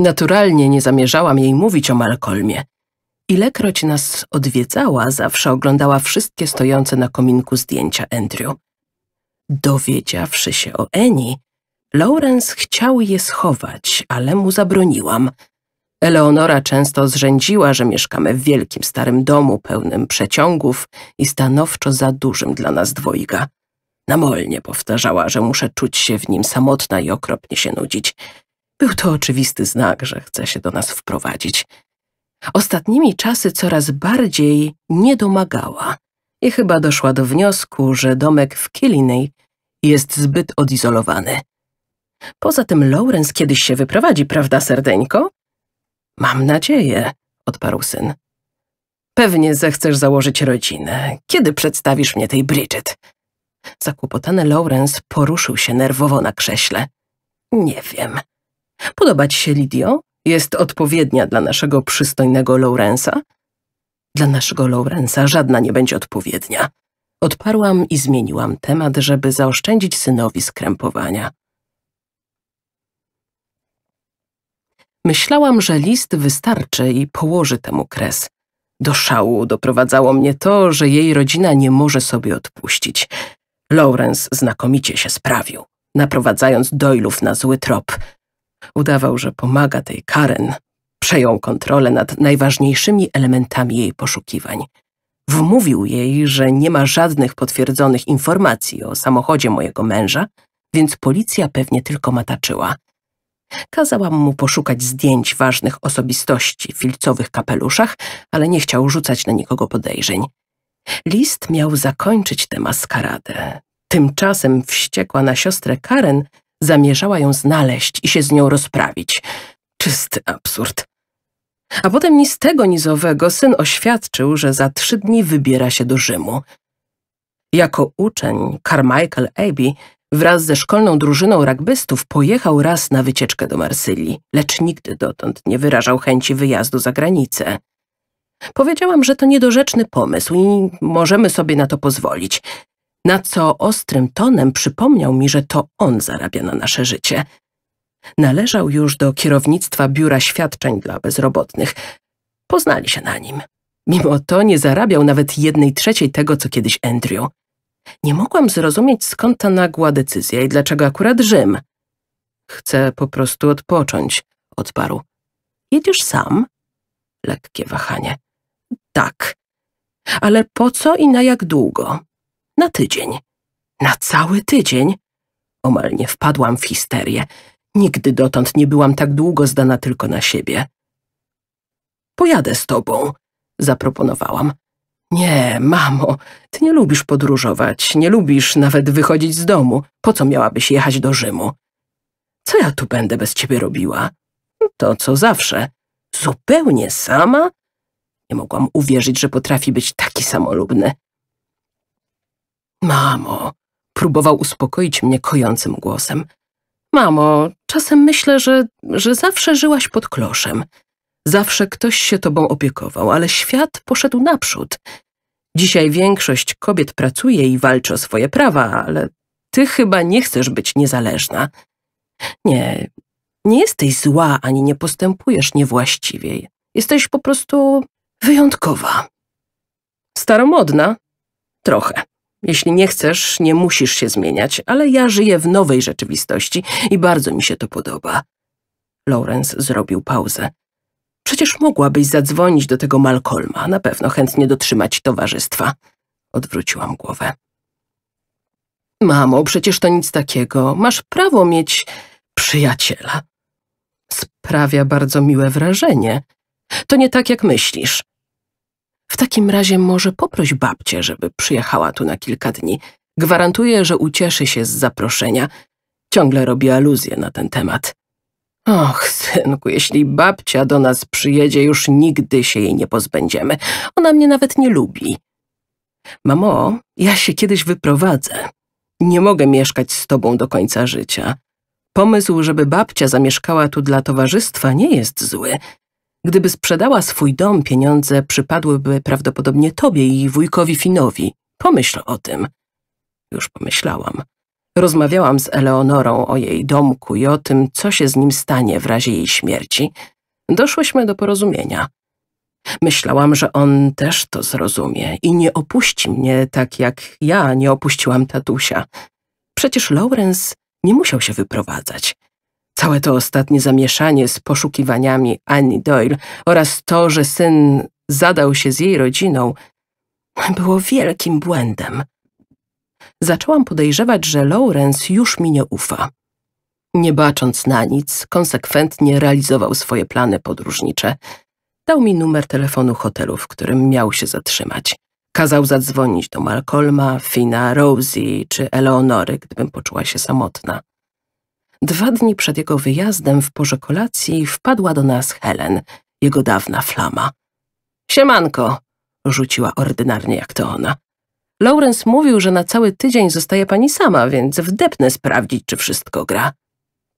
Naturalnie nie zamierzałam jej mówić o Malkolmie. Ilekroć nas odwiedzała, zawsze oglądała wszystkie stojące na kominku zdjęcia Andrew. Dowiedziawszy się o Eni, Lawrence chciał je schować, ale mu zabroniłam. Eleonora często zrzędziła, że mieszkamy w wielkim starym domu pełnym przeciągów i stanowczo za dużym dla nas dwojga. Namolnie powtarzała, że muszę czuć się w nim samotna i okropnie się nudzić. Był to oczywisty znak, że chce się do nas wprowadzić. Ostatnimi czasy coraz bardziej nie domagała i chyba doszła do wniosku, że domek w Kilinej jest zbyt odizolowany. Poza tym Lawrence kiedyś się wyprowadzi, prawda, serdeńko? Mam nadzieję, odparł syn. Pewnie zechcesz założyć rodzinę. Kiedy przedstawisz mnie tej Bridget? Zakłopotany Lawrence poruszył się nerwowo na krześle. Nie wiem. Podoba ci się Lidio? Jest odpowiednia dla naszego przystojnego Lawrence'a? Dla naszego Lawrence'a żadna nie będzie odpowiednia. Odparłam i zmieniłam temat, żeby zaoszczędzić synowi skrępowania. Myślałam, że list wystarczy i położy temu kres. Do szału doprowadzało mnie to, że jej rodzina nie może sobie odpuścić. Lawrence znakomicie się sprawił, naprowadzając Doylów na zły trop. Udawał, że pomaga tej Karen, Przejął kontrolę nad najważniejszymi elementami jej poszukiwań. Wmówił jej, że nie ma żadnych potwierdzonych informacji o samochodzie mojego męża, więc policja pewnie tylko mataczyła. Kazałam mu poszukać zdjęć ważnych osobistości w filcowych kapeluszach, ale nie chciał rzucać na nikogo podejrzeń. List miał zakończyć tę maskaradę. Tymczasem wściekła na siostrę Karen zamierzała ją znaleźć i się z nią rozprawić. Czysty absurd. A potem ni z tego owego syn oświadczył, że za trzy dni wybiera się do Rzymu. Jako uczeń Carmichael Abbey wraz ze szkolną drużyną rugbystów pojechał raz na wycieczkę do Marsylii, lecz nigdy dotąd nie wyrażał chęci wyjazdu za granicę. Powiedziałam, że to niedorzeczny pomysł i możemy sobie na to pozwolić, na co ostrym tonem przypomniał mi, że to on zarabia na nasze życie – Należał już do kierownictwa Biura Świadczeń dla Bezrobotnych. Poznali się na nim. Mimo to nie zarabiał nawet jednej trzeciej tego, co kiedyś Andrew. Nie mogłam zrozumieć, skąd ta nagła decyzja i dlaczego akurat Rzym. Chcę po prostu odpocząć, odparł. Jedziesz sam? Lekkie wahanie. Tak. Ale po co i na jak długo? Na tydzień. Na cały tydzień? Omal nie wpadłam w histerię. Nigdy dotąd nie byłam tak długo zdana tylko na siebie. Pojadę z tobą, zaproponowałam. Nie, mamo, ty nie lubisz podróżować, nie lubisz nawet wychodzić z domu. Po co miałabyś jechać do Rzymu? Co ja tu będę bez ciebie robiła? To co zawsze. Zupełnie sama? Nie mogłam uwierzyć, że potrafi być taki samolubny. Mamo, próbował uspokoić mnie kojącym głosem. Mamo, czasem myślę, że, że zawsze żyłaś pod kloszem. Zawsze ktoś się tobą opiekował, ale świat poszedł naprzód. Dzisiaj większość kobiet pracuje i walczy o swoje prawa, ale ty chyba nie chcesz być niezależna. Nie, nie jesteś zła ani nie postępujesz niewłaściwie. Jesteś po prostu wyjątkowa. Staromodna? Trochę. Jeśli nie chcesz, nie musisz się zmieniać, ale ja żyję w nowej rzeczywistości i bardzo mi się to podoba. Lawrence zrobił pauzę. Przecież mogłabyś zadzwonić do tego Malcolma, na pewno chętnie dotrzymać towarzystwa. Odwróciłam głowę. Mamo, przecież to nic takiego. Masz prawo mieć przyjaciela. Sprawia bardzo miłe wrażenie. To nie tak, jak myślisz. W takim razie może poproś babcię, żeby przyjechała tu na kilka dni. Gwarantuję, że ucieszy się z zaproszenia. Ciągle robi aluzje na ten temat. Och, synku, jeśli babcia do nas przyjedzie, już nigdy się jej nie pozbędziemy. Ona mnie nawet nie lubi. Mamo, ja się kiedyś wyprowadzę. Nie mogę mieszkać z tobą do końca życia. Pomysł, żeby babcia zamieszkała tu dla towarzystwa, nie jest zły. Gdyby sprzedała swój dom, pieniądze przypadłyby prawdopodobnie tobie i wujkowi Finowi. Pomyśl o tym. Już pomyślałam. Rozmawiałam z Eleonorą o jej domku i o tym, co się z nim stanie w razie jej śmierci. Doszłyśmy do porozumienia. Myślałam, że on też to zrozumie i nie opuści mnie tak jak ja nie opuściłam tatusia. Przecież Lawrence nie musiał się wyprowadzać. Całe to ostatnie zamieszanie z poszukiwaniami Annie Doyle oraz to, że syn zadał się z jej rodziną, było wielkim błędem. Zaczęłam podejrzewać, że Lawrence już mi nie ufa. Nie bacząc na nic, konsekwentnie realizował swoje plany podróżnicze. Dał mi numer telefonu hotelu, w którym miał się zatrzymać. Kazał zadzwonić do Malcolma, Fina, Rosie czy Eleonory, gdybym poczuła się samotna. Dwa dni przed jego wyjazdem w porze kolacji wpadła do nas Helen, jego dawna flama. Siemanko, rzuciła ordynarnie jak to ona. Lawrence mówił, że na cały tydzień zostaje pani sama, więc wdepnę sprawdzić, czy wszystko gra.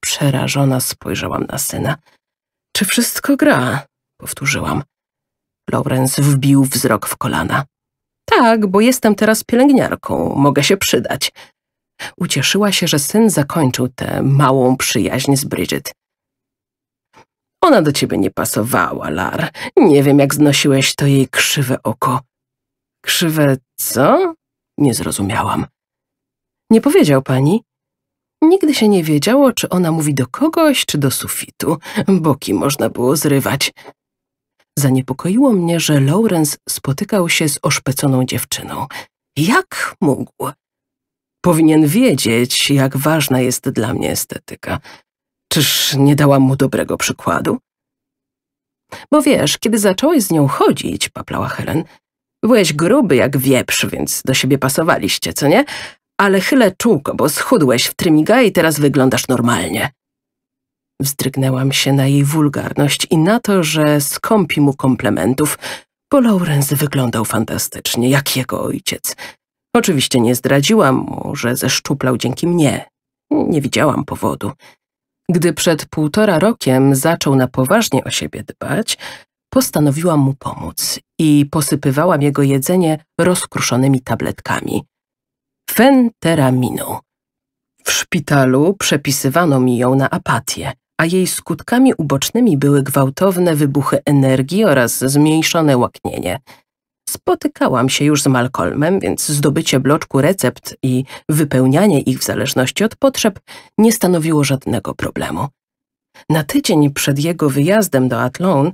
Przerażona spojrzałam na syna. Czy wszystko gra? Powtórzyłam. Lawrence wbił wzrok w kolana. Tak, bo jestem teraz pielęgniarką, mogę się przydać, Ucieszyła się, że syn zakończył tę małą przyjaźń z Bridget. Ona do ciebie nie pasowała, Lar. Nie wiem, jak znosiłeś to jej krzywe oko. Krzywe co? Nie zrozumiałam. Nie powiedział pani? Nigdy się nie wiedziało, czy ona mówi do kogoś, czy do sufitu. Boki można było zrywać. Zaniepokoiło mnie, że Lawrence spotykał się z oszpeconą dziewczyną. Jak mógł? Powinien wiedzieć, jak ważna jest dla mnie estetyka. Czyż nie dałam mu dobrego przykładu? Bo wiesz, kiedy zacząłeś z nią chodzić, paplała Helen, byłeś gruby jak wieprz, więc do siebie pasowaliście, co nie? Ale chylę czułko, bo schudłeś w trymiga i teraz wyglądasz normalnie. Wzdrygnęłam się na jej wulgarność i na to, że skąpi mu komplementów, bo Lawrence wyglądał fantastycznie, jak jego ojciec. Oczywiście nie zdradziłam mu, że zeszczuplał dzięki mnie. Nie widziałam powodu. Gdy przed półtora rokiem zaczął na poważnie o siebie dbać, postanowiłam mu pomóc i posypywałam jego jedzenie rozkruszonymi tabletkami. fenteraminu. W szpitalu przepisywano mi ją na apatię, a jej skutkami ubocznymi były gwałtowne wybuchy energii oraz zmniejszone łaknienie. Spotykałam się już z Malcolmem, więc zdobycie bloczku recept i wypełnianie ich w zależności od potrzeb nie stanowiło żadnego problemu. Na tydzień przed jego wyjazdem do Athlone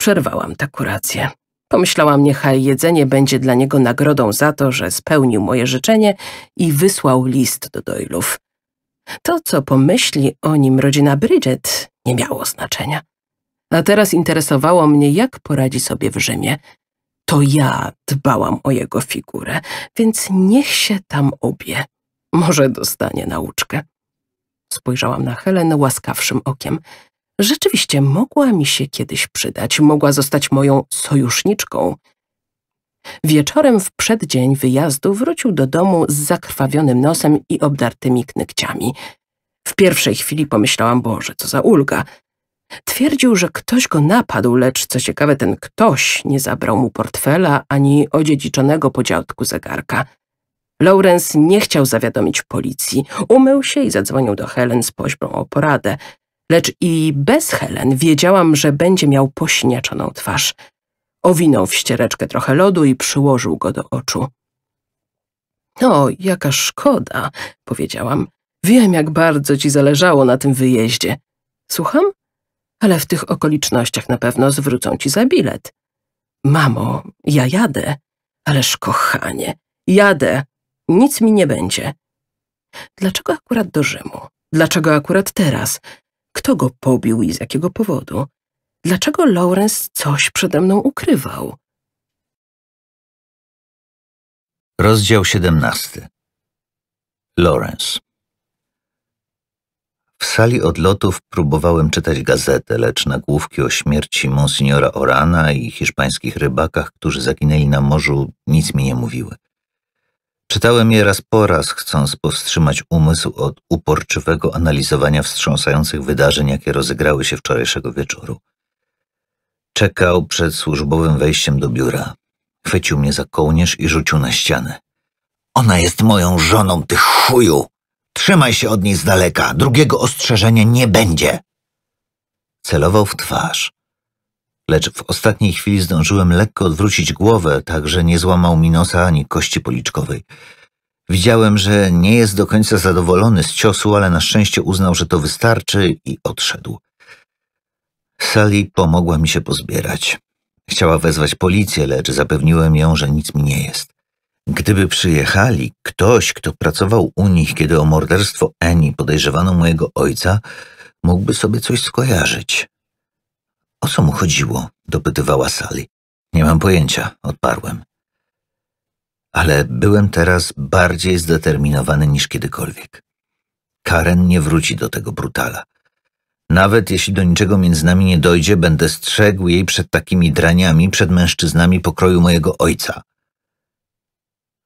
przerwałam tę tak kurację. Pomyślałam, niechaj jedzenie będzie dla niego nagrodą za to, że spełnił moje życzenie i wysłał list do Doylów. To, co pomyśli o nim rodzina Bridget, nie miało znaczenia. A teraz interesowało mnie, jak poradzi sobie w Rzymie – to ja dbałam o jego figurę, więc niech się tam obie. Może dostanie nauczkę. Spojrzałam na Helenę łaskawszym okiem. Rzeczywiście mogła mi się kiedyś przydać, mogła zostać moją sojuszniczką. Wieczorem w przeddzień wyjazdu wrócił do domu z zakrwawionym nosem i obdartymi knykciami. W pierwszej chwili pomyślałam, Boże, co za ulga, Twierdził, że ktoś go napadł, lecz co ciekawe ten ktoś nie zabrał mu portfela ani odziedziczonego po dziadku zegarka. Lawrence nie chciał zawiadomić policji, umył się i zadzwonił do Helen z prośbą o poradę. Lecz i bez Helen wiedziałam, że będzie miał posiniaczoną twarz. Owinął w ściereczkę trochę lodu i przyłożył go do oczu. No, jaka szkoda, powiedziałam. Wiem, jak bardzo ci zależało na tym wyjeździe. Słucham? ale w tych okolicznościach na pewno zwrócą ci za bilet. Mamo, ja jadę. Ależ kochanie, jadę. Nic mi nie będzie. Dlaczego akurat do Rzymu? Dlaczego akurat teraz? Kto go pobił i z jakiego powodu? Dlaczego Lawrence coś przede mną ukrywał? Rozdział 17 Lawrence w sali odlotów próbowałem czytać gazetę, lecz nagłówki o śmierci monsignora Orana i hiszpańskich rybakach, którzy zaginęli na morzu, nic mi nie mówiły. Czytałem je raz po raz, chcąc powstrzymać umysł od uporczywego analizowania wstrząsających wydarzeń, jakie rozegrały się wczorajszego wieczoru. Czekał przed służbowym wejściem do biura. Chwycił mnie za kołnierz i rzucił na ścianę. Ona jest moją żoną, ty chuju! Trzymaj się od niej z daleka, drugiego ostrzeżenia nie będzie. Celował w twarz, lecz w ostatniej chwili zdążyłem lekko odwrócić głowę, tak że nie złamał mi nosa ani kości policzkowej. Widziałem, że nie jest do końca zadowolony z ciosu, ale na szczęście uznał, że to wystarczy i odszedł. Sally pomogła mi się pozbierać. Chciała wezwać policję, lecz zapewniłem ją, że nic mi nie jest. Gdyby przyjechali, ktoś, kto pracował u nich, kiedy o morderstwo Eni podejrzewano mojego ojca, mógłby sobie coś skojarzyć. O co mu chodziło? dopytywała Sally. Nie mam pojęcia, odparłem. Ale byłem teraz bardziej zdeterminowany niż kiedykolwiek. Karen nie wróci do tego brutala. Nawet jeśli do niczego między nami nie dojdzie, będę strzegł jej przed takimi draniami, przed mężczyznami pokroju mojego ojca.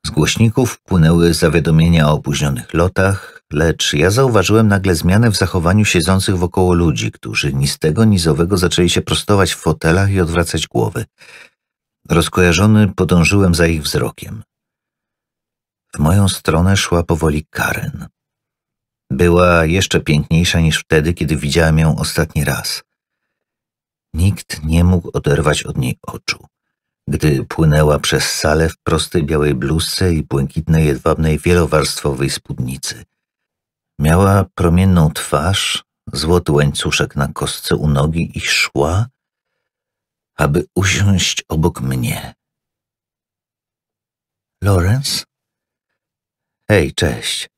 Z głośników płynęły zawiadomienia o opóźnionych lotach, lecz ja zauważyłem nagle zmianę w zachowaniu siedzących wokoło ludzi, którzy ni z tego, ni zaczęli się prostować w fotelach i odwracać głowy. Rozkojarzony podążyłem za ich wzrokiem. W moją stronę szła powoli Karen. Była jeszcze piękniejsza niż wtedy, kiedy widziałem ją ostatni raz. Nikt nie mógł oderwać od niej oczu gdy płynęła przez salę w prostej białej bluzce i błękitnej jedwabnej wielowarstwowej spódnicy. Miała promienną twarz, złoty łańcuszek na kostce u nogi i szła, aby usiąść obok mnie. Lawrence? Hej, cześć.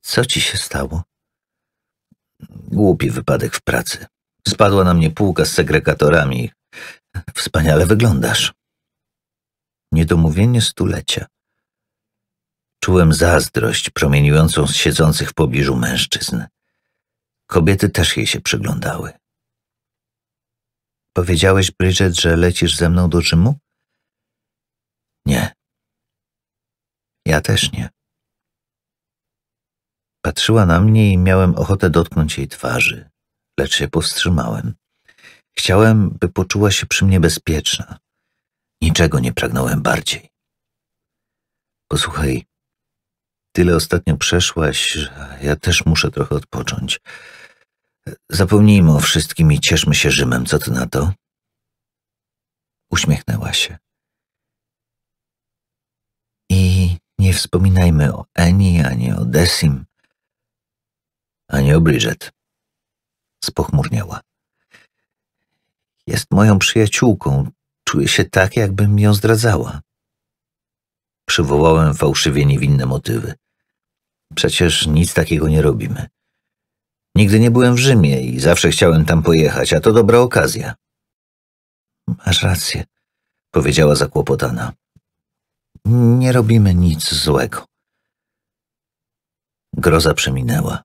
Co ci się stało? Głupi wypadek w pracy. Spadła na mnie półka z segregatorami. Wspaniale wyglądasz. Niedomówienie stulecia. Czułem zazdrość promieniującą z siedzących w pobliżu mężczyzn. Kobiety też jej się przyglądały. Powiedziałeś, Bridget, że lecisz ze mną do Rzymu? Nie. Ja też nie. Patrzyła na mnie i miałem ochotę dotknąć jej twarzy, lecz się powstrzymałem. Chciałem, by poczuła się przy mnie bezpieczna. Niczego nie pragnąłem bardziej. Posłuchaj, tyle ostatnio przeszłaś, że ja też muszę trochę odpocząć. Zapomnijmy o wszystkim i cieszmy się Rzymem, co ty na to? Uśmiechnęła się. I nie wspominajmy o Eni, ani o Desim, ani o Bridget. Spochmurniała. Jest moją przyjaciółką. Czuję się tak, jakbym ją zdradzała. Przywołałem fałszywie niewinne motywy. Przecież nic takiego nie robimy. Nigdy nie byłem w Rzymie i zawsze chciałem tam pojechać, a to dobra okazja. Masz rację, powiedziała zakłopotana. Nie robimy nic złego. Groza przeminęła.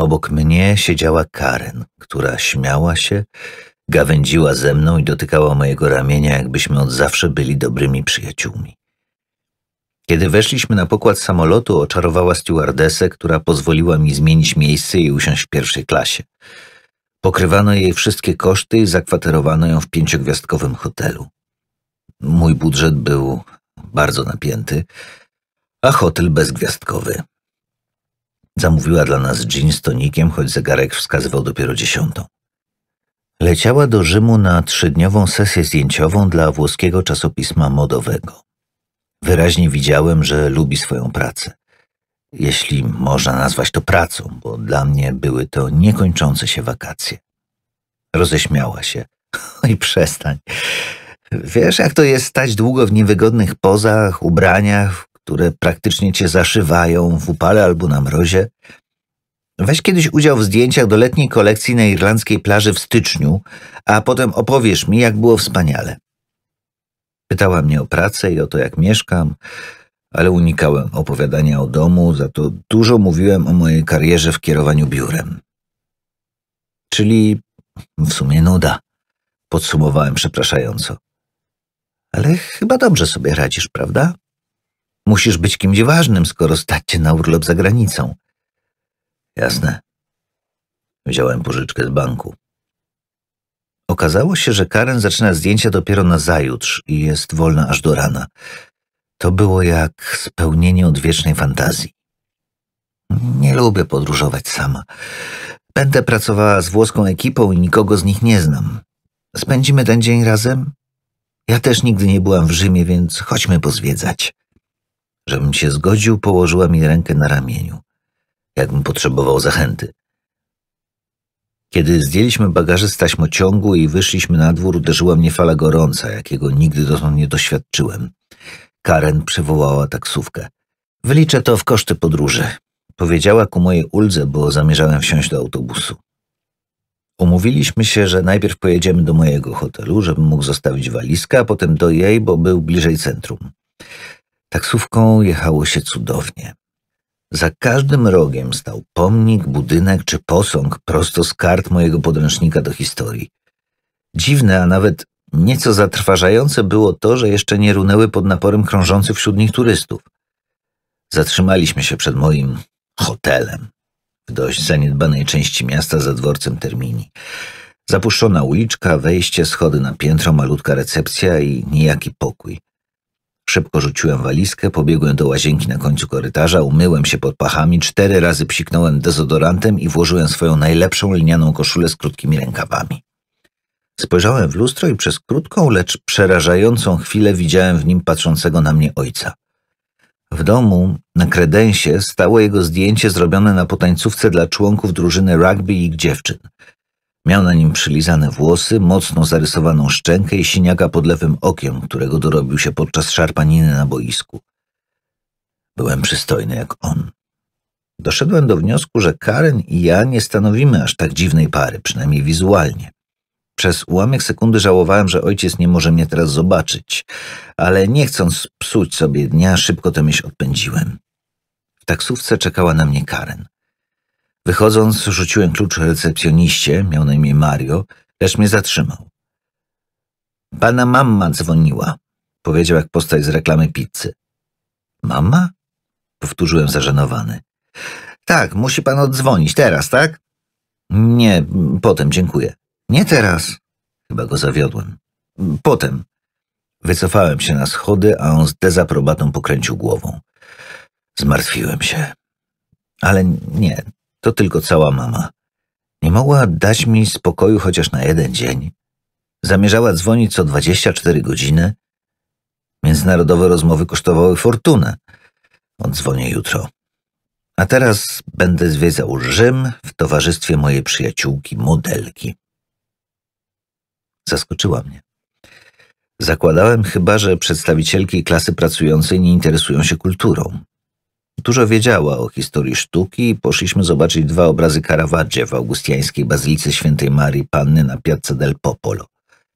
Obok mnie siedziała Karen, która śmiała się, gawędziła ze mną i dotykała mojego ramienia, jakbyśmy od zawsze byli dobrymi przyjaciółmi. Kiedy weszliśmy na pokład samolotu, oczarowała stewardesę, która pozwoliła mi zmienić miejsce i usiąść w pierwszej klasie. Pokrywano jej wszystkie koszty i zakwaterowano ją w pięciogwiazdkowym hotelu. Mój budżet był bardzo napięty, a hotel bezgwiazdkowy. Zamówiła dla nas gin z tonikiem, choć zegarek wskazywał dopiero dziesiątą. Leciała do Rzymu na trzydniową sesję zdjęciową dla włoskiego czasopisma modowego. Wyraźnie widziałem, że lubi swoją pracę. Jeśli można nazwać to pracą, bo dla mnie były to niekończące się wakacje. Roześmiała się. Oj, przestań. Wiesz, jak to jest stać długo w niewygodnych pozach, ubraniach, które praktycznie cię zaszywają w upale albo na mrozie. Weź kiedyś udział w zdjęciach do letniej kolekcji na irlandzkiej plaży w styczniu, a potem opowiesz mi, jak było wspaniale. Pytała mnie o pracę i o to, jak mieszkam, ale unikałem opowiadania o domu, za to dużo mówiłem o mojej karierze w kierowaniu biurem. Czyli w sumie nuda, podsumowałem przepraszająco. Ale chyba dobrze sobie radzisz, prawda? Musisz być kimś ważnym, skoro stać cię na urlop za granicą. Jasne. Wziąłem pożyczkę z banku. Okazało się, że Karen zaczyna zdjęcia dopiero na zajutrz i jest wolna aż do rana. To było jak spełnienie odwiecznej fantazji. Nie lubię podróżować sama. Będę pracowała z włoską ekipą i nikogo z nich nie znam. Spędzimy ten dzień razem? Ja też nigdy nie byłam w Rzymie, więc chodźmy pozwiedzać. Żebym się zgodził, położyła mi rękę na ramieniu, jakbym potrzebował zachęty. Kiedy zdjęliśmy bagaże z taśmociągu i wyszliśmy na dwór, uderzyła mnie fala gorąca, jakiego nigdy dotąd nie doświadczyłem. Karen przywołała taksówkę. Wyliczę to w koszty podróży. Powiedziała ku mojej uldze, bo zamierzałem wsiąść do autobusu. Umówiliśmy się, że najpierw pojedziemy do mojego hotelu, żebym mógł zostawić walizkę, a potem do jej, bo był bliżej centrum. Taksówką jechało się cudownie. Za każdym rogiem stał pomnik, budynek czy posąg prosto z kart mojego podręcznika do historii. Dziwne, a nawet nieco zatrważające było to, że jeszcze nie runęły pod naporem krążących wśród nich turystów. Zatrzymaliśmy się przed moim hotelem w dość zaniedbanej części miasta za dworcem Termini. Zapuszczona uliczka, wejście, schody na piętro, malutka recepcja i nijaki pokój. Szybko rzuciłem walizkę, pobiegłem do łazienki na końcu korytarza, umyłem się pod pachami, cztery razy psiknąłem dezodorantem i włożyłem swoją najlepszą linianą koszulę z krótkimi rękawami. Spojrzałem w lustro i przez krótką, lecz przerażającą chwilę widziałem w nim patrzącego na mnie ojca. W domu, na kredensie, stało jego zdjęcie zrobione na potańcówce dla członków drużyny rugby i ich dziewczyn. Miał na nim przylizane włosy, mocno zarysowaną szczękę i siniaka pod lewym okiem, którego dorobił się podczas szarpaniny na boisku. Byłem przystojny jak on. Doszedłem do wniosku, że Karen i ja nie stanowimy aż tak dziwnej pary, przynajmniej wizualnie. Przez ułamek sekundy żałowałem, że ojciec nie może mnie teraz zobaczyć, ale nie chcąc psuć sobie dnia, szybko tę myśl odpędziłem. W taksówce czekała na mnie Karen. Wychodząc, rzuciłem klucz recepcjoniście, miał na imię Mario, lecz mnie zatrzymał. Pana mama dzwoniła, powiedział jak postać z reklamy pizzy. Mama? Powtórzyłem zażenowany. Tak, musi pan oddzwonić, teraz, tak? Nie, potem, dziękuję. Nie teraz. Chyba go zawiodłem. Potem. Wycofałem się na schody, a on z dezaprobatą pokręcił głową. Zmartwiłem się. Ale nie, to tylko cała mama. Nie mogła dać mi spokoju chociaż na jeden dzień. Zamierzała dzwonić co 24 godziny. Międzynarodowe rozmowy kosztowały fortunę. Odzwonię jutro. A teraz będę zwiedzał Rzym w towarzystwie mojej przyjaciółki, modelki. Zaskoczyła mnie. Zakładałem chyba, że przedstawicielki klasy pracującej nie interesują się kulturą. Dużo wiedziała o historii sztuki i poszliśmy zobaczyć dwa obrazy Caravaggio w augustiańskiej bazylice świętej Marii Panny na Piazza del Popolo.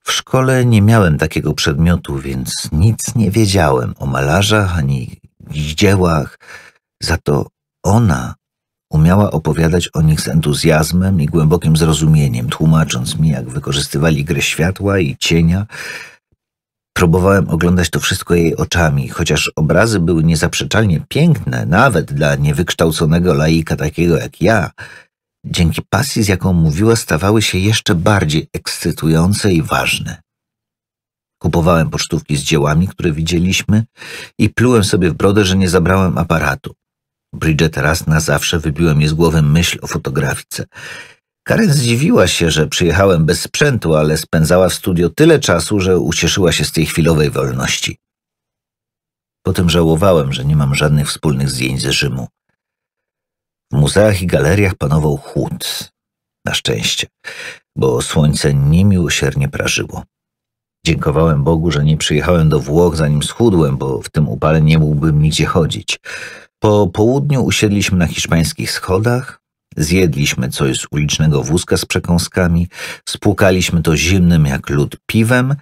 W szkole nie miałem takiego przedmiotu, więc nic nie wiedziałem o malarzach ani ich dziełach. Za to ona umiała opowiadać o nich z entuzjazmem i głębokim zrozumieniem, tłumacząc mi, jak wykorzystywali grę światła i cienia, Próbowałem oglądać to wszystko jej oczami, chociaż obrazy były niezaprzeczalnie piękne, nawet dla niewykształconego laika takiego jak ja. Dzięki pasji, z jaką mówiła, stawały się jeszcze bardziej ekscytujące i ważne. Kupowałem pocztówki z dziełami, które widzieliśmy i plułem sobie w brodę, że nie zabrałem aparatu. Bridget raz na zawsze wybiłem jej z głowy myśl o fotografice. Karen zdziwiła się, że przyjechałem bez sprzętu, ale spędzała w studio tyle czasu, że ucieszyła się z tej chwilowej wolności. Potem żałowałem, że nie mam żadnych wspólnych zdjęć z Rzymu. W muzeach i galeriach panował chłód. Na szczęście, bo słońce niemiłosiernie prażyło. Dziękowałem Bogu, że nie przyjechałem do Włoch, zanim schudłem, bo w tym upale nie mógłbym nigdzie chodzić. Po południu usiedliśmy na hiszpańskich schodach, Zjedliśmy coś z ulicznego wózka z przekąskami, spłukaliśmy to zimnym jak lód piwem,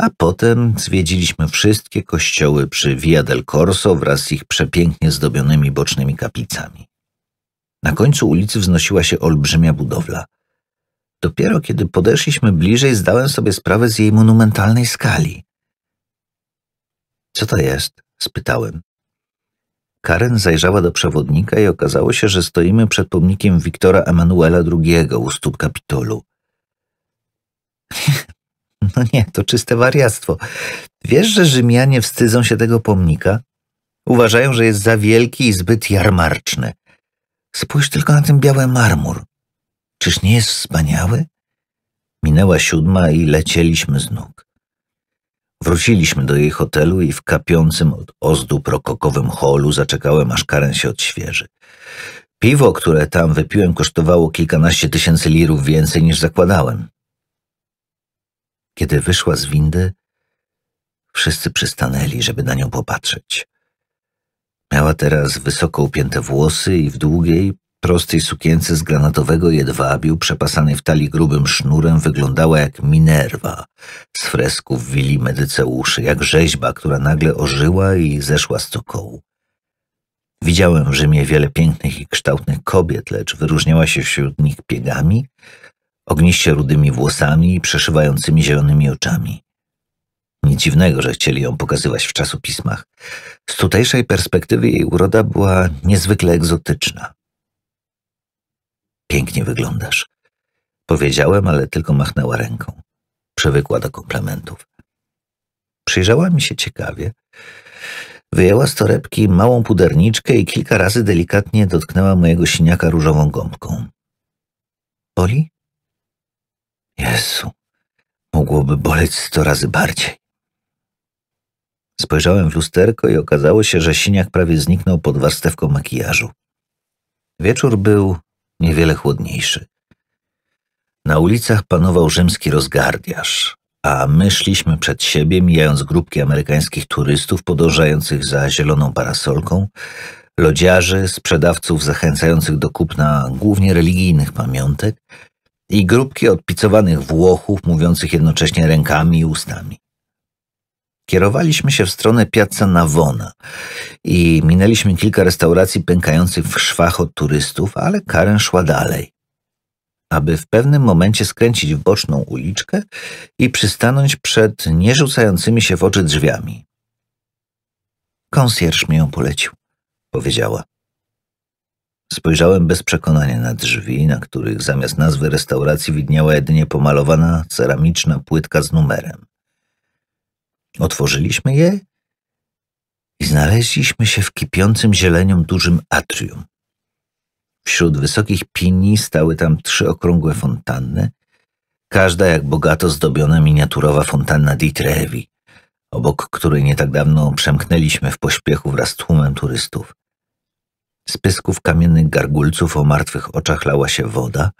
a potem zwiedziliśmy wszystkie kościoły przy Via del Corso wraz z ich przepięknie zdobionymi bocznymi kaplicami. Na końcu ulicy wznosiła się olbrzymia budowla. Dopiero kiedy podeszliśmy bliżej, zdałem sobie sprawę z jej monumentalnej skali. Co to jest? spytałem, Karen zajrzała do przewodnika i okazało się, że stoimy przed pomnikiem Wiktora Emanuela II u stóp Kapitolu. No nie, to czyste wariactwo. Wiesz, że Rzymianie wstydzą się tego pomnika? Uważają, że jest za wielki i zbyt jarmarczny. Spójrz tylko na ten biały marmur. Czyż nie jest wspaniały? Minęła siódma i lecieliśmy z nóg. Wróciliśmy do jej hotelu i w kapiącym od ozdób rokokowym holu zaczekałem, aż Karen się odświeży. Piwo, które tam wypiłem, kosztowało kilkanaście tysięcy lirów więcej niż zakładałem. Kiedy wyszła z windy, wszyscy przystanęli, żeby na nią popatrzeć. Miała teraz wysoko upięte włosy i w długiej, prostej sukience z granatowego jedwabiu, przepasanej w talii grubym sznurem, wyglądała jak Minerva z fresków willi medyceuszy, jak rzeźba, która nagle ożyła i zeszła z cokołu. Widziałem w Rzymie wiele pięknych i kształtnych kobiet, lecz wyróżniała się wśród nich piegami, ogniście rudymi włosami i przeszywającymi zielonymi oczami. Nic dziwnego, że chcieli ją pokazywać w czasopismach. Z tutejszej perspektywy jej uroda była niezwykle egzotyczna. Pięknie wyglądasz. Powiedziałem, ale tylko machnęła ręką. Przywykła do komplementów. Przyjrzała mi się ciekawie. Wyjęła z torebki małą puderniczkę i kilka razy delikatnie dotknęła mojego siniaka różową gąbką. Boli? Jezu, mogłoby boleć sto razy bardziej. Spojrzałem w lusterko i okazało się, że siniak prawie zniknął pod warstewką makijażu. Wieczór był niewiele chłodniejszy. Na ulicach panował rzymski rozgardiarz, a my szliśmy przed siebie, mijając grupki amerykańskich turystów podążających za zieloną parasolką, lodziarzy, sprzedawców zachęcających do kupna głównie religijnych pamiątek i grupki odpicowanych Włochów mówiących jednocześnie rękami i ustami. Kierowaliśmy się w stronę Piazza Navona i minęliśmy kilka restauracji pękających w szwach od turystów, ale Karen szła dalej. Aby w pewnym momencie skręcić w boczną uliczkę i przystanąć przed nierzucającymi się w oczy drzwiami. Konsjerż mi ją polecił, powiedziała. Spojrzałem bez przekonania na drzwi, na których zamiast nazwy restauracji widniała jedynie pomalowana ceramiczna płytka z numerem. Otworzyliśmy je i znaleźliśmy się w kipiącym zielenią dużym atrium. Wśród wysokich pini stały tam trzy okrągłe fontanny, każda jak bogato zdobiona miniaturowa fontanna di Trevi, obok której nie tak dawno przemknęliśmy w pośpiechu wraz z tłumem turystów. Z pysków kamiennych gargulców o martwych oczach lała się woda,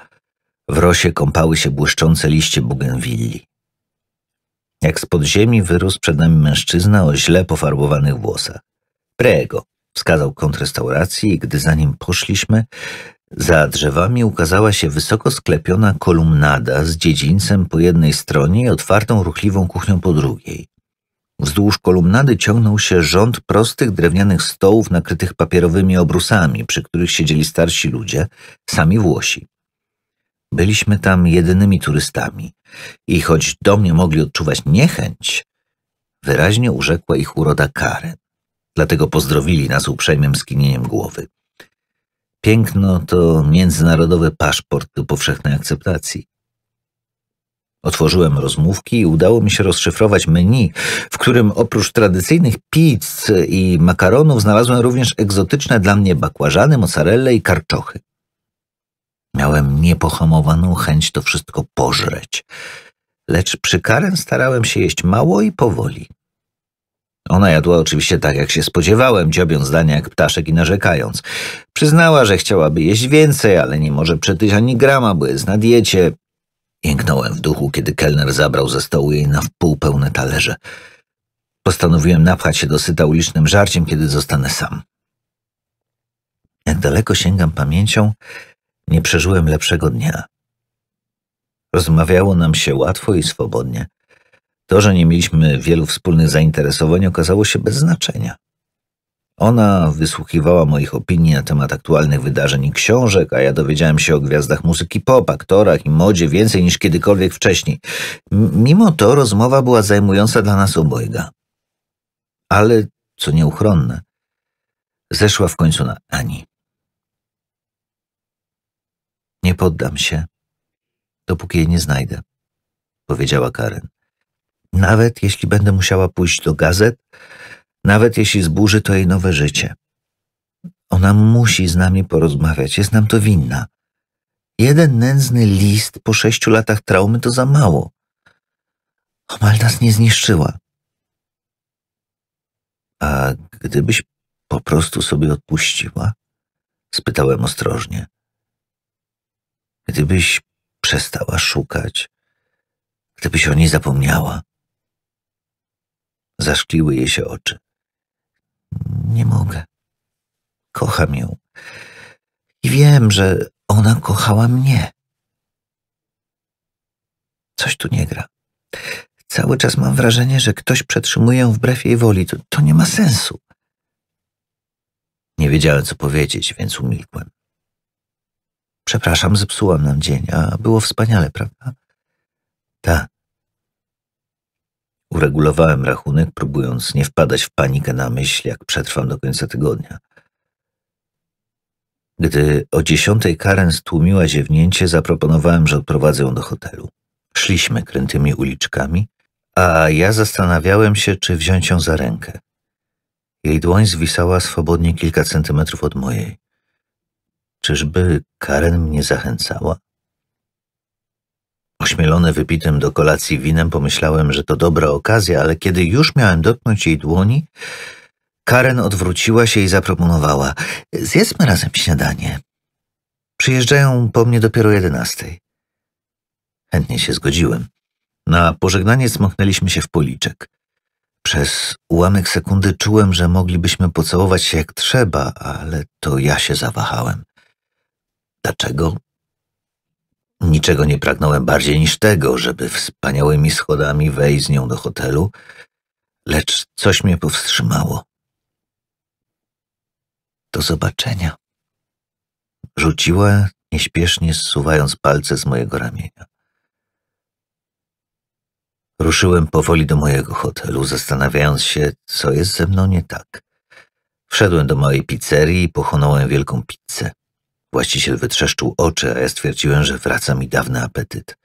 w rosie kąpały się błyszczące liście bugenwilli. Jak z podziemi wyrósł przed nami mężczyzna o źle pofarbowanych włosach. Prego, wskazał kąt restauracji i gdy za nim poszliśmy, za drzewami ukazała się wysoko sklepiona kolumnada z dziedzińcem po jednej stronie i otwartą, ruchliwą kuchnią po drugiej. Wzdłuż kolumnady ciągnął się rząd prostych drewnianych stołów nakrytych papierowymi obrusami, przy których siedzieli starsi ludzie, sami Włosi. Byliśmy tam jedynymi turystami i choć do mnie mogli odczuwać niechęć, wyraźnie urzekła ich uroda Karen. Dlatego pozdrowili nas uprzejmym skinieniem głowy. Piękno to międzynarodowy paszport do powszechnej akceptacji. Otworzyłem rozmówki i udało mi się rozszyfrować menu, w którym oprócz tradycyjnych pizz i makaronów znalazłem również egzotyczne dla mnie bakłażany, mozzarelle i karczochy. Miałem niepohamowaną chęć to wszystko pożreć. Lecz przy Karen starałem się jeść mało i powoli. Ona jadła oczywiście tak, jak się spodziewałem, dziobiąc zdania jak ptaszek i narzekając. Przyznała, że chciałaby jeść więcej, ale nie może przetyć ani grama, bo jest na diecie. Jęknąłem w duchu, kiedy kelner zabrał ze stołu jej na wpół pełne talerze. Postanowiłem napchać się do syta ulicznym żarciem, kiedy zostanę sam. Jak daleko sięgam pamięcią, nie przeżyłem lepszego dnia. Rozmawiało nam się łatwo i swobodnie. To, że nie mieliśmy wielu wspólnych zainteresowań, okazało się bez znaczenia. Ona wysłuchiwała moich opinii na temat aktualnych wydarzeń i książek, a ja dowiedziałem się o gwiazdach muzyki pop, aktorach i modzie więcej niż kiedykolwiek wcześniej. mimo to rozmowa była zajmująca dla nas obojga. Ale, co nieuchronne, zeszła w końcu na Ani. Nie poddam się, dopóki jej nie znajdę, powiedziała Karen. Nawet jeśli będę musiała pójść do gazet, nawet jeśli zburzy to jej nowe życie. Ona musi z nami porozmawiać, jest nam to winna. Jeden nędzny list po sześciu latach traumy to za mało. Omal nas nie zniszczyła. A gdybyś po prostu sobie odpuściła? Spytałem ostrożnie. Gdybyś przestała szukać, gdybyś o niej zapomniała. Zaszkliły jej się oczy. Nie mogę. Kocham ją. I wiem, że ona kochała mnie. Coś tu nie gra. Cały czas mam wrażenie, że ktoś przetrzymuje ją wbrew jej woli. To, to nie ma sensu. Nie wiedziałem, co powiedzieć, więc umilkłem. Przepraszam, zepsułam nam dzień, a było wspaniale, prawda? Tak. Uregulowałem rachunek, próbując nie wpadać w panikę na myśl, jak przetrwam do końca tygodnia. Gdy o dziesiątej Karen stłumiła ziewnięcie, zaproponowałem, że odprowadzę ją do hotelu. Szliśmy krętymi uliczkami, a ja zastanawiałem się, czy wziąć ją za rękę. Jej dłoń zwisała swobodnie kilka centymetrów od mojej. Czyżby Karen mnie zachęcała? Ośmielony wypitym do kolacji winem, pomyślałem, że to dobra okazja, ale kiedy już miałem dotknąć jej dłoni, Karen odwróciła się i zaproponowała: Zjedzmy razem śniadanie. Przyjeżdżają po mnie dopiero jedenastej. Chętnie się zgodziłem. Na pożegnanie smoknęliśmy się w policzek. Przez ułamek sekundy czułem, że moglibyśmy pocałować się jak trzeba, ale to ja się zawahałem. Dlaczego? Niczego nie pragnąłem bardziej niż tego, żeby wspaniałymi schodami wejść z nią do hotelu, lecz coś mnie powstrzymało. Do zobaczenia. Rzuciła, nieśpiesznie zsuwając palce z mojego ramienia. Ruszyłem powoli do mojego hotelu, zastanawiając się, co jest ze mną nie tak. Wszedłem do małej pizzerii i pochłonąłem wielką pizzę. Właściciel wytrzeszczył oczy, a ja stwierdziłem, że wraca mi dawny apetyt.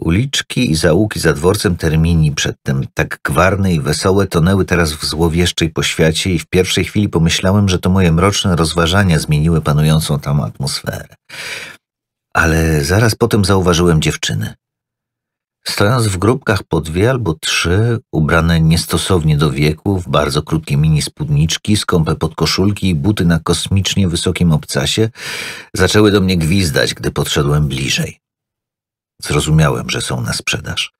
Uliczki i zaułki za dworcem Termini, przedtem tak gwarne i wesołe, tonęły teraz w złowieszczej poświacie i w pierwszej chwili pomyślałem, że to moje mroczne rozważania zmieniły panującą tam atmosferę. Ale zaraz potem zauważyłem dziewczynę. Stojąc w grupkach po dwie albo trzy, ubrane niestosownie do wieku, w bardzo krótkie mini spódniczki, skąpe podkoszulki i buty na kosmicznie wysokim obcasie, zaczęły do mnie gwizdać, gdy podszedłem bliżej. Zrozumiałem, że są na sprzedaż.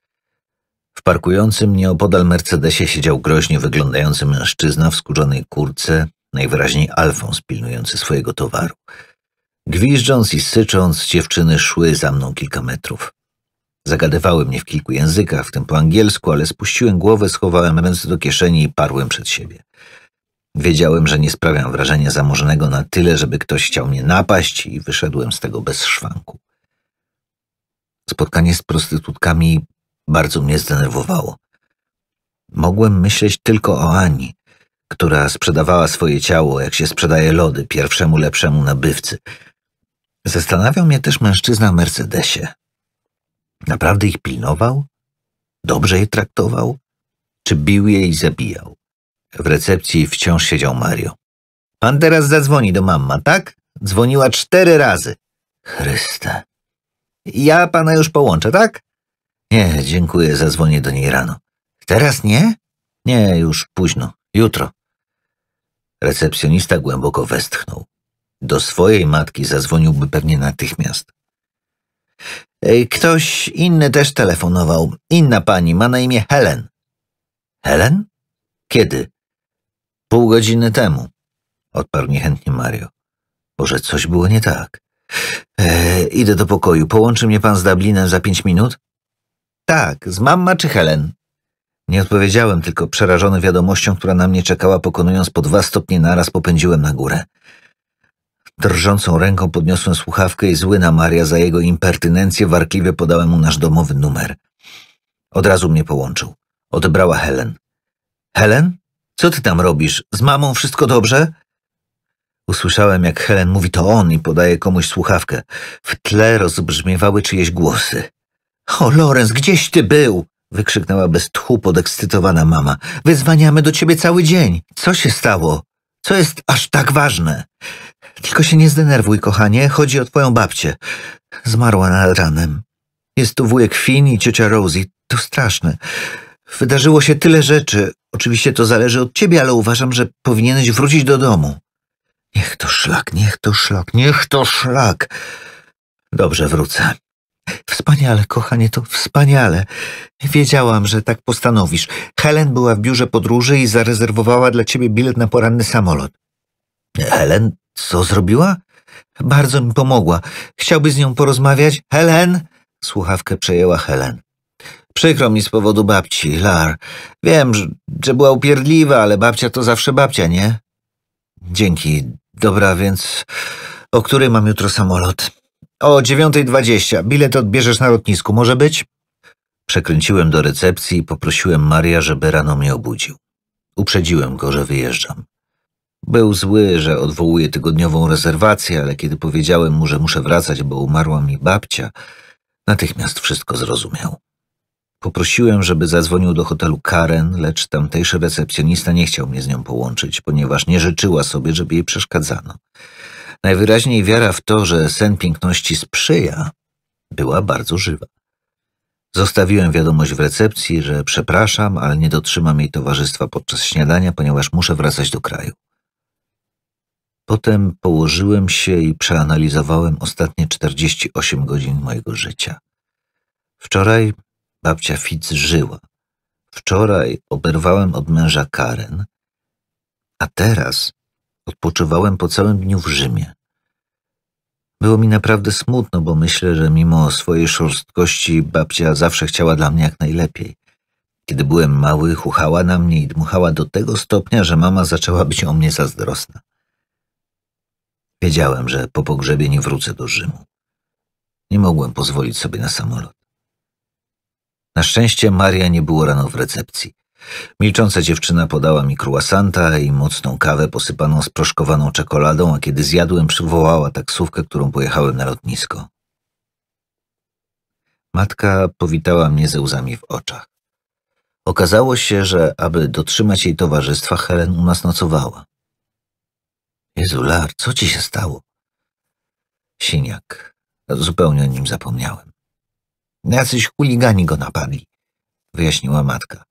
W parkującym nieopodal Mercedesie siedział groźnie wyglądający mężczyzna w skórzonej kurce, najwyraźniej Alfons pilnujący swojego towaru. Gwizdząc i sycząc, dziewczyny szły za mną kilka metrów. Zagadywały mnie w kilku językach, w tym po angielsku, ale spuściłem głowę, schowałem ręce do kieszeni i parłem przed siebie. Wiedziałem, że nie sprawiam wrażenia zamożnego na tyle, żeby ktoś chciał mnie napaść i wyszedłem z tego bez szwanku. Spotkanie z prostytutkami bardzo mnie zdenerwowało. Mogłem myśleć tylko o Ani, która sprzedawała swoje ciało, jak się sprzedaje lody pierwszemu lepszemu nabywcy. Zastanawiał mnie też mężczyzna Mercedesie, Naprawdę ich pilnował? Dobrze je traktował? Czy bił je i zabijał? W recepcji wciąż siedział Mario. Pan teraz zadzwoni do mamma, tak? Dzwoniła cztery razy. Chryste. Ja pana już połączę, tak? Nie, dziękuję, zadzwonię do niej rano. Teraz nie? Nie, już późno. Jutro. Recepcjonista głęboko westchnął. Do swojej matki zadzwoniłby pewnie natychmiast. Ktoś inny też telefonował. Inna pani, ma na imię Helen. Helen? Kiedy? Pół godziny temu, odparł niechętnie Mario. Boże, coś było nie tak. E, idę do pokoju. Połączy mnie pan z Dublinem za pięć minut? Tak, z mamma czy Helen? Nie odpowiedziałem, tylko przerażony wiadomością, która na mnie czekała, pokonując po dwa stopnie naraz, popędziłem na górę. Drżącą ręką podniosłem słuchawkę i zły na Maria za jego impertynencję warkliwie podałem mu nasz domowy numer. Od razu mnie połączył. Odebrała Helen. Helen? Co ty tam robisz? Z mamą wszystko dobrze? Usłyszałem, jak Helen mówi to on i podaje komuś słuchawkę. W tle rozbrzmiewały czyjeś głosy. O, Lorenz, gdzieś ty był! wykrzyknęła bez tchu podekscytowana mama. Wyzwaniamy do ciebie cały dzień. Co się stało? Co jest aż tak ważne? Tylko się nie zdenerwuj, kochanie. Chodzi o twoją babcię. Zmarła nad ranem. Jest tu wujek Finn i ciocia Rosie. To straszne. Wydarzyło się tyle rzeczy. Oczywiście to zależy od ciebie, ale uważam, że powinieneś wrócić do domu. Niech to szlak, niech to szlak, niech to szlak. Dobrze, wrócę. Wspaniale, kochanie, to wspaniale. Wiedziałam, że tak postanowisz. Helen była w biurze podróży i zarezerwowała dla ciebie bilet na poranny samolot. Helen co zrobiła? Bardzo mi pomogła. Chciałby z nią porozmawiać? Helen? Słuchawkę przejęła Helen. Przykro mi z powodu babci, Lar. Wiem, że, że była upierdliwa, ale babcia to zawsze babcia, nie? Dzięki. Dobra, więc o który mam jutro samolot? O 9.20. Bilet odbierzesz na lotnisku, może być? Przekręciłem do recepcji i poprosiłem Maria, żeby rano mnie obudził. Uprzedziłem go, że wyjeżdżam. Był zły, że odwołuje tygodniową rezerwację, ale kiedy powiedziałem mu, że muszę wracać, bo umarła mi babcia, natychmiast wszystko zrozumiał. Poprosiłem, żeby zadzwonił do hotelu Karen, lecz tamtejszy recepcjonista nie chciał mnie z nią połączyć, ponieważ nie życzyła sobie, żeby jej przeszkadzano. Najwyraźniej wiara w to, że sen piękności sprzyja, była bardzo żywa. Zostawiłem wiadomość w recepcji, że przepraszam, ale nie dotrzymam jej towarzystwa podczas śniadania, ponieważ muszę wracać do kraju. Potem położyłem się i przeanalizowałem ostatnie 48 godzin mojego życia. Wczoraj babcia Fitz żyła. Wczoraj oberwałem od męża Karen, a teraz odpoczywałem po całym dniu w Rzymie. Było mi naprawdę smutno, bo myślę, że mimo swojej szorstkości babcia zawsze chciała dla mnie jak najlepiej. Kiedy byłem mały, chuchała na mnie i dmuchała do tego stopnia, że mama zaczęła być o mnie zazdrosna. Wiedziałem, że po pogrzebie nie wrócę do Rzymu. Nie mogłem pozwolić sobie na samolot. Na szczęście Maria nie było rano w recepcji. Milcząca dziewczyna podała mi kruasanta i mocną kawę posypaną sproszkowaną czekoladą, a kiedy zjadłem, przywołała taksówkę, którą pojechałem na lotnisko. Matka powitała mnie ze łzami w oczach. Okazało się, że aby dotrzymać jej towarzystwa, Helen u nas nocowała. Jezu, Lar, co ci się stało? Siniak. Zupełnie o nim zapomniałem. Jacyś chuligani go napadli, wyjaśniła matka.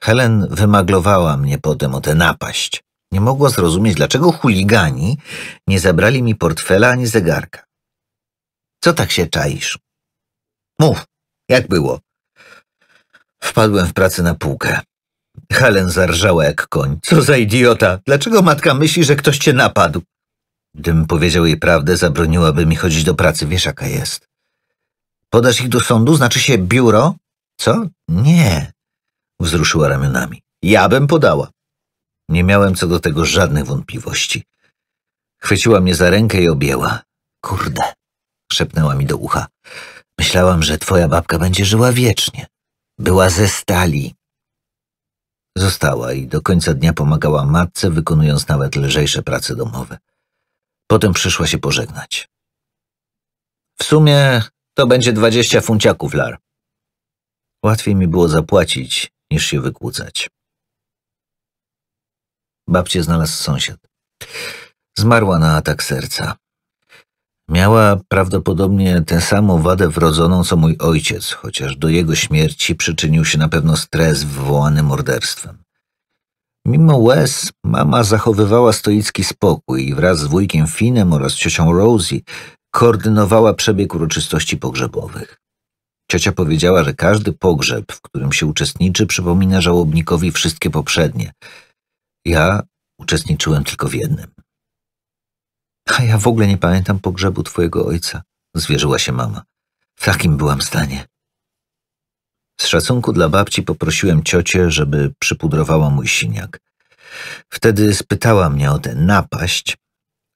Helen wymaglowała mnie potem o tę napaść. Nie mogła zrozumieć, dlaczego chuligani nie zabrali mi portfela ani zegarka. Co tak się czaisz? Mów, jak było? Wpadłem w pracę na półkę. Helen zarżała jak koń. Co za idiota! Dlaczego matka myśli, że ktoś cię napadł? Gdybym powiedział jej prawdę, zabroniłaby mi chodzić do pracy. Wiesz, jaka jest. Podasz ich do sądu? Znaczy się biuro? Co? Nie. Wzruszyła ramionami. Ja bym podała. Nie miałem co do tego żadnych wątpliwości. Chwyciła mnie za rękę i objęła. Kurde, szepnęła mi do ucha. Myślałam, że twoja babka będzie żyła wiecznie. Była ze stali. Została i do końca dnia pomagała matce, wykonując nawet lżejsze prace domowe. Potem przyszła się pożegnać. W sumie to będzie dwadzieścia funciaków, Lar. Łatwiej mi było zapłacić, niż się wykłócać. Babcie znalazł sąsiad. Zmarła na atak serca. Miała prawdopodobnie tę samą wadę wrodzoną co mój ojciec, chociaż do jego śmierci przyczynił się na pewno stres wywołany morderstwem. Mimo łez, mama zachowywała stoicki spokój i wraz z wujkiem Finem oraz ciocią Rosie koordynowała przebieg uroczystości pogrzebowych. Ciocia powiedziała, że każdy pogrzeb, w którym się uczestniczy, przypomina żałobnikowi wszystkie poprzednie. Ja uczestniczyłem tylko w jednym. A ja w ogóle nie pamiętam pogrzebu twojego ojca, zwierzyła się mama. W takim byłam stanie. Z szacunku dla babci poprosiłem ciocię, żeby przypudrowała mój siniak. Wtedy spytała mnie o tę napaść,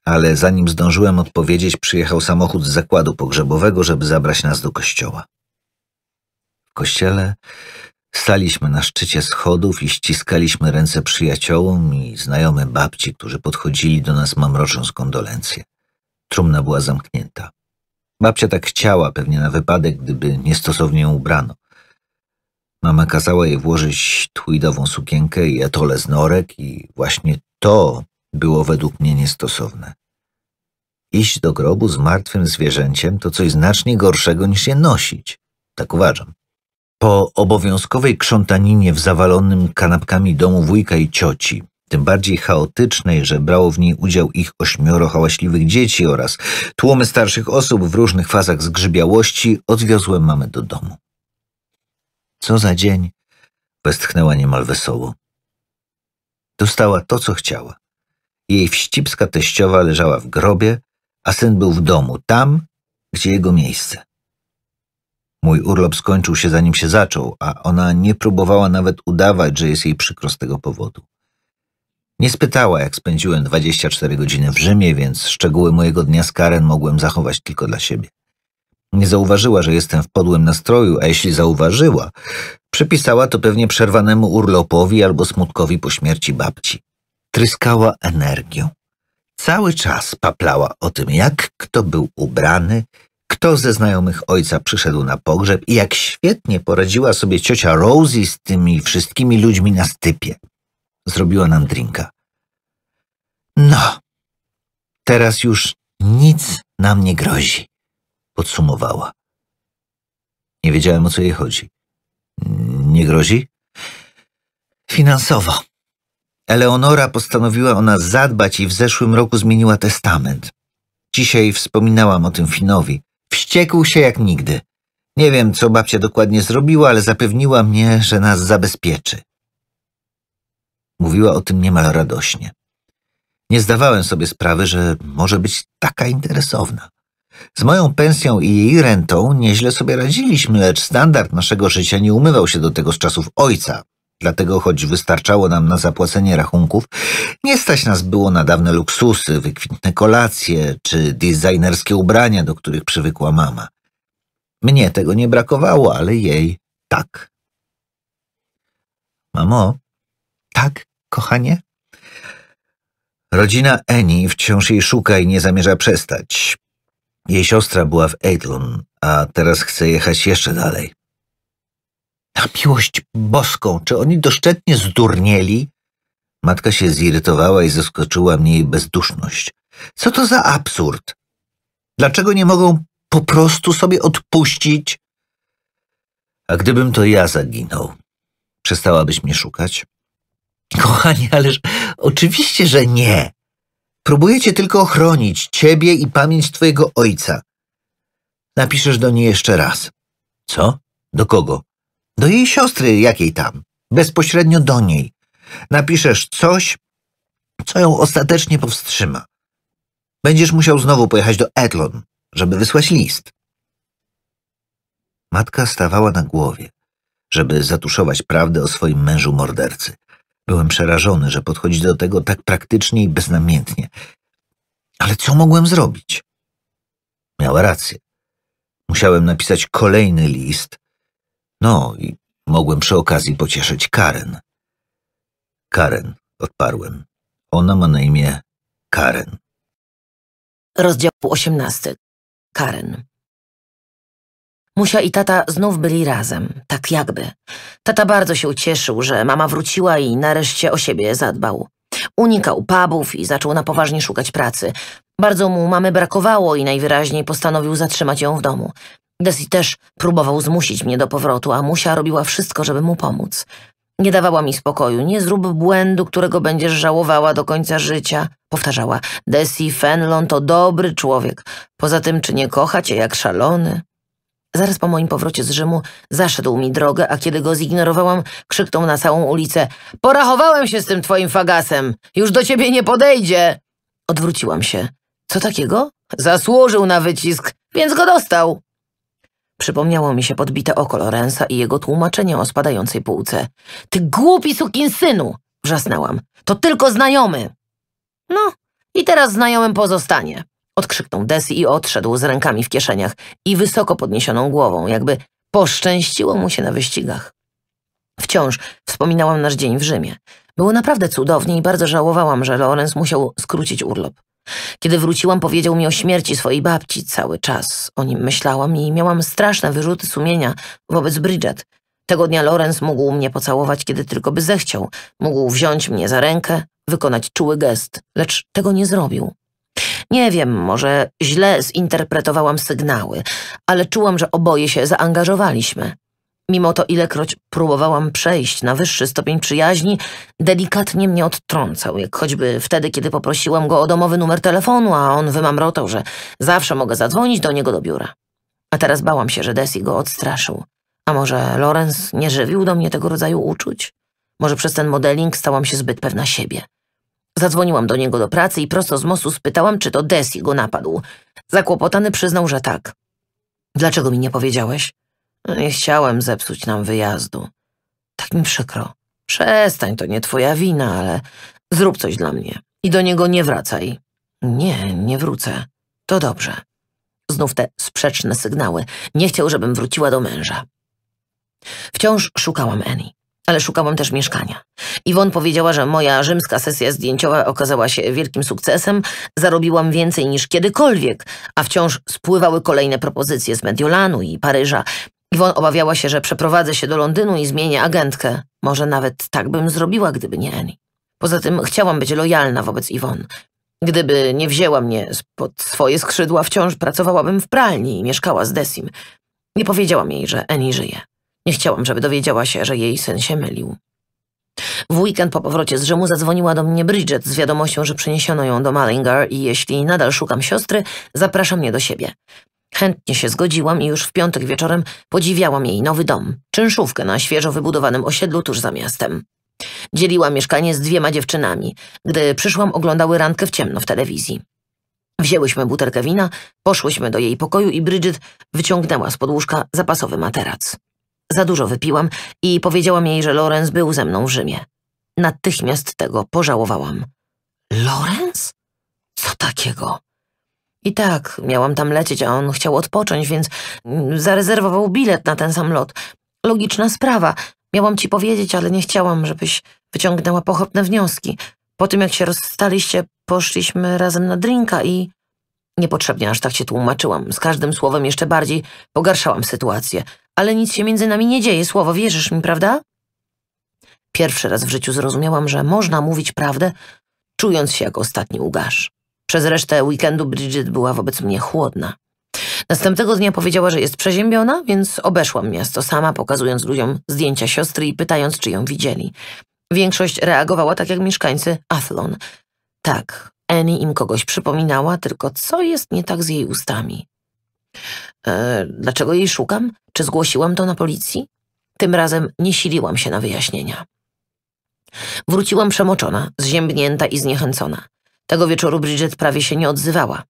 ale zanim zdążyłem odpowiedzieć, przyjechał samochód z zakładu pogrzebowego, żeby zabrać nas do kościoła. W kościele Staliśmy na szczycie schodów i ściskaliśmy ręce przyjaciołom i znajomym babci, którzy podchodzili do nas mamrocząc kondolencje. Trumna była zamknięta. Babcia tak chciała, pewnie na wypadek, gdyby niestosownie ją ubrano. Mama kazała jej włożyć tweedową sukienkę i etole z norek i właśnie to było według mnie niestosowne. Iść do grobu z martwym zwierzęciem to coś znacznie gorszego niż je nosić. Tak uważam. Po obowiązkowej krzątaninie w zawalonym kanapkami domu wujka i cioci, tym bardziej chaotycznej, że brało w niej udział ich ośmioro hałaśliwych dzieci oraz tłumy starszych osób w różnych fazach zgrzybiałości, odwiozłem mamę do domu. Co za dzień, westchnęła niemal wesoło. Dostała to, co chciała. Jej wścibska teściowa leżała w grobie, a syn był w domu, tam, gdzie jego miejsce. Mój urlop skończył się zanim się zaczął, a ona nie próbowała nawet udawać, że jest jej przykro z tego powodu. Nie spytała, jak spędziłem 24 godziny w Rzymie, więc szczegóły mojego dnia z Karen mogłem zachować tylko dla siebie. Nie zauważyła, że jestem w podłym nastroju, a jeśli zauważyła, przypisała to pewnie przerwanemu urlopowi albo smutkowi po śmierci babci. Tryskała energią. Cały czas paplała o tym, jak kto był ubrany, kto ze znajomych ojca przyszedł na pogrzeb i jak świetnie poradziła sobie ciocia Rosie z tymi wszystkimi ludźmi na stypie. Zrobiła nam drinka. No, teraz już nic nam nie grozi, podsumowała. Nie wiedziałem, o co jej chodzi. Nie grozi? Finansowo. Eleonora postanowiła o nas zadbać i w zeszłym roku zmieniła testament. Dzisiaj wspominałam o tym Finowi. Wściekł się jak nigdy. Nie wiem, co babcia dokładnie zrobiła, ale zapewniła mnie, że nas zabezpieczy. Mówiła o tym niemal radośnie. Nie zdawałem sobie sprawy, że może być taka interesowna. Z moją pensją i jej rentą nieźle sobie radziliśmy, lecz standard naszego życia nie umywał się do tego z czasów ojca, Dlatego, choć wystarczało nam na zapłacenie rachunków, nie stać nas było na dawne luksusy, wykwintne kolacje czy designerskie ubrania, do których przywykła mama. Mnie tego nie brakowało, ale jej tak. Mamo, tak, kochanie? Rodzina Eni wciąż jej szuka i nie zamierza przestać. Jej siostra była w Eidlun, a teraz chce jechać jeszcze dalej. Na miłość boską, czy oni doszczętnie zdurnieli? Matka się zirytowała i zaskoczyła mnie jej bezduszność. Co to za absurd? Dlaczego nie mogą po prostu sobie odpuścić? A gdybym to ja zaginął, przestałabyś mnie szukać? Kochani, ależ oczywiście, że nie. Próbujecie tylko ochronić ciebie i pamięć twojego ojca. Napiszesz do niej jeszcze raz. Co? Do kogo? Do jej siostry, jakiej tam, bezpośrednio do niej. Napiszesz coś, co ją ostatecznie powstrzyma. Będziesz musiał znowu pojechać do Edlon, żeby wysłać list. Matka stawała na głowie, żeby zatuszować prawdę o swoim mężu mordercy. Byłem przerażony, że podchodzi do tego tak praktycznie i beznamiętnie. Ale co mogłem zrobić? Miała rację. Musiałem napisać kolejny list, no i mogłem przy okazji pocieszyć Karen. Karen, odparłem. Ona ma na imię Karen. Rozdział 18. Karen. Musia i tata znów byli razem, tak jakby. Tata bardzo się ucieszył, że mama wróciła i nareszcie o siebie zadbał. Unikał pubów i zaczął na poważnie szukać pracy. Bardzo mu mamy brakowało i najwyraźniej postanowił zatrzymać ją w domu. Desi też próbował zmusić mnie do powrotu, a Musia robiła wszystko, żeby mu pomóc. Nie dawała mi spokoju. Nie zrób błędu, którego będziesz żałowała do końca życia. Powtarzała. Desi Fenlon to dobry człowiek. Poza tym, czy nie kocha cię jak szalony? Zaraz po moim powrocie z Rzymu zaszedł mi drogę, a kiedy go zignorowałam, krzyknął na całą ulicę. Porachowałem się z tym twoim fagasem. Już do ciebie nie podejdzie. Odwróciłam się. Co takiego? Zasłużył na wycisk, więc go dostał. Przypomniało mi się podbite oko Lorenza i jego tłumaczenie o spadającej półce. Ty głupi synu! wrzasnęłam. To tylko znajomy! No, i teraz znajomym pozostanie. Odkrzyknął Desi i odszedł z rękami w kieszeniach i wysoko podniesioną głową, jakby poszczęściło mu się na wyścigach. Wciąż wspominałam nasz dzień w Rzymie. Było naprawdę cudownie i bardzo żałowałam, że Lorenz musiał skrócić urlop. Kiedy wróciłam, powiedział mi o śmierci swojej babci. Cały czas o nim myślałam i miałam straszne wyrzuty sumienia wobec Bridget. Tego dnia Lorenz mógł mnie pocałować, kiedy tylko by zechciał. Mógł wziąć mnie za rękę, wykonać czuły gest, lecz tego nie zrobił. Nie wiem, może źle zinterpretowałam sygnały, ale czułam, że oboje się zaangażowaliśmy. Mimo to ilekroć próbowałam przejść na wyższy stopień przyjaźni, delikatnie mnie odtrącał, jak choćby wtedy, kiedy poprosiłam go o domowy numer telefonu, a on wymamrotał, że zawsze mogę zadzwonić do niego do biura. A teraz bałam się, że Desi go odstraszył. A może Lorenz nie żywił do mnie tego rodzaju uczuć? Może przez ten modeling stałam się zbyt pewna siebie. Zadzwoniłam do niego do pracy i prosto z mostu spytałam, czy to Desi go napadł. Zakłopotany przyznał, że tak. Dlaczego mi nie powiedziałeś? No, nie chciałem zepsuć nam wyjazdu. Tak mi przykro. Przestań, to nie twoja wina, ale zrób coś dla mnie. I do niego nie wracaj. Nie, nie wrócę. To dobrze. Znów te sprzeczne sygnały. Nie chciał, żebym wróciła do męża. Wciąż szukałam Eni, ale szukałam też mieszkania. Iwon powiedziała, że moja rzymska sesja zdjęciowa okazała się wielkim sukcesem, zarobiłam więcej niż kiedykolwiek, a wciąż spływały kolejne propozycje z Mediolanu i Paryża. Iwon obawiała się, że przeprowadzę się do Londynu i zmienię agentkę. Może nawet tak bym zrobiła, gdyby nie Annie. Poza tym chciałam być lojalna wobec Iwon. Gdyby nie wzięła mnie pod swoje skrzydła, wciąż pracowałabym w pralni i mieszkała z Desim. Nie powiedziałam jej, że Annie żyje. Nie chciałam, żeby dowiedziała się, że jej syn się mylił. W weekend po powrocie z Rzymu zadzwoniła do mnie Bridget z wiadomością, że przeniesiono ją do Mallingar i jeśli nadal szukam siostry, zapraszam mnie do siebie. Chętnie się zgodziłam i już w piątek wieczorem podziwiałam jej nowy dom, czynszówkę na świeżo wybudowanym osiedlu tuż za miastem. Dzieliła mieszkanie z dwiema dziewczynami. Gdy przyszłam, oglądały randkę w ciemno w telewizji. Wzięłyśmy butelkę wina, poszłyśmy do jej pokoju i Bridget wyciągnęła z łóżka zapasowy materac. Za dużo wypiłam i powiedziałam jej, że Lorenz był ze mną w Rzymie. Natychmiast tego pożałowałam. Lorenz? Co takiego? I tak, miałam tam lecieć, a on chciał odpocząć, więc mm, zarezerwował bilet na ten sam lot. Logiczna sprawa. Miałam ci powiedzieć, ale nie chciałam, żebyś wyciągnęła pochopne wnioski. Po tym, jak się rozstaliście, poszliśmy razem na drinka i... Niepotrzebnie aż tak się tłumaczyłam. Z każdym słowem jeszcze bardziej pogarszałam sytuację. Ale nic się między nami nie dzieje, słowo, wierzysz mi, prawda? Pierwszy raz w życiu zrozumiałam, że można mówić prawdę, czując się jak ostatni ugarz. Przez resztę weekendu Bridget była wobec mnie chłodna. Następnego dnia powiedziała, że jest przeziębiona, więc obeszłam miasto sama, pokazując ludziom zdjęcia siostry i pytając, czy ją widzieli. Większość reagowała tak jak mieszkańcy Athlon. Tak, Annie im kogoś przypominała, tylko co jest nie tak z jej ustami? E, dlaczego jej szukam? Czy zgłosiłam to na policji? Tym razem nie siliłam się na wyjaśnienia. Wróciłam przemoczona, zziębnięta i zniechęcona. Tego wieczoru Bridget prawie się nie odzywała.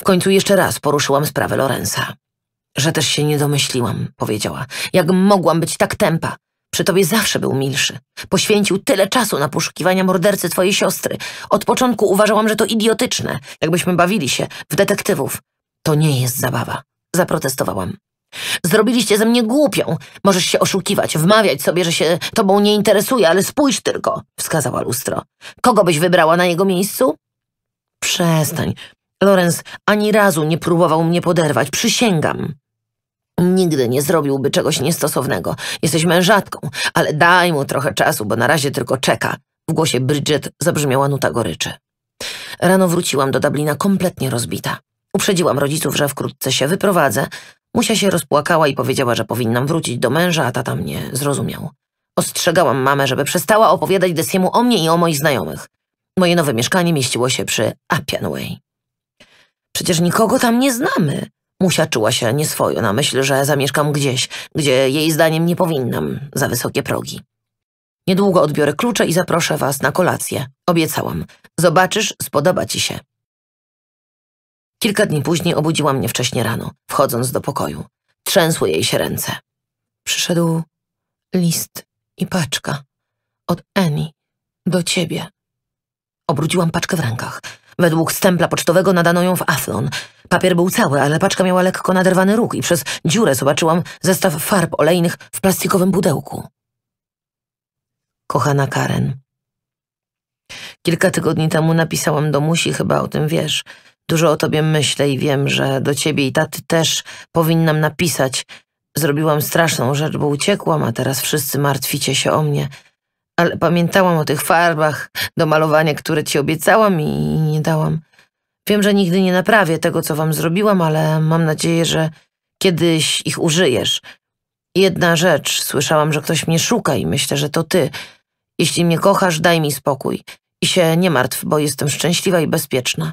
W końcu jeszcze raz poruszyłam sprawę Lorenza. Że też się nie domyśliłam, powiedziała. Jak mogłam być tak tempa? Przy tobie zawsze był milszy. Poświęcił tyle czasu na poszukiwania mordercy twojej siostry. Od początku uważałam, że to idiotyczne, jakbyśmy bawili się w detektywów. To nie jest zabawa. Zaprotestowałam. Zrobiliście ze mnie głupią. Możesz się oszukiwać, wmawiać sobie, że się tobą nie interesuje, ale spójrz tylko, wskazała lustro. Kogo byś wybrała na jego miejscu? Przestań. Lorenz ani razu nie próbował mnie poderwać, przysięgam. Nigdy nie zrobiłby czegoś niestosownego. Jesteś mężatką, ale daj mu trochę czasu, bo na razie tylko czeka. W głosie Bridget zabrzmiała nuta goryczy. Rano wróciłam do Dublina kompletnie rozbita. Uprzedziłam rodziców, że wkrótce się wyprowadzę, Musia się rozpłakała i powiedziała, że powinnam wrócić do męża, a tata mnie zrozumiał. Ostrzegałam mamę, żeby przestała opowiadać Desiemu o mnie i o moich znajomych. Moje nowe mieszkanie mieściło się przy Way. Przecież nikogo tam nie znamy. Musia czuła się nieswojo na myśl, że zamieszkam gdzieś, gdzie jej zdaniem nie powinnam, za wysokie progi. Niedługo odbiorę klucze i zaproszę was na kolację. Obiecałam. Zobaczysz, spodoba ci się. Kilka dni później obudziła mnie wcześnie rano, wchodząc do pokoju. Trzęsły jej się ręce. Przyszedł list i paczka. Od Eni Do ciebie. Obróciłam paczkę w rękach. Według stempla pocztowego nadano ją w Athlon. Papier był cały, ale paczka miała lekko naderwany róg i przez dziurę zobaczyłam zestaw farb olejnych w plastikowym pudełku. Kochana Karen. Kilka tygodni temu napisałam do Musi, chyba o tym wiesz. Dużo o tobie myślę i wiem, że do ciebie i taty też powinnam napisać. Zrobiłam straszną rzecz, bo uciekłam, a teraz wszyscy martwicie się o mnie. Ale pamiętałam o tych farbach do malowania, które ci obiecałam i nie dałam. Wiem, że nigdy nie naprawię tego, co wam zrobiłam, ale mam nadzieję, że kiedyś ich użyjesz. Jedna rzecz, słyszałam, że ktoś mnie szuka i myślę, że to ty. Jeśli mnie kochasz, daj mi spokój i się nie martw, bo jestem szczęśliwa i bezpieczna.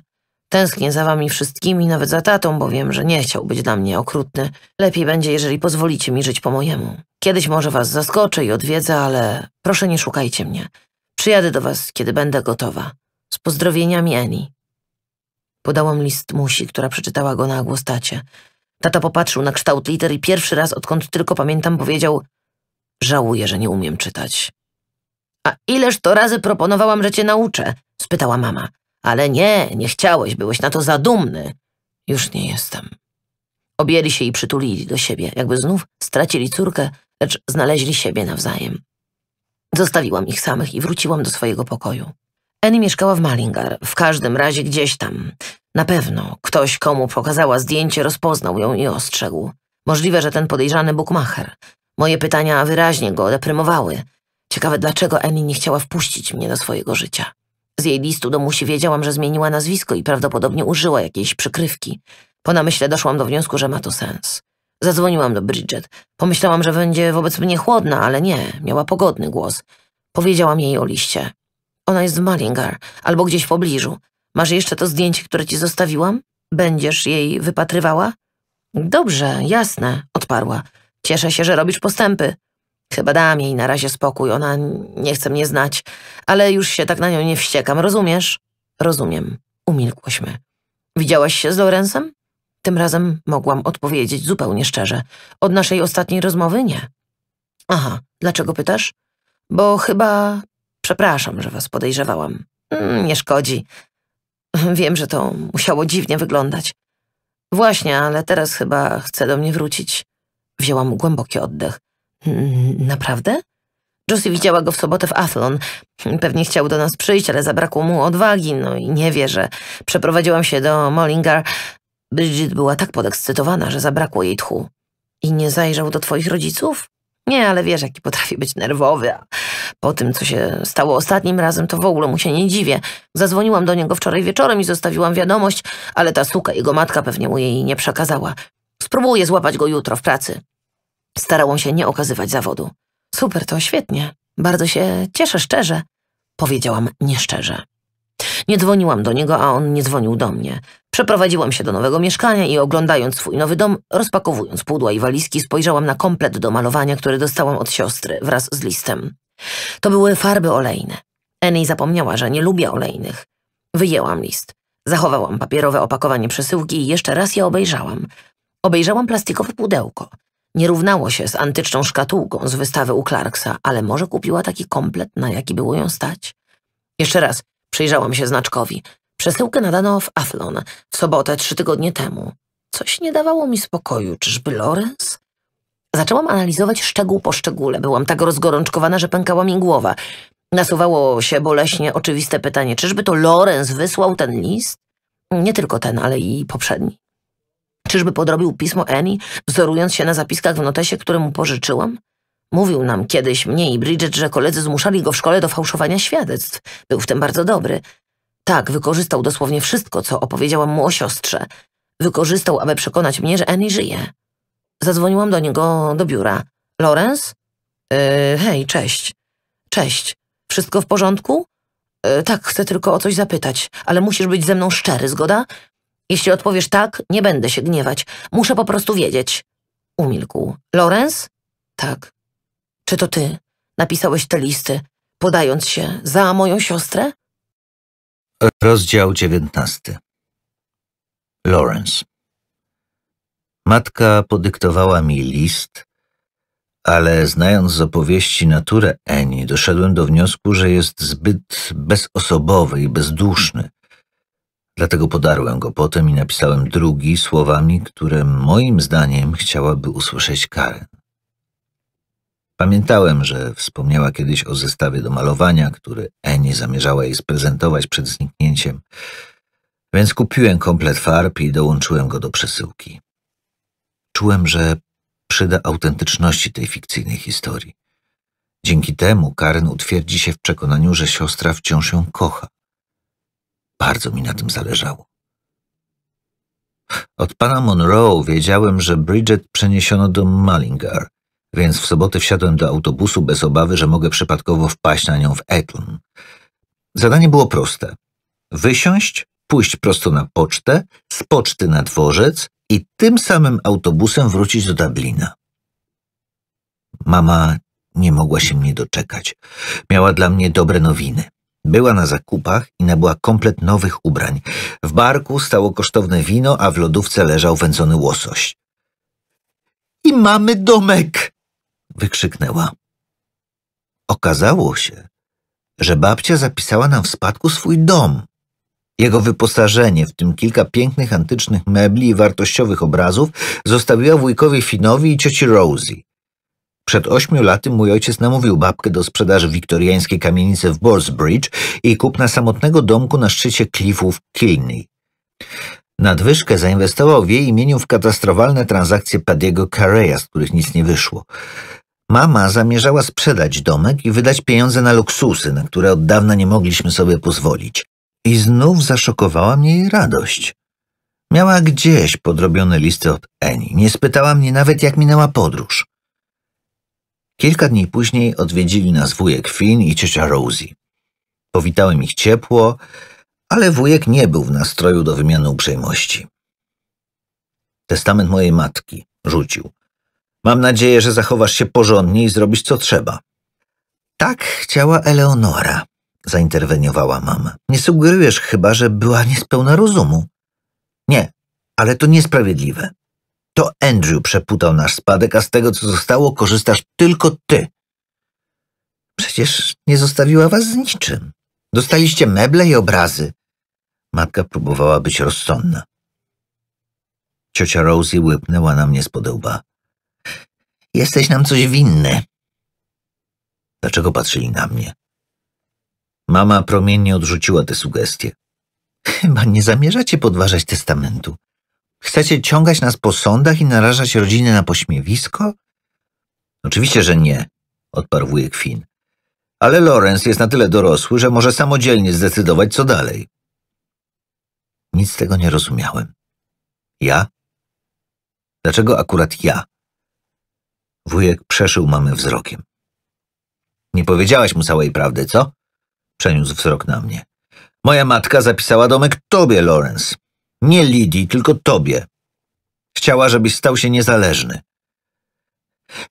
Tęsknię za wami wszystkimi, nawet za tatą, bo wiem, że nie chciał być dla mnie okrutny. Lepiej będzie, jeżeli pozwolicie mi żyć po mojemu. Kiedyś może was zaskoczę i odwiedzę, ale proszę nie szukajcie mnie. Przyjadę do was, kiedy będę gotowa. Z pozdrowieniami Eni. Podałam list Musi, która przeczytała go na głostacie. Tata popatrzył na kształt liter i pierwszy raz, odkąd tylko pamiętam, powiedział Żałuję, że nie umiem czytać. A ileż to razy proponowałam, że cię nauczę? spytała mama. Ale nie, nie chciałeś, byłeś na to za dumny. Już nie jestem. Objęli się i przytulili do siebie, jakby znów stracili córkę, lecz znaleźli siebie nawzajem. Zostawiłam ich samych i wróciłam do swojego pokoju. Annie mieszkała w Malingar, w każdym razie gdzieś tam. Na pewno ktoś, komu pokazała zdjęcie, rozpoznał ją i ostrzegł. Możliwe, że ten podejrzany bukmacher. Moje pytania wyraźnie go deprymowały. Ciekawe, dlaczego Annie nie chciała wpuścić mnie do swojego życia. Z jej listu do musi wiedziałam, że zmieniła nazwisko i prawdopodobnie użyła jakiejś przykrywki. Po namyśle doszłam do wniosku, że ma to sens. Zadzwoniłam do Bridget. Pomyślałam, że będzie wobec mnie chłodna, ale nie, miała pogodny głos. Powiedziałam jej o liście. Ona jest w Malingar, albo gdzieś w pobliżu. Masz jeszcze to zdjęcie, które ci zostawiłam? Będziesz jej wypatrywała? Dobrze, jasne, odparła. Cieszę się, że robisz postępy. Chyba dam jej na razie spokój, ona nie chce mnie znać, ale już się tak na nią nie wściekam, rozumiesz? Rozumiem. Umilkłyśmy. Widziałaś się z Lorensem? Tym razem mogłam odpowiedzieć zupełnie szczerze. Od naszej ostatniej rozmowy nie. Aha, dlaczego pytasz? Bo chyba... Przepraszam, że was podejrzewałam. Mm, nie szkodzi. Wiem, że to musiało dziwnie wyglądać. Właśnie, ale teraz chyba chce do mnie wrócić. Wzięłam głęboki oddech. Mm, naprawdę? Josie widziała go w sobotę w Athlon. Pewnie chciał do nas przyjść, ale zabrakło mu odwagi, no i nie wie, że przeprowadziłam się do Mollingar. Bridget była tak podekscytowana, że zabrakło jej tchu. I nie zajrzał do twoich rodziców? Nie, ale wiesz, jaki potrafi być nerwowy. A po tym, co się stało ostatnim razem, to w ogóle mu się nie dziwię. Zadzwoniłam do niego wczoraj wieczorem i zostawiłam wiadomość, ale ta suka, jego matka pewnie mu jej nie przekazała. Spróbuję złapać go jutro w pracy. Starałam się nie okazywać zawodu. Super, to świetnie. Bardzo się cieszę szczerze. Powiedziałam nieszczerze. Nie dzwoniłam do niego, a on nie dzwonił do mnie. Przeprowadziłam się do nowego mieszkania i oglądając swój nowy dom, rozpakowując pudła i walizki, spojrzałam na komplet do malowania, który dostałam od siostry wraz z listem. To były farby olejne. Annie zapomniała, że nie lubię olejnych. Wyjęłam list. Zachowałam papierowe opakowanie przesyłki i jeszcze raz je obejrzałam. Obejrzałam plastikowe pudełko, nie równało się z antyczną szkatułką z wystawy u Clarksa, ale może kupiła taki komplet, na jaki było ją stać? Jeszcze raz przyjrzałam się znaczkowi. Przesyłkę nadano w Athlon w sobotę trzy tygodnie temu. Coś nie dawało mi spokoju. Czyżby Lorenz? Zaczęłam analizować szczegół po szczególe. Byłam tak rozgorączkowana, że pękała mi głowa. Nasuwało się boleśnie oczywiste pytanie, czyżby to Lorenz wysłał ten list? Nie tylko ten, ale i poprzedni. Czyżby podrobił pismo Annie, wzorując się na zapiskach w notesie, które mu pożyczyłam? Mówił nam kiedyś mnie i Bridget, że koledzy zmuszali go w szkole do fałszowania świadectw. Był w tym bardzo dobry. Tak, wykorzystał dosłownie wszystko, co opowiedziałam mu o siostrze. Wykorzystał, aby przekonać mnie, że Annie żyje. Zadzwoniłam do niego do biura. Lorenz? Yy, e, hej, cześć. Cześć. Wszystko w porządku? Yy, tak, chcę tylko o coś zapytać, ale musisz być ze mną szczery, zgoda? Jeśli odpowiesz tak, nie będę się gniewać. Muszę po prostu wiedzieć. Umilkł. Lorenz? Tak. Czy to ty napisałeś te listy, podając się za moją siostrę? Rozdział dziewiętnasty. Lawrence. Matka podyktowała mi list, ale znając z opowieści naturę Eni, doszedłem do wniosku, że jest zbyt bezosobowy i bezduszny, Dlatego podarłem go potem i napisałem drugi słowami, które moim zdaniem chciałaby usłyszeć Karen. Pamiętałem, że wspomniała kiedyś o zestawie do malowania, który Eni zamierzała jej sprezentować przed zniknięciem, więc kupiłem komplet farb i dołączyłem go do przesyłki. Czułem, że przyda autentyczności tej fikcyjnej historii. Dzięki temu Karen utwierdzi się w przekonaniu, że siostra wciąż ją kocha bardzo mi na tym zależało. Od pana Monroe wiedziałem, że Bridget przeniesiono do Mullingar, więc w sobotę wsiadłem do autobusu bez obawy, że mogę przypadkowo wpaść na nią w Eton. Zadanie było proste. Wysiąść, pójść prosto na pocztę, z poczty na dworzec i tym samym autobusem wrócić do Dublina. Mama nie mogła się mnie doczekać. Miała dla mnie dobre nowiny. Była na zakupach i nabyła komplet nowych ubrań. W barku stało kosztowne wino, a w lodówce leżał wędzony łosoś. I mamy domek! wykrzyknęła. Okazało się, że babcia zapisała nam w spadku swój dom. Jego wyposażenie, w tym kilka pięknych antycznych mebli i wartościowych obrazów, zostawiła wujkowi Finowi i cioci Rosie. Przed ośmiu laty mój ojciec namówił babkę do sprzedaży wiktoriańskiej kamienicy w Borsbridge i kupna samotnego domku na szczycie klifów Kilney. Nadwyżkę zainwestował w jej imieniu w katastrofalne transakcje Padiego Carreya, z których nic nie wyszło. Mama zamierzała sprzedać domek i wydać pieniądze na luksusy, na które od dawna nie mogliśmy sobie pozwolić. I znów zaszokowała mnie jej radość. Miała gdzieś podrobione listy od Eni. Nie spytała mnie nawet, jak minęła podróż. Kilka dni później odwiedzili nas wujek Finn i ciocia Rosie. Powitałem ich ciepło, ale wujek nie był w nastroju do wymiany uprzejmości. Testament mojej matki rzucił. Mam nadzieję, że zachowasz się porządnie i zrobisz co trzeba. Tak chciała Eleonora, zainterweniowała mama. Nie sugerujesz chyba, że była niespełna rozumu. Nie, ale to niesprawiedliwe. To Andrew przeputał nasz spadek, a z tego, co zostało, korzystasz tylko ty. Przecież nie zostawiła was z niczym. Dostaliście meble i obrazy. Matka próbowała być rozsądna. Ciocia Rosie łypnęła na mnie z podełba. Jesteś nam coś winny. Dlaczego patrzyli na mnie? Mama promiennie odrzuciła te sugestie. Chyba nie zamierzacie podważać testamentu. Chcecie ciągać nas po sądach i narażać rodziny na pośmiewisko? Oczywiście, że nie, odparł wujek Finn. Ale Lorenz jest na tyle dorosły, że może samodzielnie zdecydować, co dalej. Nic z tego nie rozumiałem. Ja? Dlaczego akurat ja? Wujek przeszył mamy wzrokiem. Nie powiedziałaś mu całej prawdy, co? Przeniósł wzrok na mnie. Moja matka zapisała domek tobie, Lorenz. Nie Lidii, tylko tobie. Chciała, żebyś stał się niezależny.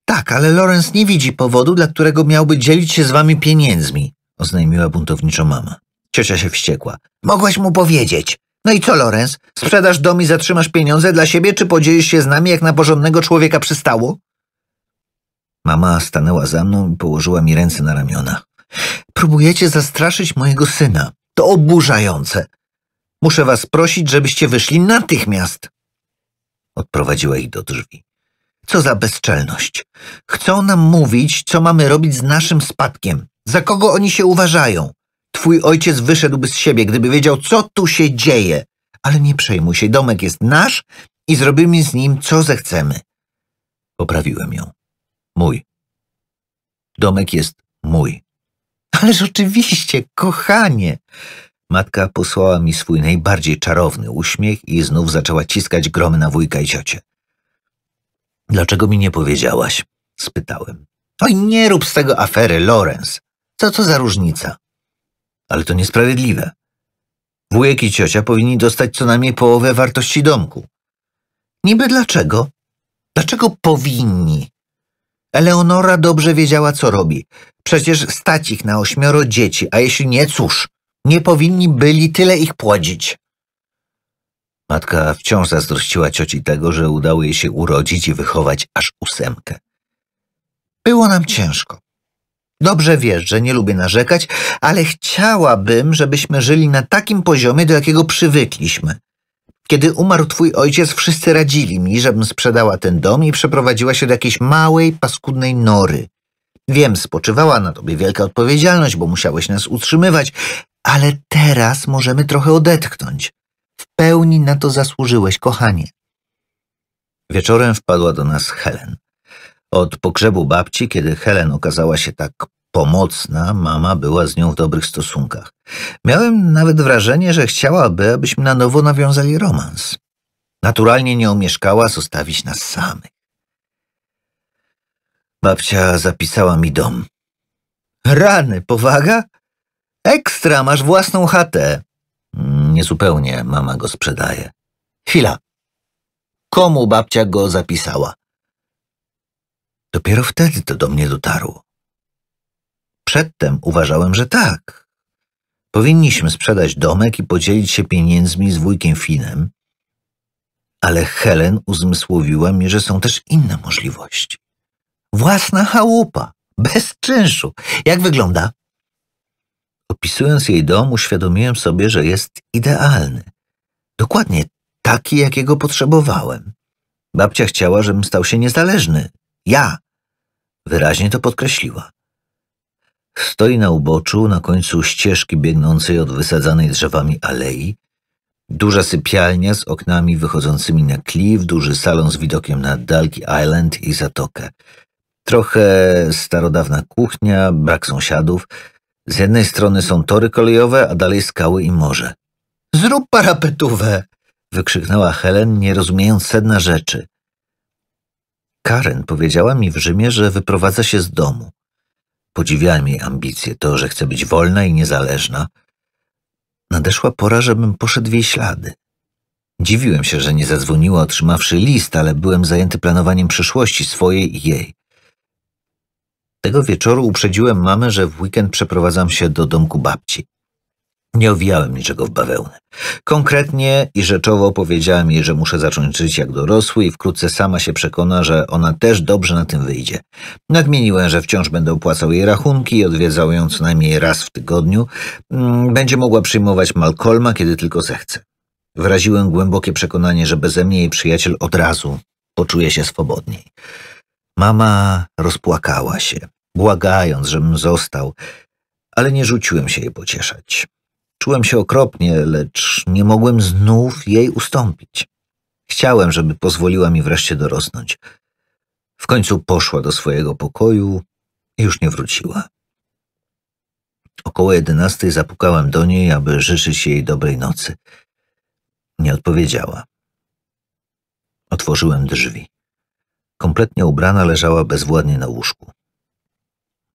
Tak, ale Lorenz nie widzi powodu, dla którego miałby dzielić się z wami pieniędzmi, oznajmiła buntowniczo mama. Ciocia się wściekła. Mogłaś mu powiedzieć. No i co, Lorenz? Sprzedasz dom i zatrzymasz pieniądze dla siebie, czy podzielisz się z nami, jak na porządnego człowieka przystało? Mama stanęła za mną i położyła mi ręce na ramiona. Próbujecie zastraszyć mojego syna. To oburzające. Muszę was prosić, żebyście wyszli natychmiast. Odprowadziła ich do drzwi. Co za bezczelność. Chcą nam mówić, co mamy robić z naszym spadkiem. Za kogo oni się uważają? Twój ojciec wyszedłby z siebie, gdyby wiedział, co tu się dzieje. Ale nie przejmuj się, domek jest nasz i zrobimy z nim, co zechcemy. Poprawiłem ją. Mój. Domek jest mój. Ależ oczywiście, kochanie. Matka posłała mi swój najbardziej czarowny uśmiech i znów zaczęła ciskać gromy na wujka i ciocie. Dlaczego mi nie powiedziałaś? spytałem. Oj, nie rób z tego afery, Lorenz. Co to za różnica? Ale to niesprawiedliwe. Wujek i ciocia powinni dostać co najmniej połowę wartości domku. Niby dlaczego? Dlaczego powinni? Eleonora dobrze wiedziała, co robi. Przecież stać ich na ośmioro dzieci, a jeśli nie, cóż? Nie powinni byli tyle ich płodzić. Matka wciąż zazdrościła cioci tego, że udało jej się urodzić i wychować aż ósemkę. Było nam ciężko. Dobrze wiesz, że nie lubię narzekać, ale chciałabym, żebyśmy żyli na takim poziomie, do jakiego przywykliśmy. Kiedy umarł twój ojciec, wszyscy radzili mi, żebym sprzedała ten dom i przeprowadziła się do jakiejś małej, paskudnej nory. Wiem, spoczywała na tobie wielka odpowiedzialność, bo musiałeś nas utrzymywać, ale teraz możemy trochę odetchnąć. W pełni na to zasłużyłeś, kochanie. Wieczorem wpadła do nas Helen. Od pogrzebu babci, kiedy Helen okazała się tak pomocna, mama była z nią w dobrych stosunkach. Miałem nawet wrażenie, że chciałaby, abyśmy na nowo nawiązali romans. Naturalnie nie omieszkała zostawić nas samych. Babcia zapisała mi dom. Rany, powaga? Ekstra, masz własną chatę. Mm, niezupełnie, mama go sprzedaje. Chwila. Komu babcia go zapisała? Dopiero wtedy to do mnie dotarło. Przedtem uważałem, że tak. Powinniśmy sprzedać domek i podzielić się pieniędzmi z wujkiem Finem, ale Helen uzmysłowiła mi, że są też inne możliwości. Własna chałupa, bez czynszu. Jak wygląda? Opisując jej dom, uświadomiłem sobie, że jest idealny. Dokładnie taki, jakiego potrzebowałem. Babcia chciała, żebym stał się niezależny. Ja. Wyraźnie to podkreśliła. Stoi na uboczu, na końcu ścieżki biegnącej od wysadzanej drzewami alei. Duża sypialnia z oknami wychodzącymi na klif, duży salon z widokiem na Dalki Island i zatokę. Trochę starodawna kuchnia, brak sąsiadów – z jednej strony są tory kolejowe, a dalej skały i morze. Zrób parapetówę! wykrzyknęła Helen, nie rozumiejąc sedna rzeczy. Karen powiedziała mi w Rzymie, że wyprowadza się z domu. Podziwiałem jej ambicje, to, że chce być wolna i niezależna. Nadeszła pora, żebym poszedł w jej ślady. Dziwiłem się, że nie zadzwoniła, otrzymawszy list, ale byłem zajęty planowaniem przyszłości swojej i jej. Tego wieczoru uprzedziłem mamę, że w weekend przeprowadzam się do domku babci. Nie owijałem niczego w bawełnę. Konkretnie i rzeczowo powiedziałem jej, że muszę zacząć żyć jak dorosły i wkrótce sama się przekona, że ona też dobrze na tym wyjdzie. Nadmieniłem, że wciąż będę opłacał jej rachunki i odwiedzał ją co najmniej raz w tygodniu. Mm, będzie mogła przyjmować Malcolma, kiedy tylko zechce. Wyraziłem głębokie przekonanie, że beze mnie jej przyjaciel od razu poczuje się swobodniej. Mama rozpłakała się, błagając, żebym został, ale nie rzuciłem się jej pocieszać. Czułem się okropnie, lecz nie mogłem znów jej ustąpić. Chciałem, żeby pozwoliła mi wreszcie dorosnąć. W końcu poszła do swojego pokoju i już nie wróciła. Około jedenastej zapukałem do niej, aby życzyć jej dobrej nocy. Nie odpowiedziała. Otworzyłem drzwi kompletnie ubrana, leżała bezwładnie na łóżku.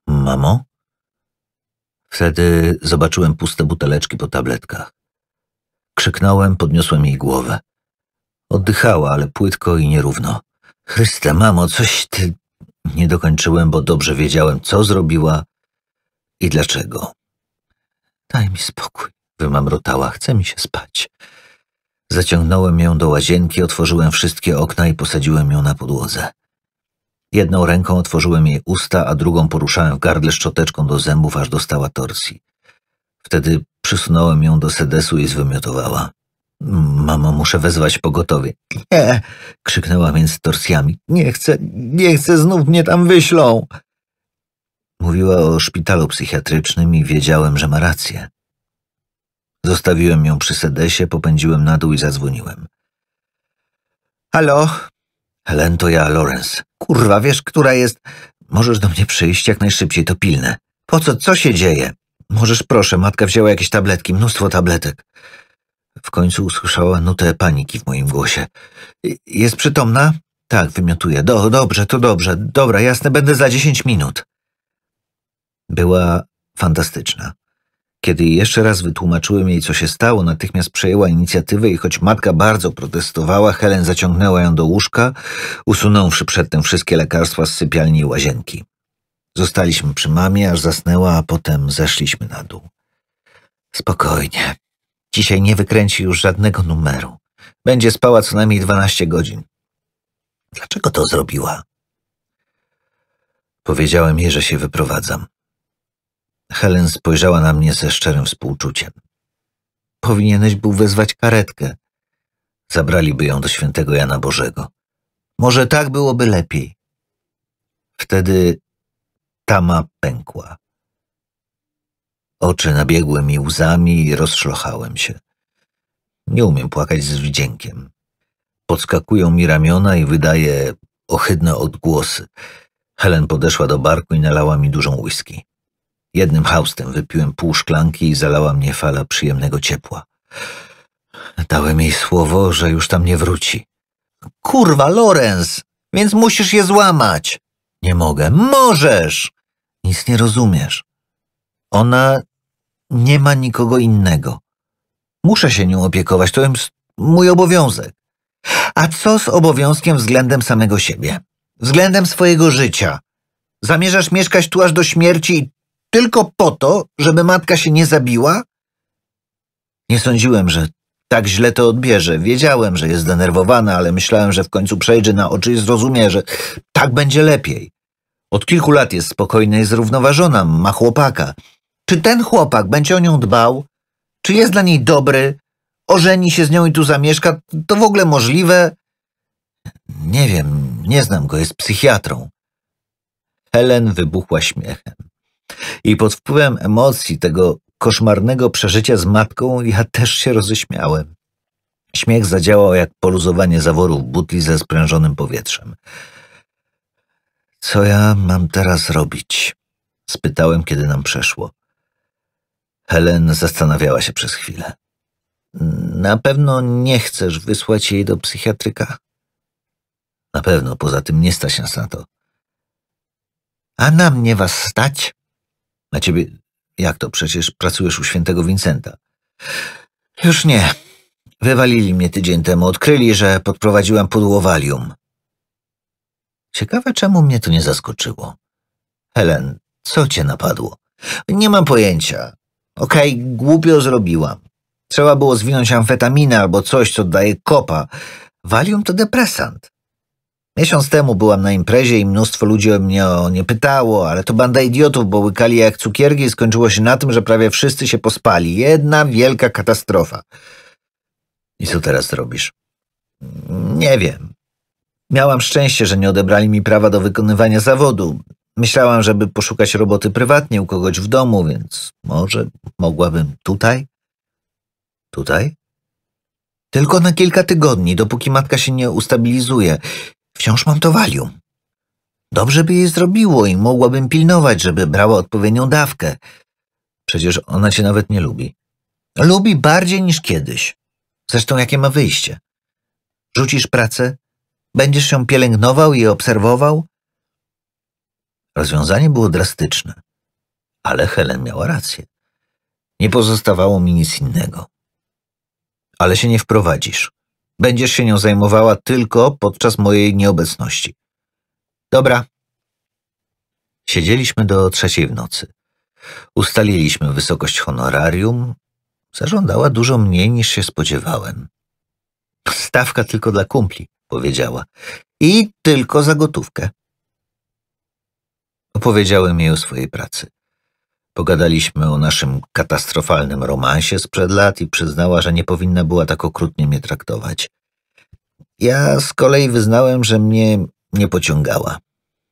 Mamo? Wtedy zobaczyłem puste buteleczki po tabletkach. Krzyknąłem, podniosłem jej głowę. Oddychała, ale płytko i nierówno. Chryste, mamo, coś ty... Nie dokończyłem, bo dobrze wiedziałem, co zrobiła i dlaczego. Daj mi spokój, wymamrotała, chce mi się spać. Zaciągnąłem ją do łazienki, otworzyłem wszystkie okna i posadziłem ją na podłodze. Jedną ręką otworzyłem jej usta, a drugą poruszałem w gardle szczoteczką do zębów, aż dostała torcji. Wtedy przysunąłem ją do sedesu i zwymiotowała. Mamo, muszę wezwać pogotowie. Nie! krzyknęła więc torsjami. Nie chcę, nie chcę, znów mnie tam wyślą! Mówiła o szpitalu psychiatrycznym i wiedziałem, że ma rację. Zostawiłem ją przy sedesie, popędziłem na dół i zadzwoniłem. Halo? Helen, to ja, Lawrence. Kurwa, wiesz, która jest... Możesz do mnie przyjść jak najszybciej, to pilne. Po co, co się dzieje? Możesz, proszę, matka wzięła jakieś tabletki, mnóstwo tabletek. W końcu usłyszała nutę paniki w moim głosie. Jest przytomna? Tak, wymiotuje. Do, dobrze, to dobrze. Dobra, jasne, będę za dziesięć minut. Była fantastyczna. Kiedy jeszcze raz wytłumaczyłem jej, co się stało, natychmiast przejęła inicjatywę i choć matka bardzo protestowała, Helen zaciągnęła ją do łóżka, usunąwszy przedtem wszystkie lekarstwa z sypialni i łazienki. Zostaliśmy przy mamie, aż zasnęła, a potem zeszliśmy na dół. Spokojnie. Dzisiaj nie wykręci już żadnego numeru. Będzie spała co najmniej 12 godzin. Dlaczego to zrobiła? Powiedziałem jej, że się wyprowadzam. Helen spojrzała na mnie ze szczerym współczuciem. Powinieneś był wezwać karetkę. Zabraliby ją do świętego Jana Bożego. Może tak byłoby lepiej. Wtedy tama pękła. Oczy nabiegły mi łzami i rozszlochałem się. Nie umiem płakać z wdziękiem. Podskakują mi ramiona i wydaje ohydne odgłosy. Helen podeszła do barku i nalała mi dużą whisky. Jednym haustem wypiłem pół szklanki i zalała mnie fala przyjemnego ciepła. Dałem jej słowo, że już tam nie wróci. Kurwa, Lorenz, więc musisz je złamać. Nie mogę. Możesz! Nic nie rozumiesz. Ona nie ma nikogo innego. Muszę się nią opiekować, to jest mój obowiązek. A co z obowiązkiem względem samego siebie? Względem swojego życia. Zamierzasz mieszkać tu aż do śmierci i tylko po to, żeby matka się nie zabiła? Nie sądziłem, że tak źle to odbierze. Wiedziałem, że jest zdenerwowana, ale myślałem, że w końcu przejdzie na oczy i zrozumie, że tak będzie lepiej. Od kilku lat jest spokojna i zrównoważona, ma chłopaka. Czy ten chłopak będzie o nią dbał? Czy jest dla niej dobry? Ożeni się z nią i tu zamieszka? To w ogóle możliwe? Nie wiem, nie znam go, jest psychiatrą. Helen wybuchła śmiechem. I pod wpływem emocji tego koszmarnego przeżycia z matką ja też się roześmiałem. Śmiech zadziałał jak poluzowanie zaworów butli ze sprężonym powietrzem. Co ja mam teraz robić? spytałem, kiedy nam przeszło. Helen zastanawiała się przez chwilę. Na pewno nie chcesz wysłać jej do psychiatryka. Na pewno, poza tym nie stać nas na to. A na mnie was stać? Na ciebie. Jak to? Przecież pracujesz u świętego Vincenta. Już nie. Wywalili mnie tydzień temu. Odkryli, że podprowadziłem pudło walium. Ciekawe, czemu mnie to nie zaskoczyło. Helen, co cię napadło? Nie mam pojęcia. Okej, okay, głupio zrobiłam. Trzeba było zwinąć amfetaminę albo coś, co daje kopa. Walium to depresant. Miesiąc temu byłam na imprezie i mnóstwo ludzi mnie o nie pytało, ale to banda idiotów, bo łykali jak cukierki i skończyło się na tym, że prawie wszyscy się pospali. Jedna wielka katastrofa. I co teraz robisz? Nie wiem. Miałam szczęście, że nie odebrali mi prawa do wykonywania zawodu. Myślałam, żeby poszukać roboty prywatnie u kogoś w domu, więc może mogłabym tutaj? Tutaj? Tylko na kilka tygodni, dopóki matka się nie ustabilizuje. Wciąż mam to walium. Dobrze by jej zrobiło i mogłabym pilnować, żeby brała odpowiednią dawkę. Przecież ona cię nawet nie lubi. Lubi bardziej niż kiedyś. Zresztą jakie ma wyjście? Rzucisz pracę? Będziesz się pielęgnował i obserwował? Rozwiązanie było drastyczne, ale Helen miała rację. Nie pozostawało mi nic innego. Ale się nie wprowadzisz. Będziesz się nią zajmowała tylko podczas mojej nieobecności. Dobra. Siedzieliśmy do trzeciej w nocy. Ustaliliśmy wysokość honorarium. Zażądała dużo mniej niż się spodziewałem. Stawka tylko dla kumpli, powiedziała. I tylko za gotówkę. Opowiedziałem jej o swojej pracy. Pogadaliśmy o naszym katastrofalnym romansie sprzed lat i przyznała, że nie powinna była tak okrutnie mnie traktować. Ja z kolei wyznałem, że mnie nie pociągała.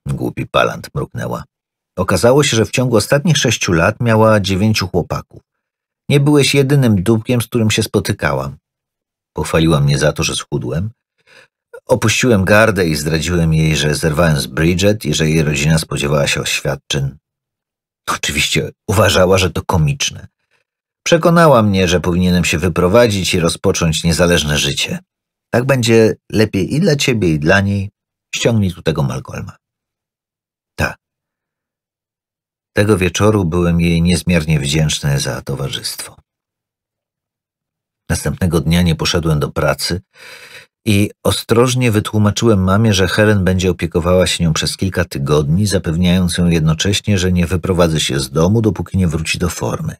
Głupi palant mruknęła. Okazało się, że w ciągu ostatnich sześciu lat miała dziewięciu chłopaków. Nie byłeś jedynym dupkiem, z którym się spotykałam. Pochwaliła mnie za to, że schudłem. Opuściłem gardę i zdradziłem jej, że zerwałem z Bridget i że jej rodzina spodziewała się oświadczyn. Oczywiście uważała, że to komiczne. Przekonała mnie, że powinienem się wyprowadzić i rozpocząć niezależne życie. Tak będzie lepiej i dla ciebie, i dla niej. Ściągnij tu tego Malcolma. Tak. Tego wieczoru byłem jej niezmiernie wdzięczny za towarzystwo. Następnego dnia nie poszedłem do pracy i ostrożnie wytłumaczyłem mamie, że Helen będzie opiekowała się nią przez kilka tygodni, zapewniając ją jednocześnie, że nie wyprowadzę się z domu, dopóki nie wróci do formy.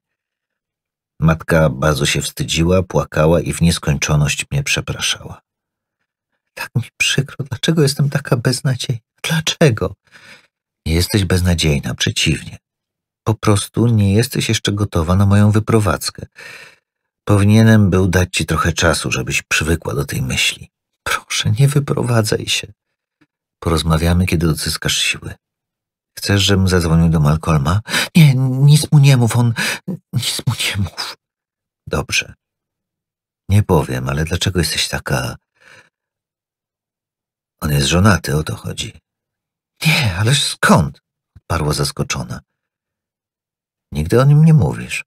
Matka bardzo się wstydziła, płakała i w nieskończoność mnie przepraszała. Tak mi przykro, dlaczego jestem taka beznadziejna? Dlaczego? Nie jesteś beznadziejna, przeciwnie. Po prostu nie jesteś jeszcze gotowa na moją wyprowadzkę. Powinienem był dać ci trochę czasu, żebyś przywykła do tej myśli. Proszę, nie wyprowadzaj się. Porozmawiamy, kiedy odzyskasz siły. Chcesz, żebym zadzwonił do Malcolma? Nie, nic mu nie mów, on... Nic mu nie mów. Dobrze. Nie powiem, ale dlaczego jesteś taka... On jest żonaty, o to chodzi. Nie, ależ skąd? Odparła zaskoczona. Nigdy o nim nie mówisz.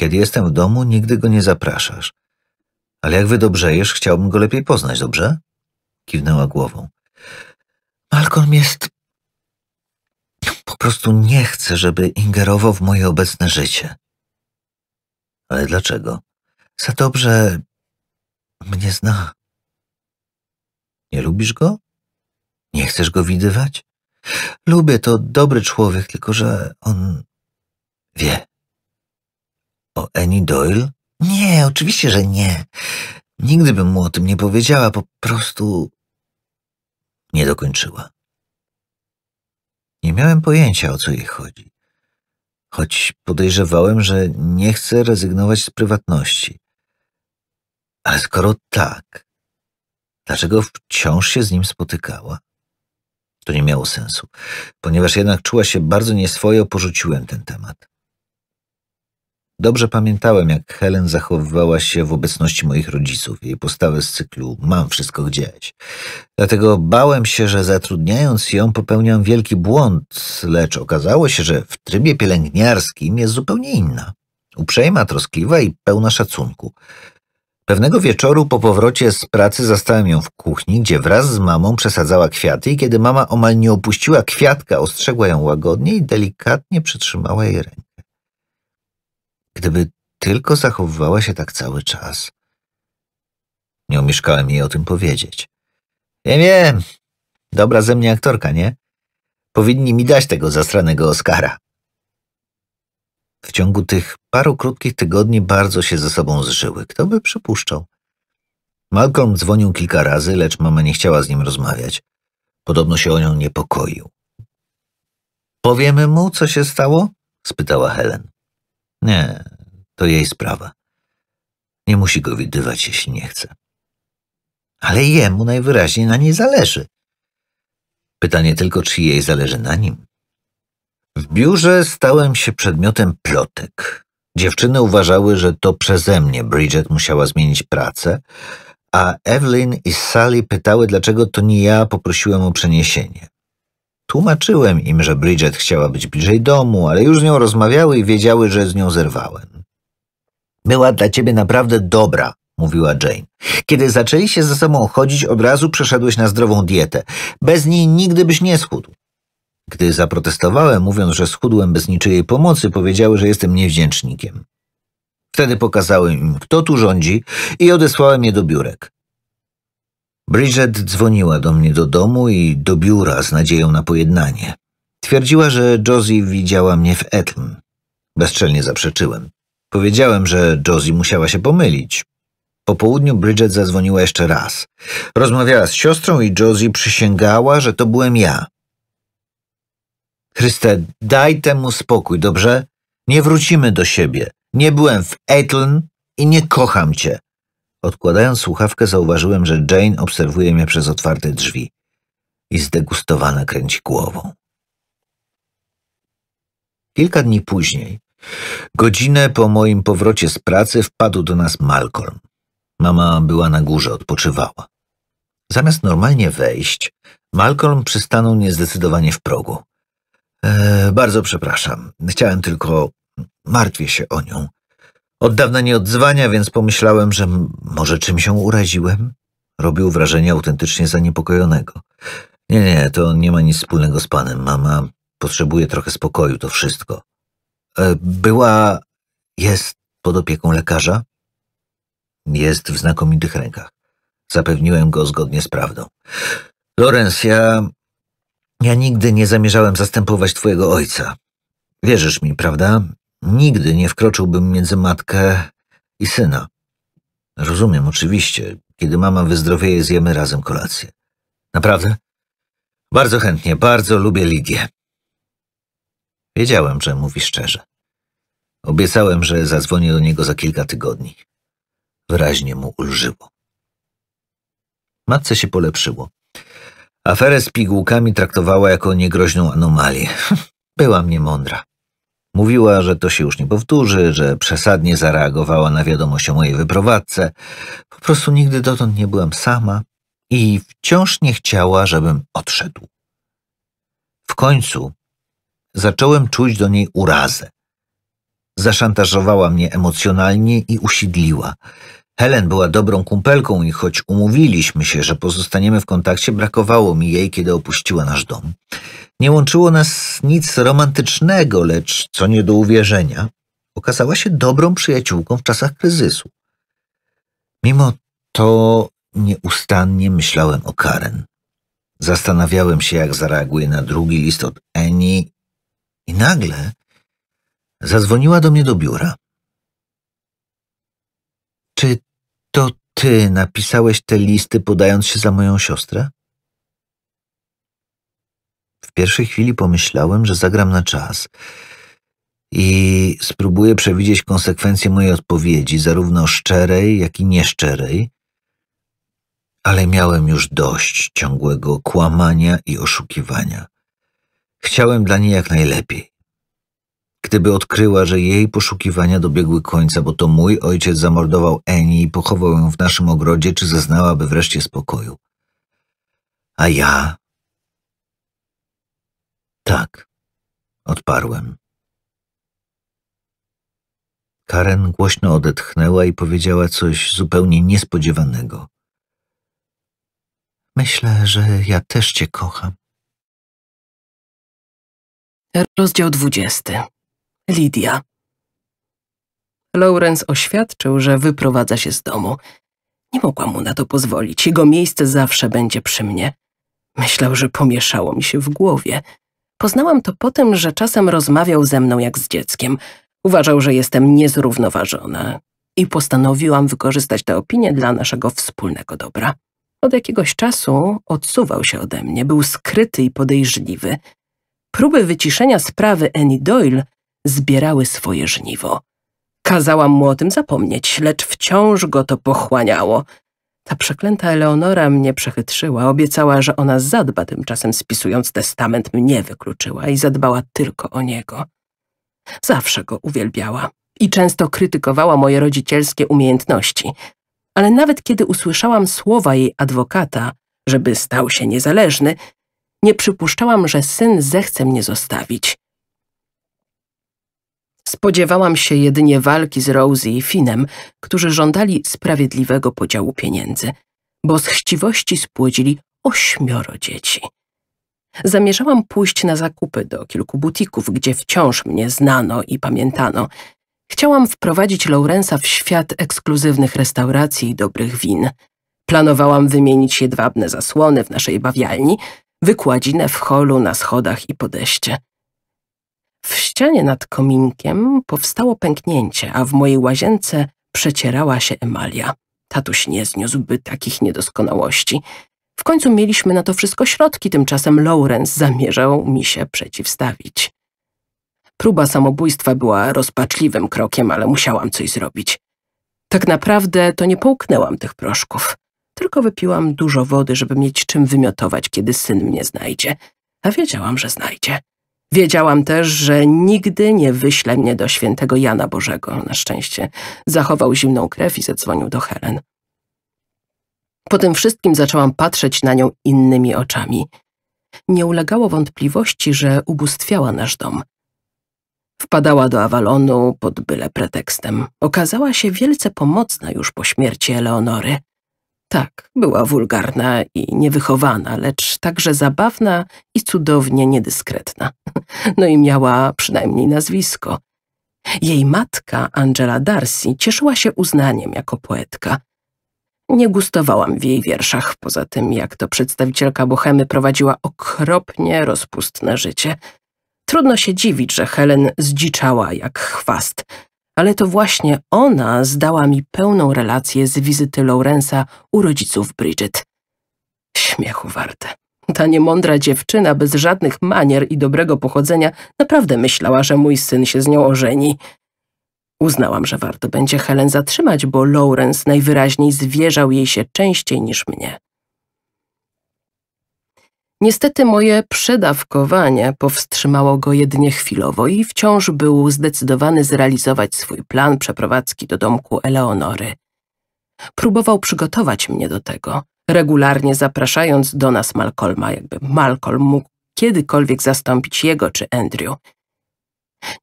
Kiedy jestem w domu, nigdy go nie zapraszasz. Ale jak wy dobrzejesz, chciałbym go lepiej poznać, dobrze? Kiwnęła głową. Malcolm jest... Po prostu nie chce, żeby ingerował w moje obecne życie. Ale dlaczego? Za dobrze mnie zna. Nie lubisz go? Nie chcesz go widywać? Lubię, to dobry człowiek, tylko że on wie. O Annie Doyle nie, oczywiście, że nie. Nigdy bym mu o tym nie powiedziała, po prostu nie dokończyła. Nie miałem pojęcia, o co jej chodzi, choć podejrzewałem, że nie chce rezygnować z prywatności. Ale skoro tak, dlaczego wciąż się z nim spotykała? To nie miało sensu. Ponieważ jednak czuła się bardzo nieswojo, porzuciłem ten temat. Dobrze pamiętałem, jak Helen zachowywała się w obecności moich rodziców, jej postawę z cyklu mam wszystko gdzieś. Dlatego bałem się, że zatrudniając ją popełniam wielki błąd, lecz okazało się, że w trybie pielęgniarskim jest zupełnie inna. Uprzejma, troskliwa i pełna szacunku. Pewnego wieczoru po powrocie z pracy zastałem ją w kuchni, gdzie wraz z mamą przesadzała kwiaty i kiedy mama omal nie opuściła kwiatka, ostrzegła ją łagodnie i delikatnie przytrzymała jej rękę. Gdyby tylko zachowywała się tak cały czas. Nie umieszkałem jej o tym powiedzieć. Nie wiem, dobra ze mnie aktorka, nie? Powinni mi dać tego zastranego Oscara. W ciągu tych paru krótkich tygodni bardzo się ze sobą zżyły. Kto by przypuszczał? Malcolm dzwonił kilka razy, lecz mama nie chciała z nim rozmawiać. Podobno się o nią niepokoił. Powiemy mu, co się stało? spytała Helen. Nie, to jej sprawa. Nie musi go widywać, jeśli nie chce. Ale jemu najwyraźniej na niej zależy. Pytanie tylko, czy jej zależy na nim. W biurze stałem się przedmiotem plotek. Dziewczyny uważały, że to przeze mnie Bridget musiała zmienić pracę, a Evelyn i Sally pytały, dlaczego to nie ja poprosiłem o przeniesienie. Tłumaczyłem im, że Bridget chciała być bliżej domu, ale już z nią rozmawiały i wiedziały, że z nią zerwałem. Była dla ciebie naprawdę dobra, mówiła Jane. Kiedy zaczęli się ze sobą chodzić, od razu przeszedłeś na zdrową dietę. Bez niej nigdy byś nie schudł. Gdy zaprotestowałem, mówiąc, że schudłem bez niczyjej pomocy, powiedziały, że jestem niewdzięcznikiem. Wtedy pokazałem im, kto tu rządzi i odesłałem je do biurek. Bridget dzwoniła do mnie do domu i do biura z nadzieją na pojednanie. Twierdziła, że Josie widziała mnie w Eton. Bezczelnie zaprzeczyłem. Powiedziałem, że Josie musiała się pomylić. Po południu Bridget zadzwoniła jeszcze raz. Rozmawiała z siostrą i Josie przysięgała, że to byłem ja. Chryste, daj temu spokój, dobrze? Nie wrócimy do siebie. Nie byłem w Etln i nie kocham cię. Odkładając słuchawkę, zauważyłem, że Jane obserwuje mnie przez otwarte drzwi i zdegustowana kręci głową. Kilka dni później, godzinę po moim powrocie z pracy, wpadł do nas Malcolm. Mama była na górze, odpoczywała. Zamiast normalnie wejść, Malcolm przystanął niezdecydowanie w progu. E, bardzo przepraszam, chciałem tylko... martwię się o nią. Od dawna nie odzwania, więc pomyślałem, że może czym się uraziłem? Robił wrażenie autentycznie zaniepokojonego. Nie, nie, to nie ma nic wspólnego z panem. Mama potrzebuje trochę spokoju, to wszystko. E, była, jest pod opieką lekarza? Jest w znakomitych rękach. Zapewniłem go zgodnie z prawdą. Lorenz, ja... ja nigdy nie zamierzałem zastępować twojego ojca. Wierzysz mi, prawda? Nigdy nie wkroczyłbym między matkę i syna. Rozumiem, oczywiście. Kiedy mama wyzdrowieje, zjemy razem kolację. Naprawdę? Bardzo chętnie, bardzo lubię Lidię. Wiedziałem, że mówi szczerze. Obiecałem, że zadzwonię do niego za kilka tygodni. Wyraźnie mu ulżyło. Matce się polepszyło. Aferę z pigułkami traktowała jako niegroźną anomalię. Była mnie mądra. Mówiła, że to się już nie powtórzy, że przesadnie zareagowała na wiadomość o mojej wyprowadce. Po prostu nigdy dotąd nie byłam sama i wciąż nie chciała, żebym odszedł. W końcu zacząłem czuć do niej urazę. Zaszantażowała mnie emocjonalnie i usidliła. Helen była dobrą kumpelką i choć umówiliśmy się, że pozostaniemy w kontakcie, brakowało mi jej, kiedy opuściła nasz dom. Nie łączyło nas nic romantycznego, lecz co nie do uwierzenia, okazała się dobrą przyjaciółką w czasach kryzysu. Mimo to nieustannie myślałem o Karen. Zastanawiałem się, jak zareaguje na drugi list od Eni i nagle zadzwoniła do mnie do biura. Czy to ty napisałeś te listy, podając się za moją siostrę? W pierwszej chwili pomyślałem, że zagram na czas i spróbuję przewidzieć konsekwencje mojej odpowiedzi, zarówno szczerej, jak i nieszczerej, ale miałem już dość ciągłego kłamania i oszukiwania. Chciałem dla niej jak najlepiej gdyby odkryła, że jej poszukiwania dobiegły końca, bo to mój ojciec zamordował Eni i pochował ją w naszym ogrodzie, czy zeznałaby wreszcie spokoju? A ja? Tak, odparłem. Karen głośno odetchnęła i powiedziała coś zupełnie niespodziewanego. Myślę, że ja też cię kocham. Rozdział dwudziesty. Lidia. Lawrence oświadczył, że wyprowadza się z domu. Nie mogłam mu na to pozwolić. Jego miejsce zawsze będzie przy mnie. Myślał, że pomieszało mi się w głowie. Poznałam to po tym, że czasem rozmawiał ze mną jak z dzieckiem. Uważał, że jestem niezrównoważona i postanowiłam wykorzystać tę opinię dla naszego wspólnego dobra. Od jakiegoś czasu odsuwał się ode mnie, był skryty i podejrzliwy. Próby wyciszenia sprawy Annie Doyle zbierały swoje żniwo. Kazałam mu o tym zapomnieć, lecz wciąż go to pochłaniało. Ta przeklęta Eleonora mnie przechytrzyła, obiecała, że ona zadba, tymczasem spisując testament mnie wykluczyła i zadbała tylko o niego. Zawsze go uwielbiała i często krytykowała moje rodzicielskie umiejętności. Ale nawet kiedy usłyszałam słowa jej adwokata, żeby stał się niezależny, nie przypuszczałam, że syn zechce mnie zostawić. Spodziewałam się jedynie walki z Rosie i Finem, którzy żądali sprawiedliwego podziału pieniędzy, bo z chciwości spłodzili ośmioro dzieci. Zamierzałam pójść na zakupy do kilku butików, gdzie wciąż mnie znano i pamiętano. Chciałam wprowadzić Laurensa w świat ekskluzywnych restauracji i dobrych win. Planowałam wymienić jedwabne zasłony w naszej bawialni, wykładzinę w holu na schodach i podejście. W ścianie nad kominkiem powstało pęknięcie, a w mojej łazience przecierała się emalia. Tatuś nie zniósłby takich niedoskonałości. W końcu mieliśmy na to wszystko środki, tymczasem Lawrence zamierzał mi się przeciwstawić. Próba samobójstwa była rozpaczliwym krokiem, ale musiałam coś zrobić. Tak naprawdę to nie połknęłam tych proszków. Tylko wypiłam dużo wody, żeby mieć czym wymiotować, kiedy syn mnie znajdzie. A wiedziałam, że znajdzie. Wiedziałam też, że nigdy nie wyśle mnie do świętego Jana Bożego. Na szczęście zachował zimną krew i zadzwonił do Helen. Po tym wszystkim zaczęłam patrzeć na nią innymi oczami. Nie ulegało wątpliwości, że ubóstwiała nasz dom. Wpadała do awalonu pod byle pretekstem. Okazała się wielce pomocna już po śmierci Eleonory – tak, była wulgarna i niewychowana, lecz także zabawna i cudownie niedyskretna. No i miała przynajmniej nazwisko. Jej matka, Angela Darcy, cieszyła się uznaniem jako poetka. Nie gustowałam w jej wierszach, poza tym jak to przedstawicielka Bohemy prowadziła okropnie rozpustne życie. Trudno się dziwić, że Helen zdziczała jak chwast – ale to właśnie ona zdała mi pełną relację z wizyty Lawrence'a u rodziców Bridget. Śmiechu warte. Ta niemądra dziewczyna bez żadnych manier i dobrego pochodzenia naprawdę myślała, że mój syn się z nią ożeni. Uznałam, że warto będzie Helen zatrzymać, bo Lawrence najwyraźniej zwierzał jej się częściej niż mnie. Niestety moje przedawkowanie powstrzymało go jedynie chwilowo i wciąż był zdecydowany zrealizować swój plan przeprowadzki do domku Eleonory. Próbował przygotować mnie do tego, regularnie zapraszając do nas Malcolma, jakby Malcolm mógł kiedykolwiek zastąpić jego czy Andrew.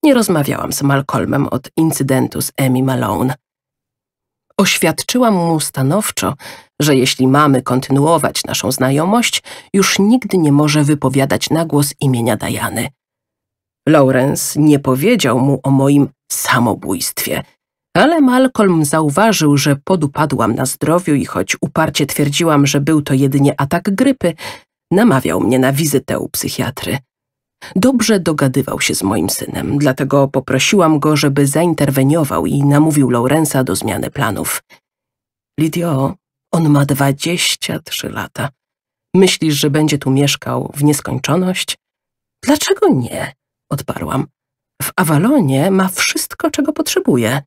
Nie rozmawiałam z Malcolmem od incydentu z Emmy Malone – Oświadczyłam mu stanowczo, że jeśli mamy kontynuować naszą znajomość, już nigdy nie może wypowiadać na głos imienia Dajany. Lawrence nie powiedział mu o moim samobójstwie, ale Malcolm zauważył, że podupadłam na zdrowiu i choć uparcie twierdziłam, że był to jedynie atak grypy, namawiał mnie na wizytę u psychiatry. Dobrze dogadywał się z moim synem, dlatego poprosiłam go, żeby zainterweniował i namówił Laurensa do zmiany planów. Lidio, on ma dwadzieścia trzy lata. Myślisz, że będzie tu mieszkał w nieskończoność? Dlaczego nie? odparłam. W Awalonie ma wszystko, czego potrzebuje,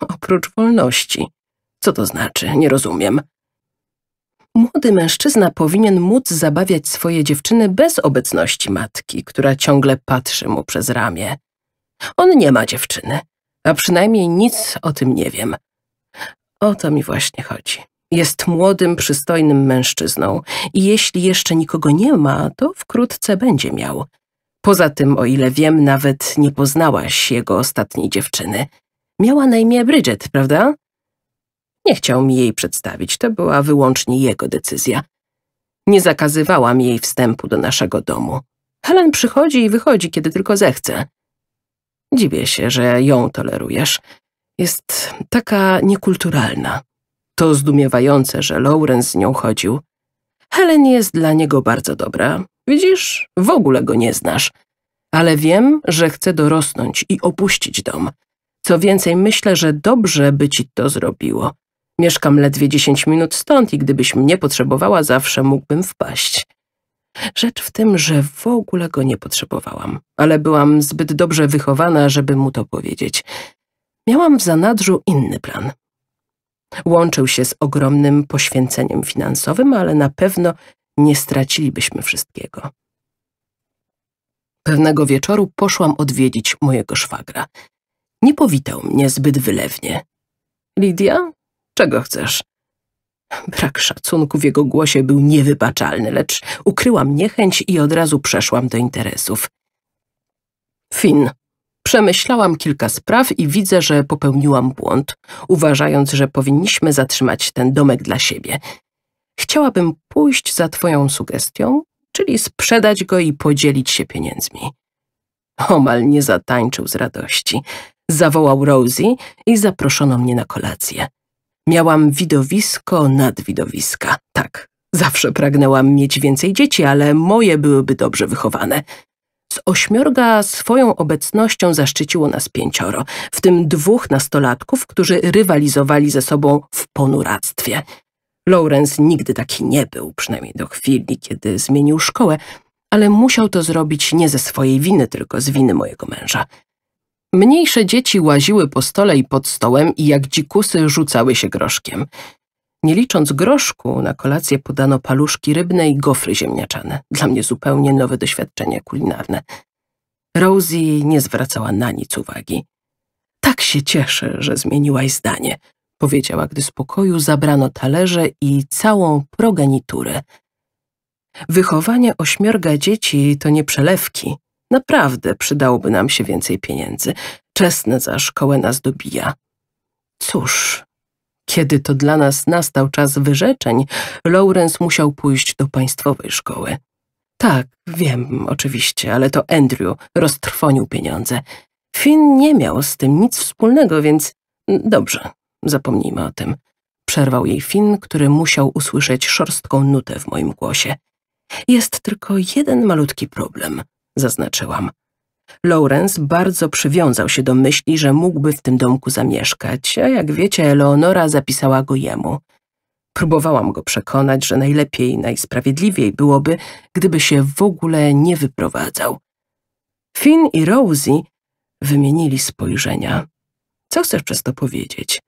oprócz wolności. Co to znaczy? Nie rozumiem. Młody mężczyzna powinien móc zabawiać swoje dziewczyny bez obecności matki, która ciągle patrzy mu przez ramię. On nie ma dziewczyny, a przynajmniej nic o tym nie wiem. O to mi właśnie chodzi. Jest młodym, przystojnym mężczyzną i jeśli jeszcze nikogo nie ma, to wkrótce będzie miał. Poza tym, o ile wiem, nawet nie poznałaś jego ostatniej dziewczyny. Miała na imię Bridget, prawda? Nie chciał mi jej przedstawić, to była wyłącznie jego decyzja. Nie zakazywałam jej wstępu do naszego domu. Helen przychodzi i wychodzi, kiedy tylko zechce. Dziwię się, że ją tolerujesz. Jest taka niekulturalna. To zdumiewające, że Lawrence z nią chodził. Helen jest dla niego bardzo dobra. Widzisz, w ogóle go nie znasz. Ale wiem, że chce dorosnąć i opuścić dom. Co więcej, myślę, że dobrze by ci to zrobiło. Mieszkam ledwie dziesięć minut stąd i gdybyś mnie potrzebowała, zawsze mógłbym wpaść. Rzecz w tym, że w ogóle go nie potrzebowałam, ale byłam zbyt dobrze wychowana, żeby mu to powiedzieć. Miałam w zanadrzu inny plan. Łączył się z ogromnym poświęceniem finansowym, ale na pewno nie stracilibyśmy wszystkiego. Pewnego wieczoru poszłam odwiedzić mojego szwagra. Nie powitał mnie zbyt wylewnie. Lidia, Czego chcesz? Brak szacunku w jego głosie był niewybaczalny, lecz ukryłam niechęć i od razu przeszłam do interesów. Fin, przemyślałam kilka spraw i widzę, że popełniłam błąd, uważając, że powinniśmy zatrzymać ten domek dla siebie. Chciałabym pójść za twoją sugestią, czyli sprzedać go i podzielić się pieniędzmi. Omal nie zatańczył z radości. Zawołał Rosie i zaproszono mnie na kolację. Miałam widowisko nad widowiska. Tak, zawsze pragnęłam mieć więcej dzieci, ale moje byłyby dobrze wychowane. Z ośmiorga swoją obecnością zaszczyciło nas pięcioro, w tym dwóch nastolatków, którzy rywalizowali ze sobą w ponuractwie. Lawrence nigdy taki nie był, przynajmniej do chwili, kiedy zmienił szkołę, ale musiał to zrobić nie ze swojej winy, tylko z winy mojego męża. Mniejsze dzieci łaziły po stole i pod stołem i jak dzikusy rzucały się groszkiem. Nie licząc groszku, na kolację podano paluszki rybne i gofry ziemniaczane. Dla mnie zupełnie nowe doświadczenie kulinarne. Rosie nie zwracała na nic uwagi. Tak się cieszę, że zmieniłaś zdanie, powiedziała, gdy z pokoju zabrano talerze i całą progeniturę. Wychowanie ośmiorga dzieci to nie przelewki, Naprawdę przydałoby nam się więcej pieniędzy. Czesne za szkołę nas dobija. Cóż, kiedy to dla nas nastał czas wyrzeczeń, Lawrence musiał pójść do państwowej szkoły. Tak, wiem, oczywiście, ale to Andrew roztrwonił pieniądze. Finn nie miał z tym nic wspólnego, więc dobrze, zapomnijmy o tym. Przerwał jej Finn, który musiał usłyszeć szorstką nutę w moim głosie. Jest tylko jeden malutki problem zaznaczyłam. Lawrence bardzo przywiązał się do myśli, że mógłby w tym domku zamieszkać, a jak wiecie, Eleonora zapisała go jemu. Próbowałam go przekonać, że najlepiej i najsprawiedliwiej byłoby, gdyby się w ogóle nie wyprowadzał. Finn i Rosie wymienili spojrzenia. Co chcesz przez to powiedzieć?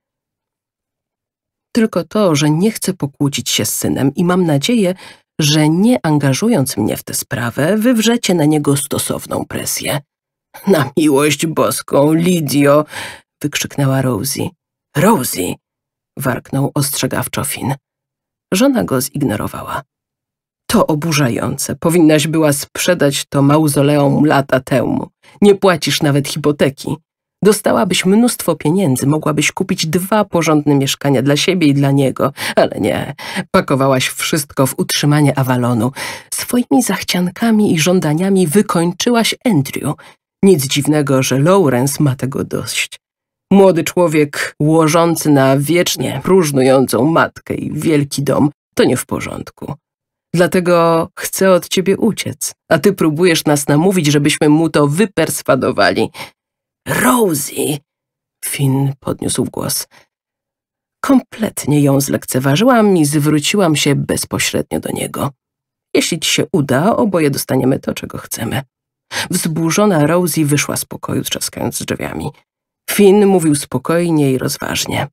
Tylko to, że nie chcę pokłócić się z synem i mam nadzieję, że nie angażując mnie w tę sprawę, wywrzecie na niego stosowną presję. Na miłość boską, Lidio! wykrzyknęła Rosie. Rosie! warknął ostrzegawczo Finn. Żona go zignorowała. To oburzające. Powinnaś była sprzedać to mauzoleum lata temu. Nie płacisz nawet hipoteki. Dostałabyś mnóstwo pieniędzy, mogłabyś kupić dwa porządne mieszkania dla siebie i dla niego, ale nie. Pakowałaś wszystko w utrzymanie Avalonu. Swoimi zachciankami i żądaniami wykończyłaś Andrew. Nic dziwnego, że Lawrence ma tego dość. Młody człowiek łożący na wiecznie próżnującą matkę i wielki dom to nie w porządku. Dlatego chcę od ciebie uciec, a ty próbujesz nas namówić, żebyśmy mu to wyperswadowali. Rosie! Finn podniósł głos. Kompletnie ją zlekceważyłam i zwróciłam się bezpośrednio do niego. Jeśli ci się uda, oboje dostaniemy to, czego chcemy. Wzburzona Rosie wyszła z pokoju, trzaskając drzwiami. Finn mówił spokojnie i rozważnie.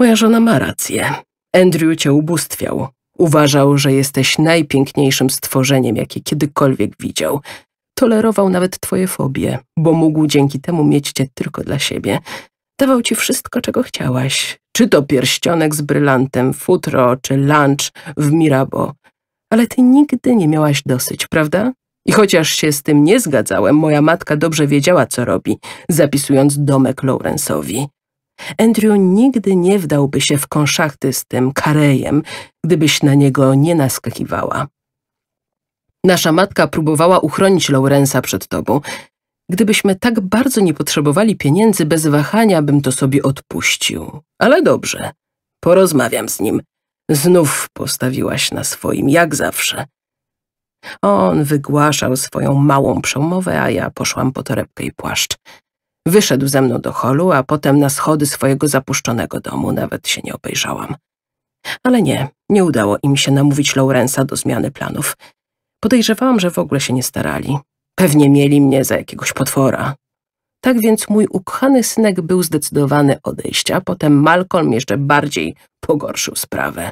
Moja żona ma rację. Andrew cię ubóstwiał. Uważał, że jesteś najpiękniejszym stworzeniem, jakie kiedykolwiek widział tolerował nawet twoje fobie, bo mógł dzięki temu mieć cię tylko dla siebie. Dawał ci wszystko, czego chciałaś. Czy to pierścionek z brylantem, futro, czy lunch w Mirabo. Ale ty nigdy nie miałaś dosyć, prawda? I chociaż się z tym nie zgadzałem, moja matka dobrze wiedziała, co robi, zapisując domek Lawrence'owi. Andrew nigdy nie wdałby się w konszachty z tym karejem, gdybyś na niego nie naskakiwała. Nasza matka próbowała uchronić Laurensa przed tobą. Gdybyśmy tak bardzo nie potrzebowali pieniędzy, bez wahania bym to sobie odpuścił. Ale dobrze, porozmawiam z nim. Znów postawiłaś na swoim, jak zawsze. On wygłaszał swoją małą przemowę, a ja poszłam po torebkę i płaszcz. Wyszedł ze mną do holu, a potem na schody swojego zapuszczonego domu. Nawet się nie obejrzałam. Ale nie, nie udało im się namówić Laurensa do zmiany planów. Podejrzewałam, że w ogóle się nie starali. Pewnie mieli mnie za jakiegoś potwora. Tak więc mój ukochany synek był zdecydowany odejścia, potem Malcolm jeszcze bardziej pogorszył sprawę.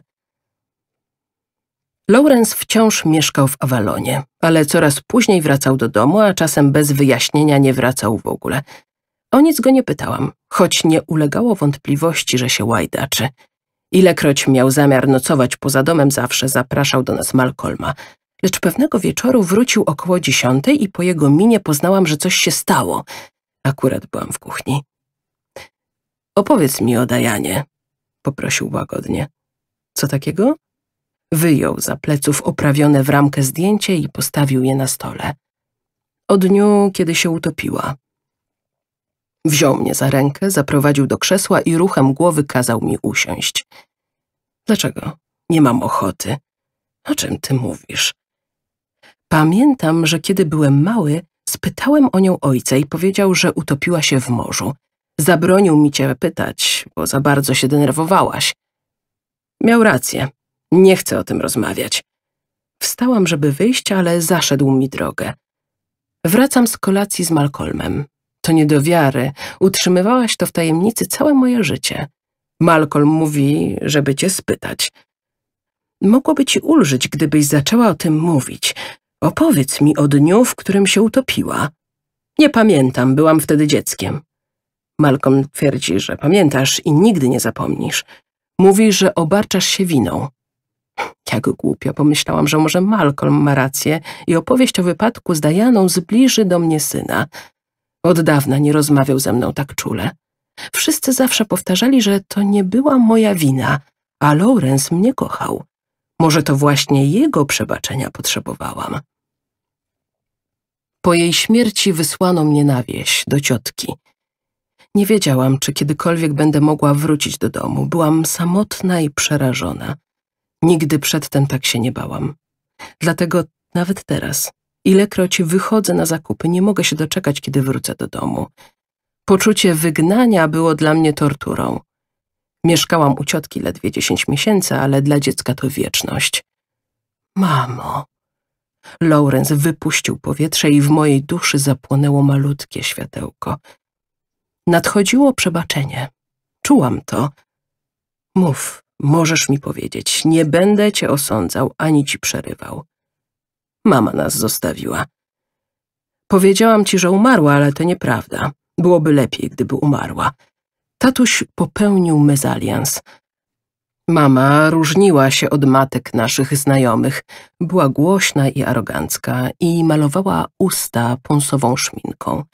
Lawrence wciąż mieszkał w Awalonie, ale coraz później wracał do domu, a czasem bez wyjaśnienia nie wracał w ogóle. O nic go nie pytałam, choć nie ulegało wątpliwości, że się łajdaczy. Ilekroć miał zamiar nocować poza domem, zawsze zapraszał do nas Malcolma lecz pewnego wieczoru wrócił około dziesiątej i po jego minie poznałam, że coś się stało. Akurat byłam w kuchni. Opowiedz mi o Dajanie, poprosił łagodnie. Co takiego? Wyjął za pleców oprawione w ramkę zdjęcie i postawił je na stole. O dniu, kiedy się utopiła. Wziął mnie za rękę, zaprowadził do krzesła i ruchem głowy kazał mi usiąść. Dlaczego? Nie mam ochoty. O czym ty mówisz? Pamiętam, że kiedy byłem mały, spytałem o nią ojca i powiedział, że utopiła się w morzu. Zabronił mi cię pytać, bo za bardzo się denerwowałaś. Miał rację. Nie chcę o tym rozmawiać. Wstałam, żeby wyjść, ale zaszedł mi drogę. Wracam z kolacji z Malcolmem. To nie do wiary. Utrzymywałaś to w tajemnicy całe moje życie. Malcolm mówi, żeby cię spytać. Mogłoby ci ulżyć, gdybyś zaczęła o tym mówić. Opowiedz mi o dniu, w którym się utopiła. Nie pamiętam, byłam wtedy dzieckiem. Malcolm twierdzi, że pamiętasz i nigdy nie zapomnisz. Mówi, że obarczasz się winą. Jak głupio, pomyślałam, że może Malcolm ma rację i opowieść o wypadku z Dajaną zbliży do mnie syna. Od dawna nie rozmawiał ze mną tak czule. Wszyscy zawsze powtarzali, że to nie była moja wina, a Lawrence mnie kochał. Może to właśnie jego przebaczenia potrzebowałam. Po jej śmierci wysłano mnie na wieś, do ciotki. Nie wiedziałam, czy kiedykolwiek będę mogła wrócić do domu. Byłam samotna i przerażona. Nigdy przedtem tak się nie bałam. Dlatego nawet teraz, ilekroć wychodzę na zakupy, nie mogę się doczekać, kiedy wrócę do domu. Poczucie wygnania było dla mnie torturą. Mieszkałam u ciotki ledwie dziesięć miesięcy, ale dla dziecka to wieczność. Mamo. Lawrence wypuścił powietrze i w mojej duszy zapłonęło malutkie światełko. Nadchodziło przebaczenie. Czułam to. Mów, możesz mi powiedzieć. Nie będę cię osądzał ani ci przerywał. Mama nas zostawiła. Powiedziałam ci, że umarła, ale to nieprawda. Byłoby lepiej, gdyby umarła. Tatuś popełnił mezalians. Mama różniła się od matek naszych znajomych. Była głośna i arogancka i malowała usta pąsową szminką.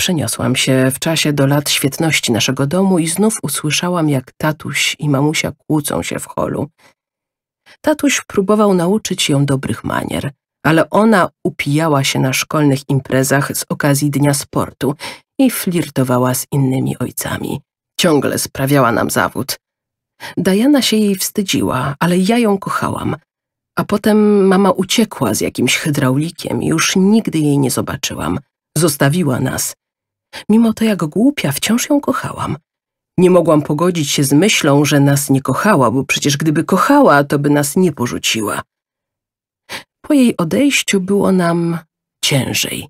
Przeniosłam się w czasie do lat świetności naszego domu i znów usłyszałam, jak tatuś i mamusia kłócą się w holu. Tatuś próbował nauczyć ją dobrych manier, ale ona upijała się na szkolnych imprezach z okazji Dnia Sportu i flirtowała z innymi ojcami. Ciągle sprawiała nam zawód. Dajana się jej wstydziła, ale ja ją kochałam. A potem mama uciekła z jakimś hydraulikiem i już nigdy jej nie zobaczyłam. Zostawiła nas. Mimo to jak głupia, wciąż ją kochałam. Nie mogłam pogodzić się z myślą, że nas nie kochała, bo przecież gdyby kochała, to by nas nie porzuciła. Po jej odejściu było nam ciężej.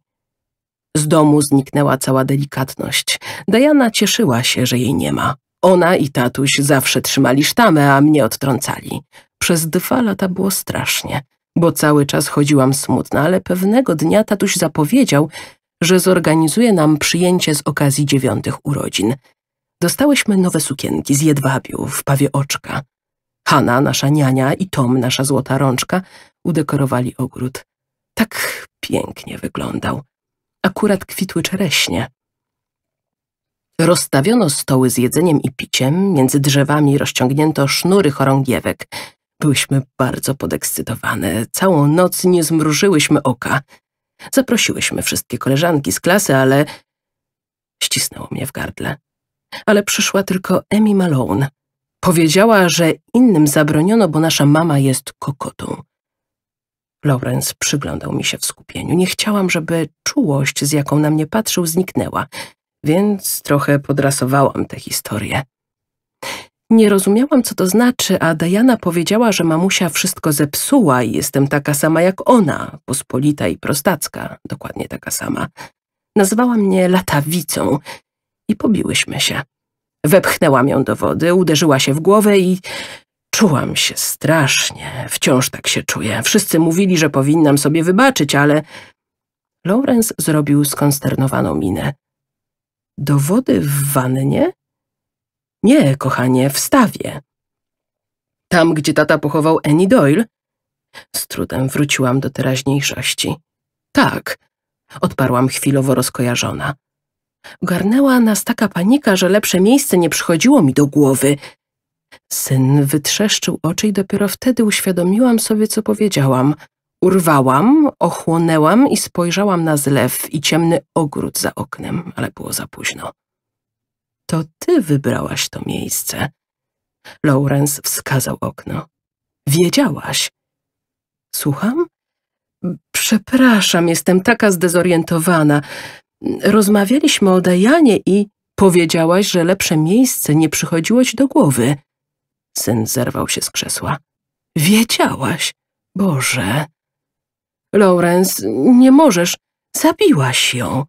Z domu zniknęła cała delikatność. Diana cieszyła się, że jej nie ma. Ona i tatuś zawsze trzymali sztamę, a mnie odtrącali. Przez dwa lata było strasznie, bo cały czas chodziłam smutna, ale pewnego dnia tatuś zapowiedział, że zorganizuje nam przyjęcie z okazji dziewiątych urodzin. Dostałyśmy nowe sukienki z jedwabiu w pawie oczka. Hanna, nasza niania i Tom, nasza złota rączka, udekorowali ogród. Tak pięknie wyglądał akurat kwitły czereśnie. Rozstawiono stoły z jedzeniem i piciem, między drzewami rozciągnięto sznury chorągiewek. Byłyśmy bardzo podekscytowane, całą noc nie zmrużyłyśmy oka. Zaprosiłyśmy wszystkie koleżanki z klasy, ale... Ścisnęło mnie w gardle. Ale przyszła tylko Emmy Malone. Powiedziała, że innym zabroniono, bo nasza mama jest kokotą. Lawrence przyglądał mi się w skupieniu. Nie chciałam, żeby czułość, z jaką na mnie patrzył, zniknęła, więc trochę podrasowałam tę historię. Nie rozumiałam, co to znaczy, a Diana powiedziała, że mamusia wszystko zepsuła i jestem taka sama jak ona, pospolita i prostacka, dokładnie taka sama. Nazwała mnie latawicą i pobiłyśmy się. Wepchnęłam ją do wody, uderzyła się w głowę i Czułam się strasznie, wciąż tak się czuję. Wszyscy mówili, że powinnam sobie wybaczyć, ale... Lawrence zrobił skonsternowaną minę. Dowody w wannie? Nie, kochanie, w stawie. Tam, gdzie tata pochował Annie Doyle? Z trudem wróciłam do teraźniejszości. Tak, odparłam chwilowo rozkojarzona. Garnęła nas taka panika, że lepsze miejsce nie przychodziło mi do głowy – Syn wytrzeszczył oczy i dopiero wtedy uświadomiłam sobie, co powiedziałam. Urwałam, ochłonęłam i spojrzałam na zlew i ciemny ogród za oknem, ale było za późno. To ty wybrałaś to miejsce. Lawrence wskazał okno. Wiedziałaś. Słucham? Przepraszam, jestem taka zdezorientowana. Rozmawialiśmy o Dajanie i powiedziałaś, że lepsze miejsce nie przychodziło ci do głowy. Syn zerwał się z krzesła. Wiedziałaś? Boże! Lawrence, nie możesz. Zabiłaś ją.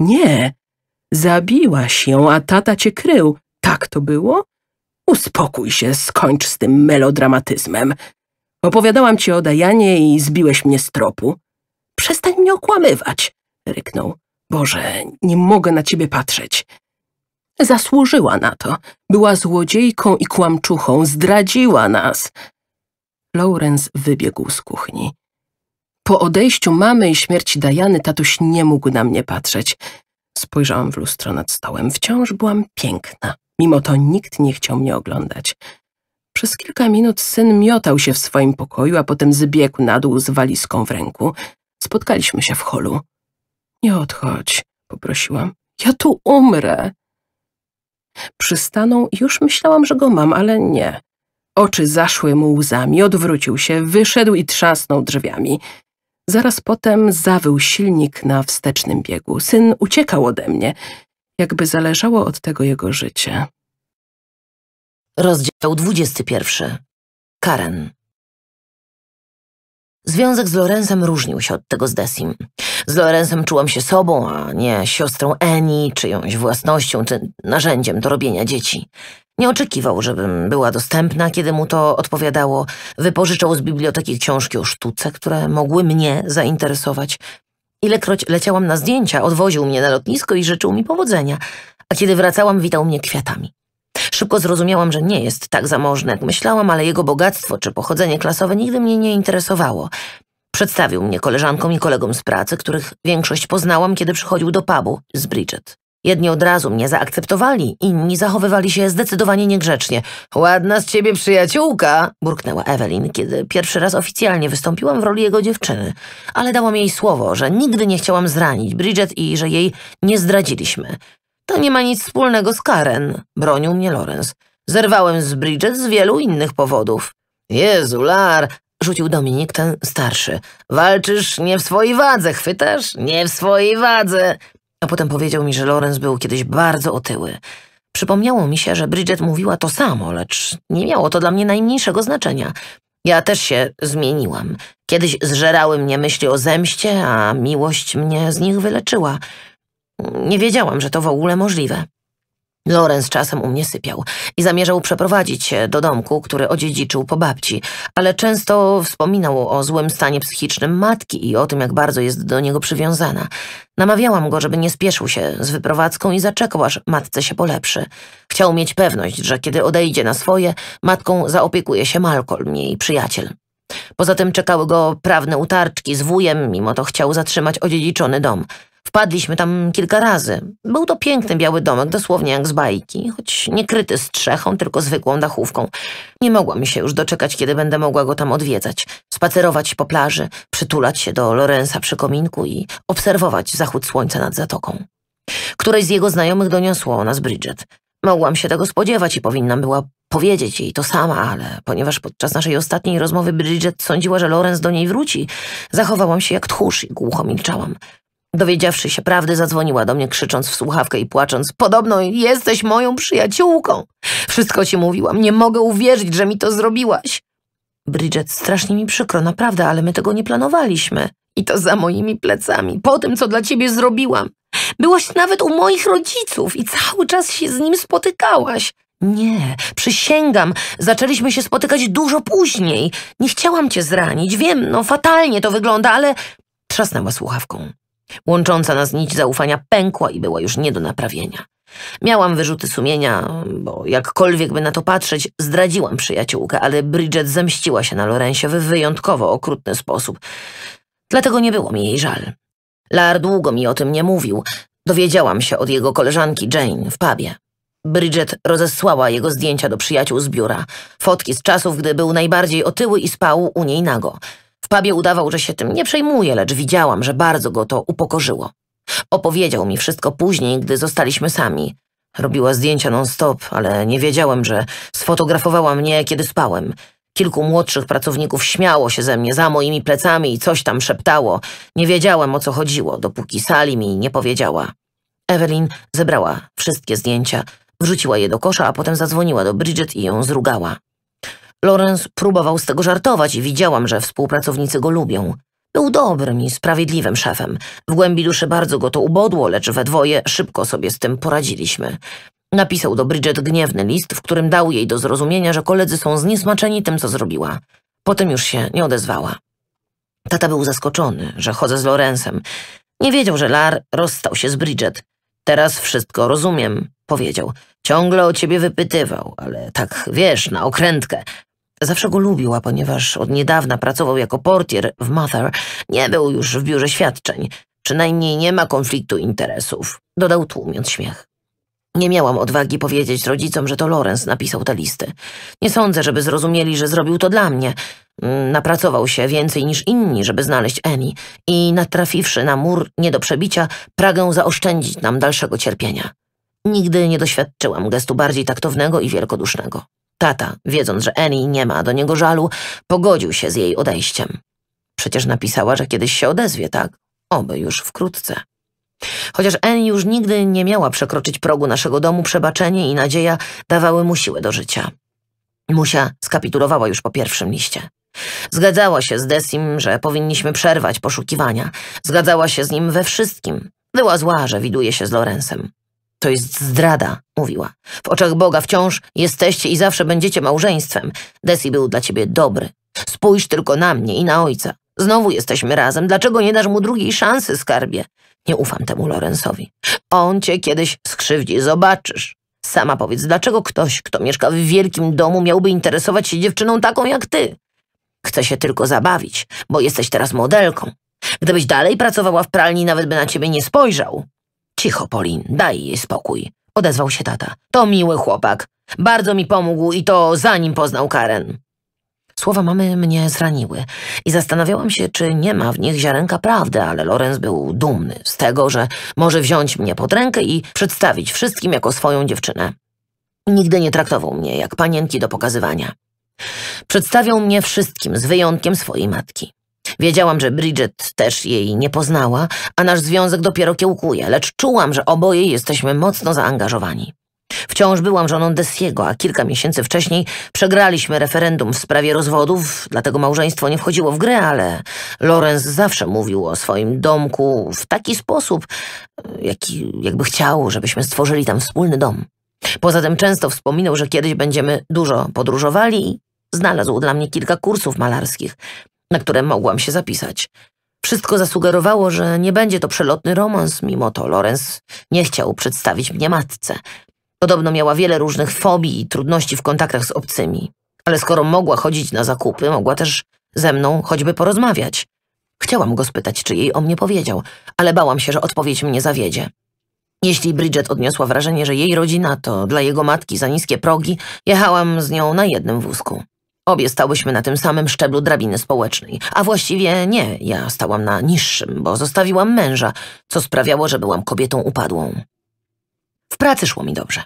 Nie, zabiłaś ją, a tata cię krył. Tak to było? Uspokój się, skończ z tym melodramatyzmem. Opowiadałam ci o Dajanie i zbiłeś mnie z tropu. Przestań mnie okłamywać, ryknął. Boże, nie mogę na ciebie patrzeć. Zasłużyła na to. Była złodziejką i kłamczuchą. Zdradziła nas. Lawrence wybiegł z kuchni. Po odejściu mamy i śmierci Dajany tatuś nie mógł na mnie patrzeć. Spojrzałam w lustro nad stołem. Wciąż byłam piękna. Mimo to nikt nie chciał mnie oglądać. Przez kilka minut syn miotał się w swoim pokoju, a potem zbiegł na dół z walizką w ręku. Spotkaliśmy się w holu. Nie odchodź, poprosiłam. Ja tu umrę. Przystanął i już myślałam, że go mam, ale nie. Oczy zaszły mu łzami, odwrócił się, wyszedł i trzasnął drzwiami. Zaraz potem zawył silnik na wstecznym biegu. Syn uciekał ode mnie, jakby zależało od tego jego życie. Rozdział 21. Karen Związek z Lorenzem różnił się od tego z Desim. Z Lorenzem czułam się sobą, a nie siostrą Eni, czyjąś własnością czy narzędziem do robienia dzieci. Nie oczekiwał, żebym była dostępna, kiedy mu to odpowiadało. Wypożyczał z biblioteki książki o sztuce, które mogły mnie zainteresować. Ilekroć leciałam na zdjęcia, odwoził mnie na lotnisko i życzył mi powodzenia, a kiedy wracałam, witał mnie kwiatami. Szybko zrozumiałam, że nie jest tak zamożny, jak myślałam, ale jego bogactwo czy pochodzenie klasowe nigdy mnie nie interesowało. Przedstawił mnie koleżankom i kolegom z pracy, których większość poznałam, kiedy przychodził do pubu z Bridget. Jedni od razu mnie zaakceptowali, inni zachowywali się zdecydowanie niegrzecznie. Ładna z ciebie przyjaciółka, burknęła Evelyn, kiedy pierwszy raz oficjalnie wystąpiłam w roli jego dziewczyny. Ale dałam jej słowo, że nigdy nie chciałam zranić Bridget i że jej nie zdradziliśmy. To nie ma nic wspólnego z Karen, bronił mnie Lorenz. Zerwałem z Bridget z wielu innych powodów. Jezu, Lar, rzucił Dominik ten starszy. Walczysz nie w swojej wadze, chwytasz? Nie w swojej wadze. A potem powiedział mi, że Lorenz był kiedyś bardzo otyły. Przypomniało mi się, że Bridget mówiła to samo, lecz nie miało to dla mnie najmniejszego znaczenia. Ja też się zmieniłam. Kiedyś zżerały mnie myśli o zemście, a miłość mnie z nich wyleczyła. Nie wiedziałam, że to w ogóle możliwe. Lorenz czasem u mnie sypiał i zamierzał przeprowadzić się do domku, który odziedziczył po babci, ale często wspominał o złym stanie psychicznym matki i o tym, jak bardzo jest do niego przywiązana. Namawiałam go, żeby nie spieszył się z wyprowadzką i zaczekał, aż matce się polepszy. Chciał mieć pewność, że kiedy odejdzie na swoje, matką zaopiekuje się Malcolm, jej przyjaciel. Poza tym czekały go prawne utarczki z wujem, mimo to chciał zatrzymać odziedziczony dom – Wpadliśmy tam kilka razy. Był to piękny biały domek, dosłownie jak z bajki, choć nie kryty strzechą, tylko zwykłą dachówką. Nie mogłam się już doczekać, kiedy będę mogła go tam odwiedzać, spacerować po plaży, przytulać się do Lorenza przy kominku i obserwować zachód słońca nad zatoką. Któreś z jego znajomych doniosło o nas Bridget. Mogłam się tego spodziewać i powinnam była powiedzieć jej to sama, ale ponieważ podczas naszej ostatniej rozmowy Bridget sądziła, że Lorenz do niej wróci, zachowałam się jak tchórz i głucho milczałam. Dowiedziawszy się prawdy, zadzwoniła do mnie, krzycząc w słuchawkę i płacząc. Podobno jesteś moją przyjaciółką. Wszystko ci mówiłam. Nie mogę uwierzyć, że mi to zrobiłaś. Bridget, strasznie mi przykro, naprawdę, ale my tego nie planowaliśmy. I to za moimi plecami. Po tym, co dla ciebie zrobiłam. Byłaś nawet u moich rodziców i cały czas się z nim spotykałaś. Nie, przysięgam, zaczęliśmy się spotykać dużo później. Nie chciałam cię zranić, wiem, no fatalnie to wygląda, ale... Trzasnęła słuchawką. Łącząca nas nić zaufania pękła i była już nie do naprawienia. Miałam wyrzuty sumienia, bo jakkolwiek by na to patrzeć, zdradziłam przyjaciółkę, ale Bridget zemściła się na Lorensie w wyjątkowo okrutny sposób. Dlatego nie było mi jej żal. Lar długo mi o tym nie mówił. Dowiedziałam się od jego koleżanki Jane w pubie. Bridget rozesłała jego zdjęcia do przyjaciół z biura. Fotki z czasów, gdy był najbardziej otyły i spał u niej nago pubie udawał, że się tym nie przejmuje, lecz widziałam, że bardzo go to upokorzyło. Opowiedział mi wszystko później, gdy zostaliśmy sami. Robiła zdjęcia non-stop, ale nie wiedziałem, że sfotografowała mnie, kiedy spałem. Kilku młodszych pracowników śmiało się ze mnie za moimi plecami i coś tam szeptało. Nie wiedziałem, o co chodziło, dopóki Sali mi nie powiedziała. Evelyn zebrała wszystkie zdjęcia, wrzuciła je do kosza, a potem zadzwoniła do Bridget i ją zrugała. Lorenz próbował z tego żartować i widziałam, że współpracownicy go lubią. Był dobrym i sprawiedliwym szefem. W głębi duszy bardzo go to ubodło, lecz we dwoje szybko sobie z tym poradziliśmy. Napisał do Bridget gniewny list, w którym dał jej do zrozumienia, że koledzy są zniesmaczeni tym, co zrobiła. Potem już się nie odezwała. Tata był zaskoczony, że chodzę z Lorenzem. Nie wiedział, że Lar rozstał się z Bridget. Teraz wszystko rozumiem, powiedział. Ciągle o ciebie wypytywał, ale tak, wiesz, na okrętkę. Zawsze go lubiła, ponieważ od niedawna pracował jako portier w Mother. Nie był już w biurze świadczeń. Przynajmniej nie ma konfliktu interesów, dodał tłumiąc śmiech. Nie miałam odwagi powiedzieć rodzicom, że to Lorenz napisał te listy. Nie sądzę, żeby zrozumieli, że zrobił to dla mnie. Mm, napracował się więcej niż inni, żeby znaleźć Emi i natrafiwszy na mur nie do przebicia, pragę zaoszczędzić nam dalszego cierpienia. Nigdy nie doświadczyłam gestu bardziej taktownego i wielkodusznego. Tata, wiedząc, że Annie nie ma do niego żalu, pogodził się z jej odejściem. Przecież napisała, że kiedyś się odezwie, tak? Oby już wkrótce. Chociaż Annie już nigdy nie miała przekroczyć progu naszego domu, przebaczenie i nadzieja dawały mu siłę do życia. Musia skapitulowała już po pierwszym liście. Zgadzała się z Desim, że powinniśmy przerwać poszukiwania. Zgadzała się z nim we wszystkim. Była zła, że widuje się z Lorensem. To jest zdrada, mówiła. W oczach Boga wciąż jesteście i zawsze będziecie małżeństwem. Desi był dla ciebie dobry. Spójrz tylko na mnie i na ojca. Znowu jesteśmy razem. Dlaczego nie dasz mu drugiej szansy, skarbie? Nie ufam temu Lorenzowi. On cię kiedyś skrzywdzi, zobaczysz. Sama powiedz, dlaczego ktoś, kto mieszka w wielkim domu, miałby interesować się dziewczyną taką jak ty? Chce się tylko zabawić, bo jesteś teraz modelką. Gdybyś dalej pracowała w pralni, nawet by na ciebie nie spojrzał. Cicho, Polin, daj jej spokój, odezwał się tata. To miły chłopak. Bardzo mi pomógł i to zanim poznał Karen. Słowa mamy mnie zraniły i zastanawiałam się, czy nie ma w nich ziarenka prawdy, ale Lorenz był dumny z tego, że może wziąć mnie pod rękę i przedstawić wszystkim jako swoją dziewczynę. Nigdy nie traktował mnie jak panienki do pokazywania. Przedstawiał mnie wszystkim, z wyjątkiem swojej matki. Wiedziałam, że Bridget też jej nie poznała, a nasz związek dopiero kiełkuje, lecz czułam, że oboje jesteśmy mocno zaangażowani. Wciąż byłam żoną Desiego, a kilka miesięcy wcześniej przegraliśmy referendum w sprawie rozwodów, dlatego małżeństwo nie wchodziło w grę, ale Lorenz zawsze mówił o swoim domku w taki sposób, jaki jakby chciał, żebyśmy stworzyli tam wspólny dom. Poza tym często wspominał, że kiedyś będziemy dużo podróżowali i znalazł dla mnie kilka kursów malarskich na które mogłam się zapisać. Wszystko zasugerowało, że nie będzie to przelotny romans, mimo to Lorenz nie chciał przedstawić mnie matce. Podobno miała wiele różnych fobii i trudności w kontaktach z obcymi. Ale skoro mogła chodzić na zakupy, mogła też ze mną choćby porozmawiać. Chciałam go spytać, czy jej o mnie powiedział, ale bałam się, że odpowiedź mnie zawiedzie. Jeśli Bridget odniosła wrażenie, że jej rodzina to dla jego matki za niskie progi, jechałam z nią na jednym wózku. Obie stałyśmy na tym samym szczeblu drabiny społecznej. A właściwie nie, ja stałam na niższym, bo zostawiłam męża, co sprawiało, że byłam kobietą upadłą. W pracy szło mi dobrze.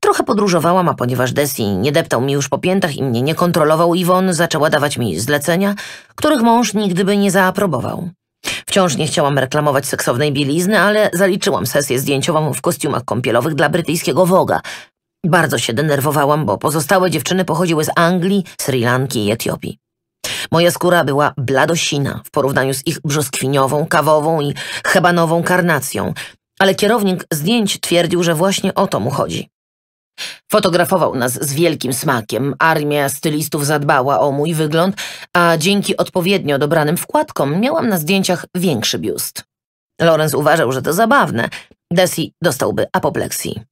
Trochę podróżowałam, a ponieważ Desi nie deptał mi już po piętach i mnie nie kontrolował, Iwon zaczęła dawać mi zlecenia, których mąż nigdy by nie zaaprobował. Wciąż nie chciałam reklamować seksownej bielizny, ale zaliczyłam sesję zdjęciową w kostiumach kąpielowych dla brytyjskiego Woga, bardzo się denerwowałam, bo pozostałe dziewczyny pochodziły z Anglii, Sri Lanki i Etiopii. Moja skóra była bladosina w porównaniu z ich brzoskwiniową, kawową i hebanową karnacją, ale kierownik zdjęć twierdził, że właśnie o to mu chodzi. Fotografował nas z wielkim smakiem, armia stylistów zadbała o mój wygląd, a dzięki odpowiednio dobranym wkładkom miałam na zdjęciach większy biust. Lorenz uważał, że to zabawne. Desi dostałby apopleksji.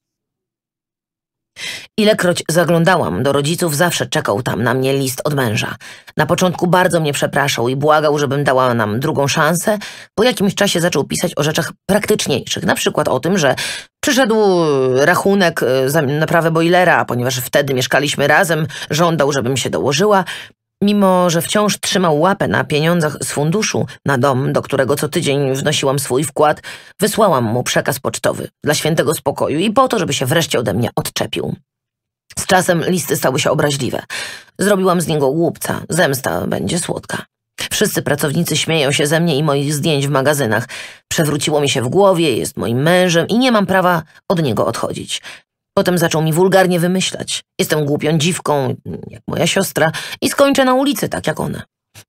Ilekroć zaglądałam do rodziców, zawsze czekał tam na mnie list od męża. Na początku bardzo mnie przepraszał i błagał, żebym dała nam drugą szansę. Po jakimś czasie zaczął pisać o rzeczach praktyczniejszych, na przykład o tym, że przyszedł rachunek e, za naprawę bojlera, ponieważ wtedy mieszkaliśmy razem, żądał, żebym się dołożyła. Mimo, że wciąż trzymał łapę na pieniądzach z funduszu, na dom, do którego co tydzień wnosiłam swój wkład, wysłałam mu przekaz pocztowy dla świętego spokoju i po to, żeby się wreszcie ode mnie odczepił. Z czasem listy stały się obraźliwe. Zrobiłam z niego głupca. Zemsta będzie słodka. Wszyscy pracownicy śmieją się ze mnie i moich zdjęć w magazynach. Przewróciło mi się w głowie, jest moim mężem i nie mam prawa od niego odchodzić. Potem zaczął mi wulgarnie wymyślać. Jestem głupią dziwką, jak moja siostra, i skończę na ulicy, tak jak ona.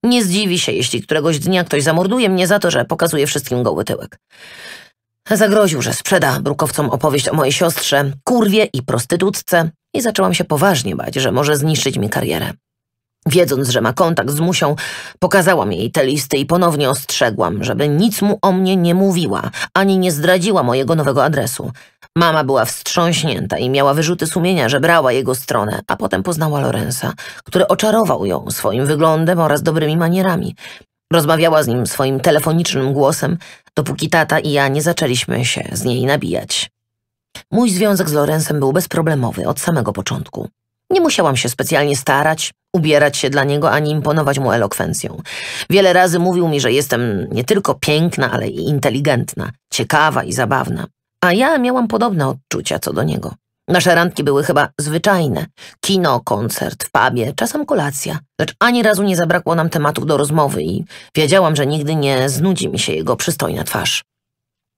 Nie zdziwi się, jeśli któregoś dnia ktoś zamorduje mnie za to, że pokazuje wszystkim goły tyłek. Zagroził, że sprzeda brukowcom opowieść o mojej siostrze, kurwie i prostytutce i zaczęłam się poważnie bać, że może zniszczyć mi karierę. Wiedząc, że ma kontakt z Musią, pokazałam jej te listy i ponownie ostrzegłam, żeby nic mu o mnie nie mówiła, ani nie zdradziła mojego nowego adresu. Mama była wstrząśnięta i miała wyrzuty sumienia, że brała jego stronę, a potem poznała Lorenza, który oczarował ją swoim wyglądem oraz dobrymi manierami. Rozmawiała z nim swoim telefonicznym głosem, dopóki tata i ja nie zaczęliśmy się z niej nabijać. Mój związek z Lorenzem był bezproblemowy od samego początku. Nie musiałam się specjalnie starać, ubierać się dla niego ani imponować mu elokwencją. Wiele razy mówił mi, że jestem nie tylko piękna, ale i inteligentna, ciekawa i zabawna a ja miałam podobne odczucia co do niego. Nasze randki były chyba zwyczajne. Kino, koncert, w pubie, czasem kolacja. Lecz ani razu nie zabrakło nam tematów do rozmowy i wiedziałam, że nigdy nie znudzi mi się jego przystojna twarz.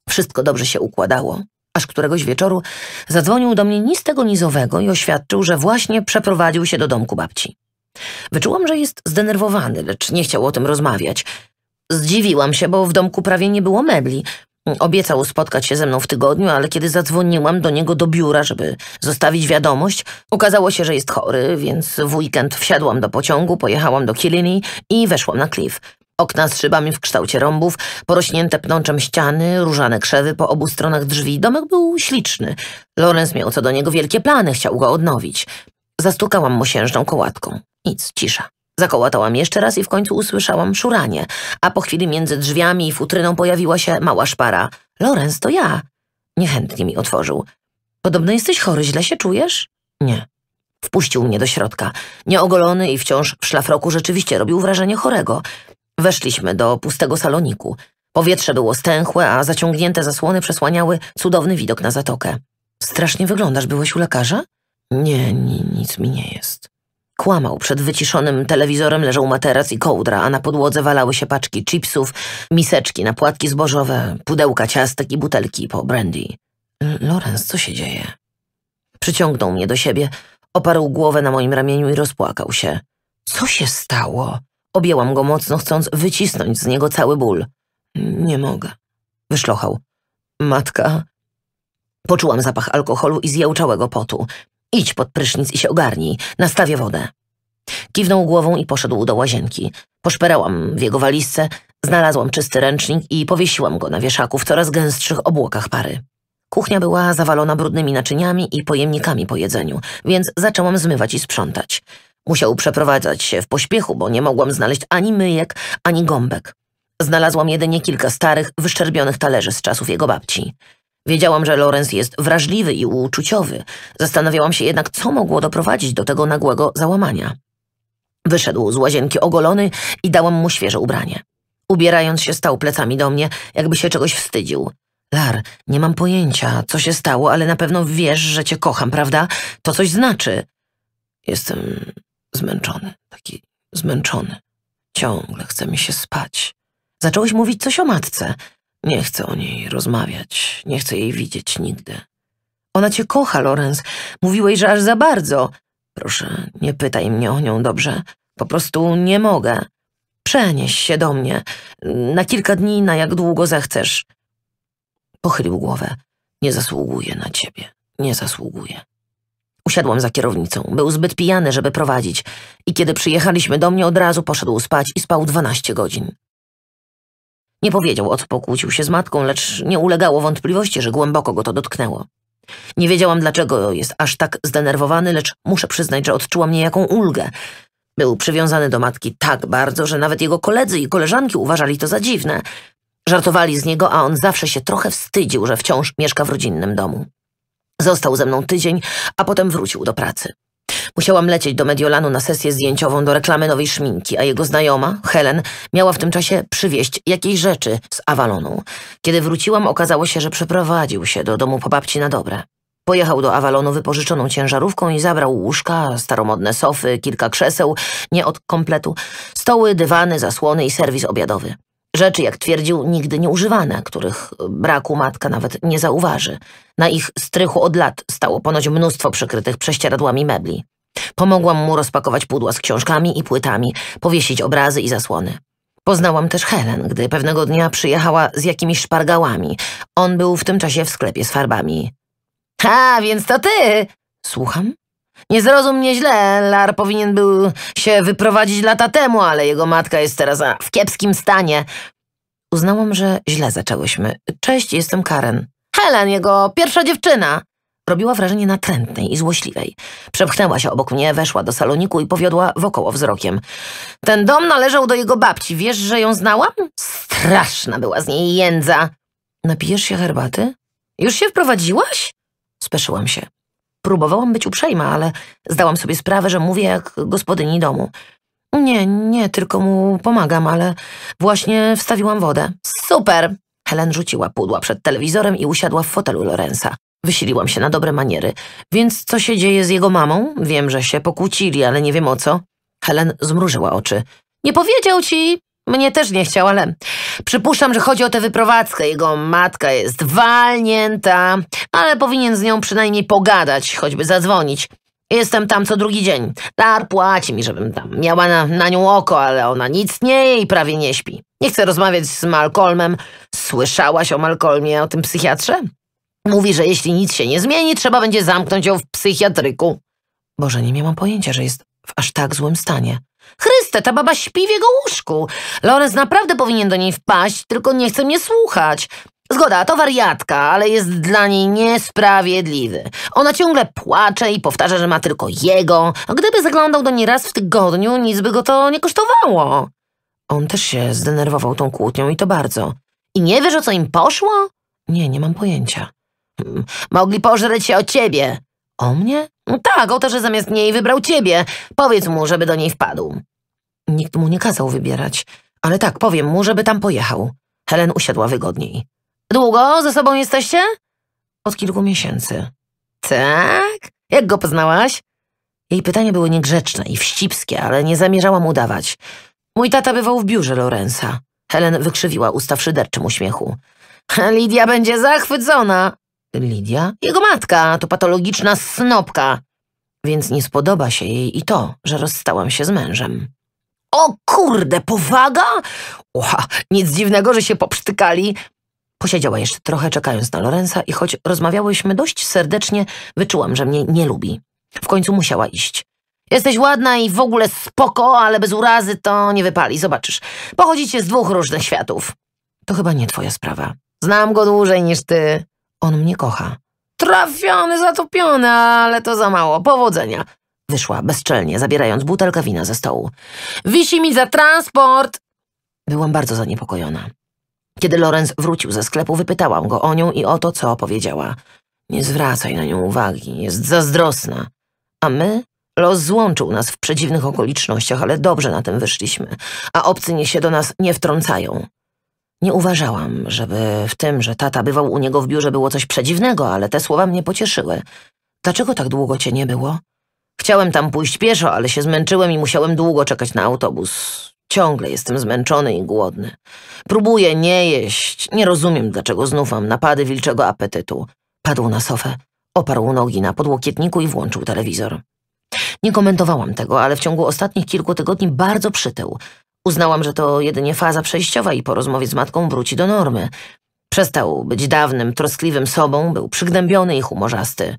Wszystko dobrze się układało, aż któregoś wieczoru zadzwonił do mnie ni z tego nizowego i oświadczył, że właśnie przeprowadził się do domku babci. Wyczułam, że jest zdenerwowany, lecz nie chciał o tym rozmawiać. Zdziwiłam się, bo w domku prawie nie było mebli. Obiecał spotkać się ze mną w tygodniu, ale kiedy zadzwoniłam do niego do biura, żeby zostawić wiadomość, okazało się, że jest chory, więc w weekend wsiadłam do pociągu, pojechałam do Kilini i weszłam na klif. Okna z szybami w kształcie rąbów, porośnięte pnączem ściany, różane krzewy po obu stronach drzwi. Domek był śliczny. Lorenz miał co do niego wielkie plany, chciał go odnowić. Zastukałam mu kołatką. Nic, cisza. Zakołatałam jeszcze raz i w końcu usłyszałam szuranie, a po chwili między drzwiami i futryną pojawiła się mała szpara. Lorenz, to ja. Niechętnie mi otworzył. Podobno jesteś chory, źle się czujesz? Nie. Wpuścił mnie do środka. Nieogolony i wciąż w szlafroku rzeczywiście robił wrażenie chorego. Weszliśmy do pustego saloniku. Powietrze było stęchłe, a zaciągnięte zasłony przesłaniały cudowny widok na zatokę. Strasznie wyglądasz, byłeś u lekarza? Nie, nic mi nie jest. Kłamał. Przed wyciszonym telewizorem leżał materac i kołdra, a na podłodze walały się paczki chipsów, miseczki na płatki zbożowe, pudełka ciastek i butelki po brandy. Lorenz, co się dzieje? Przyciągnął mnie do siebie, oparł głowę na moim ramieniu i rozpłakał się. Co się stało? Objęłam go mocno, chcąc wycisnąć z niego cały ból. Nie mogę. Wyszlochał. Matka... Poczułam zapach alkoholu i zjałczałego potu. Idź pod prysznic i się ogarnij. Nastawię wodę. Kiwnął głową i poszedł do łazienki. Poszperałam w jego walizce, znalazłam czysty ręcznik i powiesiłam go na wieszaku w coraz gęstszych obłokach pary. Kuchnia była zawalona brudnymi naczyniami i pojemnikami po jedzeniu, więc zaczęłam zmywać i sprzątać. Musiał przeprowadzać się w pośpiechu, bo nie mogłam znaleźć ani myjek, ani gąbek. Znalazłam jedynie kilka starych, wyszczerbionych talerzy z czasów jego babci. Wiedziałam, że Lorenz jest wrażliwy i uczuciowy. Zastanawiałam się jednak, co mogło doprowadzić do tego nagłego załamania. Wyszedł z łazienki ogolony i dałam mu świeże ubranie. Ubierając się stał plecami do mnie, jakby się czegoś wstydził. Lar, nie mam pojęcia, co się stało, ale na pewno wiesz, że cię kocham, prawda? To coś znaczy. Jestem zmęczony, taki zmęczony. Ciągle chce mi się spać. Zacząłeś mówić coś o matce. Nie chcę o niej rozmawiać, nie chcę jej widzieć nigdy. Ona cię kocha, Lorenz. Mówiłeś, że aż za bardzo. Proszę, nie pytaj mnie o nią dobrze. Po prostu nie mogę. Przenieś się do mnie. Na kilka dni, na jak długo zechcesz. Pochylił głowę. Nie zasługuje na ciebie. Nie zasługuje. Usiadłam za kierownicą. Był zbyt pijany, żeby prowadzić. I kiedy przyjechaliśmy do mnie, od razu poszedł spać i spał dwanaście godzin. Nie powiedział, o co pokłócił się z matką, lecz nie ulegało wątpliwości, że głęboko go to dotknęło. Nie wiedziałam, dlaczego jest aż tak zdenerwowany, lecz muszę przyznać, że odczułam niejaką ulgę. Był przywiązany do matki tak bardzo, że nawet jego koledzy i koleżanki uważali to za dziwne. Żartowali z niego, a on zawsze się trochę wstydził, że wciąż mieszka w rodzinnym domu. Został ze mną tydzień, a potem wrócił do pracy. Musiałam lecieć do Mediolanu na sesję zdjęciową do reklamy nowej szminki, a jego znajoma, Helen, miała w tym czasie przywieźć jakiejś rzeczy z Avalonu. Kiedy wróciłam, okazało się, że przeprowadził się do domu po babci na dobre. Pojechał do Avalonu wypożyczoną ciężarówką i zabrał łóżka, staromodne sofy, kilka krzeseł, nie od kompletu, stoły, dywany, zasłony i serwis obiadowy. Rzeczy, jak twierdził, nigdy nie używane, których braku matka nawet nie zauważy. Na ich strychu od lat stało ponoć mnóstwo przykrytych prześcieradłami mebli. Pomogłam mu rozpakować pudła z książkami i płytami, powiesić obrazy i zasłony. Poznałam też Helen, gdy pewnego dnia przyjechała z jakimiś szpargałami. On był w tym czasie w sklepie z farbami. A, więc to ty! Słucham? Nie zrozum mnie źle, Lar powinien był się wyprowadzić lata temu, ale jego matka jest teraz w kiepskim stanie. Uznałam, że źle zaczęłyśmy. Cześć, jestem Karen. Helen, jego pierwsza dziewczyna. Robiła wrażenie natrętnej i złośliwej. Przepchnęła się obok mnie, weszła do saloniku i powiodła wokoło wzrokiem. Ten dom należał do jego babci. Wiesz, że ją znałam? Straszna była z niej jędza. Napijesz się herbaty? Już się wprowadziłaś? Speszyłam się. Próbowałam być uprzejma, ale zdałam sobie sprawę, że mówię jak gospodyni domu. Nie, nie, tylko mu pomagam, ale właśnie wstawiłam wodę. Super! Helen rzuciła pudła przed telewizorem i usiadła w fotelu Lorenza. Wysiliłam się na dobre maniery. Więc co się dzieje z jego mamą? Wiem, że się pokłócili, ale nie wiem o co. Helen zmrużyła oczy. Nie powiedział ci? Mnie też nie chciał, ale przypuszczam, że chodzi o tę wyprowadzkę. Jego matka jest walnięta, ale powinien z nią przynajmniej pogadać, choćby zadzwonić. Jestem tam co drugi dzień. Dar płaci mi, żebym tam miała na, na nią oko, ale ona nic nie je i prawie nie śpi. Nie chcę rozmawiać z Malcolmem. Słyszałaś o Malcolmie, o tym psychiatrze? Mówi, że jeśli nic się nie zmieni, trzeba będzie zamknąć ją w psychiatryku. Boże, nie miałam pojęcia, że jest w aż tak złym stanie. Chryste, ta baba śpi w jego łóżku. Lorenz naprawdę powinien do niej wpaść, tylko nie chce mnie słuchać. Zgoda, to wariatka, ale jest dla niej niesprawiedliwy. Ona ciągle płacze i powtarza, że ma tylko jego. Gdyby zaglądał do niej raz w tygodniu, nic by go to nie kosztowało. On też się zdenerwował tą kłótnią i to bardzo. I nie wiesz, o co im poszło? Nie, nie mam pojęcia. Mogli pożreć się o ciebie. O mnie? No tak, o to, że zamiast niej wybrał ciebie. Powiedz mu, żeby do niej wpadł. Nikt mu nie kazał wybierać, ale tak, powiem mu, żeby tam pojechał. Helen usiadła wygodniej. Długo ze sobą jesteście? Od kilku miesięcy. Tak? Jak go poznałaś? Jej pytania były niegrzeczne i wścibskie, ale nie zamierzałam udawać. Mój tata bywał w biurze Lorenza. Helen wykrzywiła usta w szyderczym uśmiechu. Lidia będzie zachwycona. Lidia? Jego matka to patologiczna snopka, więc nie spodoba się jej i to, że rozstałam się z mężem. O kurde, powaga? Ła, nic dziwnego, że się poprztykali. Posiedziała jeszcze trochę, czekając na Lorenza i choć rozmawiałyśmy dość serdecznie, wyczułam, że mnie nie lubi. W końcu musiała iść. Jesteś ładna i w ogóle spoko, ale bez urazy to nie wypali, zobaczysz. Pochodzicie z dwóch różnych światów. To chyba nie twoja sprawa. Znam go dłużej niż ty. On mnie kocha. Trafiony, zatopiony, ale to za mało. Powodzenia. Wyszła bezczelnie, zabierając butelkę wina ze stołu. Wisi mi za transport! Byłam bardzo zaniepokojona. Kiedy Lorenz wrócił ze sklepu, wypytałam go o nią i o to, co powiedziała. Nie zwracaj na nią uwagi, jest zazdrosna. A my? Los złączył nas w przedziwnych okolicznościach, ale dobrze na tym wyszliśmy, a obcy nie się do nas nie wtrącają. Nie uważałam, żeby w tym, że tata bywał u niego w biurze było coś przedziwnego, ale te słowa mnie pocieszyły. Dlaczego tak długo cię nie było? Chciałem tam pójść pieszo, ale się zmęczyłem i musiałem długo czekać na autobus. Ciągle jestem zmęczony i głodny. Próbuję nie jeść. Nie rozumiem, dlaczego znów mam napady wilczego apetytu. Padł na sofę, oparł nogi na podłokietniku i włączył telewizor. Nie komentowałam tego, ale w ciągu ostatnich kilku tygodni bardzo przytył. Uznałam, że to jedynie faza przejściowa i po rozmowie z matką wróci do normy. Przestał być dawnym, troskliwym sobą, był przygnębiony i humorzasty.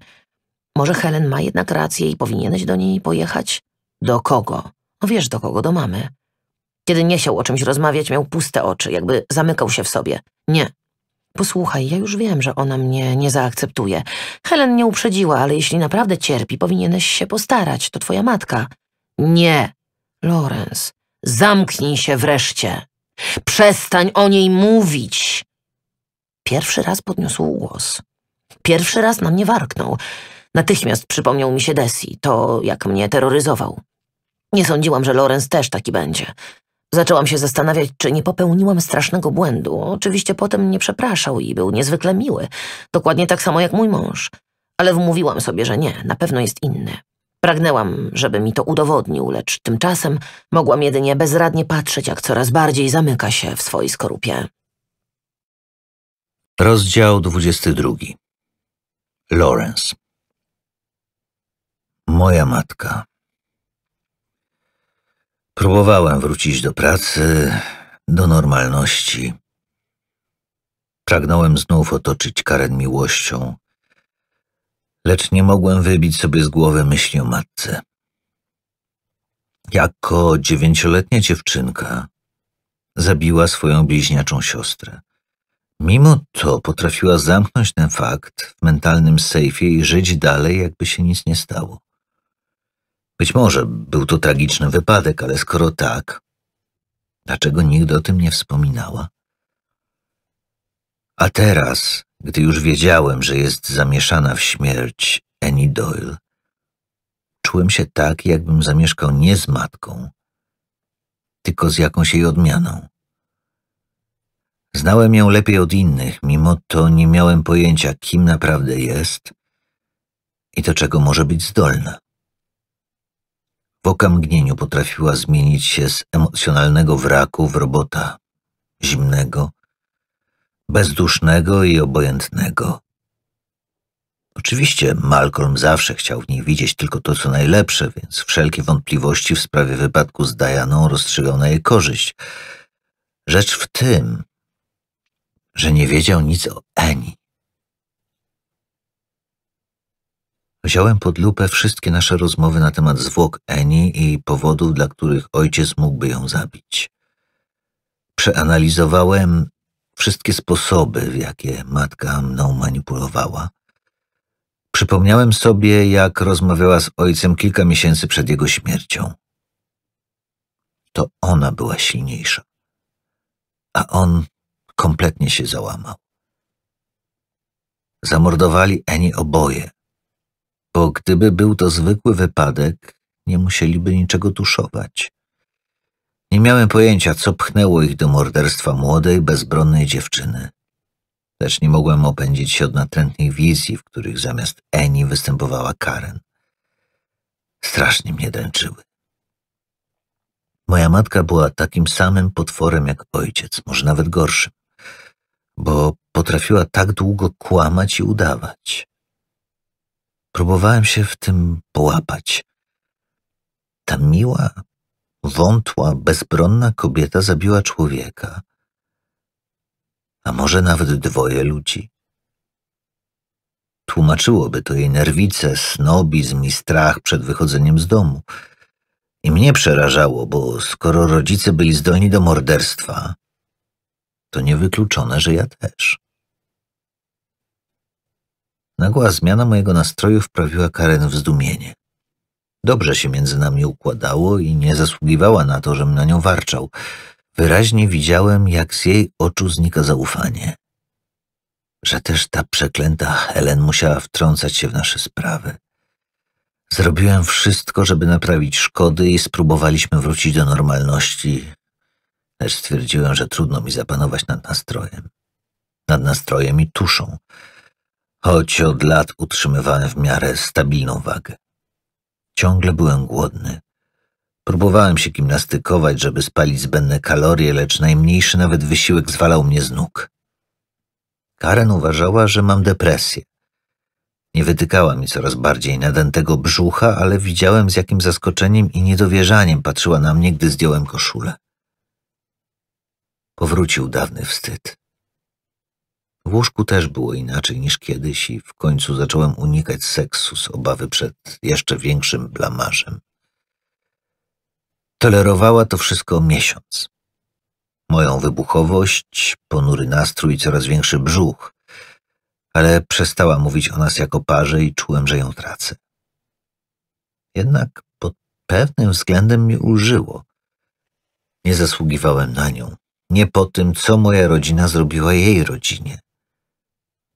Może Helen ma jednak rację i powinieneś do niej pojechać? Do kogo? No wiesz, do kogo, do mamy. Kiedy nie chciał o czymś rozmawiać, miał puste oczy, jakby zamykał się w sobie. Nie. Posłuchaj, ja już wiem, że ona mnie nie zaakceptuje. Helen nie uprzedziła, ale jeśli naprawdę cierpi, powinieneś się postarać. To twoja matka. Nie. Lawrence. Zamknij się wreszcie. Przestań o niej mówić. Pierwszy raz podniósł głos. Pierwszy raz na mnie warknął. Natychmiast przypomniał mi się Desi, to jak mnie terroryzował. Nie sądziłam, że Lorenz też taki będzie. Zaczęłam się zastanawiać, czy nie popełniłam strasznego błędu. Oczywiście potem mnie przepraszał i był niezwykle miły. Dokładnie tak samo jak mój mąż. Ale wmówiłam sobie, że nie, na pewno jest inny. Pragnęłam, żeby mi to udowodnił, lecz tymczasem mogłam jedynie bezradnie patrzeć, jak coraz bardziej zamyka się w swojej skorupie. Rozdział 22 Lawrence Moja matka Próbowałem wrócić do pracy, do normalności. Pragnąłem znów otoczyć Karen miłością, lecz nie mogłem wybić sobie z głowy myśli o matce. Jako dziewięcioletnia dziewczynka zabiła swoją bliźniaczą siostrę. Mimo to potrafiła zamknąć ten fakt w mentalnym sejfie i żyć dalej, jakby się nic nie stało. Być może był to tragiczny wypadek, ale skoro tak, dlaczego nigdy o tym nie wspominała? A teraz gdy już wiedziałem, że jest zamieszana w śmierć Annie Doyle, czułem się tak, jakbym zamieszkał nie z matką, tylko z jakąś jej odmianą. Znałem ją lepiej od innych, mimo to nie miałem pojęcia, kim naprawdę jest i do czego może być zdolna. W okamgnieniu potrafiła zmienić się z emocjonalnego wraku w robota zimnego, bezdusznego i obojętnego. Oczywiście Malcolm zawsze chciał w niej widzieć tylko to, co najlepsze, więc wszelkie wątpliwości w sprawie wypadku z Dianą rozstrzygał na jej korzyść. Rzecz w tym, że nie wiedział nic o Eni. Wziąłem pod lupę wszystkie nasze rozmowy na temat zwłok Eni i powodów, dla których ojciec mógłby ją zabić. Przeanalizowałem wszystkie sposoby, w jakie matka mną manipulowała. Przypomniałem sobie, jak rozmawiała z ojcem kilka miesięcy przed jego śmiercią. To ona była silniejsza, a on kompletnie się załamał. Zamordowali Eni oboje, bo gdyby był to zwykły wypadek, nie musieliby niczego tuszować. Nie miałem pojęcia, co pchnęło ich do morderstwa młodej, bezbronnej dziewczyny. Też nie mogłem opędzić się od natrętnych wizji, w których zamiast Eni występowała Karen. Strasznie mnie dręczyły. Moja matka była takim samym potworem jak ojciec, może nawet gorszym, bo potrafiła tak długo kłamać i udawać. Próbowałem się w tym połapać. Ta miła, wątła, bezbronna kobieta zabiła człowieka, a może nawet dwoje ludzi. Tłumaczyłoby to jej nerwice, snobizm i strach przed wychodzeniem z domu. I mnie przerażało, bo skoro rodzice byli zdolni do morderstwa, to niewykluczone, że ja też. Nagła zmiana mojego nastroju wprawiła Karen w zdumienie. Dobrze się między nami układało i nie zasługiwała na to, żem na nią warczał. Wyraźnie widziałem, jak z jej oczu znika zaufanie. Że też ta przeklęta Helen musiała wtrącać się w nasze sprawy. Zrobiłem wszystko, żeby naprawić szkody i spróbowaliśmy wrócić do normalności, lecz stwierdziłem, że trudno mi zapanować nad nastrojem. Nad nastrojem i tuszą, choć od lat utrzymywałem w miarę stabilną wagę. Ciągle byłem głodny. Próbowałem się gimnastykować, żeby spalić zbędne kalorie, lecz najmniejszy nawet wysiłek zwalał mnie z nóg. Karen uważała, że mam depresję. Nie wytykała mi coraz bardziej nadętego brzucha, ale widziałem z jakim zaskoczeniem i niedowierzaniem patrzyła na mnie, gdy zdjąłem koszulę. Powrócił dawny wstyd. W łóżku też było inaczej niż kiedyś i w końcu zacząłem unikać seksu z obawy przed jeszcze większym blamarzem. Tolerowała to wszystko miesiąc. Moją wybuchowość, ponury nastrój i coraz większy brzuch, ale przestała mówić o nas jako parze i czułem, że ją tracę. Jednak pod pewnym względem mi ulżyło. Nie zasługiwałem na nią. Nie po tym, co moja rodzina zrobiła jej rodzinie.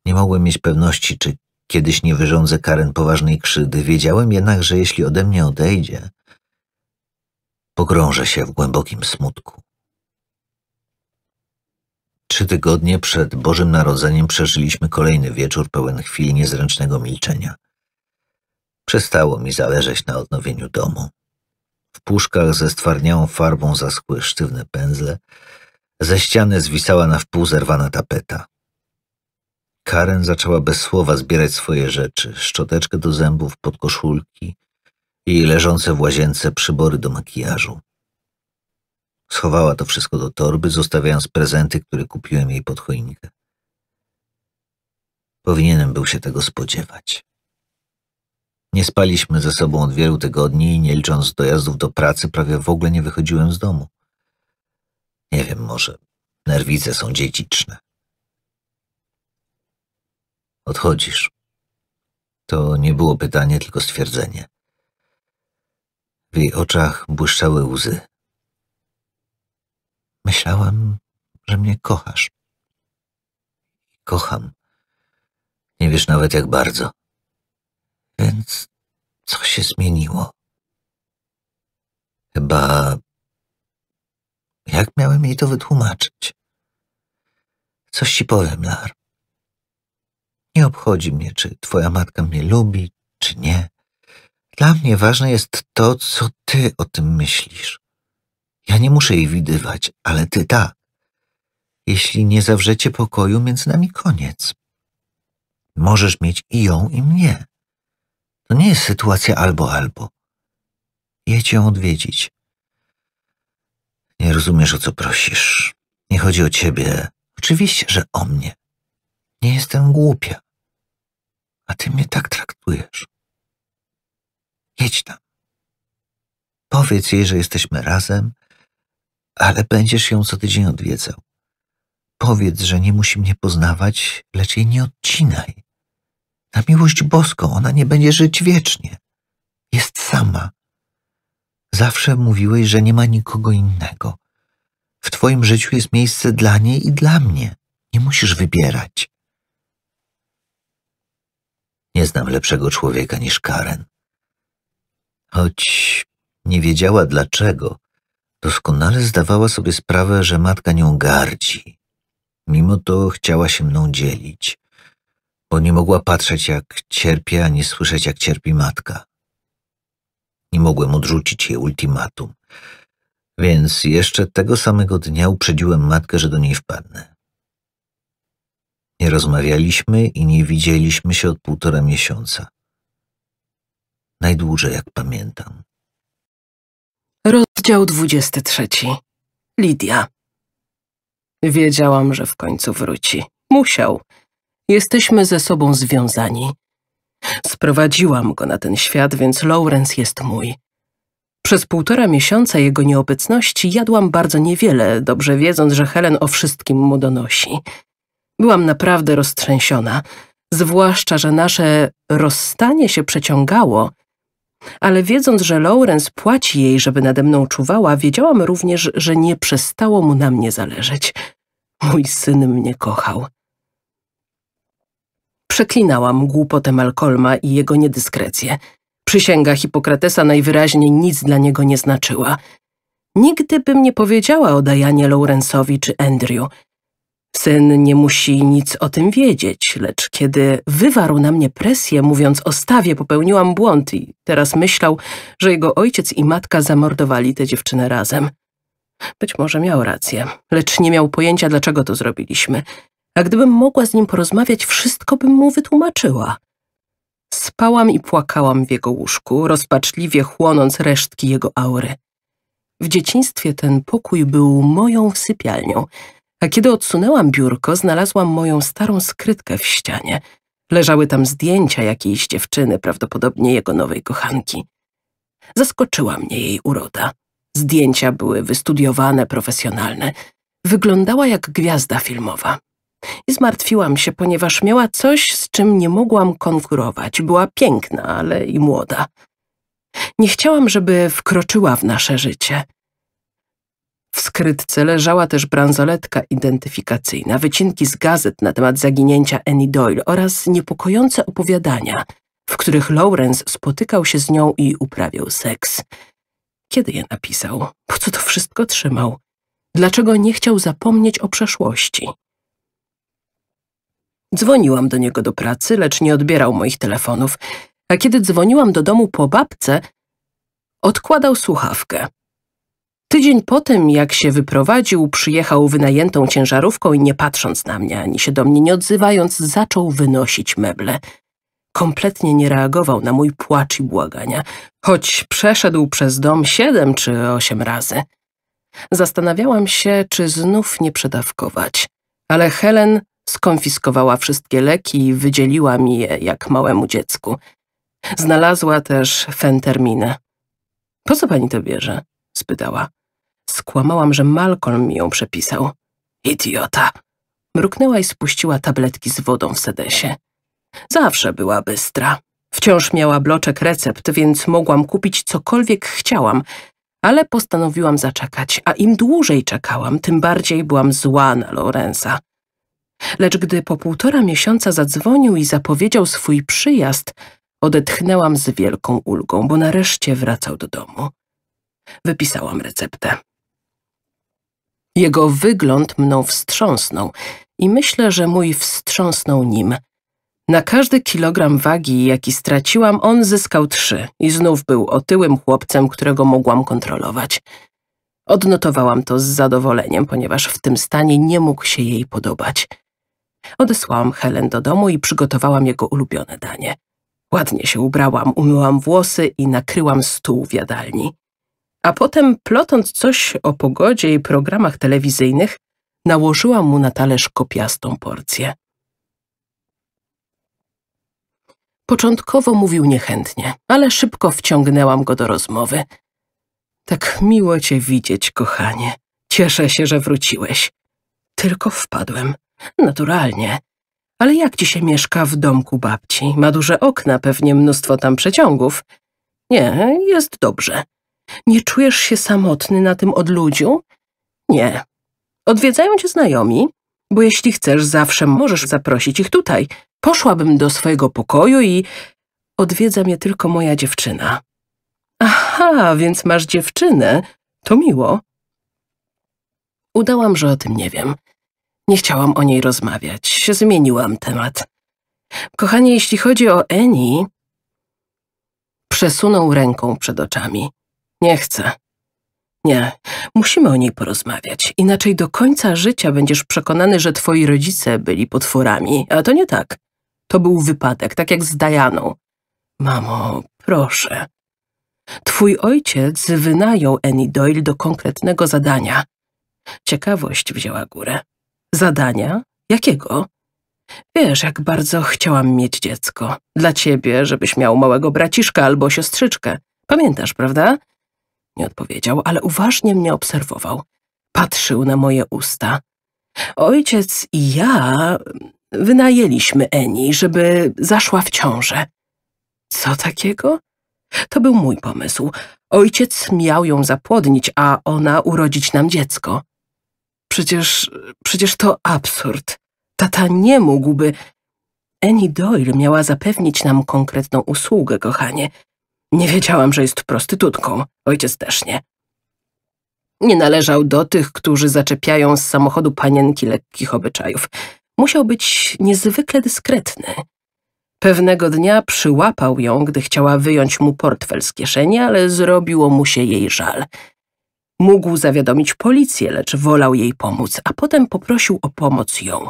Nie mogłem mieć pewności, czy kiedyś nie wyrządzę Karen poważnej krzydy. Wiedziałem jednak, że jeśli ode mnie odejdzie, pogrążę się w głębokim smutku. Trzy tygodnie przed Bożym Narodzeniem przeżyliśmy kolejny wieczór pełen chwil niezręcznego milczenia. Przestało mi zależeć na odnowieniu domu. W puszkach ze stwarniałą farbą zaschły sztywne pędzle, ze ściany zwisała na wpół zerwana tapeta. Karen zaczęła bez słowa zbierać swoje rzeczy, szczoteczkę do zębów, podkoszulki i leżące w łazience przybory do makijażu. Schowała to wszystko do torby, zostawiając prezenty, które kupiłem jej pod choinkę. Powinienem był się tego spodziewać. Nie spaliśmy ze sobą od wielu tygodni i nie licząc dojazdów do pracy, prawie w ogóle nie wychodziłem z domu. Nie wiem, może nerwice są dziedziczne. Odchodzisz. To nie było pytanie, tylko stwierdzenie. W jej oczach błyszczały łzy. Myślałam, że mnie kochasz. Kocham. Nie wiesz nawet jak bardzo. Więc co się zmieniło? Chyba... Jak miałem jej to wytłumaczyć? Coś ci powiem, Lar. Nie obchodzi mnie, czy twoja matka mnie lubi, czy nie. Dla mnie ważne jest to, co ty o tym myślisz. Ja nie muszę jej widywać, ale ty tak. Jeśli nie zawrzecie pokoju, między nami koniec. Możesz mieć i ją, i mnie. To nie jest sytuacja albo albo. Jedź ją odwiedzić. Nie rozumiesz, o co prosisz. Nie chodzi o ciebie. Oczywiście, że o mnie. Nie jestem głupia a ty mnie tak traktujesz. Jedź tam. Powiedz jej, że jesteśmy razem, ale będziesz ją co tydzień odwiedzał. Powiedz, że nie musi mnie poznawać, lecz jej nie odcinaj. Na miłość boską ona nie będzie żyć wiecznie. Jest sama. Zawsze mówiłeś, że nie ma nikogo innego. W twoim życiu jest miejsce dla niej i dla mnie. Nie musisz wybierać. Nie znam lepszego człowieka niż Karen. Choć nie wiedziała dlaczego, doskonale zdawała sobie sprawę, że matka nią gardzi. Mimo to chciała się mną dzielić, bo nie mogła patrzeć, jak cierpi, ani słyszeć, jak cierpi matka. Nie mogłem odrzucić jej ultimatum, więc jeszcze tego samego dnia uprzedziłem matkę, że do niej wpadnę. Nie rozmawialiśmy i nie widzieliśmy się od półtora miesiąca. Najdłużej, jak pamiętam. Rozdział 23. Lidia. Wiedziałam, że w końcu wróci. Musiał. Jesteśmy ze sobą związani. Sprowadziłam go na ten świat, więc Lawrence jest mój. Przez półtora miesiąca jego nieobecności jadłam bardzo niewiele, dobrze wiedząc, że Helen o wszystkim mu donosi. Byłam naprawdę roztrzęsiona, zwłaszcza, że nasze rozstanie się przeciągało. Ale wiedząc, że Lawrence płaci jej, żeby nade mną czuwała, wiedziałam również, że nie przestało mu na mnie zależeć. Mój syn mnie kochał. Przeklinałam głupotę Malcolma i jego niedyskrecję. Przysięga Hipokratesa najwyraźniej nic dla niego nie znaczyła. Nigdy bym nie powiedziała o Dajanie Lawrence'owi czy Andrew – Syn nie musi nic o tym wiedzieć, lecz kiedy wywarł na mnie presję, mówiąc o stawie, popełniłam błąd i teraz myślał, że jego ojciec i matka zamordowali tę dziewczynę razem. Być może miał rację, lecz nie miał pojęcia, dlaczego to zrobiliśmy. A gdybym mogła z nim porozmawiać, wszystko bym mu wytłumaczyła. Spałam i płakałam w jego łóżku, rozpaczliwie chłonąc resztki jego aury. W dzieciństwie ten pokój był moją sypialnią – a kiedy odsunęłam biurko, znalazłam moją starą skrytkę w ścianie. Leżały tam zdjęcia jakiejś dziewczyny, prawdopodobnie jego nowej kochanki. Zaskoczyła mnie jej uroda. Zdjęcia były wystudiowane, profesjonalne. Wyglądała jak gwiazda filmowa. I zmartwiłam się, ponieważ miała coś, z czym nie mogłam konkurować. Była piękna, ale i młoda. Nie chciałam, żeby wkroczyła w nasze życie – w skrytce leżała też bransoletka identyfikacyjna, wycinki z gazet na temat zaginięcia Annie Doyle oraz niepokojące opowiadania, w których Lawrence spotykał się z nią i uprawiał seks. Kiedy je napisał? Po co to wszystko trzymał? Dlaczego nie chciał zapomnieć o przeszłości? Dzwoniłam do niego do pracy, lecz nie odbierał moich telefonów, a kiedy dzwoniłam do domu po babce, odkładał słuchawkę. Tydzień po tym, jak się wyprowadził, przyjechał wynajętą ciężarówką i nie patrząc na mnie, ani się do mnie nie odzywając, zaczął wynosić meble. Kompletnie nie reagował na mój płacz i błagania, choć przeszedł przez dom siedem czy osiem razy. Zastanawiałam się, czy znów nie przedawkować, ale Helen skonfiskowała wszystkie leki i wydzieliła mi je jak małemu dziecku. Znalazła też fenterminę. Po co pani to bierze? spytała. Skłamałam, że Malcolm mi ją przepisał. Idiota! Mruknęła i spuściła tabletki z wodą w sedesie. Zawsze była bystra. Wciąż miała bloczek recept, więc mogłam kupić cokolwiek chciałam, ale postanowiłam zaczekać, a im dłużej czekałam, tym bardziej byłam zła na Lorenza. Lecz gdy po półtora miesiąca zadzwonił i zapowiedział swój przyjazd, odetchnęłam z wielką ulgą, bo nareszcie wracał do domu. Wypisałam receptę. Jego wygląd mną wstrząsnął i myślę, że mój wstrząsnął nim. Na każdy kilogram wagi, jaki straciłam, on zyskał trzy i znów był otyłym chłopcem, którego mogłam kontrolować. Odnotowałam to z zadowoleniem, ponieważ w tym stanie nie mógł się jej podobać. Odesłałam Helen do domu i przygotowałam jego ulubione danie. Ładnie się ubrałam, umyłam włosy i nakryłam stół w jadalni a potem, plotąc coś o pogodzie i programach telewizyjnych, nałożyła mu na talerz kopiastą porcję. Początkowo mówił niechętnie, ale szybko wciągnęłam go do rozmowy. Tak miło cię widzieć, kochanie. Cieszę się, że wróciłeś. Tylko wpadłem. Naturalnie. Ale jak ci się mieszka w domku babci? Ma duże okna, pewnie mnóstwo tam przeciągów. Nie, jest dobrze. Nie czujesz się samotny na tym odludziu? Nie. Odwiedzają cię znajomi, bo jeśli chcesz, zawsze możesz zaprosić ich tutaj. Poszłabym do swojego pokoju i... Odwiedza mnie tylko moja dziewczyna. Aha, więc masz dziewczynę. To miło. Udałam, że o tym nie wiem. Nie chciałam o niej rozmawiać. Zmieniłam temat. Kochanie, jeśli chodzi o Eni... Przesunął ręką przed oczami. Nie chcę. Nie, musimy o niej porozmawiać, inaczej do końca życia będziesz przekonany, że twoi rodzice byli potworami, a to nie tak. To był wypadek, tak jak z Dajaną. Mamo, proszę. Twój ojciec wynajął Annie Doyle do konkretnego zadania. Ciekawość wzięła górę. Zadania? Jakiego? Wiesz, jak bardzo chciałam mieć dziecko. Dla ciebie, żebyś miał małego braciszka albo siostrzyczkę. Pamiętasz, prawda? nie odpowiedział, ale uważnie mnie obserwował. Patrzył na moje usta. Ojciec i ja wynajęliśmy Eni, żeby zaszła w ciążę. Co takiego? To był mój pomysł. Ojciec miał ją zapłodnić, a ona urodzić nam dziecko. Przecież, przecież to absurd. Tata nie mógłby... Eni Doyle miała zapewnić nam konkretną usługę, kochanie. Nie wiedziałam, że jest prostytutką. Ojciec też nie. Nie należał do tych, którzy zaczepiają z samochodu panienki lekkich obyczajów. Musiał być niezwykle dyskretny. Pewnego dnia przyłapał ją, gdy chciała wyjąć mu portfel z kieszeni, ale zrobiło mu się jej żal. Mógł zawiadomić policję, lecz wolał jej pomóc, a potem poprosił o pomoc ją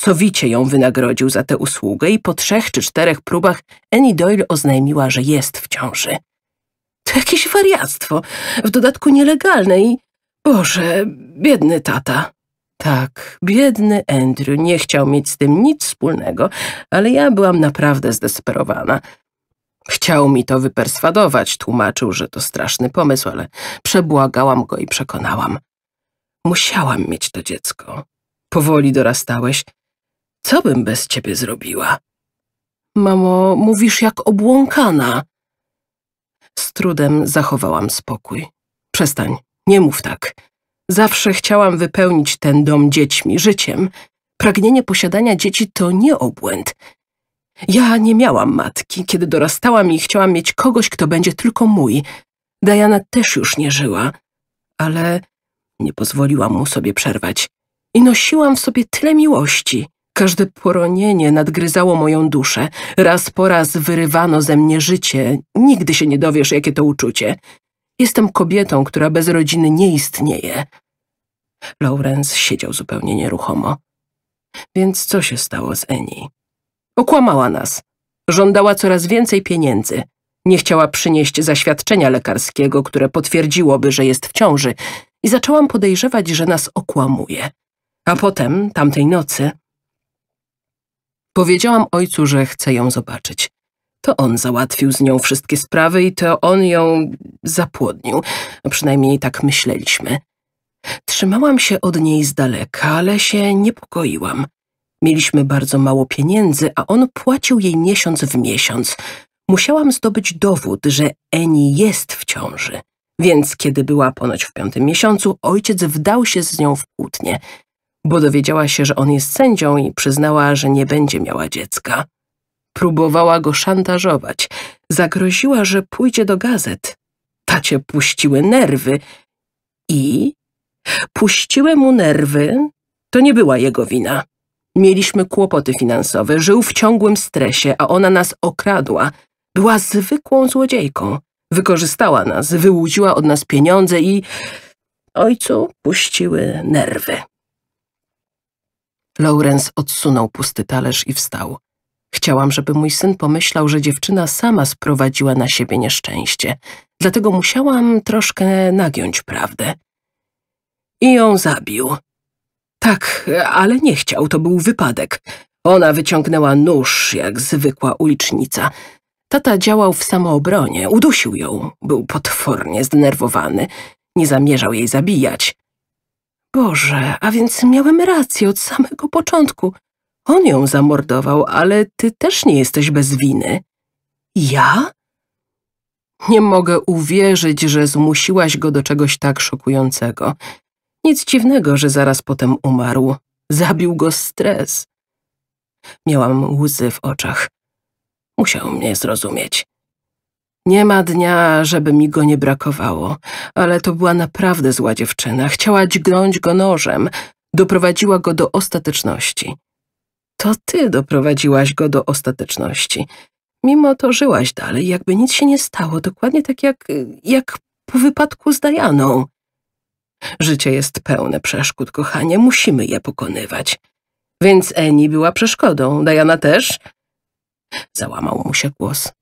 sowicie ją wynagrodził za tę usługę i po trzech czy czterech próbach Annie Doyle oznajmiła, że jest w ciąży. To jakieś wariactwo, w dodatku nielegalne i... Boże, biedny tata. Tak, biedny Andrew nie chciał mieć z tym nic wspólnego, ale ja byłam naprawdę zdesperowana. Chciał mi to wyperswadować, tłumaczył, że to straszny pomysł, ale przebłagałam go i przekonałam. Musiałam mieć to dziecko. Powoli dorastałeś, co bym bez ciebie zrobiła? Mamo, mówisz jak obłąkana. Z trudem zachowałam spokój. Przestań, nie mów tak. Zawsze chciałam wypełnić ten dom dziećmi, życiem. Pragnienie posiadania dzieci to nie obłęd. Ja nie miałam matki, kiedy dorastałam i chciałam mieć kogoś, kto będzie tylko mój. Diana też już nie żyła, ale nie pozwoliłam mu sobie przerwać. I nosiłam w sobie tyle miłości. Każde poronienie nadgryzało moją duszę. Raz po raz wyrywano ze mnie życie. Nigdy się nie dowiesz, jakie to uczucie. Jestem kobietą, która bez rodziny nie istnieje. Lawrence siedział zupełnie nieruchomo. Więc co się stało z Eni? Okłamała nas. Żądała coraz więcej pieniędzy. Nie chciała przynieść zaświadczenia lekarskiego, które potwierdziłoby, że jest w ciąży i zaczęłam podejrzewać, że nas okłamuje. A potem, tamtej nocy, Powiedziałam ojcu, że chcę ją zobaczyć. To on załatwił z nią wszystkie sprawy i to on ją zapłodnił. Przynajmniej tak myśleliśmy. Trzymałam się od niej z daleka, ale się niepokoiłam. Mieliśmy bardzo mało pieniędzy, a on płacił jej miesiąc w miesiąc. Musiałam zdobyć dowód, że Eni jest w ciąży. Więc kiedy była ponoć w piątym miesiącu, ojciec wdał się z nią w kłótnię bo dowiedziała się, że on jest sędzią i przyznała, że nie będzie miała dziecka. Próbowała go szantażować, zagroziła, że pójdzie do gazet. Tacie puściły nerwy i... Puściły mu nerwy, to nie była jego wina. Mieliśmy kłopoty finansowe, żył w ciągłym stresie, a ona nas okradła. Była zwykłą złodziejką. Wykorzystała nas, wyłudziła od nas pieniądze i... Ojcu puściły nerwy. Lawrence odsunął pusty talerz i wstał. Chciałam, żeby mój syn pomyślał, że dziewczyna sama sprowadziła na siebie nieszczęście, dlatego musiałam troszkę nagiąć prawdę. I ją zabił. Tak, ale nie chciał, to był wypadek. Ona wyciągnęła nóż, jak zwykła ulicznica. Tata działał w samoobronie, udusił ją. Był potwornie zdenerwowany. Nie zamierzał jej zabijać. Boże, a więc miałem rację od samego początku. On ją zamordował, ale ty też nie jesteś bez winy. Ja? Nie mogę uwierzyć, że zmusiłaś go do czegoś tak szokującego. Nic dziwnego, że zaraz potem umarł. Zabił go stres. Miałam łzy w oczach. Musiał mnie zrozumieć. Nie ma dnia, żeby mi go nie brakowało, ale to była naprawdę zła dziewczyna. Chciała dźgnąć go nożem, doprowadziła go do ostateczności. To ty doprowadziłaś go do ostateczności. Mimo to żyłaś dalej, jakby nic się nie stało, dokładnie tak jak, jak po wypadku z Dajaną. Życie jest pełne przeszkód, kochanie, musimy je pokonywać. Więc Eni była przeszkodą, Dajana też? Załamał mu się głos.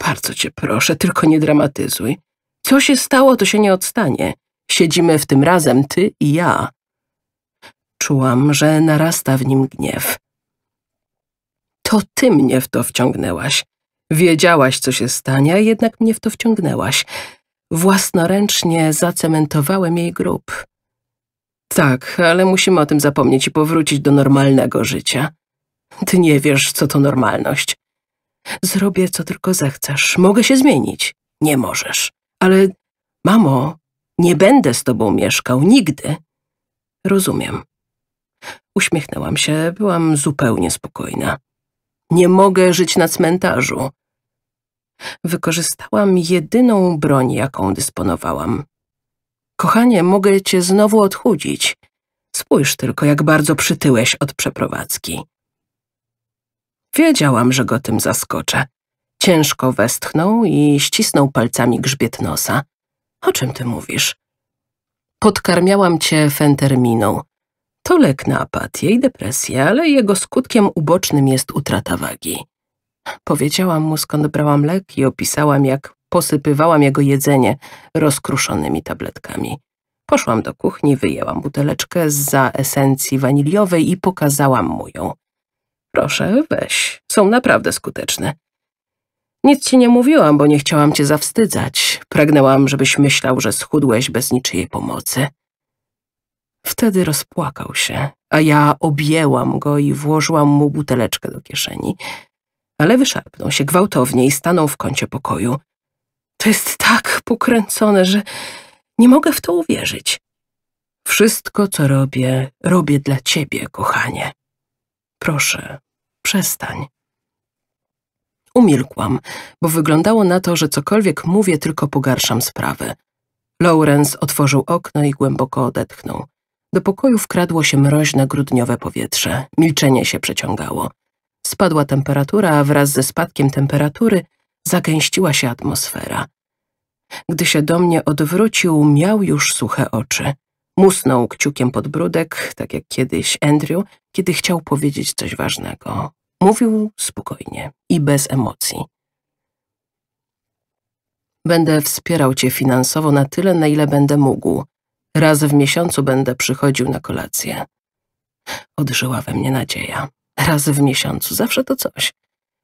Bardzo cię proszę, tylko nie dramatyzuj. Co się stało, to się nie odstanie. Siedzimy w tym razem ty i ja. Czułam, że narasta w nim gniew. To ty mnie w to wciągnęłaś. Wiedziałaś, co się stanie, a jednak mnie w to wciągnęłaś. Własnoręcznie zacementowałem jej grób. Tak, ale musimy o tym zapomnieć i powrócić do normalnego życia. Ty nie wiesz, co to normalność. Zrobię, co tylko zechcesz. Mogę się zmienić. Nie możesz. Ale, mamo, nie będę z tobą mieszkał nigdy. Rozumiem. Uśmiechnęłam się, byłam zupełnie spokojna. Nie mogę żyć na cmentarzu. Wykorzystałam jedyną broń, jaką dysponowałam. Kochanie, mogę cię znowu odchudzić. Spójrz tylko, jak bardzo przytyłeś od przeprowadzki. Wiedziałam, że go tym zaskoczę. Ciężko westchnął i ścisnął palcami grzbiet nosa. O czym ty mówisz? Podkarmiałam cię fenterminą. To lek na apatię i depresję, ale jego skutkiem ubocznym jest utrata wagi. Powiedziałam mu, skąd brałam lek i opisałam, jak posypywałam jego jedzenie rozkruszonymi tabletkami. Poszłam do kuchni, wyjęłam buteleczkę z za esencji waniliowej i pokazałam mu ją. Proszę, weź. Są naprawdę skuteczne. Nic ci nie mówiłam, bo nie chciałam cię zawstydzać. Pragnęłam, żebyś myślał, że schudłeś bez niczyjej pomocy. Wtedy rozpłakał się, a ja objęłam go i włożyłam mu buteleczkę do kieszeni. Ale wyszarpnął się gwałtownie i stanął w kącie pokoju. To jest tak pokręcone, że nie mogę w to uwierzyć. Wszystko, co robię, robię dla ciebie, kochanie. Proszę, przestań. Umilkłam, bo wyglądało na to, że cokolwiek mówię, tylko pogarszam sprawę. Lawrence otworzył okno i głęboko odetchnął. Do pokoju wkradło się mroźne grudniowe powietrze. Milczenie się przeciągało. Spadła temperatura, a wraz ze spadkiem temperatury zagęściła się atmosfera. Gdy się do mnie odwrócił, miał już suche oczy. Musnął kciukiem podbródek, tak jak kiedyś Andrew, kiedy chciał powiedzieć coś ważnego. Mówił spokojnie i bez emocji. Będę wspierał cię finansowo na tyle, na ile będę mógł. Raz w miesiącu będę przychodził na kolację. Odżyła we mnie nadzieja. Raz w miesiącu, zawsze to coś.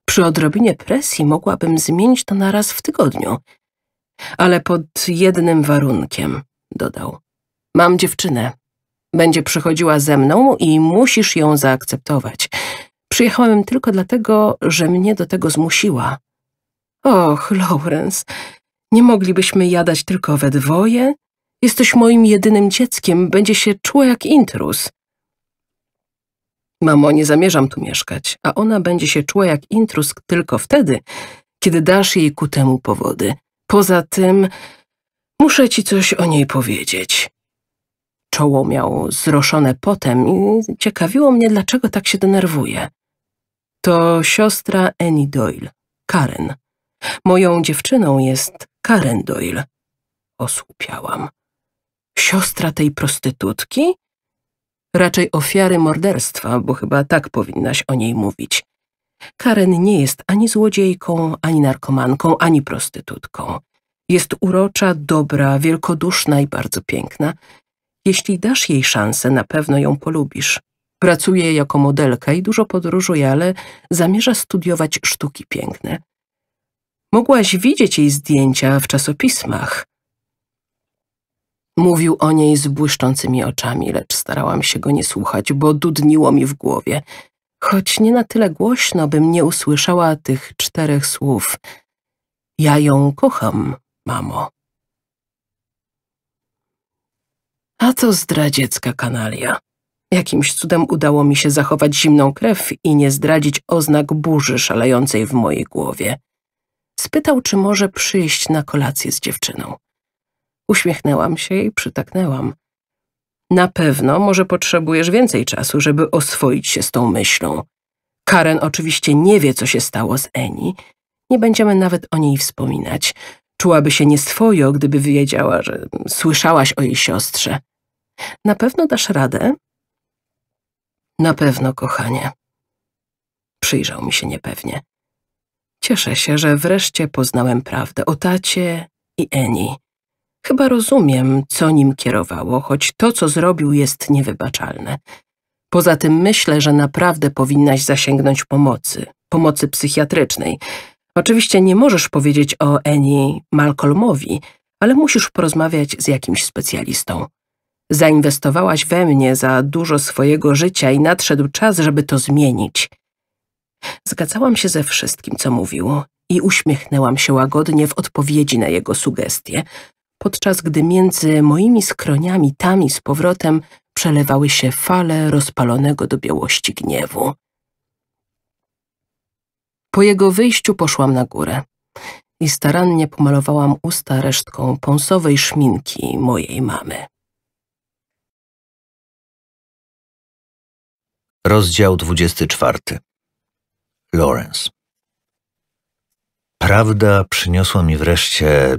Przy odrobinie presji mogłabym zmienić to na raz w tygodniu. Ale pod jednym warunkiem, dodał. Mam dziewczynę. Będzie przychodziła ze mną i musisz ją zaakceptować. Przyjechałem tylko dlatego, że mnie do tego zmusiła. Och, Lawrence, nie moglibyśmy jadać tylko we dwoje? Jesteś moim jedynym dzieckiem, będzie się czuła jak intrus. Mamo, nie zamierzam tu mieszkać, a ona będzie się czuła jak intrus tylko wtedy, kiedy dasz jej ku temu powody. Poza tym, muszę ci coś o niej powiedzieć. Czoło miał zroszone potem i ciekawiło mnie, dlaczego tak się denerwuje. To siostra Annie Doyle, Karen. Moją dziewczyną jest Karen Doyle. Osłupiałam. Siostra tej prostytutki? Raczej ofiary morderstwa, bo chyba tak powinnaś o niej mówić. Karen nie jest ani złodziejką, ani narkomanką, ani prostytutką. Jest urocza, dobra, wielkoduszna i bardzo piękna. Jeśli dasz jej szansę, na pewno ją polubisz. Pracuje jako modelka i dużo podróżuje, ale zamierza studiować sztuki piękne. Mogłaś widzieć jej zdjęcia w czasopismach. Mówił o niej z błyszczącymi oczami, lecz starałam się go nie słuchać, bo dudniło mi w głowie. Choć nie na tyle głośno, bym nie usłyszała tych czterech słów. Ja ją kocham, mamo. A to zdradziecka kanalia. Jakimś cudem udało mi się zachować zimną krew i nie zdradzić oznak burzy szalejącej w mojej głowie. Spytał, czy może przyjść na kolację z dziewczyną. Uśmiechnęłam się i przytaknęłam. Na pewno może potrzebujesz więcej czasu, żeby oswoić się z tą myślą. Karen oczywiście nie wie, co się stało z Eni. Nie będziemy nawet o niej wspominać. Czułaby się nieswojo, gdyby wiedziała, że słyszałaś o jej siostrze. Na pewno dasz radę? Na pewno, kochanie. Przyjrzał mi się niepewnie. Cieszę się, że wreszcie poznałem prawdę o tacie i Eni. Chyba rozumiem, co nim kierowało, choć to, co zrobił, jest niewybaczalne. Poza tym myślę, że naprawdę powinnaś zasięgnąć pomocy, pomocy psychiatrycznej. Oczywiście nie możesz powiedzieć o Eni Malcolmowi, ale musisz porozmawiać z jakimś specjalistą. Zainwestowałaś we mnie za dużo swojego życia i nadszedł czas, żeby to zmienić. Zgadzałam się ze wszystkim, co mówił i uśmiechnęłam się łagodnie w odpowiedzi na jego sugestie, podczas gdy między moimi skroniami tam i z powrotem przelewały się fale rozpalonego do białości gniewu. Po jego wyjściu poszłam na górę i starannie pomalowałam usta resztką pąsowej szminki mojej mamy. Rozdział 24. Lawrence. Prawda przyniosła mi wreszcie.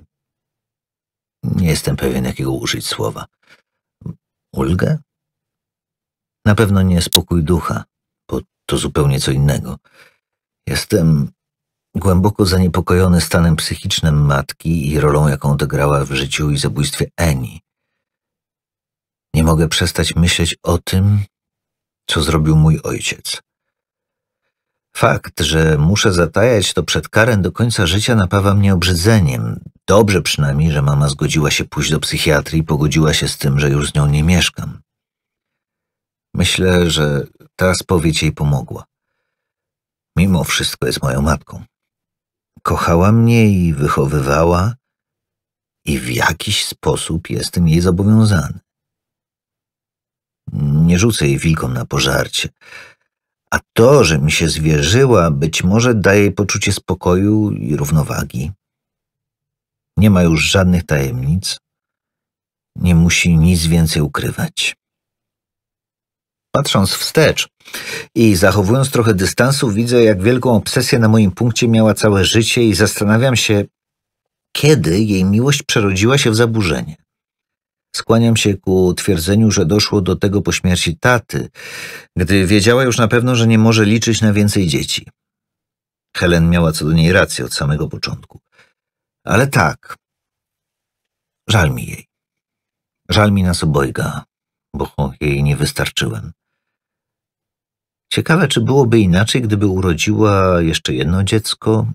Nie jestem pewien, jakiego użyć słowa. Ulgę? Na pewno nie spokój ducha, bo to zupełnie co innego. Jestem głęboko zaniepokojony stanem psychicznym matki i rolą, jaką odegrała w życiu i zabójstwie Eni. Nie mogę przestać myśleć o tym, co zrobił mój ojciec. Fakt, że muszę zatajać to przed Karen do końca życia napawa mnie obrzydzeniem. Dobrze przynajmniej, że mama zgodziła się pójść do psychiatrii i pogodziła się z tym, że już z nią nie mieszkam. Myślę, że ta spowiedź jej pomogła. Mimo wszystko jest moją matką. Kochała mnie i wychowywała i w jakiś sposób jestem jej zobowiązany. Nie rzucę jej wilkom na pożarcie. A to, że mi się zwierzyła, być może daje jej poczucie spokoju i równowagi. Nie ma już żadnych tajemnic. Nie musi nic więcej ukrywać. Patrząc wstecz i zachowując trochę dystansu, widzę, jak wielką obsesję na moim punkcie miała całe życie i zastanawiam się, kiedy jej miłość przerodziła się w zaburzenie. Skłaniam się ku twierdzeniu, że doszło do tego po śmierci taty, gdy wiedziała już na pewno, że nie może liczyć na więcej dzieci. Helen miała co do niej rację od samego początku. Ale tak, żal mi jej. Żal mi nas obojga, bo jej nie wystarczyłem. Ciekawe, czy byłoby inaczej, gdyby urodziła jeszcze jedno dziecko,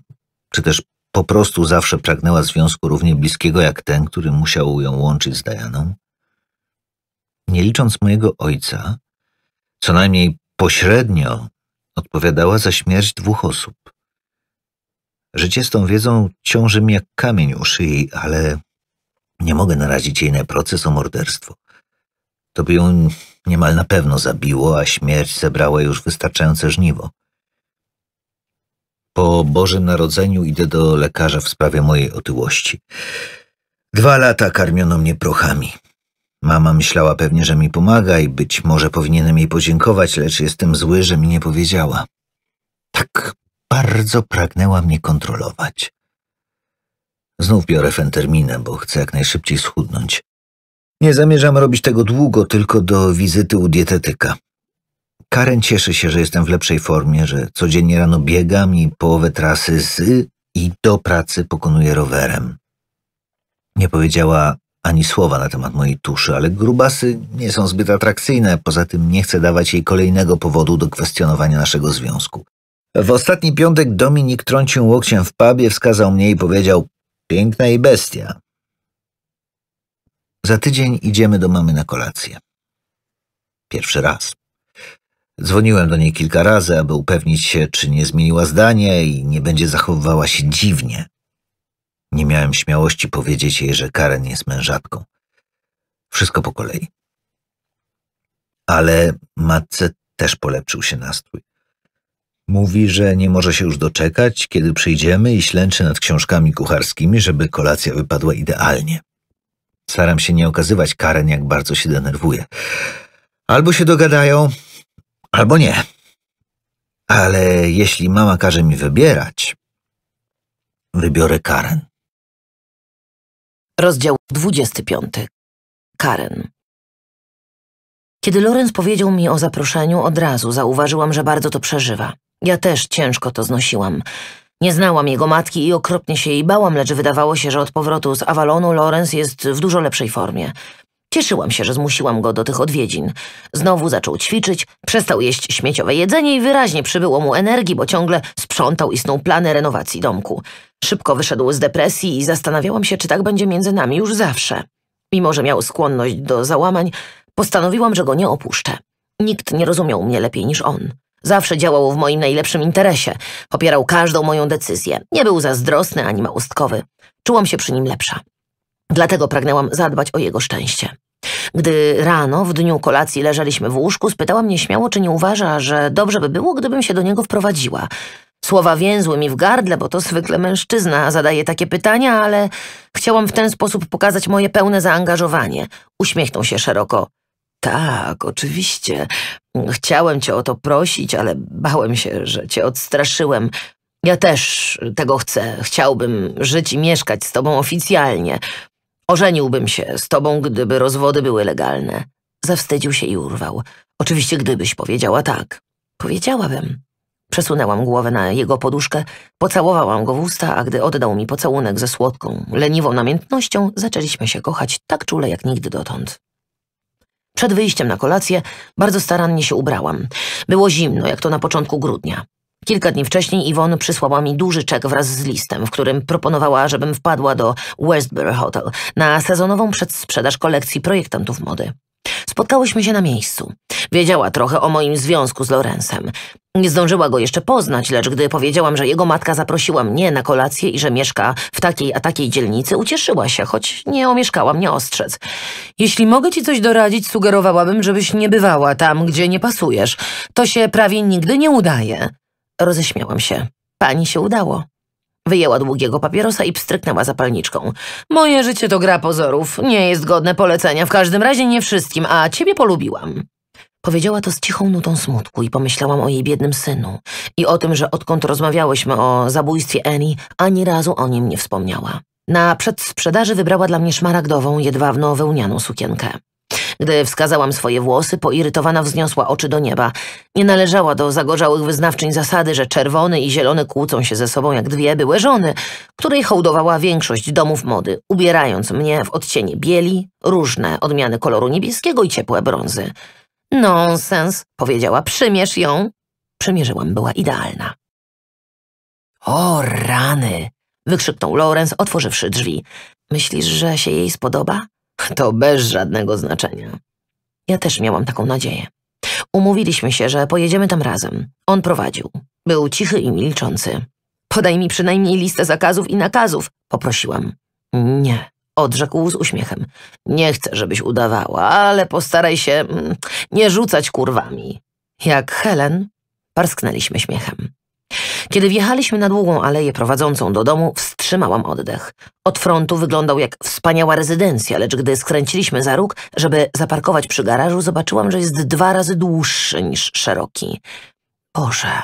czy też po prostu zawsze pragnęła związku równie bliskiego jak ten, który musiał ją łączyć z Dajaną, Nie licząc mojego ojca, co najmniej pośrednio odpowiadała za śmierć dwóch osób. Życie z tą wiedzą ciąży mi jak kamień u szyi, ale nie mogę narazić jej na proces o morderstwo. To by ją niemal na pewno zabiło, a śmierć zebrała już wystarczające żniwo. Po Bożym Narodzeniu idę do lekarza w sprawie mojej otyłości. Dwa lata karmiono mnie prochami. Mama myślała pewnie, że mi pomaga i być może powinienem jej podziękować, lecz jestem zły, że mi nie powiedziała. Tak bardzo pragnęła mnie kontrolować. Znów biorę fenterminę, bo chcę jak najszybciej schudnąć. Nie zamierzam robić tego długo, tylko do wizyty u dietetyka. Karen cieszy się, że jestem w lepszej formie, że codziennie rano biegam i połowę trasy z i do pracy pokonuję rowerem. Nie powiedziała ani słowa na temat mojej tuszy, ale grubasy nie są zbyt atrakcyjne, poza tym nie chcę dawać jej kolejnego powodu do kwestionowania naszego związku. W ostatni piątek Dominik trącił łokciem w pubie, wskazał mnie i powiedział piękna i bestia. Za tydzień idziemy do mamy na kolację. Pierwszy raz. Dzwoniłem do niej kilka razy, aby upewnić się, czy nie zmieniła zdania i nie będzie zachowywała się dziwnie. Nie miałem śmiałości powiedzieć jej, że Karen jest mężatką. Wszystko po kolei. Ale matce też polepszył się nastrój. Mówi, że nie może się już doczekać, kiedy przyjdziemy i ślęczy nad książkami kucharskimi, żeby kolacja wypadła idealnie. Staram się nie okazywać Karen, jak bardzo się denerwuje. Albo się dogadają, albo nie. Ale jeśli mama każe mi wybierać, wybiorę Karen. Rozdział 25. Karen. Kiedy Lorenz powiedział mi o zaproszeniu, od razu zauważyłam, że bardzo to przeżywa. Ja też ciężko to znosiłam. Nie znałam jego matki i okropnie się jej bałam, lecz wydawało się, że od powrotu z Avalonu Lorenz jest w dużo lepszej formie. Cieszyłam się, że zmusiłam go do tych odwiedzin. Znowu zaczął ćwiczyć, przestał jeść śmieciowe jedzenie i wyraźnie przybyło mu energii, bo ciągle sprzątał i snuł plany renowacji domku. Szybko wyszedł z depresji i zastanawiałam się, czy tak będzie między nami już zawsze. Mimo, że miał skłonność do załamań, postanowiłam, że go nie opuszczę. Nikt nie rozumiał mnie lepiej niż on. Zawsze działał w moim najlepszym interesie. Popierał każdą moją decyzję. Nie był zazdrosny ani małostkowy. Czułam się przy nim lepsza. Dlatego pragnęłam zadbać o jego szczęście. Gdy rano, w dniu kolacji leżeliśmy w łóżku, spytała mnie śmiało, czy nie uważa, że dobrze by było, gdybym się do niego wprowadziła. Słowa więzły mi w gardle, bo to zwykle mężczyzna zadaje takie pytania, ale chciałam w ten sposób pokazać moje pełne zaangażowanie. Uśmiechnął się szeroko. Tak, oczywiście. Chciałem cię o to prosić, ale bałem się, że cię odstraszyłem. Ja też tego chcę. Chciałbym żyć i mieszkać z tobą oficjalnie. Ożeniłbym się z tobą, gdyby rozwody były legalne. Zawstydził się i urwał. Oczywiście gdybyś powiedziała tak. Powiedziałabym. Przesunęłam głowę na jego poduszkę, pocałowałam go w usta, a gdy oddał mi pocałunek ze słodką, leniwą namiętnością, zaczęliśmy się kochać tak czule jak nigdy dotąd. Przed wyjściem na kolację bardzo starannie się ubrałam. Było zimno, jak to na początku grudnia. Kilka dni wcześniej Iwon przysłała mi duży czek wraz z listem, w którym proponowała, żebym wpadła do Westbury Hotel na sezonową przedsprzedaż kolekcji projektantów mody. Spotkałyśmy się na miejscu. Wiedziała trochę o moim związku z Lorensem. Nie zdążyła go jeszcze poznać, lecz gdy powiedziałam, że jego matka zaprosiła mnie na kolację i że mieszka w takiej a takiej dzielnicy, ucieszyła się, choć nie omieszkała mnie ostrzec. Jeśli mogę ci coś doradzić, sugerowałabym, żebyś nie bywała tam, gdzie nie pasujesz. To się prawie nigdy nie udaje. Roześmiałam się. Pani się udało. Wyjęła długiego papierosa i pstryknęła zapalniczką. Moje życie to gra pozorów. Nie jest godne polecenia, w każdym razie nie wszystkim, a ciebie polubiłam. Powiedziała to z cichą nutą smutku i pomyślałam o jej biednym synu i o tym, że odkąd rozmawiałyśmy o zabójstwie Annie, ani razu o nim nie wspomniała. Na przedsprzedaży wybrała dla mnie szmaragdową, jedwabną wełnianą sukienkę. Gdy wskazałam swoje włosy, poirytowana wzniosła oczy do nieba. Nie należała do zagorzałych wyznawczyń zasady, że czerwony i zielony kłócą się ze sobą jak dwie były żony, której hołdowała większość domów mody, ubierając mnie w odcienie bieli, różne odmiany koloru niebieskiego i ciepłe brązy. Nonsens, powiedziała, przymierz ją. Przymierzyłam, była idealna. O, rany! wykrzyknął Lorenz, otworzywszy drzwi. Myślisz, że się jej spodoba? To bez żadnego znaczenia. Ja też miałam taką nadzieję. Umówiliśmy się, że pojedziemy tam razem. On prowadził. Był cichy i milczący. Podaj mi przynajmniej listę zakazów i nakazów, poprosiłam. Nie, odrzekł z uśmiechem. Nie chcę, żebyś udawała, ale postaraj się mm, nie rzucać kurwami. Jak Helen, parsknęliśmy śmiechem. Kiedy wjechaliśmy na długą aleję prowadzącą do domu, wstrzymałam oddech. Od frontu wyglądał jak wspaniała rezydencja, lecz gdy skręciliśmy za róg, żeby zaparkować przy garażu, zobaczyłam, że jest dwa razy dłuższy niż szeroki. Boże,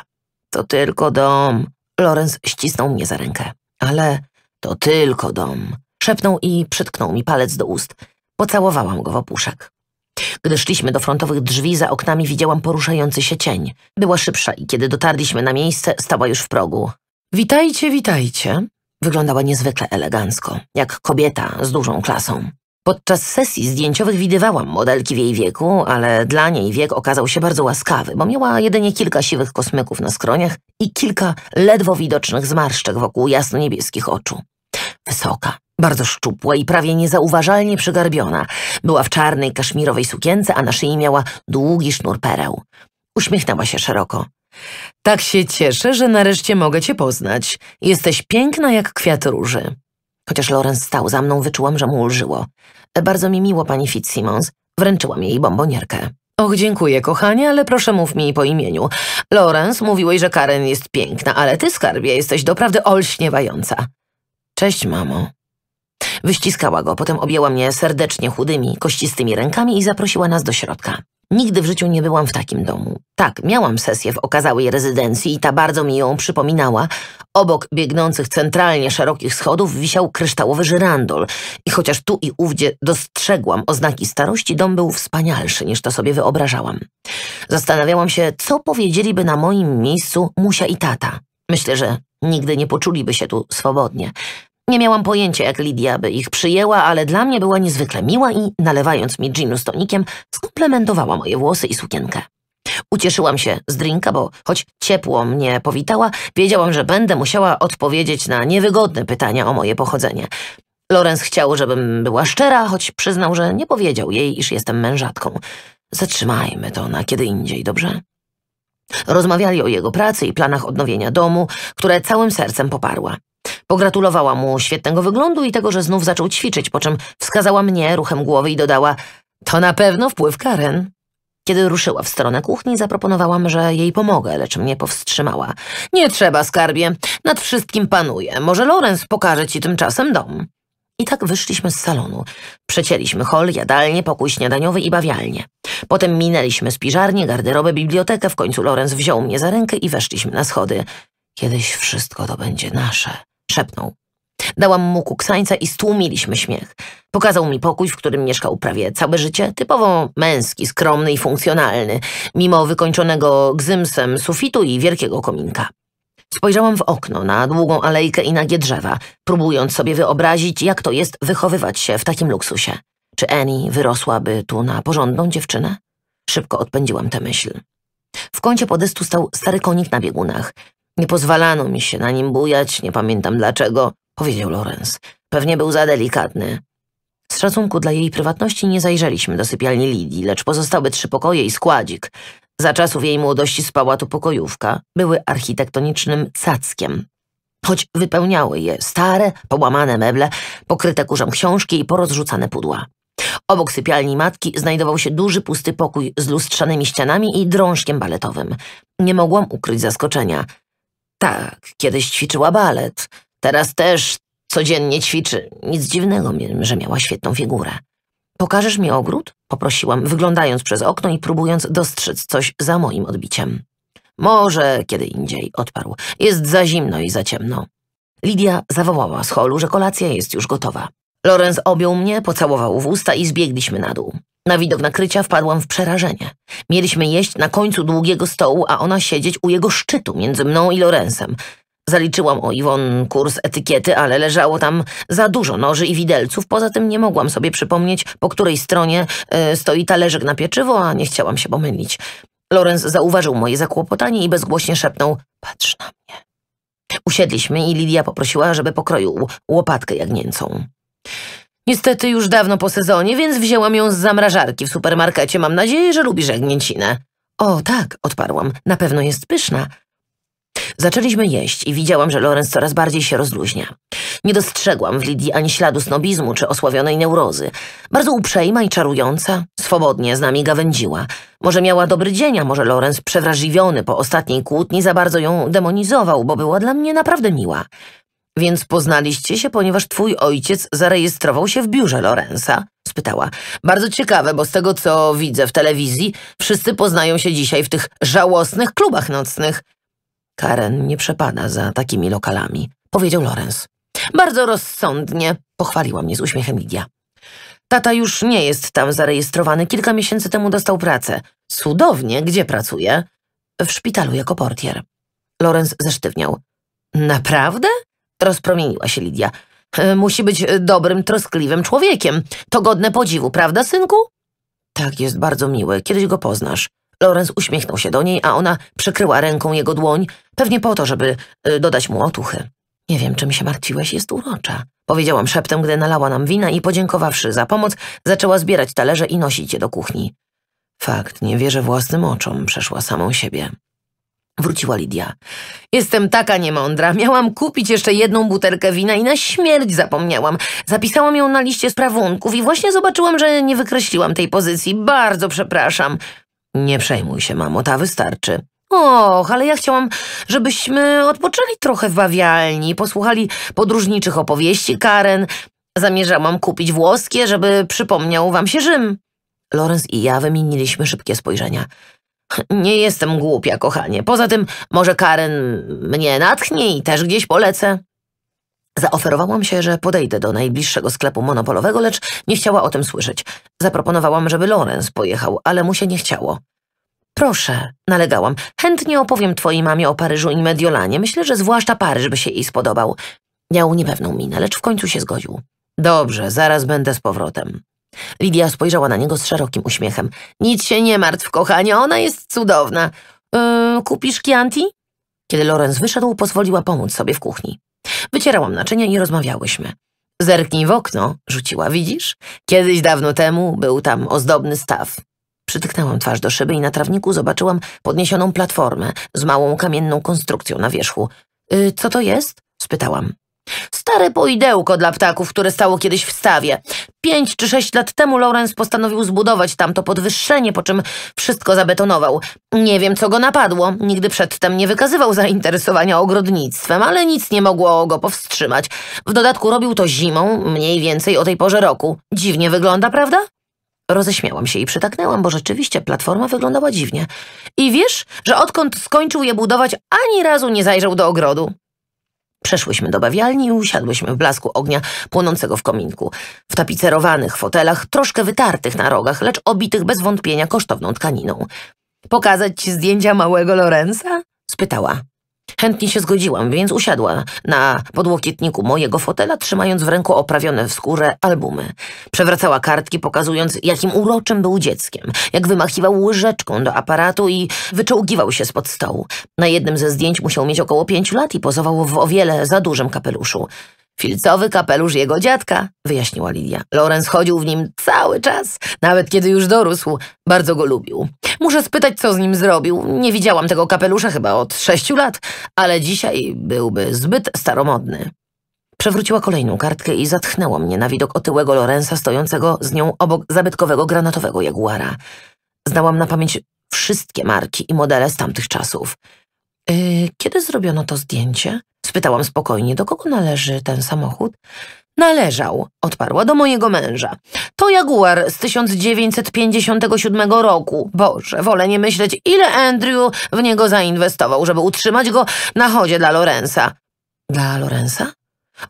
to tylko dom. Lorenz ścisnął mnie za rękę. Ale to tylko dom. Szepnął i przytknął mi palec do ust. Pocałowałam go w opuszek. Gdy szliśmy do frontowych drzwi, za oknami widziałam poruszający się cień. Była szybsza i kiedy dotarliśmy na miejsce, stała już w progu. Witajcie, witajcie. Wyglądała niezwykle elegancko, jak kobieta z dużą klasą. Podczas sesji zdjęciowych widywałam modelki w jej wieku, ale dla niej wiek okazał się bardzo łaskawy, bo miała jedynie kilka siwych kosmyków na skroniach i kilka ledwo widocznych zmarszczek wokół jasno-niebieskich oczu. Wysoka, bardzo szczupła i prawie niezauważalnie przygarbiona. Była w czarnej kaszmirowej sukience, a na szyi miała długi sznur pereł. Uśmiechnęła się szeroko. Tak się cieszę, że nareszcie mogę cię poznać. Jesteś piękna jak kwiat róży. Chociaż Lorenz stał za mną, wyczułam, że mu ulżyło. Bardzo mi miło, pani Fitzsimons. Wręczyłam jej bombonierkę. Och, dziękuję, kochanie, ale proszę mów mi po imieniu. Lorenz, mówiłeś, że Karen jest piękna, ale ty, skarbie, jesteś doprawdy olśniewająca. Cześć, mamo. Wyściskała go, potem objęła mnie serdecznie chudymi, kościstymi rękami i zaprosiła nas do środka. Nigdy w życiu nie byłam w takim domu. Tak, miałam sesję w okazałej rezydencji i ta bardzo mi ją przypominała. Obok biegnących centralnie szerokich schodów wisiał kryształowy żyrandol i chociaż tu i ówdzie dostrzegłam oznaki starości, dom był wspanialszy niż to sobie wyobrażałam. Zastanawiałam się, co powiedzieliby na moim miejscu Musia i tata. Myślę, że nigdy nie poczuliby się tu swobodnie. Nie miałam pojęcia, jak Lidia by ich przyjęła, ale dla mnie była niezwykle miła i, nalewając mi ginu z tonikiem, skomplementowała moje włosy i sukienkę. Ucieszyłam się z drinka, bo choć ciepło mnie powitała, wiedziałam, że będę musiała odpowiedzieć na niewygodne pytania o moje pochodzenie. Lorenz chciał, żebym była szczera, choć przyznał, że nie powiedział jej, iż jestem mężatką. Zatrzymajmy to na kiedy indziej, dobrze? Rozmawiali o jego pracy i planach odnowienia domu, które całym sercem poparła. Pogratulowała mu świetnego wyglądu i tego, że znów zaczął ćwiczyć, po czym wskazała mnie ruchem głowy i dodała to na pewno wpływ Karen. Kiedy ruszyła w stronę kuchni, zaproponowałam, że jej pomogę, lecz mnie powstrzymała. Nie trzeba, skarbie. Nad wszystkim panuję. Może Lorenz pokaże ci tymczasem dom. I tak wyszliśmy z salonu. Przecięliśmy hol, jadalnię, pokój śniadaniowy i bawialnie. Potem minęliśmy spiżarnię, garderobę, bibliotekę. W końcu Lorenz wziął mnie za rękę i weszliśmy na schody. Kiedyś wszystko to będzie nasze szepnął. Dałam mu kuksańca i stłumiliśmy śmiech. Pokazał mi pokój, w którym mieszkał prawie całe życie, typowo męski, skromny i funkcjonalny, mimo wykończonego gzymsem sufitu i wielkiego kominka. Spojrzałam w okno na długą alejkę i nagie drzewa, próbując sobie wyobrazić, jak to jest wychowywać się w takim luksusie. Czy Annie wyrosłaby tu na porządną dziewczynę? Szybko odpędziłam tę myśl. W kącie podestu stał stary konik na biegunach. Nie pozwalano mi się na nim bujać, nie pamiętam dlaczego, powiedział Lorenz. Pewnie był za delikatny. Z szacunku dla jej prywatności nie zajrzeliśmy do sypialni Lidii, lecz pozostały trzy pokoje i składzik. Za czasów jej młodości spała tu pokojówka. Były architektonicznym cackiem. Choć wypełniały je stare, połamane meble, pokryte kurzem książki i porozrzucane pudła. Obok sypialni matki znajdował się duży pusty pokój z lustrzanymi ścianami i drążkiem baletowym. Nie mogłam ukryć zaskoczenia – tak, kiedyś ćwiczyła balet. Teraz też codziennie ćwiczy. Nic dziwnego, że miała świetną figurę. Pokażesz mi ogród? Poprosiłam, wyglądając przez okno i próbując dostrzec coś za moim odbiciem. Może kiedy indziej, odparł. Jest za zimno i za ciemno. Lidia zawołała z holu, że kolacja jest już gotowa. Lorenz objął mnie, pocałował w usta i zbiegliśmy na dół. Na widok nakrycia wpadłam w przerażenie. Mieliśmy jeść na końcu długiego stołu, a ona siedzieć u jego szczytu między mną i Lorensem. Zaliczyłam o Iwon kurs etykiety, ale leżało tam za dużo noży i widelców. Poza tym nie mogłam sobie przypomnieć, po której stronie y, stoi talerzyk na pieczywo, a nie chciałam się pomylić. Lorenz zauważył moje zakłopotanie i bezgłośnie szepnął – patrz na mnie. Usiedliśmy i Lidia poprosiła, żeby pokroił łopatkę jagnięcą. Niestety już dawno po sezonie, więc wzięłam ją z zamrażarki w supermarkecie. Mam nadzieję, że lubi żegnięcinę. O tak, odparłam. Na pewno jest pyszna. Zaczęliśmy jeść i widziałam, że Lorenz coraz bardziej się rozluźnia. Nie dostrzegłam w Lidii ani śladu snobizmu czy osławionej neurozy. Bardzo uprzejma i czarująca, swobodnie z nami gawędziła. Może miała dobry dzień, a może Lorenz przewrażliwiony po ostatniej kłótni za bardzo ją demonizował, bo była dla mnie naprawdę miła. Więc poznaliście się, ponieważ twój ojciec zarejestrował się w biurze Lorenza? Spytała. Bardzo ciekawe, bo z tego co widzę w telewizji, wszyscy poznają się dzisiaj w tych żałosnych klubach nocnych. Karen nie przepada za takimi lokalami, powiedział Lorenz. Bardzo rozsądnie, pochwaliła mnie z uśmiechem Lidia. Tata już nie jest tam zarejestrowany, kilka miesięcy temu dostał pracę. Cudownie, gdzie pracuje? W szpitalu jako portier. Lorenz zesztywniał. Naprawdę? Rozpromieniła się Lidia. E, musi być e, dobrym, troskliwym człowiekiem. To godne podziwu, prawda, synku? Tak, jest bardzo miły. Kiedyś go poznasz. Lorenz uśmiechnął się do niej, a ona przykryła ręką jego dłoń, pewnie po to, żeby e, dodać mu otuchy. Nie wiem, czym się martwiłeś, jest urocza. Powiedziałam szeptem, gdy nalała nam wina i podziękowawszy za pomoc, zaczęła zbierać talerze i nosić je do kuchni. Fakt, nie wierzę własnym oczom, przeszła samą siebie. Wróciła Lidia. Jestem taka niemądra. Miałam kupić jeszcze jedną butelkę wina i na śmierć zapomniałam. Zapisałam ją na liście sprawunków i właśnie zobaczyłam, że nie wykreśliłam tej pozycji. Bardzo przepraszam. Nie przejmuj się, mamo, ta wystarczy. Och, ale ja chciałam, żebyśmy odpoczęli trochę w bawialni, posłuchali podróżniczych opowieści Karen. Zamierzałam kupić włoskie, żeby przypomniał wam się Rzym. Lorenz i ja wymieniliśmy szybkie spojrzenia. Nie jestem głupia, kochanie. Poza tym może Karen mnie natchnie i też gdzieś polecę. Zaoferowałam się, że podejdę do najbliższego sklepu monopolowego, lecz nie chciała o tym słyszeć. Zaproponowałam, żeby Lorenz pojechał, ale mu się nie chciało. Proszę, nalegałam, chętnie opowiem twojej mamie o Paryżu i Mediolanie. Myślę, że zwłaszcza Paryż by się jej spodobał. Miał niepewną minę, lecz w końcu się zgodził. Dobrze, zaraz będę z powrotem. Lidia spojrzała na niego z szerokim uśmiechem. Nic się nie martw, kochanie, ona jest cudowna. Yy, kupisz Chianti? Kiedy Lorenz wyszedł, pozwoliła pomóc sobie w kuchni. Wycierałam naczynia i rozmawiałyśmy. Zerknij w okno, rzuciła, widzisz? Kiedyś dawno temu był tam ozdobny staw. Przytknęłam twarz do szyby i na trawniku zobaczyłam podniesioną platformę z małą kamienną konstrukcją na wierzchu. Yy, co to jest? spytałam. Stare poidełko dla ptaków, które stało kiedyś w stawie. Pięć czy sześć lat temu Lawrence postanowił zbudować tamto podwyższenie, po czym wszystko zabetonował. Nie wiem, co go napadło. Nigdy przedtem nie wykazywał zainteresowania ogrodnictwem, ale nic nie mogło go powstrzymać. W dodatku robił to zimą, mniej więcej o tej porze roku. Dziwnie wygląda, prawda? Roześmiałam się i przytaknęłam, bo rzeczywiście platforma wyglądała dziwnie. I wiesz, że odkąd skończył je budować, ani razu nie zajrzał do ogrodu. Przeszłyśmy do bawialni i usiadłyśmy w blasku ognia płonącego w kominku. W tapicerowanych fotelach, troszkę wytartych na rogach, lecz obitych bez wątpienia kosztowną tkaniną. Pokazać ci zdjęcia małego Lorenza? spytała. Chętnie się zgodziłam, więc usiadła na podłokietniku mojego fotela, trzymając w ręku oprawione w skórę albumy. Przewracała kartki, pokazując, jakim uroczym był dzieckiem, jak wymachiwał łyżeczką do aparatu i wyczołgiwał się spod stołu. Na jednym ze zdjęć musiał mieć około pięciu lat i pozował w o wiele za dużym kapeluszu. Filcowy kapelusz jego dziadka, wyjaśniła Lidia. Lorenz chodził w nim cały czas, nawet kiedy już dorósł. Bardzo go lubił. Muszę spytać, co z nim zrobił. Nie widziałam tego kapelusza chyba od sześciu lat, ale dzisiaj byłby zbyt staromodny. Przewróciła kolejną kartkę i zatchnęło mnie na widok otyłego Lorenza stojącego z nią obok zabytkowego granatowego jaguara. Znałam na pamięć wszystkie marki i modele z tamtych czasów. Yy, kiedy zrobiono to zdjęcie? Spytałam spokojnie, do kogo należy ten samochód. Należał, odparła, do mojego męża. To Jaguar z 1957 roku. Boże, wolę nie myśleć, ile Andrew w niego zainwestował, żeby utrzymać go na chodzie dla Lorenza. Dla Lorenza?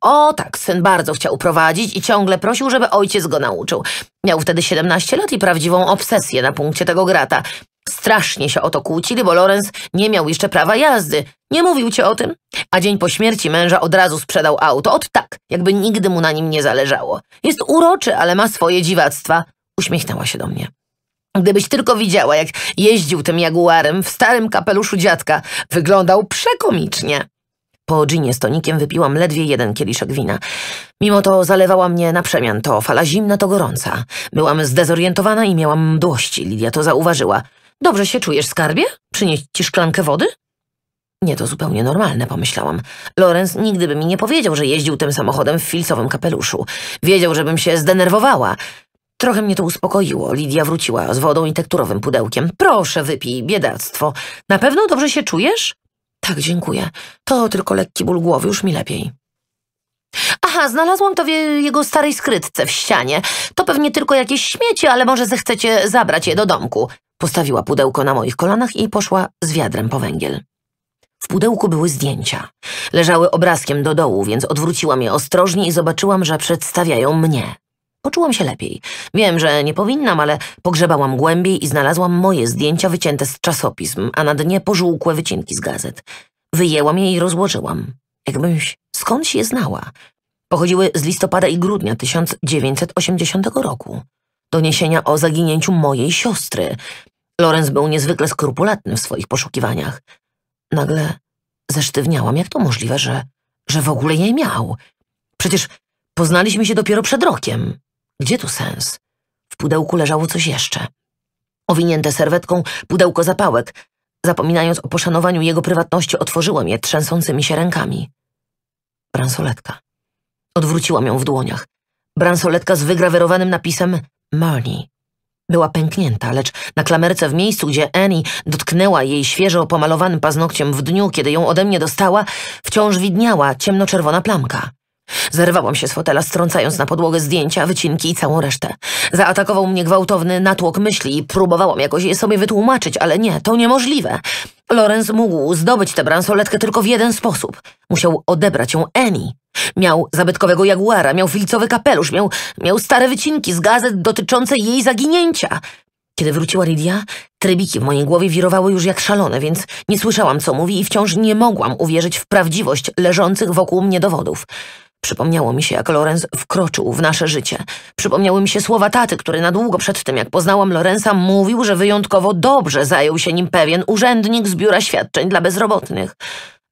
O tak, syn bardzo chciał prowadzić i ciągle prosił, żeby ojciec go nauczył. Miał wtedy 17 lat i prawdziwą obsesję na punkcie tego grata. Strasznie się o to kłócili, bo Lorenz nie miał jeszcze prawa jazdy. Nie mówił cię o tym? A dzień po śmierci męża od razu sprzedał auto. Od tak, jakby nigdy mu na nim nie zależało. Jest uroczy, ale ma swoje dziwactwa. Uśmiechnęła się do mnie. Gdybyś tylko widziała, jak jeździł tym jaguarem w starym kapeluszu dziadka. Wyglądał przekomicznie. Po dżinie z tonikiem wypiłam ledwie jeden kieliszek wina. Mimo to zalewała mnie na przemian to fala zimna, to gorąca. Byłam zdezorientowana i miałam mdłości. Lidia to zauważyła. Dobrze się czujesz, skarbie? Przynieść ci szklankę wody? Nie, to zupełnie normalne, pomyślałam. Lorenz nigdy by mi nie powiedział, że jeździł tym samochodem w filcowym kapeluszu. Wiedział, żebym się zdenerwowała. Trochę mnie to uspokoiło. Lidia wróciła z wodą i tekturowym pudełkiem. Proszę, wypij, biedactwo. Na pewno dobrze się czujesz? Tak, dziękuję. To tylko lekki ból głowy, już mi lepiej. Aha, znalazłam to w jego starej skrytce w ścianie. To pewnie tylko jakieś śmieci, ale może zechcecie zabrać je do domku. Postawiła pudełko na moich kolanach i poszła z wiadrem po węgiel. W pudełku były zdjęcia. Leżały obrazkiem do dołu, więc odwróciłam je ostrożnie i zobaczyłam, że przedstawiają mnie. Poczułam się lepiej. Wiem, że nie powinnam, ale pogrzebałam głębiej i znalazłam moje zdjęcia wycięte z czasopism, a na dnie pożółkłe wycinki z gazet. Wyjęłam je i rozłożyłam. Jakbyś skądś je znała. Pochodziły z listopada i grudnia 1980 roku. Doniesienia o zaginięciu mojej siostry. Lorenz był niezwykle skrupulatny w swoich poszukiwaniach. Nagle zesztywniałam, jak to możliwe, że, że w ogóle jej miał. Przecież poznaliśmy się dopiero przed rokiem. Gdzie tu sens? W pudełku leżało coś jeszcze. Owinięte serwetką pudełko zapałek. Zapominając o poszanowaniu jego prywatności, otworzyłam je trzęsącymi się rękami. Bransoletka. Odwróciłam ją w dłoniach. Bransoletka z wygrawerowanym napisem Marnie. Była pęknięta, lecz na klamerce w miejscu, gdzie Annie dotknęła jej świeżo pomalowanym paznokciem w dniu, kiedy ją ode mnie dostała, wciąż widniała ciemnoczerwona plamka. Zerwałam się z fotela, strącając na podłogę zdjęcia, wycinki i całą resztę. Zaatakował mnie gwałtowny natłok myśli i próbowałam jakoś je sobie wytłumaczyć, ale nie, to niemożliwe. Lorenz mógł zdobyć tę bransoletkę tylko w jeden sposób. Musiał odebrać ją Annie. Miał zabytkowego jaguara, miał filcowy kapelusz, miał, miał stare wycinki z gazet dotyczące jej zaginięcia. Kiedy wróciła Lidia, trybiki w mojej głowie wirowały już jak szalone, więc nie słyszałam, co mówi i wciąż nie mogłam uwierzyć w prawdziwość leżących wokół mnie dowodów. Przypomniało mi się, jak Lorenz wkroczył w nasze życie. Przypomniały mi się słowa taty, który na długo przed tym, jak poznałam Lorenza, mówił, że wyjątkowo dobrze zajął się nim pewien urzędnik z biura świadczeń dla bezrobotnych.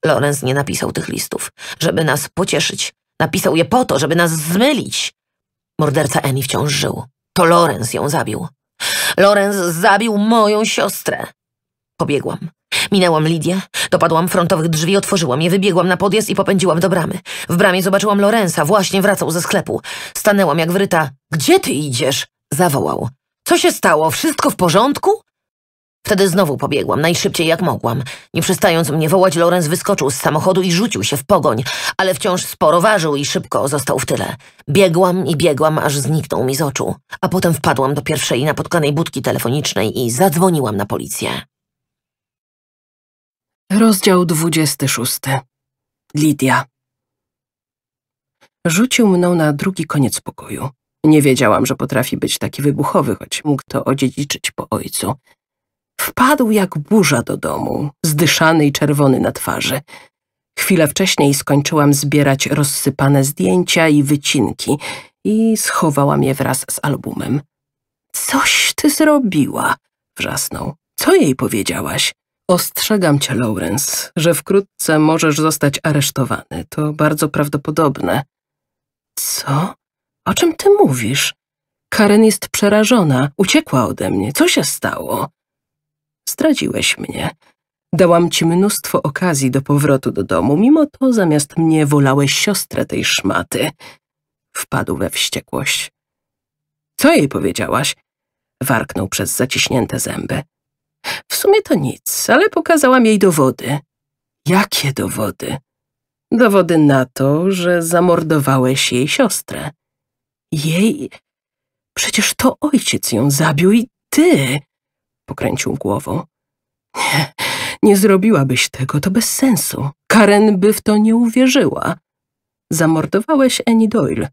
Lorenz nie napisał tych listów, żeby nas pocieszyć. Napisał je po to, żeby nas zmylić. Morderca Eni wciąż żył. To Lorenz ją zabił. Lorenz zabił moją siostrę. Pobiegłam. Minęłam Lidię, dopadłam frontowych drzwi, otworzyłam je, wybiegłam na podjazd i popędziłam do bramy. W bramie zobaczyłam Lorenza, właśnie wracał ze sklepu. Stanęłam jak wryta. Gdzie ty idziesz? Zawołał. Co się stało? Wszystko w porządku? Wtedy znowu pobiegłam, najszybciej jak mogłam. Nie przestając mnie wołać, Lorenz wyskoczył z samochodu i rzucił się w pogoń, ale wciąż sporo ważył i szybko został w tyle. Biegłam i biegłam, aż zniknął mi z oczu. A potem wpadłam do pierwszej napotkanej budki telefonicznej i zadzwoniłam na policję. Rozdział 26. Lidia. Rzucił mną na drugi koniec pokoju. Nie wiedziałam, że potrafi być taki wybuchowy, choć mógł to odziedziczyć po ojcu. Wpadł jak burza do domu, zdyszany i czerwony na twarzy. Chwilę wcześniej skończyłam zbierać rozsypane zdjęcia i wycinki i schowałam je wraz z albumem. Coś ty zrobiła, wrzasnął. Co jej powiedziałaś? Ostrzegam cię, Lawrence, że wkrótce możesz zostać aresztowany. To bardzo prawdopodobne. Co? O czym ty mówisz? Karen jest przerażona, uciekła ode mnie. Co się stało? Straciłeś mnie. Dałam ci mnóstwo okazji do powrotu do domu, mimo to zamiast mnie wolałeś siostrę tej szmaty. Wpadł we wściekłość. Co jej powiedziałaś? Warknął przez zaciśnięte zęby. W sumie to nic, ale pokazałam jej dowody. Jakie dowody? Dowody na to, że zamordowałeś jej siostrę. Jej? Przecież to ojciec ją zabił i ty. Pokręcił głową. Nie, nie zrobiłabyś tego, to bez sensu. Karen by w to nie uwierzyła. Zamordowałeś Annie Doyle.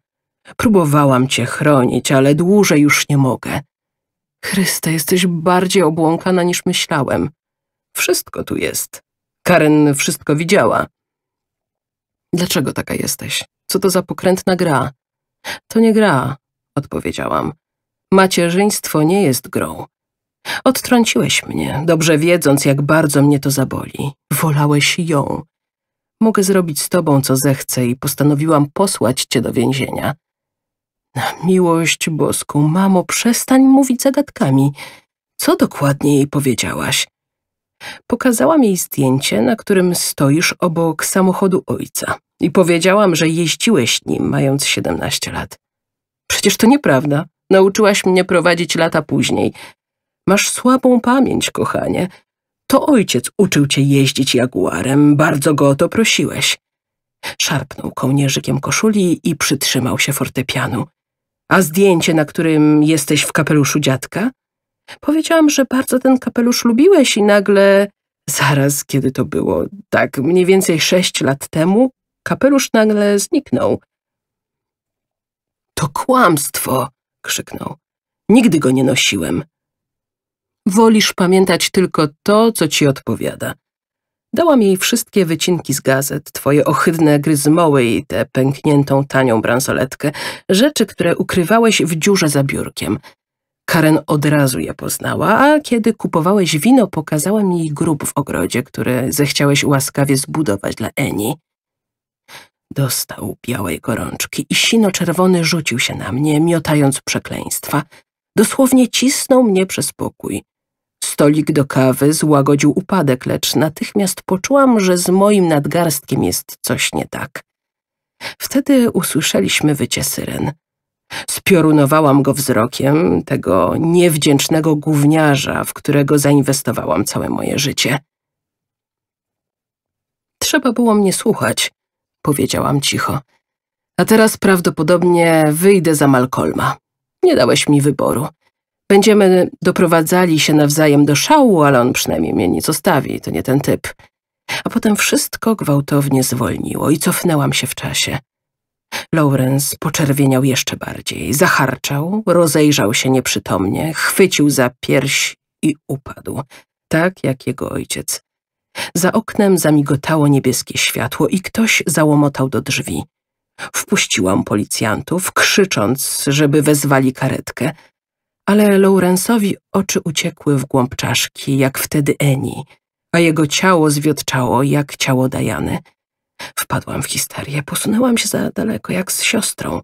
Próbowałam cię chronić, ale dłużej już nie mogę. Chryste, jesteś bardziej obłąkana niż myślałem. Wszystko tu jest. Karen wszystko widziała. Dlaczego taka jesteś? Co to za pokrętna gra? To nie gra, odpowiedziałam. Macierzyństwo nie jest grą. Odtrąciłeś mnie, dobrze wiedząc, jak bardzo mnie to zaboli. Wolałeś ją. Mogę zrobić z tobą, co zechcę i postanowiłam posłać cię do więzienia. Na miłość boską, mamo, przestań mówić zagadkami. Co dokładnie jej powiedziałaś? Pokazałam jej zdjęcie, na którym stoisz obok samochodu ojca i powiedziałam, że jeździłeś nim, mając 17 lat. Przecież to nieprawda. Nauczyłaś mnie prowadzić lata później, Masz słabą pamięć, kochanie. To ojciec uczył cię jeździć jaguarem, bardzo go o to prosiłeś. Szarpnął kołnierzykiem koszuli i przytrzymał się fortepianu. A zdjęcie, na którym jesteś w kapeluszu dziadka? Powiedziałam, że bardzo ten kapelusz lubiłeś i nagle... Zaraz, kiedy to było, tak mniej więcej sześć lat temu, kapelusz nagle zniknął. To kłamstwo! krzyknął. Nigdy go nie nosiłem. Wolisz pamiętać tylko to, co ci odpowiada. Dałam jej wszystkie wycinki z gazet, twoje ohydne gryzmoły i tę pękniętą tanią bransoletkę, rzeczy, które ukrywałeś w dziurze za biurkiem. Karen od razu je poznała, a kiedy kupowałeś wino, pokazała mi jej grób w ogrodzie, który zechciałeś łaskawie zbudować dla Eni. Dostał białej gorączki i sino-czerwony rzucił się na mnie, miotając przekleństwa. Dosłownie cisnął mnie przez pokój. Stolik do kawy złagodził upadek, lecz natychmiast poczułam, że z moim nadgarstkiem jest coś nie tak. Wtedy usłyszeliśmy wycie syren. Spiorunowałam go wzrokiem, tego niewdzięcznego gówniarza, w którego zainwestowałam całe moje życie. Trzeba było mnie słuchać, powiedziałam cicho. A teraz prawdopodobnie wyjdę za Malcolma. Nie dałeś mi wyboru. Będziemy doprowadzali się nawzajem do szału, ale on przynajmniej mnie nie zostawi, to nie ten typ. A potem wszystko gwałtownie zwolniło i cofnęłam się w czasie. Lawrence poczerwieniał jeszcze bardziej, zaharczał, rozejrzał się nieprzytomnie, chwycił za pierś i upadł, tak jak jego ojciec. Za oknem zamigotało niebieskie światło i ktoś załomotał do drzwi. Wpuściłam policjantów, krzycząc, żeby wezwali karetkę ale Lawrence'owi oczy uciekły w głąb czaszki, jak wtedy Eni, a jego ciało zwiotczało, jak ciało Dajany. Wpadłam w histerię, posunęłam się za daleko, jak z siostrą.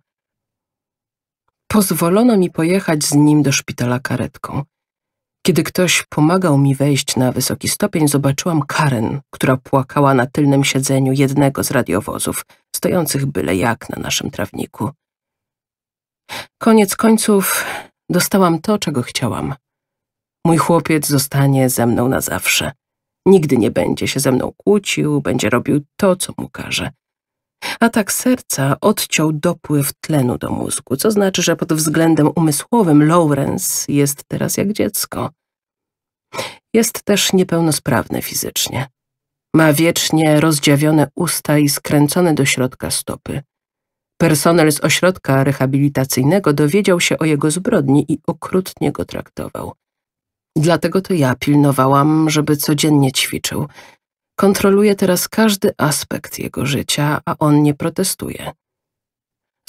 Pozwolono mi pojechać z nim do szpitala karetką. Kiedy ktoś pomagał mi wejść na wysoki stopień, zobaczyłam Karen, która płakała na tylnym siedzeniu jednego z radiowozów, stojących byle jak na naszym trawniku. Koniec końców Dostałam to, czego chciałam. Mój chłopiec zostanie ze mną na zawsze. Nigdy nie będzie się ze mną kłócił, będzie robił to, co mu każe. tak serca odciął dopływ tlenu do mózgu, co znaczy, że pod względem umysłowym Lawrence jest teraz jak dziecko. Jest też niepełnosprawny fizycznie. Ma wiecznie rozdziawione usta i skręcone do środka stopy. Personel z ośrodka rehabilitacyjnego dowiedział się o jego zbrodni i okrutnie go traktował. Dlatego to ja pilnowałam, żeby codziennie ćwiczył. Kontroluję teraz każdy aspekt jego życia, a on nie protestuje.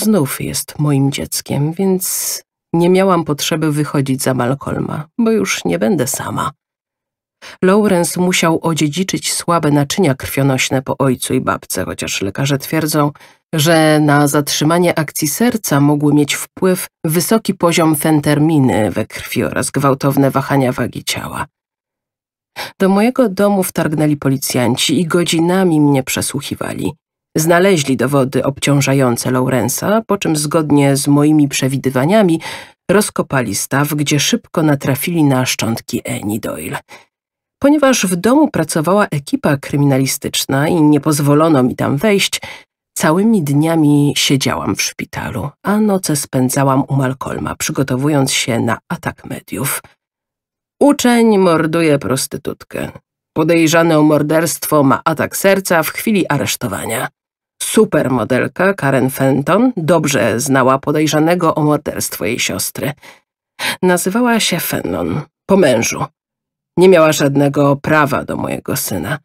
Znów jest moim dzieckiem, więc nie miałam potrzeby wychodzić za Malcolma, bo już nie będę sama. Lawrence musiał odziedziczyć słabe naczynia krwionośne po ojcu i babce, chociaż lekarze twierdzą, że na zatrzymanie akcji serca mogły mieć wpływ wysoki poziom fenterminy we krwi oraz gwałtowne wahania wagi ciała. Do mojego domu wtargnęli policjanci i godzinami mnie przesłuchiwali. Znaleźli dowody obciążające Lawrence'a, po czym zgodnie z moimi przewidywaniami rozkopali staw, gdzie szybko natrafili na szczątki Annie Doyle. Ponieważ w domu pracowała ekipa kryminalistyczna i nie pozwolono mi tam wejść, Całymi dniami siedziałam w szpitalu, a noce spędzałam u Malcolma, przygotowując się na atak mediów. Uczeń morduje prostytutkę. Podejrzane o morderstwo ma atak serca w chwili aresztowania. Supermodelka Karen Fenton dobrze znała podejrzanego o morderstwo jej siostry. Nazywała się Fennon, po mężu. Nie miała żadnego prawa do mojego syna.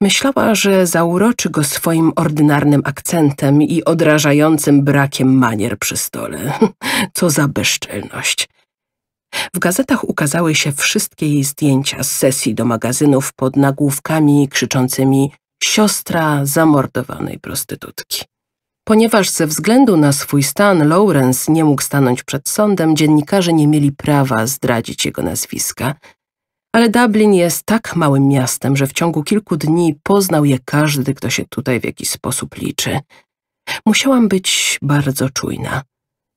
Myślała, że zauroczy go swoim ordynarnym akcentem i odrażającym brakiem manier przy stole. Co za bezczelność. W gazetach ukazały się wszystkie jej zdjęcia z sesji do magazynów pod nagłówkami krzyczącymi siostra zamordowanej prostytutki. Ponieważ ze względu na swój stan Lawrence nie mógł stanąć przed sądem, dziennikarze nie mieli prawa zdradzić jego nazwiska, ale Dublin jest tak małym miastem, że w ciągu kilku dni poznał je każdy, kto się tutaj w jakiś sposób liczy. Musiałam być bardzo czujna.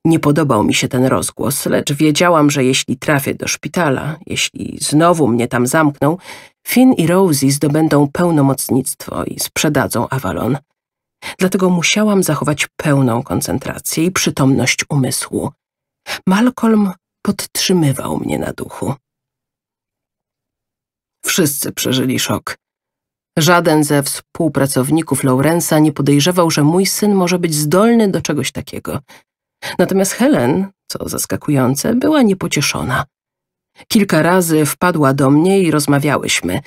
Nie podobał mi się ten rozgłos, lecz wiedziałam, że jeśli trafię do szpitala, jeśli znowu mnie tam zamkną, Finn i Rosie zdobędą pełnomocnictwo i sprzedadzą Avalon. Dlatego musiałam zachować pełną koncentrację i przytomność umysłu. Malcolm podtrzymywał mnie na duchu. Wszyscy przeżyli szok. Żaden ze współpracowników Laurensa nie podejrzewał, że mój syn może być zdolny do czegoś takiego. Natomiast Helen, co zaskakujące, była niepocieszona. Kilka razy wpadła do mnie i rozmawiałyśmy.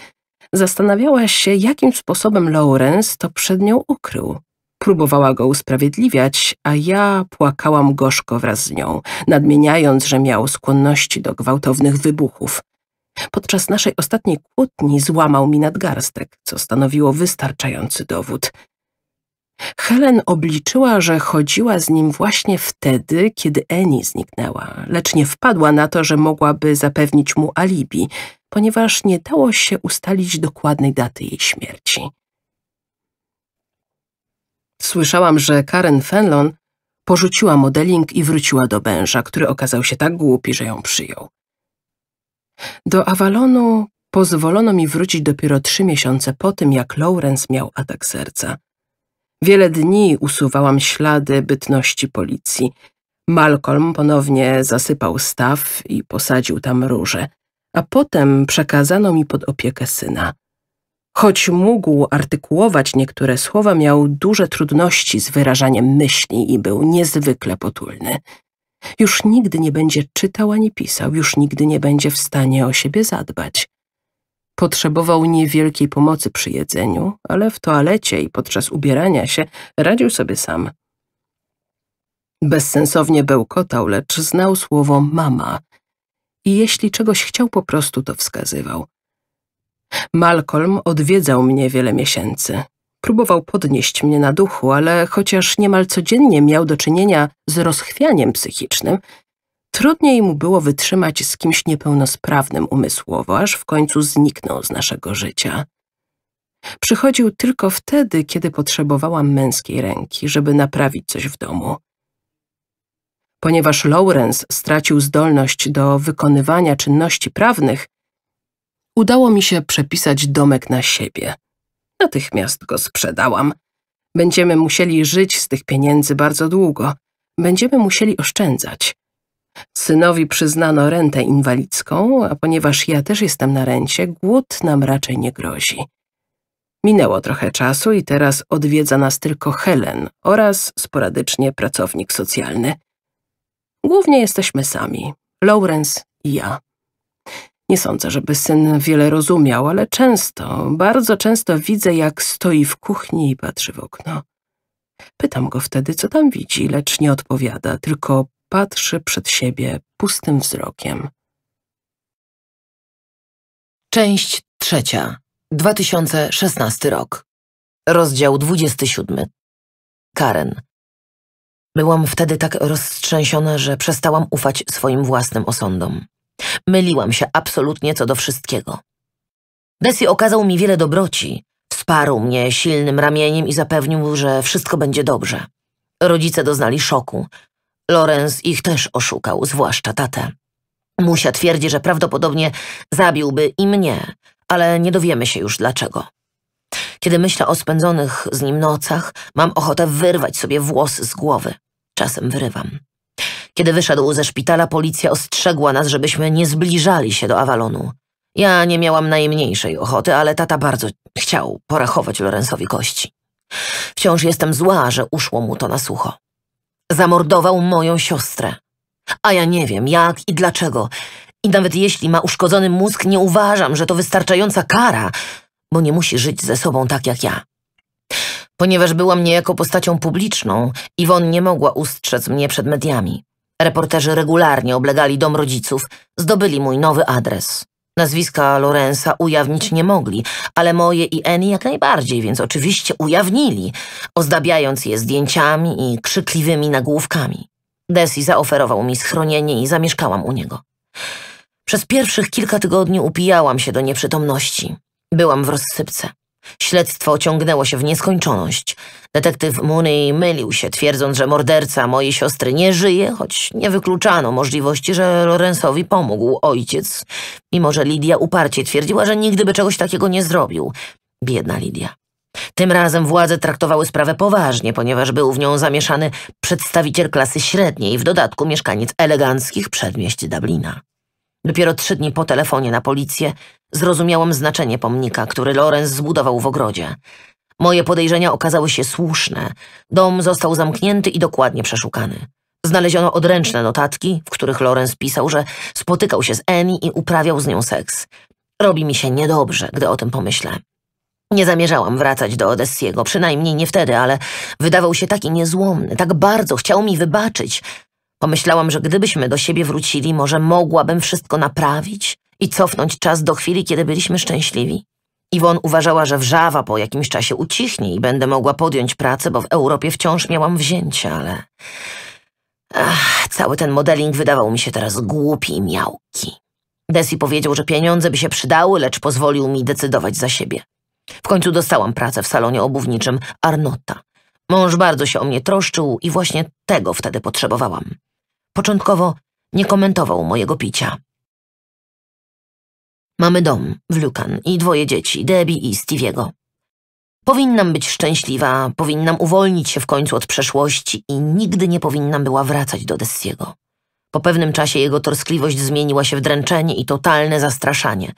Zastanawiała się, jakim sposobem Lawrence to przed nią ukrył. Próbowała go usprawiedliwiać, a ja płakałam gorzko wraz z nią, nadmieniając, że miał skłonności do gwałtownych wybuchów. Podczas naszej ostatniej kłótni złamał mi nadgarstek, co stanowiło wystarczający dowód. Helen obliczyła, że chodziła z nim właśnie wtedy, kiedy Eni zniknęła, lecz nie wpadła na to, że mogłaby zapewnić mu alibi, ponieważ nie dało się ustalić dokładnej daty jej śmierci. Słyszałam, że Karen Fenlon porzuciła modeling i wróciła do męża, który okazał się tak głupi, że ją przyjął. Do Avalonu pozwolono mi wrócić dopiero trzy miesiące po tym, jak Lawrence miał atak serca. Wiele dni usuwałam ślady bytności policji. Malcolm ponownie zasypał staw i posadził tam róże, a potem przekazano mi pod opiekę syna. Choć mógł artykułować niektóre słowa, miał duże trudności z wyrażaniem myśli i był niezwykle potulny. Już nigdy nie będzie czytał ani pisał, już nigdy nie będzie w stanie o siebie zadbać. Potrzebował niewielkiej pomocy przy jedzeniu, ale w toalecie i podczas ubierania się radził sobie sam. Bezsensownie bełkotał, lecz znał słowo mama i jeśli czegoś chciał po prostu, to wskazywał. Malcolm odwiedzał mnie wiele miesięcy. Próbował podnieść mnie na duchu, ale chociaż niemal codziennie miał do czynienia z rozchwianiem psychicznym, trudniej mu było wytrzymać z kimś niepełnosprawnym umysłowo, aż w końcu zniknął z naszego życia. Przychodził tylko wtedy, kiedy potrzebowałam męskiej ręki, żeby naprawić coś w domu. Ponieważ Lawrence stracił zdolność do wykonywania czynności prawnych, udało mi się przepisać domek na siebie – Natychmiast go sprzedałam. Będziemy musieli żyć z tych pieniędzy bardzo długo. Będziemy musieli oszczędzać. Synowi przyznano rentę inwalidzką, a ponieważ ja też jestem na rencie, głód nam raczej nie grozi. Minęło trochę czasu i teraz odwiedza nas tylko Helen oraz sporadycznie pracownik socjalny. Głównie jesteśmy sami, Lawrence i ja. Nie sądzę, żeby syn wiele rozumiał, ale często, bardzo często widzę, jak stoi w kuchni i patrzy w okno. Pytam go wtedy, co tam widzi, lecz nie odpowiada, tylko patrzy przed siebie pustym wzrokiem. Część trzecia. 2016 rok. Rozdział 27. Karen. Byłam wtedy tak roztrzęsiona, że przestałam ufać swoim własnym osądom. Myliłam się absolutnie co do wszystkiego. Desi okazał mi wiele dobroci. Wsparł mnie silnym ramieniem i zapewnił, że wszystko będzie dobrze. Rodzice doznali szoku. Lorenz ich też oszukał, zwłaszcza tatę. Musia twierdzi, że prawdopodobnie zabiłby i mnie, ale nie dowiemy się już dlaczego. Kiedy myślę o spędzonych z nim nocach, mam ochotę wyrwać sobie włosy z głowy. Czasem wyrywam. Kiedy wyszedł ze szpitala, policja ostrzegła nas, żebyśmy nie zbliżali się do Avalonu. Ja nie miałam najmniejszej ochoty, ale tata bardzo chciał porachować Lorenzowi kości. Wciąż jestem zła, że uszło mu to na sucho. Zamordował moją siostrę. A ja nie wiem jak i dlaczego. I nawet jeśli ma uszkodzony mózg, nie uważam, że to wystarczająca kara, bo nie musi żyć ze sobą tak jak ja. Ponieważ byłam niejako postacią publiczną, Iwon nie mogła ustrzec mnie przed mediami. Reporterzy regularnie oblegali dom rodziców, zdobyli mój nowy adres. Nazwiska Lorenza ujawnić nie mogli, ale moje i Eni jak najbardziej, więc oczywiście ujawnili, ozdabiając je zdjęciami i krzykliwymi nagłówkami. Desi zaoferował mi schronienie i zamieszkałam u niego. Przez pierwszych kilka tygodni upijałam się do nieprzytomności. Byłam w rozsypce. Śledztwo ciągnęło się w nieskończoność. Detektyw Mooney mylił się, twierdząc, że morderca mojej siostry nie żyje, choć nie wykluczano możliwości, że Lorenzowi pomógł ojciec, mimo że Lidia uparcie twierdziła, że nigdy by czegoś takiego nie zrobił. Biedna Lidia. Tym razem władze traktowały sprawę poważnie, ponieważ był w nią zamieszany przedstawiciel klasy średniej, w dodatku mieszkaniec eleganckich przedmieści Dublina. Dopiero trzy dni po telefonie na policję zrozumiałam znaczenie pomnika, który Lorenz zbudował w ogrodzie. Moje podejrzenia okazały się słuszne. Dom został zamknięty i dokładnie przeszukany. Znaleziono odręczne notatki, w których Lorenz pisał, że spotykał się z Annie i uprawiał z nią seks. Robi mi się niedobrze, gdy o tym pomyślę. Nie zamierzałam wracać do Odessiego, przynajmniej nie wtedy, ale wydawał się taki niezłomny, tak bardzo chciał mi wybaczyć, Pomyślałam, że gdybyśmy do siebie wrócili, może mogłabym wszystko naprawić i cofnąć czas do chwili, kiedy byliśmy szczęśliwi. Iwon uważała, że wrzawa po jakimś czasie ucichnie i będę mogła podjąć pracę, bo w Europie wciąż miałam wzięcie, ale... Ach, cały ten modeling wydawał mi się teraz głupi i miałki. Desi powiedział, że pieniądze by się przydały, lecz pozwolił mi decydować za siebie. W końcu dostałam pracę w salonie obuwniczym Arnota. Mąż bardzo się o mnie troszczył i właśnie tego wtedy potrzebowałam. Początkowo nie komentował mojego picia. Mamy dom w Lukan i dwoje dzieci, Debbie i Steviego. Powinnam być szczęśliwa, powinnam uwolnić się w końcu od przeszłości i nigdy nie powinnam była wracać do Dessiego. Po pewnym czasie jego torskliwość zmieniła się w dręczenie i totalne zastraszanie.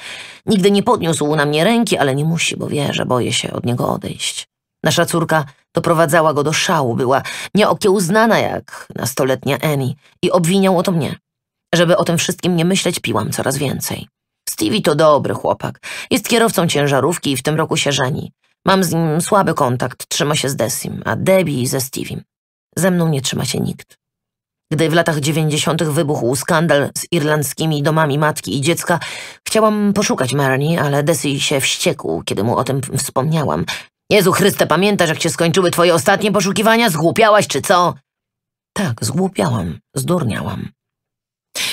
Nigdy nie podniósł na mnie ręki, ale nie musi, bo wie, że boję się od niego odejść. Nasza córka doprowadzała go do szału, była nieokiełznana jak nastoletnia Emi i obwiniał to mnie. Żeby o tym wszystkim nie myśleć, piłam coraz więcej. Stevie to dobry chłopak. Jest kierowcą ciężarówki i w tym roku się żeni. Mam z nim słaby kontakt, trzyma się z Desim, a Debbie ze Steviem. Ze mną nie trzyma się nikt. Gdy w latach dziewięćdziesiątych wybuchł skandal z irlandzkimi domami matki i dziecka, chciałam poszukać Marnie, ale Desi się wściekł, kiedy mu o tym wspomniałam, Jezu Chryste, pamiętasz, jak się skończyły twoje ostatnie poszukiwania? Zgłupiałaś czy co? Tak, zgłupiałam, zdurniałam.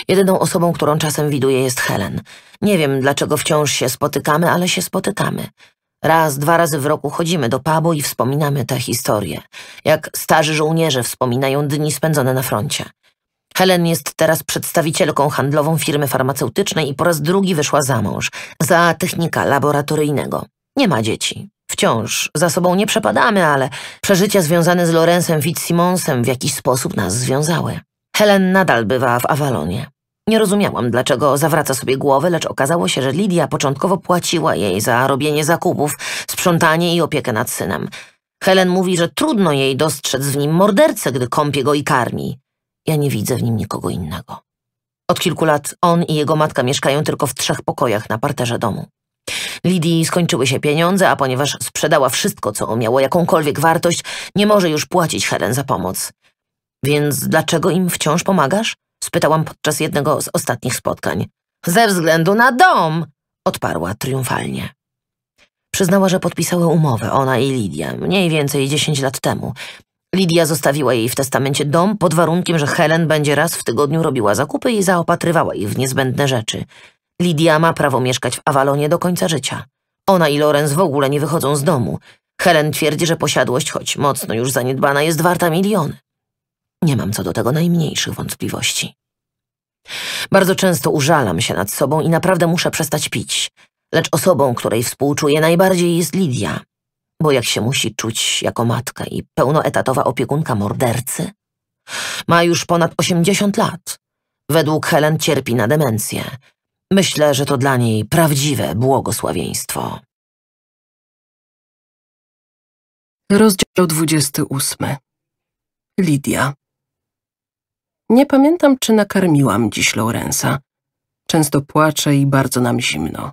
Jedyną osobą, którą czasem widuję jest Helen. Nie wiem, dlaczego wciąż się spotykamy, ale się spotykamy. Raz, dwa razy w roku chodzimy do pubu i wspominamy tę historię. Jak starzy żołnierze wspominają dni spędzone na froncie. Helen jest teraz przedstawicielką handlową firmy farmaceutycznej i po raz drugi wyszła za mąż, za technika laboratoryjnego. Nie ma dzieci. Wciąż za sobą nie przepadamy, ale przeżycia związane z Lorensem Fitzsimonsem w jakiś sposób nas związały. Helen nadal bywa w Avalonie. Nie rozumiałam, dlaczego zawraca sobie głowę, lecz okazało się, że Lidia początkowo płaciła jej za robienie zakupów, sprzątanie i opiekę nad synem. Helen mówi, że trudno jej dostrzec w nim mordercę, gdy kąpie go i karmi. Ja nie widzę w nim nikogo innego. Od kilku lat on i jego matka mieszkają tylko w trzech pokojach na parterze domu. Lidii skończyły się pieniądze, a ponieważ sprzedała wszystko, co miało jakąkolwiek wartość, nie może już płacić Helen za pomoc. Więc dlaczego im wciąż pomagasz? Spytałam podczas jednego z ostatnich spotkań. Ze względu na dom! Odparła triumfalnie. Przyznała, że podpisały umowę ona i Lidia, mniej więcej dziesięć lat temu. Lidia zostawiła jej w testamencie dom pod warunkiem, że Helen będzie raz w tygodniu robiła zakupy i zaopatrywała ich w niezbędne rzeczy. Lidia ma prawo mieszkać w Awalonie do końca życia. Ona i Lorenz w ogóle nie wychodzą z domu. Helen twierdzi, że posiadłość, choć mocno już zaniedbana, jest warta miliony. Nie mam co do tego najmniejszych wątpliwości. Bardzo często użalam się nad sobą i naprawdę muszę przestać pić. Lecz osobą, której współczuję najbardziej jest Lidia. Bo jak się musi czuć jako matka i pełnoetatowa opiekunka mordercy? Ma już ponad 80 lat. Według Helen cierpi na demencję. Myślę, że to dla niej prawdziwe błogosławieństwo. Rozdział 28. Lidia. Nie pamiętam, czy nakarmiłam dziś Laurensa. Często płacze i bardzo nam zimno.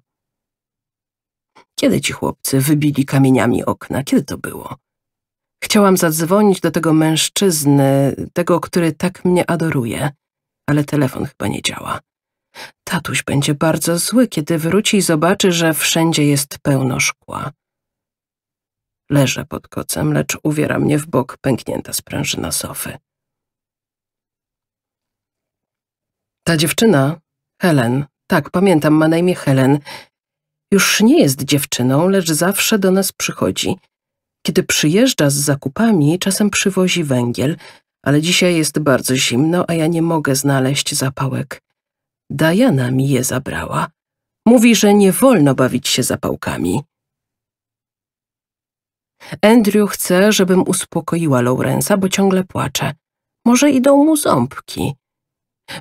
Kiedy ci chłopcy wybili kamieniami okna? Kiedy to było? Chciałam zadzwonić do tego mężczyzny, tego, który tak mnie adoruje, ale telefon chyba nie działa. Tatuś będzie bardzo zły, kiedy wróci i zobaczy, że wszędzie jest pełno szkła. Leżę pod kocem, lecz uwiera mnie w bok pęknięta sprężyna sofy. Ta dziewczyna, Helen, tak, pamiętam, ma na imię Helen, już nie jest dziewczyną, lecz zawsze do nas przychodzi. Kiedy przyjeżdża z zakupami, czasem przywozi węgiel, ale dzisiaj jest bardzo zimno, a ja nie mogę znaleźć zapałek. Diana mi je zabrała. Mówi, że nie wolno bawić się zapałkami. Andrew chce, żebym uspokoiła Lawrence'a, bo ciągle płacze. Może idą mu ząbki.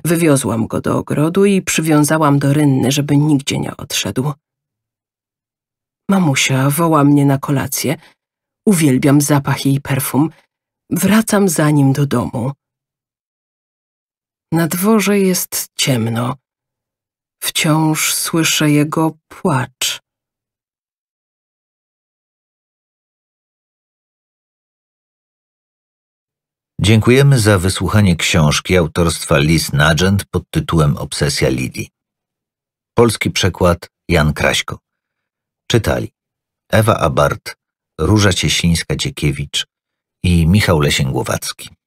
Wywiozłam go do ogrodu i przywiązałam do rynny, żeby nigdzie nie odszedł. Mamusia woła mnie na kolację. Uwielbiam zapach jej perfum. Wracam za nim do domu. Na dworze jest ciemno. Wciąż słyszę jego płacz. Dziękujemy za wysłuchanie książki autorstwa Liz Nagent pod tytułem Obsesja Lidii. Polski przekład Jan Kraśko. Czytali Ewa Abart, Róża Cieślińska-Dziekiewicz i Michał Lesięgłowacki.